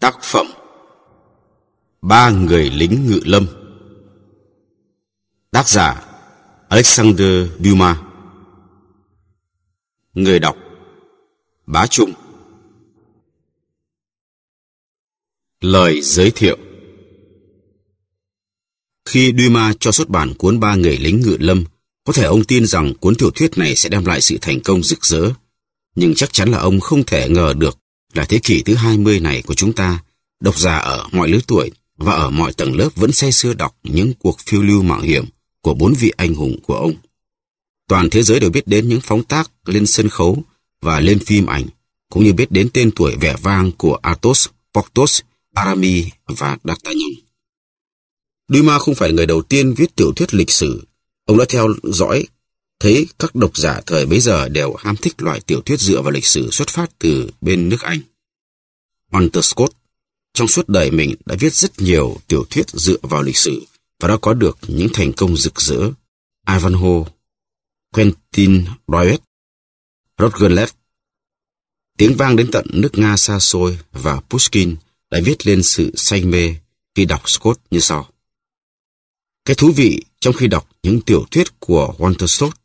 Tác phẩm Ba người lính ngự lâm Tác giả Alexander Dumas Người đọc Bá Trung Lời giới thiệu Khi Dumas cho xuất bản cuốn Ba người lính ngự lâm có thể ông tin rằng cuốn tiểu thuyết này sẽ đem lại sự thành công rực rỡ nhưng chắc chắn là ông không thể ngờ được là thế kỷ thứ 20 này của chúng ta, độc giả ở mọi lứa tuổi và ở mọi tầng lớp vẫn say sưa đọc những cuộc phiêu lưu mạo hiểm của bốn vị anh hùng của ông. Toàn thế giới đều biết đến những phóng tác lên sân khấu và lên phim ảnh, cũng như biết đến tên tuổi vẻ vang của Athos, Porthos, Aramis và D'Artagnan. Dumas không phải người đầu tiên viết tiểu thuyết lịch sử. Ông đã theo dõi thấy các độc giả thời bấy giờ đều ham thích loại tiểu thuyết dựa vào lịch sử xuất phát từ bên nước Anh. Walter Scott trong suốt đời mình đã viết rất nhiều tiểu thuyết dựa vào lịch sử và đã có được những thành công rực rỡ. Ivanhoe, Quentin Royet, Roger tiếng vang đến tận nước Nga xa xôi và Pushkin đã viết lên sự say mê khi đọc Scott như sau. Cái thú vị trong khi đọc những tiểu thuyết của Walter Scott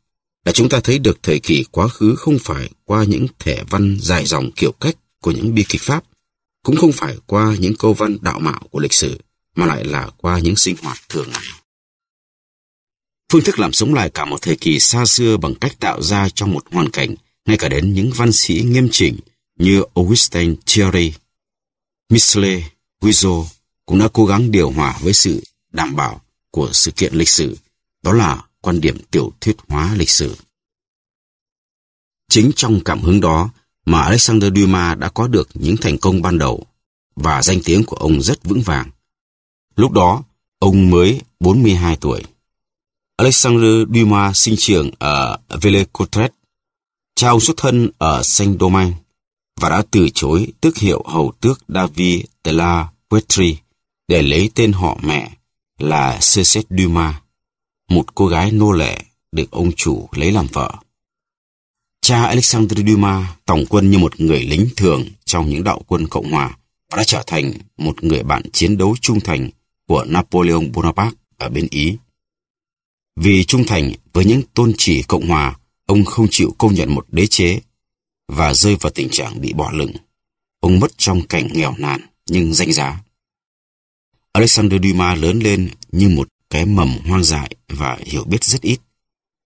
là chúng ta thấy được thời kỳ quá khứ không phải qua những thể văn dài dòng kiểu cách của những bi kịch Pháp, cũng không phải qua những câu văn đạo mạo của lịch sử, mà lại là qua những sinh hoạt thường ngày. Phương thức làm sống lại cả một thời kỳ xa xưa bằng cách tạo ra trong một hoàn cảnh, ngay cả đến những văn sĩ nghiêm chỉnh như Augustin Thierry, Michelet, Guizot cũng đã cố gắng điều hòa với sự đảm bảo của sự kiện lịch sử, đó là quan điểm tiểu thuyết hóa lịch sử. Chính trong cảm hứng đó mà Alexander Dumas đã có được những thành công ban đầu và danh tiếng của ông rất vững vàng. Lúc đó, ông mới 42 tuổi. Alexander Dumas sinh trưởng ở Villers-Cotterêts, cha ông xuất thân ở Saint-Domingue và đã từ chối tước hiệu hầu tước David de la Poitrie để lấy tên họ mẹ là Cécile Dumas một cô gái nô lệ được ông chủ lấy làm vợ. Cha Alexandre Dumas tổng quân như một người lính thường trong những đạo quân Cộng Hòa và đã trở thành một người bạn chiến đấu trung thành của Napoleon Bonaparte ở bên Ý. Vì trung thành với những tôn chỉ Cộng Hòa, ông không chịu công nhận một đế chế và rơi vào tình trạng bị bỏ lửng. Ông mất trong cảnh nghèo nàn nhưng danh giá. Alexander Dumas lớn lên như một cái mầm hoang dại và hiểu biết rất ít.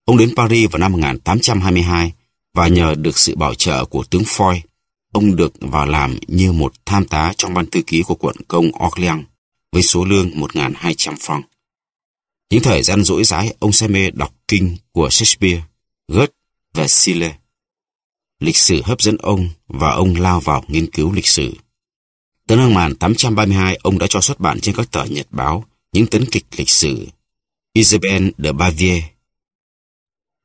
Ông đến Paris vào năm 1822 và nhờ được sự bảo trợ của tướng Foy, ông được vào làm như một tham tá trong ban thư ký của quận công Orléans với số lương 1.200 franc. Những thời gian rỗi rãi, ông say mê đọc kinh của Shakespeare, Goethe và Schiller. Lịch sử hấp dẫn ông và ông lao vào nghiên cứu lịch sử. Tới năm 1832, ông đã cho xuất bản trên các tờ nhật báo những tấn kịch lịch sử Isabel de Bavier,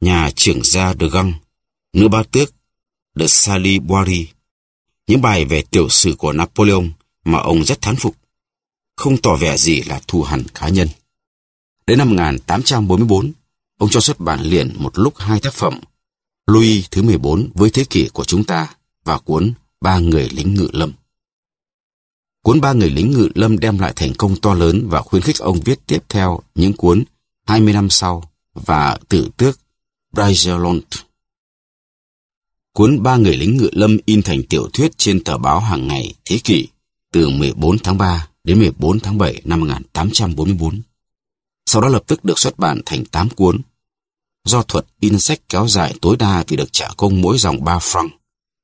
nhà trưởng gia de Găng, nữ ba tước de Salibuari, những bài về tiểu sử của Napoleon mà ông rất thán phục, không tỏ vẻ gì là thù hằn cá nhân. Đến năm 1844, ông cho xuất bản liền một lúc hai tác phẩm, Louis thứ 14 với thế kỷ của chúng ta và cuốn Ba người lính ngự lâm. Cuốn ba người lính ngự lâm đem lại thành công to lớn và khuyến khích ông viết tiếp theo những cuốn 20 năm sau và tự tước Braiselont. Cuốn ba người lính ngự lâm in thành tiểu thuyết trên tờ báo hàng ngày thế kỷ từ 14 tháng 3 đến 14 tháng 7 năm 1844. Sau đó lập tức được xuất bản thành 8 cuốn. Do thuật in sách kéo dài tối đa vì được trả công mỗi dòng 3 franc,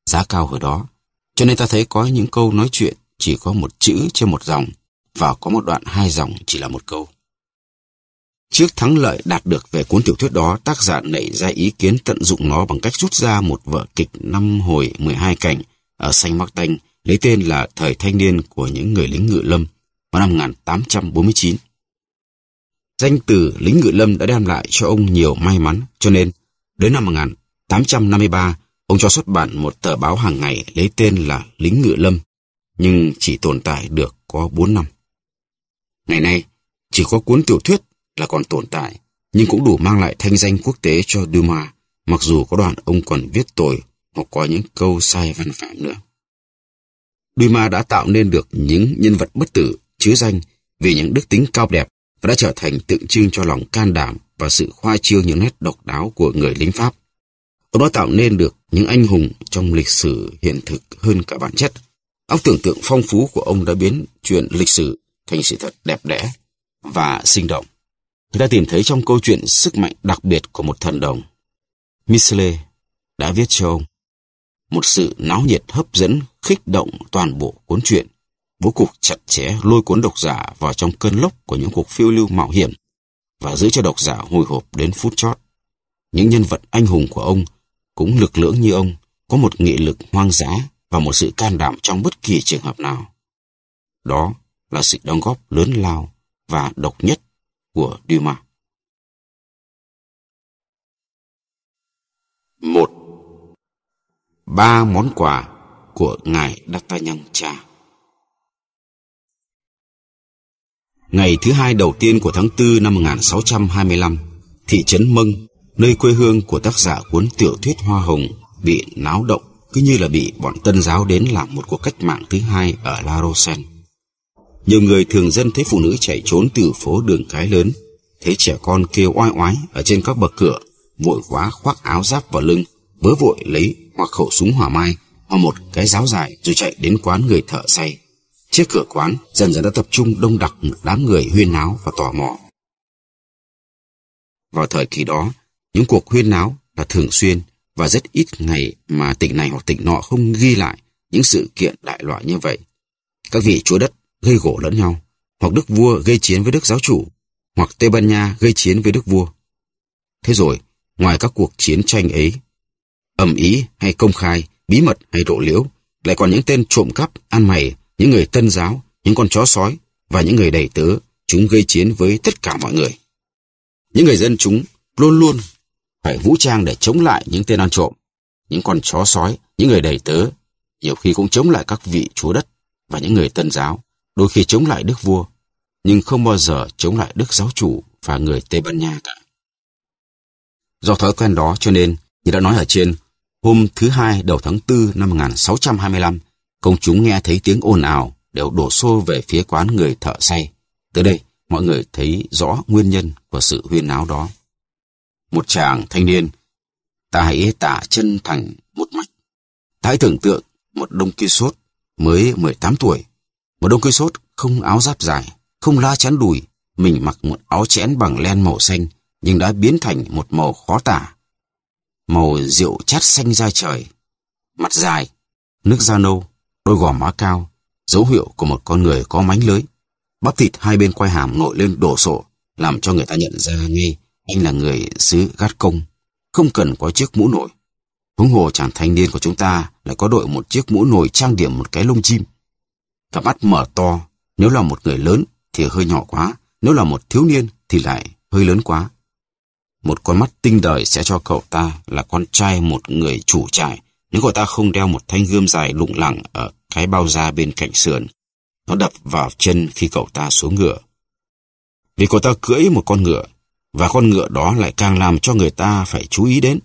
giá cao hồi đó. Cho nên ta thấy có những câu nói chuyện chỉ có một chữ trên một dòng và có một đoạn hai dòng chỉ là một câu. Trước thắng lợi đạt được về cuốn tiểu thuyết đó, tác giả nảy ra ý kiến tận dụng nó bằng cách rút ra một vở kịch năm hồi 12 cảnh ở Xanh Mắc Tanh, lấy tên là Thời Thanh Niên của những người lính ngự lâm vào năm 1849. Danh từ lính ngự lâm đã đem lại cho ông nhiều may mắn, cho nên đến năm 1853, ông cho xuất bản một tờ báo hàng ngày lấy tên là Lính Ngự Lâm nhưng chỉ tồn tại được có 4 năm. Ngày nay, chỉ có cuốn tiểu thuyết là còn tồn tại, nhưng cũng đủ mang lại thanh danh quốc tế cho Dumas, mặc dù có đoạn ông còn viết tội hoặc có những câu sai văn phạm nữa. Dumas đã tạo nên được những nhân vật bất tử, chứa danh vì những đức tính cao đẹp và đã trở thành tượng trưng cho lòng can đảm và sự khoa trương những nét độc đáo của người lính Pháp. Ông đã tạo nên được những anh hùng trong lịch sử hiện thực hơn cả bản chất Óc tưởng tượng phong phú của ông đã biến chuyện lịch sử thành sự thật đẹp đẽ và sinh động. Người ta tìm thấy trong câu chuyện sức mạnh đặc biệt của một thần đồng. Michelet đã viết cho ông một sự náo nhiệt hấp dẫn khích động toàn bộ cuốn truyện bố cục chặt chẽ lôi cuốn độc giả vào trong cơn lốc của những cuộc phiêu lưu mạo hiểm và giữ cho độc giả hồi hộp đến phút chót. Những nhân vật anh hùng của ông cũng lực lưỡng như ông, có một nghị lực hoang dã và một sự can đảm trong bất kỳ trường hợp nào. Đó là sự đóng góp lớn lao và độc nhất của Dumas. một Ba món quà của Ngài D'Artagnan cha Ngày thứ hai đầu tiên của tháng 4 năm 1625, thị trấn Mông, nơi quê hương của tác giả cuốn tiểu thuyết Hoa Hồng, bị náo động cứ như là bị bọn tân giáo đến làm một cuộc cách mạng thứ hai ở La Rosen. Nhiều người thường dân thấy phụ nữ chạy trốn từ phố đường cái lớn, thấy trẻ con kêu oai oái ở trên các bậc cửa, vội quá khoác áo giáp vào lưng, vớ vội lấy hoặc khẩu súng hỏa mai hoặc một cái giáo dài rồi chạy đến quán người thợ say. Trước cửa quán dần dần đã tập trung đông đặc một đám người huyên náo và tò mò. Vào thời kỳ đó, những cuộc huyên náo là thường xuyên và rất ít ngày mà tỉnh này hoặc tỉnh nọ không ghi lại những sự kiện đại loại như vậy. Các vị chúa đất gây gỗ lẫn nhau, hoặc đức vua gây chiến với đức giáo chủ, hoặc Tây Ban Nha gây chiến với đức vua. Thế rồi, ngoài các cuộc chiến tranh ấy, ầm ý hay công khai, bí mật hay độ liễu, lại còn những tên trộm cắp, ăn mày, những người tân giáo, những con chó sói và những người đầy tớ, chúng gây chiến với tất cả mọi người. Những người dân chúng luôn luôn phải vũ trang để chống lại những tên ăn trộm, những con chó sói, những người đầy tớ, nhiều khi cũng chống lại các vị chúa đất và những người tân giáo, đôi khi chống lại đức vua, nhưng không bao giờ chống lại đức giáo chủ và người Tây Ban Nha cả. Do thói quen đó cho nên, như đã nói ở trên, hôm thứ hai đầu tháng 4 năm 1625, công chúng nghe thấy tiếng ồn ào đều đổ xô về phía quán người thợ say. Tới đây, mọi người thấy rõ nguyên nhân của sự huyên náo đó một chàng thanh niên. Ta hãy tả chân thành một mạch. Ta hãy tưởng tượng một Đông Kỳ Sốt mới 18 tuổi. Một Đông Kỳ Sốt không áo giáp dài, không la chắn đùi. Mình mặc một áo chén bằng len màu xanh nhưng đã biến thành một màu khó tả. Màu rượu chát xanh da trời, mặt dài, nước da nâu, đôi gò má cao, dấu hiệu của một con người có mánh lưới. Bắp thịt hai bên quai hàm nổi lên đổ sổ, làm cho người ta nhận ra ngay anh là người xứ gắt công, không cần có chiếc mũ nổi. Huống hồ chàng thanh niên của chúng ta lại có đội một chiếc mũ nổi trang điểm một cái lông chim. Cặp mắt mở to, nếu là một người lớn thì hơi nhỏ quá, nếu là một thiếu niên thì lại hơi lớn quá. Một con mắt tinh đời sẽ cho cậu ta là con trai một người chủ trại nếu cậu ta không đeo một thanh gươm dài lụng lẳng ở cái bao da bên cạnh sườn. Nó đập vào chân khi cậu ta xuống ngựa. Vì cậu ta cưỡi một con ngựa và con ngựa đó lại càng làm cho người ta phải chú ý đến.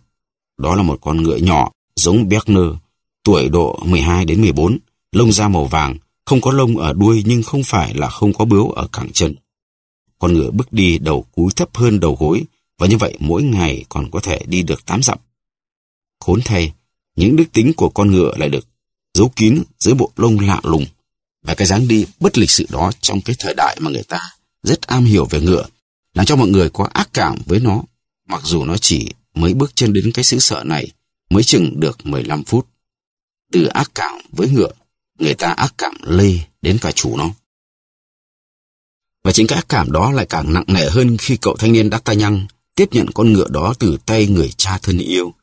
Đó là một con ngựa nhỏ, giống Berner, tuổi độ 12 đến 14, lông da màu vàng, không có lông ở đuôi nhưng không phải là không có bướu ở cẳng chân. Con ngựa bước đi đầu cúi thấp hơn đầu gối, và như vậy mỗi ngày còn có thể đi được 8 dặm. Khốn thay, những đức tính của con ngựa lại được giấu kín dưới bộ lông lạ lùng và cái dáng đi bất lịch sự đó trong cái thời đại mà người ta rất am hiểu về ngựa làm cho mọi người có ác cảm với nó, mặc dù nó chỉ mới bước chân đến cái xứ sở này mới chừng được 15 phút. Từ ác cảm với ngựa, người ta ác cảm lây đến cả chủ nó. Và chính cái ác cảm đó lại càng nặng nề hơn khi cậu thanh niên đắc D'Artagnan tiếp nhận con ngựa đó từ tay người cha thân yêu.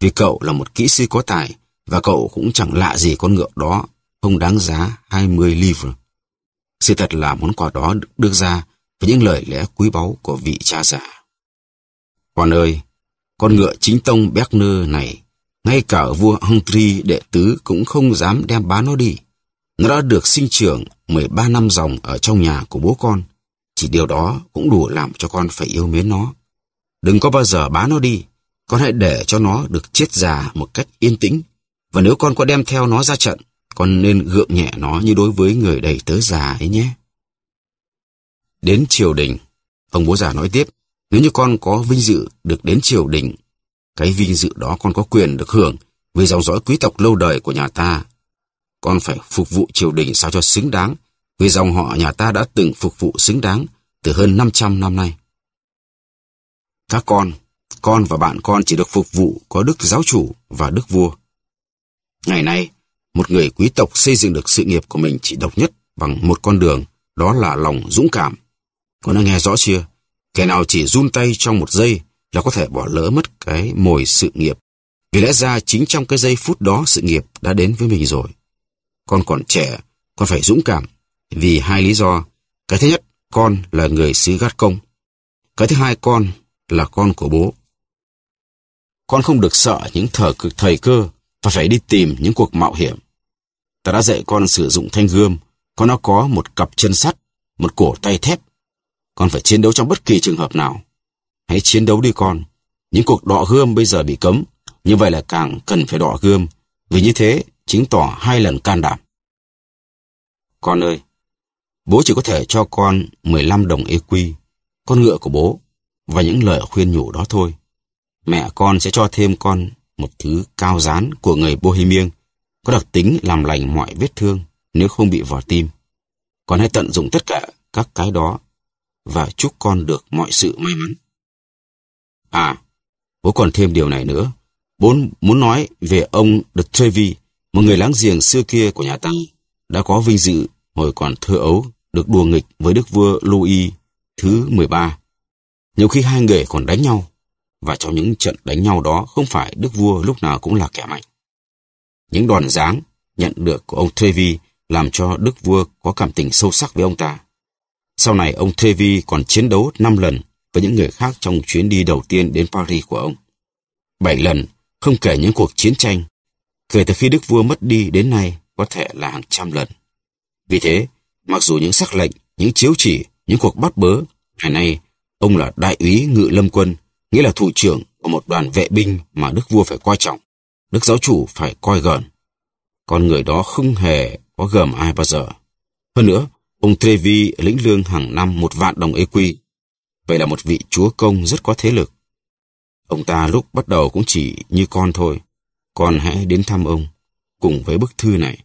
Vì cậu là một kỹ sư có tài và cậu cũng chẳng lạ gì con ngựa đó không đáng giá 20 livre. Sự thật là món quà đó được đưa ra với những lời lẽ quý báu của vị cha già. Hoàn ơi, con ngựa chính tông Berner này, ngay cả vua Hungry đệ tứ cũng không dám đem bán nó đi. Nó đã được sinh trưởng 13 năm dòng ở trong nhà của bố con. Chỉ điều đó cũng đủ làm cho con phải yêu mến nó. Đừng có bao giờ bán nó đi. Con hãy để cho nó được chết già một cách yên tĩnh. Và nếu con có đem theo nó ra trận, con nên gượng nhẹ nó như đối với người đầy tớ già ấy nhé đến triều đình. Ông bố già nói tiếp, nếu như con có vinh dự được đến triều đình, cái vinh dự đó con có quyền được hưởng vì dòng dõi quý tộc lâu đời của nhà ta. Con phải phục vụ triều đình sao cho xứng đáng, vì dòng họ nhà ta đã từng phục vụ xứng đáng từ hơn 500 năm nay. Các con, con và bạn con chỉ được phục vụ có đức giáo chủ và đức vua. Ngày nay, một người quý tộc xây dựng được sự nghiệp của mình chỉ độc nhất bằng một con đường, đó là lòng dũng cảm, con đã nghe rõ chưa? Kẻ nào chỉ run tay trong một giây là có thể bỏ lỡ mất cái mồi sự nghiệp. Vì lẽ ra chính trong cái giây phút đó sự nghiệp đã đến với mình rồi. Con còn trẻ, con phải dũng cảm. Vì hai lý do. Cái thứ nhất, con là người xứ gắt công. Cái thứ hai, con là con của bố. Con không được sợ những thở cực thời cơ và phải đi tìm những cuộc mạo hiểm. Ta đã dạy con sử dụng thanh gươm, con đã có một cặp chân sắt, một cổ tay thép con phải chiến đấu trong bất kỳ trường hợp nào. Hãy chiến đấu đi con. Những cuộc đọ gươm bây giờ bị cấm, như vậy là càng cần phải đọ gươm, vì như thế chứng tỏ hai lần can đảm. Con ơi, bố chỉ có thể cho con 15 đồng EQ, con ngựa của bố, và những lời khuyên nhủ đó thôi. Mẹ con sẽ cho thêm con một thứ cao rán của người Bohemian, có đặc tính làm lành mọi vết thương nếu không bị vò tim. Con hãy tận dụng tất cả các cái đó và chúc con được mọi sự may mắn. À, bố còn thêm điều này nữa. Bố muốn nói về ông De Trevi, một người láng giềng xưa kia của nhà ta, đã có vinh dự hồi còn thơ ấu được đùa nghịch với đức vua Louis thứ 13. Nhiều khi hai người còn đánh nhau, và trong những trận đánh nhau đó không phải đức vua lúc nào cũng là kẻ mạnh. Những đòn giáng nhận được của ông Trevi làm cho đức vua có cảm tình sâu sắc với ông ta. Sau này ông Trevi còn chiến đấu 5 lần với những người khác trong chuyến đi đầu tiên đến Paris của ông. 7 lần, không kể những cuộc chiến tranh, kể từ khi đức vua mất đi đến nay có thể là hàng trăm lần. Vì thế, mặc dù những sắc lệnh, những chiếu chỉ, những cuộc bắt bớ, ngày nay ông là đại úy ngự lâm quân, nghĩa là thủ trưởng của một đoàn vệ binh mà đức vua phải coi trọng, đức giáo chủ phải coi gần. Con người đó không hề có gờm ai bao giờ. Hơn nữa, Ông Trevi lĩnh lương hàng năm một vạn đồng EQ. Vậy là một vị chúa công rất có thế lực. Ông ta lúc bắt đầu cũng chỉ như con thôi. Con hãy đến thăm ông, cùng với bức thư này.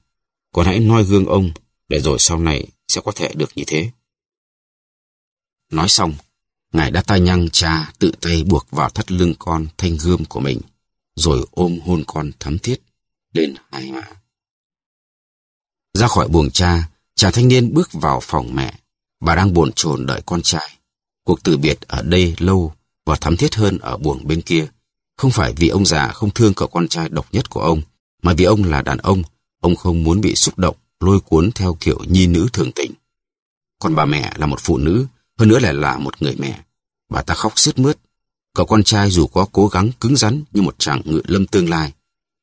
Con hãy noi gương ông, để rồi sau này sẽ có thể được như thế. Nói xong, Ngài đã tay nhăng cha tự tay buộc vào thắt lưng con thanh gươm của mình, rồi ôm hôn con thắm thiết lên hai mã. Ra khỏi buồng cha, Chàng thanh niên bước vào phòng mẹ. Bà đang buồn chồn đợi con trai. Cuộc từ biệt ở đây lâu và thắm thiết hơn ở buồng bên kia. Không phải vì ông già không thương cậu con trai độc nhất của ông, mà vì ông là đàn ông, ông không muốn bị xúc động, lôi cuốn theo kiểu nhi nữ thường tình. Còn bà mẹ là một phụ nữ, hơn nữa lại là một người mẹ. Bà ta khóc sướt mướt. Cậu con trai dù có cố gắng cứng rắn như một chàng ngựa lâm tương lai,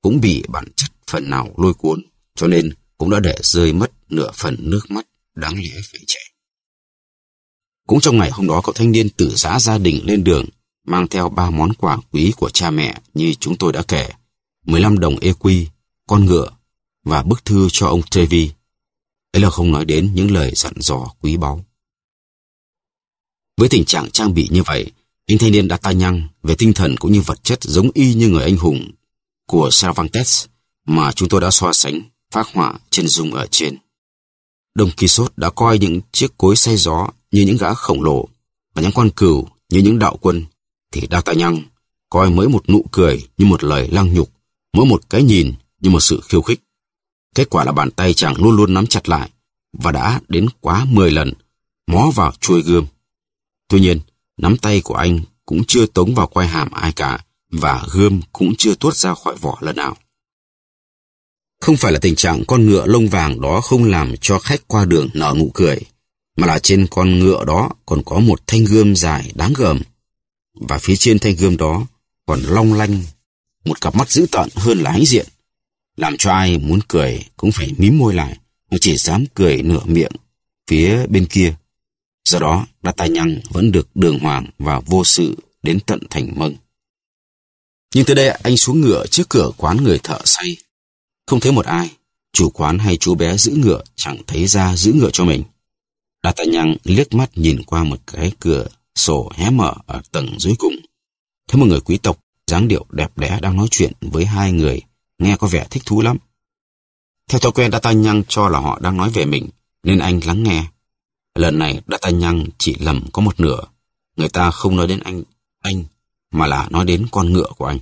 cũng bị bản chất phần nào lôi cuốn, cho nên cũng đã để rơi mất nửa phần nước mắt đáng lẽ phải chảy. Cũng trong ngày hôm đó, cậu thanh niên từ giã gia đình lên đường, mang theo ba món quà quý của cha mẹ như chúng tôi đã kể, 15 đồng ê e quy, con ngựa và bức thư cho ông Trevi. Ấy là không nói đến những lời dặn dò quý báu. Với tình trạng trang bị như vậy, anh thanh niên đã ta nhăng về tinh thần cũng như vật chất giống y như người anh hùng của Cervantes mà chúng tôi đã so sánh phác họa chân dung ở trên. Đồng Kỳ Sốt đã coi những chiếc cối say gió như những gã khổng lồ và những con cừu như những đạo quân, thì Đa Tạ Nhăng coi mỗi một nụ cười như một lời lăng nhục, mỗi một cái nhìn như một sự khiêu khích. Kết quả là bàn tay chàng luôn luôn nắm chặt lại và đã đến quá 10 lần mó vào chuôi gươm. Tuy nhiên, nắm tay của anh cũng chưa tống vào quai hàm ai cả và gươm cũng chưa tuốt ra khỏi vỏ lần nào. Không phải là tình trạng con ngựa lông vàng đó không làm cho khách qua đường nở nụ cười, mà là trên con ngựa đó còn có một thanh gươm dài đáng gờm. Và phía trên thanh gươm đó còn long lanh, một cặp mắt dữ tợn hơn là hãnh diện, làm cho ai muốn cười cũng phải mím môi lại, nhưng chỉ dám cười nửa miệng phía bên kia. Do đó, D'Artagnan vẫn được đường hoàng và vô sự đến tận thành mông. Nhưng tới đây anh xuống ngựa trước cửa quán người thợ say không thấy một ai, chủ quán hay chú bé giữ ngựa chẳng thấy ra giữ ngựa cho mình. Đạt D'Artagnan liếc mắt nhìn qua một cái cửa sổ hé mở ở tầng dưới cùng. Thấy một người quý tộc, dáng điệu đẹp đẽ đang nói chuyện với hai người, nghe có vẻ thích thú lắm. Theo thói quen Đạt D'Artagnan cho là họ đang nói về mình, nên anh lắng nghe. Lần này Đạt D'Artagnan chỉ lầm có một nửa. Người ta không nói đến anh, anh, mà là nói đến con ngựa của anh.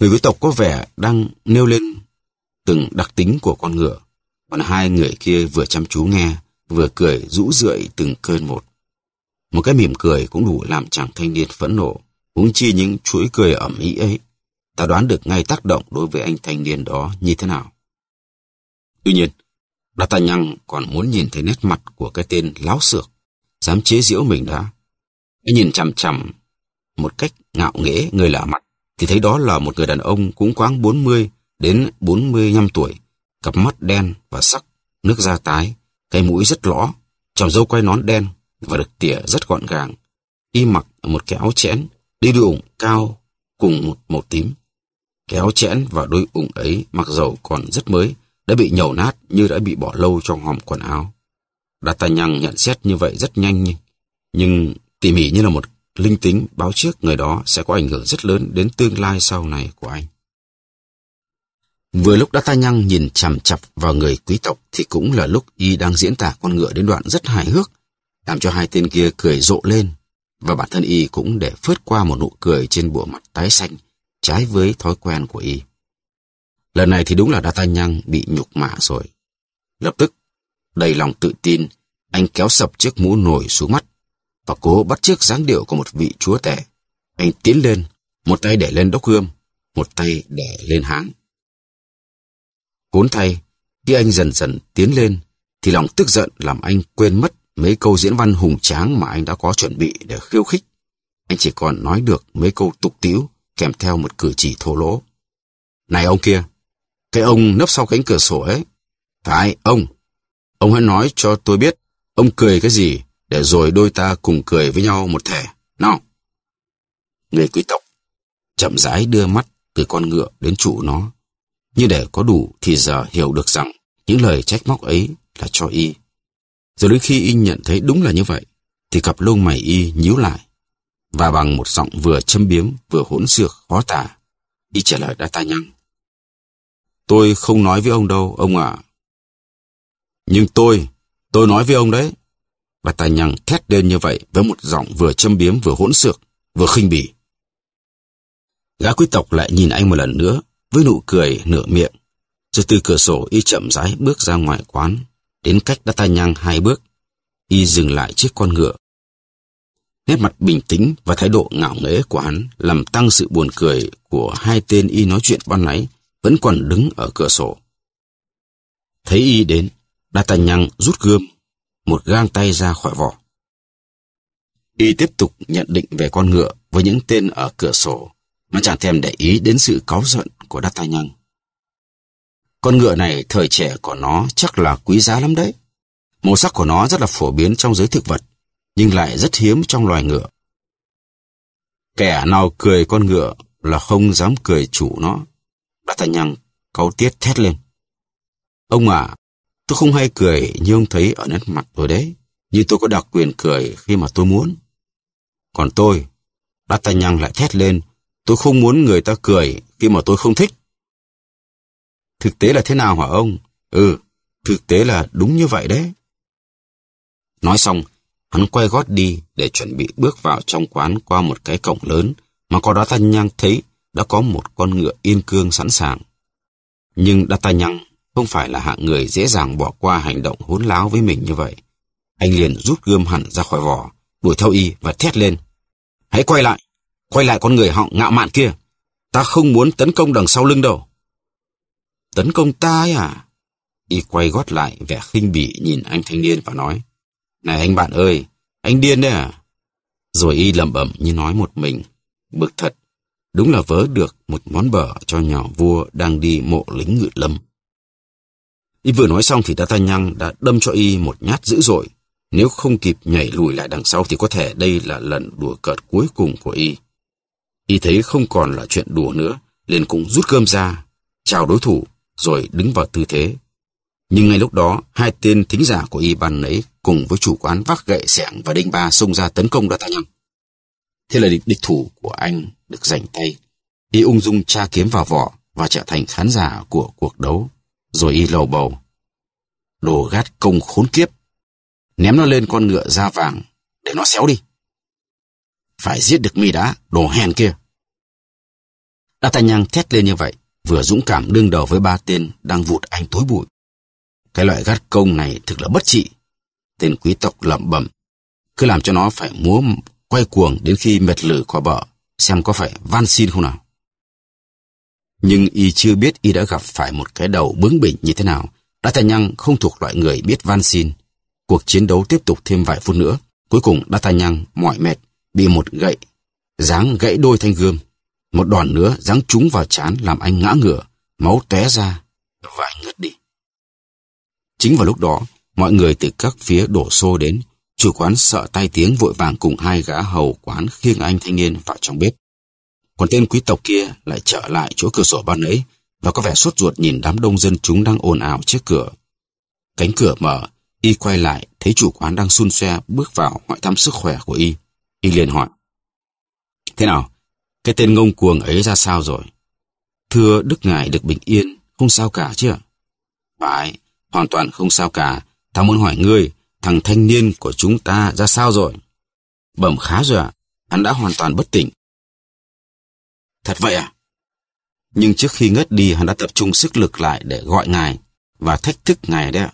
Người quý tộc có vẻ đang nêu lên từng đặc tính của con ngựa, còn hai người kia vừa chăm chú nghe, vừa cười rũ rượi từng cơn một. Một cái mỉm cười cũng đủ làm chàng thanh niên phẫn nộ, huống chi những chuỗi cười ẩm ý ấy. Ta đoán được ngay tác động đối với anh thanh niên đó như thế nào. Tuy nhiên, D'Artagnan còn muốn nhìn thấy nét mặt của cái tên láo xược, dám chế giễu mình đã. Nó nhìn chằm chằm một cách ngạo nghễ người lạ mặt, thì thấy đó là một người đàn ông cũng quáng 40 đến 45 tuổi, cặp mắt đen và sắc, nước da tái, cái mũi rất lõ, tròm dâu quay nón đen và được tỉa rất gọn gàng. Y mặc một cái áo chẽn, đi đôi ủng cao cùng một màu tím. Cái áo chẽn và đôi ủng ấy mặc dầu còn rất mới, đã bị nhầu nát như đã bị bỏ lâu trong hòm quần áo. Tài D'Artagnan nhận xét như vậy rất nhanh, nhưng tỉ mỉ như là một linh tính báo trước người đó sẽ có ảnh hưởng rất lớn đến tương lai sau này của anh. Vừa lúc đã ta nhăng nhìn chằm chặp vào người quý tộc thì cũng là lúc y đang diễn tả con ngựa đến đoạn rất hài hước, làm cho hai tên kia cười rộ lên, và bản thân y cũng để phớt qua một nụ cười trên bộ mặt tái xanh, trái với thói quen của y. Lần này thì đúng là Đa Nhăng bị nhục mạ rồi. Lập tức, đầy lòng tự tin, anh kéo sập chiếc mũ nổi xuống mắt và cố bắt chiếc dáng điệu của một vị chúa tể. Anh tiến lên, một tay để lên đốc gươm, một tay để lên háng. Khốn thay, khi anh dần dần tiến lên, thì lòng tức giận làm anh quên mất mấy câu diễn văn hùng tráng mà anh đã có chuẩn bị để khiêu khích. Anh chỉ còn nói được mấy câu tục tĩu kèm theo một cử chỉ thô lỗ. Này ông kia, cái ông nấp sau cánh cửa sổ ấy. Phải, ông. Ông hãy nói cho tôi biết, ông cười cái gì để rồi đôi ta cùng cười với nhau một thể. Nào! Người quý tộc chậm rãi đưa mắt từ con ngựa đến trụ nó như để có đủ thì giờ hiểu được rằng những lời trách móc ấy là cho y. Rồi đến khi y nhận thấy đúng là như vậy, thì cặp lông mày y nhíu lại. Và bằng một giọng vừa châm biếm vừa hỗn xược khó tả, y trả lời đã ta nhăng. Tôi không nói với ông đâu, ông ạ. Nhưng tôi, tôi nói với ông đấy. và Tài Nhằng thét lên như vậy với một giọng vừa châm biếm vừa hỗn xược, vừa khinh bỉ. Gã quý tộc lại nhìn anh một lần nữa với nụ cười nửa miệng. Rồi từ cửa sổ y chậm rãi bước ra ngoài quán, đến cách đã tay nhang hai bước, y dừng lại chiếc con ngựa. Nét mặt bình tĩnh và thái độ ngạo nghễ của hắn làm tăng sự buồn cười của hai tên y nói chuyện ban nãy vẫn còn đứng ở cửa sổ. Thấy y đến, Đa tài Nhăng rút gươm, một gang tay ra khỏi vỏ. Y tiếp tục nhận định về con ngựa với những tên ở cửa sổ. mà chẳng thèm để ý đến sự cáu giận của Tài D'Artagnan. Con ngựa này thời trẻ của nó chắc là quý giá lắm đấy. Màu sắc của nó rất là phổ biến trong giới thực vật, nhưng lại rất hiếm trong loài ngựa. Kẻ nào cười con ngựa là không dám cười chủ nó. Tài D'Artagnan cáu tiết thét lên. Ông à, tôi không hay cười như ông thấy ở nét mặt tôi đấy, Như tôi có đặc quyền cười khi mà tôi muốn. Còn tôi, Tài D'Artagnan lại thét lên Tôi không muốn người ta cười khi mà tôi không thích. Thực tế là thế nào hả ông? Ừ, thực tế là đúng như vậy đấy. Nói xong, hắn quay gót đi để chuẩn bị bước vào trong quán qua một cái cổng lớn mà có đó ta nhang thấy đã có một con ngựa yên cương sẵn sàng. Nhưng đã ta nhang không phải là hạng người dễ dàng bỏ qua hành động hốn láo với mình như vậy. Anh liền rút gươm hẳn ra khỏi vỏ, đuổi theo y và thét lên. Hãy quay lại! quay lại con người họ ngạo mạn kia. Ta không muốn tấn công đằng sau lưng đâu. Tấn công ta ấy à? Y quay gót lại vẻ khinh bỉ nhìn anh thanh niên và nói. Này anh bạn ơi, anh điên đấy à? Rồi y lẩm bẩm như nói một mình. Bực thật, đúng là vớ được một món bở cho nhỏ vua đang đi mộ lính ngự lâm. Y vừa nói xong thì đa tay nhăng đã đâm cho y một nhát dữ dội. Nếu không kịp nhảy lùi lại đằng sau thì có thể đây là lần đùa cợt cuối cùng của y. Y thấy không còn là chuyện đùa nữa, liền cũng rút cơm ra, chào đối thủ, rồi đứng vào tư thế. Nhưng ngay lúc đó, hai tên thính giả của Y ban ấy cùng với chủ quán vác gậy sẻng và đinh ba xông ra tấn công D'Artagnan. Thế là địch, địch thủ của anh được giành tay. Y ung dung tra kiếm vào vỏ và trở thành khán giả của cuộc đấu. Rồi Y lầu bầu. Đồ gát công khốn kiếp. Ném nó lên con ngựa da vàng để nó xéo đi. Phải giết được mi đã, đồ hèn kia. D'Artagnan thét lên như vậy, vừa dũng cảm đương đầu với ba tên đang vụt anh tối bụi. Cái loại gắt công này thực là bất trị. Tên quý tộc lẩm bẩm, cứ làm cho nó phải múa quay cuồng đến khi mệt lử qua bờ, xem có phải van xin không nào. Nhưng y chưa biết y đã gặp phải một cái đầu bướng bỉnh như thế nào. Đã thành không thuộc loại người biết van xin. Cuộc chiến đấu tiếp tục thêm vài phút nữa. Cuối cùng đã thành mỏi mệt, bị một gậy, giáng gãy đôi thanh gươm. Một đòn nữa giáng trúng vào chán làm anh ngã ngửa, máu té ra và anh ngất đi. Chính vào lúc đó, mọi người từ các phía đổ xô đến, chủ quán sợ tai tiếng vội vàng cùng hai gã hầu quán khiêng anh thanh niên vào trong bếp. Còn tên quý tộc kia lại trở lại chỗ cửa sổ ban ấy và có vẻ sốt ruột nhìn đám đông dân chúng đang ồn ào trước cửa. Cánh cửa mở, y quay lại thấy chủ quán đang xun xoe bước vào hỏi thăm sức khỏe của y. Y liền hỏi. Thế nào? Cái tên ngông cuồng ấy ra sao rồi? Thưa Đức Ngài được bình yên, không sao cả chứ ạ? Phải, hoàn toàn không sao cả. Tao muốn hỏi ngươi, thằng thanh niên của chúng ta ra sao rồi? Bẩm khá rồi ạ, à? hắn đã hoàn toàn bất tỉnh. Thật vậy à? Nhưng trước khi ngất đi hắn đã tập trung sức lực lại để gọi ngài và thách thức ngài đấy ạ.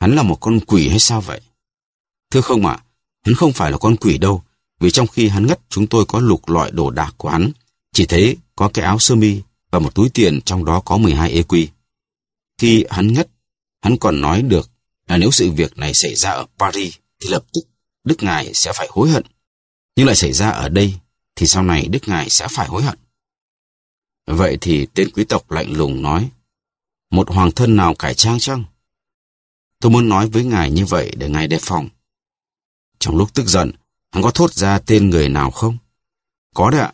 Hắn là một con quỷ hay sao vậy? Thưa không ạ, à, Hắn không phải là con quỷ đâu, vì trong khi hắn ngất chúng tôi có lục loại đồ đạc của hắn. Chỉ thấy có cái áo sơ mi và một túi tiền trong đó có 12 ê quy. Khi hắn ngất, hắn còn nói được là nếu sự việc này xảy ra ở Paris thì lập tức Đức Ngài sẽ phải hối hận. Nhưng lại xảy ra ở đây thì sau này Đức Ngài sẽ phải hối hận. Vậy thì tên quý tộc lạnh lùng nói Một hoàng thân nào cải trang chăng? Tôi muốn nói với ngài như vậy để ngài đề phòng. Trong lúc tức giận, hắn có thốt ra tên người nào không? Có đấy ạ.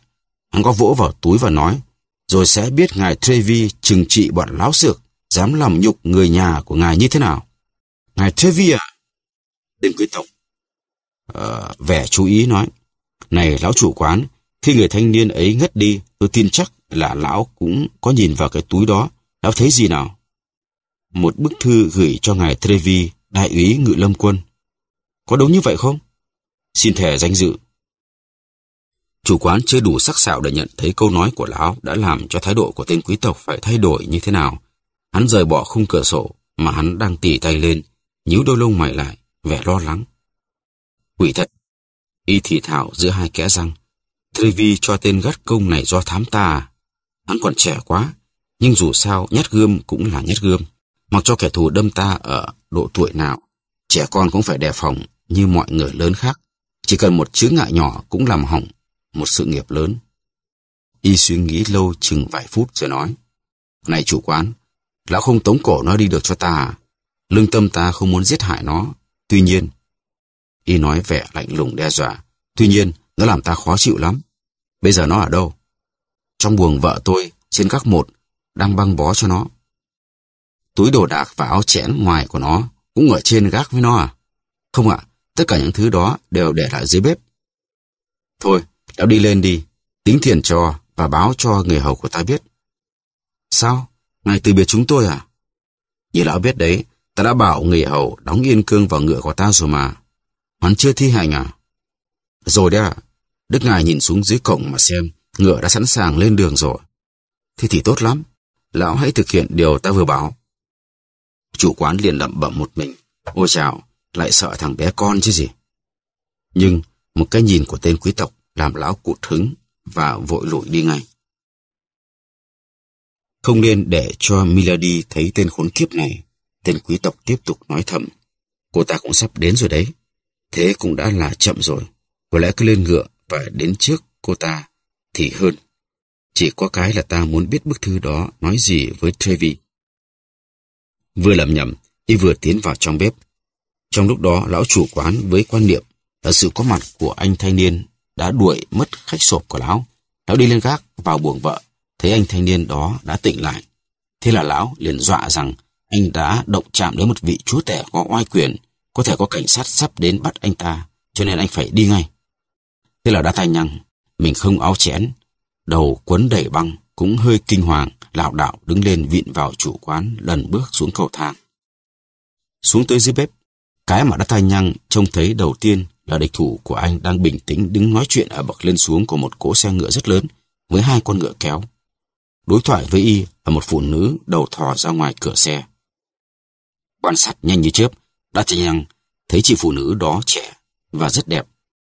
Hắn có vỗ vào túi và nói, rồi sẽ biết ngài Trevi trừng trị bọn láo xược, dám làm nhục người nhà của ngài như thế nào. Ngài Trevi À? Đêm quý tộc. Ờ, vẻ chú ý nói, này lão chủ quán, khi người thanh niên ấy ngất đi, tôi tin chắc là lão cũng có nhìn vào cái túi đó. Lão thấy gì nào? Một bức thư gửi cho ngài Trevi, đại úy ngự lâm quân. Có đúng như vậy không? Xin thề danh dự. Chủ quán chưa đủ sắc sảo để nhận thấy câu nói của lão đã làm cho thái độ của tên quý tộc phải thay đổi như thế nào. Hắn rời bỏ khung cửa sổ mà hắn đang tỉ tay lên, nhíu đôi lông mày lại, vẻ lo lắng. Quỷ thật, y thị thảo giữa hai kẽ răng. Trevi cho tên gắt công này do thám ta. À? Hắn còn trẻ quá, nhưng dù sao nhát gươm cũng là nhát gươm. Mặc cho kẻ thù đâm ta ở độ tuổi nào, trẻ con cũng phải đề phòng như mọi người lớn khác. Chỉ cần một chướng ngại nhỏ cũng làm hỏng một sự nghiệp lớn. Y suy nghĩ lâu chừng vài phút rồi nói. Này chủ quán, lão không tống cổ nó đi được cho ta à? Lương tâm ta không muốn giết hại nó. Tuy nhiên, Y nói vẻ lạnh lùng đe dọa. Tuy nhiên, nó làm ta khó chịu lắm. Bây giờ nó ở đâu? Trong buồng vợ tôi, trên các một, đang băng bó cho nó. Túi đồ đạc và áo chẽn ngoài của nó cũng ở trên gác với nó à? Không ạ, Tất cả những thứ đó đều để lại dưới bếp. Thôi, tao đi lên đi, tính tiền cho và báo cho người hầu của ta biết. Sao? Ngài từ biệt chúng tôi à? Như lão biết đấy, ta đã bảo người hầu đóng yên cương vào ngựa của ta rồi mà. Hắn chưa thi hành à? Rồi đấy à? Đức Ngài nhìn xuống dưới cổng mà xem, ngựa đã sẵn sàng lên đường rồi. thì thì tốt lắm, lão hãy thực hiện điều ta vừa bảo. Chủ quán liền lẩm bẩm một mình. Ôi chào, lại sợ thằng bé con chứ gì. Nhưng một cái nhìn của tên quý tộc làm lão cụt hứng và vội lụi đi ngay. Không nên để cho Milady thấy tên khốn kiếp này, tên quý tộc tiếp tục nói thầm. Cô ta cũng sắp đến rồi đấy. Thế cũng đã là chậm rồi. Có lẽ cứ lên ngựa và đến trước cô ta thì hơn. Chỉ có cái là ta muốn biết bức thư đó nói gì với Trevi. Vừa lẩm nhẩm, y vừa tiến vào trong bếp, trong lúc đó, lão chủ quán với quan niệm là sự có mặt của anh thanh niên đã đuổi mất khách sộp của lão. Lão đi lên gác vào buồng vợ, thấy anh thanh niên đó đã tỉnh lại. Thế là lão liền dọa rằng anh đã động chạm đến một vị chúa tể có oai quyền, có thể có cảnh sát sắp đến bắt anh ta, cho nên anh phải đi ngay. Thế là đã thay nhăng, mình không áo chén, đầu quấn đầy băng, cũng hơi kinh hoàng, lảo đảo đứng lên vịn vào chủ quán lần bước xuống cầu thang. Xuống tới dưới bếp, cái mà D'Artagnan trông thấy đầu tiên là địch thủ của anh đang bình tĩnh đứng nói chuyện ở bậc lên xuống của một cỗ xe ngựa rất lớn với hai con ngựa kéo. Đối thoại với y là một phụ nữ đầu thò ra ngoài cửa xe. Quan sát nhanh như chớp, D'Artagnan thấy chị phụ nữ đó trẻ và rất đẹp,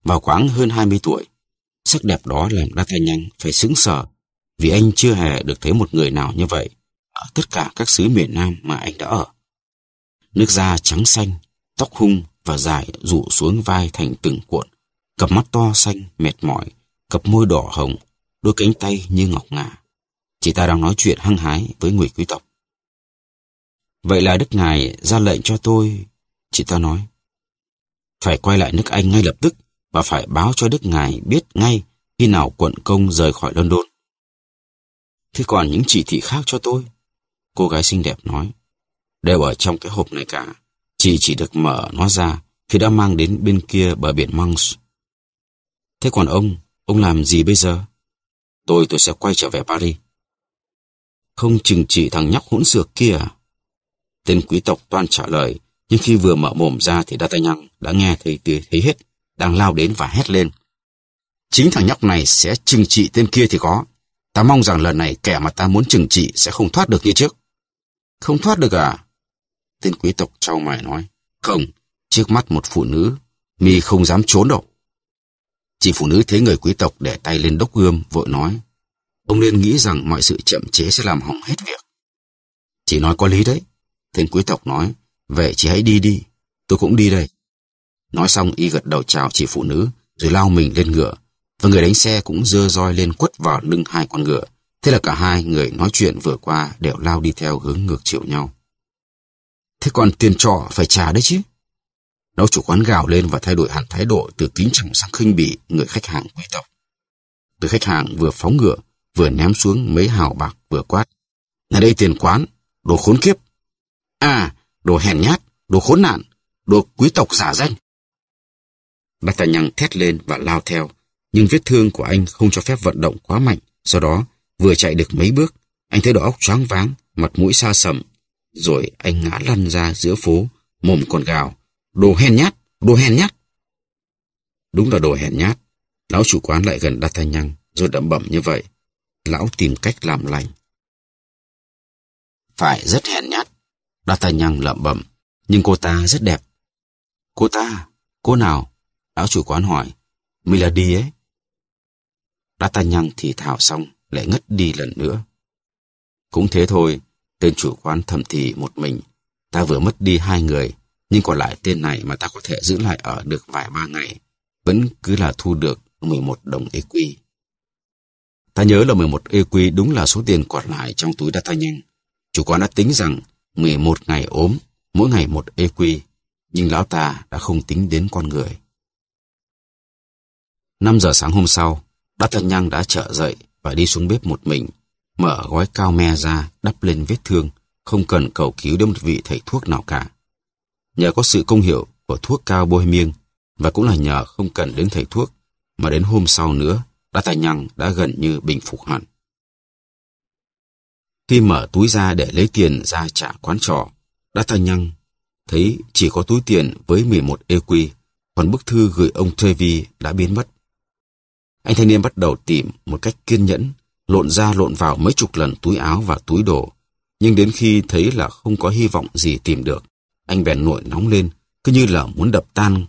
vào khoảng hơn 20 tuổi. Sắc đẹp đó làm D'Artagnan phải sững sờ vì anh chưa hề được thấy một người nào như vậy ở tất cả các xứ miền Nam mà anh đã ở. Nước da trắng xanh, tóc hung và dài rủ xuống vai thành từng cuộn, cặp mắt to xanh mệt mỏi, cặp môi đỏ hồng, đôi cánh tay như ngọc ngà. Chị ta đang nói chuyện hăng hái với người quý tộc. Vậy là Đức Ngài ra lệnh cho tôi, chị ta nói. Phải quay lại nước Anh ngay lập tức và phải báo cho Đức Ngài biết ngay khi nào quận công rời khỏi London. Thế còn những chỉ thị khác cho tôi? Cô gái xinh đẹp nói. Đều ở trong cái hộp này cả. Chị chỉ được mở nó ra khi đã mang đến bên kia bờ biển Monks. Thế còn ông, ông làm gì bây giờ? Tôi tôi sẽ quay trở về Paris. Không chừng chỉ thằng nhóc hỗn xược kia Tên quý tộc toan trả lời, nhưng khi vừa mở mồm ra thì đa D'Artagnan đã nghe thấy thấy hết, đang lao đến và hét lên. Chính thằng nhóc này sẽ trừng trị tên kia thì có. Ta mong rằng lần này kẻ mà ta muốn trừng trị sẽ không thoát được như trước. Không thoát được à? Tên quý tộc trao mày nói. Không, trước mắt một phụ nữ, mi không dám trốn đâu. Chị phụ nữ thấy người quý tộc để tay lên đốc gươm, vội nói. Ông nên nghĩ rằng mọi sự chậm chế sẽ làm hỏng hết việc. Chị nói có lý đấy. Tên quý tộc nói. Vậy chị hãy đi đi, tôi cũng đi đây. Nói xong y gật đầu chào chị phụ nữ, rồi lao mình lên ngựa. Và người đánh xe cũng dơ roi lên quất vào lưng hai con ngựa. Thế là cả hai người nói chuyện vừa qua đều lao đi theo hướng ngược chiều nhau. Thế còn tiền trọ phải trả đấy chứ. Nấu chủ quán gào lên và thay đổi hẳn thái độ từ kính trọng sang khinh bỉ người khách hàng quý tộc. Từ khách hàng vừa phóng ngựa, vừa ném xuống mấy hào bạc vừa quát. Này đây tiền quán, đồ khốn kiếp. À, đồ hèn nhát, đồ khốn nạn, đồ quý tộc giả danh. Bác tài nhăng thét lên và lao theo, nhưng vết thương của anh không cho phép vận động quá mạnh. Sau đó, vừa chạy được mấy bước, anh thấy đầu óc choáng váng, mặt mũi xa sầm rồi anh ngã lăn ra giữa phố, mồm còn gào. Đồ hèn nhát, đồ hèn nhát. Đúng là đồ hèn nhát. Lão chủ quán lại gần đặt thanh nhăng, rồi đậm bẩm như vậy. Lão tìm cách làm lành. Phải rất hèn nhát. Đặt thanh nhăng lẩm bẩm, nhưng cô ta rất đẹp. Cô ta? Cô nào? Lão chủ quán hỏi. Mình là đi ấy. Đa ta nhăng thì thảo xong lại ngất đi lần nữa. Cũng thế thôi, Tên chủ quán thầm thì một mình. Ta vừa mất đi hai người, nhưng còn lại tên này mà ta có thể giữ lại ở được vài ba ngày. Vẫn cứ là thu được 11 đồng EQ. Ta nhớ là 11 EQ đúng là số tiền còn lại trong túi data nhanh. Chủ quán đã tính rằng 11 ngày ốm, mỗi ngày một EQ. Nhưng lão ta đã không tính đến con người. 5 giờ sáng hôm sau, Đát Thanh Nhang đã trở dậy và đi xuống bếp một mình mở gói cao me ra đắp lên vết thương, không cần cầu cứu đến một vị thầy thuốc nào cả. Nhờ có sự công hiệu của thuốc cao bôi miêng và cũng là nhờ không cần đến thầy thuốc mà đến hôm sau nữa đã tài nhăng đã gần như bình phục hẳn. Khi mở túi ra để lấy tiền ra trả quán trọ, đã tài nhăng thấy chỉ có túi tiền với 11 EQ, còn bức thư gửi ông Trevi đã biến mất. Anh thanh niên bắt đầu tìm một cách kiên nhẫn lộn ra lộn vào mấy chục lần túi áo và túi đồ. Nhưng đến khi thấy là không có hy vọng gì tìm được, anh bèn nổi nóng lên, cứ như là muốn đập tan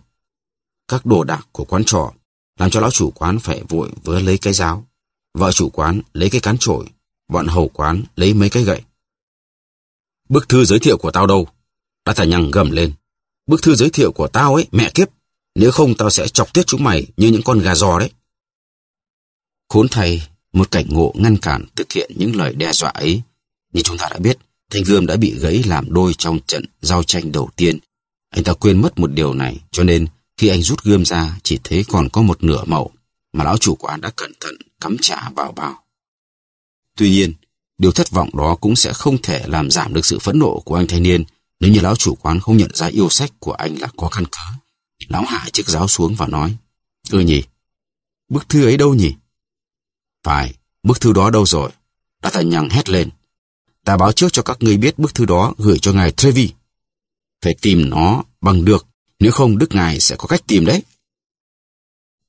các đồ đạc của quán trọ, làm cho lão chủ quán phải vội vớ lấy cái giáo. Vợ chủ quán lấy cái cán trổi, bọn hầu quán lấy mấy cái gậy. Bức thư giới thiệu của tao đâu? Đã thả nhằng gầm lên. Bức thư giới thiệu của tao ấy, mẹ kiếp. Nếu không tao sẽ chọc tiết chúng mày như những con gà giò đấy. Khốn thầy, một cảnh ngộ ngăn cản thực hiện những lời đe dọa ấy. Như chúng ta đã biết, Thanh Gươm đã bị gãy làm đôi trong trận giao tranh đầu tiên. Anh ta quên mất một điều này, cho nên khi anh rút gươm ra chỉ thấy còn có một nửa mẩu mà lão chủ quán đã cẩn thận cắm trả vào bao. Tuy nhiên, điều thất vọng đó cũng sẽ không thể làm giảm được sự phẫn nộ của anh thanh niên nếu như lão chủ quán không nhận ra yêu sách của anh là có căn cứ. Lão hạ chiếc giáo xuống và nói, Ừ nhỉ, bức thư ấy đâu nhỉ? Phải, bức thư đó đâu rồi? đã D'Artagnan hét lên. Ta báo trước cho các ngươi biết bức thư đó gửi cho ngài Trevi. Phải tìm nó bằng được, nếu không đức ngài sẽ có cách tìm đấy.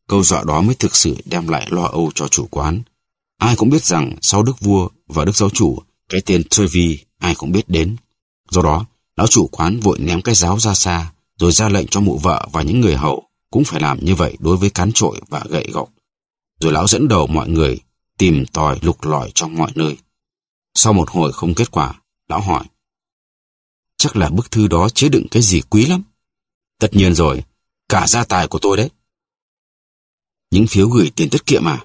Câu dọa đó mới thực sự đem lại lo âu cho chủ quán. Ai cũng biết rằng sau đức vua và đức giáo chủ, cái tên Trevi ai cũng biết đến. Do đó, lão chủ quán vội ném cái giáo ra xa, rồi ra lệnh cho mụ vợ và những người hậu cũng phải làm như vậy đối với cán trội và gậy gọc. Rồi lão dẫn đầu mọi người tìm tòi lục lọi trong mọi nơi. Sau một hồi không kết quả, lão hỏi. Chắc là bức thư đó chứa đựng cái gì quý lắm. Tất nhiên rồi, cả gia tài của tôi đấy. Những phiếu gửi tiền tiết kiệm à?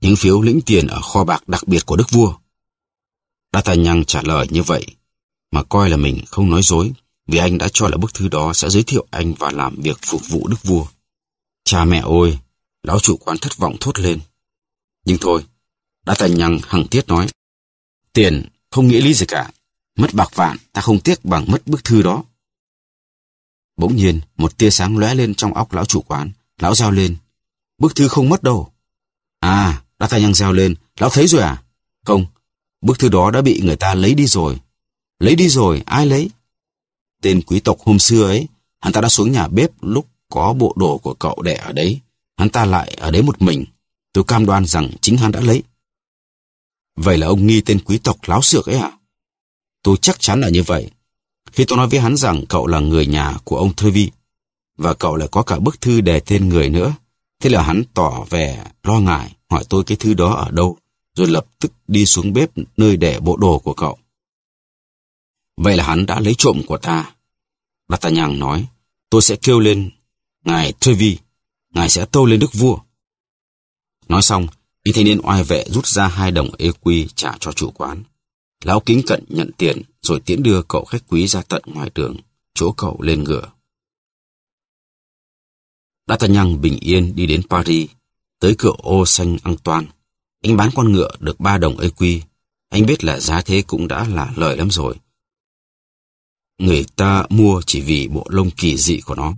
Những phiếu lĩnh tiền ở kho bạc đặc biệt của đức vua. D'Artagnan trả lời như vậy, mà coi là mình không nói dối, vì anh đã cho là bức thư đó sẽ giới thiệu anh và làm việc phục vụ đức vua. Cha mẹ ơi, lão chủ quán thất vọng thốt lên. Nhưng thôi, đã tần nhằng hằng thiết nói. Tiền không nghĩa lý gì cả. Mất bạc vạn ta không tiếc bằng mất bức thư đó. Bỗng nhiên, một tia sáng lóe lên trong óc lão chủ quán. Lão giao lên. Bức thư không mất đâu. À, đã tay nhằng giao lên. Lão thấy rồi à? Không, bức thư đó đã bị người ta lấy đi rồi. Lấy đi rồi, ai lấy? Tên quý tộc hôm xưa ấy, hắn ta đã xuống nhà bếp lúc có bộ đồ của cậu để ở đấy. Hắn ta lại ở đấy một mình. Tôi cam đoan rằng chính hắn đã lấy. Vậy là ông nghi tên quý tộc láo xược ấy à? Tôi chắc chắn là như vậy. Khi tôi nói với hắn rằng cậu là người nhà của ông Thơ Vi, và cậu lại có cả bức thư đề tên người nữa, thế là hắn tỏ vẻ lo ngại, hỏi tôi cái thư đó ở đâu, rồi lập tức đi xuống bếp nơi để bộ đồ của cậu. Vậy là hắn đã lấy trộm của ta. Đà ta nhàng nói, tôi sẽ kêu lên, Ngài Vi Ngài sẽ tâu lên đức vua. Nói xong, y thanh niên oai vệ rút ra hai đồng ê quy trả cho chủ quán. Lão kính cận nhận tiền rồi tiễn đưa cậu khách quý ra tận ngoài đường, chỗ cậu lên ngựa. D'Artagnan bình yên đi đến Paris, tới cửa ô xanh toàn, Anh bán con ngựa được ba đồng ê quy. Anh biết là giá thế cũng đã là lợi lắm rồi. Người ta mua chỉ vì bộ lông kỳ dị của nó.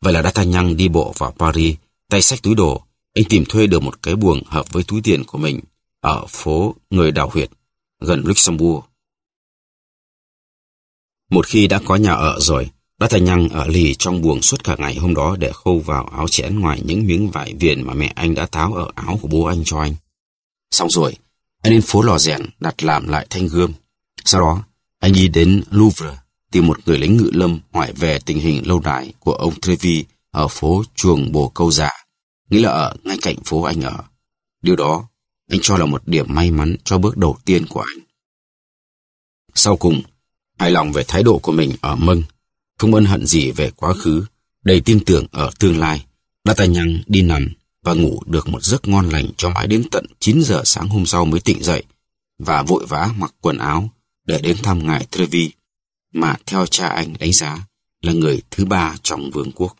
Vậy là D'Artagnan đi bộ vào Paris, tay sách túi đồ, anh tìm thuê được một cái buồng hợp với túi tiền của mình ở phố Người Đào Huyệt, gần Luxembourg. Một khi đã có nhà ở rồi, đã thành nhăng ở lì trong buồng suốt cả ngày hôm đó để khâu vào áo chẽn ngoài những miếng vải viền mà mẹ anh đã tháo ở áo của bố anh cho anh. Xong rồi, anh đến phố lò rèn đặt làm lại thanh gươm. Sau đó, anh đi đến Louvre tìm một người lính ngự lâm hỏi về tình hình lâu đài của ông Trevi ở phố Chuồng Bồ Câu Giả. Nghĩa là ở ngay cạnh phố anh ở. Điều đó, anh cho là một điểm may mắn cho bước đầu tiên của anh. Sau cùng, hài lòng về thái độ của mình ở Mâng, không ân hận gì về quá khứ, đầy tin tưởng ở tương lai, nhăn đi nằm và ngủ được một giấc ngon lành cho mãi đến tận 9 giờ sáng hôm sau mới tỉnh dậy và vội vã mặc quần áo để đến thăm ngài Trevi mà theo cha anh đánh giá là người thứ ba trong vương quốc.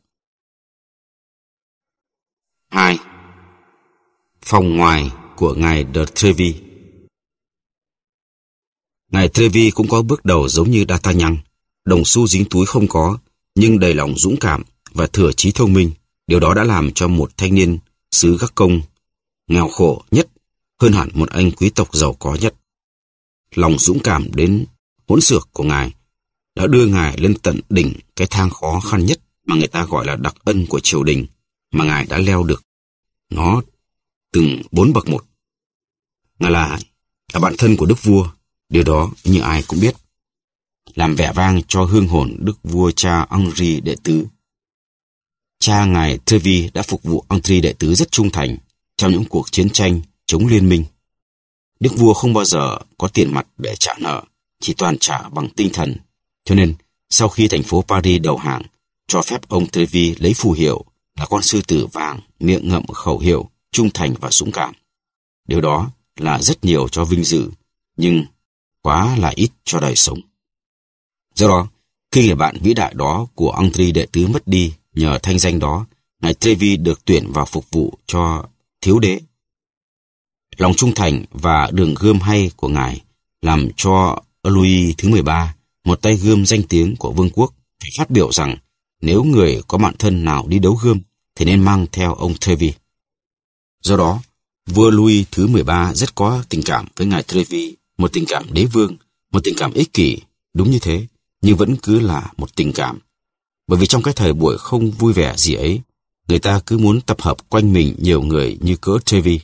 2. Phòng ngoài của Ngài de Trevi Ngài Trevi cũng có bước đầu giống như D'Artagnan. Đồng xu dính túi không có, nhưng đầy lòng dũng cảm và thừa trí thông minh. Điều đó đã làm cho một thanh niên xứ các công nghèo khổ nhất hơn hẳn một anh quý tộc giàu có nhất. Lòng dũng cảm đến hỗn xược của ngài đã đưa ngài lên tận đỉnh cái thang khó khăn nhất mà người ta gọi là đặc ân của triều đình mà ngài đã leo được. Nó từng bốn bậc một. Ngài là, là bạn thân của đức vua, điều đó như ai cũng biết. Làm vẻ vang cho hương hồn đức vua cha Henri đệ tứ. Cha ngài Trevi đã phục vụ Henri đệ tứ rất trung thành trong những cuộc chiến tranh chống liên minh. Đức vua không bao giờ có tiền mặt để trả nợ, chỉ toàn trả bằng tinh thần. Cho nên, sau khi thành phố Paris đầu hàng, cho phép ông Trevi lấy phù hiệu là con sư tử vàng miệng ngậm khẩu hiệu trung thành và dũng cảm. Điều đó là rất nhiều cho vinh dự, nhưng quá là ít cho đời sống. Do đó, khi người bạn vĩ đại đó của Andri đệ tứ mất đi nhờ thanh danh đó, ngài Trevi được tuyển vào phục vụ cho thiếu đế. Lòng trung thành và đường gươm hay của ngài làm cho Louis thứ 13, một tay gươm danh tiếng của vương quốc, phải phát biểu rằng nếu người có bạn thân nào đi đấu gươm thì nên mang theo ông Trevi. Do đó, vua Louis thứ 13 rất có tình cảm với ngài Trevi, một tình cảm đế vương, một tình cảm ích kỷ, đúng như thế, nhưng vẫn cứ là một tình cảm. Bởi vì trong cái thời buổi không vui vẻ gì ấy, người ta cứ muốn tập hợp quanh mình nhiều người như cỡ Trevi.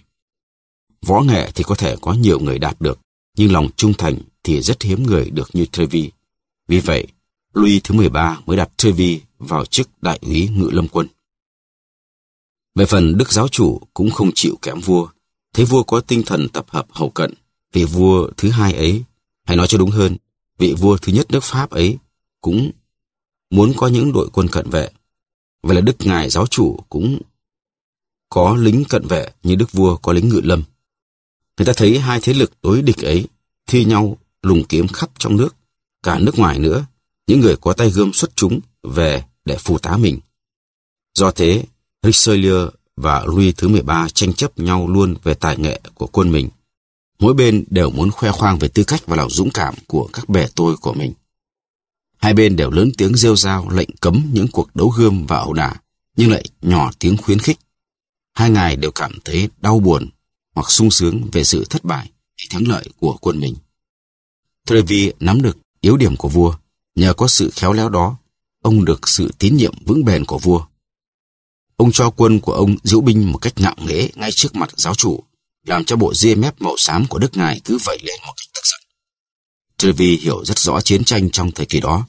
Võ nghệ thì có thể có nhiều người đạt được, nhưng lòng trung thành thì rất hiếm người được như Trevi. Vì vậy, Louis thứ 13 mới đặt Trevi vào chức đại úy ngự lâm quân. Về phần đức giáo chủ cũng không chịu kém vua, thấy vua có tinh thần tập hợp hậu cận, vị vua thứ hai ấy, hay nói cho đúng hơn, vị vua thứ nhất nước Pháp ấy cũng muốn có những đội quân cận vệ. Vậy là đức ngài giáo chủ cũng có lính cận vệ như đức vua có lính ngự lâm. Người ta thấy hai thế lực đối địch ấy thi nhau lùng kiếm khắp trong nước, cả nước ngoài nữa, những người có tay gươm xuất chúng về để phù tá mình. Do thế, Richelieu và Louis thứ 13 tranh chấp nhau luôn về tài nghệ của quân mình. Mỗi bên đều muốn khoe khoang về tư cách và lòng dũng cảm của các bè tôi của mình. Hai bên đều lớn tiếng rêu rao lệnh cấm những cuộc đấu gươm và ẩu đả, nhưng lại nhỏ tiếng khuyến khích. Hai ngài đều cảm thấy đau buồn hoặc sung sướng về sự thất bại hay thắng lợi của quân mình. Trevi nắm được yếu điểm của vua, nhờ có sự khéo léo đó ông được sự tín nhiệm vững bền của vua. Ông cho quân của ông diễu binh một cách ngạo nghễ ngay trước mặt giáo chủ, làm cho bộ ria mép màu xám của đức ngài cứ vẩy lên một cách tức giận. Trevi hiểu rất rõ chiến tranh trong thời kỳ đó.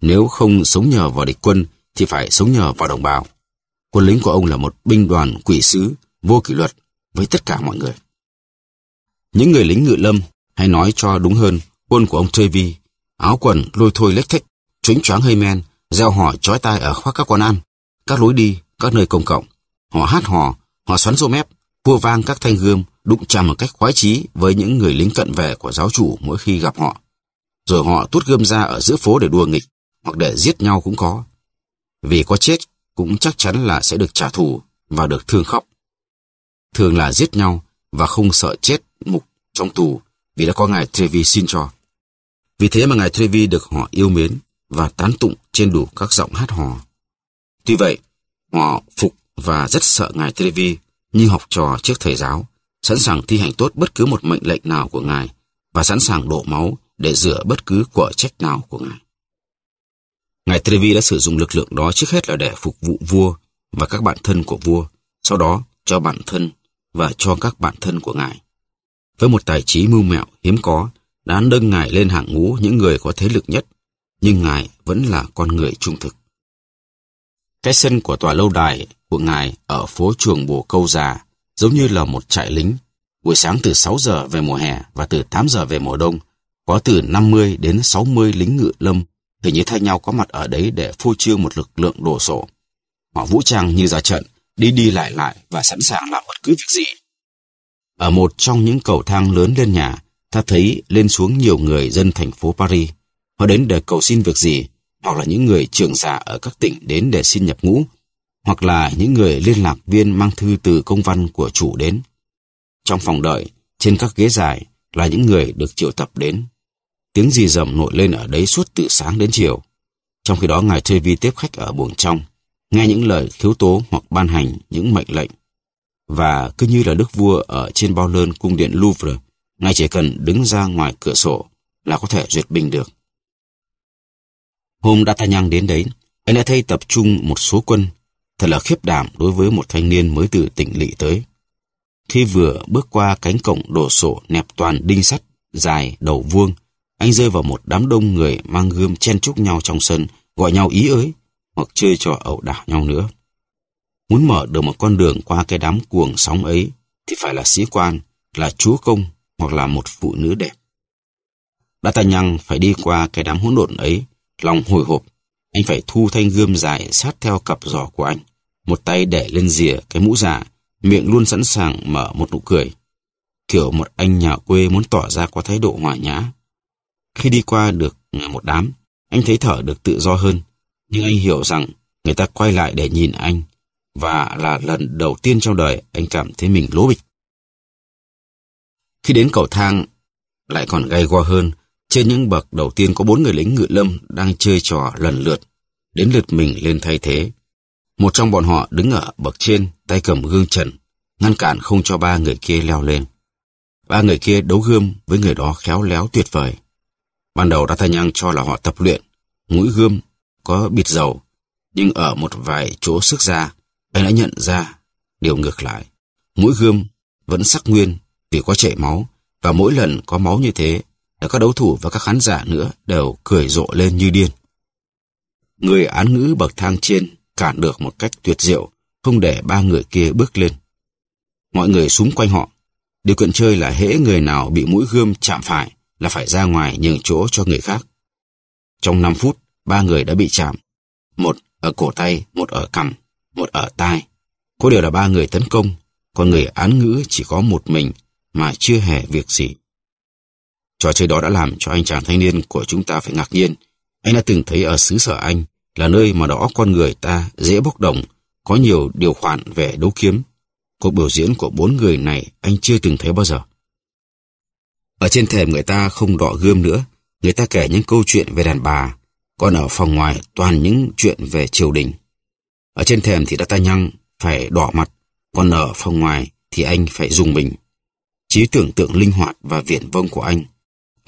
Nếu không sống nhờ vào địch quân thì phải sống nhờ vào đồng bào. Quân lính của ông là một binh đoàn quỷ sứ, vô kỷ luật với tất cả mọi người. Những người lính ngự lâm, hay nói cho đúng hơn, quân của ông Trevi, áo quần lôi thôi lếch thích, trính choáng hơi men, gieo hỏi trói tai ở khắp các quán ăn, các lối đi, các nơi công cộng. Họ hát hò, họ xoắn rô mép, vua vang các thanh gươm, đụng chạm một cách khoái chí với những người lính cận vệ của giáo chủ mỗi khi gặp họ. Rồi họ tuốt gươm ra ở giữa phố để đua nghịch, hoặc để giết nhau cũng có. Vì có chết cũng chắc chắn là sẽ được trả thù và được thương khóc. Thường là giết nhau và không sợ chết mục trong tù vì đã có ngài Trevi xin cho. Vì thế mà ngài Trevi được họ yêu mến và tán tụng trên đủ các giọng hát hò. Tuy vậy, họ phục và rất sợ ngài Trevi như học trò trước thầy giáo, sẵn sàng thi hành tốt bất cứ một mệnh lệnh nào của ngài và sẵn sàng đổ máu để rửa bất cứ quả trách nào của ngài. Ngài Trevi đã sử dụng lực lượng đó trước hết là để phục vụ vua và các bạn thân của vua, sau đó cho bản thân và cho các bạn thân của ngài. Với một tài trí mưu mẹo hiếm có, đã nâng ngài lên hạng ngũ những người có thế lực nhất nhưng Ngài vẫn là con người trung thực. Cái sân của tòa lâu đài của Ngài ở phố chuồng bồ câu già giống như là một trại lính. Buổi sáng từ 6 giờ về mùa hè và từ 8 giờ về mùa đông, có từ 50 đến 60 lính ngự lâm hình như thay nhau có mặt ở đấy để phô trương một lực lượng đồ sộ. Họ vũ trang như ra trận, đi đi lại lại và sẵn sàng làm bất cứ việc gì. Ở một trong những cầu thang lớn lên nhà, ta thấy lên xuống nhiều người dân thành phố Paris họ đến để cầu xin việc gì, hoặc là những người trưởng giả ở các tỉnh đến để xin nhập ngũ, hoặc là những người liên lạc viên mang thư từ công văn của chủ đến. Trong phòng đợi, trên các ghế dài là những người được triệu tập đến. Tiếng gì rầm nổi lên ở đấy suốt từ sáng đến chiều. Trong khi đó ngài chơi vi tiếp khách ở buồng trong, nghe những lời khiếu tố hoặc ban hành những mệnh lệnh. Và cứ như là đức vua ở trên bao lơn cung điện Louvre, ngài chỉ cần đứng ra ngoài cửa sổ là có thể duyệt binh được. Hôm đã D'Artagnan đến đấy, anh đã thấy tập trung một số quân, thật là khiếp đảm đối với một thanh niên mới từ tỉnh lỵ tới. Khi vừa bước qua cánh cổng đổ sổ nẹp toàn đinh sắt, dài, đầu vuông, anh rơi vào một đám đông người mang gươm chen chúc nhau trong sân, gọi nhau ý ới, hoặc chơi trò ẩu đả nhau nữa. Muốn mở được một con đường qua cái đám cuồng sóng ấy, thì phải là sĩ quan, là chúa công, hoặc là một phụ nữ đẹp. Đã nhăng phải đi qua cái đám hỗn độn ấy Lòng hồi hộp, anh phải thu thanh gươm dài sát theo cặp giỏ của anh. Một tay để lên rìa cái mũ giả, miệng luôn sẵn sàng mở một nụ cười. Kiểu một anh nhà quê muốn tỏ ra có thái độ hòa nhã. Khi đi qua được một đám, anh thấy thở được tự do hơn. Nhưng anh hiểu rằng người ta quay lại để nhìn anh. Và là lần đầu tiên trong đời anh cảm thấy mình lố bịch. Khi đến cầu thang, lại còn gay go hơn trên những bậc đầu tiên có bốn người lính ngự lâm đang chơi trò lần lượt, đến lượt mình lên thay thế. Một trong bọn họ đứng ở bậc trên, tay cầm gương trần, ngăn cản không cho ba người kia leo lên. Ba người kia đấu gươm với người đó khéo léo tuyệt vời. Ban đầu đã thanh nhang cho là họ tập luyện, mũi gươm có bịt dầu, nhưng ở một vài chỗ sức ra, anh đã nhận ra điều ngược lại. Mũi gươm vẫn sắc nguyên vì có chảy máu, và mỗi lần có máu như thế, là các đấu thủ và các khán giả nữa đều cười rộ lên như điên. Người án ngữ bậc thang trên cản được một cách tuyệt diệu, không để ba người kia bước lên. Mọi người súng quanh họ. Điều kiện chơi là hễ người nào bị mũi gươm chạm phải là phải ra ngoài nhường chỗ cho người khác. Trong 5 phút, ba người đã bị chạm. Một ở cổ tay, một ở cằm, một ở tai. Có điều là ba người tấn công, còn người án ngữ chỉ có một mình mà chưa hề việc gì. Trò chơi đó đã làm cho anh chàng thanh niên của chúng ta phải ngạc nhiên. Anh đã từng thấy ở xứ sở Anh là nơi mà đó con người ta dễ bốc đồng, có nhiều điều khoản về đấu kiếm. Cuộc biểu diễn của bốn người này anh chưa từng thấy bao giờ. Ở trên thềm người ta không đọ gươm nữa, người ta kể những câu chuyện về đàn bà, còn ở phòng ngoài toàn những chuyện về triều đình. Ở trên thềm thì đã ta nhăng, phải đỏ mặt, còn ở phòng ngoài thì anh phải dùng mình. Trí tưởng tượng linh hoạt và viển vông của anh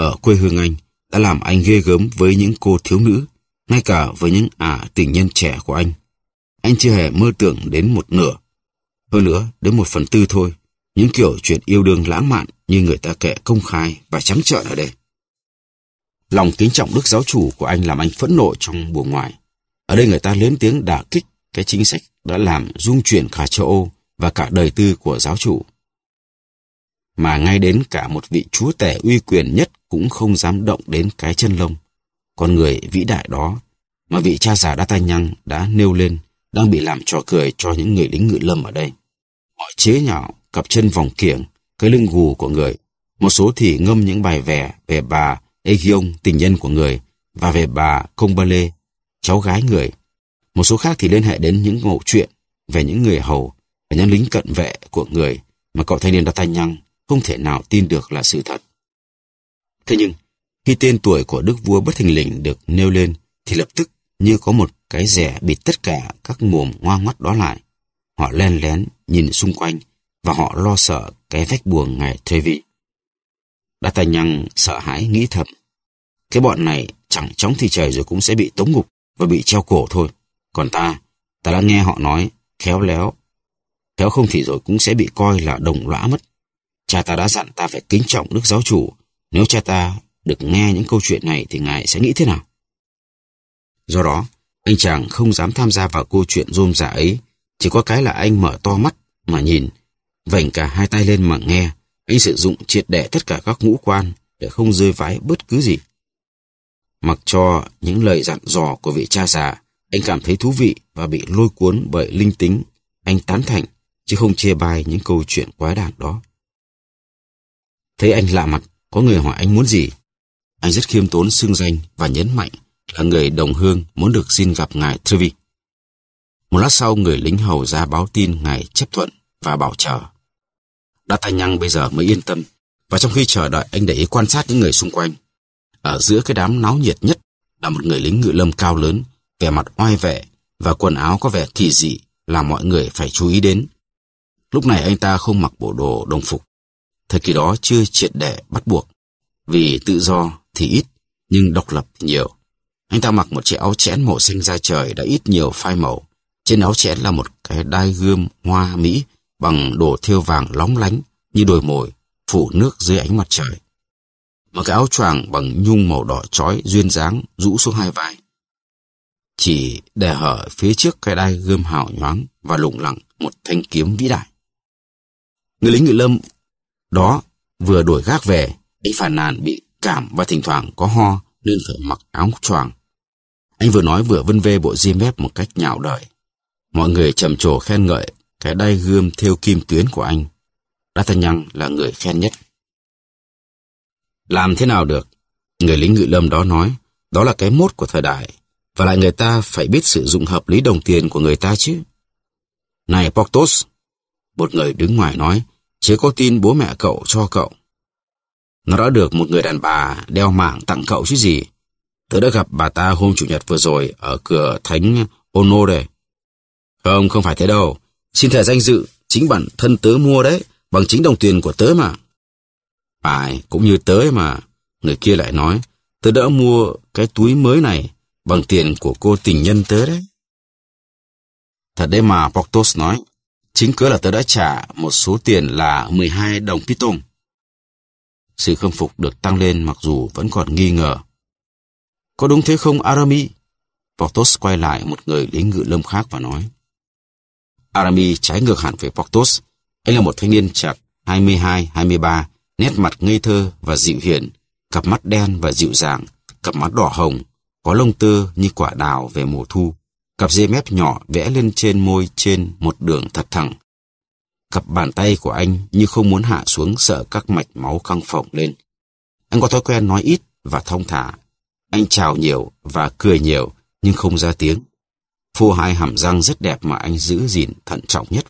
ở quê hương anh đã làm anh ghê gớm với những cô thiếu nữ, ngay cả với những ả tình nhân trẻ của anh. Anh chưa hề mơ tưởng đến một nửa, hơn nữa đến một phần tư thôi, những kiểu chuyện yêu đương lãng mạn như người ta kể công khai và trắng trợn ở đây. Lòng kính trọng đức giáo chủ của anh làm anh phẫn nộ trong buồng ngoài. Ở đây người ta lớn tiếng đả kích cái chính sách đã làm rung chuyển cả châu Âu và cả đời tư của giáo chủ. Mà ngay đến cả một vị chúa tể uy quyền nhất cũng không dám động đến cái chân lông. Con người vĩ đại đó mà vị cha già Đa Tay Nhăng đã nêu lên đang bị làm trò cười cho những người lính ngự lâm ở đây. Họ chế nhạo cặp chân vòng kiểng, cái lưng gù của người. Một số thì ngâm những bài vè về bà Egion, tình nhân của người, và về bà Công Ba Lê, cháu gái người. Một số khác thì liên hệ đến những ngộ chuyện về những người hầu và những lính cận vệ của người mà cậu thanh niên Đa Tay Nhăng không thể nào tin được là sự thật. Thế nhưng, khi tên tuổi của đức vua bất thình lình được nêu lên, thì lập tức như có một cái rẻ bị tất cả các mồm ngoa ngoắt đó lại. Họ len lén nhìn xung quanh và họ lo sợ cái vách buồng ngài thuê vị. Đã tài nhăn sợ hãi nghĩ thầm. Cái bọn này chẳng chóng thì trời rồi cũng sẽ bị tống ngục và bị treo cổ thôi. Còn ta, ta đã nghe họ nói, khéo léo. Khéo không thì rồi cũng sẽ bị coi là đồng lõa mất. Cha ta đã dặn ta phải kính trọng đức giáo chủ nếu cha ta được nghe những câu chuyện này thì ngài sẽ nghĩ thế nào? Do đó, anh chàng không dám tham gia vào câu chuyện rôm rả ấy, chỉ có cái là anh mở to mắt mà nhìn, vảnh cả hai tay lên mà nghe, anh sử dụng triệt để tất cả các ngũ quan để không rơi vái bất cứ gì. Mặc cho những lời dặn dò của vị cha già, anh cảm thấy thú vị và bị lôi cuốn bởi linh tính, anh tán thành, chứ không chê bai những câu chuyện quái đản đó. Thấy anh lạ mặt, có người hỏi anh muốn gì? Anh rất khiêm tốn xưng danh và nhấn mạnh là người đồng hương muốn được xin gặp ngài Trevi. Một lát sau người lính hầu ra báo tin ngài chấp thuận và bảo chờ. Đã tay nhăng bây giờ mới yên tâm và trong khi chờ đợi anh để ý quan sát những người xung quanh. Ở giữa cái đám náo nhiệt nhất là một người lính ngự lâm cao lớn, vẻ mặt oai vẻ và quần áo có vẻ kỳ dị làm mọi người phải chú ý đến. Lúc này anh ta không mặc bộ đồ đồng phục thời kỳ đó chưa triệt để bắt buộc. Vì tự do thì ít, nhưng độc lập thì nhiều. Anh ta mặc một chiếc áo chén màu xanh da trời đã ít nhiều phai màu. Trên áo chén là một cái đai gươm hoa Mỹ bằng đồ thêu vàng lóng lánh như đồi mồi, phủ nước dưới ánh mặt trời. Một cái áo choàng bằng nhung màu đỏ trói duyên dáng rũ xuống hai vai. Chỉ để hở phía trước cái đai gươm hào nhoáng và lủng lẳng một thanh kiếm vĩ đại. Người lính ngụy lâm đó, vừa đuổi gác về, anh phàn nàn bị cảm và thỉnh thoảng có ho nên phải mặc áo choàng. Anh vừa nói vừa vân vê bộ diêm mép một cách nhạo đời. Mọi người trầm trồ khen ngợi cái đai gươm theo kim tuyến của anh. D'Artagnan là người khen nhất. Làm thế nào được? Người lính ngự lâm đó nói, đó là cái mốt của thời đại. Và lại người ta phải biết sử dụng hợp lý đồng tiền của người ta chứ. Này Portos! Một người đứng ngoài nói, chứ có tin bố mẹ cậu cho cậu. Nó đã được một người đàn bà đeo mảng tặng cậu chứ gì. Tớ đã gặp bà ta hôm Chủ nhật vừa rồi ở cửa Thánh Ono đây. Không, không phải thế đâu. Xin thẻ danh dự, chính bản thân tớ mua đấy, bằng chính đồng tiền của tớ mà. Phải, cũng như tớ mà. Người kia lại nói, tớ đã mua cái túi mới này bằng tiền của cô tình nhân tớ đấy. Thật đấy mà, Proctos nói. Chính cớ là tớ đã trả một số tiền là 12 đồng pitong. Sự khâm phục được tăng lên mặc dù vẫn còn nghi ngờ. Có đúng thế không Arami? Portos quay lại một người lính ngự lâm khác và nói. Arami trái ngược hẳn với Portos. Anh là một thanh niên chặt 22-23, nét mặt ngây thơ và dịu hiền, cặp mắt đen và dịu dàng, cặp mắt đỏ hồng, có lông tơ như quả đào về mùa thu. Cặp dê mép nhỏ vẽ lên trên môi trên một đường thật thẳng. Cặp bàn tay của anh như không muốn hạ xuống sợ các mạch máu căng phồng lên. Anh có thói quen nói ít và thông thả. Anh chào nhiều và cười nhiều nhưng không ra tiếng. phu hai hàm răng rất đẹp mà anh giữ gìn thận trọng nhất.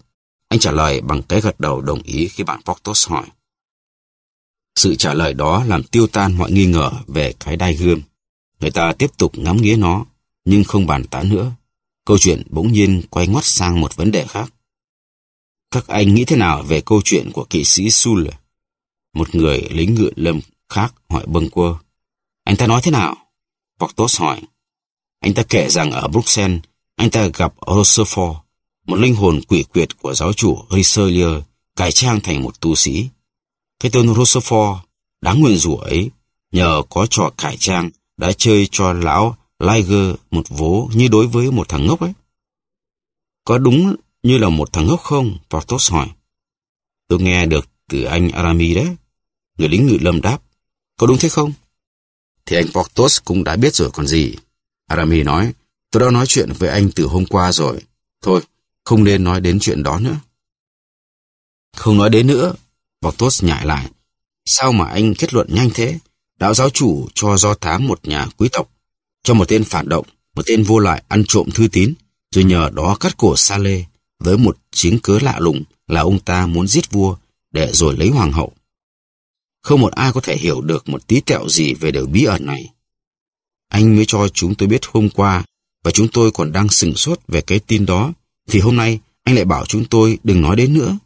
Anh trả lời bằng cái gật đầu đồng ý khi bạn Voktos hỏi. Sự trả lời đó làm tiêu tan mọi nghi ngờ về cái đai gươm. Người ta tiếp tục ngắm nghía nó, nhưng không bàn tán nữa câu chuyện bỗng nhiên quay ngoắt sang một vấn đề khác. Các anh nghĩ thế nào về câu chuyện của kỵ sĩ Sul? Một người lính ngựa lâm khác hỏi bâng quơ. Anh ta nói thế nào? Portos hỏi. Anh ta kể rằng ở Bruxelles, anh ta gặp Rochefort, một linh hồn quỷ quyệt của giáo chủ Richelieu, cải trang thành một tu sĩ. Cái tên Rochefort, đáng nguyện rủa ấy, nhờ có trò cải trang, đã chơi cho lão Liger một vố như đối với một thằng ngốc ấy. Có đúng như là một thằng ngốc không? Porthos hỏi. Tôi nghe được từ anh Aramis đấy. Người lính ngự lâm đáp. Có đúng thế không? Thì anh Porthos cũng đã biết rồi còn gì. Aramis nói. Tôi đã nói chuyện với anh từ hôm qua rồi. Thôi, không nên nói đến chuyện đó nữa. Không nói đến nữa. Porthos nhại lại. Sao mà anh kết luận nhanh thế? Đạo giáo chủ cho do thám một nhà quý tộc cho một tên phản động, một tên vô lại ăn trộm thư tín, rồi nhờ đó cắt cổ Sa Lê với một chứng cớ lạ lùng là ông ta muốn giết vua để rồi lấy hoàng hậu. Không một ai có thể hiểu được một tí tẹo gì về điều bí ẩn này. Anh mới cho chúng tôi biết hôm qua và chúng tôi còn đang sửng sốt về cái tin đó thì hôm nay anh lại bảo chúng tôi đừng nói đến nữa.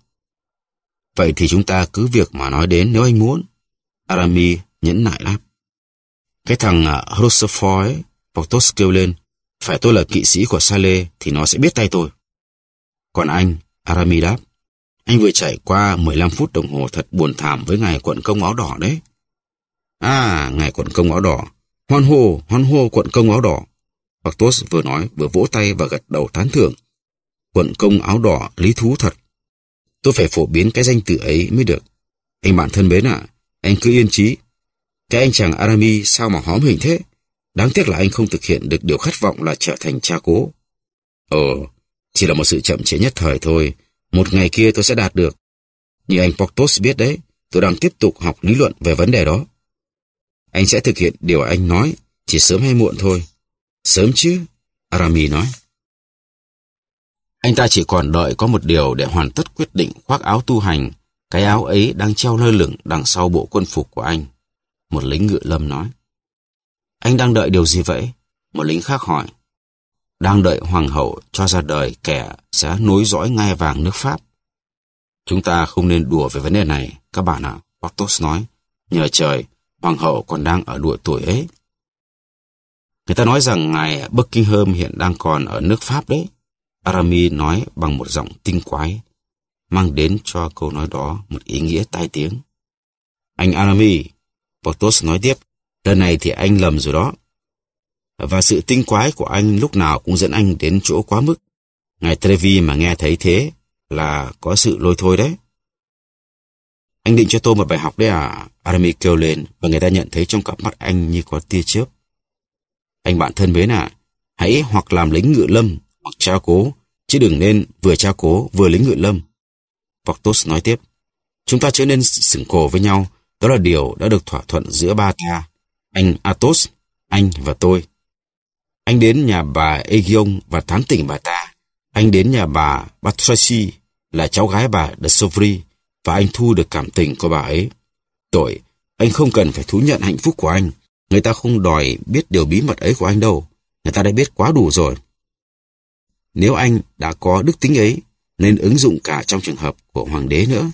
Vậy thì chúng ta cứ việc mà nói đến nếu anh muốn. Arami nhẫn nại đáp. Cái thằng à, Rochefort ấy, Portos kêu lên, phải tôi là kỵ sĩ của Sale thì nó sẽ biết tay tôi. Còn anh, Aramis đáp, anh vừa trải qua 15 phút đồng hồ thật buồn thảm với ngài quận công áo đỏ đấy. À, ngài quận công áo đỏ, hoan hô, hoan hô quận công áo đỏ. Portos vừa nói vừa vỗ tay và gật đầu tán thưởng. Quận công áo đỏ lý thú thật. Tôi phải phổ biến cái danh từ ấy mới được. Anh bạn thân mến ạ, anh cứ yên trí, cái anh chàng Arami sao mà hóm hình thế? Đáng tiếc là anh không thực hiện được điều khát vọng là trở thành cha cố. Ờ, chỉ là một sự chậm trễ nhất thời thôi. Một ngày kia tôi sẽ đạt được. Như anh Portos biết đấy, tôi đang tiếp tục học lý luận về vấn đề đó. Anh sẽ thực hiện điều anh nói, chỉ sớm hay muộn thôi. Sớm chứ, Arami nói. Anh ta chỉ còn đợi có một điều để hoàn tất quyết định khoác áo tu hành. Cái áo ấy đang treo lơ lửng đằng sau bộ quân phục của anh. Một lính ngự lâm nói. Anh đang đợi điều gì vậy? Một lính khác hỏi. Đang đợi hoàng hậu cho ra đời kẻ sẽ nối dõi ngai vàng nước Pháp. Chúng ta không nên đùa về vấn đề này, các bạn ạ. À, Portos nói. Nhờ trời, hoàng hậu còn đang ở độ tuổi ấy. Người ta nói rằng ngài Buckingham hiện đang còn ở nước Pháp đấy. Aramis nói bằng một giọng tinh quái, mang đến cho câu nói đó một ý nghĩa tai tiếng. Anh Aramis, Portos nói tiếp, lần này thì anh lầm rồi đó. Và sự tinh quái của anh lúc nào cũng dẫn anh đến chỗ quá mức. Ngài Trevi mà nghe thấy thế là có sự lôi thôi đấy. Anh định cho tôi một bài học đấy à? Arami kêu lên và người ta nhận thấy trong cặp mắt anh như có tia chớp. Anh bạn thân mến à, hãy hoặc làm lính ngự lâm hoặc tra cố, chứ đừng nên vừa tra cố vừa lính ngự lâm. Portos nói tiếp, chúng ta chưa nên sửng cổ với nhau đó là điều đã được thỏa thuận giữa ba ta, anh Athos, anh và tôi. Anh đến nhà bà Aegion và thám tỉnh bà ta. Anh đến nhà bà Batraci, là cháu gái bà de Sovri, và anh thu được cảm tình của bà ấy. Tội, anh không cần phải thú nhận hạnh phúc của anh. Người ta không đòi biết điều bí mật ấy của anh đâu. Người ta đã biết quá đủ rồi. Nếu anh đã có đức tính ấy, nên ứng dụng cả trong trường hợp của hoàng đế nữa.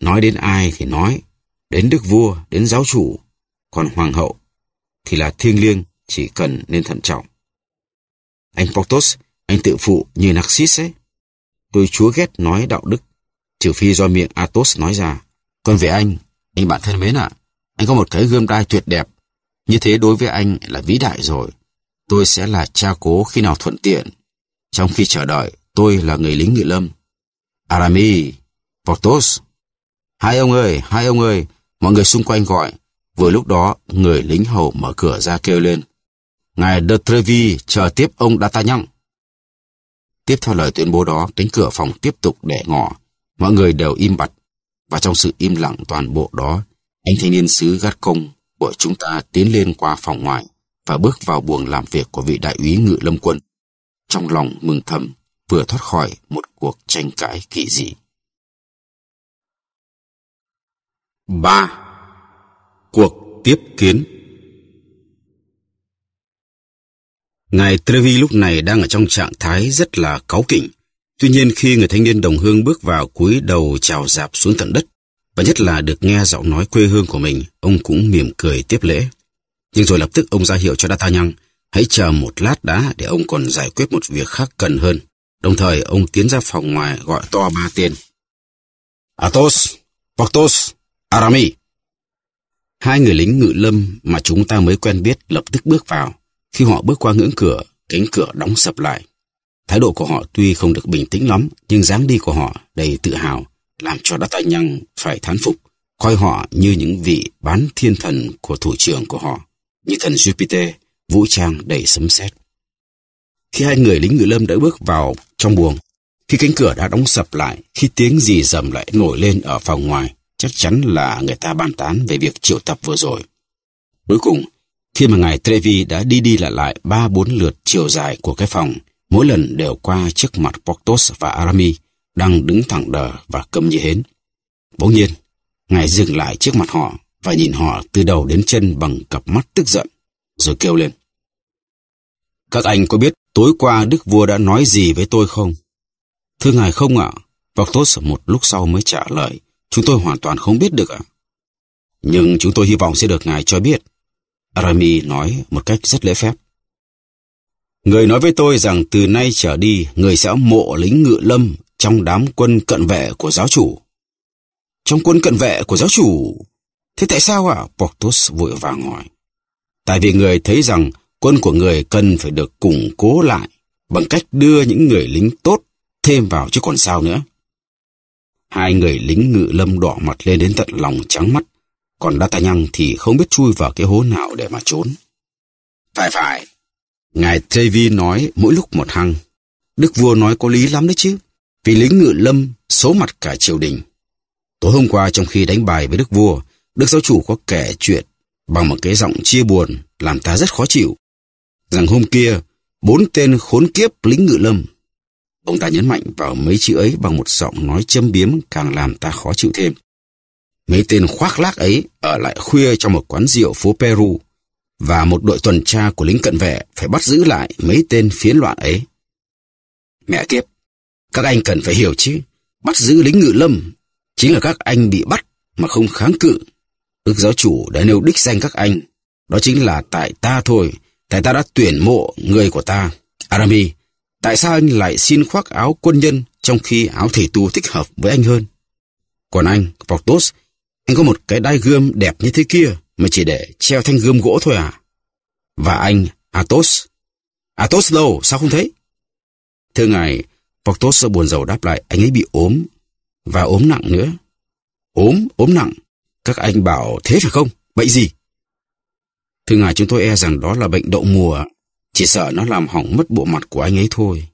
Nói đến ai thì nói, đến đức vua, đến giáo chủ, còn hoàng hậu thì là thiêng liêng, chỉ cần nên thận trọng. Anh Portos, anh tự phụ như Narcissus ấy. Tôi chúa ghét nói đạo đức, trừ phi do miệng Athos nói ra. Còn về anh, anh bạn thân mến ạ, anh có một cái gươm đai tuyệt đẹp. Như thế đối với anh là vĩ đại rồi. Tôi sẽ là cha cố khi nào thuận tiện. Trong khi chờ đợi, tôi là người lính ngự lâm. arami Portos, Hai ông ơi, hai ông ơi, mọi người xung quanh gọi. Vừa lúc đó, người lính hầu mở cửa ra kêu lên. Ngài De Trevi chờ tiếp ông D'Artagnan. Tiếp theo lời tuyên bố đó, cánh cửa phòng tiếp tục để ngỏ. Mọi người đều im bặt. Và trong sự im lặng toàn bộ đó, anh thanh niên sứ gắt công của chúng ta tiến lên qua phòng ngoài và bước vào buồng làm việc của vị đại úy ngự lâm quân. Trong lòng mừng thầm vừa thoát khỏi một cuộc tranh cãi kỳ dị. 3. Cuộc tiếp kiến Ngài Trevi lúc này đang ở trong trạng thái rất là cáu kỉnh. Tuy nhiên khi người thanh niên đồng hương bước vào cúi đầu chào dạp xuống tận đất, và nhất là được nghe giọng nói quê hương của mình, ông cũng mỉm cười tiếp lễ. Nhưng rồi lập tức ông ra hiệu cho nhăng hãy chờ một lát đã để ông còn giải quyết một việc khác cần hơn. Đồng thời ông tiến ra phòng ngoài gọi to ba tiền Athos! Porthos! Arami! Hai người lính ngự lâm mà chúng ta mới quen biết lập tức bước vào. Khi họ bước qua ngưỡng cửa, cánh cửa đóng sập lại. Thái độ của họ tuy không được bình tĩnh lắm, nhưng dáng đi của họ đầy tự hào, làm cho đất tài nhân phải thán phục, coi họ như những vị bán thiên thần của thủ trưởng của họ, như thần Jupiter, vũ trang đầy sấm sét. Khi hai người lính ngự lâm đã bước vào trong buồng, khi cánh cửa đã đóng sập lại, khi tiếng gì dầm lại nổi lên ở phòng ngoài, chắc chắn là người ta bàn tán về việc triệu tập vừa rồi. Cuối cùng, khi mà ngài Trevi đã đi đi lại lại ba bốn lượt chiều dài của cái phòng, mỗi lần đều qua trước mặt Portos và Arami đang đứng thẳng đờ và câm như hến. Bỗng nhiên, ngài dừng lại trước mặt họ và nhìn họ từ đầu đến chân bằng cặp mắt tức giận, rồi kêu lên. Các anh có biết tối qua Đức Vua đã nói gì với tôi không? Thưa ngài không ạ, Portos một lúc sau mới trả lời. Chúng tôi hoàn toàn không biết được ạ. Nhưng chúng tôi hy vọng sẽ được ngài cho biết. Arami nói một cách rất lễ phép. Người nói với tôi rằng từ nay trở đi, người sẽ mộ lính ngự lâm trong đám quân cận vệ của giáo chủ. Trong quân cận vệ của giáo chủ? Thế tại sao ạ? À? Portus vội vàng hỏi. Tại vì người thấy rằng quân của người cần phải được củng cố lại bằng cách đưa những người lính tốt thêm vào chứ còn sao nữa. Hai người lính ngự lâm đỏ mặt lên đến tận lòng trắng mắt, còn nhăng thì không biết chui vào cái hố nào để mà trốn. Phải phải, Ngài Trevi nói mỗi lúc một hăng. Đức vua nói có lý lắm đấy chứ, vì lính ngự lâm số mặt cả triều đình. Tối hôm qua trong khi đánh bài với đức vua, đức giáo chủ có kể chuyện bằng một cái giọng chia buồn làm ta rất khó chịu. Rằng hôm kia, bốn tên khốn kiếp lính ngự lâm Ông ta nhấn mạnh vào mấy chữ ấy bằng một giọng nói châm biếm càng làm ta khó chịu thêm. Mấy tên khoác lác ấy ở lại khuya trong một quán rượu phố Peru và một đội tuần tra của lính cận vệ phải bắt giữ lại mấy tên phiến loạn ấy. Mẹ kiếp, các anh cần phải hiểu chứ, bắt giữ lính ngự lâm chính là các anh bị bắt mà không kháng cự. Đức giáo chủ đã nêu đích danh các anh, đó chính là tại ta thôi, tại ta đã tuyển mộ người của ta. Arami, Tại sao anh lại xin khoác áo quân nhân trong khi áo thể tu thích hợp với anh hơn? Còn anh, Portos, anh có một cái đai gươm đẹp như thế kia mà chỉ để treo thanh gươm gỗ thôi à? Và anh, Athos? Athos đâu? Sao không thấy? Thưa ngài, Portos buồn rầu đáp lại anh ấy bị ốm và ốm nặng nữa. Ốm, ốm nặng. Các anh bảo thế phải không? Bệnh gì? Thưa ngài chúng tôi e rằng đó là bệnh đậu mùa chỉ sợ nó làm hỏng mất bộ mặt của anh ấy thôi.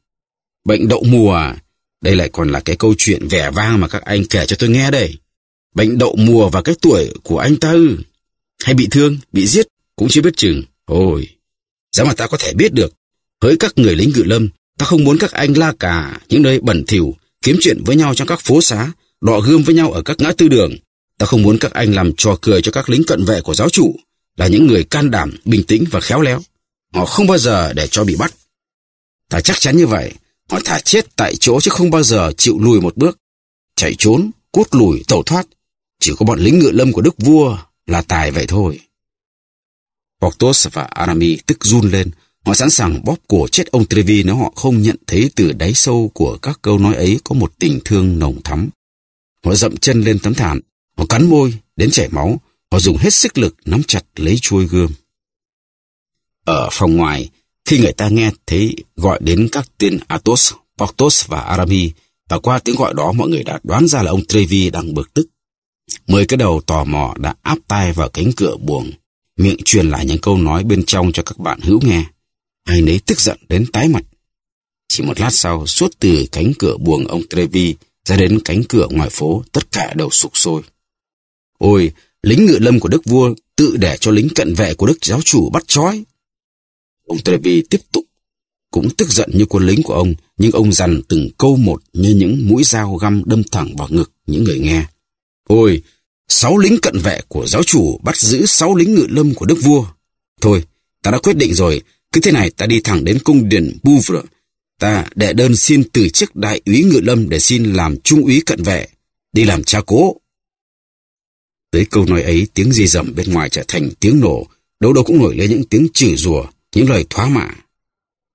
Bệnh đậu mùa à? Đây lại còn là cái câu chuyện vẻ vang mà các anh kể cho tôi nghe đây. Bệnh đậu mùa và cái tuổi của anh ta ư. Hay bị thương, bị giết, cũng chưa biết chừng. Ôi, giá mà ta có thể biết được. Hỡi các người lính ngự lâm, ta không muốn các anh la cà những nơi bẩn thỉu kiếm chuyện với nhau trong các phố xá, đọ gươm với nhau ở các ngã tư đường. Ta không muốn các anh làm trò cười cho các lính cận vệ của giáo chủ, là những người can đảm, bình tĩnh và khéo léo. Họ không bao giờ để cho bị bắt. Ta chắc chắn như vậy. Họ thả chết tại chỗ chứ không bao giờ chịu lùi một bước. Chạy trốn, cút lùi, tẩu thoát. Chỉ có bọn lính ngựa lâm của đức vua là tài vậy thôi. Portos và Arami tức run lên. Họ sẵn sàng bóp cổ chết ông Trevi nếu họ không nhận thấy từ đáy sâu của các câu nói ấy có một tình thương nồng thắm. Họ dậm chân lên tấm thảm, họ cắn môi đến chảy máu, họ dùng hết sức lực nắm chặt lấy chuôi gươm. Ở phòng ngoài, khi người ta nghe thấy gọi đến các tên Athos, Porthos và Aramis, và qua tiếng gọi đó mọi người đã đoán ra là ông Trevi đang bực tức. Mười cái đầu tò mò đã áp tai vào cánh cửa buồng, miệng truyền lại những câu nói bên trong cho các bạn hữu nghe. Ai nấy tức giận đến tái mặt. Chỉ một lát sau, suốt từ cánh cửa buồng ông Trevi ra đến cánh cửa ngoài phố, tất cả đều sụp sôi. Ôi, lính ngự lâm của đức vua tự để cho lính cận vệ của đức giáo chủ bắt trói. Ông Trevi tiếp tục. Cũng tức giận như quân lính của ông, nhưng ông dằn từng câu một như những mũi dao găm đâm thẳng vào ngực những người nghe. Ôi, sáu lính cận vệ của giáo chủ bắt giữ sáu lính ngự lâm của đức vua. Thôi, ta đã quyết định rồi, cứ thế này ta đi thẳng đến cung điện Bouvre. Ta đệ đơn xin từ chức đại úy ngự lâm để xin làm trung úy cận vệ, đi làm cha cố. Tới câu nói ấy, tiếng di dầm bên ngoài trở thành tiếng nổ, đâu đâu cũng nổi lên những tiếng chửi rủa những lời thoá mạ.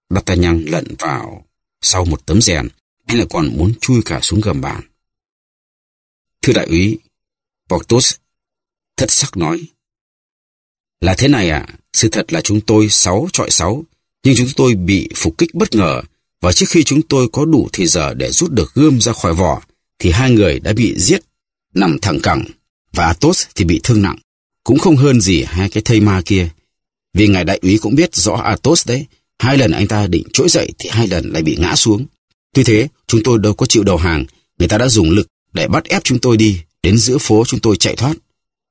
D'Artagnan lận vào sau một tấm rèn, anh lại còn muốn chui cả xuống gầm bàn. Thưa đại úy, Porthos thất sắc nói. Là thế này à, sự thật là chúng tôi sáu trọi sáu nhưng chúng tôi bị phục kích bất ngờ và trước khi chúng tôi có đủ thời giờ để rút được gươm ra khỏi vỏ thì hai người đã bị giết, nằm thẳng cẳng và Atos thì bị thương nặng, cũng không hơn gì hai cái thây ma kia. Vì ngài đại úy cũng biết rõ Atos đấy, hai lần anh ta định trỗi dậy thì hai lần lại bị ngã xuống. Tuy thế, chúng tôi đâu có chịu đầu hàng, người ta đã dùng lực để bắt ép chúng tôi đi, đến giữa phố chúng tôi chạy thoát.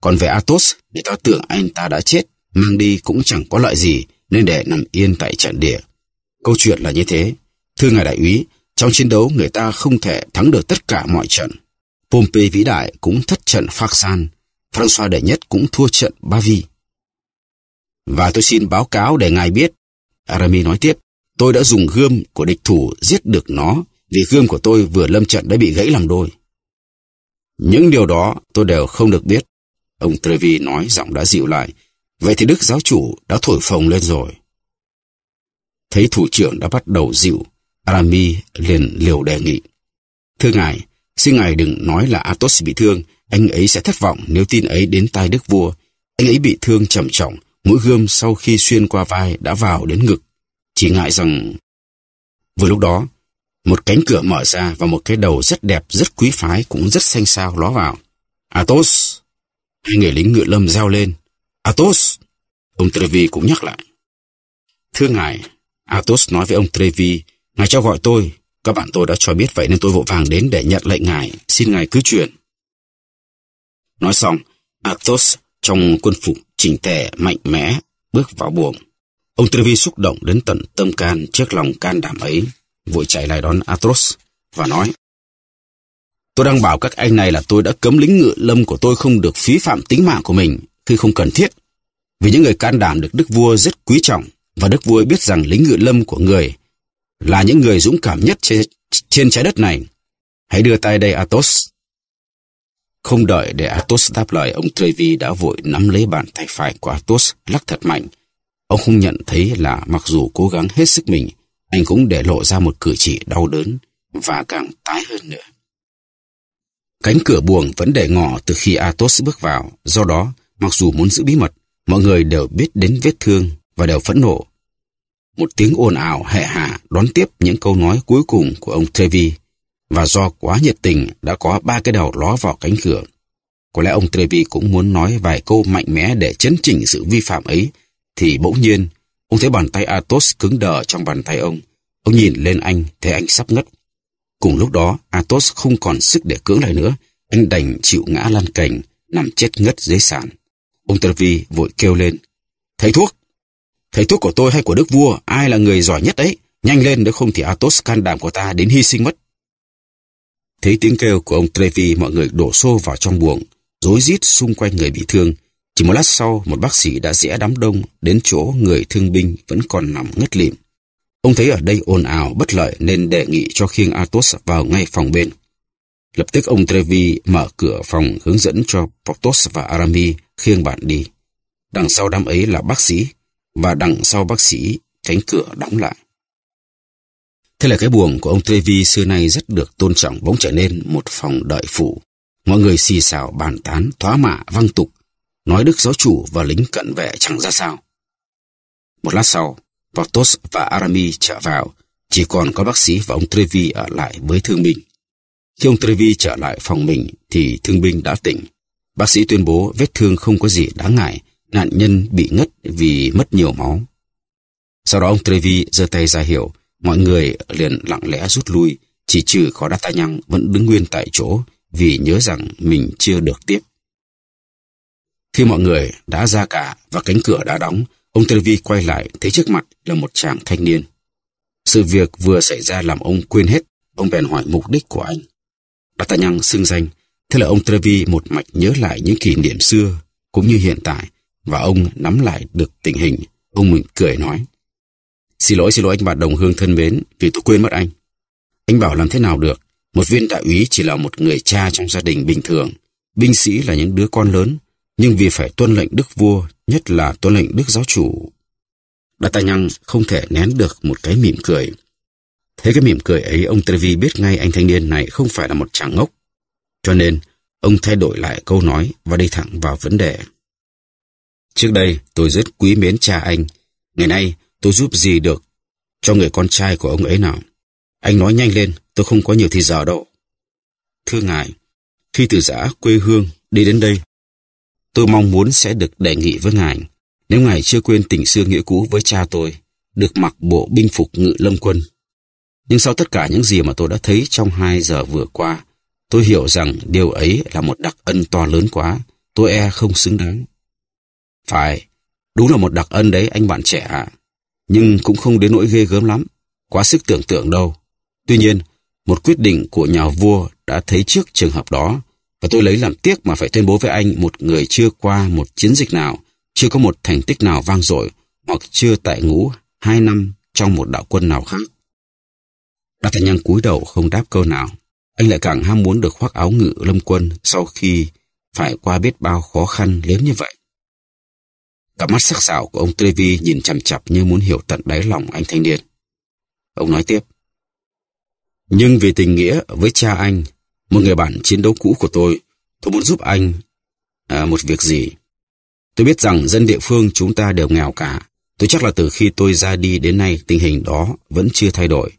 Còn về Atos, người ta tưởng anh ta đã chết, mang đi cũng chẳng có lợi gì, nên để nằm yên tại trận địa. Câu chuyện là như thế. Thưa ngài đại úy, trong chiến đấu người ta không thể thắng được tất cả mọi trận. Pompey vĩ đại cũng thất trận Phạc San, François đệ nhất cũng thua trận Bavie. Và tôi xin báo cáo để ngài biết. Arami nói tiếp, tôi đã dùng gươm của địch thủ giết được nó vì gươm của tôi vừa lâm trận đã bị gãy làm đôi. Những điều đó tôi đều không được biết. Ông Trevi nói giọng đã dịu lại. Vậy thì Đức giáo chủ đã thổi phồng lên rồi. Thấy thủ trưởng đã bắt đầu dịu, Arami liền liều đề nghị. Thưa ngài, xin ngài đừng nói là Athos bị thương, anh ấy sẽ thất vọng nếu tin ấy đến tai đức vua. Anh ấy bị thương trầm trọng Mũi gươm sau khi xuyên qua vai đã vào đến ngực. Chỉ ngại rằng... Vừa lúc đó, một cánh cửa mở ra và một cái đầu rất đẹp, rất quý phái, cũng rất xanh xao ló vào. Athos! Hai người lính ngựa lâm reo lên. Athos! Ông Trevi cũng nhắc lại. Thưa ngài, Athos nói với ông Trevi, ngài cho gọi tôi, các bạn tôi đã cho biết vậy nên tôi vội vàng đến để nhận lệnh ngài, xin ngài cứ chuyển. Nói xong, Athos trong quân phục chỉnh tề mạnh mẽ bước vào buồng. Ông Trevi xúc động đến tận tâm can trước lòng can đảm ấy, vội chạy lại đón Atros và nói Tôi đang bảo các anh này là tôi đã cấm lính ngự lâm của tôi không được phí phạm tính mạng của mình khi không cần thiết. Vì những người can đảm được đức vua rất quý trọng và đức vua biết rằng lính ngự lâm của người là những người dũng cảm nhất trên, trên trái đất này. Hãy đưa tay đây Athos không đợi để Atos đáp lời, ông Trevi đã vội nắm lấy bàn tay phải của Atos lắc thật mạnh. Ông không nhận thấy là mặc dù cố gắng hết sức mình, anh cũng để lộ ra một cử chỉ đau đớn và càng tái hơn nữa. Cánh cửa buồng vẫn để ngỏ từ khi Atos bước vào, do đó, mặc dù muốn giữ bí mật, mọi người đều biết đến vết thương và đều phẫn nộ. Một tiếng ồn ào hệ hạ đón tiếp những câu nói cuối cùng của ông Trevi và do quá nhiệt tình đã có ba cái đầu ló vào cánh cửa. Có lẽ ông Trevi cũng muốn nói vài câu mạnh mẽ để chấn chỉnh sự vi phạm ấy, thì bỗng nhiên, ông thấy bàn tay Athos cứng đờ trong bàn tay ông. Ông nhìn lên anh, thấy anh sắp ngất. Cùng lúc đó, Athos không còn sức để cưỡng lại nữa, anh đành chịu ngã lăn cành, nằm chết ngất dưới sàn. Ông Trevi vội kêu lên, Thầy thuốc! Thầy thuốc của tôi hay của đức vua, ai là người giỏi nhất đấy? Nhanh lên nếu không thì Athos can đảm của ta đến hy sinh mất. Thấy tiếng kêu của ông Trevi mọi người đổ xô vào trong buồng, rối rít xung quanh người bị thương. Chỉ một lát sau, một bác sĩ đã rẽ đám đông đến chỗ người thương binh vẫn còn nằm ngất lịm. Ông thấy ở đây ồn ào bất lợi nên đề nghị cho khiêng Atos vào ngay phòng bên. Lập tức ông Trevi mở cửa phòng hướng dẫn cho Porthos và Arami khiêng bạn đi. Đằng sau đám ấy là bác sĩ và đằng sau bác sĩ cánh cửa đóng lại. Thế là cái buồng của ông Tê Vi xưa nay rất được tôn trọng bỗng trở nên một phòng đợi phụ. Mọi người xì xào bàn tán, thóa mạ, văng tục, nói đức giáo chủ và lính cận vệ chẳng ra sao. Một lát sau, Portos và Arami trở vào, chỉ còn có bác sĩ và ông Trevi ở lại với thương binh. Khi ông Trevi trở lại phòng mình thì thương binh đã tỉnh. Bác sĩ tuyên bố vết thương không có gì đáng ngại, nạn nhân bị ngất vì mất nhiều máu. Sau đó ông Trevi giơ tay ra hiệu Mọi người liền lặng lẽ rút lui, chỉ trừ có đa ta nhăng vẫn đứng nguyên tại chỗ vì nhớ rằng mình chưa được tiếp. Khi mọi người đã ra cả và cánh cửa đã đóng, ông Telvi quay lại thấy trước mặt là một chàng thanh niên. Sự việc vừa xảy ra làm ông quên hết, ông bèn hỏi mục đích của anh. Đa ta nhăng xưng danh, thế là ông Trevi một mạch nhớ lại những kỷ niệm xưa cũng như hiện tại và ông nắm lại được tình hình. Ông mình cười nói. Xin lỗi, xin lỗi anh bạn đồng hương thân mến vì tôi quên mất anh. Anh bảo làm thế nào được. Một viên đại úy chỉ là một người cha trong gia đình bình thường. Binh sĩ là những đứa con lớn. Nhưng vì phải tuân lệnh đức vua, nhất là tuân lệnh đức giáo chủ. Đà Tà Nhăng không thể nén được một cái mỉm cười. Thế cái mỉm cười ấy ông Trevi biết ngay anh thanh niên này không phải là một chàng ngốc. Cho nên, ông thay đổi lại câu nói và đi thẳng vào vấn đề. Trước đây, tôi rất quý mến cha anh. Ngày nay, tôi giúp gì được cho người con trai của ông ấy nào? Anh nói nhanh lên, tôi không có nhiều thời giờ đâu. Thưa ngài, khi từ giã quê hương đi đến đây, tôi mong muốn sẽ được đề nghị với ngài. Nếu ngài chưa quên tình xưa nghĩa cũ với cha tôi, được mặc bộ binh phục ngự lâm quân. Nhưng sau tất cả những gì mà tôi đã thấy trong hai giờ vừa qua, tôi hiểu rằng điều ấy là một đặc ân to lớn quá, tôi e không xứng đáng. Phải, đúng là một đặc ân đấy anh bạn trẻ ạ. À nhưng cũng không đến nỗi ghê gớm lắm, quá sức tưởng tượng đâu. Tuy nhiên, một quyết định của nhà vua đã thấy trước trường hợp đó, và tôi lấy làm tiếc mà phải tuyên bố với anh một người chưa qua một chiến dịch nào, chưa có một thành tích nào vang dội hoặc chưa tại ngũ hai năm trong một đạo quân nào khác. D'Artagnan cúi đầu không đáp câu nào. Anh lại càng ham muốn được khoác áo ngự lâm quân sau khi phải qua biết bao khó khăn lớn như vậy cả mắt sắc sảo của ông Trevi nhìn chằm chằm như muốn hiểu tận đáy lòng anh thanh niên. Ông nói tiếp. Nhưng vì tình nghĩa với cha anh, một người bạn chiến đấu cũ của tôi, tôi muốn giúp anh à, một việc gì. Tôi biết rằng dân địa phương chúng ta đều nghèo cả. Tôi chắc là từ khi tôi ra đi đến nay tình hình đó vẫn chưa thay đổi.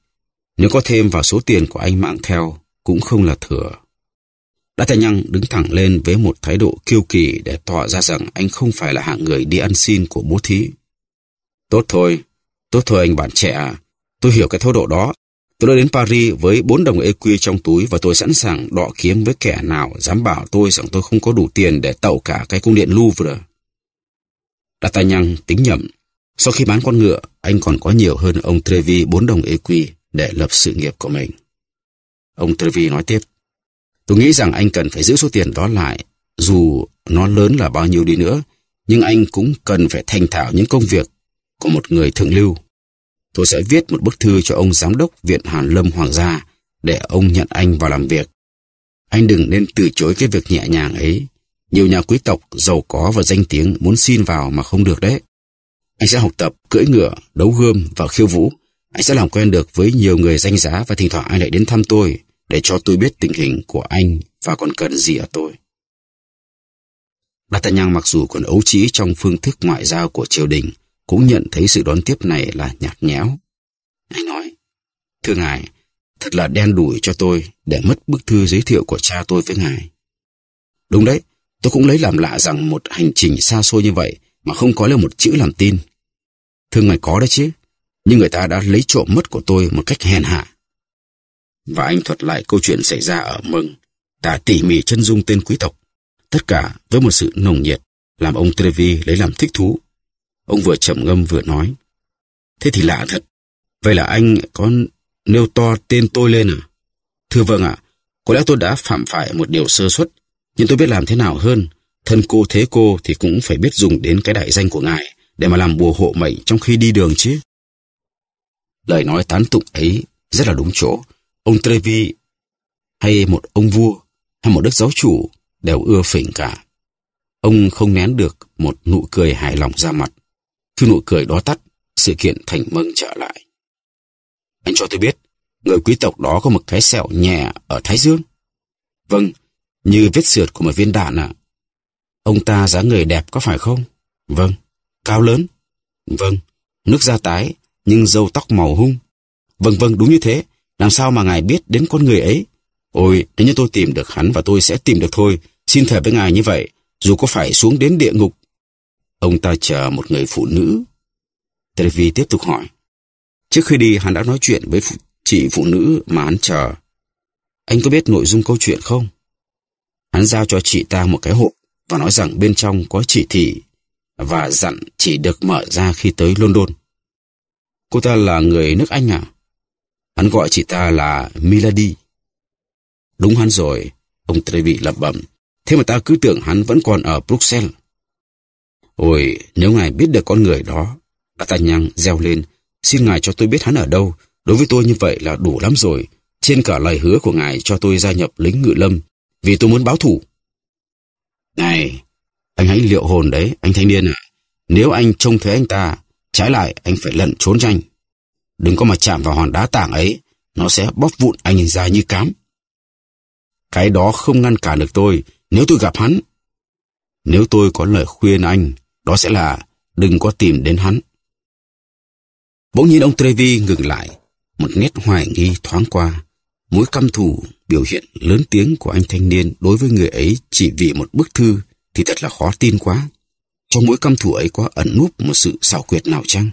Nếu có thêm vào số tiền của anh mang theo cũng không là thừa. Đã Thanh Nhăng đứng thẳng lên với một thái độ kiêu kỳ để tỏ ra rằng anh không phải là hạng người đi ăn xin của bố thí. Tốt thôi, tốt thôi anh bạn trẻ à. Tôi hiểu cái thái độ đó. Tôi đã đến Paris với bốn đồng EQ trong túi và tôi sẵn sàng đọ kiếm với kẻ nào dám bảo tôi rằng tôi không có đủ tiền để tậu cả cái cung điện Louvre. Đã Thanh Nhăng tính nhầm. Sau khi bán con ngựa, anh còn có nhiều hơn ông Trevi bốn đồng EQ để lập sự nghiệp của mình. Ông Trevi nói tiếp. Tôi nghĩ rằng anh cần phải giữ số tiền đó lại, dù nó lớn là bao nhiêu đi nữa, nhưng anh cũng cần phải thành thạo những công việc của một người thượng lưu. Tôi sẽ viết một bức thư cho ông giám đốc Viện Hàn Lâm Hoàng gia để ông nhận anh vào làm việc. Anh đừng nên từ chối cái việc nhẹ nhàng ấy. Nhiều nhà quý tộc giàu có và danh tiếng muốn xin vào mà không được đấy. Anh sẽ học tập cưỡi ngựa, đấu gươm và khiêu vũ. Anh sẽ làm quen được với nhiều người danh giá và thỉnh thoảng anh lại đến thăm tôi để cho tôi biết tình hình của anh và còn cần gì ở tôi. D'Artagnan mặc dù còn ấu trí trong phương thức ngoại giao của triều đình, cũng nhận thấy sự đón tiếp này là nhạt nhẽo. Anh nói, thưa ngài, thật là đen đủi cho tôi để mất bức thư giới thiệu của cha tôi với ngài. Đúng đấy, tôi cũng lấy làm lạ rằng một hành trình xa xôi như vậy mà không có được một chữ làm tin. Thưa ngài có đấy chứ, nhưng người ta đã lấy trộm mất của tôi một cách hèn hạ và anh thuật lại câu chuyện xảy ra ở Mừng, tả tỉ mỉ chân dung tên quý tộc. Tất cả với một sự nồng nhiệt, làm ông Trevi lấy làm thích thú. Ông vừa trầm ngâm vừa nói. Thế thì lạ thật. Vậy là anh có nêu to tên tôi lên à? Thưa vâng ạ, có lẽ tôi đã phạm phải một điều sơ suất, nhưng tôi biết làm thế nào hơn. Thân cô thế cô thì cũng phải biết dùng đến cái đại danh của ngài để mà làm bùa hộ mệnh trong khi đi đường chứ. Lời nói tán tụng ấy rất là đúng chỗ Ông Trevi hay một ông vua hay một đức giáo chủ đều ưa phỉnh cả. Ông không nén được một nụ cười hài lòng ra mặt. Khi nụ cười đó tắt, sự kiện thành mâng trở lại. Anh cho tôi biết, người quý tộc đó có một cái sẹo nhẹ ở Thái Dương. Vâng, như vết sượt của một viên đạn ạ. Ông ta dáng người đẹp có phải không? Vâng. Cao lớn? Vâng. Nước da tái, nhưng râu tóc màu hung. Vâng vâng, đúng như thế. Làm sao mà ngài biết đến con người ấy? Ôi, nếu như tôi tìm được hắn và tôi sẽ tìm được thôi. Xin thề với ngài như vậy, dù có phải xuống đến địa ngục. Ông ta chờ một người phụ nữ. Trevi tiếp tục hỏi. Trước khi đi, hắn đã nói chuyện với chị phụ nữ mà hắn chờ. Anh có biết nội dung câu chuyện không? Hắn giao cho chị ta một cái hộp và nói rằng bên trong có chỉ thị và dặn chỉ được mở ra khi tới London. Cô ta là người nước Anh à? Hắn gọi chị ta là Milady. Đúng hắn rồi, ông Trevi lẩm bẩm. Thế mà ta cứ tưởng hắn vẫn còn ở Bruxelles. Ôi, nếu ngài biết được con người đó, D'Artagnan reo lên. Xin ngài cho tôi biết hắn ở đâu. Đối với tôi như vậy là đủ lắm rồi. Trên cả lời hứa của ngài cho tôi gia nhập lính ngự lâm, vì tôi muốn báo thủ. Này, anh hãy liệu hồn đấy, anh thanh niên ạ. À. Nếu anh trông thấy anh ta, trái lại anh phải lẩn trốn tranh. Đừng có mà chạm vào hòn đá tảng ấy, nó sẽ bóp vụn anh ra như cám. Cái đó không ngăn cản được tôi nếu tôi gặp hắn. Nếu tôi có lời khuyên anh, đó sẽ là đừng có tìm đến hắn. Bỗng nhiên ông Trevi ngừng lại, một nét hoài nghi thoáng qua. Mối căm thù biểu hiện lớn tiếng của anh thanh niên đối với người ấy chỉ vì một bức thư thì thật là khó tin quá. Trong mỗi căm thù ấy có ẩn núp một sự xảo quyệt nào chăng?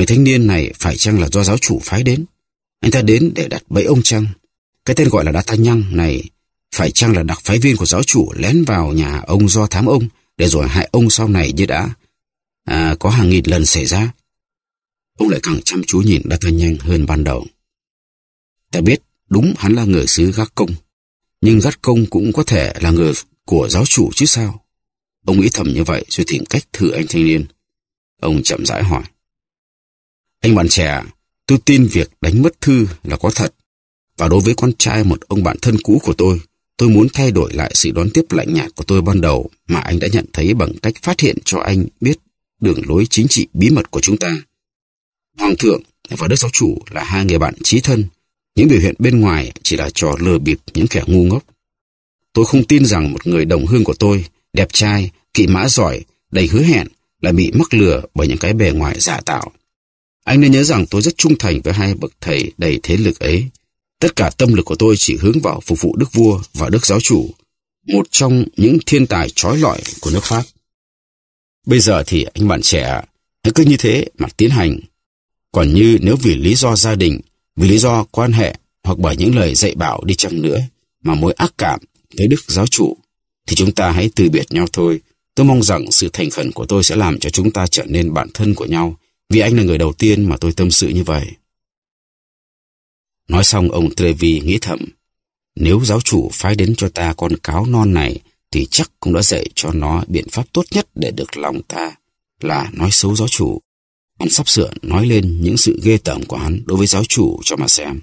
Người thanh niên này phải chăng là do giáo chủ phái đến? Anh ta đến để đặt bẫy ông chăng? Cái tên gọi là Đa Thanh Nhăng này phải chăng là đặc phái viên của giáo chủ lén vào nhà ông do thám ông để rồi hại ông sau này như đã à, có hàng nghìn lần xảy ra? Ông lại càng chăm chú nhìn Đa Thanh Nhăng hơn ban đầu. Ta biết đúng hắn là người xứ gác công, nhưng gắt công cũng có thể là người của giáo chủ chứ sao? Ông nghĩ thầm như vậy rồi tìm cách thử anh thanh niên. Ông chậm rãi hỏi. Anh bạn trẻ, tôi tin việc đánh mất thư là có thật. Và đối với con trai một ông bạn thân cũ của tôi, tôi muốn thay đổi lại sự đón tiếp lãnh nhạc của tôi ban đầu mà anh đã nhận thấy bằng cách phát hiện cho anh biết đường lối chính trị bí mật của chúng ta. Hoàng thượng và Đức Giáo Chủ là hai người bạn trí thân. Những biểu hiện bên ngoài chỉ là trò lừa bịp những kẻ ngu ngốc. Tôi không tin rằng một người đồng hương của tôi, đẹp trai, kỵ mã giỏi, đầy hứa hẹn lại bị mắc lừa bởi những cái bề ngoài giả tạo. Anh nên nhớ rằng tôi rất trung thành với hai bậc thầy đầy thế lực ấy. Tất cả tâm lực của tôi chỉ hướng vào phục vụ đức vua và đức giáo chủ, một trong những thiên tài trói lọi của nước Pháp. Bây giờ thì anh bạn trẻ, hãy cứ như thế mà tiến hành. Còn như nếu vì lý do gia đình, vì lý do quan hệ hoặc bởi những lời dạy bảo đi chăng nữa mà mối ác cảm với đức giáo chủ, thì chúng ta hãy từ biệt nhau thôi. Tôi mong rằng sự thành khẩn của tôi sẽ làm cho chúng ta trở nên bạn thân của nhau vì anh là người đầu tiên mà tôi tâm sự như vậy. Nói xong ông Trevi nghĩ thầm, nếu giáo chủ phái đến cho ta con cáo non này thì chắc cũng đã dạy cho nó biện pháp tốt nhất để được lòng ta là nói xấu giáo chủ. Hắn sắp sửa nói lên những sự ghê tởm của hắn đối với giáo chủ cho mà xem.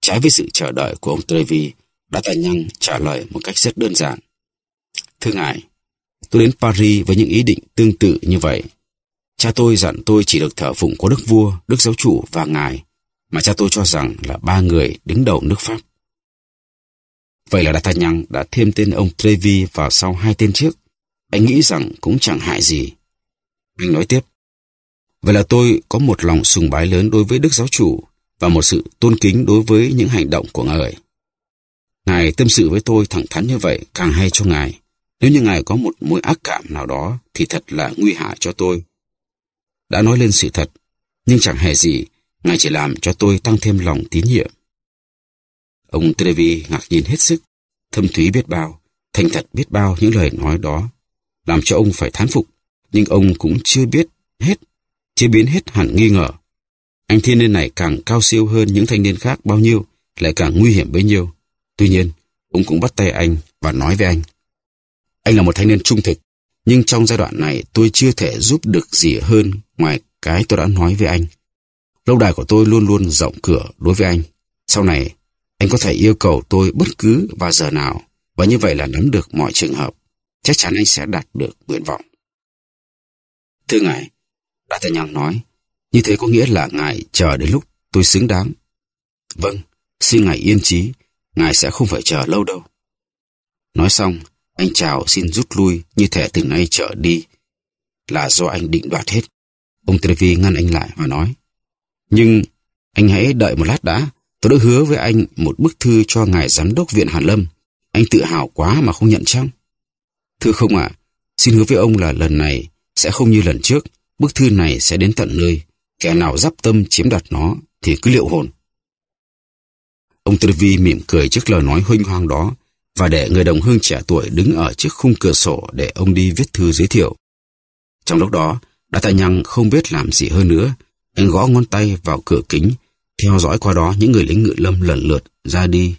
Trái với sự chờ đợi của ông Trevi, đã tài D'Artagnan trả lời một cách rất đơn giản. Thưa ngài, tôi đến Paris với những ý định tương tự như vậy Cha tôi dặn tôi chỉ được thở phụng có đức vua, đức giáo chủ và ngài, mà cha tôi cho rằng là ba người đứng đầu nước Pháp. Vậy là D'Artagnan đã thêm tên ông Trevi vào sau hai tên trước. Anh nghĩ rằng cũng chẳng hại gì. Anh nói tiếp. Vậy là tôi có một lòng sùng bái lớn đối với Đức Giáo Chủ và một sự tôn kính đối với những hành động của Ngài. Ngài tâm sự với tôi thẳng thắn như vậy càng hay cho Ngài. Nếu như Ngài có một mối ác cảm nào đó thì thật là nguy hại cho tôi đã nói lên sự thật, nhưng chẳng hề gì, ngay chỉ làm cho tôi tăng thêm lòng tín nhiệm. Ông Trevi ngạc nhiên hết sức, thâm thúy biết bao, thành thật biết bao những lời nói đó, làm cho ông phải thán phục, nhưng ông cũng chưa biết hết, chưa biến hết hẳn nghi ngờ. Anh thiên niên này càng cao siêu hơn những thanh niên khác bao nhiêu, lại càng nguy hiểm bấy nhiêu. Tuy nhiên, ông cũng bắt tay anh và nói với anh. Anh là một thanh niên trung thực, nhưng trong giai đoạn này tôi chưa thể giúp được gì hơn ngoài cái tôi đã nói với anh. Lâu đài của tôi luôn luôn rộng cửa đối với anh. Sau này, anh có thể yêu cầu tôi bất cứ vào giờ nào và như vậy là nắm được mọi trường hợp. Chắc chắn anh sẽ đạt được nguyện vọng. Thưa ngài, đã Tây Nhang nói, như thế có nghĩa là ngài chờ đến lúc tôi xứng đáng. Vâng, xin ngài yên trí, ngài sẽ không phải chờ lâu đâu. Nói xong, anh chào xin rút lui như thể từ nay trở đi là do anh định đoạt hết. Ông Trevi ngăn anh lại và nói Nhưng anh hãy đợi một lát đã. Tôi đã hứa với anh một bức thư cho ngài giám đốc viện Hàn Lâm. Anh tự hào quá mà không nhận chăng? Thưa không ạ, xin hứa với ông là lần này sẽ không như lần trước. Bức thư này sẽ đến tận nơi. Kẻ nào dắp tâm chiếm đoạt nó thì cứ liệu hồn. Ông Tư mỉm cười trước lời nói huynh hoang đó và để người đồng hương trẻ tuổi đứng ở trước khung cửa sổ để ông đi viết thư giới thiệu. Trong lúc đó, Đa Tạ Nhăng không biết làm gì hơn nữa. Anh gõ ngón tay vào cửa kính, theo dõi qua đó những người lính ngự lâm lần lượt ra đi,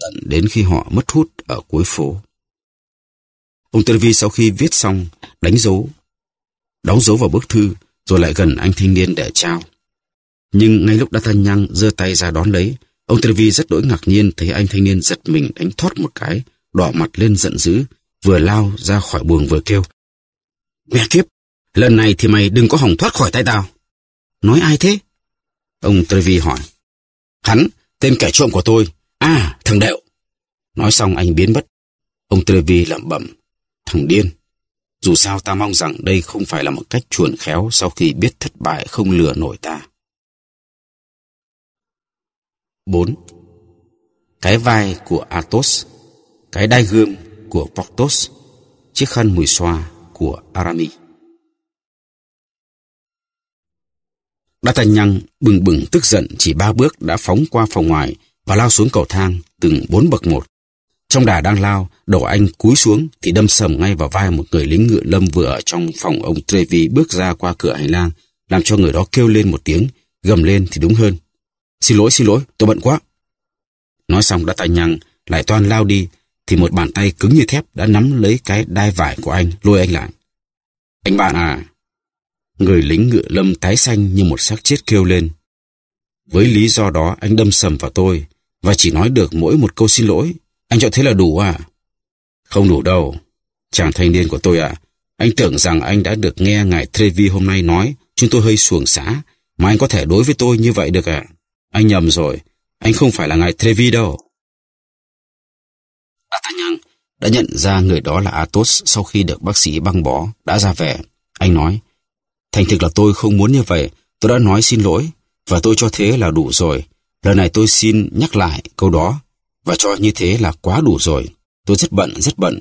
tận đến khi họ mất hút ở cuối phố. Ông Tân Vi sau khi viết xong, đánh dấu, đóng dấu vào bức thư, rồi lại gần anh thanh niên để trao. Nhưng ngay lúc Đa Thanh Nhăng giơ tay ra đón lấy, Ông Trevi rất đỗi ngạc nhiên thấy anh thanh niên rất mình đánh thoát một cái, đỏ mặt lên giận dữ, vừa lao ra khỏi buồng vừa kêu. Mẹ kiếp, lần này thì mày đừng có hỏng thoát khỏi tay tao. Nói ai thế? Ông Trevi hỏi. Hắn, tên kẻ trộm của tôi. À, thằng Đệu. Nói xong anh biến mất. Ông Trevi lẩm bẩm. Thằng điên. Dù sao ta mong rằng đây không phải là một cách chuồn khéo sau khi biết thất bại không lừa nổi ta. 4. Cái vai của Athos, cái đai gươm của Porthos, chiếc khăn mùi xoa của Aramis. D'Artagnan bừng bừng tức giận chỉ ba bước đã phóng qua phòng ngoài và lao xuống cầu thang từng bốn bậc một. Trong đà đang lao, đầu anh cúi xuống thì đâm sầm ngay vào vai một người lính ngựa lâm vừa ở trong phòng ông Trevi bước ra qua cửa hành lang, làm cho người đó kêu lên một tiếng, gầm lên thì đúng hơn. Xin lỗi, xin lỗi, tôi bận quá. Nói xong đã tay nhằng, lại toan lao đi, thì một bàn tay cứng như thép đã nắm lấy cái đai vải của anh, lôi anh lại. Anh bạn à! Người lính ngựa lâm tái xanh như một xác chết kêu lên. Với lý do đó anh đâm sầm vào tôi và chỉ nói được mỗi một câu xin lỗi. Anh cho thế là đủ à? Không đủ đâu. Chàng thanh niên của tôi ạ, à, anh tưởng rằng anh đã được nghe ngài Trevi hôm nay nói chúng tôi hơi xuồng xã mà anh có thể đối với tôi như vậy được ạ. À? Anh nhầm rồi, anh không phải là ngài Trevi đâu. D'Artagnan đã nhận ra người đó là Athos sau khi được bác sĩ băng bó, đã ra về. Anh nói, thành thực là tôi không muốn như vậy, tôi đã nói xin lỗi, và tôi cho thế là đủ rồi. Lần này tôi xin nhắc lại câu đó, và cho như thế là quá đủ rồi. Tôi rất bận, rất bận.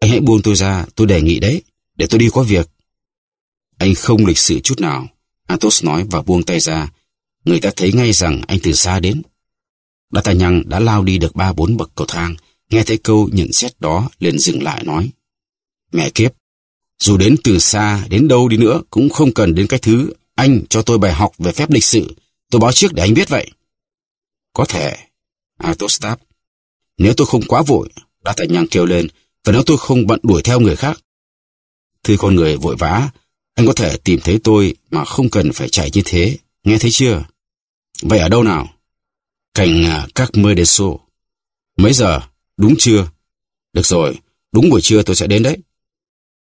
Anh hãy buông tôi ra, tôi đề nghị đấy, để tôi đi có việc. Anh không lịch sự chút nào. Athos nói và buông tay ra, Người ta thấy ngay rằng anh từ xa đến. D'Artagnan đã lao đi được ba bốn bậc cầu thang, nghe thấy câu nhận xét đó liền dừng lại nói. Mẹ kiếp, dù đến từ xa, đến đâu đi nữa cũng không cần đến cái thứ anh cho tôi bài học về phép lịch sự. Tôi báo trước để anh biết vậy. Có thể. Athos đáp. Nếu tôi không quá vội, D'Artagnan kêu lên, và nếu tôi không bận đuổi theo người khác. Thưa con người vội vã, anh có thể tìm thấy tôi mà không cần phải chạy như thế, nghe thấy chưa? Vậy ở đâu nào? Cạnh à, các xô Mấy giờ? Đúng chưa? Được rồi, đúng buổi trưa tôi sẽ đến đấy.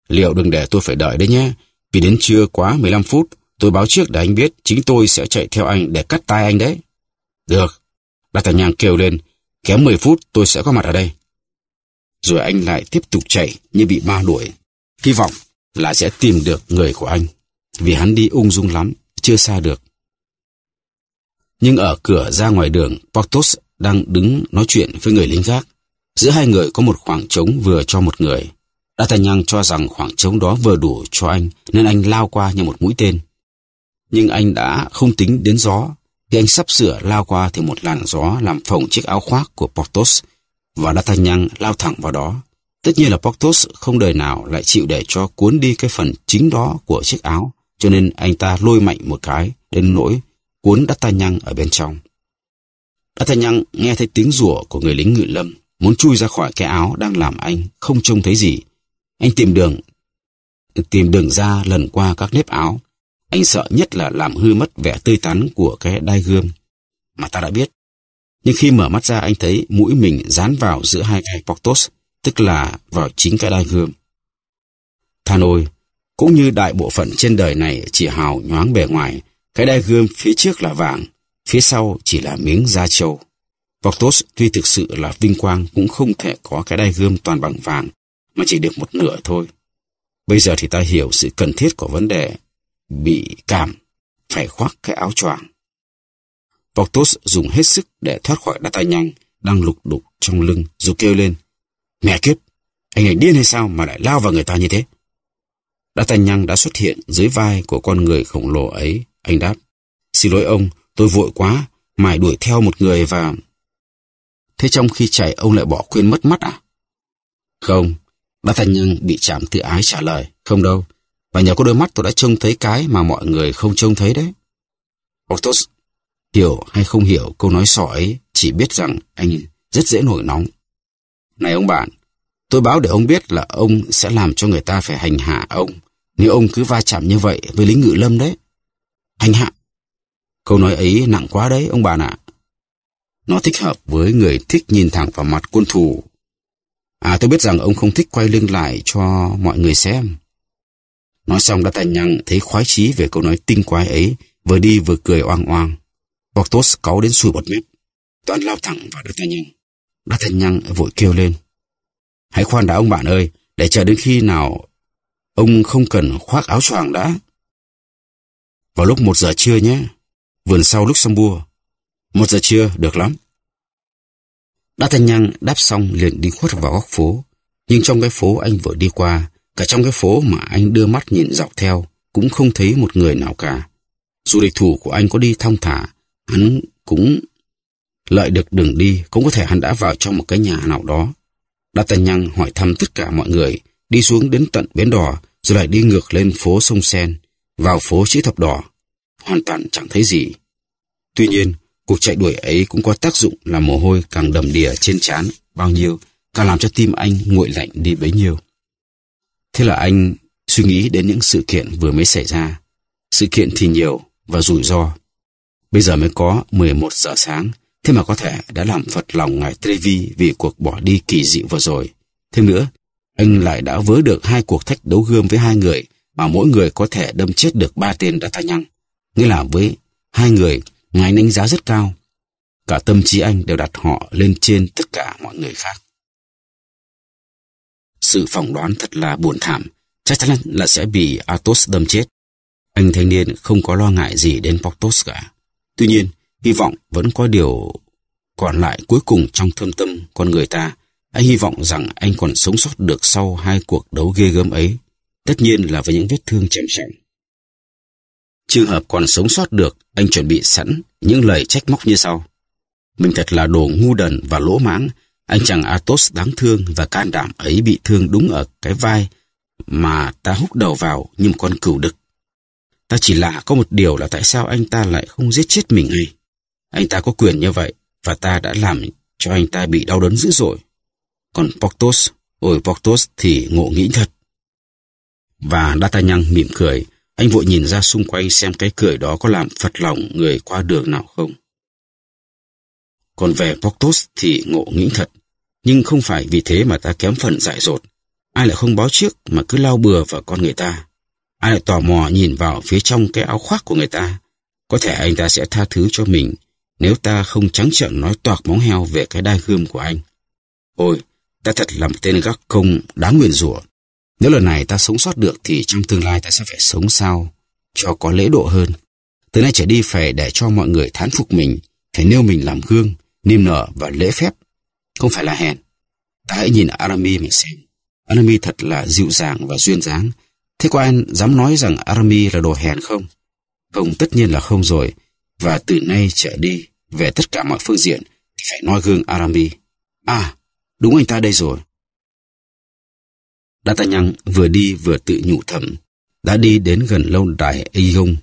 Liệu đừng để tôi phải đợi đấy nhé, vì đến trưa quá 15 phút, tôi báo trước để anh biết chính tôi sẽ chạy theo anh để cắt tay anh đấy. Được, đặt tài nhàng kêu lên, kém 10 phút tôi sẽ có mặt ở đây. Rồi anh lại tiếp tục chạy như bị ma đuổi, hy vọng là sẽ tìm được người của anh, vì hắn đi ung dung lắm, chưa xa được. Nhưng ở cửa ra ngoài đường, Porthos đang đứng nói chuyện với người lính gác. Giữa hai người có một khoảng trống vừa cho một người. D'Artagnan cho rằng khoảng trống đó vừa đủ cho anh, nên anh lao qua như một mũi tên. Nhưng anh đã không tính đến gió. Khi anh sắp sửa lao qua thì một làn gió làm phồng chiếc áo khoác của Porthos và D'Artagnan lao thẳng vào đó. Tất nhiên là Porthos không đời nào lại chịu để cho cuốn đi cái phần chính đó của chiếc áo, cho nên anh ta lôi mạnh một cái đến nỗi cuốn nhăng ở bên trong. nhăng nghe thấy tiếng rủa của người lính ngự lâm, muốn chui ra khỏi cái áo đang làm anh không trông thấy gì. Anh tìm đường, tìm đường ra lần qua các nếp áo. Anh sợ nhất là làm hư mất vẻ tươi tắn của cái đai gươm mà ta đã biết. Nhưng khi mở mắt ra anh thấy mũi mình dán vào giữa hai cái Portos, tức là vào chính cái đai gươm. Than ôi, cũng như đại bộ phận trên đời này chỉ hào nhoáng bề ngoài, cái đai gươm phía trước là vàng, phía sau chỉ là miếng da trâu. Voctos tuy thực sự là vinh quang cũng không thể có cái đai gươm toàn bằng vàng, mà chỉ được một nửa thôi. Bây giờ thì ta hiểu sự cần thiết của vấn đề bị cảm, phải khoác cái áo choàng. Voctos dùng hết sức để thoát khỏi đá tay nhanh, đang lục đục trong lưng, dù kêu lên. Mẹ kiếp, anh này điên hay sao mà lại lao vào người ta như thế? Đá tay nhanh đã xuất hiện dưới vai của con người khổng lồ ấy anh đáp, xin lỗi ông, tôi vội quá, mải đuổi theo một người và... Thế trong khi chạy ông lại bỏ quên mất mắt à? Không, bác Thanh Nhân bị chạm tự ái trả lời, không đâu. Và nhờ có đôi mắt tôi đã trông thấy cái mà mọi người không trông thấy đấy. Octos, hiểu hay không hiểu câu nói sỏ ấy, chỉ biết rằng anh rất dễ nổi nóng. Này ông bạn, tôi báo để ông biết là ông sẽ làm cho người ta phải hành hạ ông, nếu ông cứ va chạm như vậy với lính ngự lâm đấy. Anh Hạ. Câu nói ấy nặng quá đấy ông bạn ạ. Nó thích hợp với người thích nhìn thẳng vào mặt quân thù. À tôi biết rằng ông không thích quay lưng lại cho mọi người xem. Nói xong đã tàn nhăng thấy khoái chí về câu nói tinh quái ấy, vừa đi vừa cười oang oang. Boktos cáu đến sùi bọt mép. Toàn lao thẳng vào đứa tàn nhăng. đã tàn nhăng vội kêu lên. Hãy khoan đã ông bạn ơi, để chờ đến khi nào ông không cần khoác áo choàng đã. Vào lúc một giờ trưa nhé. Vườn sau lúc xong Luxembourg. Một giờ trưa, được lắm. Đã thanh nhang đáp xong liền đi khuất vào góc phố. Nhưng trong cái phố anh vừa đi qua, cả trong cái phố mà anh đưa mắt nhìn dọc theo, cũng không thấy một người nào cả. Dù địch thủ của anh có đi thong thả, hắn cũng lợi được đường đi, cũng có thể hắn đã vào trong một cái nhà nào đó. Đã tần nhăng hỏi thăm tất cả mọi người, đi xuống đến tận bến đò rồi lại đi ngược lên phố sông Sen vào phố chữ thập đỏ, hoàn toàn chẳng thấy gì. Tuy nhiên, cuộc chạy đuổi ấy cũng có tác dụng là mồ hôi càng đầm đìa trên trán bao nhiêu, càng làm cho tim anh nguội lạnh đi bấy nhiêu. Thế là anh suy nghĩ đến những sự kiện vừa mới xảy ra. Sự kiện thì nhiều và rủi ro. Bây giờ mới có 11 giờ sáng, thế mà có thể đã làm phật lòng ngài Trevi vì cuộc bỏ đi kỳ dị vừa rồi. Thêm nữa, anh lại đã vớ được hai cuộc thách đấu gươm với hai người mà mỗi người có thể đâm chết được ba tên đã ta nhăng. Nghĩa là với hai người, ngài đánh giá rất cao. Cả tâm trí anh đều đặt họ lên trên tất cả mọi người khác. Sự phỏng đoán thật là buồn thảm, chắc chắn là sẽ bị Athos đâm chết. Anh thanh niên không có lo ngại gì đến Portos cả. Tuy nhiên, hy vọng vẫn có điều còn lại cuối cùng trong thâm tâm con người ta. Anh hy vọng rằng anh còn sống sót được sau hai cuộc đấu ghê gớm ấy tất nhiên là với những vết thương trầm trọng. Trường hợp còn sống sót được, anh chuẩn bị sẵn những lời trách móc như sau. Mình thật là đồ ngu đần và lỗ mãng, anh chàng Atos đáng thương và can đảm ấy bị thương đúng ở cái vai mà ta húc đầu vào như một con cừu đực. Ta chỉ lạ có một điều là tại sao anh ta lại không giết chết mình ngay. Anh ta có quyền như vậy và ta đã làm cho anh ta bị đau đớn dữ dội. Còn Portos, ôi Portos thì ngộ nghĩ thật. Và D'Artagnan mỉm cười, anh vội nhìn ra xung quanh xem cái cười đó có làm phật lòng người qua đường nào không. Còn về Porthos thì ngộ nghĩ thật, nhưng không phải vì thế mà ta kém phần dại dột. Ai lại không báo trước mà cứ lao bừa vào con người ta. Ai lại tò mò nhìn vào phía trong cái áo khoác của người ta. Có thể anh ta sẽ tha thứ cho mình nếu ta không trắng trợn nói toạc móng heo về cái đai gươm của anh. Ôi, ta thật là một tên gác công đáng nguyền rủa nếu lần này ta sống sót được thì trong tương lai ta sẽ phải sống sao cho có lễ độ hơn. Từ nay trở đi phải để cho mọi người thán phục mình, phải nêu mình làm gương, niềm nở và lễ phép. Không phải là hèn. Ta hãy nhìn Arami mình xem. Arami thật là dịu dàng và duyên dáng. Thế có anh dám nói rằng Arami là đồ hèn không? Không, tất nhiên là không rồi. Và từ nay trở đi, về tất cả mọi phương diện, thì phải noi gương Arami. À, đúng anh ta đây rồi. D'Artagnan vừa đi vừa tự nhủ thầm. Đã đi đến gần lâu đài Aegon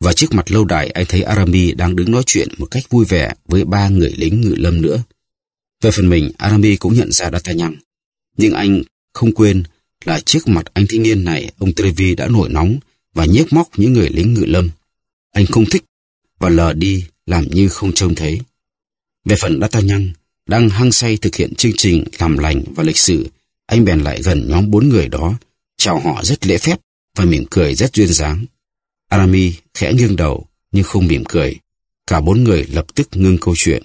và trước mặt lâu đài anh thấy Aramis đang đứng nói chuyện một cách vui vẻ với ba người lính ngự lâm nữa. Về phần mình, Aramis cũng nhận ra D'Artagnan. Nhưng anh không quên là trước mặt anh thanh niên này ông Trevi đã nổi nóng và nhếch móc những người lính ngự lâm. Anh không thích và lờ đi làm như không trông thấy. Về phần D'Artagnan, đang hăng say thực hiện chương trình làm lành và lịch sử anh bèn lại gần nhóm bốn người đó, chào họ rất lễ phép và mỉm cười rất duyên dáng. Arami khẽ nghiêng đầu nhưng không mỉm cười. Cả bốn người lập tức ngưng câu chuyện.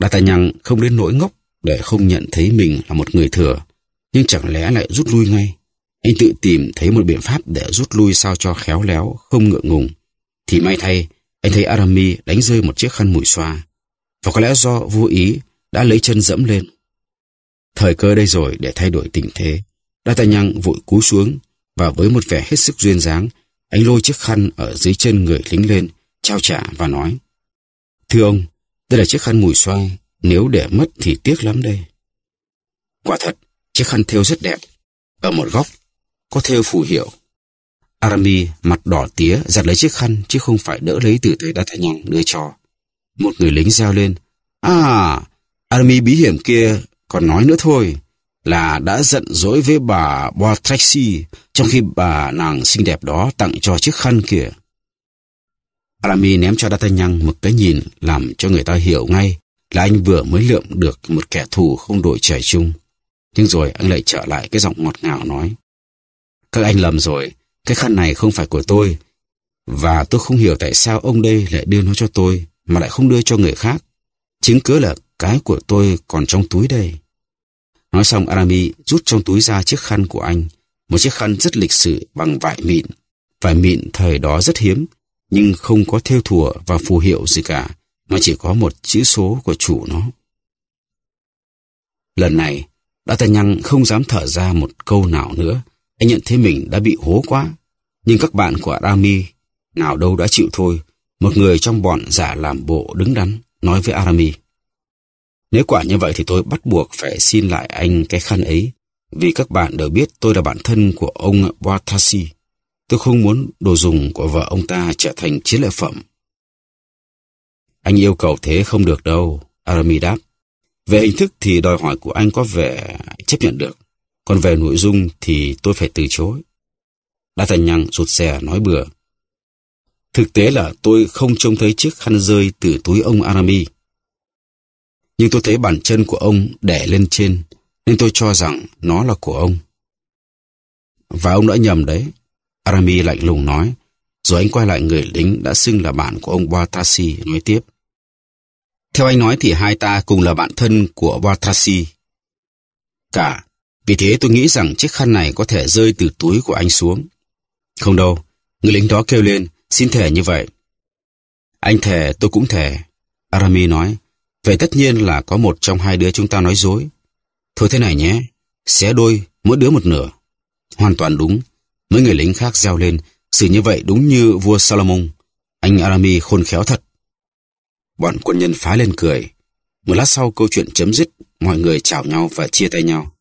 D'Artagnan không đến nỗi ngốc để không nhận thấy mình là một người thừa, nhưng chẳng lẽ lại rút lui ngay. Anh tự tìm thấy một biện pháp để rút lui sao cho khéo léo, không ngượng ngùng. Thì may thay, anh thấy Arami đánh rơi một chiếc khăn mùi xoa. Và có lẽ do vô ý đã lấy chân dẫm lên. Thời cơ đây rồi để thay đổi tình thế. D'Artagnan vội cúi xuống và với một vẻ hết sức duyên dáng, anh lôi chiếc khăn ở dưới chân người lính lên, trao trả và nói. Thưa ông, đây là chiếc khăn mùi xoay nếu để mất thì tiếc lắm đây. Quả thật, chiếc khăn thêu rất đẹp. Ở một góc, có thêu phù hiệu. arami mặt đỏ tía giặt lấy chiếc khăn chứ không phải đỡ lấy từ tay D'Artagnan đưa cho. Một người lính reo lên. À, arami bí hiểm kia còn nói nữa thôi là đã giận dỗi với bà Boatrexi trong khi bà nàng xinh đẹp đó tặng cho chiếc khăn kìa. Arami ném cho D'Artagnan một cái nhìn làm cho người ta hiểu ngay là anh vừa mới lượm được một kẻ thù không đội trời chung. Nhưng rồi anh lại trở lại cái giọng ngọt ngào nói. Các anh lầm rồi, cái khăn này không phải của tôi. Và tôi không hiểu tại sao ông đây lại đưa nó cho tôi mà lại không đưa cho người khác. Chứng cứ là cái của tôi còn trong túi đây. Nói xong Arami rút trong túi ra chiếc khăn của anh, một chiếc khăn rất lịch sự bằng vải mịn. Vải mịn thời đó rất hiếm, nhưng không có theo thùa và phù hiệu gì cả. mà chỉ có một chữ số của chủ nó. Lần này, nhăn không dám thở ra một câu nào nữa. Anh nhận thấy mình đã bị hố quá. Nhưng các bạn của Arami nào đâu đã chịu thôi. Một người trong bọn giả làm bộ đứng đắn nói với Arami. Nếu quả như vậy thì tôi bắt buộc phải xin lại anh cái khăn ấy, vì các bạn đều biết tôi là bạn thân của ông Watashi. Tôi không muốn đồ dùng của vợ ông ta trở thành chiến lợi phẩm. Anh yêu cầu thế không được đâu, Arami đáp. Về hình thức thì đòi hỏi của anh có vẻ chấp nhận được, còn về nội dung thì tôi phải từ chối. đã Thành Nhằng rụt rè nói bừa. Thực tế là tôi không trông thấy chiếc khăn rơi từ túi ông Arami. Nhưng tôi thấy bàn chân của ông đẻ lên trên, nên tôi cho rằng nó là của ông. Và ông đã nhầm đấy. Arami lạnh lùng nói, rồi anh quay lại người lính đã xưng là bạn của ông Boatasi nói tiếp. Theo anh nói thì hai ta cùng là bạn thân của Boatasi. Cả, vì thế tôi nghĩ rằng chiếc khăn này có thể rơi từ túi của anh xuống. Không đâu, người lính đó kêu lên, xin thề như vậy. Anh thề, tôi cũng thề. Arami nói, Vậy tất nhiên là có một trong hai đứa chúng ta nói dối. Thôi thế này nhé, xé đôi, mỗi đứa một nửa. Hoàn toàn đúng. Mấy người lính khác reo lên, xử như vậy đúng như vua Salomon. Anh Arami khôn khéo thật. Bọn quân nhân phá lên cười. Một lát sau câu chuyện chấm dứt, mọi người chào nhau và chia tay nhau.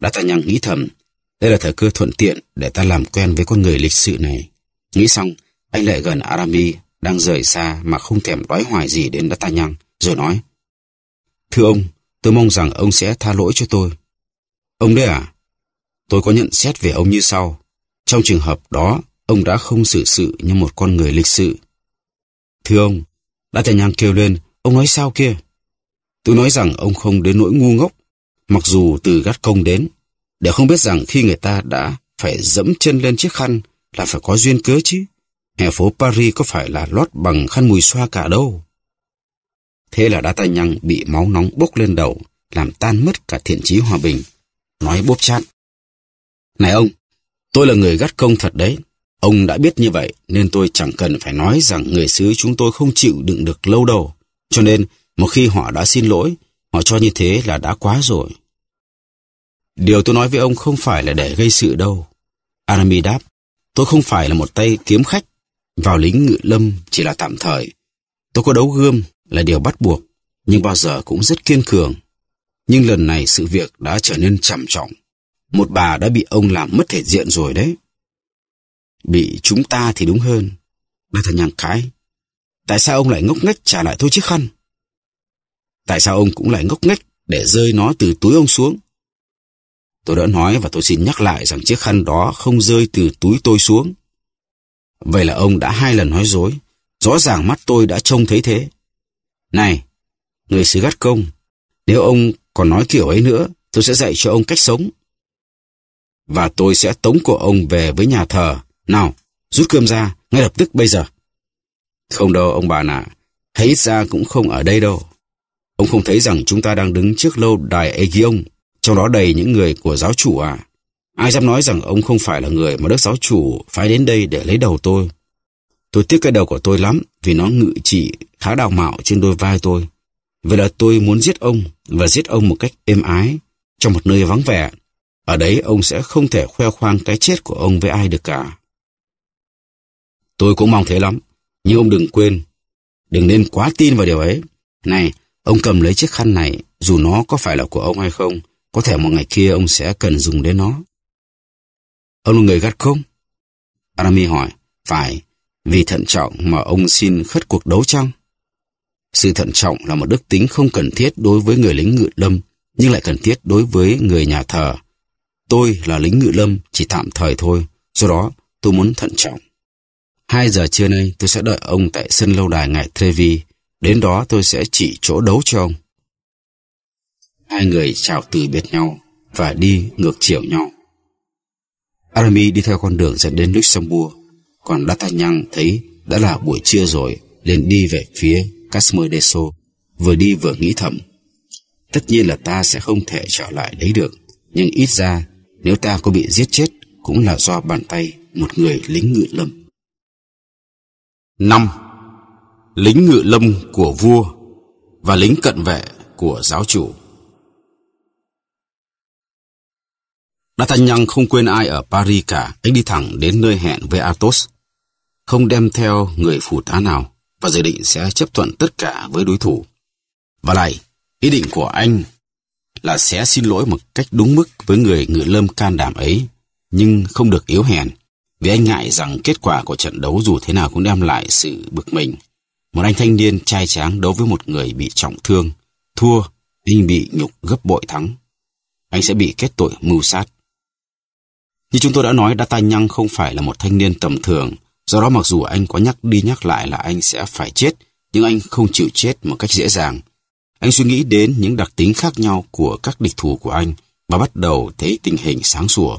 Đã ta nhằng nghĩ thầm, đây là thời cơ thuận tiện để ta làm quen với con người lịch sự này. Nghĩ xong, anh lại gần Arami, đang rời xa mà không thèm đói hoài gì đến đã ta nhằng, rồi nói. Thưa ông, tôi mong rằng ông sẽ tha lỗi cho tôi. Ông đấy à? Tôi có nhận xét về ông như sau. Trong trường hợp đó, ông đã không xử sự như một con người lịch sự. Thưa ông, đã tài nhang kêu lên, ông nói sao kia? Tôi nói rằng ông không đến nỗi ngu ngốc, mặc dù từ gắt công đến, để không biết rằng khi người ta đã phải dẫm chân lên chiếc khăn là phải có duyên cớ chứ. Hè phố Paris có phải là lót bằng khăn mùi xoa cả đâu. Thế là đá tay nhăng bị máu nóng bốc lên đầu, làm tan mất cả thiện chí hòa bình. Nói bốp chát. Này ông, tôi là người gắt công thật đấy. Ông đã biết như vậy nên tôi chẳng cần phải nói rằng người xứ chúng tôi không chịu đựng được lâu đâu. Cho nên một khi họ đã xin lỗi, họ cho như thế là đã quá rồi. Điều tôi nói với ông không phải là để gây sự đâu. Arami đáp, tôi không phải là một tay kiếm khách. Vào lính ngự lâm chỉ là tạm thời. Tôi có đấu gươm, là điều bắt buộc, nhưng bao giờ cũng rất kiên cường. Nhưng lần này sự việc đã trở nên trầm trọng. Một bà đã bị ông làm mất thể diện rồi đấy. Bị chúng ta thì đúng hơn. Là thằng nhàng cái. Tại sao ông lại ngốc nghếch trả lại thôi chiếc khăn? Tại sao ông cũng lại ngốc nghếch để rơi nó từ túi ông xuống? Tôi đã nói và tôi xin nhắc lại rằng chiếc khăn đó không rơi từ túi tôi xuống. Vậy là ông đã hai lần nói dối. Rõ ràng mắt tôi đã trông thấy thế. Này, người xứ gắt công, nếu ông còn nói kiểu ấy nữa, tôi sẽ dạy cho ông cách sống. Và tôi sẽ tống của ông về với nhà thờ. Nào, rút cơm ra, ngay lập tức bây giờ. Không đâu ông bà ạ, thấy ra cũng không ở đây đâu. Ông không thấy rằng chúng ta đang đứng trước lâu đài Aegion, trong đó đầy những người của giáo chủ à. Ai dám nói rằng ông không phải là người mà đức giáo chủ phải đến đây để lấy đầu tôi. Tôi tiếc cái đầu của tôi lắm vì nó ngự trị khá đào mạo trên đôi vai tôi. Vậy là tôi muốn giết ông và giết ông một cách êm ái trong một nơi vắng vẻ. Ở đấy ông sẽ không thể khoe khoang cái chết của ông với ai được cả. Tôi cũng mong thế lắm, nhưng ông đừng quên. Đừng nên quá tin vào điều ấy. Này, ông cầm lấy chiếc khăn này, dù nó có phải là của ông hay không, có thể một ngày kia ông sẽ cần dùng đến nó. Ông là người gắt không? Aramis hỏi. Phải, vì thận trọng mà ông xin khất cuộc đấu chăng? Sự thận trọng là một đức tính không cần thiết đối với người lính ngự lâm, nhưng lại cần thiết đối với người nhà thờ. Tôi là lính ngự lâm chỉ tạm thời thôi, do đó tôi muốn thận trọng. Hai giờ trưa nay tôi sẽ đợi ông tại sân lâu đài ngài Trevi, đến đó tôi sẽ chỉ chỗ đấu cho ông. Hai người chào từ biệt nhau và đi ngược chiều nhau. Arami đi theo con đường dẫn đến Luxembourg còn D'Artagnan thấy đã là buổi trưa rồi, liền đi về phía Casmerdeso, vừa đi vừa nghĩ thầm. Tất nhiên là ta sẽ không thể trở lại đấy được, nhưng ít ra nếu ta có bị giết chết cũng là do bàn tay một người lính ngự lâm. 5. Lính ngự lâm của vua và lính cận vệ của giáo chủ. D'Artagnan không quên ai ở Paris cả, anh đi thẳng đến nơi hẹn với Athos không đem theo người phù tá nào và dự định sẽ chấp thuận tất cả với đối thủ. Và lại, ý định của anh là sẽ xin lỗi một cách đúng mức với người ngựa lâm can đảm ấy, nhưng không được yếu hèn, vì anh ngại rằng kết quả của trận đấu dù thế nào cũng đem lại sự bực mình. Một anh thanh niên trai tráng đấu với một người bị trọng thương, thua, anh bị nhục gấp bội thắng. Anh sẽ bị kết tội mưu sát. Như chúng tôi đã nói, Đa Tăng Nhăng không phải là một thanh niên tầm thường, Do đó mặc dù anh có nhắc đi nhắc lại là anh sẽ phải chết, nhưng anh không chịu chết một cách dễ dàng. Anh suy nghĩ đến những đặc tính khác nhau của các địch thủ của anh và bắt đầu thấy tình hình sáng sủa.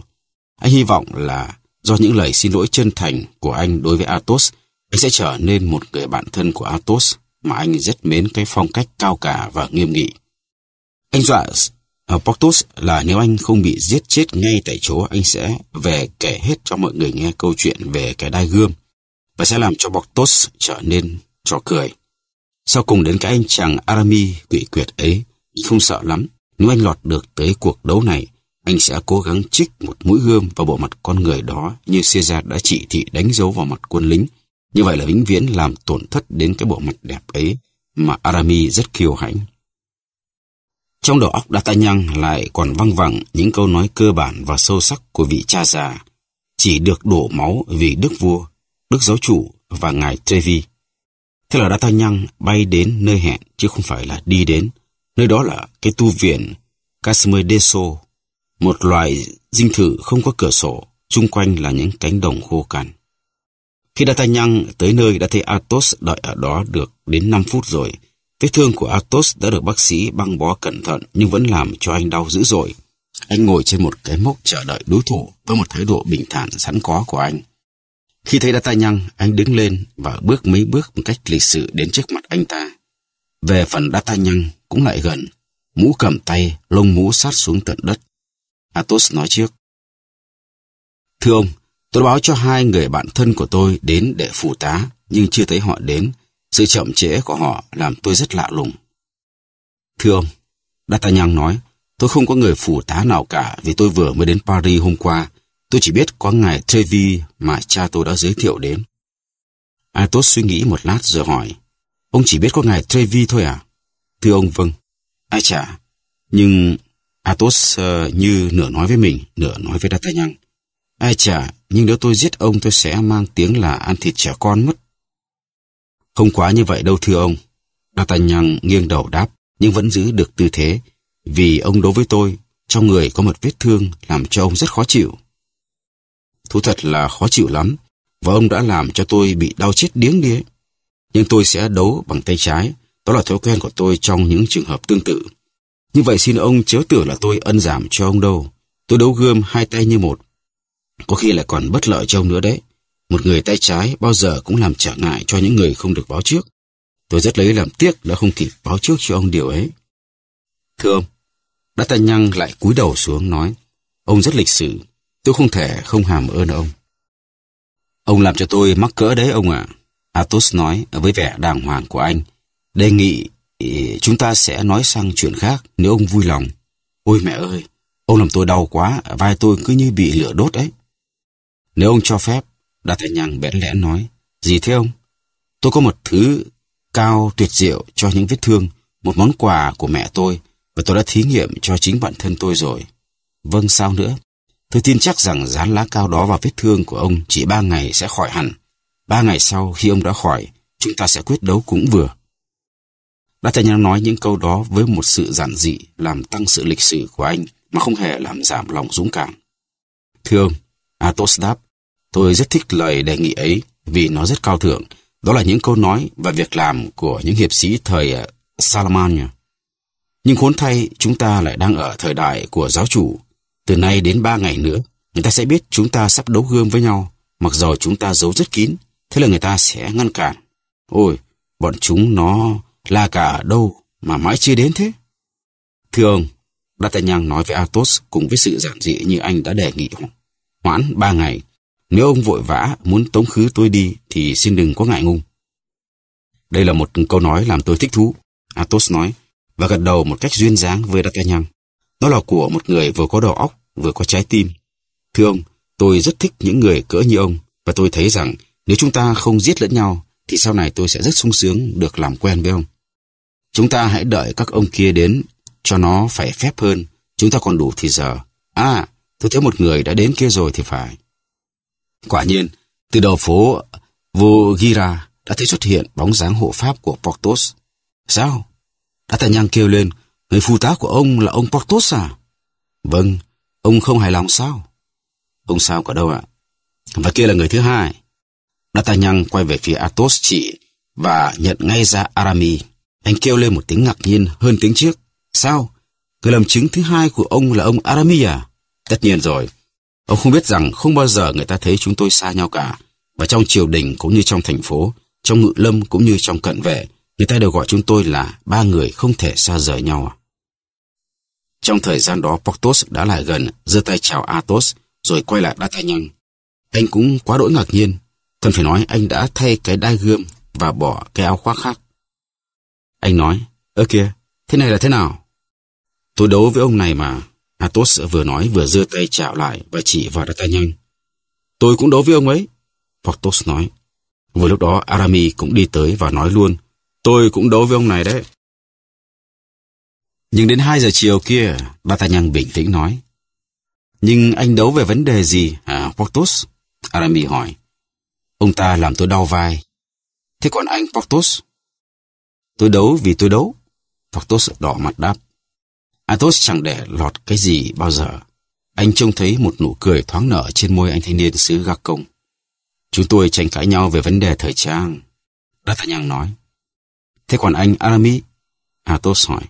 Anh hy vọng là do những lời xin lỗi chân thành của anh đối với Athos, anh sẽ trở nên một người bạn thân của Athos mà anh rất mến cái phong cách cao cả và nghiêm nghị. Anh dọa uh, là nếu anh không bị giết chết ngay tại chỗ, anh sẽ về kể hết cho mọi người nghe câu chuyện về cái đai gươm và sẽ làm cho Boktos trở nên trò cười. Sau cùng đến cái anh chàng Arami quỷ quyệt ấy, không sợ lắm. Nếu anh lọt được tới cuộc đấu này, anh sẽ cố gắng chích một mũi gươm vào bộ mặt con người đó như Caesar đã chỉ thị đánh dấu vào mặt quân lính. Như vậy là vĩnh viễn làm tổn thất đến cái bộ mặt đẹp ấy mà Arami rất kiêu hãnh. Trong đầu óc D'Artagnan lại còn văng vẳng những câu nói cơ bản và sâu sắc của vị cha già. Chỉ được đổ máu vì đức vua đức giáo chủ và ngài Trevi. Thế là đã ta bay đến nơi hẹn chứ không phải là đi đến. Nơi đó là cái tu viện Casmedeso, một loài dinh thự không có cửa sổ, chung quanh là những cánh đồng khô cằn. Khi đã ta tới nơi đã thấy Athos đợi ở đó được đến 5 phút rồi. Vết thương của Athos đã được bác sĩ băng bó cẩn thận nhưng vẫn làm cho anh đau dữ dội. Anh ngồi trên một cái mốc chờ đợi đối thủ với một thái độ bình thản sẵn có của anh. Khi thấy đã nhăng, anh đứng lên và bước mấy bước một cách lịch sự đến trước mặt anh ta. Về phần đã nhăng, cũng lại gần. Mũ cầm tay, lông mũ sát xuống tận đất. Athos nói trước. Thưa ông, tôi báo cho hai người bạn thân của tôi đến để phủ tá, nhưng chưa thấy họ đến. Sự chậm trễ của họ làm tôi rất lạ lùng. Thưa ông, D'Artagnan nói, tôi không có người phủ tá nào cả vì tôi vừa mới đến Paris hôm qua Tôi chỉ biết có ngài Trevi mà cha tôi đã giới thiệu đến. Athos suy nghĩ một lát rồi hỏi. Ông chỉ biết có ngài Trevi thôi à? Thưa ông vâng. Ai chả. Nhưng Athos uh, như nửa nói với mình, nửa nói với D'Artagnan. Ai chả, nhưng nếu tôi giết ông tôi sẽ mang tiếng là ăn thịt trẻ con mất. Không quá như vậy đâu thưa ông. D'Artagnan nghiêng đầu đáp, nhưng vẫn giữ được tư thế. Vì ông đối với tôi, trong người có một vết thương làm cho ông rất khó chịu. Thú thật là khó chịu lắm, và ông đã làm cho tôi bị đau chết điếng đi ấy. Nhưng tôi sẽ đấu bằng tay trái, đó là thói quen của tôi trong những trường hợp tương tự. Như vậy xin ông chớ tưởng là tôi ân giảm cho ông đâu. Tôi đấu gươm hai tay như một. Có khi lại còn bất lợi cho ông nữa đấy. Một người tay trái bao giờ cũng làm trở ngại cho những người không được báo trước. Tôi rất lấy làm tiếc đã không kịp báo trước cho ông điều ấy. Thưa ông, Đa Tà Nhăng lại cúi đầu xuống nói, ông rất lịch sử, Tôi không thể không hàm ơn ông. Ông làm cho tôi mắc cỡ đấy ông ạ. À. Athos nói với vẻ đàng hoàng của anh. Đề nghị chúng ta sẽ nói sang chuyện khác nếu ông vui lòng. Ôi mẹ ơi, ông làm tôi đau quá, vai tôi cứ như bị lửa đốt ấy. Nếu ông cho phép, D'Artagnan bẽn lẽn nói. Gì thế ông? Tôi có một thứ cao tuyệt diệu cho những vết thương, một món quà của mẹ tôi và tôi đã thí nghiệm cho chính bản thân tôi rồi. Vâng sao nữa? Tôi tin chắc rằng dán lá cao đó vào vết thương của ông chỉ ba ngày sẽ khỏi hẳn. Ba ngày sau khi ông đã khỏi, chúng ta sẽ quyết đấu cũng vừa. D'Artagnan nói những câu đó với một sự giản dị làm tăng sự lịch sử của anh mà không hề làm giảm lòng dũng cảm. Thưa ông, Athos đáp, tôi rất thích lời đề nghị ấy vì nó rất cao thượng. Đó là những câu nói và việc làm của những hiệp sĩ thời ờ, Salamagne. Nhưng khốn thay, chúng ta lại đang ở thời đại của giáo chủ từ nay đến ba ngày nữa, người ta sẽ biết chúng ta sắp đấu gươm với nhau, mặc dù chúng ta giấu rất kín, thế là người ta sẽ ngăn cản. Ôi, bọn chúng nó là cả ở đâu mà mãi chưa đến thế? Thưa ông, D'Artagnan nói với Athos cùng với sự giản dị như anh đã đề nghị. Hoãn ba ngày, nếu ông vội vã muốn tống khứ tôi đi thì xin đừng có ngại ngùng. Đây là một câu nói làm tôi thích thú. Athos nói và gật đầu một cách duyên dáng với D'Artagnan. Đó là của một người vừa có đầu óc, vừa có trái tim. Thưa ông, tôi rất thích những người cỡ như ông và tôi thấy rằng nếu chúng ta không giết lẫn nhau thì sau này tôi sẽ rất sung sướng được làm quen với ông. Chúng ta hãy đợi các ông kia đến cho nó phải phép hơn. Chúng ta còn đủ thì giờ. À, tôi thấy một người đã đến kia rồi thì phải. Quả nhiên, từ đầu phố Vogira đã thấy xuất hiện bóng dáng hộ pháp của Portos. Sao? Đã nhang kêu lên Người phụ tá của ông là ông Portos à? Vâng, ông không hài lòng sao? ông sao cả đâu ạ. Và kia là người thứ hai. D'Artagnan quay về phía Athos chị và nhận ngay ra Arami. Anh kêu lên một tiếng ngạc nhiên hơn tiếng trước. Sao? Người làm chứng thứ hai của ông là ông Arami à? Tất nhiên rồi. Ông không biết rằng không bao giờ người ta thấy chúng tôi xa nhau cả. Và trong triều đình cũng như trong thành phố, trong ngự lâm cũng như trong cận vệ, người ta đều gọi chúng tôi là ba người không thể xa rời nhau à? Trong thời gian đó Portos đã lại gần, giơ tay chào Athos, rồi quay lại đã thay nhanh. Anh cũng quá đỗi ngạc nhiên. Thân phải nói anh đã thay cái đai gươm và bỏ cái áo khoác khác. Anh nói, ơ kìa, thế này là thế nào? Tôi đấu với ông này mà. Athos vừa nói vừa giơ tay chào lại và chỉ vào D'Artagnan. Tôi cũng đấu với ông ấy. Porthos nói. Vừa lúc đó Aramis cũng đi tới và nói luôn. Tôi cũng đấu với ông này đấy. Nhưng đến 2 giờ chiều kia, D'Artagnan bình tĩnh nói. Nhưng anh đấu về vấn đề gì hả, à, Porthos? Aramis hỏi. Ông ta làm tôi đau vai. Thế còn anh, Porthos? Tôi đấu vì tôi đấu. Porthos đỏ mặt đáp. Athos chẳng để lọt cái gì bao giờ. Anh trông thấy một nụ cười thoáng nở trên môi anh thanh niên xứ gạc công. Chúng tôi tranh cãi nhau về vấn đề thời trang. D'Artagnan nói. Thế còn anh, Aramis? Athos hỏi.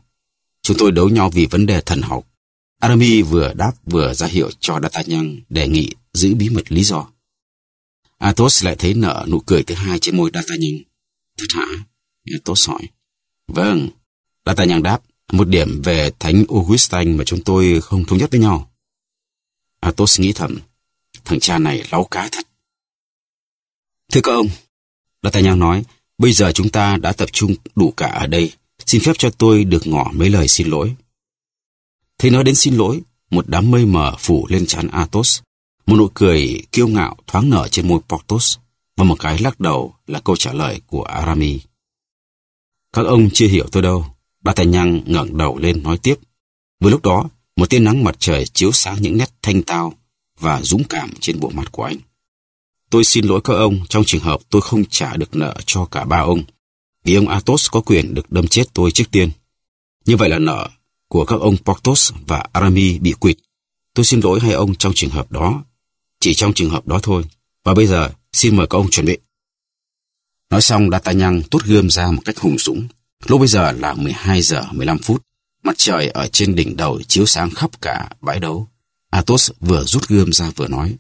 Chúng tôi đấu nhau vì vấn đề thần học. Arami vừa đáp vừa ra hiệu cho D'Artagnan đề nghị giữ bí mật lý do. Athos lại thấy nở nụ cười thứ hai trên môi D'Artagnan. Thật hả? Athos hỏi. Vâng. D'Artagnan đáp. Một điểm về thánh Augustine mà chúng tôi không thống nhất với nhau. Athos nghĩ thầm. Thằng cha này láu cá thật. Thưa các ông, D'Artagnan nói. Bây giờ chúng ta đã tập trung đủ cả ở đây Xin phép cho tôi được ngỏ mấy lời xin lỗi. Thấy nói đến xin lỗi, một đám mây mờ phủ lên trán Athos, một nụ cười kiêu ngạo thoáng nở trên môi Porthos và một cái lắc đầu là câu trả lời của Aramis. Các ông chưa hiểu tôi đâu. D'Artagnan ngẩng đầu lên nói tiếp. Vừa lúc đó, một tia nắng mặt trời chiếu sáng những nét thanh tao và dũng cảm trên bộ mặt của anh. Tôi xin lỗi các ông trong trường hợp tôi không trả được nợ cho cả ba ông vì ông Athos có quyền được đâm chết tôi trước tiên. Như vậy là nợ của các ông Porthos và Aramis bị quỵt. Tôi xin lỗi hai ông trong trường hợp đó. Chỉ trong trường hợp đó thôi. Và bây giờ, xin mời các ông chuẩn bị. Nói xong, D'Artagnan tốt gươm ra một cách hùng sũng. Lúc bây giờ là 12 giờ 15 phút. Mặt trời ở trên đỉnh đầu chiếu sáng khắp cả bãi đấu. Athos vừa rút gươm ra vừa nói.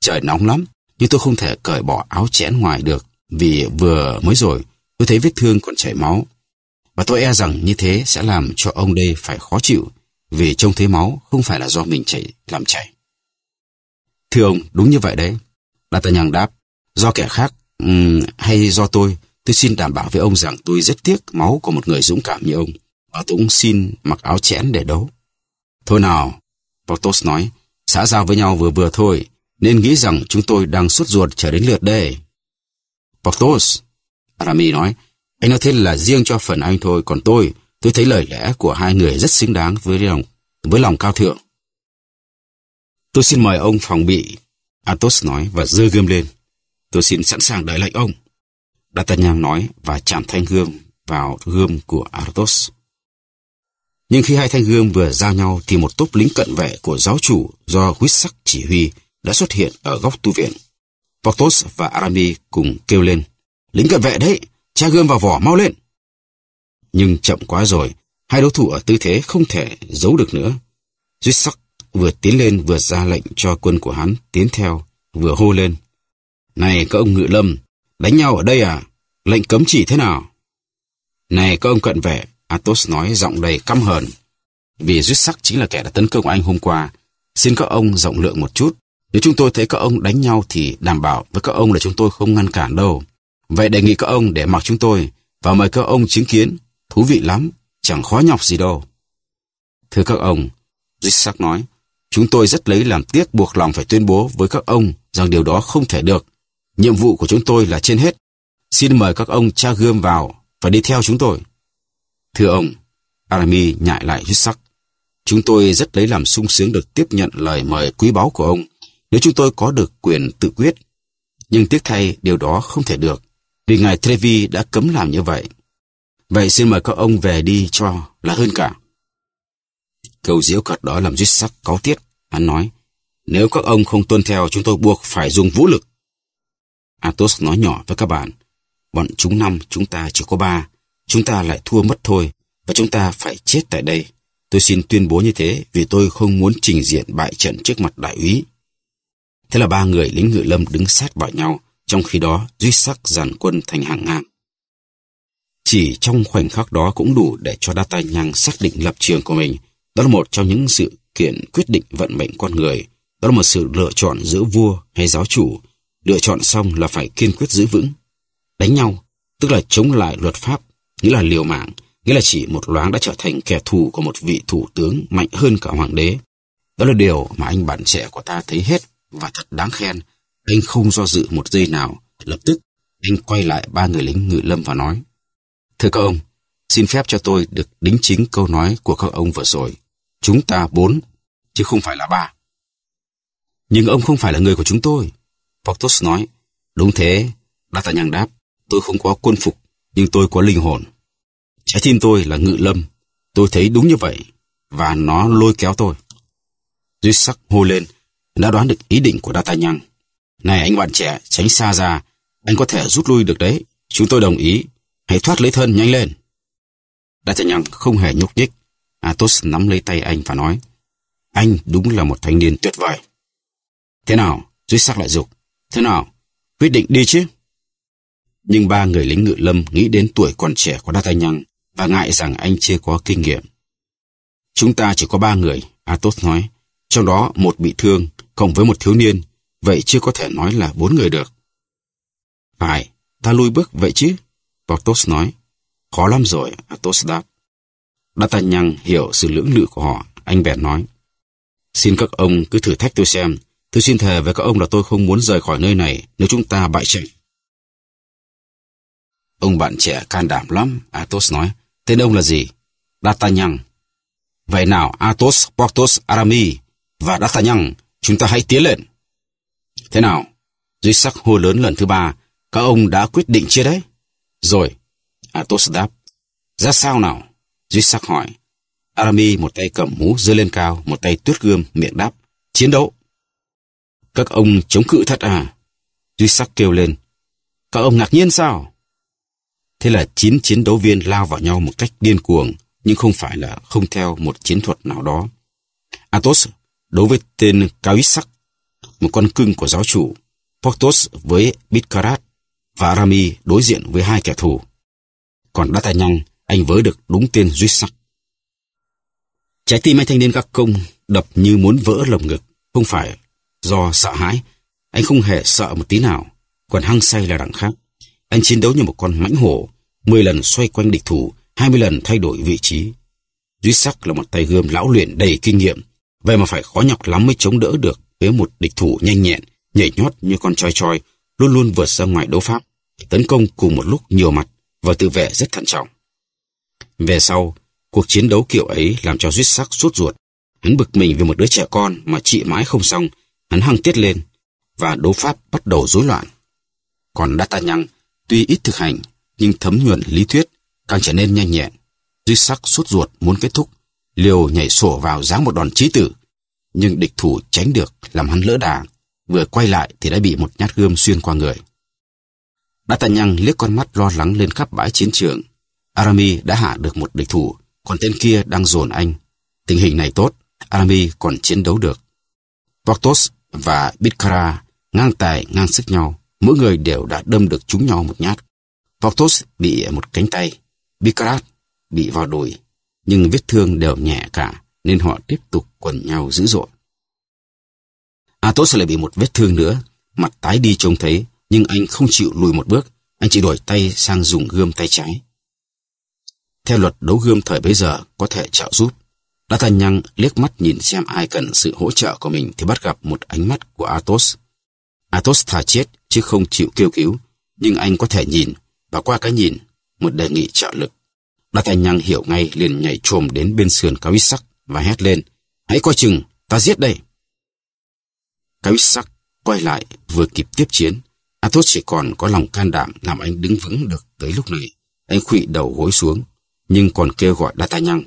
Trời nóng lắm, nhưng tôi không thể cởi bỏ áo chén ngoài được. Vì vừa mới rồi Tôi thấy vết thương còn chảy máu. Và tôi e rằng như thế sẽ làm cho ông đây phải khó chịu vì trông thấy máu không phải là do mình chảy làm chảy. Thưa ông, đúng như vậy đấy. D'Artagnan đáp, do kẻ khác um, hay do tôi, tôi xin đảm bảo với ông rằng tôi rất tiếc máu của một người dũng cảm như ông và tôi cũng xin mặc áo chẽn để đấu. Thôi nào, Porthos nói, xã giao với nhau vừa vừa thôi, nên nghĩ rằng chúng tôi đang suốt ruột chờ đến lượt đây. Porthos, Arami nói, anh nói thế là riêng cho phần anh thôi, còn tôi, tôi thấy lời lẽ của hai người rất xứng đáng với lòng, với lòng cao thượng. Tôi xin mời ông phòng bị, Athos nói và giơ gươm lên. Tôi xin sẵn sàng đợi lệnh ông. D'Artagnan nói và chạm thanh gươm vào gươm của Athos. Nhưng khi hai thanh gươm vừa giao nhau thì một tốp lính cận vệ của giáo chủ do huyết sắc chỉ huy đã xuất hiện ở góc tu viện. Porthos và Arami cùng kêu lên lính cận vệ đấy, cha gươm vào vỏ mau lên. Nhưng chậm quá rồi, hai đối thủ ở tư thế không thể giấu được nữa. Duy sắc vừa tiến lên vừa ra lệnh cho quân của hắn tiến theo, vừa hô lên. Này các ông ngự lâm, đánh nhau ở đây à? Lệnh cấm chỉ thế nào? Này các ông cận vệ, Athos nói giọng đầy căm hờn. Vì Duy sắc chính là kẻ đã tấn công anh hôm qua. Xin các ông rộng lượng một chút. Nếu chúng tôi thấy các ông đánh nhau thì đảm bảo với các ông là chúng tôi không ngăn cản đâu. Vậy đề nghị các ông để mặc chúng tôi và mời các ông chứng kiến. Thú vị lắm, chẳng khó nhọc gì đâu. Thưa các ông, Zizak nói, chúng tôi rất lấy làm tiếc buộc lòng phải tuyên bố với các ông rằng điều đó không thể được. Nhiệm vụ của chúng tôi là trên hết. Xin mời các ông cha gươm vào và đi theo chúng tôi. Thưa ông, Arami nhại lại Zizak. Chúng tôi rất lấy làm sung sướng được tiếp nhận lời mời quý báu của ông nếu chúng tôi có được quyền tự quyết. Nhưng tiếc thay điều đó không thể được vì Ngài Trevi đã cấm làm như vậy. Vậy xin mời các ông về đi cho là hơn cả. Cầu diễu cợt đó làm duy sắc cáo tiết. Hắn nói, nếu các ông không tuân theo chúng tôi buộc phải dùng vũ lực. Atos nói nhỏ với các bạn, bọn chúng năm chúng ta chỉ có ba, chúng ta lại thua mất thôi và chúng ta phải chết tại đây. Tôi xin tuyên bố như thế vì tôi không muốn trình diện bại trận trước mặt đại úy. Thế là ba người lính ngự lâm đứng sát vào nhau, trong khi đó, Duy Sắc dàn quân thành hàng ngang Chỉ trong khoảnh khắc đó cũng đủ để cho Đa Tài Nhang xác định lập trường của mình. Đó là một trong những sự kiện quyết định vận mệnh con người. Đó là một sự lựa chọn giữa vua hay giáo chủ. Lựa chọn xong là phải kiên quyết giữ vững. Đánh nhau, tức là chống lại luật pháp, nghĩa là liều mạng, nghĩa là chỉ một loáng đã trở thành kẻ thù của một vị thủ tướng mạnh hơn cả hoàng đế. Đó là điều mà anh bạn trẻ của ta thấy hết và thật đáng khen anh không do dự một giây nào, lập tức anh quay lại ba người lính ngự lâm và nói. Thưa các ông, xin phép cho tôi được đính chính câu nói của các ông vừa rồi. Chúng ta bốn, chứ không phải là ba. Nhưng ông không phải là người của chúng tôi. Portos nói, đúng thế, D'Artagnan đáp, tôi không có quân phục, nhưng tôi có linh hồn. Trái tim tôi là ngự lâm, tôi thấy đúng như vậy, và nó lôi kéo tôi. Duy sắc hô lên, đã đoán được ý định của D'Artagnan. Này anh bạn trẻ, tránh xa ra, anh có thể rút lui được đấy. Chúng tôi đồng ý, hãy thoát lấy thân nhanh lên. D'Artagnan không hề nhúc nhích. atos nắm lấy tay anh và nói, anh đúng là một thanh niên tuyệt vời. Thế nào? Dưới sắc lại dục. Thế nào? Quyết định đi chứ? Nhưng ba người lính ngự lâm nghĩ đến tuổi còn trẻ của D'Artagnan và ngại rằng anh chưa có kinh nghiệm. Chúng ta chỉ có ba người, atos nói, trong đó một bị thương, cộng với một thiếu niên, Vậy chưa có thể nói là bốn người được. Phải, ta lui bước vậy chứ? Portos nói. Khó lắm rồi, atos đáp. D'Artagnan hiểu sự lưỡng lự của họ, anh bèn nói. Xin các ông cứ thử thách tôi xem. Tôi xin thề với các ông là tôi không muốn rời khỏi nơi này nếu chúng ta bại trận. Ông bạn trẻ can đảm lắm, atos nói. Tên ông là gì? D'Artagnan. Vậy nào, atos, portos, Aramis và D'Artagnan, chúng ta hãy tiến lên. Thế nào? Dưới sắc hô lớn lần thứ ba, các ông đã quyết định chưa đấy? Rồi. Athos đáp. Ra sao nào? Dưới sắc hỏi. arami một tay cầm mũ dơ lên cao, một tay tuyết gươm, miệng đáp. Chiến đấu. Các ông chống cự thật à? Duy sắc kêu lên. Các ông ngạc nhiên sao? Thế là chín chiến đấu viên lao vào nhau một cách điên cuồng, nhưng không phải là không theo một chiến thuật nào đó. Athos đối với tên Cao Ít Sắc một con cưng của giáo chủ, Portos với Bitkarat và Arami đối diện với hai kẻ thù. Còn Tài D'Artagnan, anh với được đúng tên duy sắc. Trái tim anh thanh niên các công đập như muốn vỡ lồng ngực, không phải do sợ hãi. Anh không hề sợ một tí nào, còn hăng say là đẳng khác. Anh chiến đấu như một con mãnh hổ, 10 lần xoay quanh địch thủ, 20 lần thay đổi vị trí. Duy Sắc là một tay gươm lão luyện đầy kinh nghiệm, vậy mà phải khó nhọc lắm mới chống đỡ được với một địch thủ nhanh nhẹn, nhảy nhót như con choi choi, luôn luôn vượt ra ngoài đấu pháp, tấn công cùng một lúc nhiều mặt và tự vệ rất thận trọng. Về sau, cuộc chiến đấu kiểu ấy làm cho Duy Sắc suốt ruột. Hắn bực mình vì một đứa trẻ con mà trị mãi không xong, hắn hăng tiết lên và đấu pháp bắt đầu rối loạn. Còn Đa Ta tuy ít thực hành nhưng thấm nhuần lý thuyết càng trở nên nhanh nhẹn. Duy Sắc suốt ruột muốn kết thúc, liều nhảy sổ vào dáng một đòn trí tử nhưng địch thủ tránh được làm hắn lỡ đà. Vừa quay lại thì đã bị một nhát gươm xuyên qua người. Đã tà nhăng liếc con mắt lo lắng lên khắp bãi chiến trường. Arami đã hạ được một địch thủ, còn tên kia đang dồn anh. Tình hình này tốt, Arami còn chiến đấu được. Portos và Bitkara ngang tài ngang sức nhau, mỗi người đều đã đâm được chúng nhau một nhát. Portos bị một cánh tay, Bikarat bị vào đùi, nhưng vết thương đều nhẹ cả nên họ tiếp tục quần nhau dữ dội. Athos lại bị một vết thương nữa, mặt tái đi trông thấy, nhưng anh không chịu lùi một bước, anh chỉ đổi tay sang dùng gươm tay trái. Theo luật đấu gươm thời bấy giờ có thể trợ giúp, D'Artagnan liếc mắt nhìn xem ai cần sự hỗ trợ của mình thì bắt gặp một ánh mắt của Athos. Athos thà chết chứ không chịu kêu cứu, nhưng anh có thể nhìn, và qua cái nhìn, một đề nghị trợ lực. D'Artagnan hiểu ngay liền nhảy chồm đến bên sườn cao sắc, và hét lên. Hãy coi chừng, ta giết đây. Cái sắc quay lại vừa kịp tiếp chiến. Athos chỉ còn có lòng can đảm làm anh đứng vững được tới lúc này. Anh khụy đầu gối xuống, nhưng còn kêu gọi ta nhăng.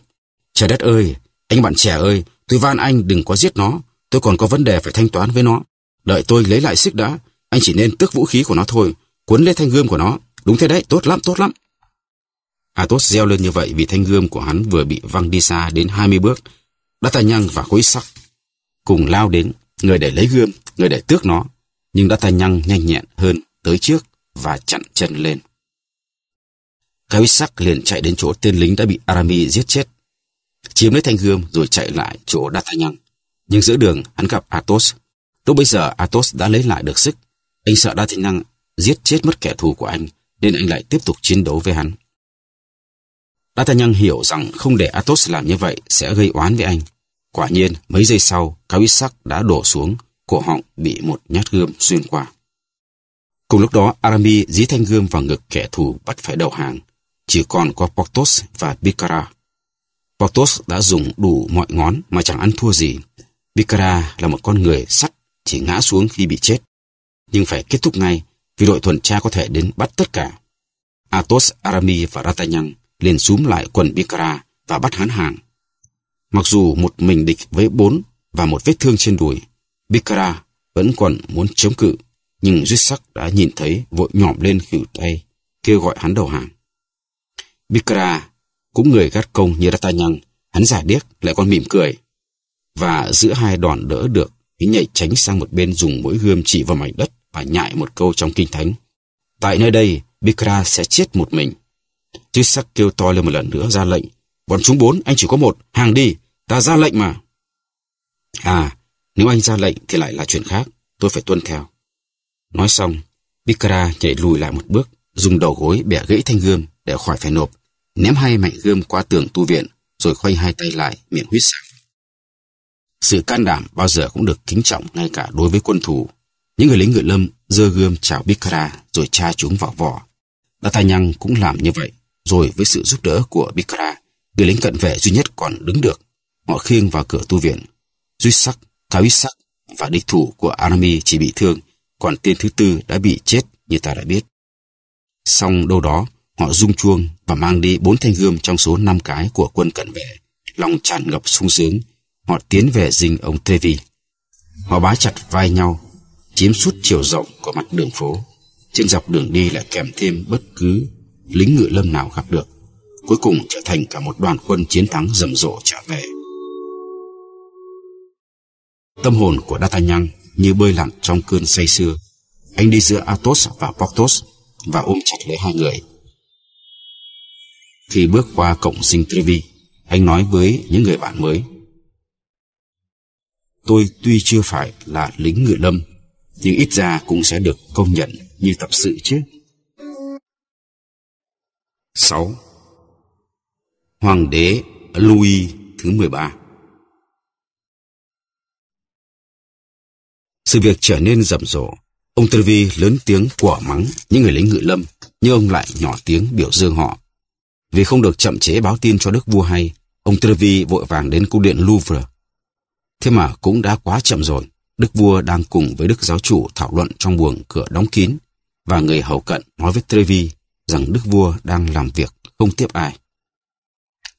Trời đất ơi, anh bạn trẻ ơi, tôi van anh đừng có giết nó. Tôi còn có vấn đề phải thanh toán với nó. Đợi tôi lấy lại sức đã, anh chỉ nên tước vũ khí của nó thôi, cuốn lấy thanh gươm của nó. Đúng thế đấy, tốt lắm, tốt lắm. Athos reo lên như vậy vì thanh gươm của hắn vừa bị văng đi xa đến 20 bước. D'Artagnan và khối sắc cùng lao đến, người để lấy gươm, người để tước nó. Nhưng D'Artagnan nhanh nhẹn hơn tới trước và chặn chân lên. Khối sắc liền chạy đến chỗ tên lính đã bị Arami giết chết. Chiếm lấy thanh gươm rồi chạy lại chỗ D'Artagnan. Nhưng giữa đường hắn gặp Athos. Lúc bây giờ Athos đã lấy lại được sức. Anh sợ D'Artagnan giết chết mất kẻ thù của anh nên anh lại tiếp tục chiến đấu với hắn. D'Artagnan hiểu rằng không để Athos làm như vậy sẽ gây oán với anh. Quả nhiên, mấy giây sau, cao Sắc đã đổ xuống, cổ họng bị một nhát gươm xuyên qua. Cùng lúc đó, Aramis dí thanh gươm vào ngực kẻ thù bắt phải đầu hàng. Chỉ còn có Porthos và Bicara. Porthos đã dùng đủ mọi ngón mà chẳng ăn thua gì. Bicara là một con người sắt, chỉ ngã xuống khi bị chết. Nhưng phải kết thúc ngay, vì đội tuần tra có thể đến bắt tất cả. Athos, Aramis và D'Artagnan liền xúm lại quần Bikara và bắt hắn hàng. Mặc dù một mình địch với bốn và một vết thương trên đùi, Bikara vẫn còn muốn chống cự, nhưng Duy Sắc đã nhìn thấy vội nhỏm lên khỉu tay, kêu gọi hắn đầu hàng. Bikara cũng người gắt công như Ta D'Artagnan, hắn giả điếc lại còn mỉm cười. Và giữa hai đòn đỡ được, hắn nhảy tránh sang một bên dùng mũi gươm chỉ vào mảnh đất và nhại một câu trong kinh thánh. Tại nơi đây, Bikra sẽ chết một mình. Chích sắc kêu to lên một lần nữa ra lệnh. Bọn chúng bốn, anh chỉ có một, hàng đi, ta ra lệnh mà. À, nếu anh ra lệnh thì lại là chuyện khác, tôi phải tuân theo. Nói xong, Bikara nhảy lùi lại một bước, dùng đầu gối bẻ gãy thanh gươm để khỏi phải nộp, ném hai mảnh gươm qua tường tu viện, rồi khoanh hai tay lại, miệng huýt sáo. Sự can đảm bao giờ cũng được kính trọng ngay cả đối với quân thủ. Những người lính ngựa lâm dơ gươm chào Bikara rồi tra chúng vào vỏ. đa nhăng cũng làm như vậy. Rồi với sự giúp đỡ của Bikra, người lính cận vệ duy nhất còn đứng được. Họ khiêng vào cửa tu viện. Duy Sắc, Cao Sắc và địch thủ của Arami chỉ bị thương, còn tên thứ tư đã bị chết như ta đã biết. Xong đâu đó, họ rung chuông và mang đi bốn thanh gươm trong số năm cái của quân cận vệ. Lòng tràn ngập sung sướng, họ tiến về dinh ông Tevi. Họ bá chặt vai nhau, chiếm suốt chiều rộng của mặt đường phố. Trên dọc đường đi lại kèm thêm bất cứ lính ngự lâm nào gặp được, cuối cùng trở thành cả một đoàn quân chiến thắng rầm rộ trở về. Tâm hồn của D'Artagnan như bơi lặn trong cơn say sưa. Anh đi giữa Athos và portos và ôm chặt lấy hai người. Khi bước qua cổng dinh Trevi, anh nói với những người bạn mới. Tôi tuy chưa phải là lính ngự lâm, nhưng ít ra cũng sẽ được công nhận như tập sự chứ. 6. Hoàng đế Louis thứ 13 Sự việc trở nên rầm rộ. Ông Trevi lớn tiếng quả mắng những người lính ngự lâm, nhưng ông lại nhỏ tiếng biểu dương họ. Vì không được chậm chế báo tin cho đức vua hay, ông Trevi vội vàng đến cung điện Louvre. Thế mà cũng đã quá chậm rồi. Đức vua đang cùng với đức giáo chủ thảo luận trong buồng cửa đóng kín và người hầu cận nói với Trevi rằng đức vua đang làm việc không tiếp ai.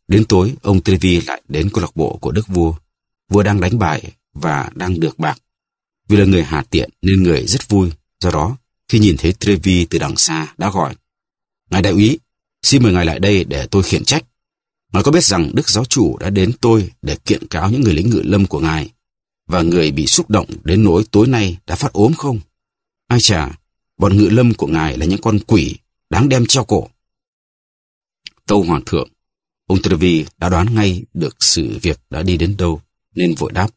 Đến tối, ông Trevi lại đến câu lạc bộ của đức vua. Vua đang đánh bài và đang được bạc. Vì là người hà tiện nên người rất vui. Do đó, khi nhìn thấy Trevi từ đằng xa đã gọi. Ngài đại úy, xin mời ngài lại đây để tôi khiển trách. Ngài có biết rằng Đức Giáo chủ đã đến tôi để kiện cáo những người lính ngự lâm của ngài và người bị xúc động đến nỗi tối nay đã phát ốm không? Ai chà, bọn ngự lâm của ngài là những con quỷ đáng đem treo cổ. Tâu Hoàng thượng, ông Tư Vi đã đoán ngay được sự việc đã đi đến đâu, nên vội đáp.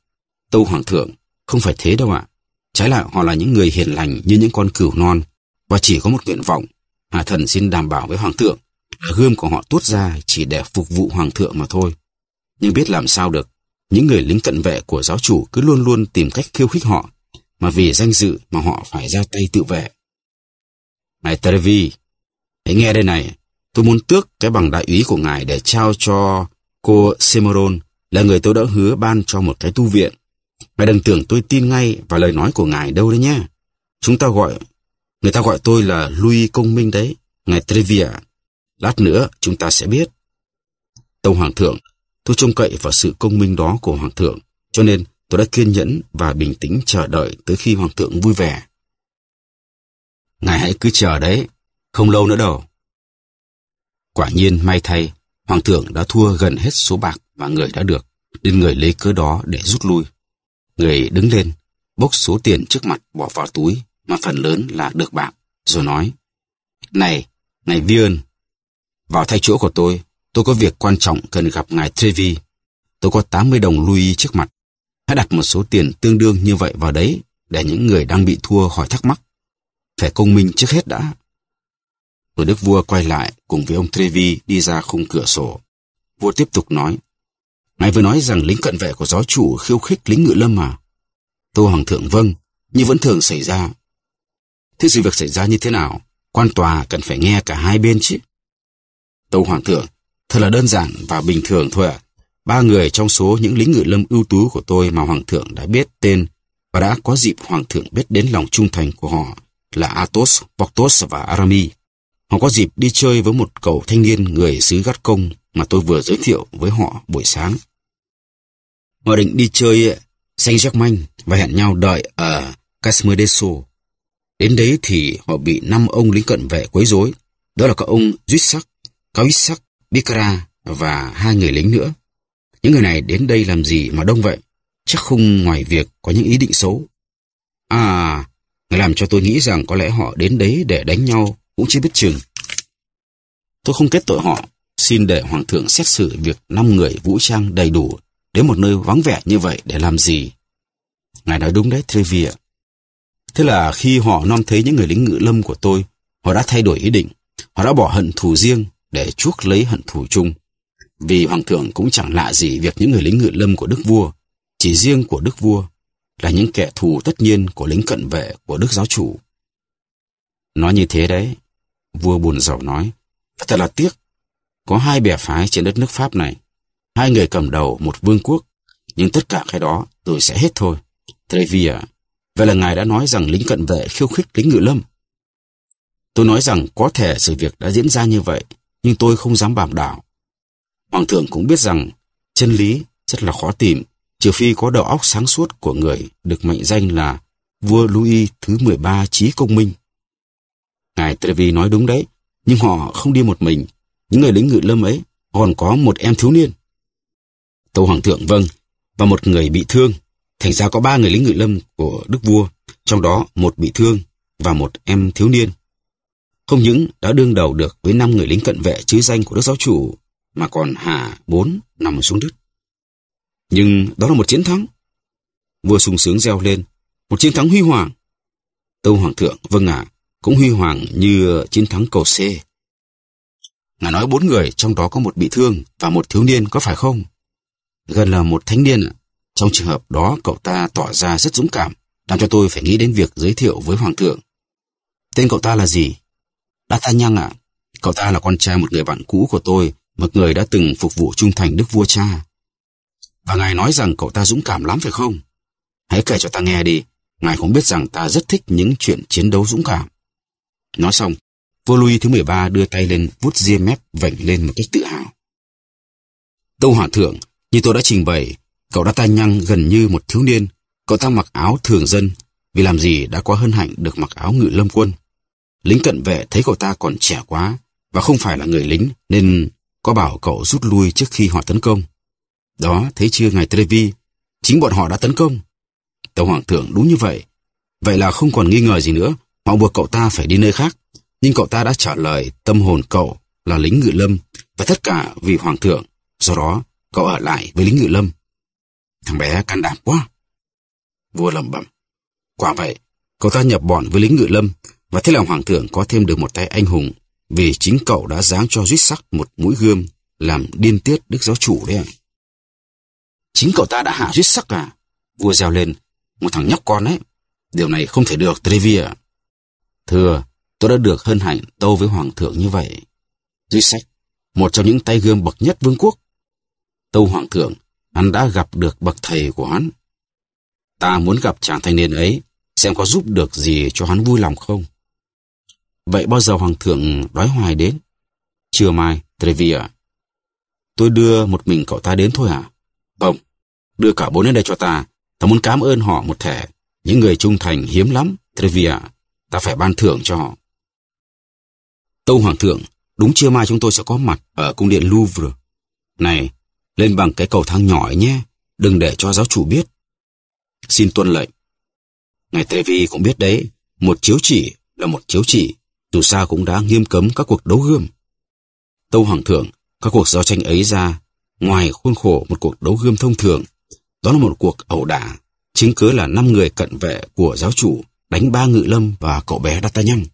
Tâu Hoàng thượng, không phải thế đâu ạ. Trái lại họ là những người hiền lành như những con cừu non, và chỉ có một nguyện vọng. Hạ thần xin đảm bảo với Hoàng thượng, gươm của họ tuốt ra chỉ để phục vụ Hoàng thượng mà thôi. Nhưng biết làm sao được, những người lính cận vệ của giáo chủ cứ luôn luôn tìm cách khiêu khích họ, mà vì danh dự mà họ phải ra tay tự vệ. Ngài Trevi, Hãy nghe đây này, tôi muốn tước cái bằng đại úy của ngài để trao cho cô Semeron, là người tôi đã hứa ban cho một cái tu viện. Ngài đừng tưởng tôi tin ngay vào lời nói của ngài đâu đấy nhé. Chúng ta gọi, người ta gọi tôi là Louis Công Minh đấy, ngài trivia. Lát nữa chúng ta sẽ biết. Tông Hoàng thượng, tôi trông cậy vào sự công minh đó của Hoàng thượng, cho nên tôi đã kiên nhẫn và bình tĩnh chờ đợi tới khi Hoàng thượng vui vẻ. Ngài hãy cứ chờ đấy, không lâu nữa đâu. Quả nhiên may thay, hoàng thượng đã thua gần hết số bạc mà người đã được, nên người lấy cớ đó để rút lui. Người đứng lên, bốc số tiền trước mặt bỏ vào túi, mà phần lớn là được bạc, rồi nói. Này, ngài viên vào thay chỗ của tôi, tôi có việc quan trọng cần gặp ngài Trevi. Tôi có 80 đồng lui trước mặt. Hãy đặt một số tiền tương đương như vậy vào đấy để những người đang bị thua hỏi thắc mắc. Phải công minh trước hết đã rồi đức vua quay lại cùng với ông Trevi đi ra khung cửa sổ. Vua tiếp tục nói, Ngài vừa nói rằng lính cận vệ của giáo chủ khiêu khích lính ngự lâm mà Tô Hoàng thượng vâng, như vẫn thường xảy ra. Thế sự việc xảy ra như thế nào? Quan tòa cần phải nghe cả hai bên chứ. Tô Hoàng thượng, thật là đơn giản và bình thường thôi ạ. Ba người trong số những lính ngự lâm ưu tú của tôi mà Hoàng thượng đã biết tên và đã có dịp Hoàng thượng biết đến lòng trung thành của họ là Athos, Porthos và Aramis. Họ có dịp đi chơi với một cậu thanh niên người xứ gắt công mà tôi vừa giới thiệu với họ buổi sáng. Họ định đi chơi ờ, Saint-Germain và hẹn nhau đợi ở Casmerdeso. Đến đấy thì họ bị năm ông lính cận vệ quấy rối. Đó là các ông Duissac, Cauissac, Bicara và hai người lính nữa. Những người này đến đây làm gì mà đông vậy? Chắc không ngoài việc có những ý định xấu. À, người làm cho tôi nghĩ rằng có lẽ họ đến đấy để đánh nhau cũng chưa biết chừng. Tôi không kết tội họ, xin để Hoàng thượng xét xử việc năm người vũ trang đầy đủ đến một nơi vắng vẻ như vậy để làm gì. Ngài nói đúng đấy, Trevia. Thế là khi họ non thấy những người lính ngự lâm của tôi, họ đã thay đổi ý định, họ đã bỏ hận thù riêng để chuốc lấy hận thù chung. Vì Hoàng thượng cũng chẳng lạ gì việc những người lính ngự lâm của Đức Vua, chỉ riêng của Đức Vua, là những kẻ thù tất nhiên của lính cận vệ của Đức Giáo Chủ. Nói như thế đấy, Vua buồn rầu nói, thật là tiếc. Có hai bè phái trên đất nước Pháp này, hai người cầm đầu một vương quốc, nhưng tất cả cái đó tôi sẽ hết thôi. Trevia, à, vậy là ngài đã nói rằng lính cận vệ khiêu khích lính ngự lâm. Tôi nói rằng có thể sự việc đã diễn ra như vậy, nhưng tôi không dám bảo đảm. Hoàng thượng cũng biết rằng chân lý rất là khó tìm, trừ phi có đầu óc sáng suốt của người được mệnh danh là vua Louis thứ 13 trí công minh. Ngài Trevi nói đúng đấy, nhưng họ không đi một mình. Những người lính ngự lâm ấy còn có một em thiếu niên. Tâu Hoàng thượng vâng, và một người bị thương. Thành ra có ba người lính ngự lâm của Đức Vua, trong đó một bị thương và một em thiếu niên. Không những đã đương đầu được với năm người lính cận vệ chứ danh của Đức Giáo Chủ, mà còn hạ bốn nằm xuống đất. Nhưng đó là một chiến thắng. Vua sung sướng reo lên, một chiến thắng huy hoàng. Tâu Hoàng thượng vâng ạ, à, cũng huy hoàng như chiến thắng cầu C. Ngài nói bốn người, trong đó có một bị thương và một thiếu niên, có phải không? Gần là một thanh niên. Trong trường hợp đó, cậu ta tỏ ra rất dũng cảm, làm cho tôi phải nghĩ đến việc giới thiệu với Hoàng thượng. Tên cậu ta là gì? đa thanh nhăng ạ. À? Cậu ta là con trai một người bạn cũ của tôi, một người đã từng phục vụ trung thành đức vua cha. Và ngài nói rằng cậu ta dũng cảm lắm phải không? Hãy kể cho ta nghe đi, ngài cũng biết rằng ta rất thích những chuyện chiến đấu dũng cảm. Nói xong, vua Louis thứ 13 đưa tay lên vút ria mép vảnh lên một cách tự hào. Tâu Hòa Thượng, như tôi đã trình bày, cậu đã tai nhăng gần như một thiếu niên. Cậu ta mặc áo thường dân, vì làm gì đã quá hân hạnh được mặc áo ngự lâm quân. Lính cận vệ thấy cậu ta còn trẻ quá và không phải là người lính nên có bảo cậu rút lui trước khi họ tấn công. Đó, thấy chưa ngài Trevi, chính bọn họ đã tấn công. Tâu Hoàng Thượng đúng như vậy. Vậy là không còn nghi ngờ gì nữa, Họ buộc cậu ta phải đi nơi khác, nhưng cậu ta đã trả lời tâm hồn cậu là lính ngự lâm và tất cả vì hoàng thượng. Do đó, cậu ở lại với lính ngự lâm. Thằng bé can đảm quá. Vua lẩm bẩm. Quả vậy, cậu ta nhập bọn với lính ngự lâm và thế là hoàng thượng có thêm được một tay anh hùng vì chính cậu đã giáng cho duy sắc một mũi gươm làm điên tiết đức giáo chủ đấy ạ. Chính cậu ta đã hạ duy sắc à? Vua reo lên. Một thằng nhóc con ấy. Điều này không thể được, Trevi ạ. Thưa, tôi đã được hân hạnh tâu với Hoàng thượng như vậy. Duy sách, một trong những tay gươm bậc nhất vương quốc. Tâu Hoàng thượng, hắn đã gặp được bậc thầy của hắn. Ta muốn gặp chàng thanh niên ấy, xem có giúp được gì cho hắn vui lòng không. Vậy bao giờ Hoàng thượng đói hoài đến? chưa mai, trevia. Tôi đưa một mình cậu ta đến thôi à? Không, vâng, đưa cả bốn đến đây cho ta. Ta muốn cảm ơn họ một thể. Những người trung thành hiếm lắm, trevia ta phải ban thưởng cho họ. Tâu Hoàng thượng, đúng chưa mai chúng tôi sẽ có mặt ở cung điện Louvre. Này, lên bằng cái cầu thang nhỏ ấy nhé, đừng để cho giáo chủ biết. Xin tuân lệnh. Ngài Trevi cũng biết đấy, một chiếu chỉ là một chiếu chỉ, dù sao cũng đã nghiêm cấm các cuộc đấu gươm. Tâu Hoàng thượng, các cuộc giao tranh ấy ra, ngoài khuôn khổ một cuộc đấu gươm thông thường, đó là một cuộc ẩu đả, chứng cứ là năm người cận vệ của giáo chủ đánh ba ngự lâm và cậu bé nhanh,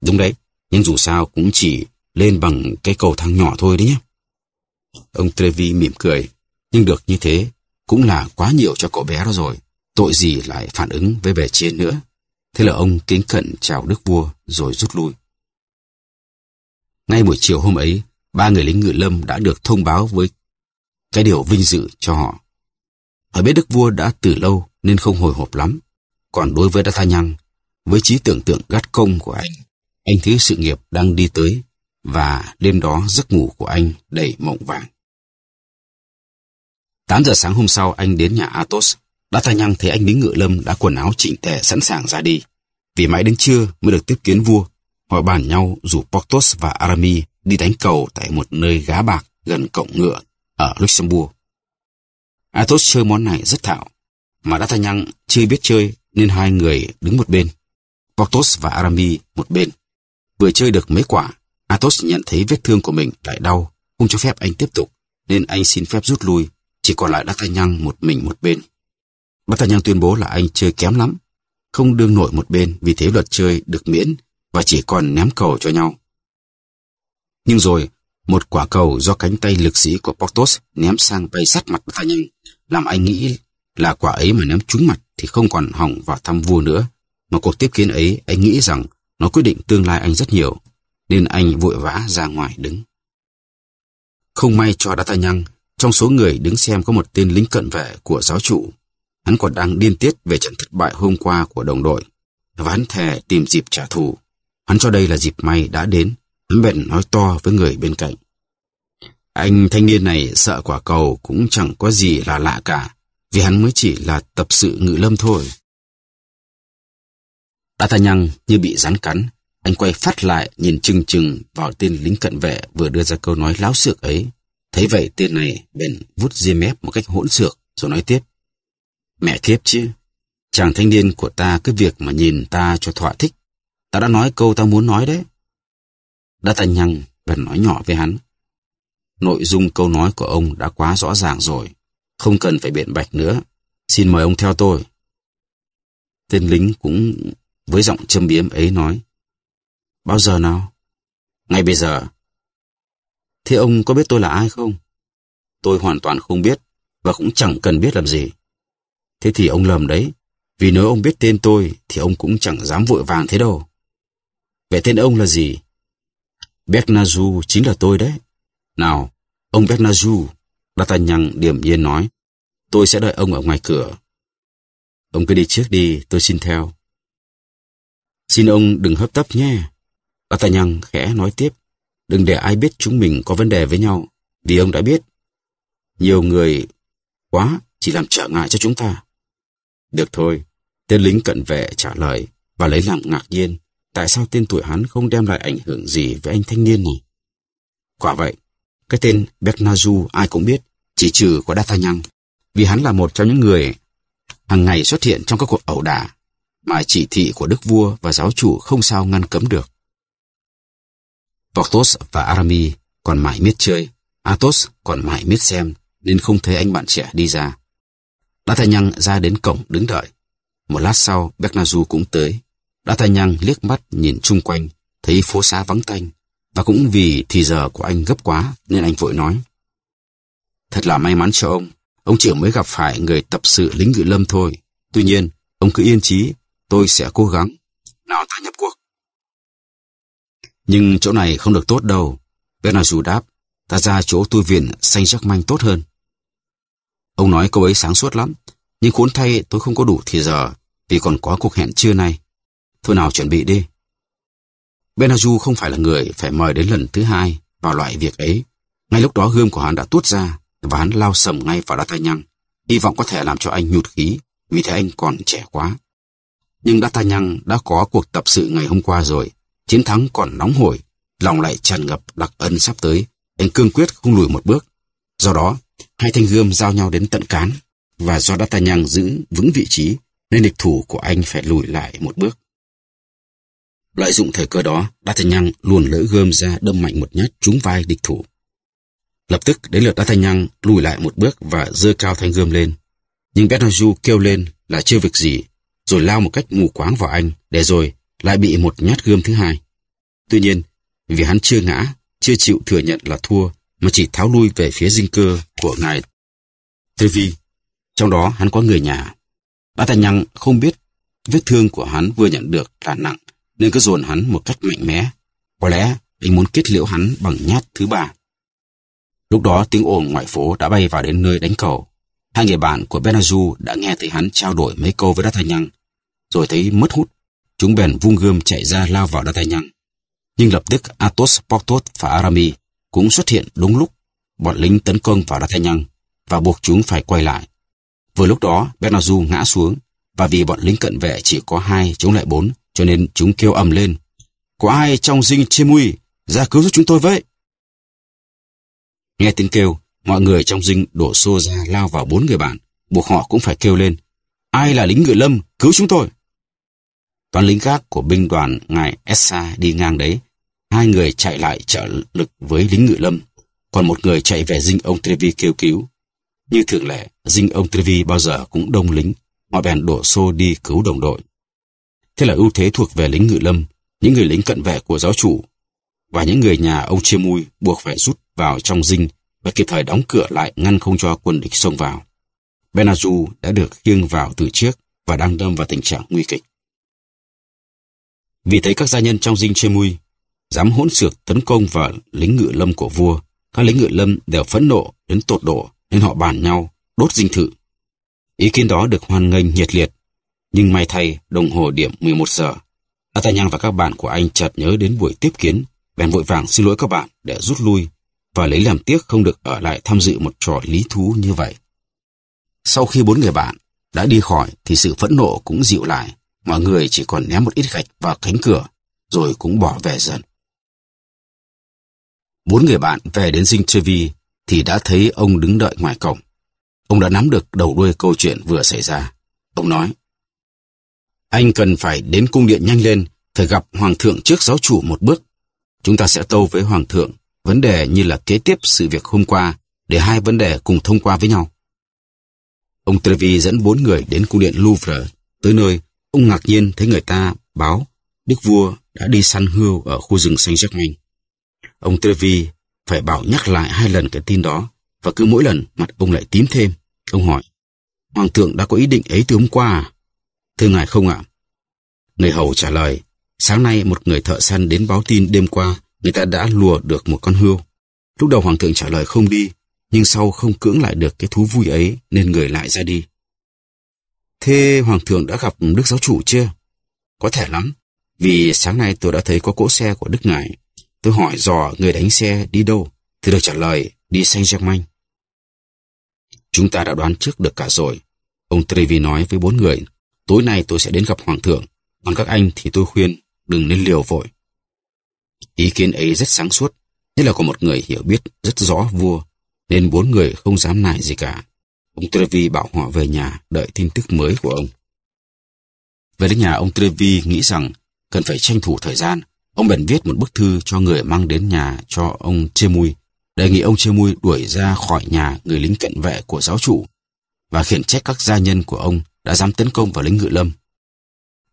Đúng đấy, nhưng dù sao cũng chỉ lên bằng cái cầu thang nhỏ thôi đấy nhé. Ông Trevi mỉm cười, nhưng được như thế cũng là quá nhiều cho cậu bé đó rồi, tội gì lại phản ứng với bề trên nữa. Thế là ông kính cận chào đức vua rồi rút lui. Ngay buổi chiều hôm ấy, ba người lính ngự lâm đã được thông báo với cái điều vinh dự cho họ. Họ biết đức vua đã từ lâu nên không hồi hộp lắm, còn đối với D'Artagnan, với trí tưởng tượng gắt công của anh, anh thấy sự nghiệp đang đi tới và đêm đó giấc ngủ của anh đầy mộng vàng. 8 giờ sáng hôm sau anh đến nhà Athos. D'Artagnan thấy anh lính ngựa lâm đã quần áo chỉnh tề sẵn sàng ra đi. Vì mãi đến trưa mới được tiếp kiến vua. Họ bàn nhau rủ Portos và Aramis đi đánh cầu tại một nơi gá bạc gần cổng ngựa ở Luxembourg. Athos chơi món này rất thạo, mà D'Artagnan chưa biết chơi nên hai người đứng một bên. Portos và Aramis một bên. Vừa chơi được mấy quả, Athos nhận thấy vết thương của mình lại đau, không cho phép anh tiếp tục, nên anh xin phép rút lui, chỉ còn lại D'Artagnan một mình một bên. D'Artagnan tuyên bố là anh chơi kém lắm, không đương nổi một bên vì thế luật chơi được miễn và chỉ còn ném cầu cho nhau. Nhưng rồi, một quả cầu do cánh tay lực sĩ của Portos ném sang bay sát mặt D'Artagnan, làm anh nghĩ là quả ấy mà ném trúng mặt thì không còn hỏng vào thăm vua nữa. Mà cuộc tiếp kiến ấy, anh nghĩ rằng nó quyết định tương lai anh rất nhiều, nên anh vội vã ra ngoài đứng. Không may cho đã D'Artagnan, trong số người đứng xem có một tên lính cận vệ của giáo chủ. Hắn còn đang điên tiết về trận thất bại hôm qua của đồng đội, và hắn thề tìm dịp trả thù. Hắn cho đây là dịp may đã đến, hắn bèn nói to với người bên cạnh. Anh thanh niên này sợ quả cầu cũng chẳng có gì là lạ cả vì hắn mới chỉ là tập sự ngự lâm thôi. D'Artagnan như bị rắn cắn, anh quay phát lại nhìn chừng chừng vào tên lính cận vệ vừa đưa ra câu nói láo xược ấy. Thấy vậy tên này bèn vút ria mép một cách hỗn xược rồi nói tiếp. Mẹ kiếp chứ, chàng thanh niên của ta cứ việc mà nhìn ta cho thỏa thích. Ta đã nói câu ta muốn nói đấy. D'Artagnan bèn nói nhỏ với hắn. Nội dung câu nói của ông đã quá rõ ràng rồi không cần phải biện bạch nữa. Xin mời ông theo tôi. Tên lính cũng với giọng châm biếm ấy nói. Bao giờ nào? Ngay bây giờ. Thế ông có biết tôi là ai không? Tôi hoàn toàn không biết và cũng chẳng cần biết làm gì. Thế thì ông lầm đấy. Vì nếu ông biết tên tôi thì ông cũng chẳng dám vội vàng thế đâu. Vậy tên ông là gì? Bernaju chính là tôi đấy. Nào, ông Bernaju, D'Artagnan điềm nhiên nói, tôi sẽ đợi ông ở ngoài cửa. Ông cứ đi trước đi, tôi xin theo. Xin ông đừng hấp tấp nhé. D'Artagnan khẽ nói tiếp, đừng để ai biết chúng mình có vấn đề với nhau, vì ông đã biết. Nhiều người quá chỉ làm trở ngại cho chúng ta. Được thôi, tên lính cận vệ trả lời và lấy làm ngạc nhiên tại sao tên tuổi hắn không đem lại ảnh hưởng gì với anh thanh niên này. Quả vậy, cái tên Bernazou ai cũng biết, chỉ trừ của D'Artagnan, vì hắn là một trong những người hàng ngày xuất hiện trong các cuộc ẩu đả mà chỉ thị của đức vua và giáo chủ không sao ngăn cấm được. Porthos và Aramis còn mãi miết chơi, Athos còn mãi miết xem nên không thấy anh bạn trẻ đi ra. D'Artagnan ra đến cổng đứng đợi. Một lát sau, Bernazu cũng tới. D'Artagnan liếc mắt nhìn chung quanh, thấy phố xá vắng tanh và cũng vì thì giờ của anh gấp quá nên anh vội nói. Thật là may mắn cho ông. Ông chỉ mới gặp phải người tập sự lính ngự lâm thôi. Tuy nhiên, ông cứ yên chí, tôi sẽ cố gắng. Nào ta nhập cuộc. Nhưng chỗ này không được tốt đâu. Benazou đáp, ta ra chỗ tu viện saint manh tốt hơn. Ông nói câu ấy sáng suốt lắm, nhưng khốn thay tôi không có đủ thì giờ vì còn có cuộc hẹn trưa nay. Thôi nào chuẩn bị đi. Benazou không phải là người phải mời đến lần thứ hai vào loại việc ấy. Ngay lúc đó gươm của hắn đã tuốt ra, và hắn lao sầm ngay vào đá tay nhăng, hy vọng có thể làm cho anh nhụt khí, vì thế anh còn trẻ quá. Nhưng đá tay nhăng đã có cuộc tập sự ngày hôm qua rồi, chiến thắng còn nóng hổi, lòng lại tràn ngập đặc ân sắp tới, anh cương quyết không lùi một bước. Do đó, hai thanh gươm giao nhau đến tận cán, và do đá tay nhăng giữ vững vị trí, nên địch thủ của anh phải lùi lại một bước. Lợi dụng thời cơ đó, D'Artagnan luồn lưỡi gươm ra đâm mạnh một nhát trúng vai địch thủ. Lập tức đến lượt D'Artagnan lùi lại một bước và giơ cao thanh gươm lên. Nhưng Bernarju kêu lên là chưa việc gì, rồi lao một cách mù quáng vào anh, để rồi lại bị một nhát gươm thứ hai. Tuy nhiên, vì hắn chưa ngã, chưa chịu thừa nhận là thua, mà chỉ tháo lui về phía dinh cơ của ngài Trevi. Trong đó hắn có người nhà. D'Artagnan không biết vết thương của hắn vừa nhận được là nặng, nên cứ dồn hắn một cách mạnh mẽ. Có lẽ anh muốn kết liễu hắn bằng nhát thứ ba. Lúc đó tiếng ồn ngoài phố đã bay vào đến nơi đánh cầu. Hai người bạn của Benazzu đã nghe thấy hắn trao đổi mấy câu với Đa rồi thấy mất hút. Chúng bèn vung gươm chạy ra lao vào Đa Nhưng lập tức Athos, Porthos và Aramis cũng xuất hiện đúng lúc bọn lính tấn công vào Đa và buộc chúng phải quay lại. Vừa lúc đó, Benazzu ngã xuống và vì bọn lính cận vệ chỉ có hai chống lại bốn cho nên chúng kêu ầm lên. Có ai trong dinh Chimui ra cứu giúp chúng tôi với? Nghe tiếng kêu, mọi người trong dinh đổ xô ra lao vào bốn người bạn, buộc họ cũng phải kêu lên. Ai là lính ngự lâm, cứu chúng tôi! Toán lính khác của binh đoàn ngài Essa đi ngang đấy. Hai người chạy lại trợ lực với lính ngự lâm, còn một người chạy về dinh ông Trevi kêu cứu. Như thường lệ, dinh ông Trevi bao giờ cũng đông lính, họ bèn đổ xô đi cứu đồng đội. Thế là ưu thế thuộc về lính ngự lâm, những người lính cận vệ của giáo chủ và những người nhà ông chia mui buộc phải rút vào trong dinh và kịp thời đóng cửa lại ngăn không cho quân địch xông vào. Benazou đã được khiêng vào từ trước và đang đâm vào tình trạng nguy kịch. Vì thấy các gia nhân trong dinh Chemui dám hỗn xược tấn công vào lính ngựa lâm của vua, các lính ngựa lâm đều phẫn nộ đến tột độ nên họ bàn nhau đốt dinh thự. Ý kiến đó được hoan nghênh nhiệt liệt, nhưng may thay đồng hồ điểm 11 giờ. D'Artagnan và các bạn của anh chợt nhớ đến buổi tiếp kiến, bèn vội vàng xin lỗi các bạn để rút lui và lấy làm tiếc không được ở lại tham dự một trò lý thú như vậy. Sau khi bốn người bạn đã đi khỏi thì sự phẫn nộ cũng dịu lại, mọi người chỉ còn ném một ít gạch vào cánh cửa rồi cũng bỏ về dần. Bốn người bạn về đến dinh Trevi thì đã thấy ông đứng đợi ngoài cổng. Ông đã nắm được đầu đuôi câu chuyện vừa xảy ra. Ông nói, anh cần phải đến cung điện nhanh lên, phải gặp Hoàng thượng trước giáo chủ một bước. Chúng ta sẽ tâu với Hoàng thượng vấn đề như là kế tiếp sự việc hôm qua để hai vấn đề cùng thông qua với nhau. Ông Trevi dẫn bốn người đến cung điện Louvre, tới nơi ông ngạc nhiên thấy người ta báo Đức Vua đã đi săn hươu ở khu rừng Saint-Germain. Ông Trevi phải bảo nhắc lại hai lần cái tin đó và cứ mỗi lần mặt ông lại tím thêm. Ông hỏi, Hoàng thượng đã có ý định ấy từ hôm qua à? Thưa ngài không ạ? Người hầu trả lời, sáng nay một người thợ săn đến báo tin đêm qua người ta đã lùa được một con hươu. Lúc đầu hoàng thượng trả lời không đi, nhưng sau không cưỡng lại được cái thú vui ấy nên người lại ra đi. Thế hoàng thượng đã gặp đức giáo chủ chưa? Có thể lắm, vì sáng nay tôi đã thấy có cỗ xe của đức ngài. Tôi hỏi dò người đánh xe đi đâu, thì được trả lời đi Saint-Germain. Chúng ta đã đoán trước được cả rồi. Ông Trevi nói với bốn người, tối nay tôi sẽ đến gặp hoàng thượng, còn các anh thì tôi khuyên đừng nên liều vội. Ý kiến ấy rất sáng suốt, nhất là có một người hiểu biết rất rõ vua, nên bốn người không dám nại gì cả. Ông Trevi bảo họ về nhà đợi tin tức mới của ông. Về đến nhà ông Trevi nghĩ rằng cần phải tranh thủ thời gian. Ông bèn viết một bức thư cho người mang đến nhà cho ông Chemui, đề nghị ông Chemui đuổi ra khỏi nhà người lính cận vệ của giáo chủ và khiển trách các gia nhân của ông đã dám tấn công vào lính ngự lâm.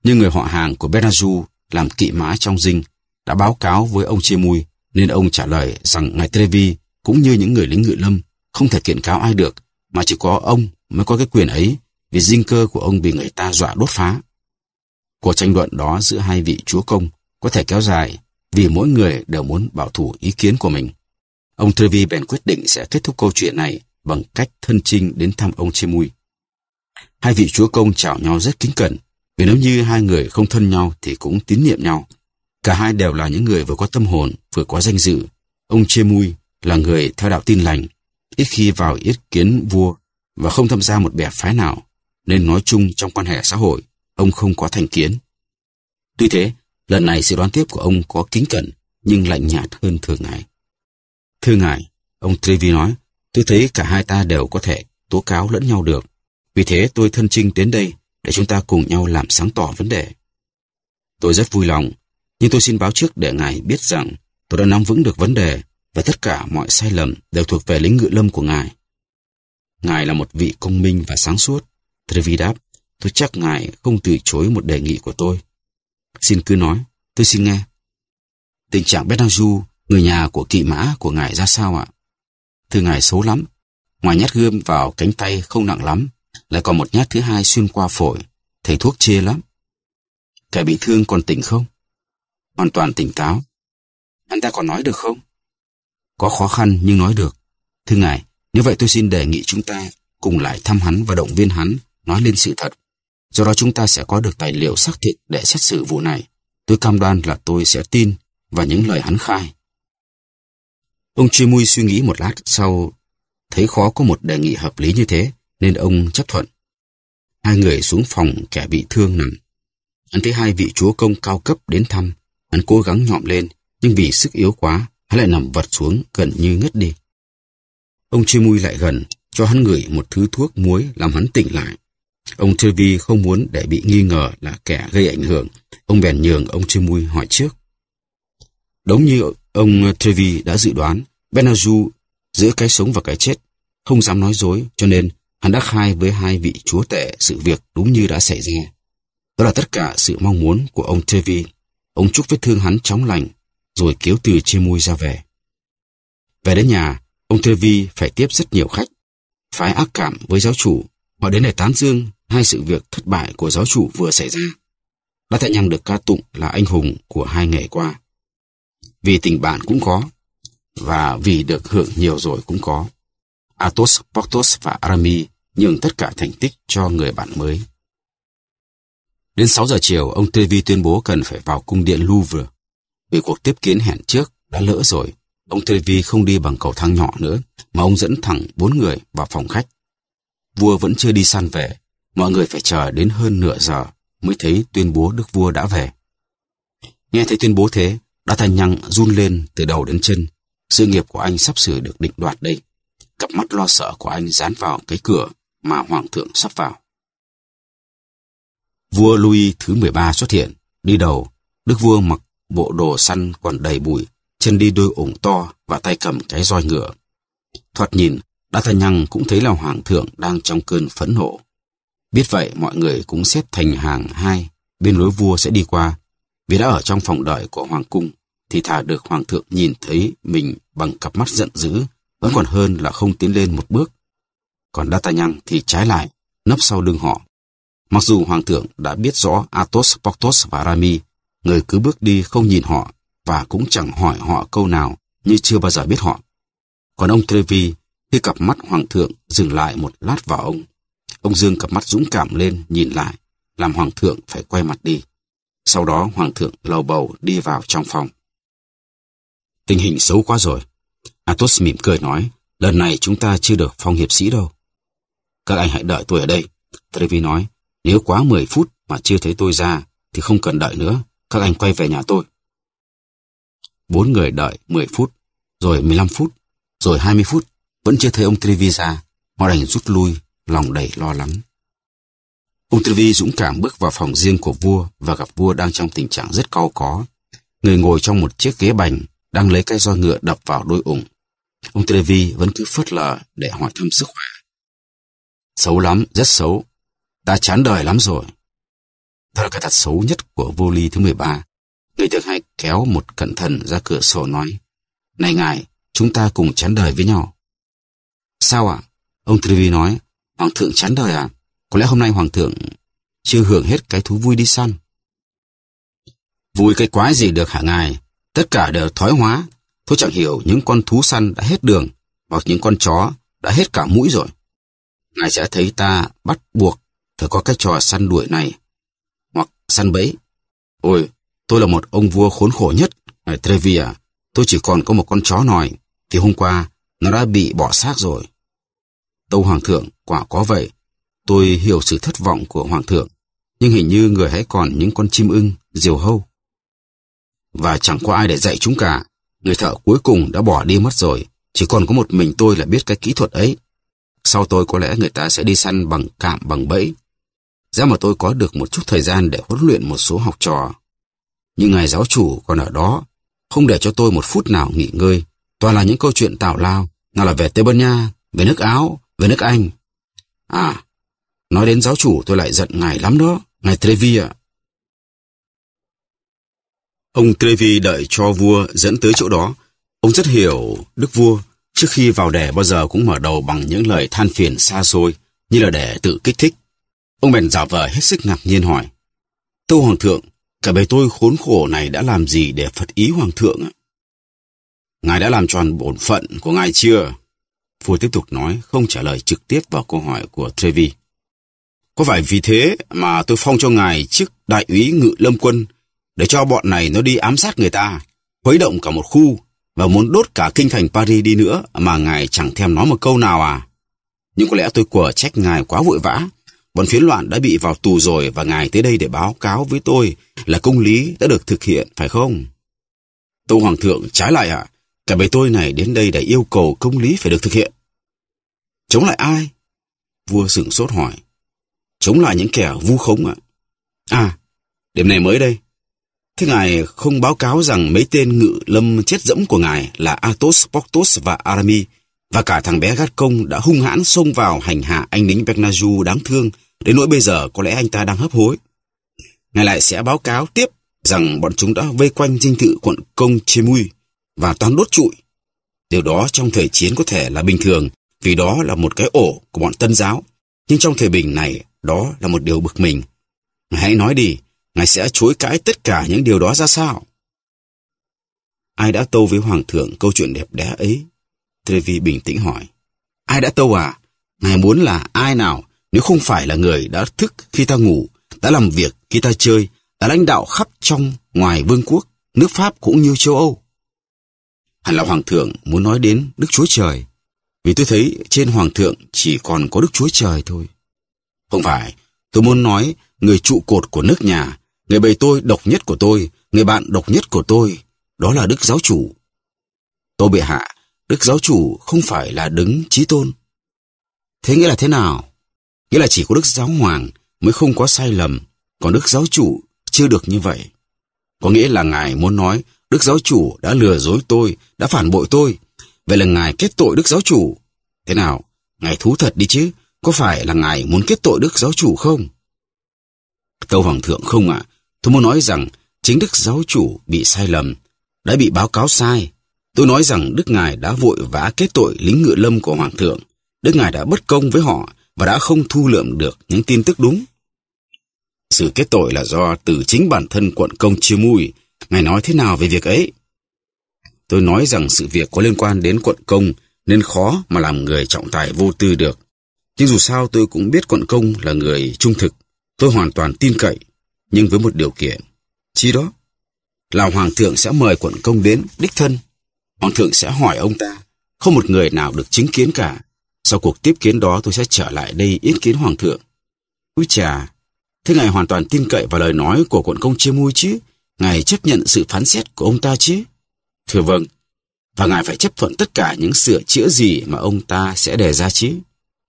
Nhưng người họ hàng của Benaju làm kỵ mã trong dinh đã báo cáo với ông Chia Mui, nên ông trả lời rằng ngài Trevi cũng như những người lính ngự lâm không thể kiện cáo ai được, mà chỉ có ông mới có cái quyền ấy vì dinh cơ của ông bị người ta dọa đốt phá. Cuộc tranh luận đó giữa hai vị chúa công có thể kéo dài vì mỗi người đều muốn bảo thủ ý kiến của mình. Ông Trevi bèn quyết định sẽ kết thúc câu chuyện này bằng cách thân trinh đến thăm ông Mui. Hai vị chúa công chào nhau rất kính cẩn, vì nếu như hai người không thân nhau thì cũng tín nhiệm nhau. Cả hai đều là những người vừa có tâm hồn, vừa có danh dự. Ông Chê Mui là người theo đạo tin lành, ít khi vào ý kiến vua và không tham gia một bè phái nào, nên nói chung trong quan hệ xã hội, ông không có thành kiến. Tuy thế, lần này sự đoán tiếp của ông có kính cẩn nhưng lạnh nhạt hơn thường ngày. Thưa ngài, ông Trevi nói, tôi thấy cả hai ta đều có thể tố cáo lẫn nhau được. Vì thế tôi thân trinh đến đây để chúng ta cùng nhau làm sáng tỏ vấn đề. Tôi rất vui lòng nhưng tôi xin báo trước để ngài biết rằng tôi đã nắm vững được vấn đề và tất cả mọi sai lầm đều thuộc về lính ngự lâm của ngài. Ngài là một vị công minh và sáng suốt. Trevi đáp, tôi chắc ngài không từ chối một đề nghị của tôi. Xin cứ nói, tôi xin nghe. Tình trạng Benaju, người nhà của kỵ mã của ngài ra sao ạ? Thưa ngài xấu lắm. Ngoài nhát gươm vào cánh tay không nặng lắm, lại còn một nhát thứ hai xuyên qua phổi. Thầy thuốc chê lắm. Kẻ bị thương còn tỉnh không? hoàn toàn tỉnh táo. Hắn ta còn nói được không? Có khó khăn nhưng nói được. Thưa ngài, nếu vậy tôi xin đề nghị chúng ta cùng lại thăm hắn và động viên hắn nói lên sự thật. Do đó chúng ta sẽ có được tài liệu xác thực để xét xử vụ này. Tôi cam đoan là tôi sẽ tin và những lời hắn khai. Ông Chia Mui suy nghĩ một lát sau, thấy khó có một đề nghị hợp lý như thế, nên ông chấp thuận. Hai người xuống phòng kẻ bị thương nằm. Anh thấy hai vị chúa công cao cấp đến thăm, Hắn cố gắng nhọm lên, nhưng vì sức yếu quá, hắn lại nằm vật xuống gần như ngất đi. Ông Chê Mui lại gần, cho hắn ngửi một thứ thuốc muối làm hắn tỉnh lại. Ông Chê Vi không muốn để bị nghi ngờ là kẻ gây ảnh hưởng. Ông bèn nhường ông Chê Mui hỏi trước. Đúng như ông Chê Vi đã dự đoán, Benaju giữa cái sống và cái chết, không dám nói dối cho nên hắn đã khai với hai vị chúa tể sự việc đúng như đã xảy ra. Đó là tất cả sự mong muốn của ông Chê Vi. Ông chúc vết thương hắn chóng lành, rồi kéo từ chia môi ra về. Về đến nhà, ông Vi phải tiếp rất nhiều khách. Phái ác cảm với giáo chủ, họ đến để tán dương hai sự việc thất bại của giáo chủ vừa xảy ra. Đã Thệ Nhăng được ca tụng là anh hùng của hai ngày qua. Vì tình bạn cũng có, và vì được hưởng nhiều rồi cũng có. Athos, Portos và Aramis nhường tất cả thành tích cho người bạn mới. Đến 6 giờ chiều, ông TV tuyên bố cần phải vào cung điện Louvre. Vì cuộc tiếp kiến hẹn trước đã lỡ rồi, ông TV không đi bằng cầu thang nhỏ nữa, mà ông dẫn thẳng bốn người vào phòng khách. Vua vẫn chưa đi săn về, mọi người phải chờ đến hơn nửa giờ mới thấy tuyên bố đức vua đã về. Nghe thấy tuyên bố thế, đã thành nhăng run lên từ đầu đến chân. Sự nghiệp của anh sắp sửa được định đoạt đây. Cặp mắt lo sợ của anh dán vào cái cửa mà hoàng thượng sắp vào. Vua Louis thứ 13 xuất hiện, đi đầu, đức vua mặc bộ đồ săn còn đầy bụi, chân đi đôi ủng to và tay cầm cái roi ngựa. Thoạt nhìn, đã cũng thấy là hoàng thượng đang trong cơn phẫn nộ. Biết vậy, mọi người cũng xếp thành hàng hai, bên lối vua sẽ đi qua. Vì đã ở trong phòng đợi của hoàng cung, thì thà được hoàng thượng nhìn thấy mình bằng cặp mắt giận dữ, vẫn còn hơn là không tiến lên một bước. Còn Đa thì trái lại, nấp sau lưng họ. Mặc dù Hoàng thượng đã biết rõ Athos, Porthos và Rami, người cứ bước đi không nhìn họ và cũng chẳng hỏi họ câu nào như chưa bao giờ biết họ. Còn ông Trevi, khi cặp mắt Hoàng thượng dừng lại một lát vào ông, ông Dương cặp mắt dũng cảm lên nhìn lại, làm Hoàng thượng phải quay mặt đi. Sau đó Hoàng thượng lầu bầu đi vào trong phòng. Tình hình xấu quá rồi. Athos mỉm cười nói, lần này chúng ta chưa được phong hiệp sĩ đâu. Các anh hãy đợi tôi ở đây. Trevi nói, nếu quá 10 phút mà chưa thấy tôi ra thì không cần đợi nữa, các anh quay về nhà tôi. Bốn người đợi 10 phút, rồi 15 phút, rồi 20 phút, vẫn chưa thấy ông Trivi ra. Họ đành rút lui, lòng đầy lo lắng. Ông Trivi dũng cảm bước vào phòng riêng của vua và gặp vua đang trong tình trạng rất cao có. Người ngồi trong một chiếc ghế bành đang lấy cái roi ngựa đập vào đôi ủng. Ông Trevi vẫn cứ phớt lờ để hỏi thăm sức khỏe. Xấu lắm, rất xấu, Ta chán đời lắm rồi. Đó là cái thật xấu nhất của vô ly thứ 13. Người thứ hai kéo một cẩn thận ra cửa sổ nói. Này ngài, chúng ta cùng chán đời với nhau. Sao ạ? À? Ông Trivi nói. Hoàng thượng chán đời à? Có lẽ hôm nay hoàng thượng chưa hưởng hết cái thú vui đi săn. Vui cái quái gì được hả ngài? Tất cả đều thoái hóa. Tôi chẳng hiểu những con thú săn đã hết đường hoặc những con chó đã hết cả mũi rồi. Ngài sẽ thấy ta bắt buộc phải có cái trò săn đuổi này, hoặc săn bẫy. Ôi, tôi là một ông vua khốn khổ nhất, ở Trevia. tôi chỉ còn có một con chó nòi, thì hôm qua nó đã bị bỏ xác rồi. Tâu Hoàng thượng, quả có vậy, tôi hiểu sự thất vọng của Hoàng thượng, nhưng hình như người hãy còn những con chim ưng, diều hâu. Và chẳng có ai để dạy chúng cả, người thợ cuối cùng đã bỏ đi mất rồi, chỉ còn có một mình tôi là biết cái kỹ thuật ấy. Sau tôi có lẽ người ta sẽ đi săn bằng cạm bằng bẫy, Giá mà tôi có được một chút thời gian để huấn luyện một số học trò. Nhưng ngài giáo chủ còn ở đó, không để cho tôi một phút nào nghỉ ngơi. Toàn là những câu chuyện tào lao, nào là về Tây Ban Nha, về nước Áo, về nước Anh. À, nói đến giáo chủ tôi lại giận ngài lắm đó, ngài Trevi ạ. Ông Trevi đợi cho vua dẫn tới chỗ đó. Ông rất hiểu đức vua, trước khi vào đẻ bao giờ cũng mở đầu bằng những lời than phiền xa xôi, như là để tự kích thích. Ông bèn giả vờ hết sức ngạc nhiên hỏi. Tâu Hoàng thượng, cả bề tôi khốn khổ này đã làm gì để phật ý Hoàng thượng Ngài đã làm tròn bổn phận của ngài chưa? Vua tiếp tục nói, không trả lời trực tiếp vào câu hỏi của Trevi. Có phải vì thế mà tôi phong cho ngài chức đại úy ngự lâm quân để cho bọn này nó đi ám sát người ta, khuấy động cả một khu và muốn đốt cả kinh thành Paris đi nữa mà ngài chẳng thèm nói một câu nào à? Nhưng có lẽ tôi của trách ngài quá vội vã Bọn phiến loạn đã bị vào tù rồi và ngài tới đây để báo cáo với tôi là công lý đã được thực hiện, phải không? Tô Hoàng thượng trái lại ạ, à, cả bầy tôi này đến đây để yêu cầu công lý phải được thực hiện. Chống lại ai? Vua sửng sốt hỏi. Chống lại những kẻ vu khống ạ. À. à, điểm này mới đây. Thế ngài không báo cáo rằng mấy tên ngự lâm chết dẫm của ngài là Athos, Portos và Aramis và cả thằng bé gắt công đã hung hãn xông vào hành hạ anh lính Bernaju đáng thương, đến nỗi bây giờ có lẽ anh ta đang hấp hối. Ngài lại sẽ báo cáo tiếp rằng bọn chúng đã vây quanh dinh thự quận công Chemui và toán đốt trụi. Điều đó trong thời chiến có thể là bình thường vì đó là một cái ổ của bọn tân giáo. Nhưng trong thời bình này, đó là một điều bực mình. Ngài hãy nói đi, Ngài sẽ chối cãi tất cả những điều đó ra sao? Ai đã tô với Hoàng thượng câu chuyện đẹp đẽ ấy Trevi bình tĩnh hỏi. Ai đã tâu à? Ngài muốn là ai nào nếu không phải là người đã thức khi ta ngủ, đã làm việc khi ta chơi, đã lãnh đạo khắp trong ngoài vương quốc, nước Pháp cũng như châu Âu. Hẳn là Hoàng thượng muốn nói đến Đức Chúa Trời, vì tôi thấy trên Hoàng thượng chỉ còn có Đức Chúa Trời thôi. Không phải, tôi muốn nói người trụ cột của nước nhà, người bầy tôi độc nhất của tôi, người bạn độc nhất của tôi, đó là Đức Giáo Chủ. Tô Bệ Hạ Đức giáo chủ không phải là đứng trí tôn. Thế nghĩa là thế nào? Nghĩa là chỉ có Đức giáo hoàng mới không có sai lầm, còn Đức giáo chủ chưa được như vậy. Có nghĩa là Ngài muốn nói Đức giáo chủ đã lừa dối tôi, đã phản bội tôi. Vậy là Ngài kết tội Đức giáo chủ. Thế nào? Ngài thú thật đi chứ. Có phải là Ngài muốn kết tội Đức giáo chủ không? Tâu Hoàng Thượng không ạ. Tôi muốn nói rằng chính Đức giáo chủ bị sai lầm, đã bị báo cáo sai. Tôi nói rằng Đức Ngài đã vội vã kết tội lính ngựa lâm của Hoàng thượng. Đức Ngài đã bất công với họ và đã không thu lượm được những tin tức đúng. Sự kết tội là do từ chính bản thân quận công chiêu mùi. Ngài nói thế nào về việc ấy? Tôi nói rằng sự việc có liên quan đến quận công nên khó mà làm người trọng tài vô tư được. Nhưng dù sao tôi cũng biết quận công là người trung thực. Tôi hoàn toàn tin cậy, nhưng với một điều kiện. Chi đó là Hoàng thượng sẽ mời quận công đến đích thân Hoàng thượng sẽ hỏi ông ta. Không một người nào được chứng kiến cả. Sau cuộc tiếp kiến đó tôi sẽ trở lại đây yết kiến Hoàng thượng. Úi chà, thế ngài hoàn toàn tin cậy vào lời nói của quận công chia mui chứ. Ngài chấp nhận sự phán xét của ông ta chứ. Thưa vâng, và ngài phải chấp thuận tất cả những sửa chữa gì mà ông ta sẽ đề ra chứ.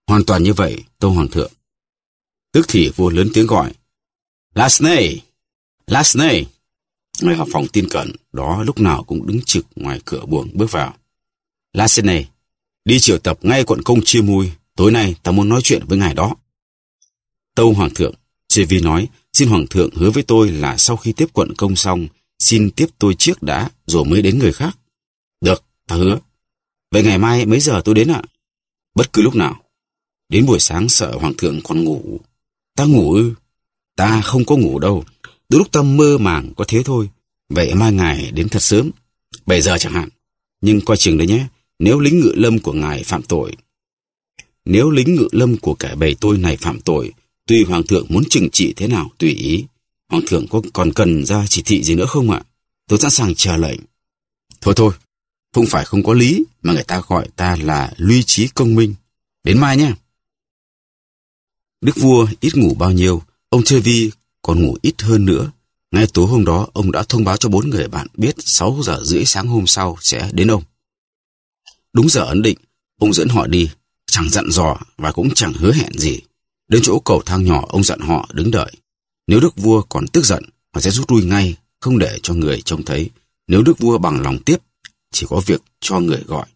Hoàn toàn như vậy, Tô Hoàng thượng. Tức thì vua lớn tiếng gọi. Lasney! Lasney! Người học phòng tin cẩn đó lúc nào cũng đứng trực ngoài cửa buồng bước vào. La này, đi triệu tập ngay quận công chia mùi, tối nay ta muốn nói chuyện với ngài đó. Tâu Hoàng thượng, JV nói, xin Hoàng thượng hứa với tôi là sau khi tiếp quận công xong, xin tiếp tôi trước đã rồi mới đến người khác. Được, ta hứa. Vậy ngày mai mấy giờ tôi đến ạ? Bất cứ lúc nào. Đến buổi sáng sợ Hoàng thượng còn ngủ. Ta ngủ ư? Ta không có ngủ đâu. Đôi lúc ta mơ màng có thế thôi. Vậy mai ngài đến thật sớm, bảy giờ chẳng hạn. Nhưng coi chừng đấy nhé, nếu lính ngự lâm của ngài phạm tội. Nếu lính ngự lâm của cả bầy tôi này phạm tội, tuy hoàng thượng muốn trừng trị thế nào tùy ý. Hoàng thượng có còn cần ra chỉ thị gì nữa không ạ? Tôi sẵn sàng chờ lệnh. Thôi thôi, không phải không có lý mà người ta gọi ta là luy trí công minh. Đến mai nhé. Đức vua ít ngủ bao nhiêu, ông chơi Vi còn ngủ ít hơn nữa. Ngay tối hôm đó, ông đã thông báo cho bốn người bạn biết 6 giờ rưỡi sáng hôm sau sẽ đến ông. Đúng giờ ấn định, ông dẫn họ đi, chẳng dặn dò và cũng chẳng hứa hẹn gì. Đến chỗ cầu thang nhỏ, ông dặn họ đứng đợi. Nếu đức vua còn tức giận, họ sẽ rút lui ngay, không để cho người trông thấy. Nếu đức vua bằng lòng tiếp, chỉ có việc cho người gọi.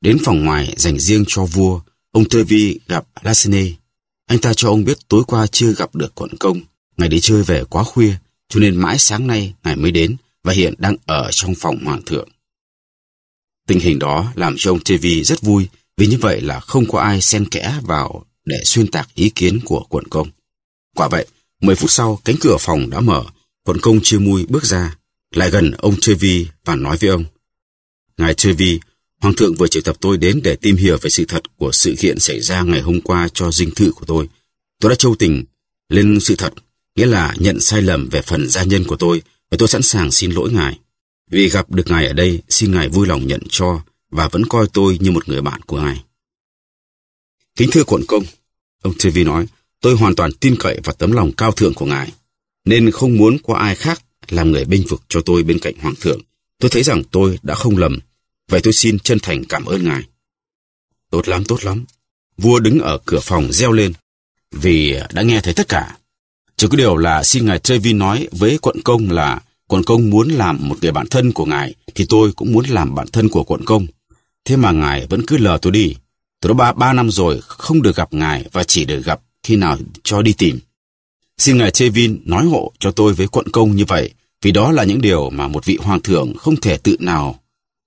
Đến phòng ngoài dành riêng cho vua, ông Thơ Vi gặp Lassene anh ta cho ông biết tối qua chưa gặp được quận công, ngài đi chơi về quá khuya, cho nên mãi sáng nay ngài mới đến và hiện đang ở trong phòng hoàng thượng. Tình hình đó làm cho ông TV rất vui vì như vậy là không có ai xen kẽ vào để xuyên tạc ý kiến của quận công. Quả vậy, 10 phút sau cánh cửa phòng đã mở, quận công chia mui bước ra, lại gần ông TV và nói với ông. Ngài TV, Hoàng thượng vừa triệu tập tôi đến để tìm hiểu về sự thật của sự kiện xảy ra ngày hôm qua cho dinh thự của tôi. Tôi đã châu tình lên sự thật, nghĩa là nhận sai lầm về phần gia nhân của tôi và tôi sẵn sàng xin lỗi ngài. Vì gặp được ngài ở đây, xin ngài vui lòng nhận cho và vẫn coi tôi như một người bạn của ngài. Kính thưa quận công, ông TV nói, tôi hoàn toàn tin cậy vào tấm lòng cao thượng của ngài, nên không muốn có ai khác làm người binh vực cho tôi bên cạnh hoàng thượng. Tôi thấy rằng tôi đã không lầm Vậy tôi xin chân thành cảm ơn ngài. Tốt lắm, tốt lắm. Vua đứng ở cửa phòng reo lên, vì đã nghe thấy tất cả. Chỉ có điều là xin ngài Trevin nói với quận công là quận công muốn làm một người bạn thân của ngài, thì tôi cũng muốn làm bạn thân của quận công. Thế mà ngài vẫn cứ lờ tôi đi. Tôi đã ba, ba năm rồi không được gặp ngài và chỉ được gặp khi nào cho đi tìm. Xin ngài Trevin nói hộ cho tôi với quận công như vậy, vì đó là những điều mà một vị hoàng thượng không thể tự nào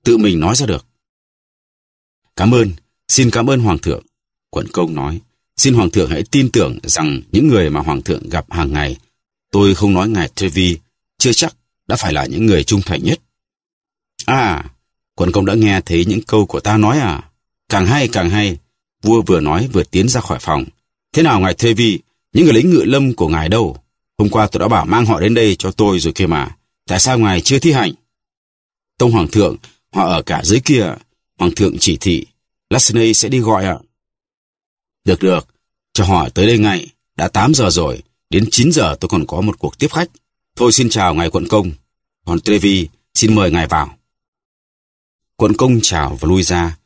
tự mình nói ra được. Cảm ơn, xin cảm ơn Hoàng thượng. Quận công nói, xin Hoàng thượng hãy tin tưởng rằng những người mà Hoàng thượng gặp hàng ngày, tôi không nói ngài Trevi, chưa chắc đã phải là những người trung thành nhất. À, quận công đã nghe thấy những câu của ta nói à? Càng hay càng hay, vua vừa nói vừa tiến ra khỏi phòng. Thế nào ngài Trevi, những người lính ngựa lâm của ngài đâu? Hôm qua tôi đã bảo mang họ đến đây cho tôi rồi kia mà. Tại sao ngài chưa thi hành? Tông Hoàng thượng Họ ở cả dưới kia. Hoàng thượng chỉ thị. Lasney sẽ đi gọi ạ. Được được. Cho họ tới đây ngay. Đã 8 giờ rồi. Đến 9 giờ tôi còn có một cuộc tiếp khách. Thôi xin chào ngài quận công. Còn Trevi xin mời ngài vào. Quận công chào và lui ra.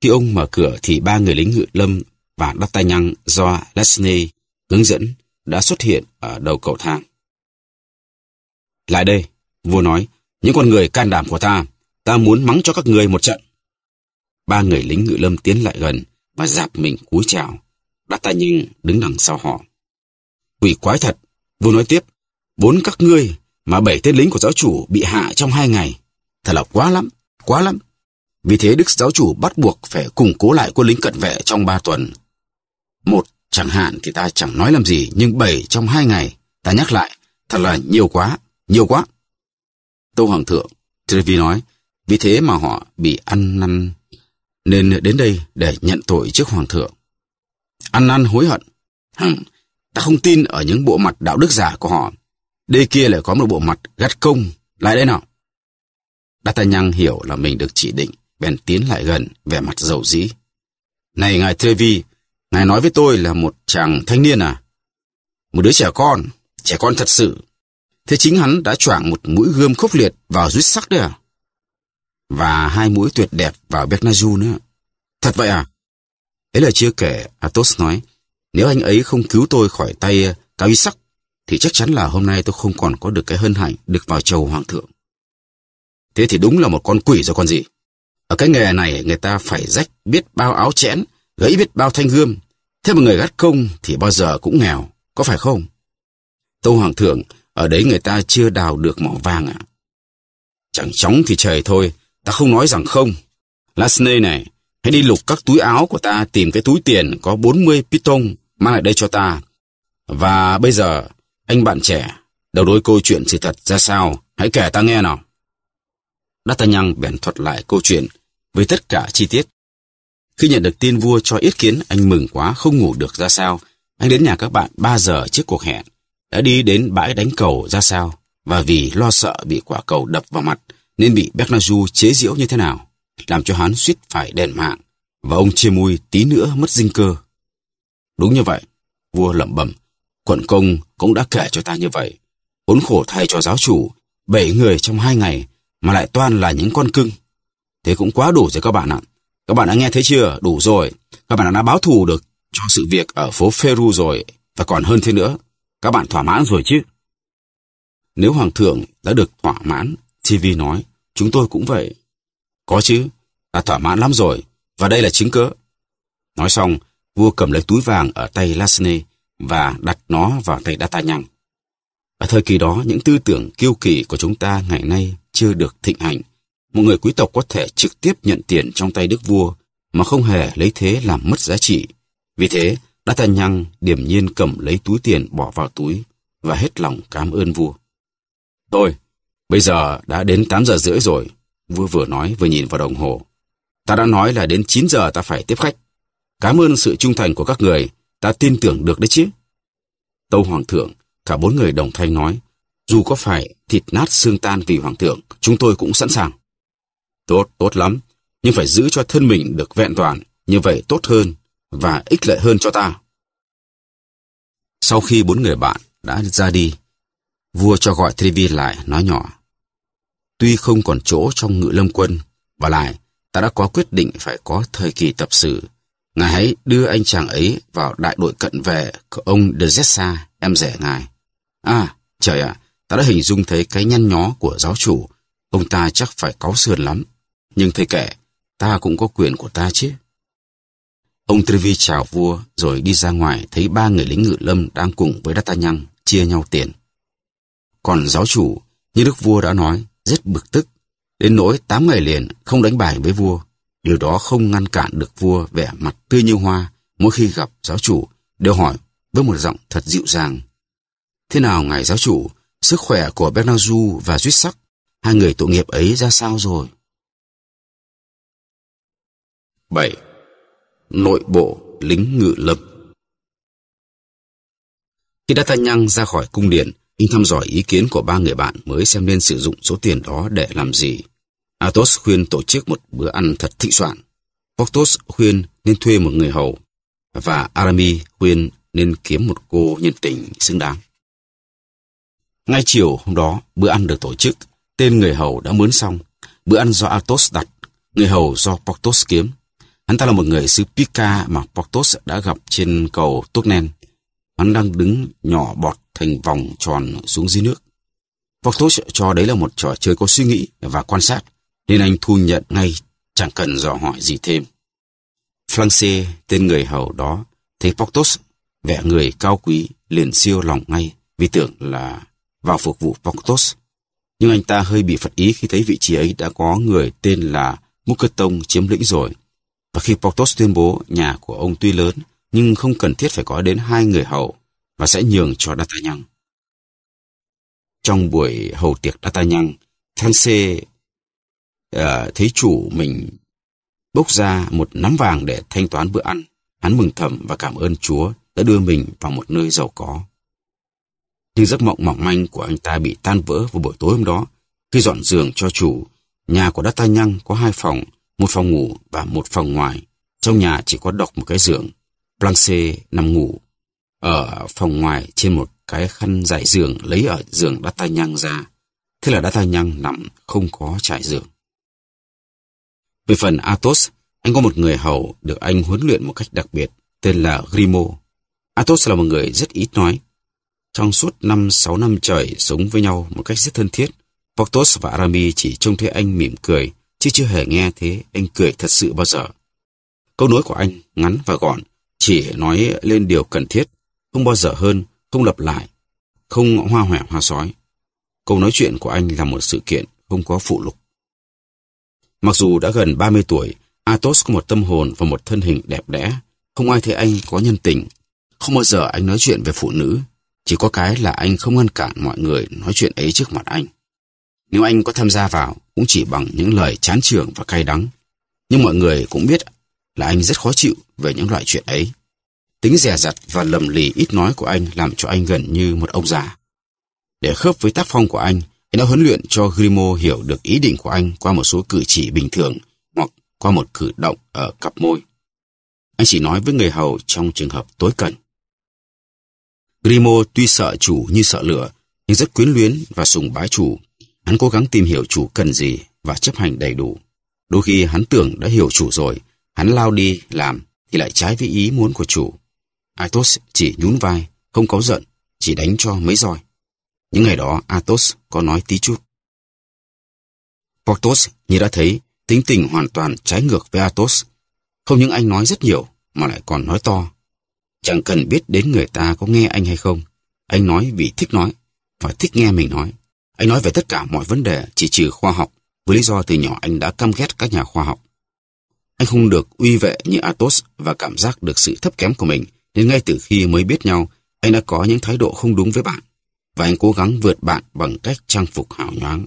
Khi ông mở cửa thì ba người lính ngự lâm và đắp tay nhăng do Lesney hướng dẫn đã xuất hiện ở đầu cầu thang. Lại đây, vua nói, những con người can đảm của ta Ta muốn mắng cho các người một trận. Ba người lính ngự lâm tiến lại gần và giáp mình cúi chào. Đát ta nhưng đứng đằng sau họ. Quỷ quái thật. Vua nói tiếp. Bốn các ngươi mà bảy tên lính của giáo chủ bị hạ trong hai ngày. Thật là quá lắm, quá lắm. Vì thế Đức giáo chủ bắt buộc phải củng cố lại quân lính cận vệ trong ba tuần. Một chẳng hạn thì ta chẳng nói làm gì, nhưng bảy trong hai ngày, ta nhắc lại, thật là nhiều quá, nhiều quá. tô Hoàng thượng, Trevi nói, vì thế mà họ bị ăn năn nên đến đây để nhận tội trước hoàng thượng. Ăn năn hối hận. Hừm, ta không tin ở những bộ mặt đạo đức giả của họ. Đây kia lại có một bộ mặt gắt công. Lại đây nào. D'Artagnan hiểu là mình được chỉ định, bèn tiến lại gần, vẻ mặt dầu dĩ. Này ngài Trevi, ngài nói với tôi là một chàng thanh niên à? Một đứa trẻ con, trẻ con thật sự. Thế chính hắn đã choảng một mũi gươm khốc liệt vào rít sắc đấy à? và hai mũi tuyệt đẹp vào Bernaju nữa. Thật vậy à? Ấy là chưa kể, Athos nói, nếu anh ấy không cứu tôi khỏi tay ờ, Cao Y Sắc, thì chắc chắn là hôm nay tôi không còn có được cái hân hạnh được vào chầu hoàng thượng. Thế thì đúng là một con quỷ rồi con gì. Ở cái nghề này người ta phải rách biết bao áo chẽn, gãy biết bao thanh gươm. Thế mà người gắt công thì bao giờ cũng nghèo, có phải không? Tâu Hoàng thượng, ở đấy người ta chưa đào được mỏ vàng ạ. À? Chẳng chóng thì trời thôi, Ta không nói rằng không. Lasney này, hãy đi lục các túi áo của ta tìm cái túi tiền có 40 piton mang lại đây cho ta. Và bây giờ, anh bạn trẻ, đầu đuôi câu chuyện sự thật ra sao, hãy kể ta nghe nào. D'Artagnan bèn thuật lại câu chuyện với tất cả chi tiết. Khi nhận được tin vua cho yết kiến, anh mừng quá không ngủ được ra sao. Anh đến nhà các bạn 3 giờ trước cuộc hẹn, đã đi đến bãi đánh cầu ra sao, và vì lo sợ bị quả cầu đập vào mặt, nên bị Bernaju chế giễu như thế nào, làm cho hắn suýt phải đền mạng và ông chia mui tí nữa mất dinh cơ. Đúng như vậy, vua lẩm bẩm, quận công cũng đã kể cho ta như vậy. Khốn khổ thay cho giáo chủ, bảy người trong hai ngày mà lại toàn là những con cưng. Thế cũng quá đủ rồi các bạn ạ. Các bạn đã nghe thấy chưa? Đủ rồi. Các bạn đã báo thù được cho sự việc ở phố Peru rồi và còn hơn thế nữa. Các bạn thỏa mãn rồi chứ? Nếu hoàng thượng đã được thỏa mãn TV nói, chúng tôi cũng vậy. Có chứ, ta thỏa mãn lắm rồi, và đây là chứng cớ. Nói xong, vua cầm lấy túi vàng ở tay Lasne và đặt nó vào tay D'Artagnan. Ở thời kỳ đó, những tư tưởng kiêu kỳ của chúng ta ngày nay chưa được thịnh hành. Một người quý tộc có thể trực tiếp nhận tiền trong tay đức vua mà không hề lấy thế làm mất giá trị. Vì thế, D'Artagnan điềm nhiên cầm lấy túi tiền bỏ vào túi và hết lòng cảm ơn vua. Thôi, Bây giờ đã đến 8 giờ rưỡi rồi. Vua vừa nói vừa nhìn vào đồng hồ. Ta đã nói là đến 9 giờ ta phải tiếp khách. Cảm ơn sự trung thành của các người. Ta tin tưởng được đấy chứ. Tâu Hoàng thượng, cả bốn người đồng thanh nói. Dù có phải thịt nát xương tan vì Hoàng thượng, chúng tôi cũng sẵn sàng. Tốt, tốt lắm. Nhưng phải giữ cho thân mình được vẹn toàn. Như vậy tốt hơn và ích lợi hơn cho ta. Sau khi bốn người bạn đã ra đi, vua cho gọi Trivi lại nói nhỏ. Tuy không còn chỗ trong ngự lâm quân, và lại, ta đã có quyết định phải có thời kỳ tập sự. Ngài hãy đưa anh chàng ấy vào đại đội cận vệ của ông De Zessa, em rẻ ngài. À, trời ạ, ta đã hình dung thấy cái nhăn nhó của giáo chủ. Ông ta chắc phải cáu sườn lắm. Nhưng thầy kệ, ta cũng có quyền của ta chứ. Ông Trivi chào vua rồi đi ra ngoài thấy ba người lính ngự lâm đang cùng với Đa Ta Nhăng chia nhau tiền. Còn giáo chủ, như đức vua đã nói, rất bực tức, đến nỗi tám ngày liền không đánh bài với vua. Điều đó không ngăn cản được vua vẻ mặt tươi như hoa mỗi khi gặp giáo chủ đều hỏi với một giọng thật dịu dàng. Thế nào ngài giáo chủ, sức khỏe của Bernardu và Duy Sắc, hai người tội nghiệp ấy ra sao rồi? 7. Nội bộ lính ngự lâm Khi đã thanh nhăng ra khỏi cung điện, anh thăm dò ý kiến của ba người bạn mới xem nên sử dụng số tiền đó để làm gì. Athos khuyên tổ chức một bữa ăn thật thịnh soạn. Porthos khuyên nên thuê một người hầu. Và Aramis khuyên nên kiếm một cô nhân tình xứng đáng. Ngay chiều hôm đó, bữa ăn được tổ chức. Tên người hầu đã mướn xong. Bữa ăn do Athos đặt, người hầu do Porthos kiếm. Hắn ta là một người xứ Pica mà Porthos đã gặp trên cầu Tucknen. Hắn đang đứng nhỏ bọt thành vòng tròn xuống dưới nước. Voctos cho đấy là một trò chơi có suy nghĩ và quan sát, nên anh thu nhận ngay, chẳng cần dò hỏi gì thêm. Flanxe, tên người hầu đó, thấy Voctos vẻ người cao quý liền siêu lòng ngay vì tưởng là vào phục vụ Voctos. Nhưng anh ta hơi bị phật ý khi thấy vị trí ấy đã có người tên là Mukatong chiếm lĩnh rồi. Và khi Portos tuyên bố nhà của ông tuy lớn nhưng không cần thiết phải có đến hai người hầu và sẽ nhường cho D'Artagnan. Trong buổi hầu tiệc D'Artagnan, Sanse uh, ờ, thấy chủ mình bốc ra một nắm vàng để thanh toán bữa ăn. Hắn mừng thầm và cảm ơn Chúa đã đưa mình vào một nơi giàu có. Nhưng giấc mộng mỏng manh của anh ta bị tan vỡ vào buổi tối hôm đó khi dọn giường cho chủ. Nhà của D'Artagnan có hai phòng, một phòng ngủ và một phòng ngoài. Trong nhà chỉ có độc một cái giường. Blanche nằm ngủ ở phòng ngoài trên một cái khăn dải giường lấy ở giường đá nhang ra. Thế là đá nhang nằm không có trải giường. Về phần Athos, anh có một người hầu được anh huấn luyện một cách đặc biệt, tên là Grimo. Athos là một người rất ít nói. Trong suốt 5-6 năm trời sống với nhau một cách rất thân thiết, Porthos và Aramis chỉ trông thấy anh mỉm cười, chứ chưa hề nghe thế anh cười thật sự bao giờ. Câu nói của anh ngắn và gọn, chỉ nói lên điều cần thiết, không bao giờ hơn, không lặp lại, không hoa hòe hoa sói. Câu nói chuyện của anh là một sự kiện không có phụ lục. Mặc dù đã gần 30 tuổi, Athos có một tâm hồn và một thân hình đẹp đẽ. Không ai thấy anh có nhân tình. Không bao giờ anh nói chuyện về phụ nữ. Chỉ có cái là anh không ngăn cản mọi người nói chuyện ấy trước mặt anh. Nếu anh có tham gia vào, cũng chỉ bằng những lời chán trường và cay đắng. Nhưng mọi người cũng biết là anh rất khó chịu về những loại chuyện ấy. Tính dè dặt và lầm lì ít nói của anh làm cho anh gần như một ông già. Để khớp với tác phong của anh, anh đã huấn luyện cho Grimo hiểu được ý định của anh qua một số cử chỉ bình thường hoặc qua một cử động ở cặp môi. Anh chỉ nói với người hầu trong trường hợp tối cần. Grimo tuy sợ chủ như sợ lửa, nhưng rất quyến luyến và sùng bái chủ. Hắn cố gắng tìm hiểu chủ cần gì và chấp hành đầy đủ. Đôi khi hắn tưởng đã hiểu chủ rồi, Hắn lao đi làm thì lại trái với ý muốn của chủ. Athos chỉ nhún vai, không có giận, chỉ đánh cho mấy roi. Những ngày đó Athos có nói tí chút. Portos như đã thấy tính tình hoàn toàn trái ngược với Athos. Không những anh nói rất nhiều mà lại còn nói to. Chẳng cần biết đến người ta có nghe anh hay không. Anh nói vì thích nói và thích nghe mình nói. Anh nói về tất cả mọi vấn đề chỉ trừ khoa học với lý do từ nhỏ anh đã căm ghét các nhà khoa học. Anh không được uy vệ như Athos và cảm giác được sự thấp kém của mình, nên ngay từ khi mới biết nhau, anh đã có những thái độ không đúng với bạn, và anh cố gắng vượt bạn bằng cách trang phục hào nhoáng.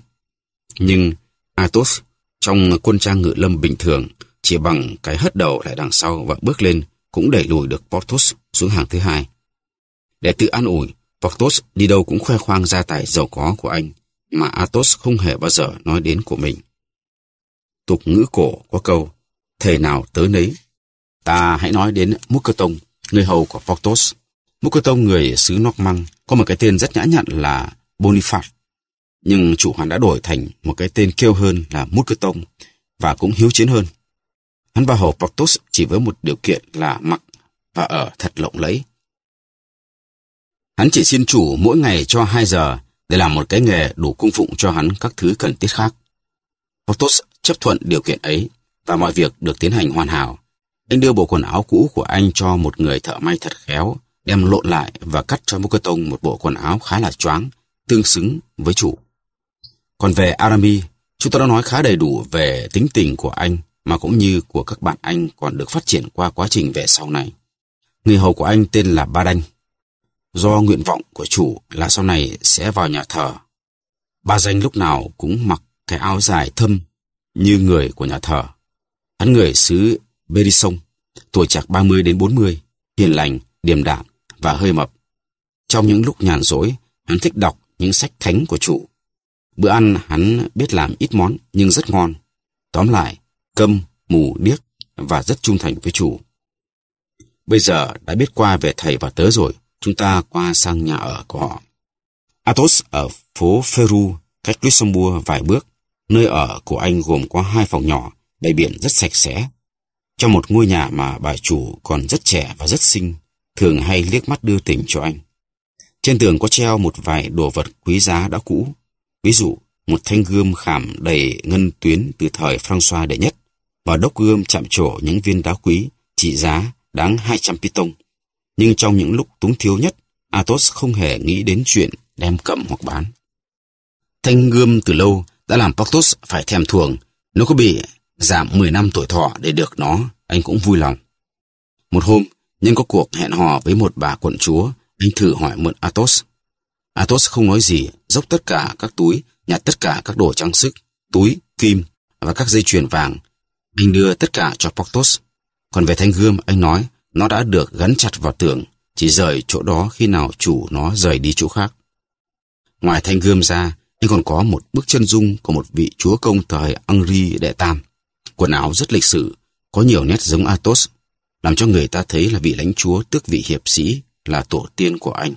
Nhưng Athos, trong quân trang ngự lâm bình thường, chỉ bằng cái hất đầu lại đằng sau và bước lên, cũng đẩy lùi được Porthos xuống hàng thứ hai. Để tự an ủi, Porthos đi đâu cũng khoe khoang gia tài giàu có của anh, mà Athos không hề bao giờ nói đến của mình. Tục ngữ cổ có câu, thể nào tới nấy. Ta hãy nói đến Mukatong, người hầu của Portos. Mukatong người xứ Norman có một cái tên rất nhã nhặn là Boniface, Nhưng chủ hắn đã đổi thành một cái tên kêu hơn là Mukatong và cũng hiếu chiến hơn. Hắn vào hầu Portos chỉ với một điều kiện là mặc và ở thật lộng lẫy. Hắn chỉ xin chủ mỗi ngày cho 2 giờ để làm một cái nghề đủ cung phụng cho hắn các thứ cần thiết khác. Portos chấp thuận điều kiện ấy và mọi việc được tiến hành hoàn hảo. Anh đưa bộ quần áo cũ của anh cho một người thợ may thật khéo, đem lộn lại và cắt cho Mokoton một bộ quần áo khá là choáng, tương xứng với chủ. Còn về Arami, chúng ta đã nói khá đầy đủ về tính tình của anh mà cũng như của các bạn anh còn được phát triển qua quá trình về sau này. Người hầu của anh tên là Ba Đanh. Do nguyện vọng của chủ là sau này sẽ vào nhà thờ. Ba Danh lúc nào cũng mặc cái áo dài thâm như người của nhà thờ. Hắn người xứ Berisong, tuổi chạc 30 đến 40, hiền lành, điềm đạm và hơi mập. Trong những lúc nhàn rỗi, hắn thích đọc những sách thánh của chủ. Bữa ăn hắn biết làm ít món nhưng rất ngon. Tóm lại, câm, mù, điếc và rất trung thành với chủ. Bây giờ đã biết qua về thầy và tớ rồi, chúng ta qua sang nhà ở của họ. Athos ở phố Peru, cách Luxembourg vài bước. Nơi ở của anh gồm có hai phòng nhỏ, bãi biển rất sạch sẽ. Trong một ngôi nhà mà bà chủ còn rất trẻ và rất xinh, thường hay liếc mắt đưa tình cho anh. Trên tường có treo một vài đồ vật quý giá đã cũ, ví dụ một thanh gươm khảm đầy ngân tuyến từ thời Francois đệ nhất và đốc gươm chạm trổ những viên đá quý trị giá đáng 200 piton. Nhưng trong những lúc túng thiếu nhất, Athos không hề nghĩ đến chuyện đem cầm hoặc bán. Thanh gươm từ lâu đã làm Porthos phải thèm thuồng. nó có bị giảm 10 năm tuổi thọ để được nó, anh cũng vui lòng. Một hôm, nhân có cuộc hẹn hò với một bà quận chúa, anh thử hỏi mượn Athos. Athos không nói gì, dốc tất cả các túi, nhặt tất cả các đồ trang sức, túi, kim và các dây chuyền vàng. Anh đưa tất cả cho Porthos. Còn về thanh gươm, anh nói nó đã được gắn chặt vào tường, chỉ rời chỗ đó khi nào chủ nó rời đi chỗ khác. Ngoài thanh gươm ra, anh còn có một bức chân dung của một vị chúa công thời Henri Đệ Tam quần áo rất lịch sự, có nhiều nét giống Athos, làm cho người ta thấy là vị lãnh chúa tước vị hiệp sĩ là tổ tiên của anh.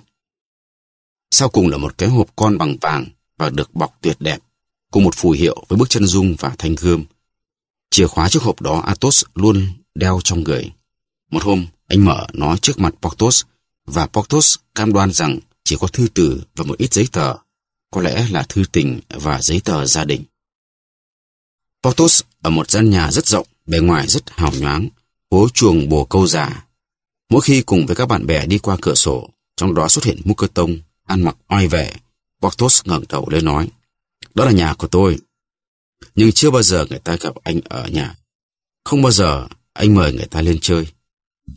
Sau cùng là một cái hộp con bằng vàng và được bọc tuyệt đẹp, cùng một phù hiệu với bức chân dung và thanh gươm. Chìa khóa chiếc hộp đó Athos luôn đeo trong người. Một hôm, anh mở nó trước mặt Portos và Portos cam đoan rằng chỉ có thư từ và một ít giấy tờ, có lẽ là thư tình và giấy tờ gia đình. Portos ở một gian nhà rất rộng, bề ngoài rất hào nhoáng, hố chuồng bồ câu già. Mỗi khi cùng với các bạn bè đi qua cửa sổ, trong đó xuất hiện Mukatong, ăn mặc oai vệ, Portos ngẩng đầu lên nói, đó là nhà của tôi. Nhưng chưa bao giờ người ta gặp anh ở nhà. Không bao giờ anh mời người ta lên chơi.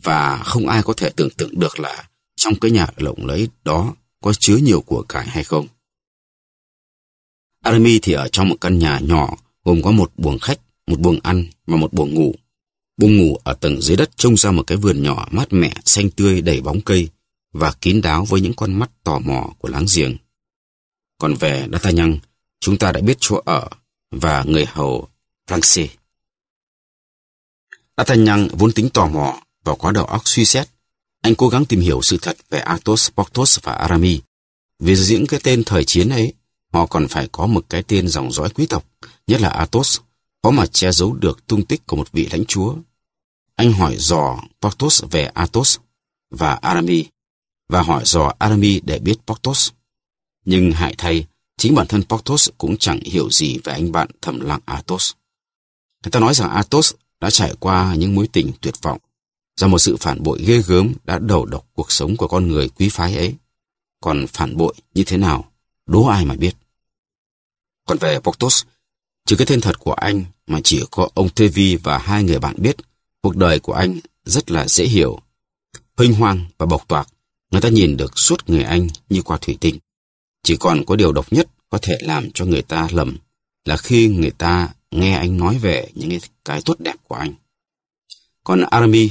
Và không ai có thể tưởng tượng được là trong cái nhà lộng lẫy đó có chứa nhiều của cải hay không. Arami thì ở trong một căn nhà nhỏ gồm có một buồng khách, một buồng ăn và một buồng ngủ. Buồng ngủ ở tầng dưới đất trông ra một cái vườn nhỏ mát mẻ, xanh tươi đầy bóng cây và kín đáo với những con mắt tò mò của láng giềng. Còn về Đa Ta Nhăng, chúng ta đã biết chỗ ở và người hầu Francis. Đa Ta Nhăng vốn tính tò mò và có đầu óc suy xét. Anh cố gắng tìm hiểu sự thật về Athos, Porthos và Aramis. Vì diễn cái tên thời chiến ấy, họ còn phải có một cái tên dòng dõi quý tộc nhất là Athos, có mà che giấu được tung tích của một vị lãnh chúa. Anh hỏi dò Porthos về Athos và Aramis và hỏi dò Aramis để biết Porthos. Nhưng hại thay, chính bản thân Porthos cũng chẳng hiểu gì về anh bạn thầm lặng Athos. Người ta nói rằng Athos đã trải qua những mối tình tuyệt vọng, do một sự phản bội ghê gớm đã đầu độc cuộc sống của con người quý phái ấy. Còn phản bội như thế nào, đố ai mà biết. Còn về Porthos, Chứ cái tên thật của anh mà chỉ có ông Thê Vi và hai người bạn biết, cuộc đời của anh rất là dễ hiểu. Hinh hoang và bộc toạc, người ta nhìn được suốt người anh như qua thủy tinh. Chỉ còn có điều độc nhất có thể làm cho người ta lầm là khi người ta nghe anh nói về những cái tốt đẹp của anh. con Arami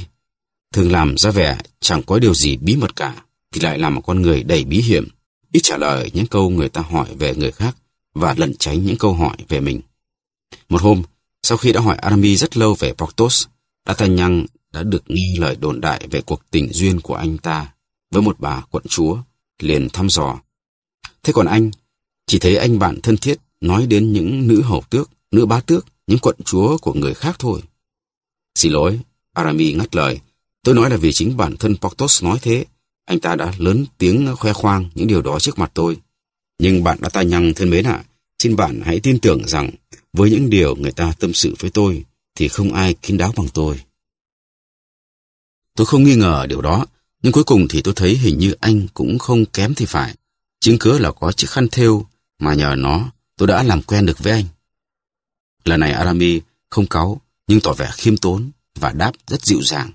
thường làm ra vẻ chẳng có điều gì bí mật cả, thì lại là một con người đầy bí hiểm, ít trả lời những câu người ta hỏi về người khác và lẩn tránh những câu hỏi về mình. Một hôm, sau khi đã hỏi Arami rất lâu về Proctos, D'Artagnan đã được nghe lời đồn đại về cuộc tình duyên của anh ta với một bà quận chúa, liền thăm dò. Thế còn anh, chỉ thấy anh bạn thân thiết nói đến những nữ hầu tước, nữ bá tước, những quận chúa của người khác thôi. Xin lỗi, Arami ngắt lời. Tôi nói là vì chính bản thân Portos nói thế. Anh ta đã lớn tiếng khoe khoang những điều đó trước mặt tôi. Nhưng bạn đã ta nhăng thân mến ạ. À, xin bạn hãy tin tưởng rằng với những điều người ta tâm sự với tôi thì không ai kín đáo bằng tôi. Tôi không nghi ngờ điều đó, nhưng cuối cùng thì tôi thấy hình như anh cũng không kém thì phải. Chứng cứ là có chiếc khăn thêu mà nhờ nó tôi đã làm quen được với anh. Lần này Arami không cáu nhưng tỏ vẻ khiêm tốn và đáp rất dịu dàng.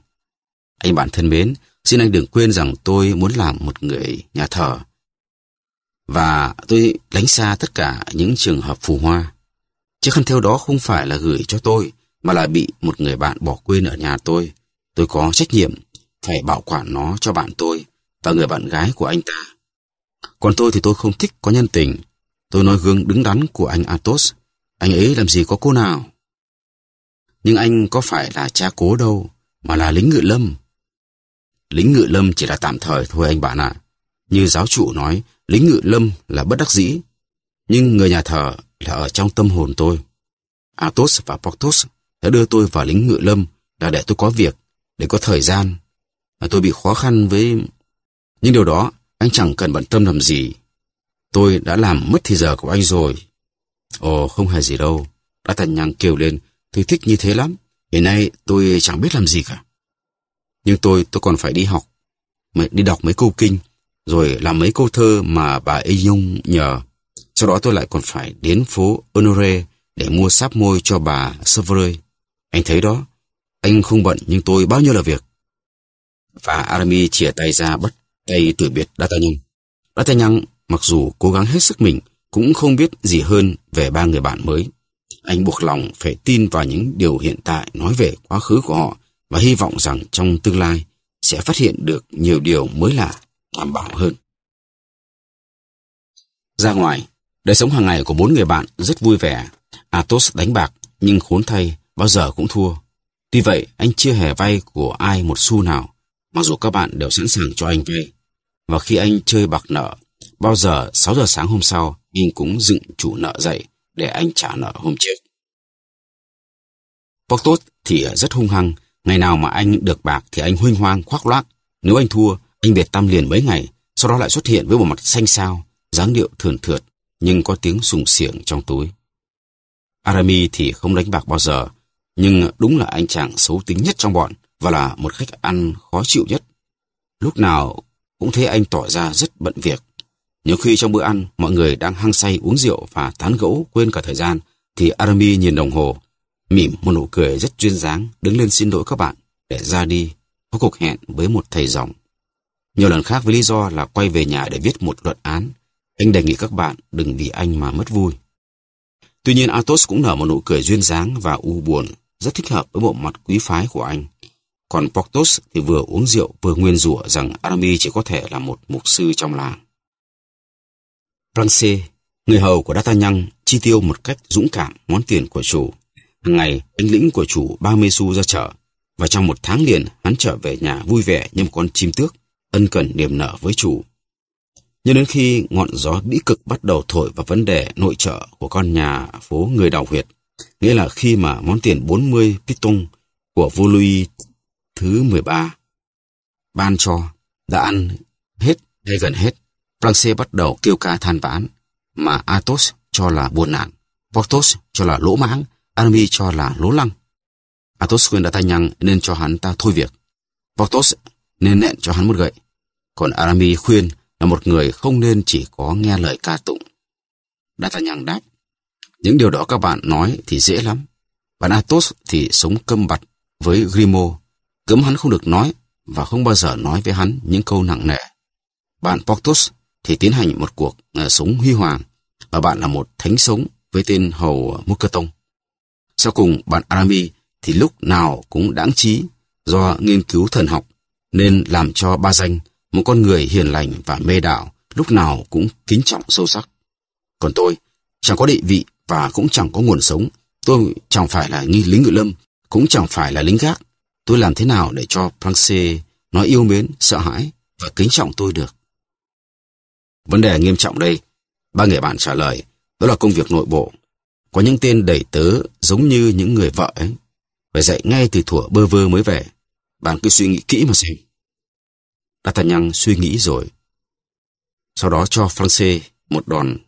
Anh bạn thân mến, xin anh đừng quên rằng tôi muốn làm một người nhà thờ. Và tôi lánh xa tất cả những trường hợp phù hoa. Chiếc khăn theo đó không phải là gửi cho tôi, mà là bị một người bạn bỏ quên ở nhà tôi. Tôi có trách nhiệm phải bảo quản nó cho bạn tôi và người bạn gái của anh ta. Còn tôi thì tôi không thích có nhân tình. Tôi nói gương đứng đắn của anh Atos Anh ấy làm gì có cô nào? Nhưng anh có phải là cha cố đâu, mà là lính ngự lâm. Lính ngự lâm chỉ là tạm thời thôi anh bạn ạ. Như giáo chủ nói, lính ngự lâm là bất đắc dĩ. Nhưng người nhà thờ là ở trong tâm hồn tôi. Athos và Porthos đã đưa tôi vào lính ngự lâm là để tôi có việc, để có thời gian. Mà tôi bị khó khăn với... Nhưng điều đó anh chẳng cần bận tâm làm gì. Tôi đã làm mất thì giờ của anh rồi. Ồ, không hề gì đâu. Đã thành nhằng kêu lên, tôi thích như thế lắm. Hiện nay tôi chẳng biết làm gì cả. Nhưng tôi, tôi còn phải đi học. Đi đọc mấy câu kinh, rồi làm mấy câu thơ mà bà ấy Nhung nhờ. Sau đó tôi lại còn phải đến phố Honore để mua sáp môi cho bà Savoy. Anh thấy đó, anh không bận nhưng tôi bao nhiêu là việc. Và Aramis chìa tay ra bắt tay từ biệt D'Artagnan. D'Artagnan, mặc dù cố gắng hết sức mình, cũng không biết gì hơn về ba người bạn mới. Anh buộc lòng phải tin vào những điều hiện tại nói về quá khứ của họ và hy vọng rằng trong tương lai sẽ phát hiện được nhiều điều mới lạ, đảm bảo hơn. Ra ngoài, Đời sống hàng ngày của bốn người bạn rất vui vẻ. Athos đánh bạc, nhưng khốn thay, bao giờ cũng thua. Tuy vậy, anh chưa hề vay của ai một xu nào, mặc dù các bạn đều sẵn sàng cho anh vay. Và khi anh chơi bạc nợ, bao giờ 6 giờ sáng hôm sau, anh cũng dựng chủ nợ dậy để anh trả nợ hôm trước. Poctot thì rất hung hăng, ngày nào mà anh được bạc thì anh huynh hoang khoác loác. Nếu anh thua, anh biệt tâm liền mấy ngày, sau đó lại xuất hiện với bộ mặt xanh xao, dáng điệu thườn thượt, nhưng có tiếng sùng xiềng trong túi. Arami thì không đánh bạc bao giờ, nhưng đúng là anh chàng xấu tính nhất trong bọn và là một khách ăn khó chịu nhất. Lúc nào cũng thấy anh tỏ ra rất bận việc. Nhiều khi trong bữa ăn, mọi người đang hăng say uống rượu và tán gẫu quên cả thời gian, thì Arami nhìn đồng hồ, mỉm một nụ cười rất duyên dáng, đứng lên xin lỗi các bạn để ra đi, có cuộc hẹn với một thầy dòng. Nhiều lần khác với lý do là quay về nhà để viết một luận án, anh đề nghị các bạn đừng vì anh mà mất vui. Tuy nhiên Athos cũng nở một nụ cười duyên dáng và u buồn, rất thích hợp với bộ mặt quý phái của anh. Còn Porthos thì vừa uống rượu vừa nguyên rủa rằng Aramis chỉ có thể là một mục sư trong làng. Francis, người hầu của D'Artagnan, chi tiêu một cách dũng cảm món tiền của chủ. Hàng ngày, anh lĩnh của chủ 30 xu ra chợ, và trong một tháng liền hắn trở về nhà vui vẻ như một con chim tước, ân cần niềm nở với chủ nhưng đến khi ngọn gió bĩ cực bắt đầu thổi vào vấn đề nội trợ của con nhà phố người đào huyệt, nghĩa là khi mà món tiền 40 pitung của vua Louis thứ 13 ban cho đã ăn hết hay gần hết, francis bắt đầu kêu ca than vãn mà Athos cho là buồn nản, Porthos cho là lỗ mãng, Aramis cho là lỗ lăng. Athos khuyên đã tay nhăng nên cho hắn ta thôi việc. Porthos nên nện cho hắn một gậy, còn Aramis khuyên là một người không nên chỉ có nghe lời ca tụng. Đã thằng đáp, những điều đó các bạn nói thì dễ lắm. Bạn Atos thì sống câm bặt với Grimo, cấm hắn không được nói và không bao giờ nói với hắn những câu nặng nề. Bạn Portos thì tiến hành một cuộc ờ, sống huy hoàng và bạn là một thánh sống với tên hầu Mukatong. Sau cùng, bạn Arami thì lúc nào cũng đáng trí do nghiên cứu thần học nên làm cho ba danh một con người hiền lành và mê đạo, lúc nào cũng kính trọng sâu sắc. Còn tôi, chẳng có địa vị và cũng chẳng có nguồn sống. Tôi chẳng phải là nghi lính ngự lâm, cũng chẳng phải là lính gác. Tôi làm thế nào để cho Planxê nói yêu mến, sợ hãi và kính trọng tôi được? Vấn đề nghiêm trọng đây, ba người bạn trả lời, đó là công việc nội bộ. Có những tên đầy tớ giống như những người vợ ấy. Phải dạy ngay từ thuở bơ vơ mới về. Bạn cứ suy nghĩ kỹ mà xem. D'Artagnan suy nghĩ rồi. Sau đó cho Francis một đòn.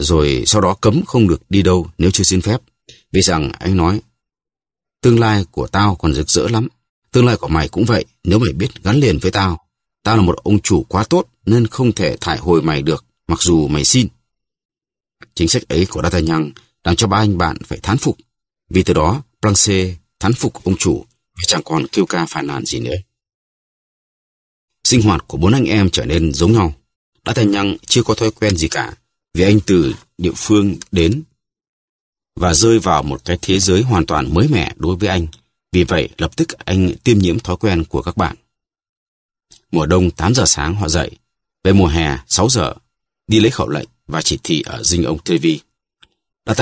Rồi sau đó cấm không được đi đâu nếu chưa xin phép. Vì rằng anh nói, tương lai của tao còn rực rỡ lắm. Tương lai của mày cũng vậy nếu mày biết gắn liền với tao. Tao là một ông chủ quá tốt nên không thể thải hồi mày được mặc dù mày xin. Chính sách ấy của D'Artagnan đang cho ba anh bạn phải thán phục. Vì từ đó, Planche thán phục ông chủ và chẳng còn kêu ca phản nàn gì nữa. Sinh hoạt của bốn anh em trở nên giống nhau. Đã thành nhăng chưa có thói quen gì cả, vì anh từ địa phương đến và rơi vào một cái thế giới hoàn toàn mới mẻ đối với anh. Vì vậy, lập tức anh tiêm nhiễm thói quen của các bạn. Mùa đông 8 giờ sáng họ dậy, về mùa hè 6 giờ, đi lấy khẩu lệnh và chỉ thị ở dinh ông TV. Trevi.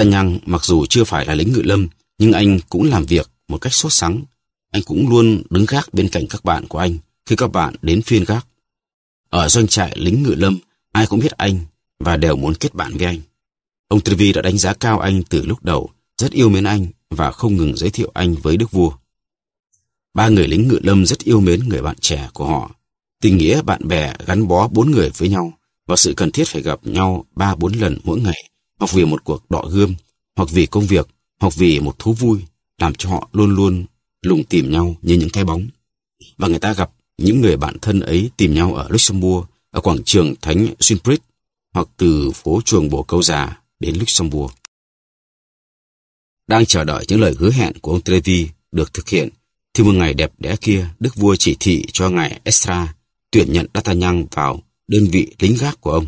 nhăng mặc dù chưa phải là lính ngự lâm, nhưng anh cũng làm việc một cách sốt sắng. Anh cũng luôn đứng gác bên cạnh các bạn của anh, khi các bạn đến phiên gác. Ở doanh trại lính ngự lâm, ai cũng biết anh và đều muốn kết bạn với anh. Ông Trivi đã đánh giá cao anh từ lúc đầu, rất yêu mến anh và không ngừng giới thiệu anh với đức vua. Ba người lính ngự lâm rất yêu mến người bạn trẻ của họ. Tình nghĩa bạn bè gắn bó bốn người với nhau và sự cần thiết phải gặp nhau ba bốn lần mỗi ngày hoặc vì một cuộc đọ gươm, hoặc vì công việc, hoặc vì một thú vui làm cho họ luôn luôn lùng tìm nhau như những cái bóng. Và người ta gặp những người bạn thân ấy tìm nhau ở Luxembourg, ở quảng trường Thánh Swinbridge hoặc từ phố chuồng Bồ Câu Già đến Luxembourg. Đang chờ đợi những lời hứa hẹn của ông Trevi được thực hiện, thì một ngày đẹp đẽ kia, Đức Vua chỉ thị cho ngài Estra tuyển nhận D'Artagnan vào đơn vị lính gác của ông.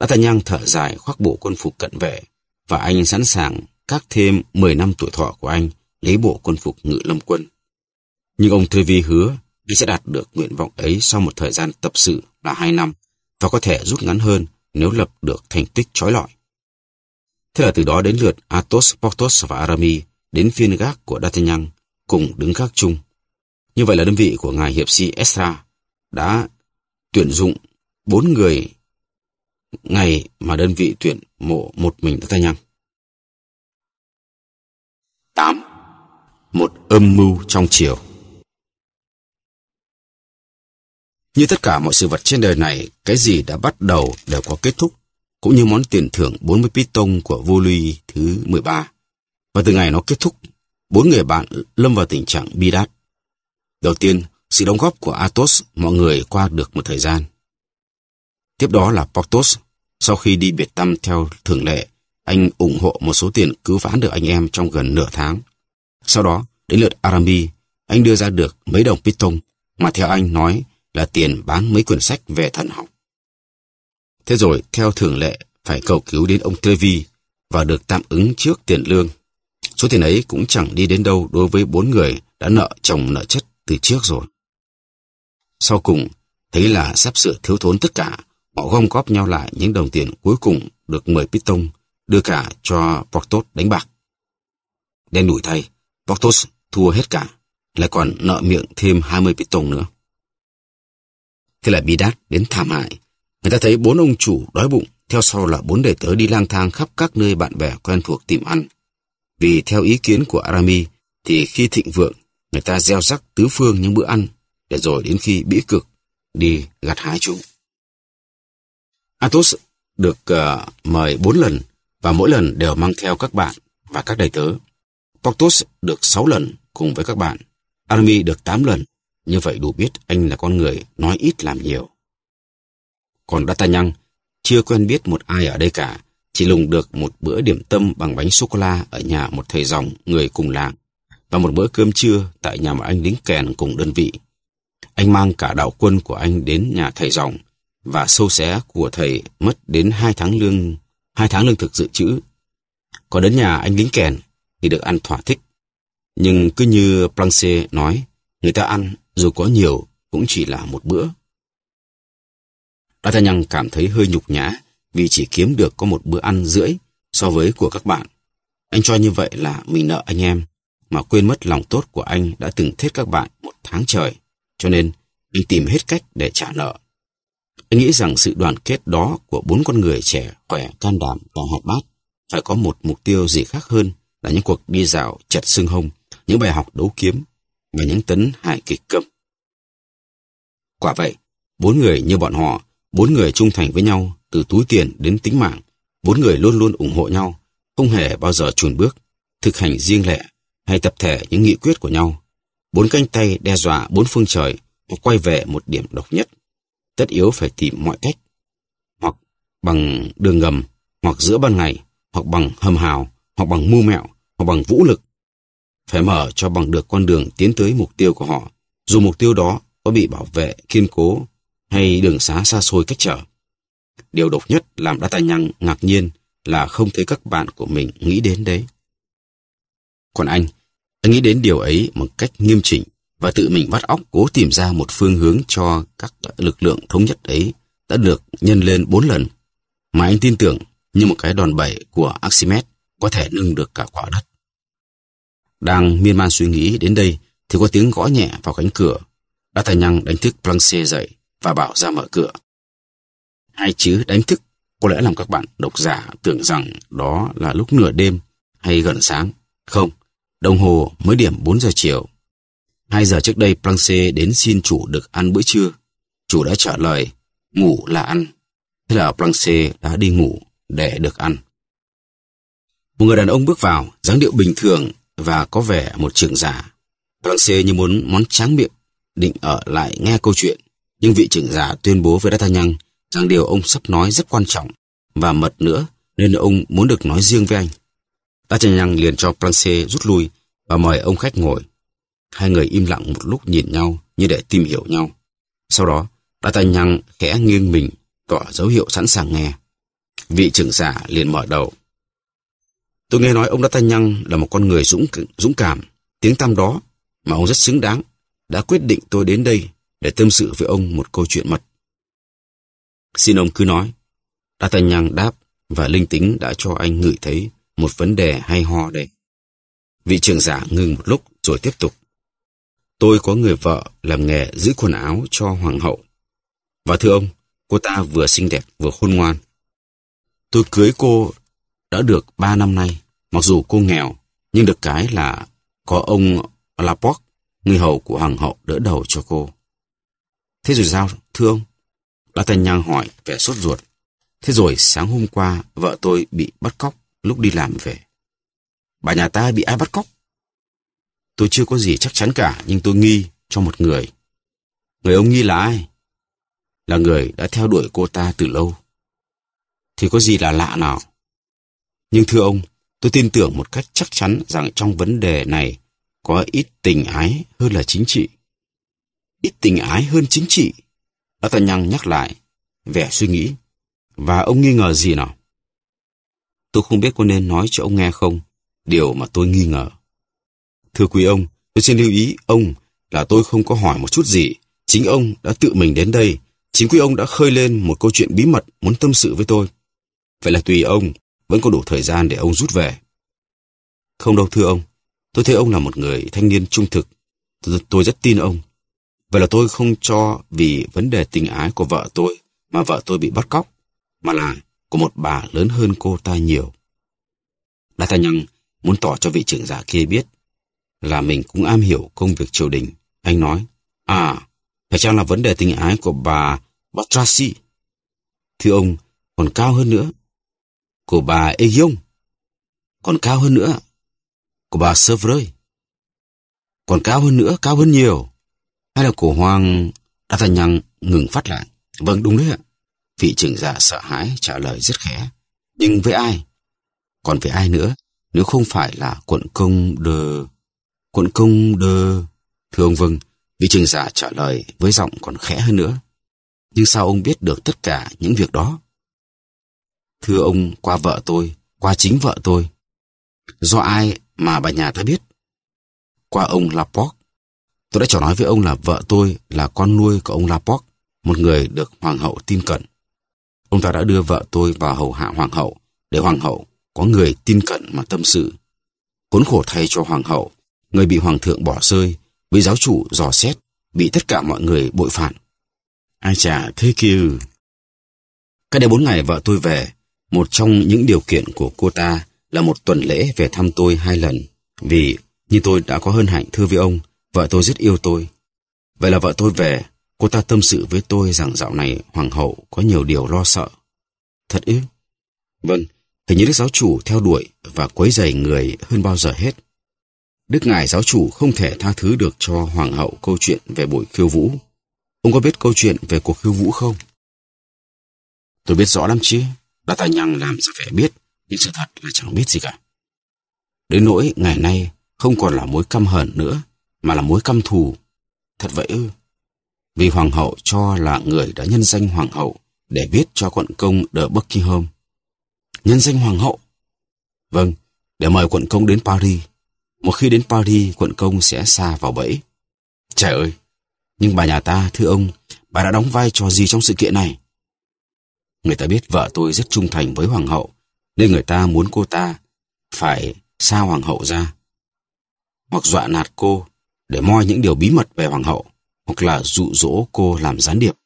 D'Artagnan thở dài khoác bộ quân phục cận vệ và anh sẵn sàng các thêm 10 năm tuổi thọ của anh lấy bộ quân phục ngự lâm quân. Nhưng ông Trevi hứa anh sẽ đạt được nguyện vọng ấy sau một thời gian tập sự là hai năm và có thể rút ngắn hơn nếu lập được thành tích trói lọi. Thế là từ đó đến lượt Athos, Porthos và Aramis đến phiên gác của D'Artagnan cùng đứng gác chung. Như vậy là đơn vị của ngài hiệp sĩ Esra đã tuyển dụng bốn người ngày mà đơn vị tuyển mộ một mình D'Artagnan. 8. Một âm mưu trong chiều Như tất cả mọi sự vật trên đời này, cái gì đã bắt đầu đều có kết thúc, cũng như món tiền thưởng 40 piston của vô ly thứ 13. Và từ ngày nó kết thúc, bốn người bạn lâm vào tình trạng bi đát. Đầu tiên, sự đóng góp của Athos mọi người qua được một thời gian. Tiếp đó là Portos, Sau khi đi biệt tâm theo thường lệ, anh ủng hộ một số tiền cứu vãn được anh em trong gần nửa tháng. Sau đó, đến lượt Aramis, anh đưa ra được mấy đồng piston mà theo anh nói là tiền bán mấy quyển sách về thần học. Thế rồi, theo thường lệ, phải cầu cứu đến ông Vi và được tạm ứng trước tiền lương. Số tiền ấy cũng chẳng đi đến đâu đối với bốn người đã nợ chồng nợ chất từ trước rồi. Sau cùng, thấy là sắp sửa thiếu thốn tất cả, họ gom góp nhau lại những đồng tiền cuối cùng được 10 piston đưa cả cho Portos đánh bạc. Đen đủi thay, Portos thua hết cả, lại còn nợ miệng thêm 20 piston nữa. Thế là bi đát đến thảm hại. Người ta thấy bốn ông chủ đói bụng, theo sau là bốn đệ tớ đi lang thang khắp các nơi bạn bè quen thuộc tìm ăn. Vì theo ý kiến của Arami, thì khi thịnh vượng, người ta gieo rắc tứ phương những bữa ăn, để rồi đến khi bĩ cực, đi gặt hái chúng. Athos được uh, mời bốn lần, và mỗi lần đều mang theo các bạn và các đệ tớ. Portos được sáu lần cùng với các bạn. Arami được tám lần như vậy đủ biết anh là con người nói ít làm nhiều. Còn D'Artagnan chưa quen biết một ai ở đây cả, chỉ lùng được một bữa điểm tâm bằng bánh sô-cô-la ở nhà một thầy dòng người cùng làng và một bữa cơm trưa tại nhà một anh lính kèn cùng đơn vị. Anh mang cả đạo quân của anh đến nhà thầy dòng và sâu xé của thầy mất đến hai tháng lương hai tháng lương thực dự trữ. Có đến nhà anh lính kèn thì được ăn thỏa thích. Nhưng cứ như Planche nói, người ta ăn dù có nhiều cũng chỉ là một bữa. D'Artagnan cảm thấy hơi nhục nhã vì chỉ kiếm được có một bữa ăn rưỡi so với của các bạn. Anh cho như vậy là mình nợ anh em, mà quên mất lòng tốt của anh đã từng thiết các bạn một tháng trời, cho nên anh tìm hết cách để trả nợ. Anh nghĩ rằng sự đoàn kết đó của bốn con người trẻ, khỏe, can đảm và hoạt bát phải có một mục tiêu gì khác hơn là những cuộc đi dạo chật xương hông, những bài học đấu kiếm và những tấn hải kịch cấm. Quả vậy, bốn người như bọn họ, bốn người trung thành với nhau từ túi tiền đến tính mạng, bốn người luôn luôn ủng hộ nhau, không hề bao giờ chùn bước, thực hành riêng lẻ hay tập thể những nghị quyết của nhau. Bốn cánh tay đe dọa bốn phương trời và quay về một điểm độc nhất. Tất yếu phải tìm mọi cách, hoặc bằng đường ngầm, hoặc giữa ban ngày, hoặc bằng hầm hào, hoặc bằng mưu mẹo, hoặc bằng vũ lực, phải mở cho bằng được con đường tiến tới mục tiêu của họ, dù mục tiêu đó có bị bảo vệ kiên cố hay đường xá xa xôi cách trở. Điều độc nhất làm đa D'Artagnan ngạc nhiên là không thấy các bạn của mình nghĩ đến đấy. Còn anh, anh nghĩ đến điều ấy một cách nghiêm chỉnh và tự mình bắt óc cố tìm ra một phương hướng cho các lực lượng thống nhất ấy đã được nhân lên bốn lần. Mà anh tin tưởng như một cái đòn bẩy của Archimedes có thể nâng được cả quả đất. Đang miên man suy nghĩ đến đây thì có tiếng gõ nhẹ vào cánh cửa. Đã thành nhăng đánh thức Planche dậy và bảo ra mở cửa. Hai chữ đánh thức có lẽ làm các bạn độc giả tưởng rằng đó là lúc nửa đêm hay gần sáng. Không, đồng hồ mới điểm 4 giờ chiều. Hai giờ trước đây Planche đến xin chủ được ăn bữa trưa. Chủ đã trả lời, ngủ là ăn. Thế là Planche đã đi ngủ để được ăn. Một người đàn ông bước vào, dáng điệu bình thường và có vẻ một trưởng giả. Blanche như muốn món tráng miệng, định ở lại nghe câu chuyện. Nhưng vị trưởng giả tuyên bố với D'Artagnan rằng điều ông sắp nói rất quan trọng và mật nữa nên ông muốn được nói riêng với anh. D'Artagnan liền cho Blanche rút lui và mời ông khách ngồi. Hai người im lặng một lúc nhìn nhau như để tìm hiểu nhau. Sau đó, D'Artagnan khẽ nghiêng mình tỏ dấu hiệu sẵn sàng nghe. Vị trưởng giả liền mở đầu. Tôi nghe nói ông D'Artagnan là một con người dũng dũng cảm, tiếng tăm đó mà ông rất xứng đáng, đã quyết định tôi đến đây để tâm sự với ông một câu chuyện mật. Xin ông cứ nói. D'Artagnan đáp và linh tính đã cho anh ngửi thấy một vấn đề hay ho đây. Vị trưởng giả ngừng một lúc rồi tiếp tục. Tôi có người vợ làm nghề giữ quần áo cho hoàng hậu. Và thưa ông, cô ta vừa xinh đẹp vừa khôn ngoan. Tôi cưới cô đã được ba năm nay. Mặc dù cô nghèo, nhưng được cái là có ông Laporte, người hầu của hoàng hậu đỡ đầu cho cô. Thế rồi sao, thưa ông? D'Artagnan hỏi vẻ sốt ruột. Thế rồi sáng hôm qua vợ tôi bị bắt cóc lúc đi làm về. Bà nhà ta bị ai bắt cóc? Tôi chưa có gì chắc chắn cả nhưng tôi nghi cho một người. Người ông nghi là ai? Là người đã theo đuổi cô ta từ lâu. Thì có gì là lạ nào? Nhưng thưa ông, tôi tin tưởng một cách chắc chắn rằng trong vấn đề này có ít tình ái hơn là chính trị. Ít tình ái hơn chính trị? D'Artagnan nhắc lại, vẻ suy nghĩ. Và ông nghi ngờ gì nào? Tôi không biết có nên nói cho ông nghe không, điều mà tôi nghi ngờ. Thưa quý ông, tôi xin lưu ý ông là tôi không có hỏi một chút gì. Chính ông đã tự mình đến đây, chính quý ông đã khơi lên một câu chuyện bí mật muốn tâm sự với tôi. Vậy là tùy ông, vẫn có đủ thời gian để ông rút về. Không đâu thưa ông, tôi thấy ông là một người thanh niên trung thực. Tôi, tôi rất tin ông. Vậy là tôi không cho vì vấn đề tình ái của vợ tôi mà vợ tôi bị bắt cóc, mà là của một bà lớn hơn cô ta nhiều. La ta Nhăng muốn tỏ cho vị trưởng giả kia biết là mình cũng am hiểu công việc triều đình. Anh nói, à, phải chăng là vấn đề tình ái của bà Batrasi? Thưa ông, còn cao hơn nữa của bà Eyong, còn cao hơn nữa của bà Sevrơi, còn cao hơn nữa, cao hơn nhiều, hay là của Hoàng đã Thành Nhăng ngừng phát lại. Vâng, đúng đấy ạ. Vị trưởng giả sợ hãi trả lời rất khẽ. Nhưng với ai? Còn với ai nữa, nếu không phải là quận công đờ... Quận công đờ... Thưa ông Vâng, vị trưởng giả trả lời với giọng còn khẽ hơn nữa. Nhưng sao ông biết được tất cả những việc đó? Thưa ông, qua vợ tôi, qua chính vợ tôi. Do ai mà bà nhà ta biết? Qua ông Laporte. Tôi đã trò nói với ông là vợ tôi là con nuôi của ông Laporte, một người được hoàng hậu tin cẩn. Ông ta đã đưa vợ tôi vào hầu hạ hoàng hậu, để hoàng hậu có người tin cẩn mà tâm sự. Khốn khổ thay cho hoàng hậu, người bị hoàng thượng bỏ rơi, bị giáo chủ dò xét, bị tất cả mọi người bội phản. Ai chả thế kia Cách đây bốn ngày vợ tôi về, một trong những điều kiện của cô ta là một tuần lễ về thăm tôi hai lần, vì như tôi đã có hơn hạnh thưa với ông, vợ tôi rất yêu tôi. Vậy là vợ tôi về, cô ta tâm sự với tôi rằng dạo này hoàng hậu có nhiều điều lo sợ. Thật ư? Vâng, hình như đức giáo chủ theo đuổi và quấy rầy người hơn bao giờ hết. Đức ngài giáo chủ không thể tha thứ được cho hoàng hậu câu chuyện về buổi khiêu vũ. Ông có biết câu chuyện về cuộc khiêu vũ không? Tôi biết rõ lắm chứ. D'Artagnan làm ra vẻ biết, nhưng sự thật là chẳng biết gì cả. Đến nỗi ngày nay không còn là mối căm hận nữa, mà là mối căm thù. Thật vậy ư? Vì hoàng hậu cho là người đã nhân danh hoàng hậu để viết cho quận công The Buckingham. Nhân danh hoàng hậu? Vâng, để mời quận công đến Paris. Một khi đến Paris, quận công sẽ xa vào bẫy. Trời ơi! Nhưng bà nhà ta, thưa ông, bà đã đóng vai trò gì trong sự kiện này? Người ta biết vợ tôi rất trung thành với hoàng hậu, nên người ta muốn cô ta phải xa hoàng hậu ra. Hoặc dọa nạt cô để moi những điều bí mật về hoàng hậu, hoặc là dụ dỗ cô làm gián điệp.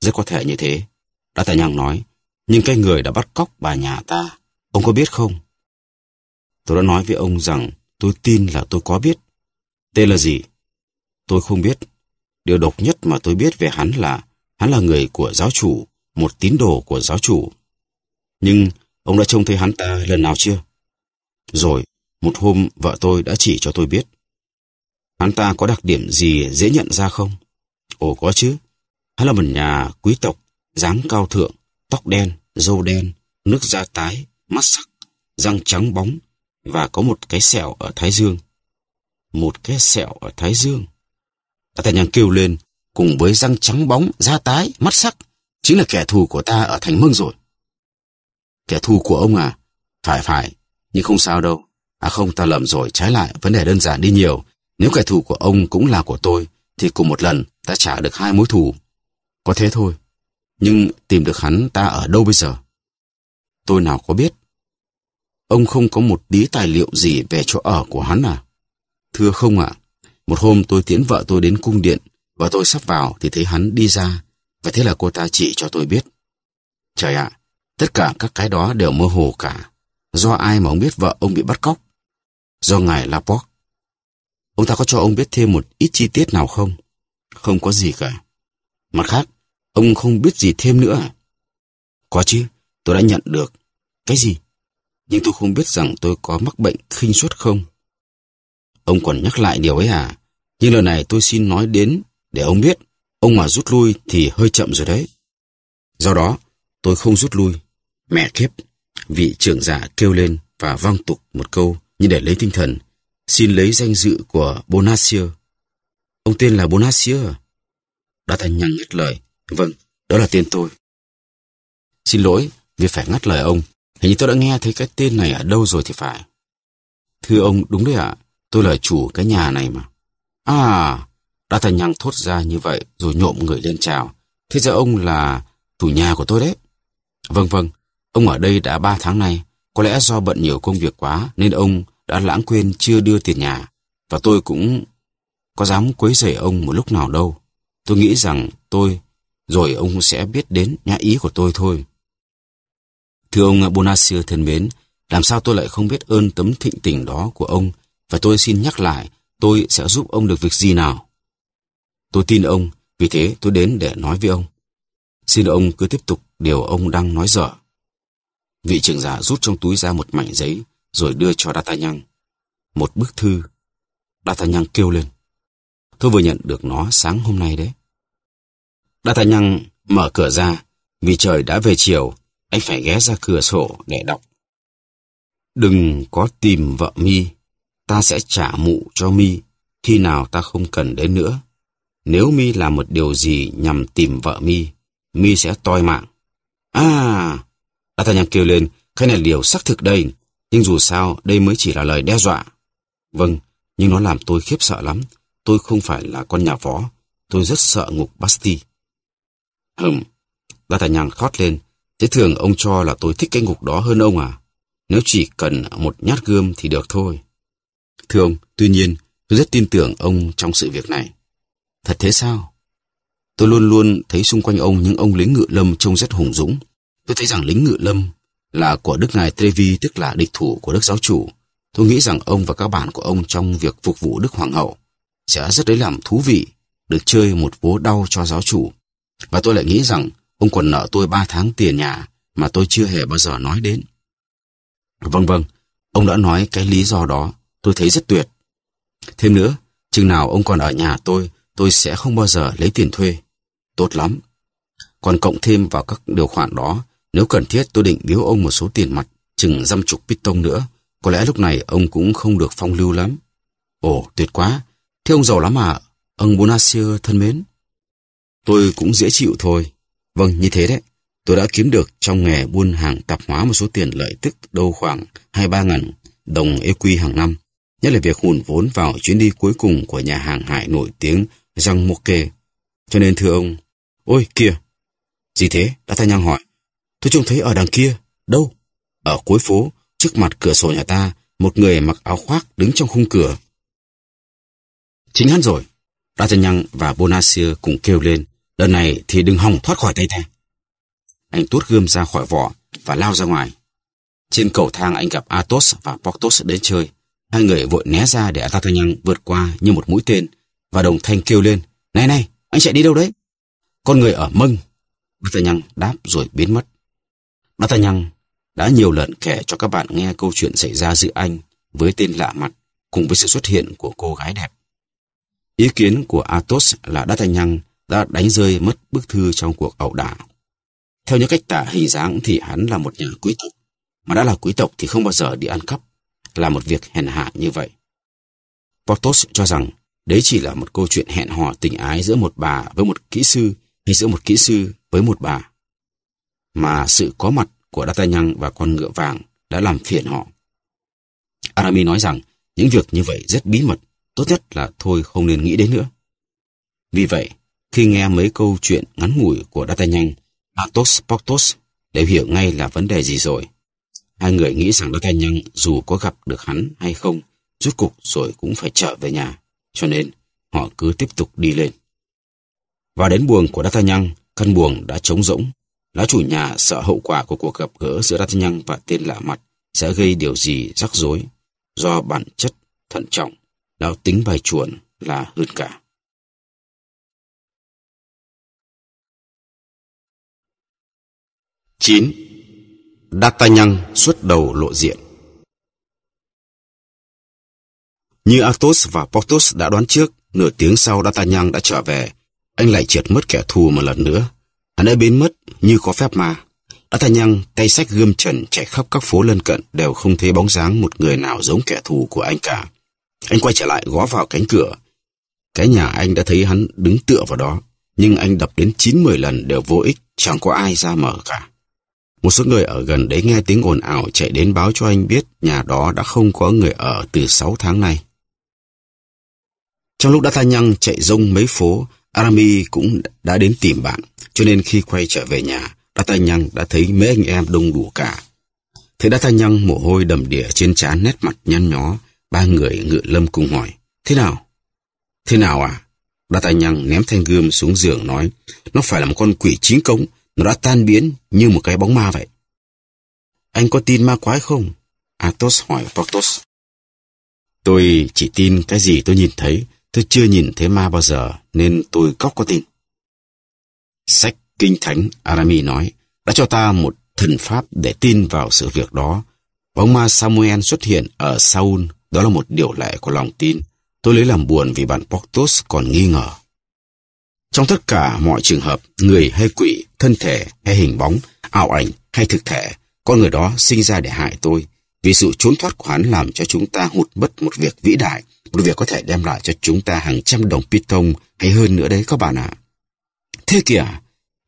Rất có thể như thế, đã tài nhằng nói, nhưng cái người đã bắt cóc bà nhà ta, ông có biết không? Tôi đã nói với ông rằng tôi tin là tôi có biết. Tên là gì? Tôi không biết. Điều độc nhất mà tôi biết về hắn là Hắn là người của giáo chủ, một tín đồ của giáo chủ. Nhưng ông đã trông thấy hắn ta lần nào chưa? Rồi, một hôm vợ tôi đã chỉ cho tôi biết. Hắn ta có đặc điểm gì dễ nhận ra không? Ồ có chứ. Hắn là một nhà quý tộc, dáng cao thượng, tóc đen, râu đen, nước da tái, mắt sắc, răng trắng bóng và có một cái sẹo ở thái dương. Một cái sẹo ở thái dương. Tà Tà Nhang kêu lên cùng với răng trắng bóng, da tái, mắt sắc, chính là kẻ thù của ta ở thành mương rồi. Kẻ thù của ông à? Phải phải, nhưng không sao đâu. À không, ta lầm rồi, trái lại, vấn đề đơn giản đi nhiều. Nếu kẻ thù của ông cũng là của tôi, thì cùng một lần ta trả được hai mối thù. Có thế thôi. Nhưng tìm được hắn ta ở đâu bây giờ? Tôi nào có biết. Ông không có một tí tài liệu gì về chỗ ở của hắn à? Thưa không ạ, à, một hôm tôi tiến vợ tôi đến cung điện và tôi sắp vào thì thấy hắn đi ra, và thế là cô ta chỉ cho tôi biết. Trời ạ, tất cả các cái đó đều mơ hồ cả. Do ai mà ông biết vợ ông bị bắt cóc? Do ngài Laporte. Ông ta có cho ông biết thêm một ít chi tiết nào không? Không có gì cả. Mặt khác, ông không biết gì thêm nữa à? Có chứ, tôi đã nhận được. Cái gì? Nhưng tôi không biết rằng tôi có mắc bệnh khinh suất không. Ông còn nhắc lại điều ấy à? Nhưng lần này tôi xin nói đến để ông biết, ông mà rút lui thì hơi chậm rồi đấy. Do đó, tôi không rút lui. Mẹ kiếp! Vị trưởng giả kêu lên và vang tục một câu như để lấy tinh thần. Xin lấy danh dự của Bonacieux. Ông tên là Bonacieux à? Đã thành nhăn ngắt lời. Vâng, đó là tên tôi. Xin lỗi vì phải ngắt lời ông. Hình như tôi đã nghe thấy cái tên này ở đâu rồi thì phải. Thưa ông, đúng đấy ạ. tôi là chủ cái nhà này mà. À, đã thành Hằng thốt ra như vậy rồi nhộm người lên chào. Thế giờ ông là chủ nhà của tôi đấy. Vâng vâng, ông ở đây đã ba tháng nay. Có lẽ do bận nhiều công việc quá nên ông đã lãng quên chưa đưa tiền nhà. Và tôi cũng có dám quấy rầy ông một lúc nào đâu. Tôi nghĩ rằng tôi rồi ông sẽ biết đến nhã ý của tôi thôi. Thưa ông Bonacieux thân mến, làm sao tôi lại không biết ơn tấm thịnh tình đó của ông và tôi xin nhắc lại tôi sẽ giúp ông được việc gì nào. Tôi tin ông, vì thế tôi đến để nói với ông. Xin ông cứ tiếp tục điều ông đang nói dở. Vị trưởng giả rút trong túi ra một mảnh giấy rồi đưa cho D'Artagnan. Một bức thư. D'Artagnan kêu lên. Tôi vừa nhận được nó sáng hôm nay đấy. D'Artagnan mở cửa ra. Vì trời đã về chiều, anh phải ghé ra cửa sổ để đọc. Đừng có tìm vợ mi, ta sẽ trả mụ cho mi khi nào ta không cần đến nữa. Nếu mi làm một điều gì nhằm tìm vợ mi, mi sẽ toi mạng. À, D'Artagnan kêu lên, cái này điều xác thực đây, nhưng dù sao đây mới chỉ là lời đe dọa. Vâng, nhưng nó làm tôi khiếp sợ lắm. Tôi không phải là con nhà phó, tôi rất sợ ngục Basti. Hừm, D'Artagnan thoát lên, thế thường ông cho là tôi thích cái ngục đó hơn ông à? Nếu chỉ cần một nhát gươm thì được thôi. Thưa ông, tuy nhiên, tôi rất tin tưởng ông trong sự việc này. Thật thế sao? Tôi luôn luôn thấy xung quanh ông những ông lính ngựa lâm trông rất hùng dũng. Tôi thấy rằng lính ngựa lâm là của Đức Ngài Trevi tức là địch thủ của Đức Giáo Chủ. Tôi nghĩ rằng ông và các bạn của ông trong việc phục vụ Đức Hoàng Hậu sẽ rất đấy làm thú vị, được chơi một vố đau cho giáo chủ. Và tôi lại nghĩ rằng ông còn nợ tôi ba tháng tiền nhà mà tôi chưa hề bao giờ nói đến. Vâng vâng, ông đã nói cái lý do đó, tôi thấy rất tuyệt. Thêm nữa, chừng nào ông còn ở nhà tôi, tôi sẽ không bao giờ lấy tiền thuê. Tốt lắm. Còn cộng thêm vào các điều khoản đó, nếu cần thiết tôi định biếu ông một số tiền mặt, chừng dăm chục bít tông nữa. Có lẽ lúc này ông cũng không được phong lưu lắm. Ồ, tuyệt quá. Thế ông giàu lắm à, ông Bonacieux thân mến. Tôi cũng dễ chịu thôi. Vâng, như thế đấy. Tôi đã kiếm được trong nghề buôn hàng tạp hóa một số tiền lợi tức đâu khoảng 2-3 ngàn đồng EQ hàng năm. Nhất là việc hùn vốn vào chuyến đi cuối cùng của nhà hàng hải nổi tiếng răng mộc kề. Cho nên thưa ông, ôi kìa, gì thế? Đã ta Nhang hỏi. Tôi trông thấy ở đằng kia, đâu? Ở cuối phố, trước mặt cửa sổ nhà ta, một người mặc áo khoác đứng trong khung cửa. Chính hắn rồi. đã ta Nhang và Bonacieux cùng kêu lên. Lần này thì đừng hòng thoát khỏi tay ta. Anh tuốt gươm ra khỏi vỏ và lao ra ngoài. Trên cầu thang anh gặp Athos và Portos đến chơi. Hai người vội né ra để D'Artagnan vượt qua như một mũi tên và đồng thanh kêu lên. Này này, anh chạy đi đâu đấy? Con người ở mâng. Đa Nhăng đáp rồi biến mất. Đa Nhăng đã nhiều lần kể cho các bạn nghe câu chuyện xảy ra giữa anh với tên lạ mặt cùng với sự xuất hiện của cô gái đẹp. Ý kiến của Athos là Đa Nhăng đã đánh rơi mất bức thư trong cuộc ẩu đả. Theo những cách tả hình dáng thì hắn là một nhà quý tộc, mà đã là quý tộc thì không bao giờ đi ăn cắp, là một việc hèn hạ như vậy. Portos cho rằng Đấy chỉ là một câu chuyện hẹn hò tình ái giữa một bà với một kỹ sư hay giữa một kỹ sư với một bà. Mà sự có mặt của D'Artagnan và con ngựa vàng đã làm phiền họ. Aramis nói rằng những việc như vậy rất bí mật, tốt nhất là thôi không nên nghĩ đến nữa. Vì vậy, khi nghe mấy câu chuyện ngắn ngủi của D'Artagnan, Athos, Porthos đều hiểu ngay là vấn đề gì rồi. Hai người nghĩ rằng D'Artagnan dù có gặp được hắn hay không, rốt cục rồi cũng phải trở về nhà cho nên họ cứ tiếp tục đi lên. Và đến buồng của D'Artagnan, căn buồng đã trống rỗng. Lá chủ nhà sợ hậu quả của cuộc gặp gỡ giữa D'Artagnan và tên lạ mặt sẽ gây điều gì rắc rối. Do bản chất thận trọng, lão tính bài chuồn là hơn cả. chín D'Artagnan xuất đầu lộ diện Như Athos và Porthos đã đoán trước, nửa tiếng sau D'Artagnan đã trở về. Anh lại triệt mất kẻ thù một lần nữa. Hắn đã biến mất như có phép ma. D'Artagnan tay sách gươm trần chạy khắp các phố lân cận đều không thấy bóng dáng một người nào giống kẻ thù của anh cả. Anh quay trở lại gõ vào cánh cửa. Cái nhà anh đã thấy hắn đứng tựa vào đó, nhưng anh đập đến 9-10 lần đều vô ích, chẳng có ai ra mở cả. Một số người ở gần đấy nghe tiếng ồn ào chạy đến báo cho anh biết nhà đó đã không có người ở từ 6 tháng nay. Trong lúc đã ta nhăng chạy rông mấy phố, Arami cũng đã đến tìm bạn, cho nên khi quay trở về nhà, đã ta nhăng đã thấy mấy anh em đông đủ cả. thấy đã ta nhăng mồ hôi đầm đìa trên trán nét mặt nhăn nhó, ba người ngựa lâm cùng hỏi, thế nào? Thế nào à? Đa tài nhằng ném thanh gươm xuống giường nói, nó phải là một con quỷ chính cống, nó đã tan biến như một cái bóng ma vậy. Anh có tin ma quái không? Athos hỏi Porthos. Tôi chỉ tin cái gì tôi nhìn thấy, Tôi chưa nhìn thấy ma bao giờ nên tôi có có tin. Sách Kinh Thánh Arami nói đã cho ta một thần pháp để tin vào sự việc đó. bóng ma Samuel xuất hiện ở Saul, đó là một điều lệ của lòng tin. Tôi lấy làm buồn vì bạn Portos còn nghi ngờ. Trong tất cả mọi trường hợp, người hay quỷ, thân thể hay hình bóng, ảo ảnh hay thực thể, con người đó sinh ra để hại tôi vì sự trốn thoát của hắn làm cho chúng ta hụt mất một việc vĩ đại, một việc có thể đem lại cho chúng ta hàng trăm đồng Python hay hơn nữa đấy các bạn ạ. À. Thế kìa,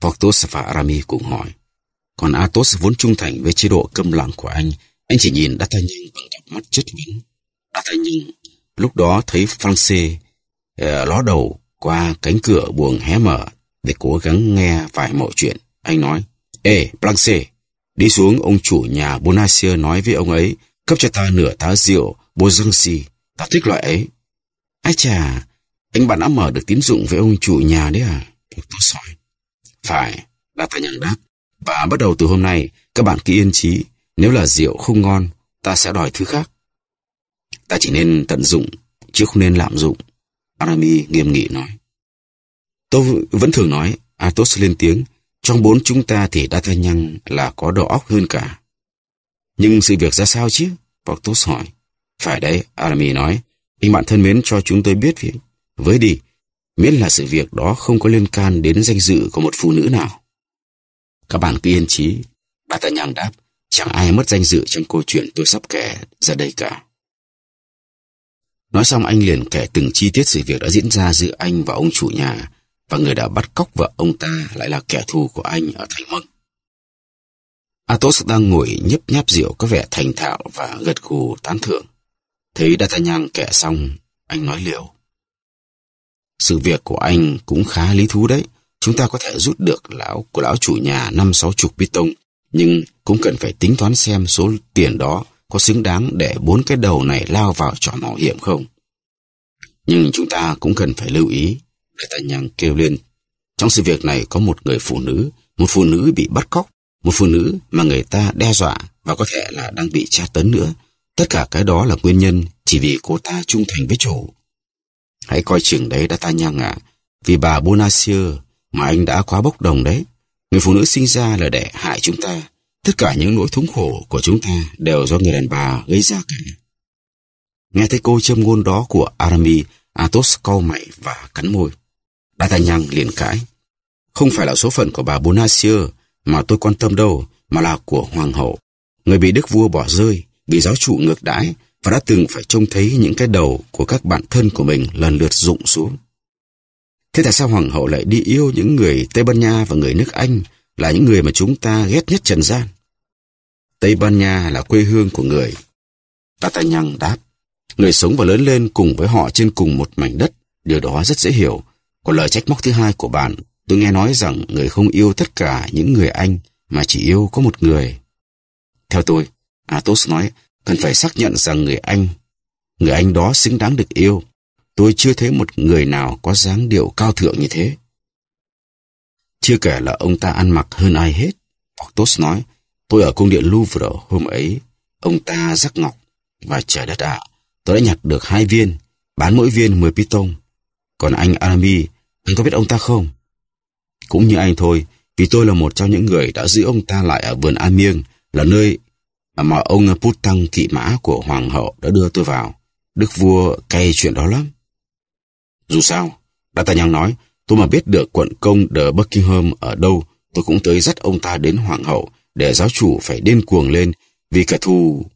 Portos và Arami cũng hỏi. Còn Athos vốn trung thành với chế độ câm lặng của anh, anh chỉ nhìn D'Artagnan bằng cặp mắt chất vấn. D'Artagnan lúc đó thấy Francis uh, ờ, ló đầu qua cánh cửa buồng hé mở để cố gắng nghe vài mọi chuyện. Anh nói, Ê, Blanche, Đi xuống, ông chủ nhà Bonacieux nói với ông ấy, cấp cho ta nửa tá rượu Bozangsi, ta thích loại ấy. Ái chà, anh bạn đã mở được tín dụng với ông chủ nhà đấy à? Tôi soi. Phải, đã ta nhận đáp. Và bắt đầu từ hôm nay, các bạn cứ yên trí. Nếu là rượu không ngon, ta sẽ đòi thứ khác. Ta chỉ nên tận dụng, chứ không nên lạm dụng. Arami nghiêm nghị nói. Tôi vẫn thường nói, Atos lên tiếng, trong bốn chúng ta thì D'Artagnan là có đầu óc hơn cả. Nhưng sự việc ra sao chứ? Porthos hỏi. Phải đấy, Aramis nói. Anh bạn thân mến cho chúng tôi biết việc. Với đi, miễn là sự việc đó không có liên can đến danh dự của một phụ nữ nào. Các bạn cứ yên trí. D'Artagnan đáp, chẳng ai mất danh dự trong câu chuyện tôi sắp kể ra đây cả. Nói xong anh liền kể từng chi tiết sự việc đã diễn ra giữa anh và ông chủ nhà và người đã bắt cóc vợ ông ta lại là kẻ thù của anh ở Thành Mông. Athos đang ngồi nhấp nháp rượu có vẻ thành thạo và gật gù tán thưởng. Thấy D'Artagnan kẻ xong, anh nói liều. Sự việc của anh cũng khá lý thú đấy. Chúng ta có thể rút được lão của lão chủ nhà năm sáu chục bít tông, nhưng cũng cần phải tính toán xem số tiền đó có xứng đáng để bốn cái đầu này lao vào trò mạo hiểm không. Nhưng chúng ta cũng cần phải lưu ý Người ta nhàng kêu lên. Trong sự việc này có một người phụ nữ, một phụ nữ bị bắt cóc, một phụ nữ mà người ta đe dọa và có thể là đang bị tra tấn nữa. Tất cả cái đó là nguyên nhân chỉ vì cô ta trung thành với chủ. Hãy coi chừng đấy đã ta nhang ạ, à, vì bà Bonacieux mà anh đã quá bốc đồng đấy. Người phụ nữ sinh ra là để hại chúng ta. Tất cả những nỗi thống khổ của chúng ta đều do người đàn bà gây ra cả. Nghe thấy câu châm ngôn đó của Aramis, Athos cau mày và cắn môi. D'Artagnan liền cãi. Không phải là số phận của bà Bonacieux mà tôi quan tâm đâu, mà là của hoàng hậu. Người bị đức vua bỏ rơi, bị giáo chủ ngược đãi và đã từng phải trông thấy những cái đầu của các bạn thân của mình lần lượt rụng xuống. Thế tại sao hoàng hậu lại đi yêu những người Tây Ban Nha và người nước Anh là những người mà chúng ta ghét nhất trần gian? Tây Ban Nha là quê hương của người. D'Artagnan đáp, người sống và lớn lên cùng với họ trên cùng một mảnh đất, điều đó rất dễ hiểu còn lời trách móc thứ hai của bạn, tôi nghe nói rằng người không yêu tất cả những người anh mà chỉ yêu có một người. Theo tôi, Athos nói, cần phải xác nhận rằng người anh, người anh đó xứng đáng được yêu. Tôi chưa thấy một người nào có dáng điệu cao thượng như thế. Chưa kể là ông ta ăn mặc hơn ai hết. Porthos nói, tôi ở cung điện Louvre hôm ấy, ông ta rắc ngọc và trời đất ạ, tôi đã nhặt được hai viên, bán mỗi viên 10 piton. Còn anh Arami, anh có biết ông ta không? Cũng như anh thôi, vì tôi là một trong những người đã giữ ông ta lại ở vườn An Miêng, là nơi mà ông Put kỵ mã của Hoàng hậu đã đưa tôi vào. Đức vua cay chuyện đó lắm. Dù sao, đã ta D'Artagnan nói, tôi mà biết được quận công The Buckingham ở đâu, tôi cũng tới dắt ông ta đến Hoàng hậu để giáo chủ phải điên cuồng lên vì kẻ thù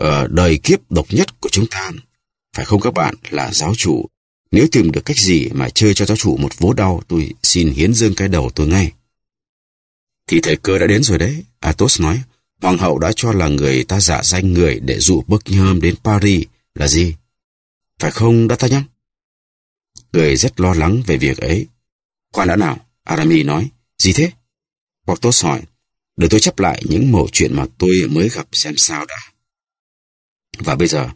uh, đời kiếp độc nhất của chúng ta. Phải không các bạn là giáo chủ nếu tìm được cách gì mà chơi cho giáo chủ một vố đau, tôi xin hiến dương cái đầu tôi ngay. Thì thời cơ đã đến rồi đấy, Athos nói. Hoàng hậu đã cho là người ta giả danh người để dụ Buckingham đến Paris là gì? Phải không đã ta nhắc? Người rất lo lắng về việc ấy. Khoan đã nào, Aramis nói. Gì thế? Porthos hỏi. Để tôi chấp lại những mẩu chuyện mà tôi mới gặp xem sao đã. Và bây giờ,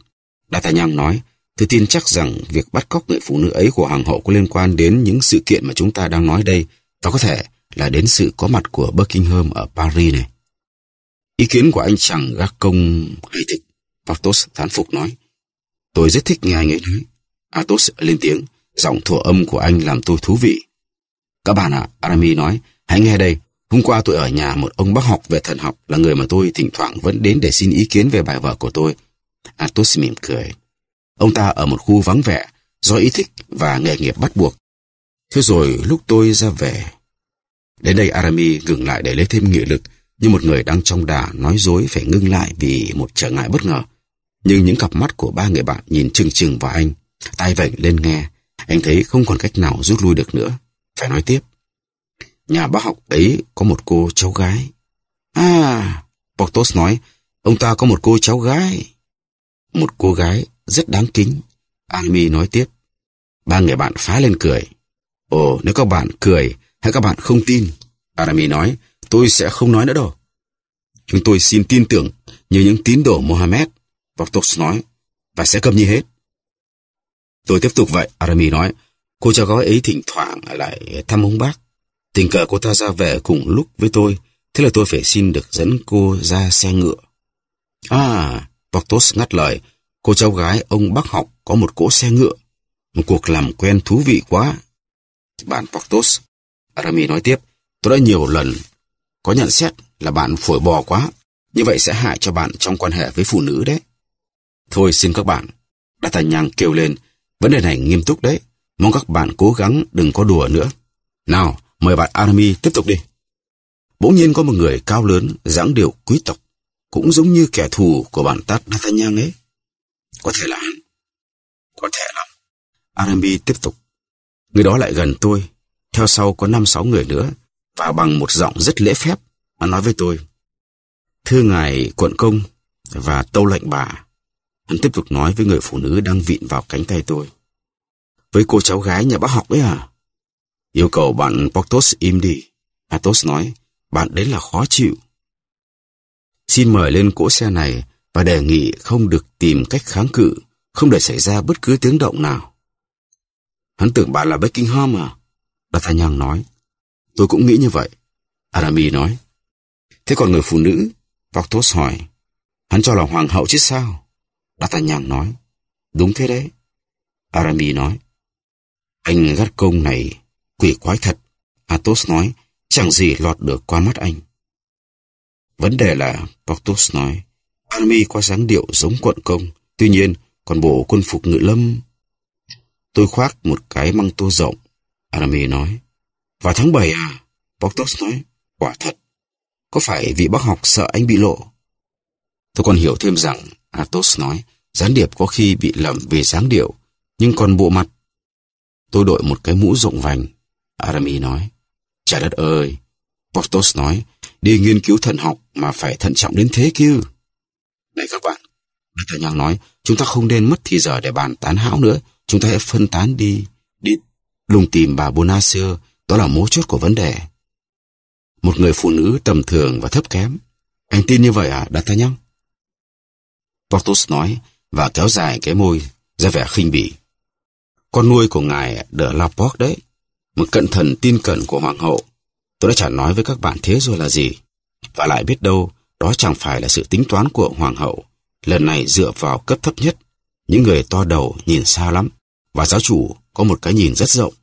D'Artagnan nói, Tôi tin chắc rằng việc bắt cóc người phụ nữ ấy của hàng hậu có liên quan đến những sự kiện mà chúng ta đang nói đây và có thể là đến sự có mặt của Buckingham ở Paris này. Ý kiến của anh chàng gác công hay thực Porthos thán phục nói. Tôi rất thích nghe anh ấy nói. Athos lên tiếng, giọng thủa âm của anh làm tôi thú vị. Các bạn ạ, à, Aramis nói, hãy nghe đây. Hôm qua tôi ở nhà một ông bác học về thần học là người mà tôi thỉnh thoảng vẫn đến để xin ý kiến về bài vở của tôi. Athos mỉm cười. Ông ta ở một khu vắng vẻ, do ý thích và nghề nghiệp bắt buộc. Thế rồi lúc tôi ra về... Đến đây Arami ngừng lại để lấy thêm nghị lực, như một người đang trong đà nói dối phải ngưng lại vì một trở ngại bất ngờ. Nhưng những cặp mắt của ba người bạn nhìn chừng chừng vào anh, tai vảnh lên nghe, anh thấy không còn cách nào rút lui được nữa. Phải nói tiếp. Nhà bác học ấy có một cô cháu gái. À, Portos nói, ông ta có một cô cháu gái. Một cô gái rất đáng kính. Anami nói tiếp. Ba người bạn phá lên cười. Ồ, nếu các bạn cười hay các bạn không tin, Anami nói, tôi sẽ không nói nữa đâu. Chúng tôi xin tin tưởng như những tín đồ Mohammed, Vortox nói, và sẽ cầm như hết. Tôi tiếp tục vậy, Arami nói. Cô cháu gói ấy thỉnh thoảng lại thăm ông bác. Tình cờ cô ta ra về cùng lúc với tôi, thế là tôi phải xin được dẫn cô ra xe ngựa. À, Portos ngắt lời, Cô cháu gái ông bác học có một cỗ xe ngựa. Một cuộc làm quen thú vị quá. Bạn Portos. Arami nói tiếp. Tôi đã nhiều lần có nhận xét là bạn phổi bò quá. Như vậy sẽ hại cho bạn trong quan hệ với phụ nữ đấy. Thôi xin các bạn. Đã thành nhàng kêu lên. Vấn đề này nghiêm túc đấy. Mong các bạn cố gắng đừng có đùa nữa. Nào, mời bạn Arami tiếp tục đi. Bỗng nhiên có một người cao lớn, dáng điệu quý tộc, cũng giống như kẻ thù của bạn tát Nathaniel ấy. Có thể là hắn. Có thể lắm. Arambi tiếp tục. Người đó lại gần tôi. Theo sau có năm sáu người nữa. Và bằng một giọng rất lễ phép mà nói với tôi. Thưa ngài quận công và tâu lệnh bà. Hắn tiếp tục nói với người phụ nữ đang vịn vào cánh tay tôi. Với cô cháu gái nhà bác học ấy à? Yêu cầu bạn Portos im đi. Athos nói, bạn đến là khó chịu. Xin mời lên cỗ xe này và đề nghị không được tìm cách kháng cự, không để xảy ra bất cứ tiếng động nào. Hắn tưởng bạn là Buckingham à? D'Artagnan nói. Tôi cũng nghĩ như vậy. Aramis nói. Thế còn người phụ nữ? Porthos hỏi. Hắn cho là hoàng hậu chứ sao? D'Artagnan nói. Đúng thế đấy. Aramis nói. Anh gắt công này, quỷ quái thật. Athos nói, chẳng gì lọt được qua mắt anh. Vấn đề là, Porthos nói, An mi có dáng điệu giống quận công, tuy nhiên còn bộ quân phục ngự lâm. Tôi khoác một cái măng tô rộng, Anami nói. Và tháng 7 à? Boktos nói. Quả thật. Có phải vị bác học sợ anh bị lộ? Tôi còn hiểu thêm rằng, Athos nói, gián điệp có khi bị lầm về dáng điệu, nhưng còn bộ mặt. Tôi đội một cái mũ rộng vành, Aramis nói. Trời đất ơi! Portos nói, đi nghiên cứu thận học mà phải thận trọng đến thế kia. Này các bạn, Đức Thầy Nhang nói, chúng ta không nên mất thì giờ để bàn tán hão nữa. Chúng ta hãy phân tán đi, đi lùng tìm bà Bonacieux, đó là mấu chốt của vấn đề. Một người phụ nữ tầm thường và thấp kém. Anh tin như vậy à, nhang? Porthos nói và kéo dài cái môi, ra vẻ khinh bỉ. Con nuôi của ngài la Laporte đấy, một cận thần tin cẩn của hoàng hậu. Tôi đã chả nói với các bạn thế rồi là gì. Và lại biết đâu, đó chẳng phải là sự tính toán của Hoàng hậu. Lần này dựa vào cấp thấp nhất, những người to đầu nhìn xa lắm, và giáo chủ có một cái nhìn rất rộng.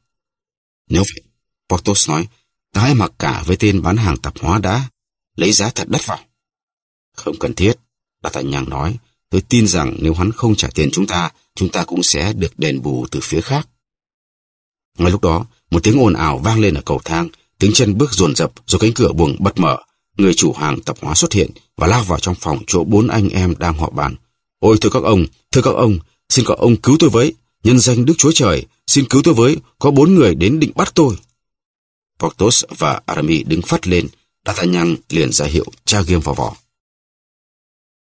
Nếu vậy, Portos nói, ta hãy mặc cả với tên bán hàng tạp hóa đã, lấy giá thật đắt vào. Không cần thiết, bà D'Artagnan nói, tôi tin rằng nếu hắn không trả tiền chúng ta, chúng ta cũng sẽ được đền bù từ phía khác. Ngay lúc đó, một tiếng ồn ào vang lên ở cầu thang, tiếng chân bước dồn rập rồi cánh cửa buồng bật mở người chủ hàng tạp hóa xuất hiện và lao vào trong phòng chỗ bốn anh em đang họ bàn. Ôi thưa các ông, thưa các ông, xin các ông cứu tôi với, nhân danh Đức Chúa Trời, xin cứu tôi với, có bốn người đến định bắt tôi. Portos và Aramis đứng phát lên, D'Artagnan liền ra hiệu tra ghim vào vỏ.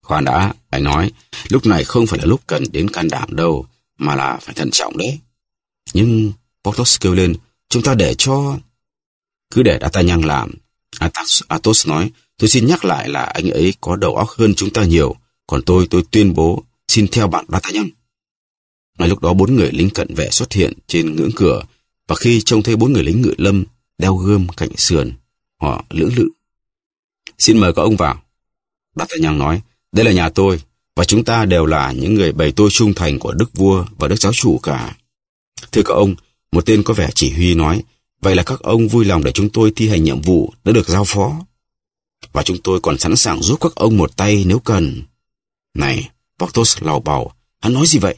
Khoan đã, anh nói, lúc này không phải là lúc cần đến can đảm đâu, mà là phải thận trọng đấy. Nhưng Portos kêu lên, chúng ta để cho... Cứ để D'Artagnan làm, Athos, Athos nói, tôi xin nhắc lại là anh ấy có đầu óc hơn chúng ta nhiều, còn tôi, tôi tuyên bố xin theo bạn D'Artagnan. Ngay lúc đó bốn người lính cận vệ xuất hiện trên ngưỡng cửa, và khi trông thấy bốn người lính ngự lâm đeo gươm cạnh sườn, họ lưỡng lự. Xin mời các ông vào. D'Artagnan nói, đây là nhà tôi, và chúng ta đều là những người bày tôi trung thành của đức vua và đức giáo chủ cả. Thưa các ông, một tên có vẻ chỉ huy nói, Vậy là các ông vui lòng để chúng tôi thi hành nhiệm vụ đã được giao phó. Và chúng tôi còn sẵn sàng giúp các ông một tay nếu cần. Này, Porthos lào bào, hắn nói gì vậy?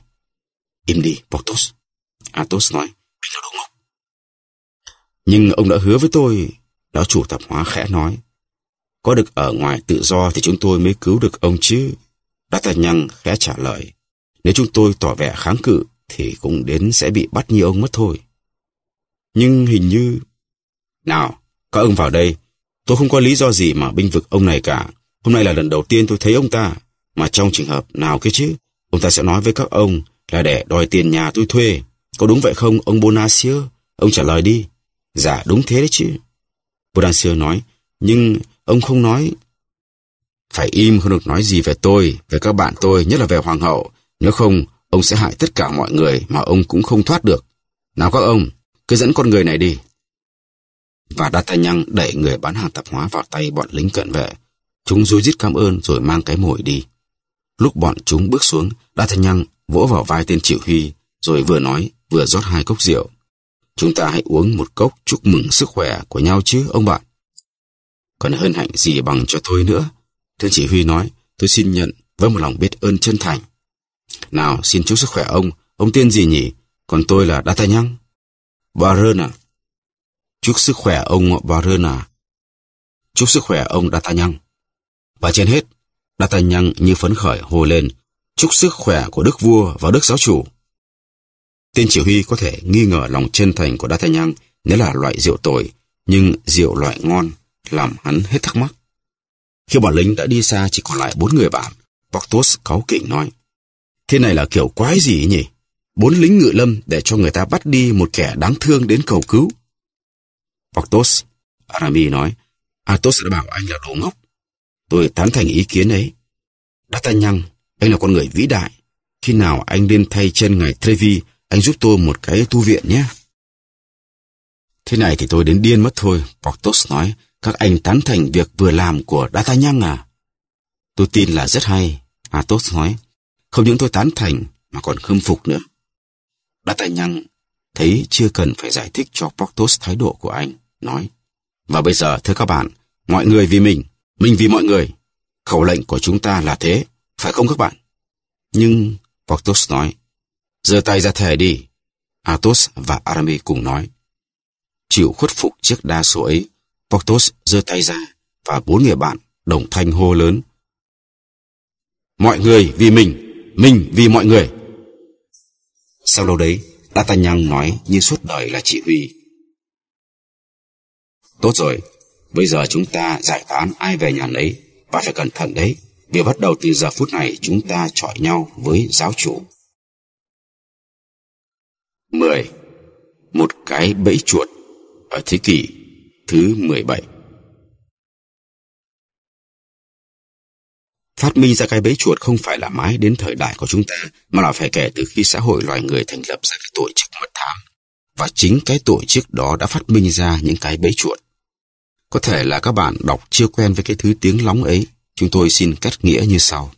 Im đi, Porthos. Athos nói, anh là đồ ngốc. Nhưng ông đã hứa với tôi, đó chủ tạp hóa khẽ nói. Có được ở ngoài tự do thì chúng tôi mới cứu được ông chứ. D'Artagnan khẽ trả lời. Nếu chúng tôi tỏ vẻ kháng cự thì cũng đến sẽ bị bắt như ông mất thôi. Nhưng hình như... Nào, các ông vào đây. Tôi không có lý do gì mà binh vực ông này cả. Hôm nay là lần đầu tiên tôi thấy ông ta. Mà trong trường hợp nào kia chứ, ông ta sẽ nói với các ông là để đòi tiền nhà tôi thuê. Có đúng vậy không, ông Bonacieux? Ông trả lời đi. Dạ, đúng thế đấy chứ. Bonacieux nói, nhưng ông không nói... Phải im không được nói gì về tôi, về các bạn tôi, nhất là về hoàng hậu. Nếu không, ông sẽ hại tất cả mọi người mà ông cũng không thoát được. Nào các ông, cứ dẫn con người này đi. Và Đa Thanh Nhăng đẩy người bán hàng tạp hóa vào tay bọn lính cận vệ. Chúng rối rít cảm ơn rồi mang cái mồi đi. Lúc bọn chúng bước xuống, Đa Thanh Nhăng vỗ vào vai tên chỉ huy, rồi vừa nói vừa rót hai cốc rượu. Chúng ta hãy uống một cốc chúc mừng sức khỏe của nhau chứ, ông bạn. Còn hân hạnh gì bằng cho tôi nữa. Tên chỉ huy nói, tôi xin nhận với một lòng biết ơn chân thành. Nào, xin chúc sức khỏe ông, ông tên gì nhỉ? Còn tôi là Đa Thanh Nhăng. Barron à? Chúc sức khỏe ông Barron à? Chúc sức khỏe ông D'Artagnan. Và trên hết, D'Artagnan như phấn khởi hô lên, chúc sức khỏe của đức vua và đức giáo chủ. Tên chỉ huy có thể nghi ngờ lòng chân thành của D'Artagnan nếu là loại rượu tồi, nhưng rượu loại ngon làm hắn hết thắc mắc. Khi bọn lính đã đi xa chỉ còn lại bốn người bạn, Porthos cáu kỉnh nói, Thế này là kiểu quái gì nhỉ? bốn lính ngự lâm để cho người ta bắt đi một kẻ đáng thương đến cầu cứu. Octos, Aramis nói, Athos đã bảo anh là đồ ngốc. Tôi tán thành ý kiến ấy. D'Artagnan, anh là con người vĩ đại. Khi nào anh lên thay chân ngài Trevi, anh giúp tôi một cái tu viện nhé. Thế này thì tôi đến điên mất thôi, Porthos nói. Các anh tán thành việc vừa làm của D'Artagnan à? Tôi tin là rất hay, Athos nói. Không những tôi tán thành, mà còn khâm phục nữa. D'Artagnan thấy chưa cần phải giải thích cho Porthos thái độ của anh, nói Và bây giờ thưa các bạn, mọi người vì mình, mình vì mọi người. Khẩu lệnh của chúng ta là thế, phải không các bạn? Nhưng Porthos nói giơ tay ra thề đi. Athos và Aramis cùng nói chịu khuất phục trước đa số ấy, Porthos giơ tay ra và bốn người bạn đồng thanh hô lớn. Mọi người vì mình, mình vì mọi người. Sau đâu đấy, D'Artagnan nói như suốt đời là chỉ huy. Tốt rồi, bây giờ chúng ta giải tán ai về nhà nấy và phải cẩn thận đấy, vì bắt đầu từ giờ phút này chúng ta chọi nhau với giáo chủ. 10. Một cái bẫy chuột ở thế kỷ thứ 17 Phát minh ra cái bẫy chuột không phải là mãi đến thời đại của chúng ta, mà là phải kể từ khi xã hội loài người thành lập ra cái tổ chức mật thám. Và chính cái tổ chức đó đã phát minh ra những cái bẫy chuột. Có thể là các bạn đọc chưa quen với cái thứ tiếng lóng ấy, chúng tôi xin cắt nghĩa như sau.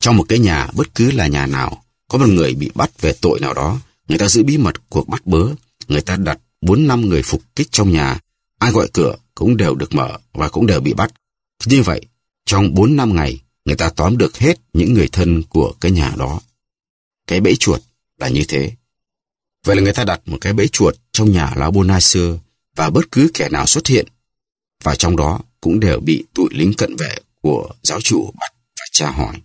Trong một cái nhà, bất cứ là nhà nào, có một người bị bắt về tội nào đó, người ta giữ bí mật cuộc bắt bớ, người ta đặt bốn năm người phục kích trong nhà, ai gọi cửa cũng đều được mở và cũng đều bị bắt. Như vậy, trong bốn năm ngày, người ta tóm được hết những người thân của cái nhà đó. Cái bẫy chuột là như thế. Vậy là người ta đặt một cái bẫy chuột trong nhà lá Bona xưa và bất cứ kẻ nào xuất hiện và trong đó cũng đều bị tụi lính cận vệ của giáo chủ bắt và tra hỏi.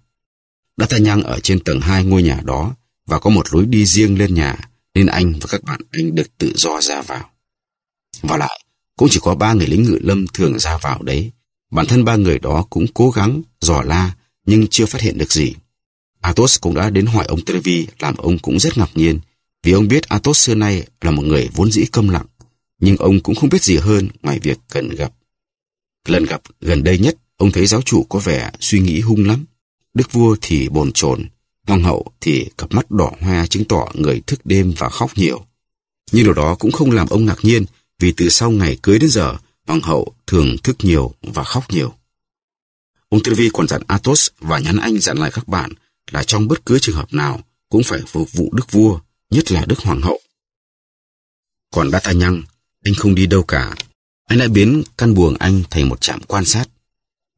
Đã ta nhang ở trên tầng 2 ngôi nhà đó và có một lối đi riêng lên nhà nên anh và các bạn anh được tự do ra vào. Và lại, cũng chỉ có ba người lính ngự lâm thường ra vào đấy Bản thân ba người đó cũng cố gắng dò la nhưng chưa phát hiện được gì. Athos cũng đã đến hỏi ông Trevi làm ông cũng rất ngạc nhiên vì ông biết Athos xưa nay là một người vốn dĩ câm lặng nhưng ông cũng không biết gì hơn ngoài việc cần gặp. Lần gặp gần đây nhất ông thấy giáo chủ có vẻ suy nghĩ hung lắm. Đức vua thì bồn chồn, hoàng hậu thì cặp mắt đỏ hoe chứng tỏ người thức đêm và khóc nhiều. Nhưng điều đó cũng không làm ông ngạc nhiên vì từ sau ngày cưới đến giờ Hoàng hậu thường thức nhiều và khóc nhiều. Ông Tư Vi còn dặn Athos và nhắn anh dặn lại các bạn là trong bất cứ trường hợp nào cũng phải phục vụ đức vua, nhất là đức hoàng hậu. Còn đã thanh nhăng, anh không đi đâu cả. Anh đã biến căn buồng anh thành một trạm quan sát.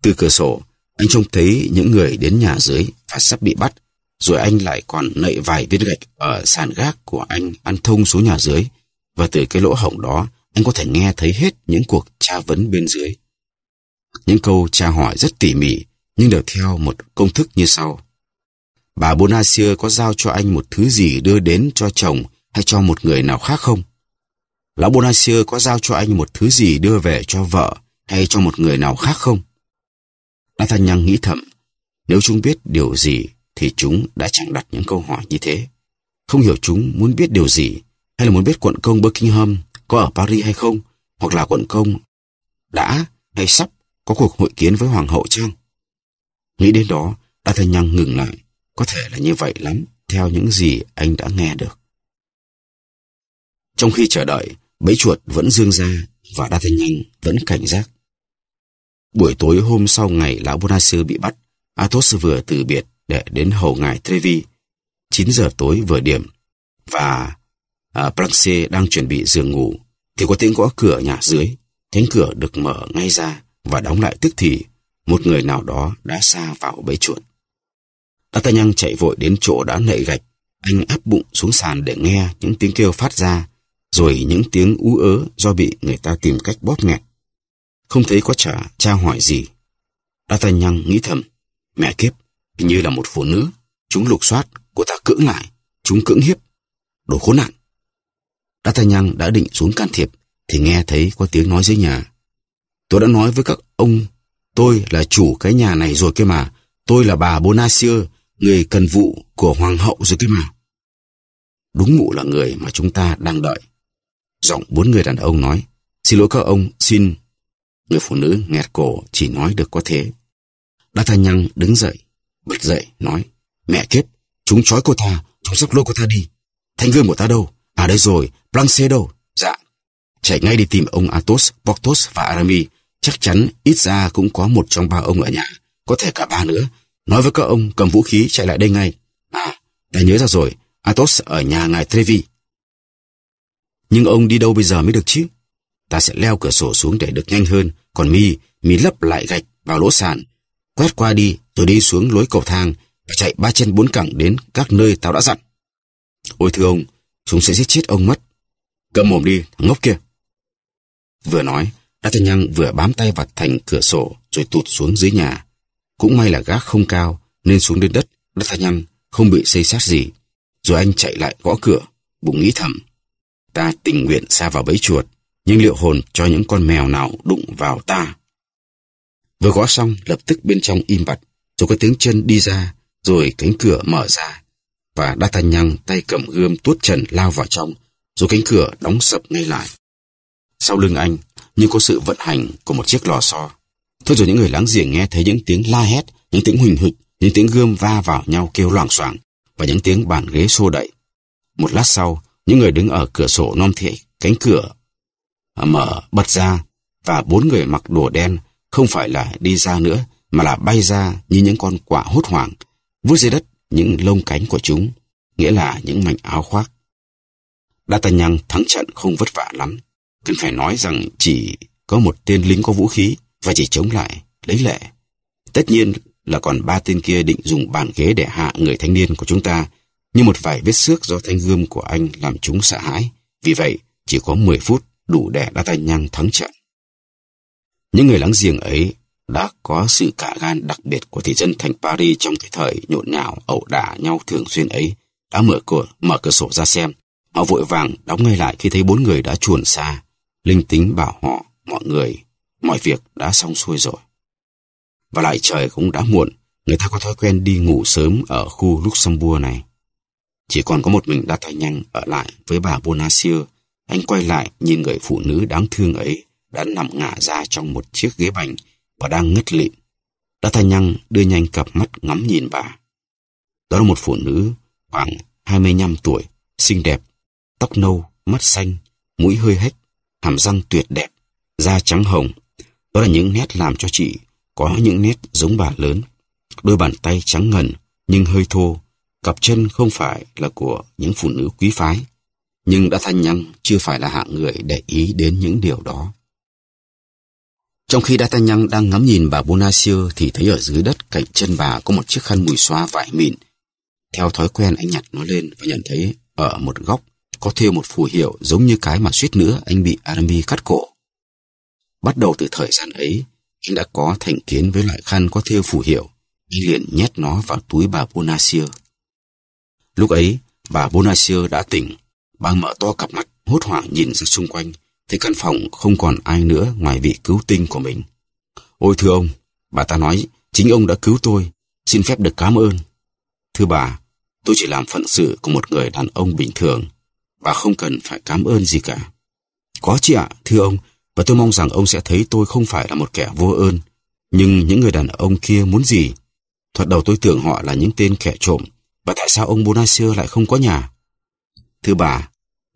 Từ cửa sổ, anh trông thấy những người đến nhà dưới và sắp bị bắt. Rồi anh lại còn nậy vài viên gạch ở sàn gác của anh ăn thông xuống nhà dưới. Và từ cái lỗ hổng đó, anh có thể nghe thấy hết những cuộc tra vấn bên dưới. Những câu tra hỏi rất tỉ mỉ, nhưng đều theo một công thức như sau. Bà Bonacieux có giao cho anh một thứ gì đưa đến cho chồng hay cho một người nào khác không? Lão Bonacieux có giao cho anh một thứ gì đưa về cho vợ hay cho một người nào khác không? Nathaniel nghĩ thầm, nếu chúng biết điều gì thì chúng đã chẳng đặt những câu hỏi như thế. Không hiểu chúng muốn biết điều gì hay là muốn biết quận công Buckingham có ở Paris hay không, hoặc là quận công đã hay sắp có cuộc hội kiến với Hoàng hậu Trang. Nghĩ đến đó, đã thanh nhăng ngừng lại, có thể là như vậy lắm, theo những gì anh đã nghe được. Trong khi chờ đợi, bẫy chuột vẫn dương ra và Đa Thanh Nhanh vẫn cảnh giác. Buổi tối hôm sau ngày lão Bonassi bị bắt, Athos vừa từ biệt để đến hầu ngài Trevi. 9 giờ tối vừa điểm và à, Planxê đang chuẩn bị giường ngủ thì có tiếng gõ cửa nhà dưới. Cánh cửa được mở ngay ra và đóng lại tức thì một người nào đó đã xa vào bẫy chuột. D'Artagnan chạy vội đến chỗ đã nậy gạch. Anh áp bụng xuống sàn để nghe những tiếng kêu phát ra rồi những tiếng ú ớ do bị người ta tìm cách bóp nghẹt. Không thấy có trả tra hỏi gì. D'Artagnan nghĩ thầm, mẹ kiếp, như là một phụ nữ, chúng lục soát, của ta cưỡng lại, chúng cưỡng hiếp. Đồ khốn nạn. D'Artagnan đã định xuống can thiệp thì nghe thấy có tiếng nói dưới nhà. Tôi đã nói với các ông, tôi là chủ cái nhà này rồi kia mà, tôi là bà Bonacieux, người cần vụ của hoàng hậu rồi kia mà. Đúng mụ là người mà chúng ta đang đợi. Giọng bốn người đàn ông nói, xin lỗi các ông, xin. Người phụ nữ nghẹt cổ chỉ nói được có thế. D'Artagnan đứng dậy, bật dậy, nói, mẹ kiếp, chúng trói cô ta, chúng sắp lôi cô ta đi. Thanh vương của ta đâu? À đây rồi, Blanche Dạ. Chạy ngay đi tìm ông Athos, Porthos và Aramis. Chắc chắn ít ra cũng có một trong ba ông ở nhà. Có thể cả ba nữa. Nói với các ông cầm vũ khí chạy lại đây ngay. À, ta nhớ ra rồi. Athos ở nhà ngài Trevi. Nhưng ông đi đâu bây giờ mới được chứ? Ta sẽ leo cửa sổ xuống để được nhanh hơn. Còn mi, mi lấp lại gạch vào lỗ sàn. Quét qua đi, rồi đi xuống lối cầu thang và chạy ba chân bốn cẳng đến các nơi tao đã dặn. Ôi thưa ông, Chúng sẽ giết chết ông mất. Cầm mồm đi, thằng ngốc kia. Vừa nói, D'Artagnan vừa bám tay vào thành cửa sổ rồi tụt xuống dưới nhà. Cũng may là gác không cao nên xuống đến đất D'Artagnan không bị xây sát gì. Rồi anh chạy lại gõ cửa, bụng nghĩ thầm. Ta tình nguyện xa vào bẫy chuột, nhưng liệu hồn cho những con mèo nào đụng vào ta. Vừa gõ xong, lập tức bên trong im bặt, rồi có tiếng chân đi ra, rồi cánh cửa mở ra và D'Artagnan tay cầm gươm tuốt trần lao vào trong, rồi cánh cửa đóng sập ngay lại. Sau lưng anh, như có sự vận hành của một chiếc lò xo. Thế rồi những người láng giềng nghe thấy những tiếng la hét, những tiếng huỳnh huỵch, những tiếng gươm va vào nhau kêu loảng xoảng và những tiếng bàn ghế xô đẩy. Một lát sau, những người đứng ở cửa sổ non thị cánh cửa à, mở bật ra và bốn người mặc đồ đen không phải là đi ra nữa mà là bay ra như những con quả hốt hoảng vứt dưới đất những lông cánh của chúng, nghĩa là những mảnh áo khoác. D'Artagnan thắng trận không vất vả lắm. Cần phải nói rằng chỉ có một tên lính có vũ khí và chỉ chống lại, lấy lệ. Tất nhiên là còn ba tên kia định dùng bàn ghế để hạ người thanh niên của chúng ta, như một vài vết xước do thanh gươm của anh làm chúng sợ hãi. Vì vậy, chỉ có 10 phút đủ để D'Artagnan thắng trận. Những người láng giềng ấy đã có sự cả gan đặc biệt của thị dân thành Paris trong cái thời nhộn nhạo ẩu đả nhau thường xuyên ấy đã mở cửa mở cửa sổ ra xem họ vội vàng đóng ngay lại khi thấy bốn người đã chuồn xa linh tính bảo họ mọi người mọi việc đã xong xuôi rồi và lại trời cũng đã muộn người ta có thói quen đi ngủ sớm ở khu Luxembourg này chỉ còn có một mình đa tài nhanh ở lại với bà Bonacieux anh quay lại nhìn người phụ nữ đáng thương ấy đã nằm ngả ra trong một chiếc ghế bành và đang ngất lịm. Đã thanh nhăng đưa nhanh cặp mắt ngắm nhìn bà. Đó là một phụ nữ khoảng 25 tuổi, xinh đẹp, tóc nâu, mắt xanh, mũi hơi hếch, hàm răng tuyệt đẹp, da trắng hồng. Đó là những nét làm cho chị có những nét giống bà lớn. Đôi bàn tay trắng ngần nhưng hơi thô, cặp chân không phải là của những phụ nữ quý phái. Nhưng đã thanh nhăng chưa phải là hạng người để ý đến những điều đó. Trong khi D'Artagnan đang ngắm nhìn bà Bonacieux thì thấy ở dưới đất cạnh chân bà có một chiếc khăn mùi xóa vải mịn. Theo thói quen anh nhặt nó lên và nhận thấy ở một góc có thêu một phù hiệu giống như cái mà suýt nữa anh bị Aramis cắt cổ. Bắt đầu từ thời gian ấy, anh đã có thành kiến với loại khăn có thêu phù hiệu. Anh liền nhét nó vào túi bà Bonacieux. Lúc ấy, bà Bonacieux đã tỉnh. Bà mở to cặp mắt, hốt hoảng nhìn ra xung quanh thì căn phòng không còn ai nữa ngoài vị cứu tinh của mình. Ôi thưa ông, bà ta nói, chính ông đã cứu tôi, xin phép được cảm ơn. Thưa bà, tôi chỉ làm phận sự của một người đàn ông bình thường, bà không cần phải cảm ơn gì cả. Có chị ạ, thưa ông, và tôi mong rằng ông sẽ thấy tôi không phải là một kẻ vô ơn. Nhưng những người đàn ông kia muốn gì? Thoạt đầu tôi tưởng họ là những tên kẻ trộm, và tại sao ông Bonacieux lại không có nhà? Thưa bà,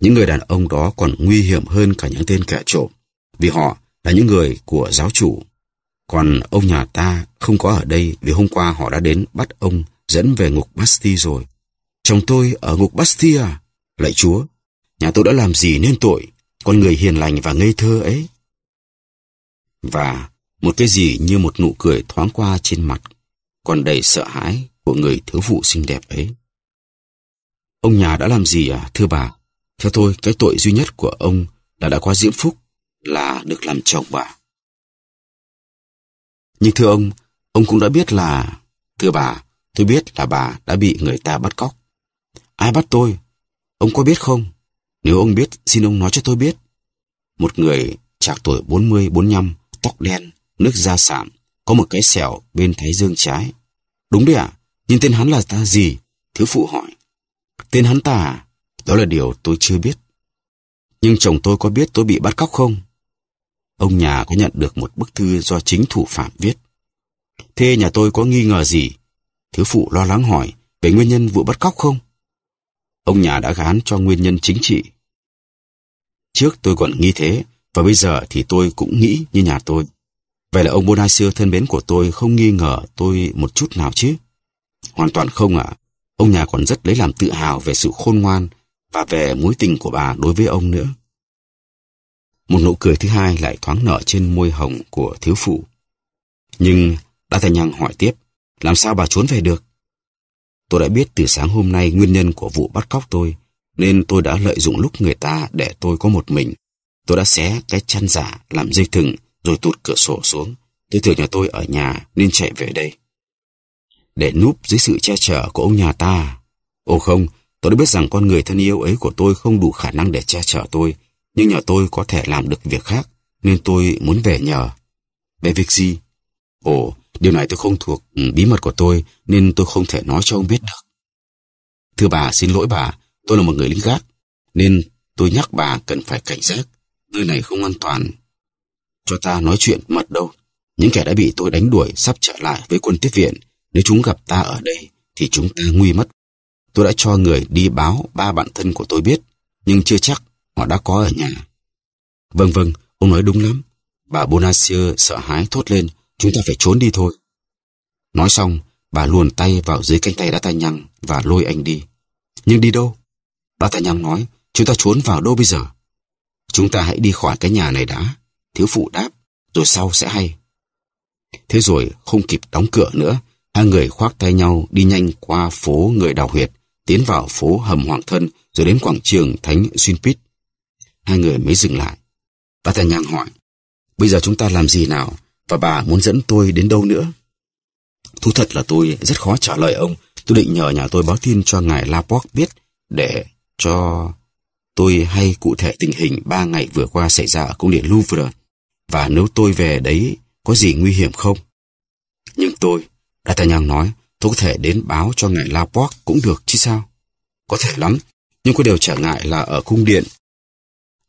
những người đàn ông đó còn nguy hiểm hơn cả những tên kẻ trộm, vì họ là những người của giáo chủ. Còn ông nhà ta không có ở đây vì hôm qua họ đã đến bắt ông dẫn về ngục Basti rồi. Chồng tôi ở ngục Basti à? Lạy chúa, nhà tôi đã làm gì nên tội, con người hiền lành và ngây thơ ấy. Và một cái gì như một nụ cười thoáng qua trên mặt, còn đầy sợ hãi của người thiếu phụ xinh đẹp ấy. Ông nhà đã làm gì à, thưa bà? Theo tôi, cái tội duy nhất của ông là đã quá diễm phúc, là được làm chồng bà. Nhưng thưa ông, ông cũng đã biết là... Thưa bà, tôi biết là bà đã bị người ta bắt cóc. Ai bắt tôi? Ông có biết không? Nếu ông biết, xin ông nói cho tôi biết. Một người trạc tuổi 40-45, tóc đen, nước da sạm, có một cái sẹo bên thái dương trái. Đúng đấy ạ, nhưng tên hắn là ta gì? Thiếu phụ hỏi. Tên hắn ta à? Đó là điều tôi chưa biết. Nhưng chồng tôi có biết tôi bị bắt cóc không? Ông nhà có nhận được một bức thư do chính thủ phạm viết. Thế nhà tôi có nghi ngờ gì? Thiếu phụ lo lắng hỏi về nguyên nhân vụ bắt cóc không? Ông nhà đã gán cho nguyên nhân chính trị. Trước tôi còn nghi thế, và bây giờ thì tôi cũng nghĩ như nhà tôi. Vậy là ông Bonacieux thân mến của tôi không nghi ngờ tôi một chút nào chứ? Hoàn toàn không ạ. À. Ông nhà còn rất lấy làm tự hào về sự khôn ngoan và về mối tình của bà đối với ông nữa. Một nụ cười thứ hai lại thoáng nở trên môi hồng của thiếu phụ. Nhưng đã thành nhăng hỏi tiếp, làm sao bà trốn về được? Tôi đã biết từ sáng hôm nay nguyên nhân của vụ bắt cóc tôi, nên tôi đã lợi dụng lúc người ta để tôi có một mình. Tôi đã xé cái chăn giả làm dây thừng rồi tụt cửa sổ xuống. Tôi tưởng nhà tôi ở nhà nên chạy về đây. Để núp dưới sự che chở của ông nhà ta. Ồ không, Tôi đã biết rằng con người thân yêu ấy của tôi không đủ khả năng để che chở tôi, nhưng nhờ tôi có thể làm được việc khác, nên tôi muốn về nhờ. Về việc gì? Ồ, điều này tôi không thuộc ừ, bí mật của tôi, nên tôi không thể nói cho ông biết được. Thưa bà, xin lỗi bà, tôi là một người lính gác, nên tôi nhắc bà cần phải cảnh giác. Nơi này không an toàn. Cho ta nói chuyện mật đâu. Những kẻ đã bị tôi đánh đuổi sắp trở lại với quân tiếp viện. Nếu chúng gặp ta ở đây, thì chúng ta nguy mất Tôi đã cho người đi báo ba bạn thân của tôi biết, nhưng chưa chắc họ đã có ở nhà. Vâng vâng, ông nói đúng lắm. Bà Bonacieux sợ hãi thốt lên, chúng ta phải trốn đi thôi. Nói xong, bà luồn tay vào dưới cánh tay đã tay nhăng và lôi anh đi. Nhưng đi đâu? Đã tay nhăng nói, chúng ta trốn vào đâu bây giờ? Chúng ta hãy đi khỏi cái nhà này đã. Thiếu phụ đáp, rồi sau sẽ hay. Thế rồi không kịp đóng cửa nữa, hai người khoác tay nhau đi nhanh qua phố người đào huyệt tiến vào phố Hầm Hoàng Thân rồi đến quảng trường Thánh Xuyên Hai người mới dừng lại. Bà Thanh Nhang hỏi, bây giờ chúng ta làm gì nào và bà muốn dẫn tôi đến đâu nữa? Thú thật là tôi rất khó trả lời ông. Tôi định nhờ nhà tôi báo tin cho ngài Laporte biết để cho tôi hay cụ thể tình hình ba ngày vừa qua xảy ra ở cung điện Louvre và nếu tôi về đấy có gì nguy hiểm không? Nhưng tôi, D'Artagnan nói, Tôi có thể đến báo cho ngài La Laporte cũng được chứ sao? Có thể lắm, nhưng có điều trở ngại là ở cung điện.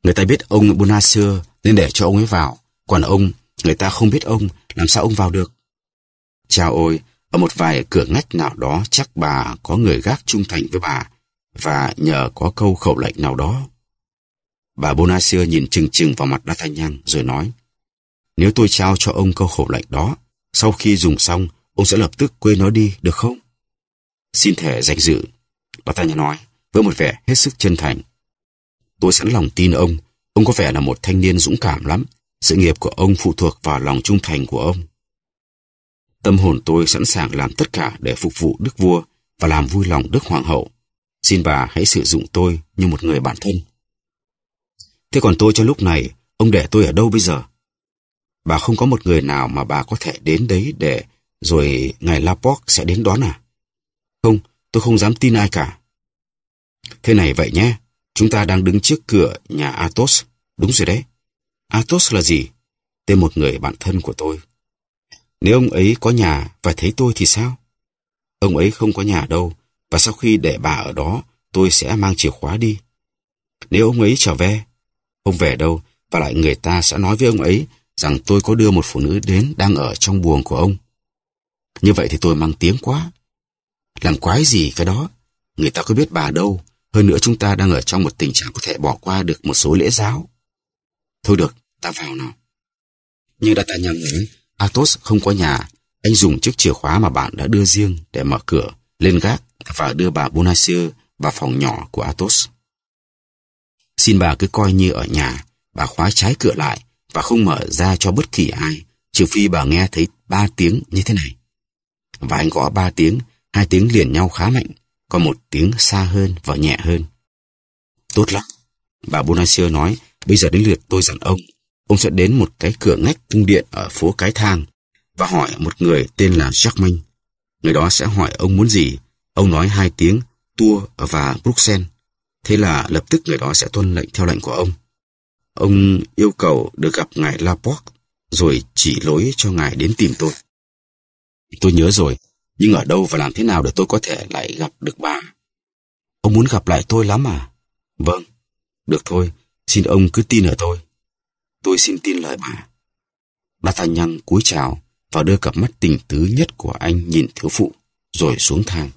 Người ta biết ông Bonacieux nên để cho ông ấy vào, còn ông, người ta không biết ông, làm sao ông vào được? Chào ôi, ở một vài cửa ngách nào đó chắc bà có người gác trung thành với bà và nhờ có câu khẩu lệnh nào đó. Bà Bonacieux nhìn chừng chừng vào mặt Thanh D'Artagnan rồi nói Nếu tôi trao cho ông câu khẩu lệnh đó, sau khi dùng xong, ông sẽ lập tức quên nó đi được không? Xin thẻ danh dự, bà ta nói với một vẻ hết sức chân thành. Tôi sẵn lòng tin ông, ông có vẻ là một thanh niên dũng cảm lắm. Sự nghiệp của ông phụ thuộc vào lòng trung thành của ông. Tâm hồn tôi sẵn sàng làm tất cả để phục vụ Đức Vua và làm vui lòng Đức Hoàng hậu. Xin bà hãy sử dụng tôi như một người bản thân. Thế còn tôi cho lúc này, ông để tôi ở đâu bây giờ? Bà không có một người nào mà bà có thể đến đấy để rồi ngài Laporte sẽ đến đón à? Không, tôi không dám tin ai cả. Thế này vậy nhé, chúng ta đang đứng trước cửa nhà Athos. Đúng rồi đấy. Athos là gì? Tên một người bạn thân của tôi. Nếu ông ấy có nhà và thấy tôi thì sao? Ông ấy không có nhà đâu, và sau khi để bà ở đó, tôi sẽ mang chìa khóa đi. Nếu ông ấy trở về, không về đâu, và lại người ta sẽ nói với ông ấy rằng tôi có đưa một phụ nữ đến đang ở trong buồng của ông. Như vậy thì tôi mang tiếng quá. Làm quái gì cái đó. Người ta có biết bà đâu. Hơn nữa chúng ta đang ở trong một tình trạng có thể bỏ qua được một số lễ giáo. Thôi được, ta vào nào. Nhưng đã tại nhà ngủ, Athos không có nhà. Anh dùng chiếc chìa khóa mà bạn đã đưa riêng để mở cửa, lên gác và đưa bà Bonacieux vào phòng nhỏ của Athos. Xin bà cứ coi như ở nhà, bà khóa trái cửa lại và không mở ra cho bất kỳ ai, trừ phi bà nghe thấy ba tiếng như thế này và anh gõ ba tiếng, hai tiếng liền nhau khá mạnh, còn một tiếng xa hơn và nhẹ hơn. Tốt lắm, bà Bonacieux nói, bây giờ đến lượt tôi dặn ông. Ông sẽ đến một cái cửa ngách cung điện ở phố Cái Thang và hỏi một người tên là Jacquemin. Người đó sẽ hỏi ông muốn gì. Ông nói hai tiếng tour và Bruxelles. Thế là lập tức người đó sẽ tuân lệnh theo lệnh của ông. Ông yêu cầu được gặp ngài Laporte rồi chỉ lối cho ngài đến tìm tôi. Tôi nhớ rồi, nhưng ở đâu và làm thế nào để tôi có thể lại gặp được bà? Ông muốn gặp lại tôi lắm à? Vâng, được thôi, xin ông cứ tin ở tôi. Tôi xin tin lời bà. D'Artagnan cúi chào và đưa cặp mắt tình tứ nhất của anh nhìn thiếu phụ, rồi xuống thang.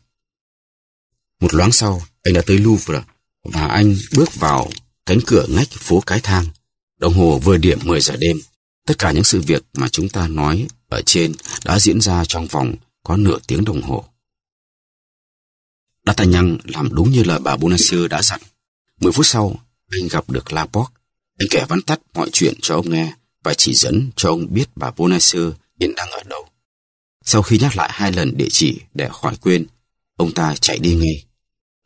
Một loáng sau, anh đã tới Louvre và anh bước vào cánh cửa ngách phố Cái Thang. Đồng hồ vừa điểm 10 giờ đêm Tất cả những sự việc mà chúng ta nói ở trên đã diễn ra trong vòng có nửa tiếng đồng hồ. D'Artagnan làm đúng như lời bà Bonacieux đã dặn. Mười phút sau, anh gặp được Laporte. Anh kể vắn tắt mọi chuyện cho ông nghe và chỉ dẫn cho ông biết bà Bonacieux hiện đang ở đâu. Sau khi nhắc lại hai lần địa chỉ để khỏi quên, ông ta chạy đi ngay.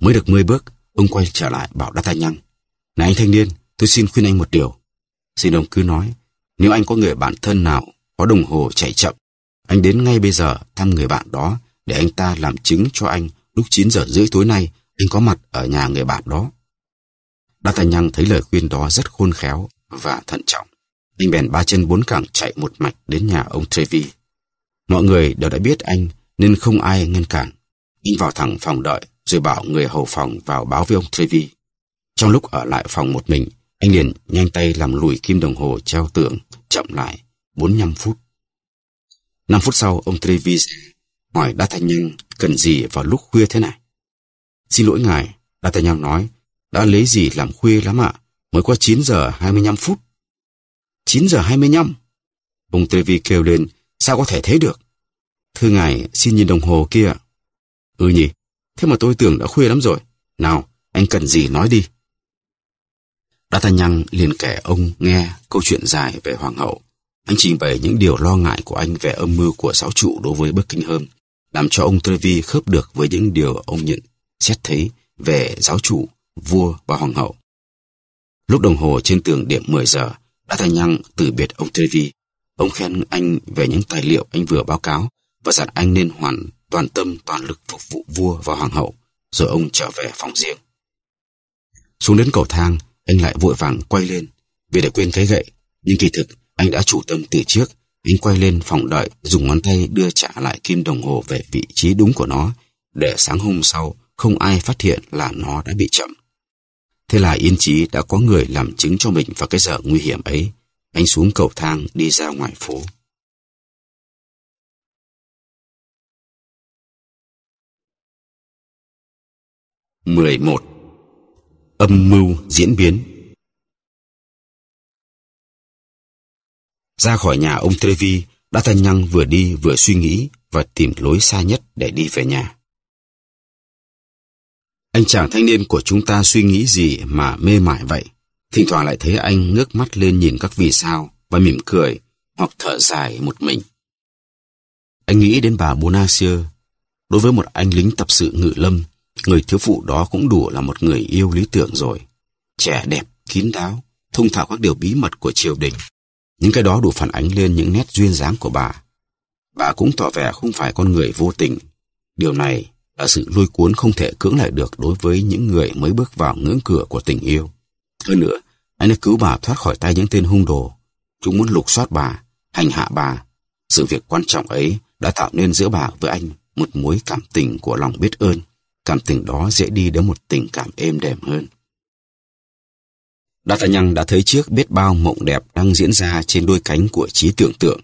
Mới được mười bước, ông quay trở lại bảo D'Artagnan. Này anh thanh niên, tôi xin khuyên anh một điều. Xin ông cứ nói, nếu anh có người bạn thân nào có đồng hồ chạy chậm, anh đến ngay bây giờ thăm người bạn đó để anh ta làm chứng cho anh lúc 9 giờ rưỡi tối nay anh có mặt ở nhà người bạn đó. Tài D'Artagnan thấy lời khuyên đó rất khôn khéo và thận trọng. Anh bèn ba chân bốn cẳng chạy một mạch đến nhà ông Trevi. Mọi người đều đã biết anh nên không ai ngăn cản. Anh vào thẳng phòng đợi rồi bảo người hầu phòng vào báo với ông Trevi. Trong lúc ở lại phòng một mình, anh liền nhanh tay làm lùi kim đồng hồ treo tượng chậm lại 45 phút. 5 phút sau, ông Trevis hỏi D'Artagnan cần gì vào lúc khuya thế này. Xin lỗi ngài, D'Artagnan nói, đã lấy gì làm khuya lắm ạ, mới qua 9 giờ 25 phút. 9 giờ 25? Ông Trevi kêu lên, sao có thể thế được? Thưa ngài, xin nhìn đồng hồ kia. Ừ nhỉ, thế mà tôi tưởng đã khuya lắm rồi. Nào, anh cần gì nói đi. D'Artagnan liền kể ông nghe câu chuyện dài về hoàng hậu. Anh trình bày những điều lo ngại của anh về âm mưu của giáo trụ đối với Buckingham, làm cho ông Trevi khớp được với những điều ông nhận xét thấy về giáo trụ, vua và hoàng hậu. Lúc đồng hồ trên tường điểm 10 giờ, D'Artagnan từ biệt ông Trevi. Ông khen anh về những tài liệu anh vừa báo cáo và dặn anh nên hoàn toàn tâm toàn lực phục vụ vua và hoàng hậu, rồi ông trở về phòng riêng. Xuống đến cầu thang, anh lại vội vàng quay lên vì đã quên cái gậy. Nhưng kỳ thực, anh đã chủ tâm từ trước. Anh quay lên phòng đợi, dùng ngón tay đưa trả lại kim đồng hồ về vị trí đúng của nó, để sáng hôm sau không ai phát hiện là nó đã bị chậm. Thế là Yên Chí đã có người làm chứng cho mình vào cái giờ nguy hiểm ấy. Anh xuống cầu thang đi ra ngoài phố. mười một âm mưu diễn biến. Ra khỏi nhà ông Trevi, đã thanh nhăng vừa đi vừa suy nghĩ và tìm lối xa nhất để đi về nhà. Anh chàng thanh niên của chúng ta suy nghĩ gì mà mê mải vậy? Thỉnh thoảng lại thấy anh ngước mắt lên nhìn các vì sao và mỉm cười hoặc thở dài một mình. Anh nghĩ đến bà Bonacieux. Đối với một anh lính tập sự ngự lâm, Người thiếu phụ đó cũng đủ là một người yêu lý tưởng rồi. Trẻ đẹp, kín đáo, thông thạo các điều bí mật của triều đình. Những cái đó đủ phản ánh lên những nét duyên dáng của bà. Bà cũng tỏ vẻ không phải con người vô tình. Điều này là sự lôi cuốn không thể cưỡng lại được đối với những người mới bước vào ngưỡng cửa của tình yêu. Hơn nữa, anh đã cứu bà thoát khỏi tay những tên hung đồ. Chúng muốn lục soát bà, hành hạ bà. Sự việc quan trọng ấy đã tạo nên giữa bà với anh một mối cảm tình của lòng biết ơn cảm tình đó dễ đi đến một tình cảm êm đềm hơn. D'Artagnan đã thấy trước biết bao mộng đẹp đang diễn ra trên đôi cánh của trí tưởng tượng,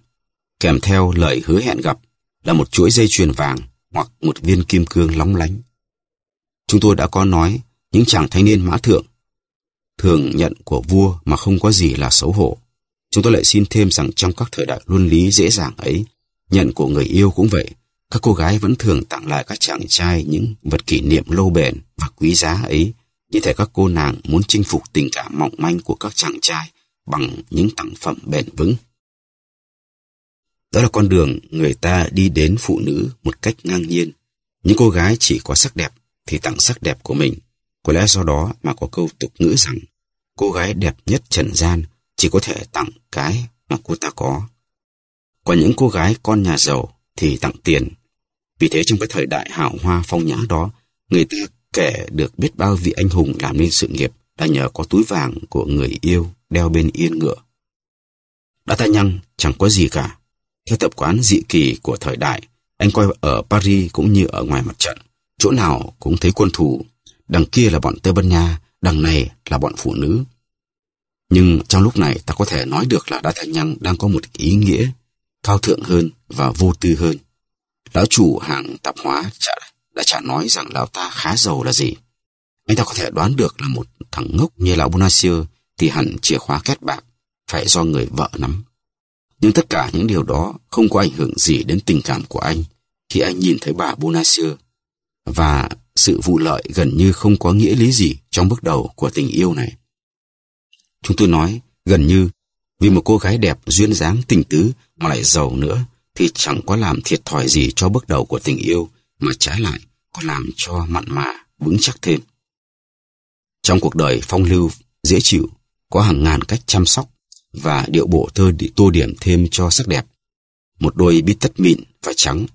kèm theo lời hứa hẹn gặp là một chuỗi dây chuyền vàng hoặc một viên kim cương lóng lánh. Chúng tôi đã có nói những chàng thanh niên mã thượng, thường nhận của vua mà không có gì là xấu hổ. Chúng tôi lại xin thêm rằng trong các thời đại luân lý dễ dàng ấy, nhận của người yêu cũng vậy, các cô gái vẫn thường tặng lại các chàng trai những vật kỷ niệm lâu bền và quý giá ấy, như thể các cô nàng muốn chinh phục tình cảm mỏng manh của các chàng trai bằng những tặng phẩm bền vững. Đó là con đường người ta đi đến phụ nữ một cách ngang nhiên. Những cô gái chỉ có sắc đẹp thì tặng sắc đẹp của mình. Có lẽ do đó mà có câu tục ngữ rằng cô gái đẹp nhất trần gian chỉ có thể tặng cái mà cô ta có. Còn những cô gái con nhà giàu thì tặng tiền. Vì thế trong cái thời đại hào hoa phong nhã đó, người ta kể được biết bao vị anh hùng làm nên sự nghiệp là nhờ có túi vàng của người yêu đeo bên yên ngựa. Đã ta nhăng, chẳng có gì cả. Theo tập quán dị kỳ của thời đại, anh coi ở Paris cũng như ở ngoài mặt trận. Chỗ nào cũng thấy quân thù. Đằng kia là bọn Tây Ban Nha, đằng này là bọn phụ nữ. Nhưng trong lúc này ta có thể nói được là Đa Thanh Nhăng đang có một ý nghĩa cao thượng hơn và vô tư hơn. Lão chủ hàng tạp hóa chả, đã chả nói rằng lão ta khá giàu là gì. Anh ta có thể đoán được là một thằng ngốc như lão Bonacieux thì hẳn chìa khóa két bạc phải do người vợ nắm. Nhưng tất cả những điều đó không có ảnh hưởng gì đến tình cảm của anh khi anh nhìn thấy bà Bonacieux và sự vụ lợi gần như không có nghĩa lý gì trong bước đầu của tình yêu này. Chúng tôi nói gần như vì một cô gái đẹp duyên dáng tình tứ mà lại giàu nữa thì chẳng có làm thiệt thòi gì cho bước đầu của tình yêu mà trái lại có làm cho mặn mà vững chắc thêm. Trong cuộc đời phong lưu, dễ chịu, có hàng ngàn cách chăm sóc và điệu bộ thơ đi tô điểm thêm cho sắc đẹp. Một đôi bít tất mịn và trắng,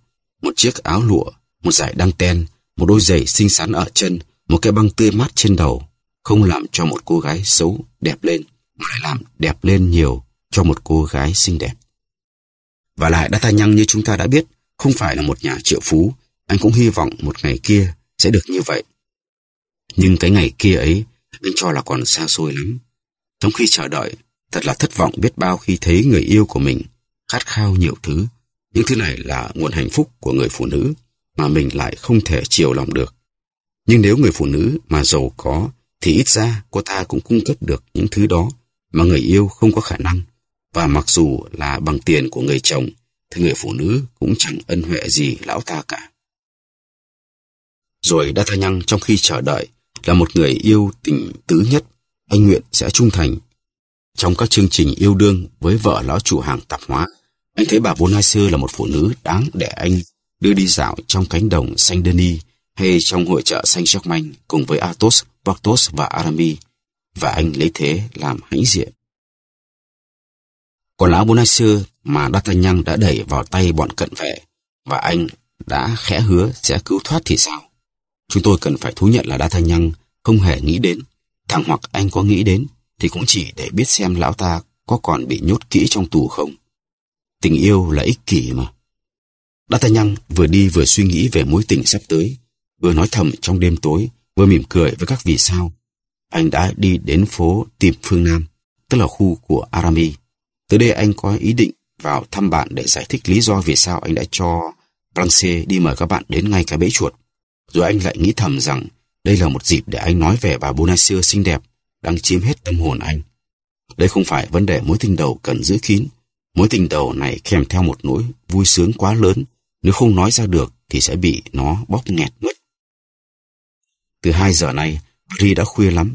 một chiếc áo lụa, một dải đăng ten, một đôi giày xinh xắn ở chân, một cái băng tươi mát trên đầu, không làm cho một cô gái xấu đẹp lên, mà lại làm đẹp lên nhiều cho một cô gái xinh đẹp. Và lại đã ta nhăng như chúng ta đã biết, không phải là một nhà triệu phú, anh cũng hy vọng một ngày kia sẽ được như vậy. Nhưng cái ngày kia ấy, anh cho là còn xa xôi lắm. Trong khi chờ đợi, thật là thất vọng biết bao khi thấy người yêu của mình khát khao nhiều thứ. Những thứ này là nguồn hạnh phúc của người phụ nữ mà mình lại không thể chiều lòng được. Nhưng nếu người phụ nữ mà giàu có thì ít ra cô ta cũng cung cấp được những thứ đó mà người yêu không có khả năng. Và mặc dù là bằng tiền của người chồng, thì người phụ nữ cũng chẳng ân huệ gì lão ta cả. Rồi Đa Tha Nhăng trong khi chờ đợi là một người yêu tình tứ nhất, anh Nguyện sẽ trung thành. Trong các chương trình yêu đương với vợ lão chủ hàng tạp hóa, anh thấy bà vốn Hai Sư là một phụ nữ đáng để anh đưa đi dạo trong cánh đồng xanh Denis hay trong hội chợ xanh Germain cùng với Athos, Porthos và arami, và anh lấy thế làm hãnh diện. Còn lão Bonacieux mà D'Artagnan đã đẩy vào tay bọn cận vệ và anh đã khẽ hứa sẽ cứu thoát thì sao? Chúng tôi cần phải thú nhận là D'Artagnan không hề nghĩ đến, thằng hoặc anh có nghĩ đến thì cũng chỉ để biết xem lão ta có còn bị nhốt kỹ trong tù không. Tình yêu là ích kỷ mà. D'Artagnan vừa đi vừa suy nghĩ về mối tình sắp tới, vừa nói thầm trong đêm tối, vừa mỉm cười với các vì sao. Anh đã đi đến phố tìm phương Nam, tức là khu của Aramis. Tới đây anh có ý định vào thăm bạn để giải thích lý do vì sao anh đã cho Francie đi mời các bạn đến ngay cái bẫy chuột. Rồi anh lại nghĩ thầm rằng đây là một dịp để anh nói về bà Bonacieux xinh đẹp đang chiếm hết tâm hồn anh. Đây không phải vấn đề mối tình đầu cần giữ kín. Mối tình đầu này kèm theo một nỗi vui sướng quá lớn. Nếu không nói ra được thì sẽ bị nó bóp nghẹt mất. Từ hai giờ nay, Paris đã khuya lắm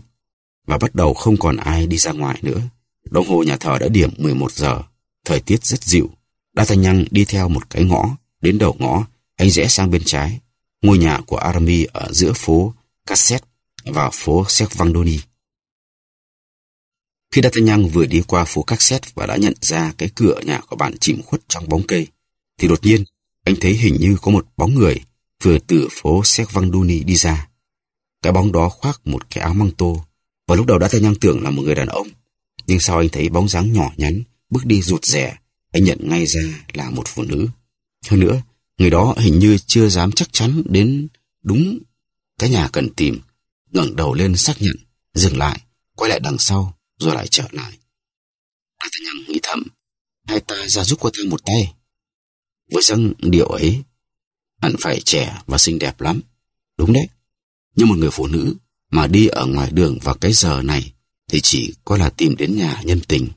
và bắt đầu không còn ai đi ra ngoài nữa. Đồng hồ nhà thờ đã điểm 11 giờ, thời tiết rất dịu. Đa Thanh Nhăng đi theo một cái ngõ, đến đầu ngõ, anh rẽ sang bên trái. Ngôi nhà của Arami ở giữa phố Cassette và phố Servandoni. Khi Thanh D'Artagnan vừa đi qua phố Cassette và đã nhận ra cái cửa nhà của bạn chìm khuất trong bóng cây, thì đột nhiên anh thấy hình như có một bóng người vừa từ phố Servandoni đi ra. Cái bóng đó khoác một cái áo măng tô, và lúc đầu Thanh D'Artagnan tưởng là một người đàn ông, nhưng sau anh thấy bóng dáng nhỏ nhắn, bước đi rụt rẻ, anh nhận ngay ra là một phụ nữ. Hơn nữa, người đó hình như chưa dám chắc chắn đến đúng cái nhà cần tìm. ngẩng đầu lên xác nhận, dừng lại, quay lại đằng sau, rồi lại trở lại. D'Artagnan nghĩ thầm, hai ta ra giúp cô ta một tay. Với rằng điệu ấy, hẳn phải trẻ và xinh đẹp lắm. Đúng đấy. Nhưng một người phụ nữ mà đi ở ngoài đường vào cái giờ này thì chỉ có là tìm đến nhà nhân tình.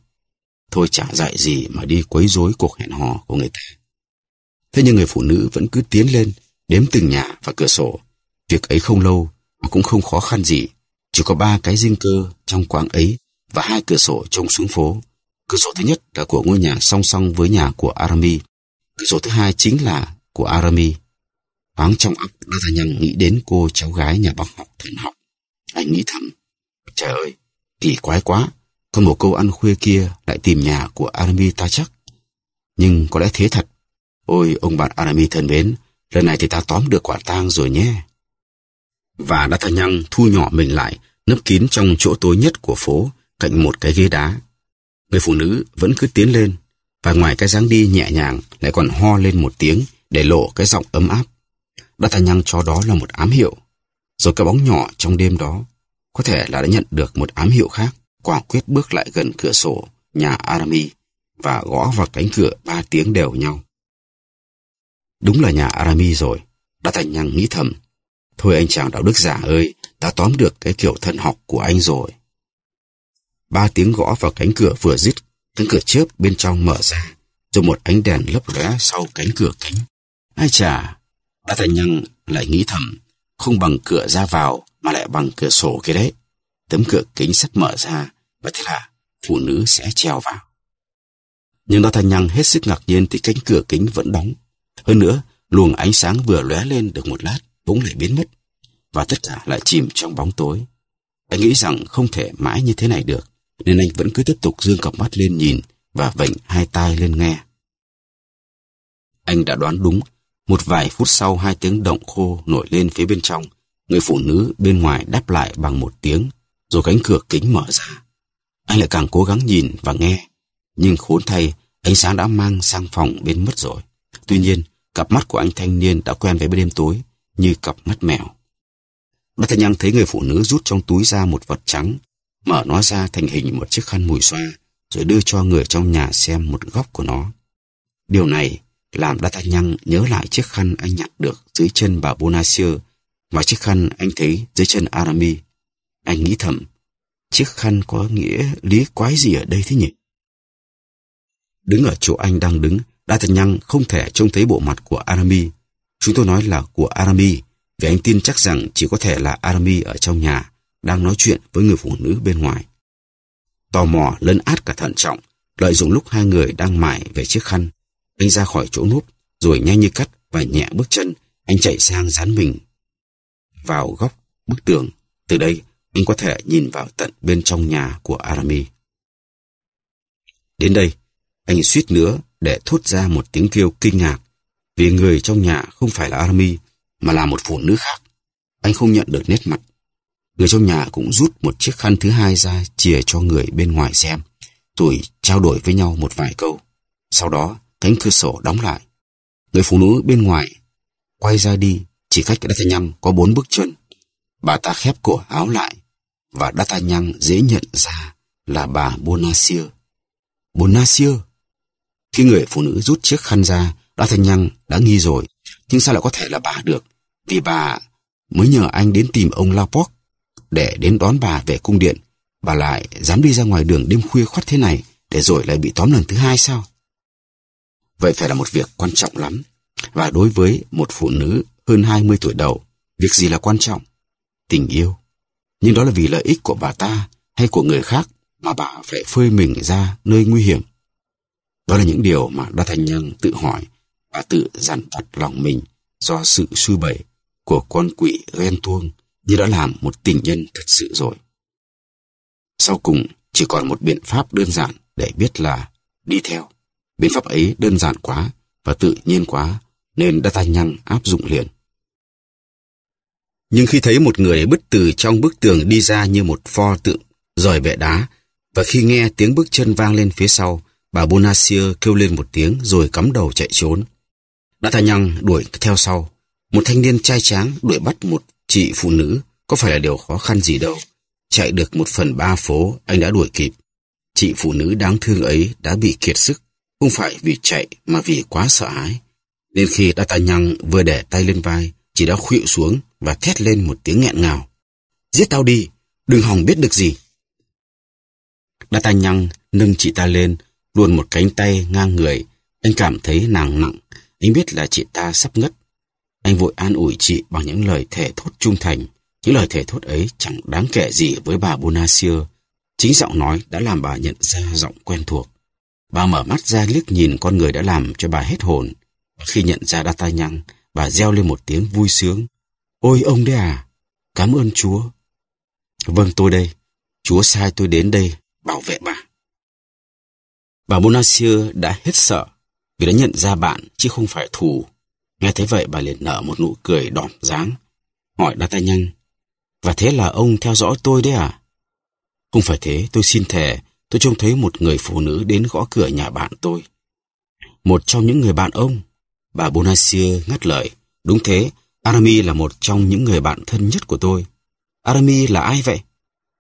Thôi chả dạy gì mà đi quấy rối cuộc hẹn hò của người ta. Thế nhưng người phụ nữ vẫn cứ tiến lên, đếm từng nhà và cửa sổ. Việc ấy không lâu mà cũng không khó khăn gì. Chỉ có ba cái dinh cơ trong quán ấy và hai cửa sổ trông xuống phố. Cửa sổ thứ nhất là của ngôi nhà song song với nhà của Arami. Cửa sổ thứ hai chính là của Arami. Thoáng trong óc D'Artagnan nghĩ đến cô cháu gái nhà bác học thần học. Anh nghĩ thầm, trời ơi, Kỳ quái quá, con mồ câu ăn khuya kia lại tìm nhà của Arami ta chắc. Nhưng có lẽ thế thật. Ôi, ông bạn Arami thân mến, lần này thì ta tóm được quả tang rồi nhé. Và đã thà nhăng thu nhỏ mình lại, nấp kín trong chỗ tối nhất của phố, cạnh một cái ghế đá. Người phụ nữ vẫn cứ tiến lên, và ngoài cái dáng đi nhẹ nhàng lại còn ho lên một tiếng để lộ cái giọng ấm áp. Đã thà nhăng cho đó là một ám hiệu. Rồi cái bóng nhỏ trong đêm đó có thể là đã nhận được một ám hiệu khác. Quả quyết bước lại gần cửa sổ nhà Arami và gõ vào cánh cửa ba tiếng đều nhau. Đúng là nhà Arami rồi. Đã thành nhằng nghĩ thầm. Thôi anh chàng đạo đức giả ơi, đã tóm được cái kiểu thân học của anh rồi. Ba tiếng gõ vào cánh cửa vừa dứt, cánh cửa chớp bên trong mở ra, rồi một ánh đèn lấp lóe sau cánh cửa kính. Ai chà, đã thành nhằng lại nghĩ thầm, không bằng cửa ra vào mà lại bằng cửa sổ kia đấy. Tấm cửa kính sắt mở ra, và thế là phụ nữ sẽ treo vào. Nhưng đó D'Artagnan hết sức ngạc nhiên thì cánh cửa kính vẫn đóng. Hơn nữa, luồng ánh sáng vừa lóe lên được một lát cũng lại biến mất và tất cả lại chìm trong bóng tối. Anh nghĩ rằng không thể mãi như thế này được nên anh vẫn cứ tiếp tục dương cặp mắt lên nhìn và vệnh hai tai lên nghe. Anh đã đoán đúng. Một vài phút sau hai tiếng động khô nổi lên phía bên trong Người phụ nữ bên ngoài đáp lại bằng một tiếng, rồi cánh cửa kính mở ra. Anh lại càng cố gắng nhìn và nghe. Nhưng khốn thay, ánh sáng đã mang sang phòng bên mất rồi. Tuy nhiên, cặp mắt của anh thanh niên đã quen với đêm tối, như cặp mắt mèo. D'Artagnan thấy người phụ nữ rút trong túi ra một vật trắng, mở nó ra thành hình một chiếc khăn mùi xoa, rồi đưa cho người trong nhà xem một góc của nó. Điều này làm đa D'Artagnan nhớ lại chiếc khăn anh nhặt được dưới chân bà Bonacieux mà chiếc khăn anh thấy dưới chân Arami, anh nghĩ thầm, chiếc khăn có nghĩa lý quái gì ở đây thế nhỉ? Đứng ở chỗ anh đang đứng, đã thật nhăng không thể trông thấy bộ mặt của Arami. Chúng tôi nói là của Arami, vì anh tin chắc rằng chỉ có thể là Arami ở trong nhà, đang nói chuyện với người phụ nữ bên ngoài. Tò mò lấn át cả thận trọng, lợi dụng lúc hai người đang mải về chiếc khăn. Anh ra khỏi chỗ núp, rồi nhanh như cắt và nhẹ bước chân, anh chạy sang dán mình vào góc bức tường. Từ đây, anh có thể nhìn vào tận bên trong nhà của Aramis. Đến đây, anh suýt nữa để thốt ra một tiếng kêu kinh ngạc vì người trong nhà không phải là Aramis mà là một phụ nữ khác. Anh không nhận được nét mặt. Người trong nhà cũng rút một chiếc khăn thứ hai ra chìa cho người bên ngoài xem, rồi trao đổi với nhau một vài câu. Sau đó, cánh cửa sổ đóng lại. Người phụ nữ bên ngoài quay ra đi chỉ khách D'Artagnan có bốn bước chân. Bà ta khép cổ áo lại và D'Artagnan dễ nhận ra là bà Bonacieux. Bonacieux! Khi người phụ nữ rút chiếc khăn ra, D'Artagnan đã nghi rồi. Nhưng sao lại có thể là bà được? Vì bà mới nhờ anh đến tìm ông Laporte để đến đón bà về cung điện. Bà lại dám đi ra ngoài đường đêm khuya khoắt thế này để rồi lại bị tóm lần thứ hai sao? Vậy phải là một việc quan trọng lắm. Và đối với một phụ nữ hơn 20 tuổi đầu, việc gì là quan trọng? Tình yêu. Nhưng đó là vì lợi ích của bà ta hay của người khác mà bà phải phơi mình ra nơi nguy hiểm. Đó là những điều mà Đa Thành Nhân tự hỏi và tự dằn vặt lòng mình do sự suy bẩy của con quỷ ghen tuông như đã làm một tình nhân thật sự rồi. Sau cùng, chỉ còn một biện pháp đơn giản để biết là đi theo. Biện pháp ấy đơn giản quá và tự nhiên quá nên Đa Thanh Nhân áp dụng liền. Nhưng khi thấy một người bứt từ trong bức tường đi ra như một pho tượng rời bệ đá, và khi nghe tiếng bước chân vang lên phía sau, bà Bonacieux kêu lên một tiếng rồi cắm đầu chạy trốn. Đã thà nhăng đuổi theo sau. Một thanh niên trai tráng đuổi bắt một chị phụ nữ có phải là điều khó khăn gì đâu. Chạy được một phần ba phố, anh đã đuổi kịp. Chị phụ nữ đáng thương ấy đã bị kiệt sức, không phải vì chạy mà vì quá sợ hãi. Nên khi đã tà nhăng vừa để tay lên vai, chị đã khuỵu xuống và thét lên một tiếng nghẹn ngào. Giết tao đi, đừng hòng biết được gì. Đa ta nhăng nâng chị ta lên, luồn một cánh tay ngang người. Anh cảm thấy nàng nặng, anh biết là chị ta sắp ngất. Anh vội an ủi chị bằng những lời thể thốt trung thành. Những lời thể thốt ấy chẳng đáng kể gì với bà Bonacieux. Chính giọng nói đã làm bà nhận ra giọng quen thuộc. Bà mở mắt ra liếc nhìn con người đã làm cho bà hết hồn. Khi nhận ra Đa ta nhăng, bà reo lên một tiếng vui sướng. Ôi ông đấy à, cảm ơn Chúa. Vâng tôi đây, Chúa sai tôi đến đây bảo vệ bà. Bà Bonacieux đã hết sợ vì đã nhận ra bạn chứ không phải thù. Nghe thấy vậy bà liền nở một nụ cười đỏm dáng, hỏi đa tay nhanh Và thế là ông theo dõi tôi đấy à? Không phải thế, tôi xin thề, tôi trông thấy một người phụ nữ đến gõ cửa nhà bạn tôi. Một trong những người bạn ông. Bà Bonacieux ngắt lời. Đúng thế, Arami là một trong những người bạn thân nhất của tôi. Arami là ai vậy?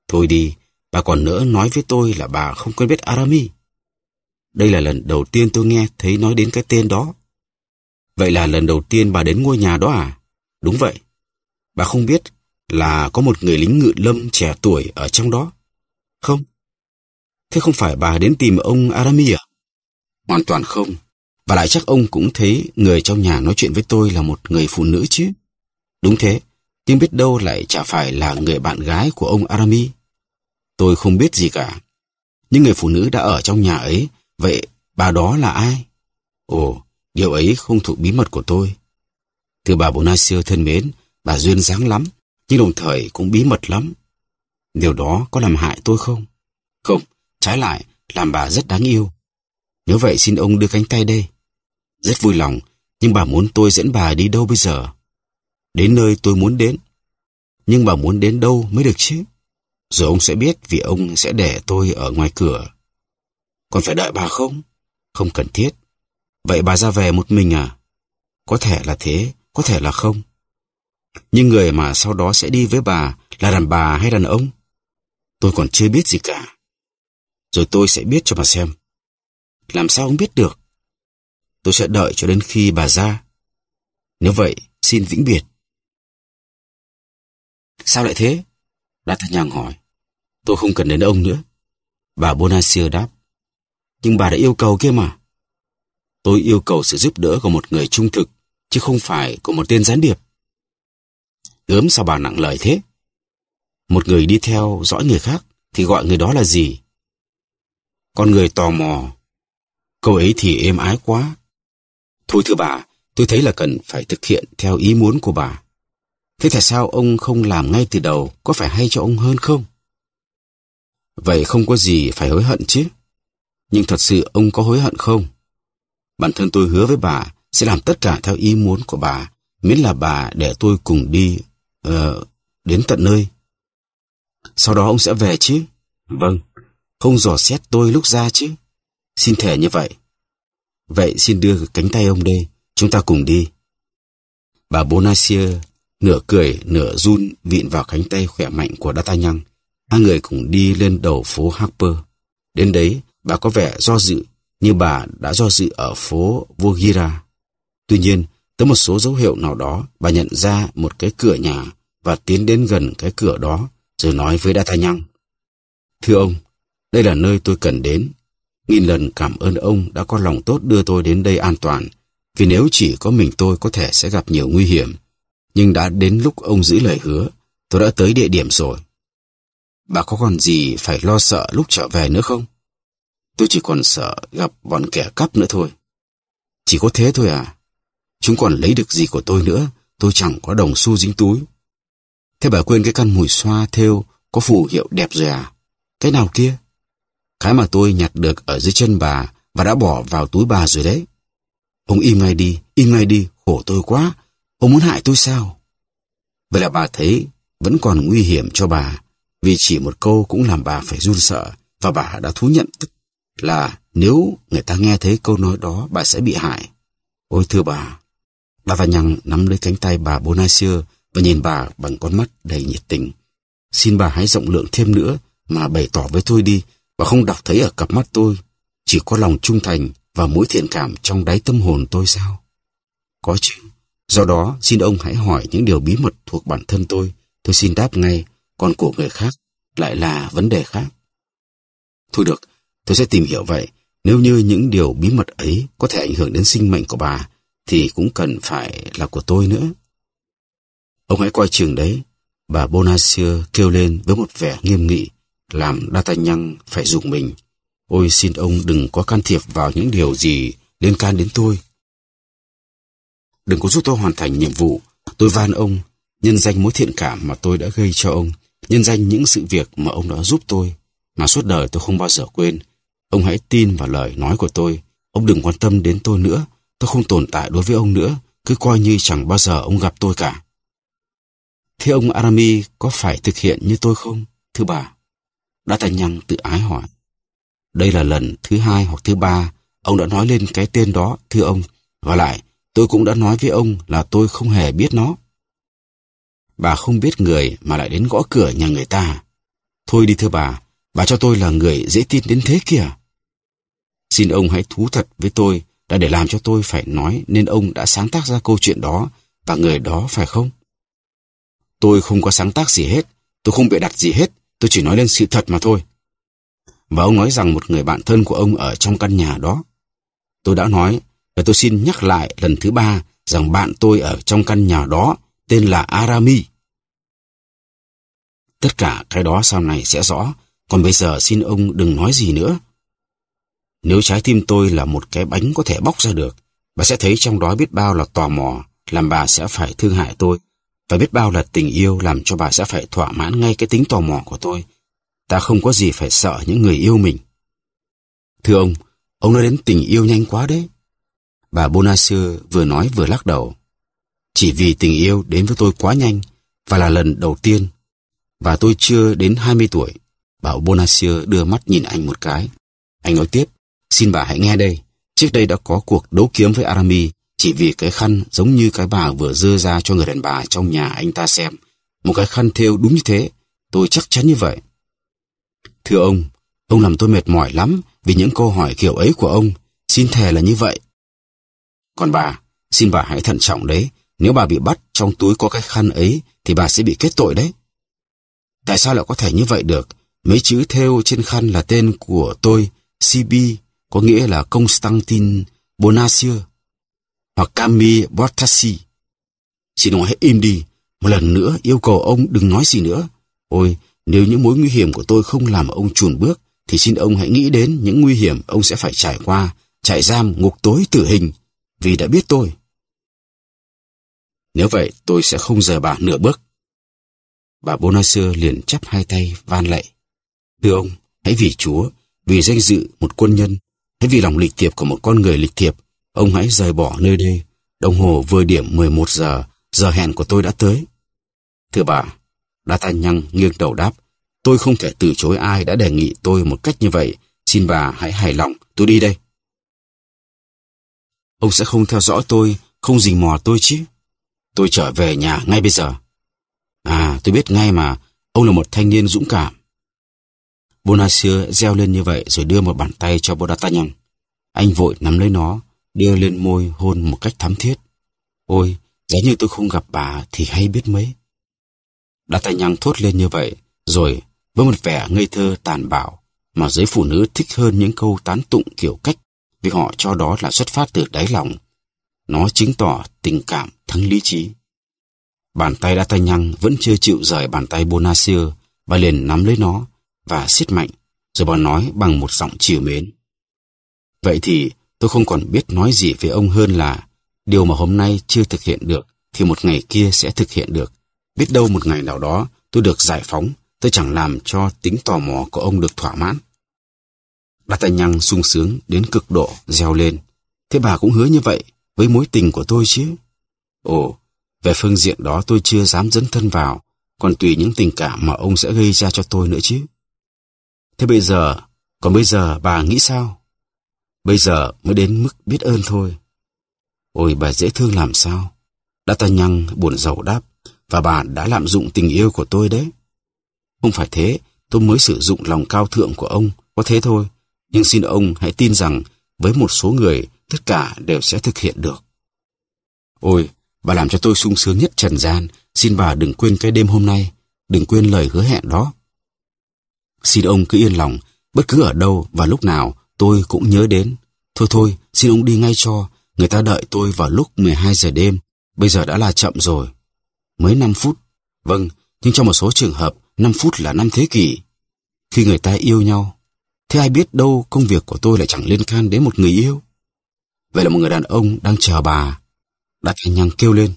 Thôi đi, bà còn nữa nói với tôi là bà không quen biết Arami. Đây là lần đầu tiên tôi nghe thấy nói đến cái tên đó. Vậy là lần đầu tiên bà đến ngôi nhà đó à? Đúng vậy. Bà không biết là có một người lính ngự lâm trẻ tuổi ở trong đó. Không. Thế không phải bà đến tìm ông Arami à? Hoàn toàn không. Và lại chắc ông cũng thấy người trong nhà nói chuyện với tôi là một người phụ nữ chứ. Đúng thế, nhưng biết đâu lại chả phải là người bạn gái của ông Arami. Tôi không biết gì cả. những người phụ nữ đã ở trong nhà ấy, vậy bà đó là ai? Ồ, điều ấy không thuộc bí mật của tôi. Thưa bà Bonacieux thân mến, bà duyên dáng lắm, nhưng đồng thời cũng bí mật lắm. Điều đó có làm hại tôi không? Không, trái lại, làm bà rất đáng yêu. Nếu vậy xin ông đưa cánh tay đây. Rất vui lòng, nhưng bà muốn tôi dẫn bà đi đâu bây giờ? đến nơi tôi muốn đến. Nhưng mà muốn đến đâu mới được chứ? Rồi ông sẽ biết vì ông sẽ để tôi ở ngoài cửa. Còn phải đợi bà không? Không cần thiết. Vậy bà ra về một mình à? Có thể là thế, có thể là không. Nhưng người mà sau đó sẽ đi với bà là đàn bà hay đàn ông? Tôi còn chưa biết gì cả. Rồi tôi sẽ biết cho bà xem. Làm sao ông biết được? Tôi sẽ đợi cho đến khi bà ra. Nếu vậy, xin vĩnh biệt. Sao lại thế? D'Artagnan hỏi. Tôi không cần đến ông nữa. Bà Bonacieux đáp. Nhưng bà đã yêu cầu kia mà. Tôi yêu cầu sự giúp đỡ của một người trung thực, chứ không phải của một tên gián điệp. Gớm sao bà nặng lời thế? Một người đi theo dõi người khác thì gọi người đó là gì? Con người tò mò. Câu ấy thì êm ái quá. Thôi thưa bà, tôi thấy là cần phải thực hiện theo ý muốn của bà. Thế tại sao ông không làm ngay từ đầu có phải hay cho ông hơn không? Vậy không có gì phải hối hận chứ. Nhưng thật sự ông có hối hận không? Bản thân tôi hứa với bà sẽ làm tất cả theo ý muốn của bà, miễn là bà để tôi cùng đi uh, đến tận nơi. Sau đó ông sẽ về chứ? Vâng, không dò xét tôi lúc ra chứ. Xin thề như vậy. Vậy xin đưa cánh tay ông đây, chúng ta cùng đi. Bà Bonacieux Nửa cười, nửa run vịn vào cánh tay khỏe mạnh của D'Artagnan. Hai người cùng đi lên đầu phố Harper. Đến đấy, bà có vẻ do dự như bà đã do dự ở phố Vogira. Tuy nhiên, tới một số dấu hiệu nào đó, bà nhận ra một cái cửa nhà và tiến đến gần cái cửa đó rồi nói với D'Artagnan. Thưa ông, đây là nơi tôi cần đến. Nghìn lần cảm ơn ông đã có lòng tốt đưa tôi đến đây an toàn, vì nếu chỉ có mình tôi có thể sẽ gặp nhiều nguy hiểm nhưng đã đến lúc ông giữ lời hứa. Tôi đã tới địa điểm rồi. Bà có còn gì phải lo sợ lúc trở về nữa không? Tôi chỉ còn sợ gặp bọn kẻ cắp nữa thôi. Chỉ có thế thôi à? Chúng còn lấy được gì của tôi nữa, tôi chẳng có đồng xu dính túi. Thế bà quên cái căn mùi xoa theo có phù hiệu đẹp rồi à? Cái nào kia? Cái mà tôi nhặt được ở dưới chân bà và đã bỏ vào túi bà rồi đấy. Ông im ngay đi, im ngay đi, khổ tôi quá. Ông muốn hại tôi sao? Vậy là bà thấy vẫn còn nguy hiểm cho bà, vì chỉ một câu cũng làm bà phải run sợ, và bà đã thú nhận tức là nếu người ta nghe thấy câu nói đó, bà sẽ bị hại. Ôi thưa bà, bà và nhằng nắm lấy cánh tay bà Bonacieux và nhìn bà bằng con mắt đầy nhiệt tình. Xin bà hãy rộng lượng thêm nữa mà bày tỏ với tôi đi, và không đọc thấy ở cặp mắt tôi, chỉ có lòng trung thành và mối thiện cảm trong đáy tâm hồn tôi sao? Có chứ, Do đó, xin ông hãy hỏi những điều bí mật thuộc bản thân tôi. Tôi xin đáp ngay, còn của người khác lại là vấn đề khác. Thôi được, tôi sẽ tìm hiểu vậy. Nếu như những điều bí mật ấy có thể ảnh hưởng đến sinh mệnh của bà, thì cũng cần phải là của tôi nữa. Ông hãy coi chừng đấy. Bà Bonacieux kêu lên với một vẻ nghiêm nghị, làm D'Artagnan phải dùng mình. Ôi xin ông đừng có can thiệp vào những điều gì liên can đến tôi. Đừng có giúp tôi hoàn thành nhiệm vụ. Tôi van ông, nhân danh mối thiện cảm mà tôi đã gây cho ông, nhân danh những sự việc mà ông đã giúp tôi, mà suốt đời tôi không bao giờ quên. Ông hãy tin vào lời nói của tôi. Ông đừng quan tâm đến tôi nữa. Tôi không tồn tại đối với ông nữa. Cứ coi như chẳng bao giờ ông gặp tôi cả. Thế ông Arami có phải thực hiện như tôi không? Thưa bà. Đã thành nhăng tự ái hỏi. Đây là lần thứ hai hoặc thứ ba ông đã nói lên cái tên đó, thưa ông. Và lại, Tôi cũng đã nói với ông là tôi không hề biết nó. Bà không biết người mà lại đến gõ cửa nhà người ta. Thôi đi thưa bà, bà cho tôi là người dễ tin đến thế kìa. Xin ông hãy thú thật với tôi đã để làm cho tôi phải nói nên ông đã sáng tác ra câu chuyện đó và người đó phải không? Tôi không có sáng tác gì hết, tôi không bị đặt gì hết, tôi chỉ nói lên sự thật mà thôi. Và ông nói rằng một người bạn thân của ông ở trong căn nhà đó. Tôi đã nói và tôi xin nhắc lại lần thứ ba rằng bạn tôi ở trong căn nhà đó tên là Arami. Tất cả cái đó sau này sẽ rõ, còn bây giờ xin ông đừng nói gì nữa. Nếu trái tim tôi là một cái bánh có thể bóc ra được, bà sẽ thấy trong đó biết bao là tò mò, làm bà sẽ phải thương hại tôi, và biết bao là tình yêu làm cho bà sẽ phải thỏa mãn ngay cái tính tò mò của tôi. Ta không có gì phải sợ những người yêu mình. Thưa ông, ông nói đến tình yêu nhanh quá đấy. Bà Bonacieux vừa nói vừa lắc đầu. Chỉ vì tình yêu đến với tôi quá nhanh và là lần đầu tiên và tôi chưa đến 20 tuổi. Bà Bonacieux đưa mắt nhìn anh một cái. Anh nói tiếp, xin bà hãy nghe đây. Trước đây đã có cuộc đấu kiếm với Aramis chỉ vì cái khăn giống như cái bà vừa dơ ra cho người đàn bà trong nhà anh ta xem. Một cái khăn thêu đúng như thế, tôi chắc chắn như vậy. Thưa ông, ông làm tôi mệt mỏi lắm vì những câu hỏi kiểu ấy của ông. Xin thề là như vậy, còn bà, xin bà hãy thận trọng đấy. Nếu bà bị bắt trong túi có cái khăn ấy thì bà sẽ bị kết tội đấy. Tại sao lại có thể như vậy được? Mấy chữ theo trên khăn là tên của tôi, CB, có nghĩa là Constantin Bonacieux hoặc Camille Bortassi. Xin ông hãy im đi, một lần nữa yêu cầu ông đừng nói gì nữa. Ôi, nếu những mối nguy hiểm của tôi không làm ông chùn bước, thì xin ông hãy nghĩ đến những nguy hiểm ông sẽ phải trải qua, trại giam, ngục tối, tử hình vì đã biết tôi. Nếu vậy tôi sẽ không rời bà nửa bước. Bà Bonacieux liền chắp hai tay van lạy. Thưa ông, hãy vì Chúa, vì danh dự một quân nhân, hãy vì lòng lịch thiệp của một con người lịch thiệp, ông hãy rời bỏ nơi đây. Đồng hồ vừa điểm 11 giờ, giờ hẹn của tôi đã tới. Thưa bà, D'Artagnan nghiêng đầu đáp, tôi không thể từ chối ai đã đề nghị tôi một cách như vậy. Xin bà hãy hài lòng, tôi đi đây. Ông sẽ không theo dõi tôi, không rình mò tôi chứ. Tôi trở về nhà ngay bây giờ. À, tôi biết ngay mà, ông là một thanh niên dũng cảm. Bonacieux reo lên như vậy rồi đưa một bàn tay cho D'Artagnan. Anh vội nắm lấy nó, đưa lên môi hôn một cách thắm thiết. Ôi, giá như tôi không gặp bà thì hay biết mấy. D'Artagnan thốt lên như vậy, rồi với một vẻ ngây thơ tàn bạo mà giới phụ nữ thích hơn những câu tán tụng kiểu cách vì họ cho đó là xuất phát từ đáy lòng. Nó chứng tỏ tình cảm thắng lý trí. Bàn tay đã tay nhăng vẫn chưa chịu rời bàn tay Bonacieux và liền nắm lấy nó và siết mạnh rồi bà nói bằng một giọng chiều mến. Vậy thì tôi không còn biết nói gì về ông hơn là điều mà hôm nay chưa thực hiện được thì một ngày kia sẽ thực hiện được. Biết đâu một ngày nào đó tôi được giải phóng, tôi chẳng làm cho tính tò mò của ông được thỏa mãn. Đặt tay nhăng sung sướng đến cực độ, reo lên. Thế bà cũng hứa như vậy với mối tình của tôi chứ. Ồ, về phương diện đó tôi chưa dám dấn thân vào, còn tùy những tình cảm mà ông sẽ gây ra cho tôi nữa chứ. Thế bây giờ, còn bây giờ bà nghĩ sao? Bây giờ mới đến mức biết ơn thôi. Ôi bà dễ thương làm sao? Đã ta nhăng buồn rầu đáp, và bà đã lạm dụng tình yêu của tôi đấy. Không phải thế, tôi mới sử dụng lòng cao thượng của ông, có thế thôi, nhưng xin ông hãy tin rằng với một số người tất cả đều sẽ thực hiện được. Ôi, bà làm cho tôi sung sướng nhất trần gian, xin bà đừng quên cái đêm hôm nay, đừng quên lời hứa hẹn đó. Xin ông cứ yên lòng, bất cứ ở đâu và lúc nào tôi cũng nhớ đến. Thôi thôi, xin ông đi ngay cho, người ta đợi tôi vào lúc 12 giờ đêm, bây giờ đã là chậm rồi. Mới 5 phút. Vâng, nhưng trong một số trường hợp, 5 phút là năm thế kỷ. Khi người ta yêu nhau, Thế ai biết đâu công việc của tôi lại chẳng liên can đến một người yêu. Vậy là một người đàn ông đang chờ bà. Đặt anh nhăng kêu lên.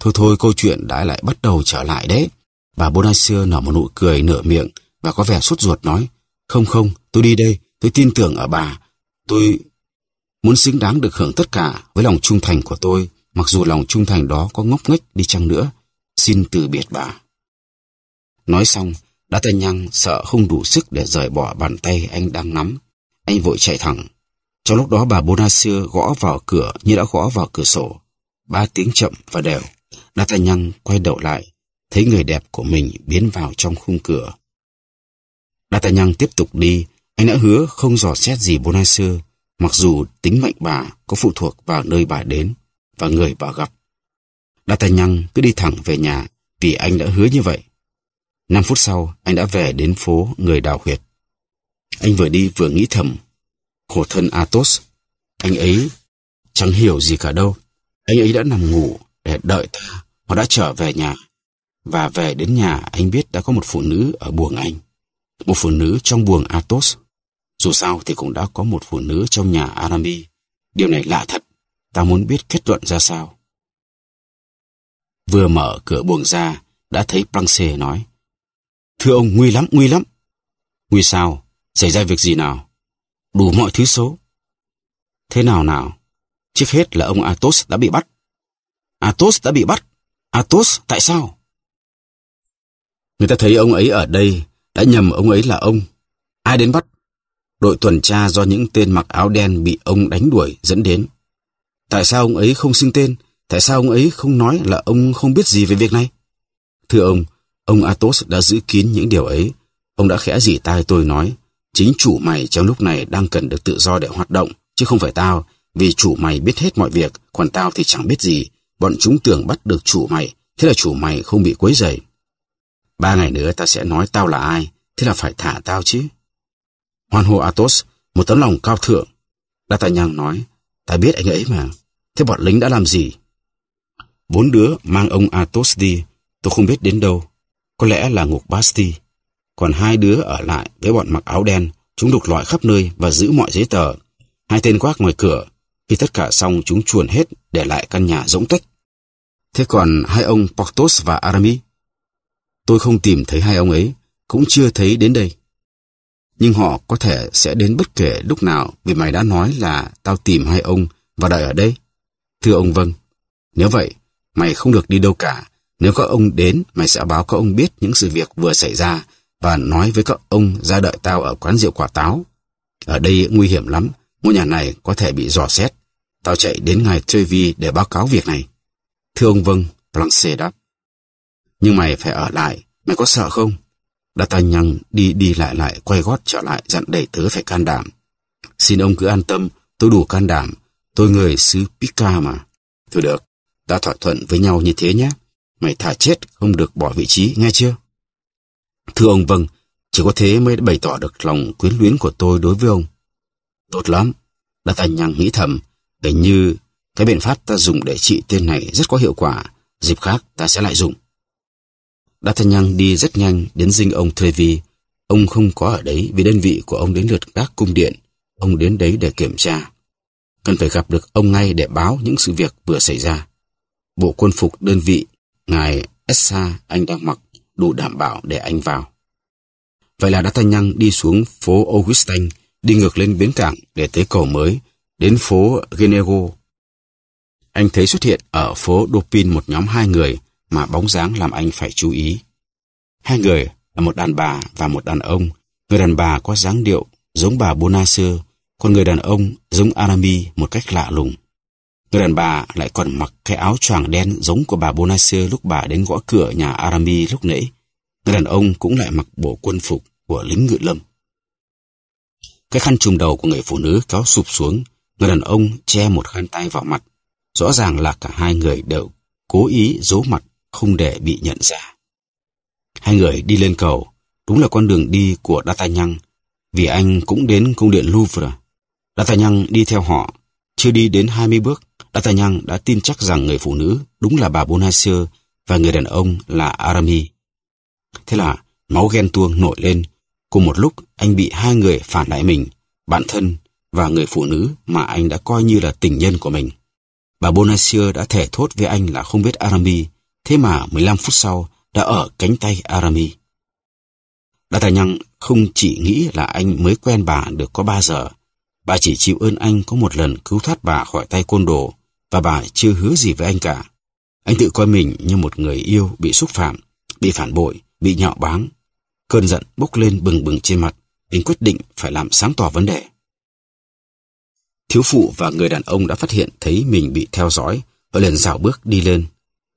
Thôi thôi câu chuyện đã lại bắt đầu trở lại đấy. Bà Bonacieux nở một nụ cười nửa miệng và có vẻ sốt ruột nói. Không không, tôi đi đây, tôi tin tưởng ở bà. Tôi muốn xứng đáng được hưởng tất cả với lòng trung thành của tôi, mặc dù lòng trung thành đó có ngốc nghếch đi chăng nữa. Xin từ biệt bà. Nói xong, đã tay nhăng sợ không đủ sức để rời bỏ bàn tay anh đang nắm. Anh vội chạy thẳng. Trong lúc đó bà Bonacieux gõ vào cửa như đã gõ vào cửa sổ. Ba tiếng chậm và đều. Đã tay nhăng quay đầu lại. Thấy người đẹp của mình biến vào trong khung cửa. Đã tay nhăng tiếp tục đi. Anh đã hứa không dò xét gì Bonacieux. Mặc dù tính mệnh bà có phụ thuộc vào nơi bà đến và người bà gặp. Đa Tà Nhăng cứ đi thẳng về nhà vì anh đã hứa như vậy năm phút sau, anh đã về đến phố người đào huyệt. Anh vừa đi vừa nghĩ thầm. Khổ thân Atos, anh ấy chẳng hiểu gì cả đâu. Anh ấy đã nằm ngủ để đợi ta, họ đã trở về nhà. Và về đến nhà, anh biết đã có một phụ nữ ở buồng anh. Một phụ nữ trong buồng Atos. Dù sao thì cũng đã có một phụ nữ trong nhà Aramis. Điều này lạ thật, ta muốn biết kết luận ra sao. Vừa mở cửa buồng ra, đã thấy Planchet nói. Thưa ông, nguy lắm, nguy lắm. Nguy sao? Xảy ra việc gì nào? Đủ mọi thứ số. Thế nào nào? Trước hết là ông Atos đã bị bắt. Atos đã bị bắt. Atos tại sao? Người ta thấy ông ấy ở đây, đã nhầm ông ấy là ông. Ai đến bắt? Đội tuần tra do những tên mặc áo đen bị ông đánh đuổi dẫn đến. Tại sao ông ấy không xưng tên? Tại sao ông ấy không nói là ông không biết gì về việc này? Thưa ông, Ông Athos đã giữ kín những điều ấy. Ông đã khẽ dỉ tai tôi nói, chính chủ mày trong lúc này đang cần được tự do để hoạt động, chứ không phải tao, vì chủ mày biết hết mọi việc, còn tao thì chẳng biết gì. Bọn chúng tưởng bắt được chủ mày, thế là chủ mày không bị quấy rầy. Ba ngày nữa ta sẽ nói tao là ai, thế là phải thả tao chứ. Hoan hô Athos, một tấm lòng cao thượng. D'Artagnan nói, ta biết anh ấy mà, thế bọn lính đã làm gì? Bốn đứa mang ông Athos đi, tôi không biết đến đâu, có lẽ là ngục Basti. Còn hai đứa ở lại với bọn mặc áo đen, chúng đục lọi khắp nơi và giữ mọi giấy tờ. Hai tên quác ngoài cửa, khi tất cả xong chúng chuồn hết để lại căn nhà rỗng tách. Thế còn hai ông Portos và Aramis? Tôi không tìm thấy hai ông ấy, cũng chưa thấy đến đây. Nhưng họ có thể sẽ đến bất kể lúc nào vì mày đã nói là tao tìm hai ông và đợi ở đây. Thưa ông vâng, nếu vậy, mày không được đi đâu cả nếu có ông đến, mày sẽ báo các ông biết những sự việc vừa xảy ra và nói với các ông ra đợi tao ở quán rượu quả táo. Ở đây nguy hiểm lắm, ngôi nhà này có thể bị dò xét. Tao chạy đến ngài Trevi để báo cáo việc này. Thưa ông vâng, Blanche đáp. Nhưng mày phải ở lại, mày có sợ không? D'Artagnan đi đi lại lại quay gót trở lại dặn đầy tớ phải can đảm. Xin ông cứ an tâm, tôi đủ can đảm, tôi người xứ Pica mà. Thôi được, đã thỏa thuận với nhau như thế nhé. Mày thả chết không được bỏ vị trí, nghe chưa? Thưa ông vâng, chỉ có thế mới bày tỏ được lòng quyến luyến của tôi đối với ông. Tốt lắm, là anh nhằng nghĩ thầm, hình như cái biện pháp ta dùng để trị tên này rất có hiệu quả, dịp khác ta sẽ lại dùng. D'Artagnan đi rất nhanh đến dinh ông Trevi. Ông không có ở đấy vì đơn vị của ông đến lượt các cung điện. Ông đến đấy để kiểm tra. Cần phải gặp được ông ngay để báo những sự việc vừa xảy ra. Bộ quân phục đơn vị Ngài Essa anh đang mặc đủ đảm bảo để anh vào. Vậy là D'Artagnan đi xuống phố Augustin, đi ngược lên bến cảng để tới cầu mới, đến phố Genego. Anh thấy xuất hiện ở phố Dupin một nhóm hai người mà bóng dáng làm anh phải chú ý. Hai người là một đàn bà và một đàn ông. Người đàn bà có dáng điệu giống bà Bonacieux, còn người đàn ông giống Arami một cách lạ lùng người đàn bà lại còn mặc cái áo choàng đen giống của bà Bonacieux lúc bà đến gõ cửa nhà Aramis lúc nãy. Người đàn ông cũng lại mặc bộ quân phục của lính ngự lâm. Cái khăn trùm đầu của người phụ nữ kéo sụp xuống, người đàn ông che một khăn tay vào mặt. Rõ ràng là cả hai người đều cố ý giấu mặt không để bị nhận ra. Hai người đi lên cầu, đúng là con đường đi của D'Artagnan, vì anh cũng đến cung điện Louvre. D'Artagnan đi theo họ, chưa đi đến 20 bước D'Artagnan đã tin chắc rằng người phụ nữ đúng là bà Bonacieux và người đàn ông là Aramis. Thế là máu ghen tuông nổi lên. Cùng một lúc anh bị hai người phản lại mình, bạn thân và người phụ nữ mà anh đã coi như là tình nhân của mình. Bà Bonacieux đã thể thốt với anh là không biết Aramis, thế mà 15 phút sau đã ở cánh tay Aramis. D'Artagnan không chỉ nghĩ là anh mới quen bà được có 3 giờ, bà chỉ chịu ơn anh có một lần cứu thoát bà khỏi tay côn đồ và bà chưa hứa gì với anh cả. Anh tự coi mình như một người yêu bị xúc phạm, bị phản bội, bị nhạo báng. Cơn giận bốc lên bừng bừng trên mặt, anh quyết định phải làm sáng tỏ vấn đề. Thiếu phụ và người đàn ông đã phát hiện thấy mình bị theo dõi, họ liền dạo bước đi lên.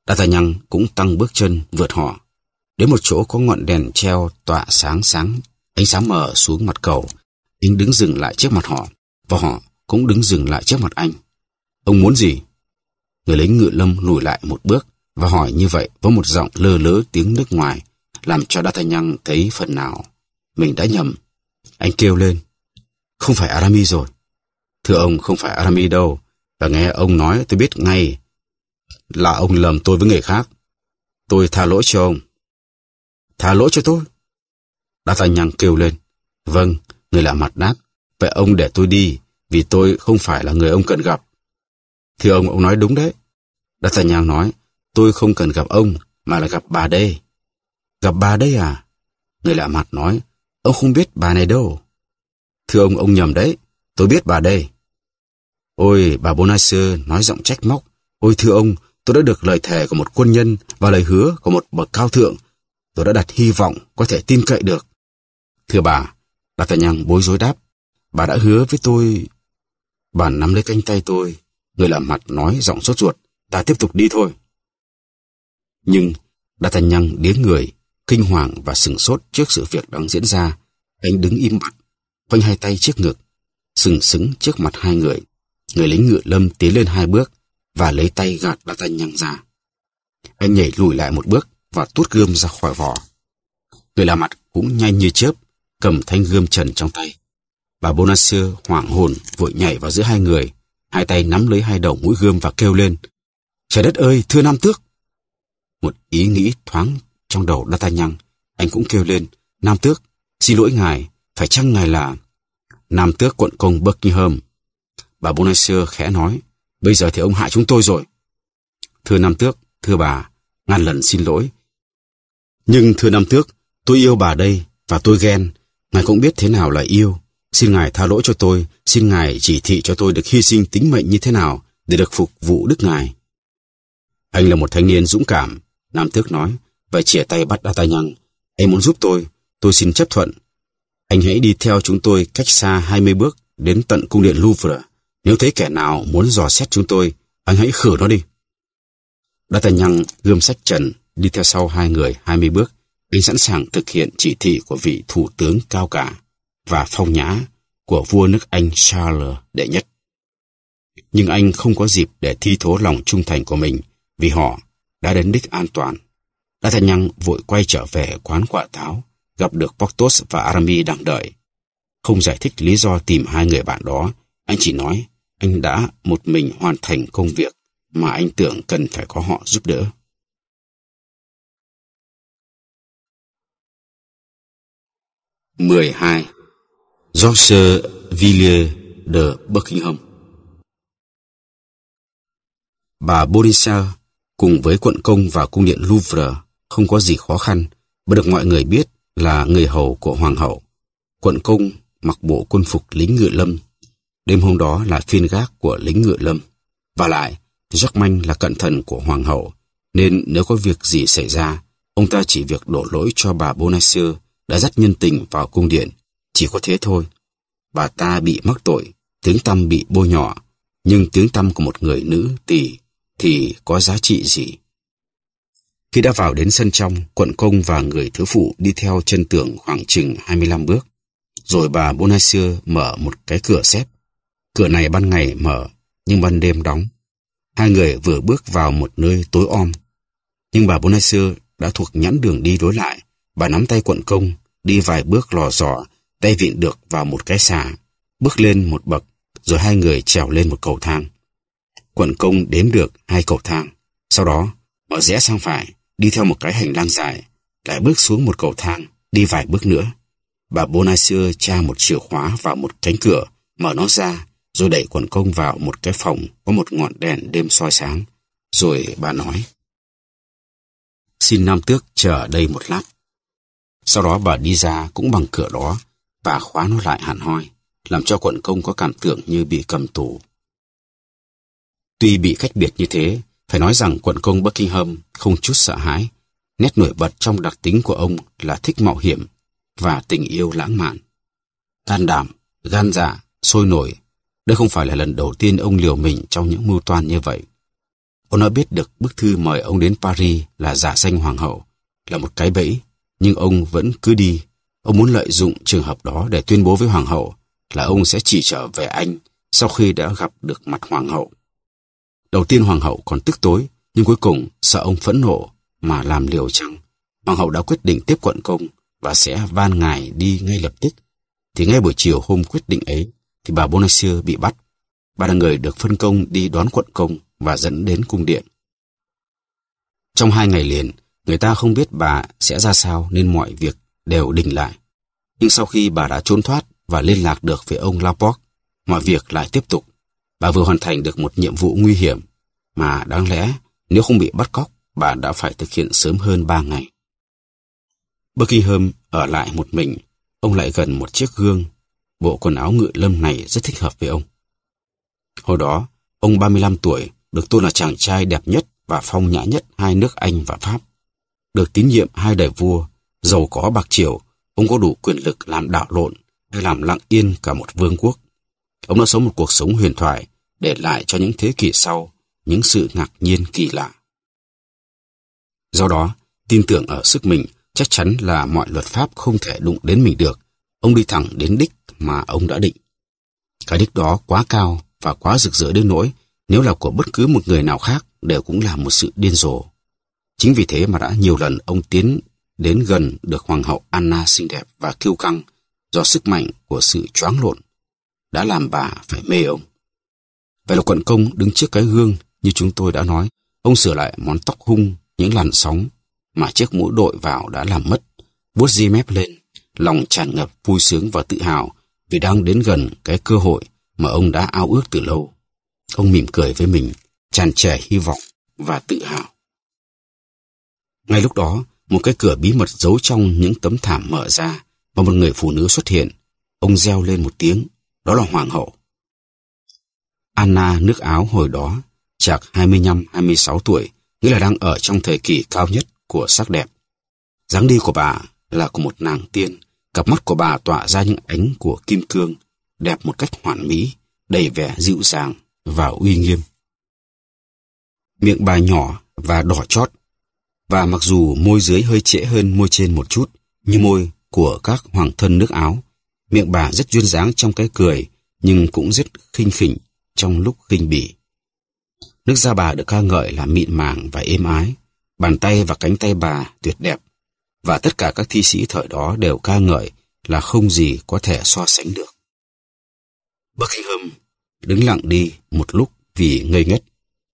Đa Tài Nhăng cũng tăng bước chân vượt họ. Đến một chỗ có ngọn đèn treo tỏa sáng sáng, ánh sáng mờ xuống mặt cầu. Anh đứng dừng lại trước mặt họ, và họ cũng đứng dừng lại trước mặt anh. Ông muốn gì? Người lính ngự lâm lùi lại một bước và hỏi như vậy với một giọng lơ lớ tiếng nước ngoài, làm cho D'Artagnan thấy phần nào. Mình đã nhầm. Anh kêu lên. Không phải arami rồi. Thưa ông, không phải arami đâu. Và nghe ông nói tôi biết ngay là ông lầm tôi với người khác. Tôi tha lỗi cho ông. Tha lỗi cho tôi? D'Artagnan kêu lên. Vâng, người lạ mặt đáp. Vậy ông để tôi đi, vì tôi không phải là người ông cần gặp. Thưa ông, ông nói đúng đấy. đặt tài D'Artagnan nói, tôi không cần gặp ông, mà là gặp bà đây. Gặp bà đây à? Người lạ mặt nói, ông không biết bà này đâu. Thưa ông, ông nhầm đấy, tôi biết bà đây. Ôi, bà Bonacieux nói giọng trách móc. Ôi thưa ông, tôi đã được lời thề của một quân nhân và lời hứa của một bậc cao thượng. Tôi đã đặt hy vọng có thể tin cậy được. Thưa bà, đặt tài D'Artagnan bối rối đáp, bà đã hứa với tôi. Bà nắm lấy cánh tay tôi, Người làm mặt nói giọng sốt ruột, ta tiếp tục đi thôi. Nhưng, đã thành nhăng điếng người, kinh hoàng và sừng sốt trước sự việc đang diễn ra. Anh đứng im mặt, quanh hai tay trước ngực, sừng sững trước mặt hai người. Người lính ngựa lâm tiến lên hai bước và lấy tay gạt đã thanh nhăng ra. Anh nhảy lùi lại một bước và tuốt gươm ra khỏi vỏ. Người làm mặt cũng nhanh như chớp, cầm thanh gươm trần trong tay. Bà Bonacieux hoảng hồn vội nhảy vào giữa hai người hai tay nắm lấy hai đầu mũi gươm và kêu lên. Trời đất ơi, thưa Nam Tước! Một ý nghĩ thoáng trong đầu đa ta nhăng anh cũng kêu lên. Nam Tước, xin lỗi ngài, phải chăng ngài là... Nam Tước quận công Buckingham. Bà Bonacieux khẽ nói, bây giờ thì ông hại chúng tôi rồi. Thưa Nam Tước, thưa bà, ngàn lần xin lỗi. Nhưng thưa Nam Tước, tôi yêu bà đây và tôi ghen. Ngài cũng biết thế nào là yêu. Xin Ngài tha lỗi cho tôi, xin Ngài chỉ thị cho tôi được hy sinh tính mệnh như thế nào để được phục vụ Đức Ngài. Anh là một thanh niên dũng cảm, Nam Tước nói, và chìa tay bắt A Ta Nhăng. Anh muốn giúp tôi, tôi xin chấp thuận. Anh hãy đi theo chúng tôi cách xa 20 bước đến tận cung điện Louvre. Nếu thấy kẻ nào muốn dò xét chúng tôi, anh hãy khử nó đi. Đa Tài Nhăng gươm sách trần đi theo sau hai người 20 bước. Anh sẵn sàng thực hiện chỉ thị của vị thủ tướng cao cả và phong nhã của vua nước Anh Charles đệ nhất. Nhưng Anh không có dịp để thi thố lòng trung thành của mình vì họ đã đến đích an toàn. D'Artagnan vội quay trở về quán quả táo, gặp được Porthos và Aramis đang đợi. Không giải thích lý do tìm hai người bạn đó, anh chỉ nói anh đã một mình hoàn thành công việc mà anh tưởng cần phải có họ giúp đỡ. mười hai George Villiers de Buckingham. Bà Bourissa cùng với quận công và cung điện Louvre không có gì khó khăn mà được mọi người biết là người hầu của hoàng hậu. Quận công mặc bộ quân phục lính ngựa lâm. Đêm hôm đó là phiên gác của lính ngựa lâm. Và lại, Manh là cận thần của hoàng hậu, nên nếu có việc gì xảy ra, ông ta chỉ việc đổ lỗi cho bà Bonacieux đã dắt nhân tình vào cung điện chỉ có thế thôi. Bà ta bị mắc tội, tiếng tâm bị bôi nhỏ, nhưng tiếng tâm của một người nữ tỷ thì có giá trị gì? Khi đã vào đến sân trong, quận công và người thứ phụ đi theo chân tường khoảng chừng 25 bước. Rồi bà Bonacieux mở một cái cửa xếp. Cửa này ban ngày mở, nhưng ban đêm đóng. Hai người vừa bước vào một nơi tối om. Nhưng bà Bonacieux đã thuộc nhãn đường đi đối lại. Bà nắm tay quận công, đi vài bước lò dò tay vịn được vào một cái xà, bước lên một bậc, rồi hai người trèo lên một cầu thang. Quận công đếm được hai cầu thang, sau đó mở rẽ sang phải, đi theo một cái hành lang dài, lại bước xuống một cầu thang, đi vài bước nữa. Bà Bonacieux tra một chìa khóa vào một cánh cửa, mở nó ra, rồi đẩy quần công vào một cái phòng có một ngọn đèn đêm soi sáng. Rồi bà nói, Xin Nam Tước chờ đây một lát. Sau đó bà đi ra cũng bằng cửa đó, và khóa nó lại hẳn hoi, làm cho quận công có cảm tưởng như bị cầm tù. Tuy bị cách biệt như thế, phải nói rằng quận công Buckingham không chút sợ hãi. Nét nổi bật trong đặc tính của ông là thích mạo hiểm và tình yêu lãng mạn. Can đảm, gan dạ, sôi nổi. Đây không phải là lần đầu tiên ông liều mình trong những mưu toan như vậy. Ông đã biết được bức thư mời ông đến Paris là giả danh hoàng hậu, là một cái bẫy, nhưng ông vẫn cứ đi Ông muốn lợi dụng trường hợp đó để tuyên bố với Hoàng hậu là ông sẽ chỉ trở về Anh sau khi đã gặp được mặt Hoàng hậu. Đầu tiên Hoàng hậu còn tức tối, nhưng cuối cùng sợ ông phẫn nộ mà làm liều trắng. Hoàng hậu đã quyết định tiếp quận công và sẽ van ngài đi ngay lập tức. Thì ngay buổi chiều hôm quyết định ấy, thì bà Bonacieux bị bắt. Bà là người được phân công đi đón quận công và dẫn đến cung điện. Trong hai ngày liền, người ta không biết bà sẽ ra sao nên mọi việc đều đình lại. Nhưng sau khi bà đã trốn thoát và liên lạc được với ông Laporte, mọi việc lại tiếp tục. Bà vừa hoàn thành được một nhiệm vụ nguy hiểm mà đáng lẽ nếu không bị bắt cóc, bà đã phải thực hiện sớm hơn 3 ngày. Buckingham ở lại một mình, ông lại gần một chiếc gương. Bộ quần áo ngựa lâm này rất thích hợp với ông. Hồi đó, ông 35 tuổi được tôn là chàng trai đẹp nhất và phong nhã nhất hai nước Anh và Pháp. Được tín nhiệm hai đời vua giàu có bạc triệu, ông có đủ quyền lực làm đảo lộn hay làm lặng yên cả một vương quốc. Ông đã sống một cuộc sống huyền thoại, để lại cho những thế kỷ sau những sự ngạc nhiên kỳ lạ. Do đó, tin tưởng ở sức mình chắc chắn là mọi luật pháp không thể đụng đến mình được. Ông đi thẳng đến đích mà ông đã định. Cái đích đó quá cao và quá rực rỡ đến nỗi nếu là của bất cứ một người nào khác đều cũng là một sự điên rồ. Chính vì thế mà đã nhiều lần ông tiến đến gần được hoàng hậu Anna xinh đẹp và kiêu căng do sức mạnh của sự choáng lộn đã làm bà phải mê ông. Vậy là quận công đứng trước cái gương như chúng tôi đã nói, ông sửa lại món tóc hung, những làn sóng mà chiếc mũ đội vào đã làm mất, vuốt di mép lên, lòng tràn ngập vui sướng và tự hào vì đang đến gần cái cơ hội mà ông đã ao ước từ lâu. Ông mỉm cười với mình, tràn trẻ hy vọng và tự hào. Ngay lúc đó, một cái cửa bí mật giấu trong những tấm thảm mở ra và một người phụ nữ xuất hiện. Ông reo lên một tiếng, đó là hoàng hậu. Anna nước Áo hồi đó, chạc 25-26 tuổi, nghĩa là đang ở trong thời kỳ cao nhất của sắc đẹp. dáng đi của bà là của một nàng tiên, cặp mắt của bà tỏa ra những ánh của kim cương, đẹp một cách hoàn mỹ, đầy vẻ dịu dàng và uy nghiêm. Miệng bà nhỏ và đỏ chót và mặc dù môi dưới hơi trễ hơn môi trên một chút, như môi của các hoàng thân nước áo, miệng bà rất duyên dáng trong cái cười, nhưng cũng rất khinh khỉnh trong lúc khinh bỉ. Nước da bà được ca ngợi là mịn màng và êm ái, bàn tay và cánh tay bà tuyệt đẹp, và tất cả các thi sĩ thời đó đều ca ngợi là không gì có thể so sánh được. Buckingham đứng lặng đi một lúc vì ngây ngất.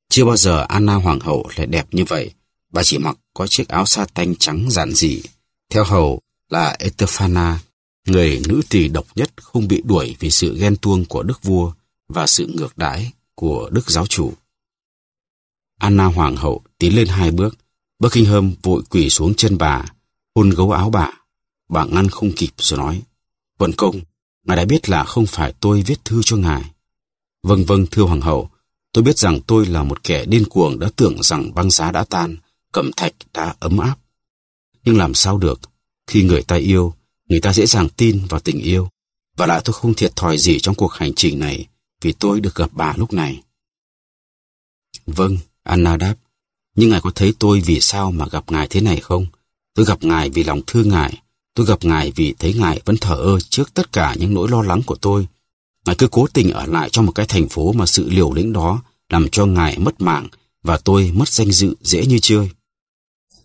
Chưa bao giờ Anna Hoàng hậu lại đẹp như vậy, bà chỉ mặc có chiếc áo sa tanh trắng giản dị. Theo hầu là Etefana, người nữ tỳ độc nhất không bị đuổi vì sự ghen tuông của đức vua và sự ngược đãi của đức giáo chủ. Anna hoàng hậu tiến lên hai bước, Buckingham vội quỳ xuống chân bà, hôn gấu áo bà. Bà ngăn không kịp rồi nói, Vận công, ngài đã biết là không phải tôi viết thư cho ngài. Vâng vâng thưa hoàng hậu, tôi biết rằng tôi là một kẻ điên cuồng đã tưởng rằng băng giá đã tan cẩm thạch đã ấm áp. Nhưng làm sao được, khi người ta yêu, người ta dễ dàng tin vào tình yêu. Và lại tôi không thiệt thòi gì trong cuộc hành trình này vì tôi được gặp bà lúc này. Vâng, Anna đáp. Nhưng ngài có thấy tôi vì sao mà gặp ngài thế này không? Tôi gặp ngài vì lòng thương ngài. Tôi gặp ngài vì thấy ngài vẫn thở ơ trước tất cả những nỗi lo lắng của tôi. Ngài cứ cố tình ở lại trong một cái thành phố mà sự liều lĩnh đó làm cho ngài mất mạng và tôi mất danh dự dễ như chơi.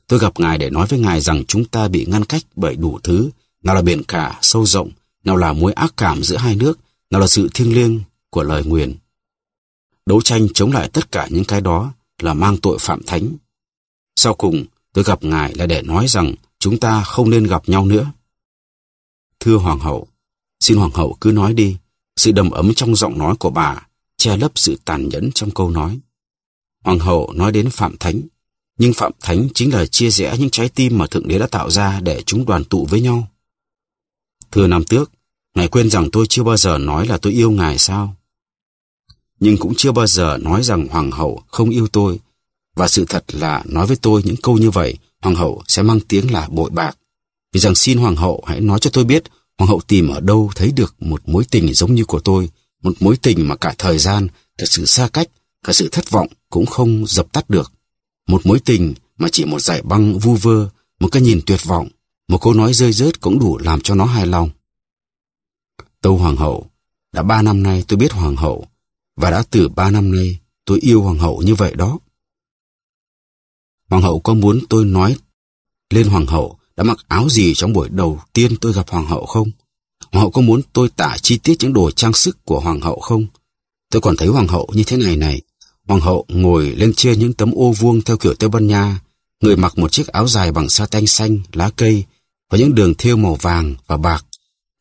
Tôi gặp ngài để nói với ngài rằng chúng ta bị ngăn cách bởi đủ thứ, nào là biển cả sâu rộng, nào là mối ác cảm giữa hai nước, nào là sự thiêng liêng của lời nguyền. Đấu tranh chống lại tất cả những cái đó là mang tội phạm thánh. Sau cùng, tôi gặp ngài là để nói rằng chúng ta không nên gặp nhau nữa. Thưa Hoàng hậu, xin Hoàng hậu cứ nói đi, sự đầm ấm trong giọng nói của bà che lấp sự tàn nhẫn trong câu nói. Hoàng hậu nói đến Phạm Thánh, nhưng Phạm Thánh chính là chia rẽ những trái tim mà Thượng Đế đã tạo ra để chúng đoàn tụ với nhau. Thưa Nam Tước, Ngài quên rằng tôi chưa bao giờ nói là tôi yêu Ngài sao? Nhưng cũng chưa bao giờ nói rằng Hoàng hậu không yêu tôi. Và sự thật là nói với tôi những câu như vậy, Hoàng hậu sẽ mang tiếng là bội bạc. Vì rằng xin Hoàng hậu hãy nói cho tôi biết Hoàng hậu tìm ở đâu thấy được một mối tình giống như của tôi, một mối tình mà cả thời gian, cả sự xa cách, cả sự thất vọng cũng không dập tắt được. Một mối tình mà chỉ một giải băng vu vơ, một cái nhìn tuyệt vọng, một câu nói rơi rớt cũng đủ làm cho nó hài lòng. Tâu Hoàng hậu, đã ba năm nay tôi biết Hoàng hậu, và đã từ ba năm nay tôi yêu Hoàng hậu như vậy đó. Hoàng hậu có muốn tôi nói lên Hoàng hậu đã mặc áo gì trong buổi đầu tiên tôi gặp Hoàng hậu không? Hoàng hậu có muốn tôi tả chi tiết những đồ trang sức của Hoàng hậu không? Tôi còn thấy Hoàng hậu như thế này này, Hoàng hậu ngồi lên trên những tấm ô vuông theo kiểu Tây Ban Nha, người mặc một chiếc áo dài bằng sa tanh xanh, lá cây và những đường thêu màu vàng và bạc.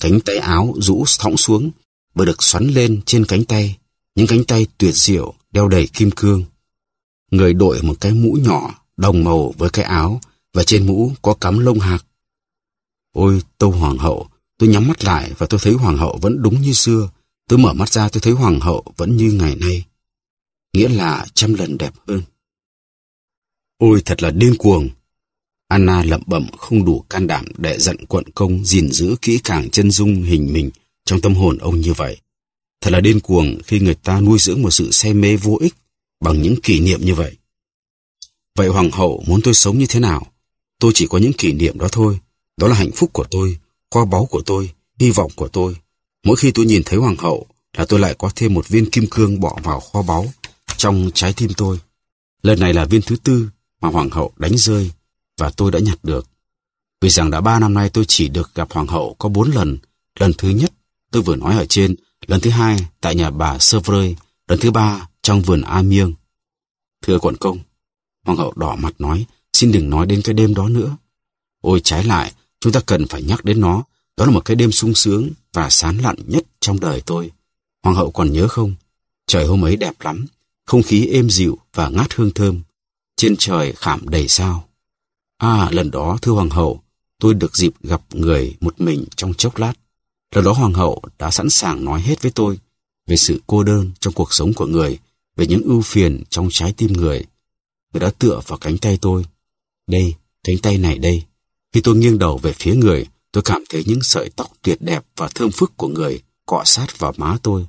Cánh tay áo rũ thõng xuống và được xoắn lên trên cánh tay, những cánh tay tuyệt diệu đeo đầy kim cương. Người đội một cái mũ nhỏ đồng màu với cái áo và trên mũ có cắm lông hạc. Ôi, tâu hoàng hậu, tôi nhắm mắt lại và tôi thấy hoàng hậu vẫn đúng như xưa. Tôi mở mắt ra tôi thấy hoàng hậu vẫn như ngày nay nghĩa là trăm lần đẹp hơn. Ôi thật là điên cuồng! Anna lẩm bẩm không đủ can đảm để giận quận công gìn giữ kỹ càng chân dung hình mình trong tâm hồn ông như vậy. Thật là điên cuồng khi người ta nuôi dưỡng một sự say mê vô ích bằng những kỷ niệm như vậy. Vậy hoàng hậu muốn tôi sống như thế nào? Tôi chỉ có những kỷ niệm đó thôi. Đó là hạnh phúc của tôi, kho báu của tôi, hy vọng của tôi. Mỗi khi tôi nhìn thấy hoàng hậu là tôi lại có thêm một viên kim cương bỏ vào kho báu trong trái tim tôi. Lần này là viên thứ tư mà Hoàng hậu đánh rơi và tôi đã nhặt được. Vì rằng đã ba năm nay tôi chỉ được gặp Hoàng hậu có bốn lần. Lần thứ nhất, tôi vừa nói ở trên. Lần thứ hai, tại nhà bà Sơ Vrơi. Lần thứ ba, trong vườn A Miêng. Thưa quận công, Hoàng hậu đỏ mặt nói, xin đừng nói đến cái đêm đó nữa. Ôi trái lại, chúng ta cần phải nhắc đến nó. Đó là một cái đêm sung sướng và sán lặn nhất trong đời tôi. Hoàng hậu còn nhớ không? Trời hôm ấy đẹp lắm không khí êm dịu và ngát hương thơm, trên trời khảm đầy sao. À, lần đó thưa Hoàng hậu, tôi được dịp gặp người một mình trong chốc lát. Lần đó Hoàng hậu đã sẵn sàng nói hết với tôi về sự cô đơn trong cuộc sống của người, về những ưu phiền trong trái tim người. Người đã tựa vào cánh tay tôi. Đây, cánh tay này đây. Khi tôi nghiêng đầu về phía người, tôi cảm thấy những sợi tóc tuyệt đẹp và thơm phức của người cọ sát vào má tôi.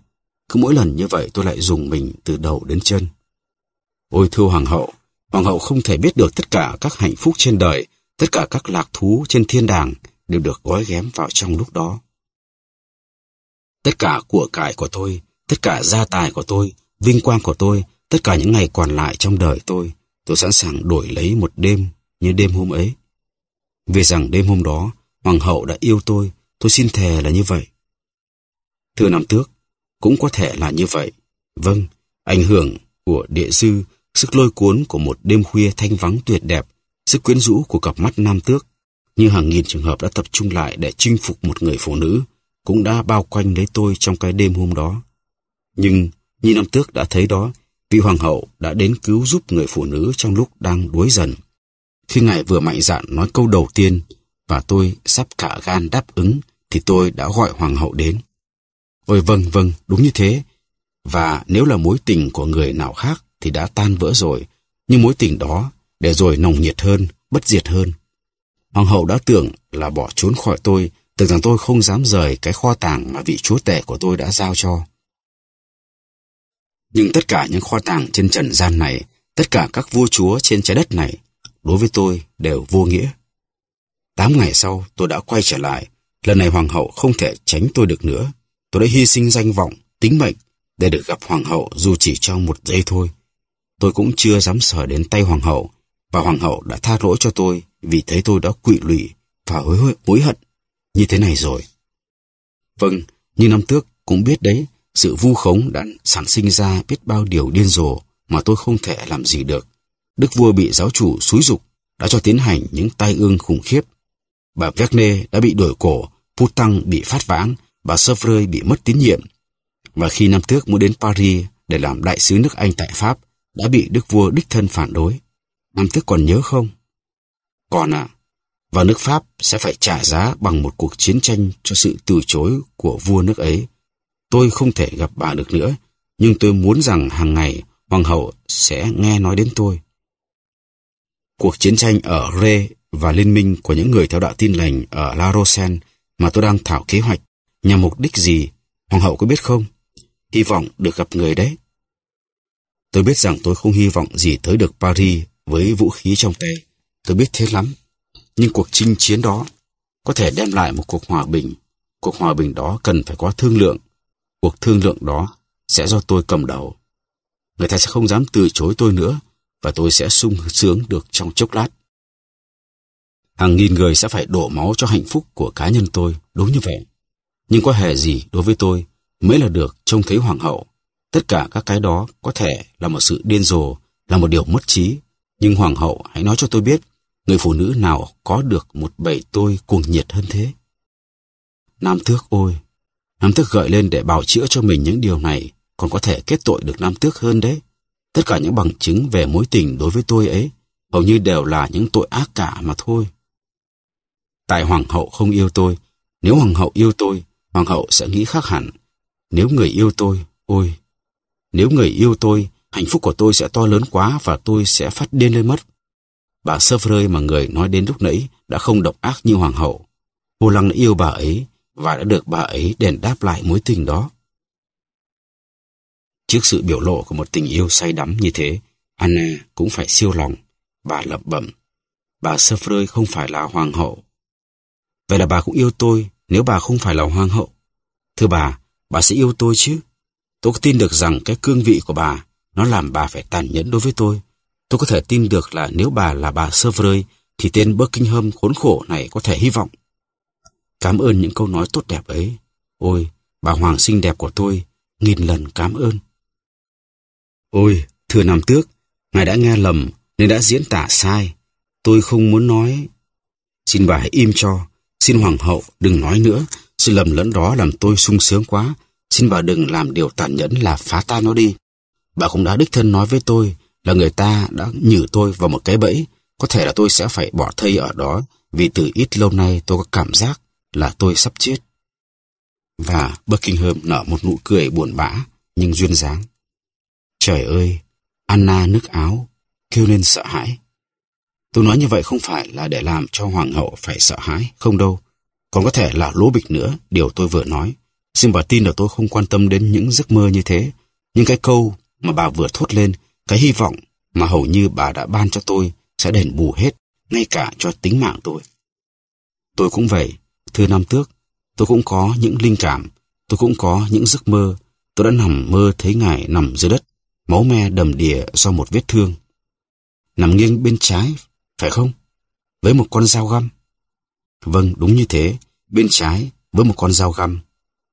Cứ mỗi lần như vậy tôi lại dùng mình từ đầu đến chân. Ôi thưa Hoàng hậu, Hoàng hậu không thể biết được tất cả các hạnh phúc trên đời, tất cả các lạc thú trên thiên đàng đều được gói ghém vào trong lúc đó. Tất cả của cải của tôi, tất cả gia tài của tôi, vinh quang của tôi, tất cả những ngày còn lại trong đời tôi, tôi sẵn sàng đổi lấy một đêm như đêm hôm ấy. Vì rằng đêm hôm đó, Hoàng hậu đã yêu tôi, tôi xin thề là như vậy. Thưa Nam Tước, cũng có thể là như vậy. Vâng, ảnh hưởng của địa dư, sức lôi cuốn của một đêm khuya thanh vắng tuyệt đẹp, sức quyến rũ của cặp mắt nam tước, như hàng nghìn trường hợp đã tập trung lại để chinh phục một người phụ nữ, cũng đã bao quanh lấy tôi trong cái đêm hôm đó. Nhưng, như nam tước đã thấy đó, vị hoàng hậu đã đến cứu giúp người phụ nữ trong lúc đang đuối dần. Khi ngài vừa mạnh dạn nói câu đầu tiên và tôi sắp cả gan đáp ứng thì tôi đã gọi hoàng hậu đến. Ôi vâng vâng, đúng như thế. Và nếu là mối tình của người nào khác thì đã tan vỡ rồi, nhưng mối tình đó để rồi nồng nhiệt hơn, bất diệt hơn. Hoàng hậu đã tưởng là bỏ trốn khỏi tôi, tưởng rằng tôi không dám rời cái kho tàng mà vị chúa tể của tôi đã giao cho. Nhưng tất cả những kho tàng trên trần gian này, tất cả các vua chúa trên trái đất này, đối với tôi đều vô nghĩa. Tám ngày sau, tôi đã quay trở lại. Lần này hoàng hậu không thể tránh tôi được nữa. Tôi đã hy sinh danh vọng, tính mệnh để được gặp hoàng hậu dù chỉ trong một giây thôi. Tôi cũng chưa dám sờ đến tay hoàng hậu và hoàng hậu đã tha lỗi cho tôi vì thấy tôi đã quỵ lụy và hối hối hối hận như thế này rồi. Vâng, như năm trước cũng biết đấy, sự vu khống đã sản sinh ra biết bao điều điên rồ mà tôi không thể làm gì được. Đức vua bị giáo chủ xúi dục đã cho tiến hành những tai ương khủng khiếp. Bà Verne đã bị đuổi cổ, Put Tăng bị phát vãng bà Sovre bị mất tín nhiệm. Và khi năm tước muốn đến Paris để làm đại sứ nước Anh tại Pháp, đã bị đức vua đích thân phản đối. Năm tước còn nhớ không? Còn ạ, à, và nước Pháp sẽ phải trả giá bằng một cuộc chiến tranh cho sự từ chối của vua nước ấy. Tôi không thể gặp bà được nữa, nhưng tôi muốn rằng hàng ngày hoàng hậu sẽ nghe nói đến tôi. Cuộc chiến tranh ở Rê và liên minh của những người theo đạo tin lành ở La Rochelle mà tôi đang thảo kế hoạch nhằm mục đích gì, hoàng hậu có biết không? Hy vọng được gặp người đấy. Tôi biết rằng tôi không hy vọng gì tới được Paris với vũ khí trong tay. Tôi biết thế lắm. Nhưng cuộc chinh chiến đó có thể đem lại một cuộc hòa bình. Cuộc hòa bình đó cần phải có thương lượng. Cuộc thương lượng đó sẽ do tôi cầm đầu. Người ta sẽ không dám từ chối tôi nữa và tôi sẽ sung sướng được trong chốc lát. Hàng nghìn người sẽ phải đổ máu cho hạnh phúc của cá nhân tôi, đúng như vậy nhưng có hề gì đối với tôi mới là được trông thấy hoàng hậu. Tất cả các cái đó có thể là một sự điên rồ, là một điều mất trí. Nhưng hoàng hậu hãy nói cho tôi biết, người phụ nữ nào có được một bầy tôi cuồng nhiệt hơn thế. Nam Tước ôi! Nam Tước gợi lên để bào chữa cho mình những điều này, còn có thể kết tội được Nam Tước hơn đấy. Tất cả những bằng chứng về mối tình đối với tôi ấy, hầu như đều là những tội ác cả mà thôi. Tại hoàng hậu không yêu tôi, nếu hoàng hậu yêu tôi, hoàng hậu sẽ nghĩ khác hẳn. Nếu người yêu tôi, ôi, nếu người yêu tôi, hạnh phúc của tôi sẽ to lớn quá và tôi sẽ phát điên lên mất. Bà sơ mà người nói đến lúc nãy đã không độc ác như hoàng hậu. Hồ Lăng đã yêu bà ấy và đã được bà ấy đền đáp lại mối tình đó. Trước sự biểu lộ của một tình yêu say đắm như thế, Anna cũng phải siêu lòng. Bà lẩm bẩm, bà sơ không phải là hoàng hậu. Vậy là bà cũng yêu tôi nếu bà không phải là hoàng hậu. Thưa bà, bà sẽ yêu tôi chứ? Tôi có tin được rằng cái cương vị của bà, nó làm bà phải tàn nhẫn đối với tôi. Tôi có thể tin được là nếu bà là bà Severus, thì tên Buckingham khốn khổ này có thể hy vọng. Cảm ơn những câu nói tốt đẹp ấy. Ôi, bà hoàng xinh đẹp của tôi, nghìn lần cảm ơn. Ôi, thưa Nam Tước, ngài đã nghe lầm nên đã diễn tả sai. Tôi không muốn nói. Xin bà hãy im cho, Xin hoàng hậu đừng nói nữa, sự lầm lẫn đó làm tôi sung sướng quá. Xin bà đừng làm điều tàn nhẫn là phá tan nó đi. Bà cũng đã đích thân nói với tôi là người ta đã nhử tôi vào một cái bẫy. Có thể là tôi sẽ phải bỏ thây ở đó vì từ ít lâu nay tôi có cảm giác là tôi sắp chết. Và Buckingham nở một nụ cười buồn bã nhưng duyên dáng. Trời ơi, Anna nước áo, kêu lên sợ hãi. Tôi nói như vậy không phải là để làm cho hoàng hậu phải sợ hãi, không đâu. Còn có thể là lỗ bịch nữa, điều tôi vừa nói. Xin bà tin là tôi không quan tâm đến những giấc mơ như thế. Nhưng cái câu mà bà vừa thốt lên, cái hy vọng mà hầu như bà đã ban cho tôi sẽ đền bù hết, ngay cả cho tính mạng tôi. Tôi cũng vậy, thưa nam tước, tôi cũng có những linh cảm, tôi cũng có những giấc mơ. Tôi đã nằm mơ thấy ngài nằm dưới đất, máu me đầm đìa do một vết thương. Nằm nghiêng bên trái phải không? Với một con dao găm. Vâng, đúng như thế. Bên trái, với một con dao găm.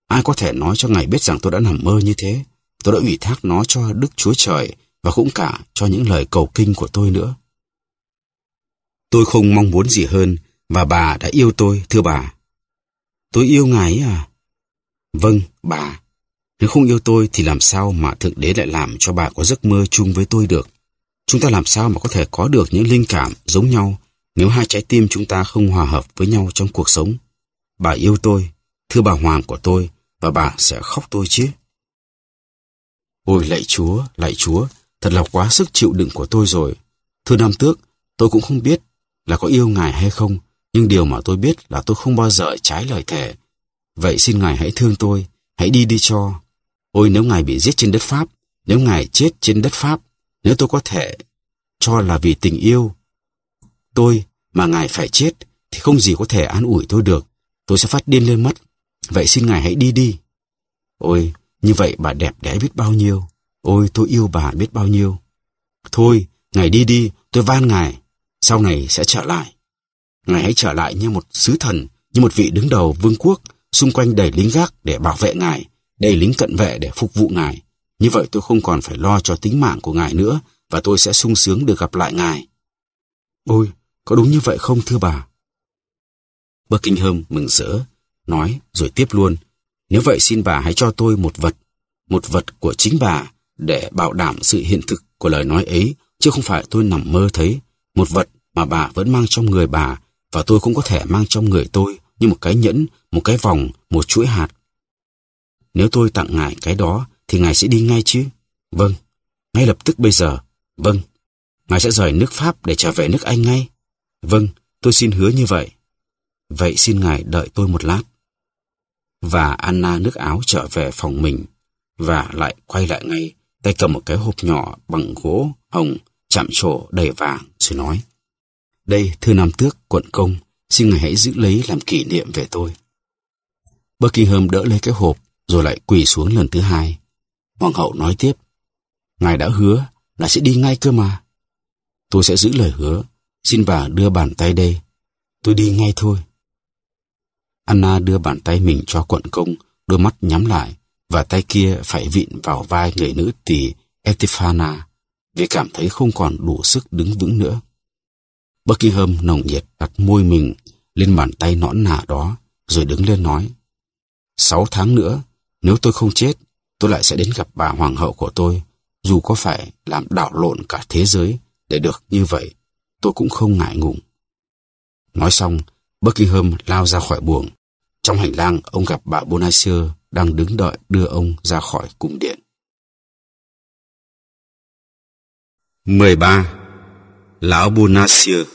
Ai có thể nói cho ngài biết rằng tôi đã nằm mơ như thế? Tôi đã ủy thác nó cho Đức Chúa Trời và cũng cả cho những lời cầu kinh của tôi nữa. Tôi không mong muốn gì hơn và bà đã yêu tôi, thưa bà. Tôi yêu ngài ấy à? Vâng, bà. Nếu không yêu tôi thì làm sao mà Thượng Đế lại làm cho bà có giấc mơ chung với tôi được? Chúng ta làm sao mà có thể có được những linh cảm giống nhau nếu hai trái tim chúng ta không hòa hợp với nhau trong cuộc sống? Bà yêu tôi, thưa bà Hoàng của tôi, và bà sẽ khóc tôi chứ. Ôi lạy Chúa, lạy Chúa, thật là quá sức chịu đựng của tôi rồi. Thưa Nam Tước, tôi cũng không biết là có yêu Ngài hay không, nhưng điều mà tôi biết là tôi không bao giờ trái lời thề. Vậy xin Ngài hãy thương tôi, hãy đi đi cho. Ôi nếu Ngài bị giết trên đất Pháp, nếu Ngài chết trên đất Pháp, nếu tôi có thể cho là vì tình yêu tôi mà ngài phải chết thì không gì có thể an ủi tôi được. Tôi sẽ phát điên lên mất. Vậy xin ngài hãy đi đi. Ôi, như vậy bà đẹp đẽ biết bao nhiêu. Ôi, tôi yêu bà biết bao nhiêu. Thôi, ngài đi đi, tôi van ngài. Sau này sẽ trở lại. Ngài hãy trở lại như một sứ thần, như một vị đứng đầu vương quốc, xung quanh đầy lính gác để bảo vệ ngài, đầy lính cận vệ để phục vụ ngài, như vậy tôi không còn phải lo cho tính mạng của ngài nữa và tôi sẽ sung sướng được gặp lại ngài. Ôi, có đúng như vậy không thưa bà? Buckingham mừng rỡ, nói rồi tiếp luôn. Nếu vậy xin bà hãy cho tôi một vật, một vật của chính bà để bảo đảm sự hiện thực của lời nói ấy, chứ không phải tôi nằm mơ thấy. Một vật mà bà vẫn mang trong người bà và tôi cũng có thể mang trong người tôi như một cái nhẫn, một cái vòng, một chuỗi hạt. Nếu tôi tặng ngài cái đó thì ngài sẽ đi ngay chứ? Vâng, ngay lập tức bây giờ. Vâng, ngài sẽ rời nước Pháp để trở về nước Anh ngay. Vâng, tôi xin hứa như vậy. Vậy xin ngài đợi tôi một lát. Và Anna nước áo trở về phòng mình và lại quay lại ngay, tay cầm một cái hộp nhỏ bằng gỗ hồng chạm trổ đầy vàng rồi nói. Đây, thư Nam Tước, quận công, xin ngài hãy giữ lấy làm kỷ niệm về tôi. Buckingham đỡ lấy cái hộp rồi lại quỳ xuống lần thứ hai. Hoàng hậu nói tiếp, ngài đã hứa là sẽ đi ngay cơ mà. Tôi sẽ giữ lời hứa, xin bà đưa bàn tay đây. Tôi đi ngay thôi. Anna đưa bàn tay mình cho quận công, đôi mắt nhắm lại, và tay kia phải vịn vào vai người nữ tỷ Etifana, vì cảm thấy không còn đủ sức đứng vững nữa. Buckingham nồng nhiệt đặt môi mình lên bàn tay nõn nà đó, rồi đứng lên nói. Sáu tháng nữa, nếu tôi không chết, tôi lại sẽ đến gặp bà hoàng hậu của tôi, dù có phải làm đảo lộn cả thế giới để được như vậy, tôi cũng không ngại ngùng. Nói xong, Buckingham lao ra khỏi buồng. Trong hành lang, ông gặp bà Bonacieux đang đứng đợi đưa ông ra khỏi cung điện. 13. Lão Bonacieux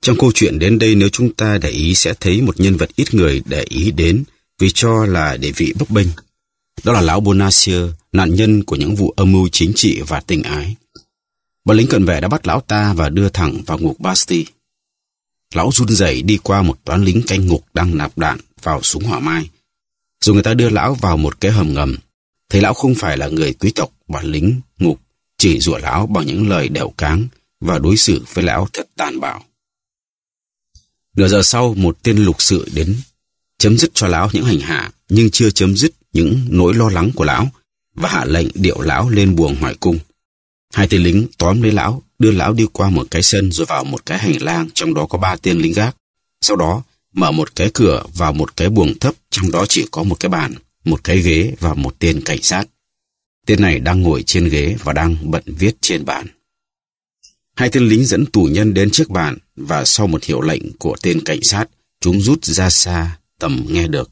Trong câu chuyện đến đây nếu chúng ta để ý sẽ thấy một nhân vật ít người để ý đến vì cho là để vị bấp bênh. Đó là lão Bonacieux, nạn nhân của những vụ âm mưu chính trị và tình ái. Bọn lính cận vệ đã bắt lão ta và đưa thẳng vào ngục Bastille. Lão run rẩy đi qua một toán lính canh ngục đang nạp đạn vào súng hỏa mai. dù người ta đưa lão vào một cái hầm ngầm. Thấy lão không phải là người quý tộc, bọn lính, ngục, chỉ rủa lão bằng những lời đẻo cáng và đối xử với lão thật tàn bạo. Nửa giờ sau, một tiên lục sự đến chấm dứt cho lão những hành hạ, nhưng chưa chấm dứt những nỗi lo lắng của lão và hạ lệnh điệu lão lên buồng hỏi cung. Hai tên lính tóm lấy lão, đưa lão đi qua một cái sân rồi vào một cái hành lang trong đó có ba tên lính gác. Sau đó, mở một cái cửa vào một cái buồng thấp trong đó chỉ có một cái bàn, một cái ghế và một tên cảnh sát. Tên này đang ngồi trên ghế và đang bận viết trên bàn. Hai tên lính dẫn tù nhân đến trước bàn và sau một hiệu lệnh của tên cảnh sát, chúng rút ra xa tầm nghe được.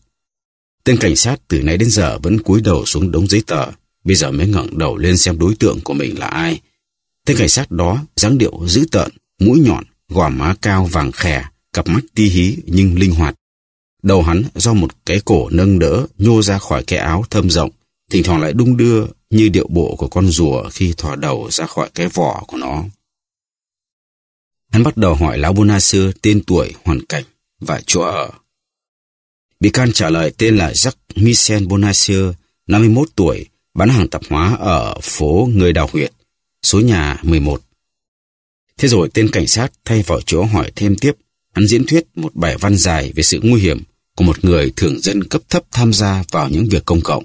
Tên cảnh sát từ nay đến giờ vẫn cúi đầu xuống đống giấy tờ, bây giờ mới ngẩng đầu lên xem đối tượng của mình là ai. Tên cảnh sát đó dáng điệu dữ tợn, mũi nhọn, gò má cao vàng khè, cặp mắt ti hí nhưng linh hoạt. Đầu hắn do một cái cổ nâng đỡ nhô ra khỏi cái áo thâm rộng, thỉnh thoảng lại đung đưa như điệu bộ của con rùa khi thò đầu ra khỏi cái vỏ của nó. Hắn bắt đầu hỏi lão Buna xưa tên tuổi, hoàn cảnh và chỗ ở. Bị can trả lời tên là Jacques Michel Bonacieux, 51 tuổi, bán hàng tạp hóa ở phố Người Đào Huyệt, số nhà 11. Thế rồi tên cảnh sát thay vào chỗ hỏi thêm tiếp, hắn diễn thuyết một bài văn dài về sự nguy hiểm của một người thường dân cấp thấp tham gia vào những việc công cộng.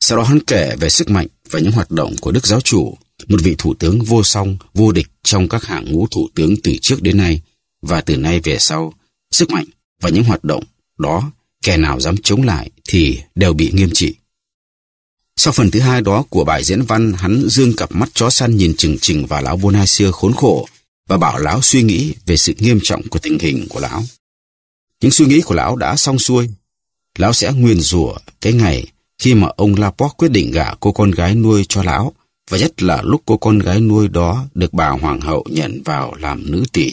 Sau đó hắn kể về sức mạnh và những hoạt động của Đức Giáo chủ, một vị thủ tướng vô song, vô địch trong các hạng ngũ thủ tướng từ trước đến nay và từ nay về sau, sức mạnh và những hoạt động đó kẻ nào dám chống lại thì đều bị nghiêm trị. Sau phần thứ hai đó của bài diễn văn, hắn dương cặp mắt chó săn nhìn chừng chừng vào lão Bonacieux khốn khổ và bảo lão suy nghĩ về sự nghiêm trọng của tình hình của lão. Những suy nghĩ của lão đã xong xuôi. Lão sẽ nguyền rủa cái ngày khi mà ông Laporte quyết định gả cô con gái nuôi cho lão và nhất là lúc cô con gái nuôi đó được bà hoàng hậu nhận vào làm nữ tỷ.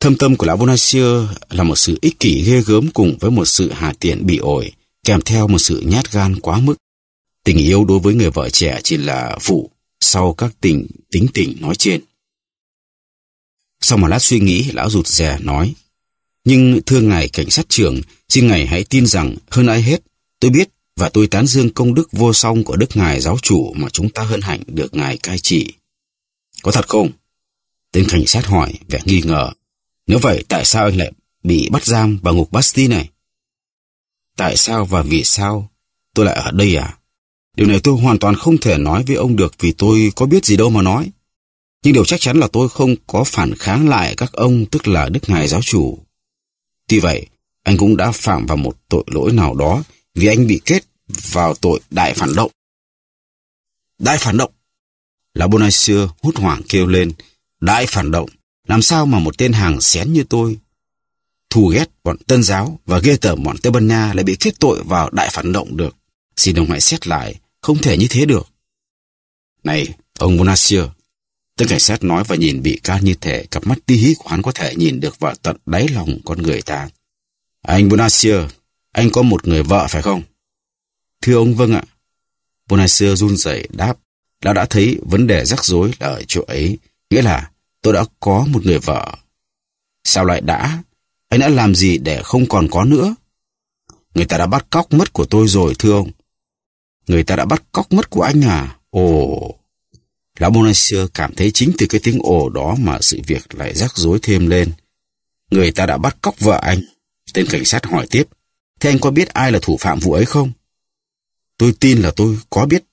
Thâm tâm của lão Bonacieux là một sự ích kỷ ghê gớm cùng với một sự hà tiện bị ổi, kèm theo một sự nhát gan quá mức. Tình yêu đối với người vợ trẻ chỉ là phụ sau các tình tính tình nói trên. Sau một lát suy nghĩ, lão rụt rè nói, nhưng thưa ngài cảnh sát trưởng, xin ngài hãy tin rằng hơn ai hết, tôi biết và tôi tán dương công đức vô song của đức ngài giáo chủ mà chúng ta hân hạnh được ngài cai trị. Có thật không? Tên cảnh sát hỏi vẻ nghi ngờ. Nếu vậy tại sao anh lại bị bắt giam vào ngục Basti này? Tại sao và vì sao tôi lại ở đây à? Điều này tôi hoàn toàn không thể nói với ông được vì tôi có biết gì đâu mà nói. Nhưng điều chắc chắn là tôi không có phản kháng lại các ông tức là Đức Ngài Giáo Chủ. Tuy vậy, anh cũng đã phạm vào một tội lỗi nào đó vì anh bị kết vào tội đại phản động. Đại phản động! Là Bonacieux hốt hoảng kêu lên. Đại phản động! Làm sao mà một tên hàng xén như tôi thù ghét bọn tân giáo và ghê tởm bọn Tây Ban Nha lại bị kết tội vào đại phản động được. Xin ông hãy xét lại, không thể như thế được. Này, ông Bonacieux, tên cảnh sát nói và nhìn bị can như thể cặp mắt tí hí của hắn có thể nhìn được vào tận đáy lòng con người ta. Anh Bonacieux, anh có một người vợ phải không? Thưa ông vâng ạ. Bonacieux run rẩy đáp, đã đã thấy vấn đề rắc rối là ở chỗ ấy, nghĩa là tôi đã có một người vợ. Sao lại đã? Anh đã làm gì để không còn có nữa? Người ta đã bắt cóc mất của tôi rồi thưa ông. Người ta đã bắt cóc mất của anh à? Ồ! Lão Bonacieux cảm thấy chính từ cái tiếng ồ đó mà sự việc lại rắc rối thêm lên. Người ta đã bắt cóc vợ anh. Tên cảnh sát hỏi tiếp. Thế anh có biết ai là thủ phạm vụ ấy không? Tôi tin là tôi có biết.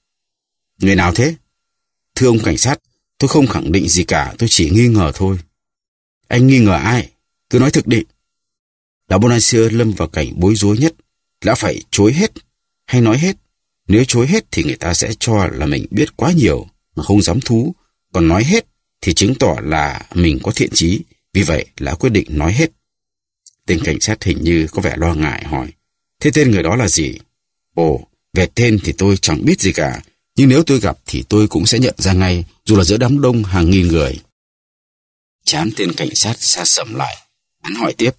Người nào thế? Thưa ông cảnh sát, Tôi không khẳng định gì cả, tôi chỉ nghi ngờ thôi. Anh nghi ngờ ai? Cứ nói thực định. Lão Bonacieux lâm vào cảnh bối rối nhất. Lão phải chối hết hay nói hết. Nếu chối hết thì người ta sẽ cho là mình biết quá nhiều mà không dám thú. Còn nói hết thì chứng tỏ là mình có thiện chí. Vì vậy, lão quyết định nói hết. Tên cảnh sát hình như có vẻ lo ngại hỏi. Thế tên người đó là gì? Ồ, về tên thì tôi chẳng biết gì cả. Nhưng nếu tôi gặp thì tôi cũng sẽ nhận ra ngay, dù là giữa đám đông hàng nghìn người. Chán tên cảnh sát xa sầm lại. Hắn hỏi tiếp.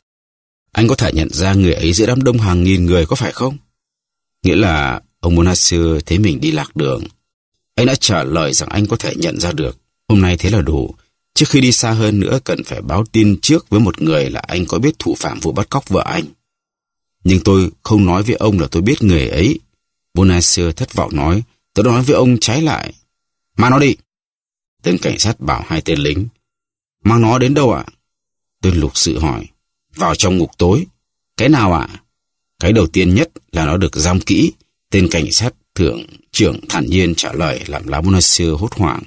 Anh có thể nhận ra người ấy giữa đám đông hàng nghìn người có phải không? Nghĩa là ông Monasir thấy mình đi lạc đường. Anh đã trả lời rằng anh có thể nhận ra được. Hôm nay thế là đủ. Trước khi đi xa hơn nữa cần phải báo tin trước với một người là anh có biết thủ phạm vụ bắt cóc vợ anh. Nhưng tôi không nói với ông là tôi biết người ấy. Bonacieux thất vọng nói Tôi nói với ông trái lại. Mang nó đi. Tên cảnh sát bảo hai tên lính. Mang nó đến đâu ạ? À? Tên lục sự hỏi. Vào trong ngục tối. Cái nào ạ? Cái đầu tiên nhất là nó được giam kỹ. Tên cảnh sát thượng trưởng thản nhiên trả lời làm lá Bonacieux hốt hoảng.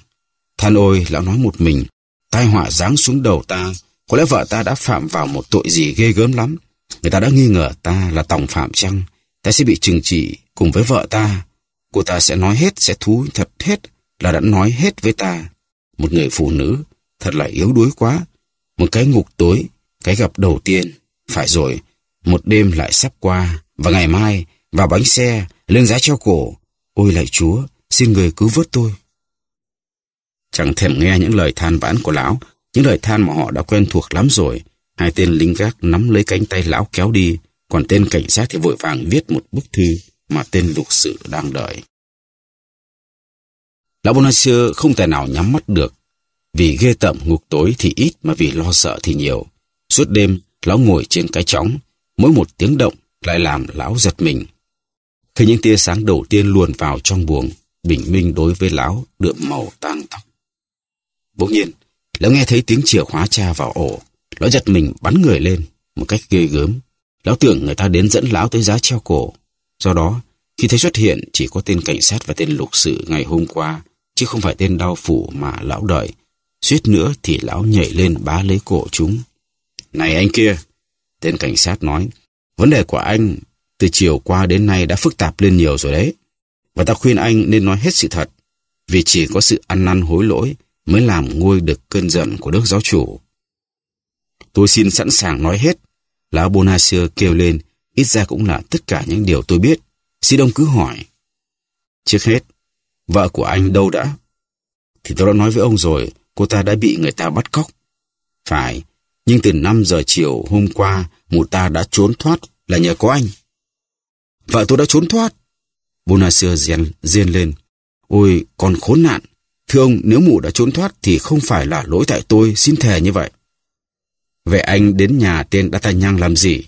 Than ôi, lão nói một mình. Tai họa giáng xuống đầu ta. Có lẽ vợ ta đã phạm vào một tội gì ghê gớm lắm. Người ta đã nghi ngờ ta là tòng phạm chăng? Ta sẽ bị trừng trị cùng với vợ ta Cô ta sẽ nói hết, sẽ thú thật hết là đã nói hết với ta. Một người phụ nữ, thật là yếu đuối quá. Một cái ngục tối, cái gặp đầu tiên. Phải rồi, một đêm lại sắp qua. Và ngày mai, vào bánh xe, lên giá treo cổ. Ôi lạy chúa, xin người cứu vớt tôi. Chẳng thèm nghe những lời than vãn của lão, những lời than mà họ đã quen thuộc lắm rồi. Hai tên lính gác nắm lấy cánh tay lão kéo đi, còn tên cảnh sát thì vội vàng viết một bức thư mà tên lục sự đang đợi. Lão Bonacieux không thể nào nhắm mắt được. Vì ghê tởm ngục tối thì ít mà vì lo sợ thì nhiều. Suốt đêm, lão ngồi trên cái trống, Mỗi một tiếng động lại làm lão giật mình. Khi những tia sáng đầu tiên luồn vào trong buồng, bình minh đối với lão đượm màu tang tóc. Bỗng nhiên, lão nghe thấy tiếng chìa khóa tra vào ổ. Lão giật mình bắn người lên, một cách ghê gớm. Lão tưởng người ta đến dẫn lão tới giá treo cổ, Do đó, khi thấy xuất hiện chỉ có tên cảnh sát và tên lục sự ngày hôm qua, chứ không phải tên đau phủ mà lão đợi. Suýt nữa thì lão nhảy lên bá lấy cổ chúng. Này anh kia, tên cảnh sát nói, vấn đề của anh từ chiều qua đến nay đã phức tạp lên nhiều rồi đấy. Và ta khuyên anh nên nói hết sự thật, vì chỉ có sự ăn năn hối lỗi mới làm nguôi được cơn giận của Đức Giáo Chủ. Tôi xin sẵn sàng nói hết, lão Bonassia kêu lên Ít ra cũng là tất cả những điều tôi biết. Sĩ Đông cứ hỏi. Trước hết, vợ của anh đâu đã? Thì tôi đã nói với ông rồi, cô ta đã bị người ta bắt cóc. Phải, nhưng từ 5 giờ chiều hôm qua, mụ ta đã trốn thoát là nhờ có anh. Vợ tôi đã trốn thoát. Bonacieux riêng, riêng lên. Ôi, còn khốn nạn. Thưa ông, nếu mụ đã trốn thoát thì không phải là lỗi tại tôi, xin thề như vậy. Vậy anh đến nhà tên D'Artagnan làm gì?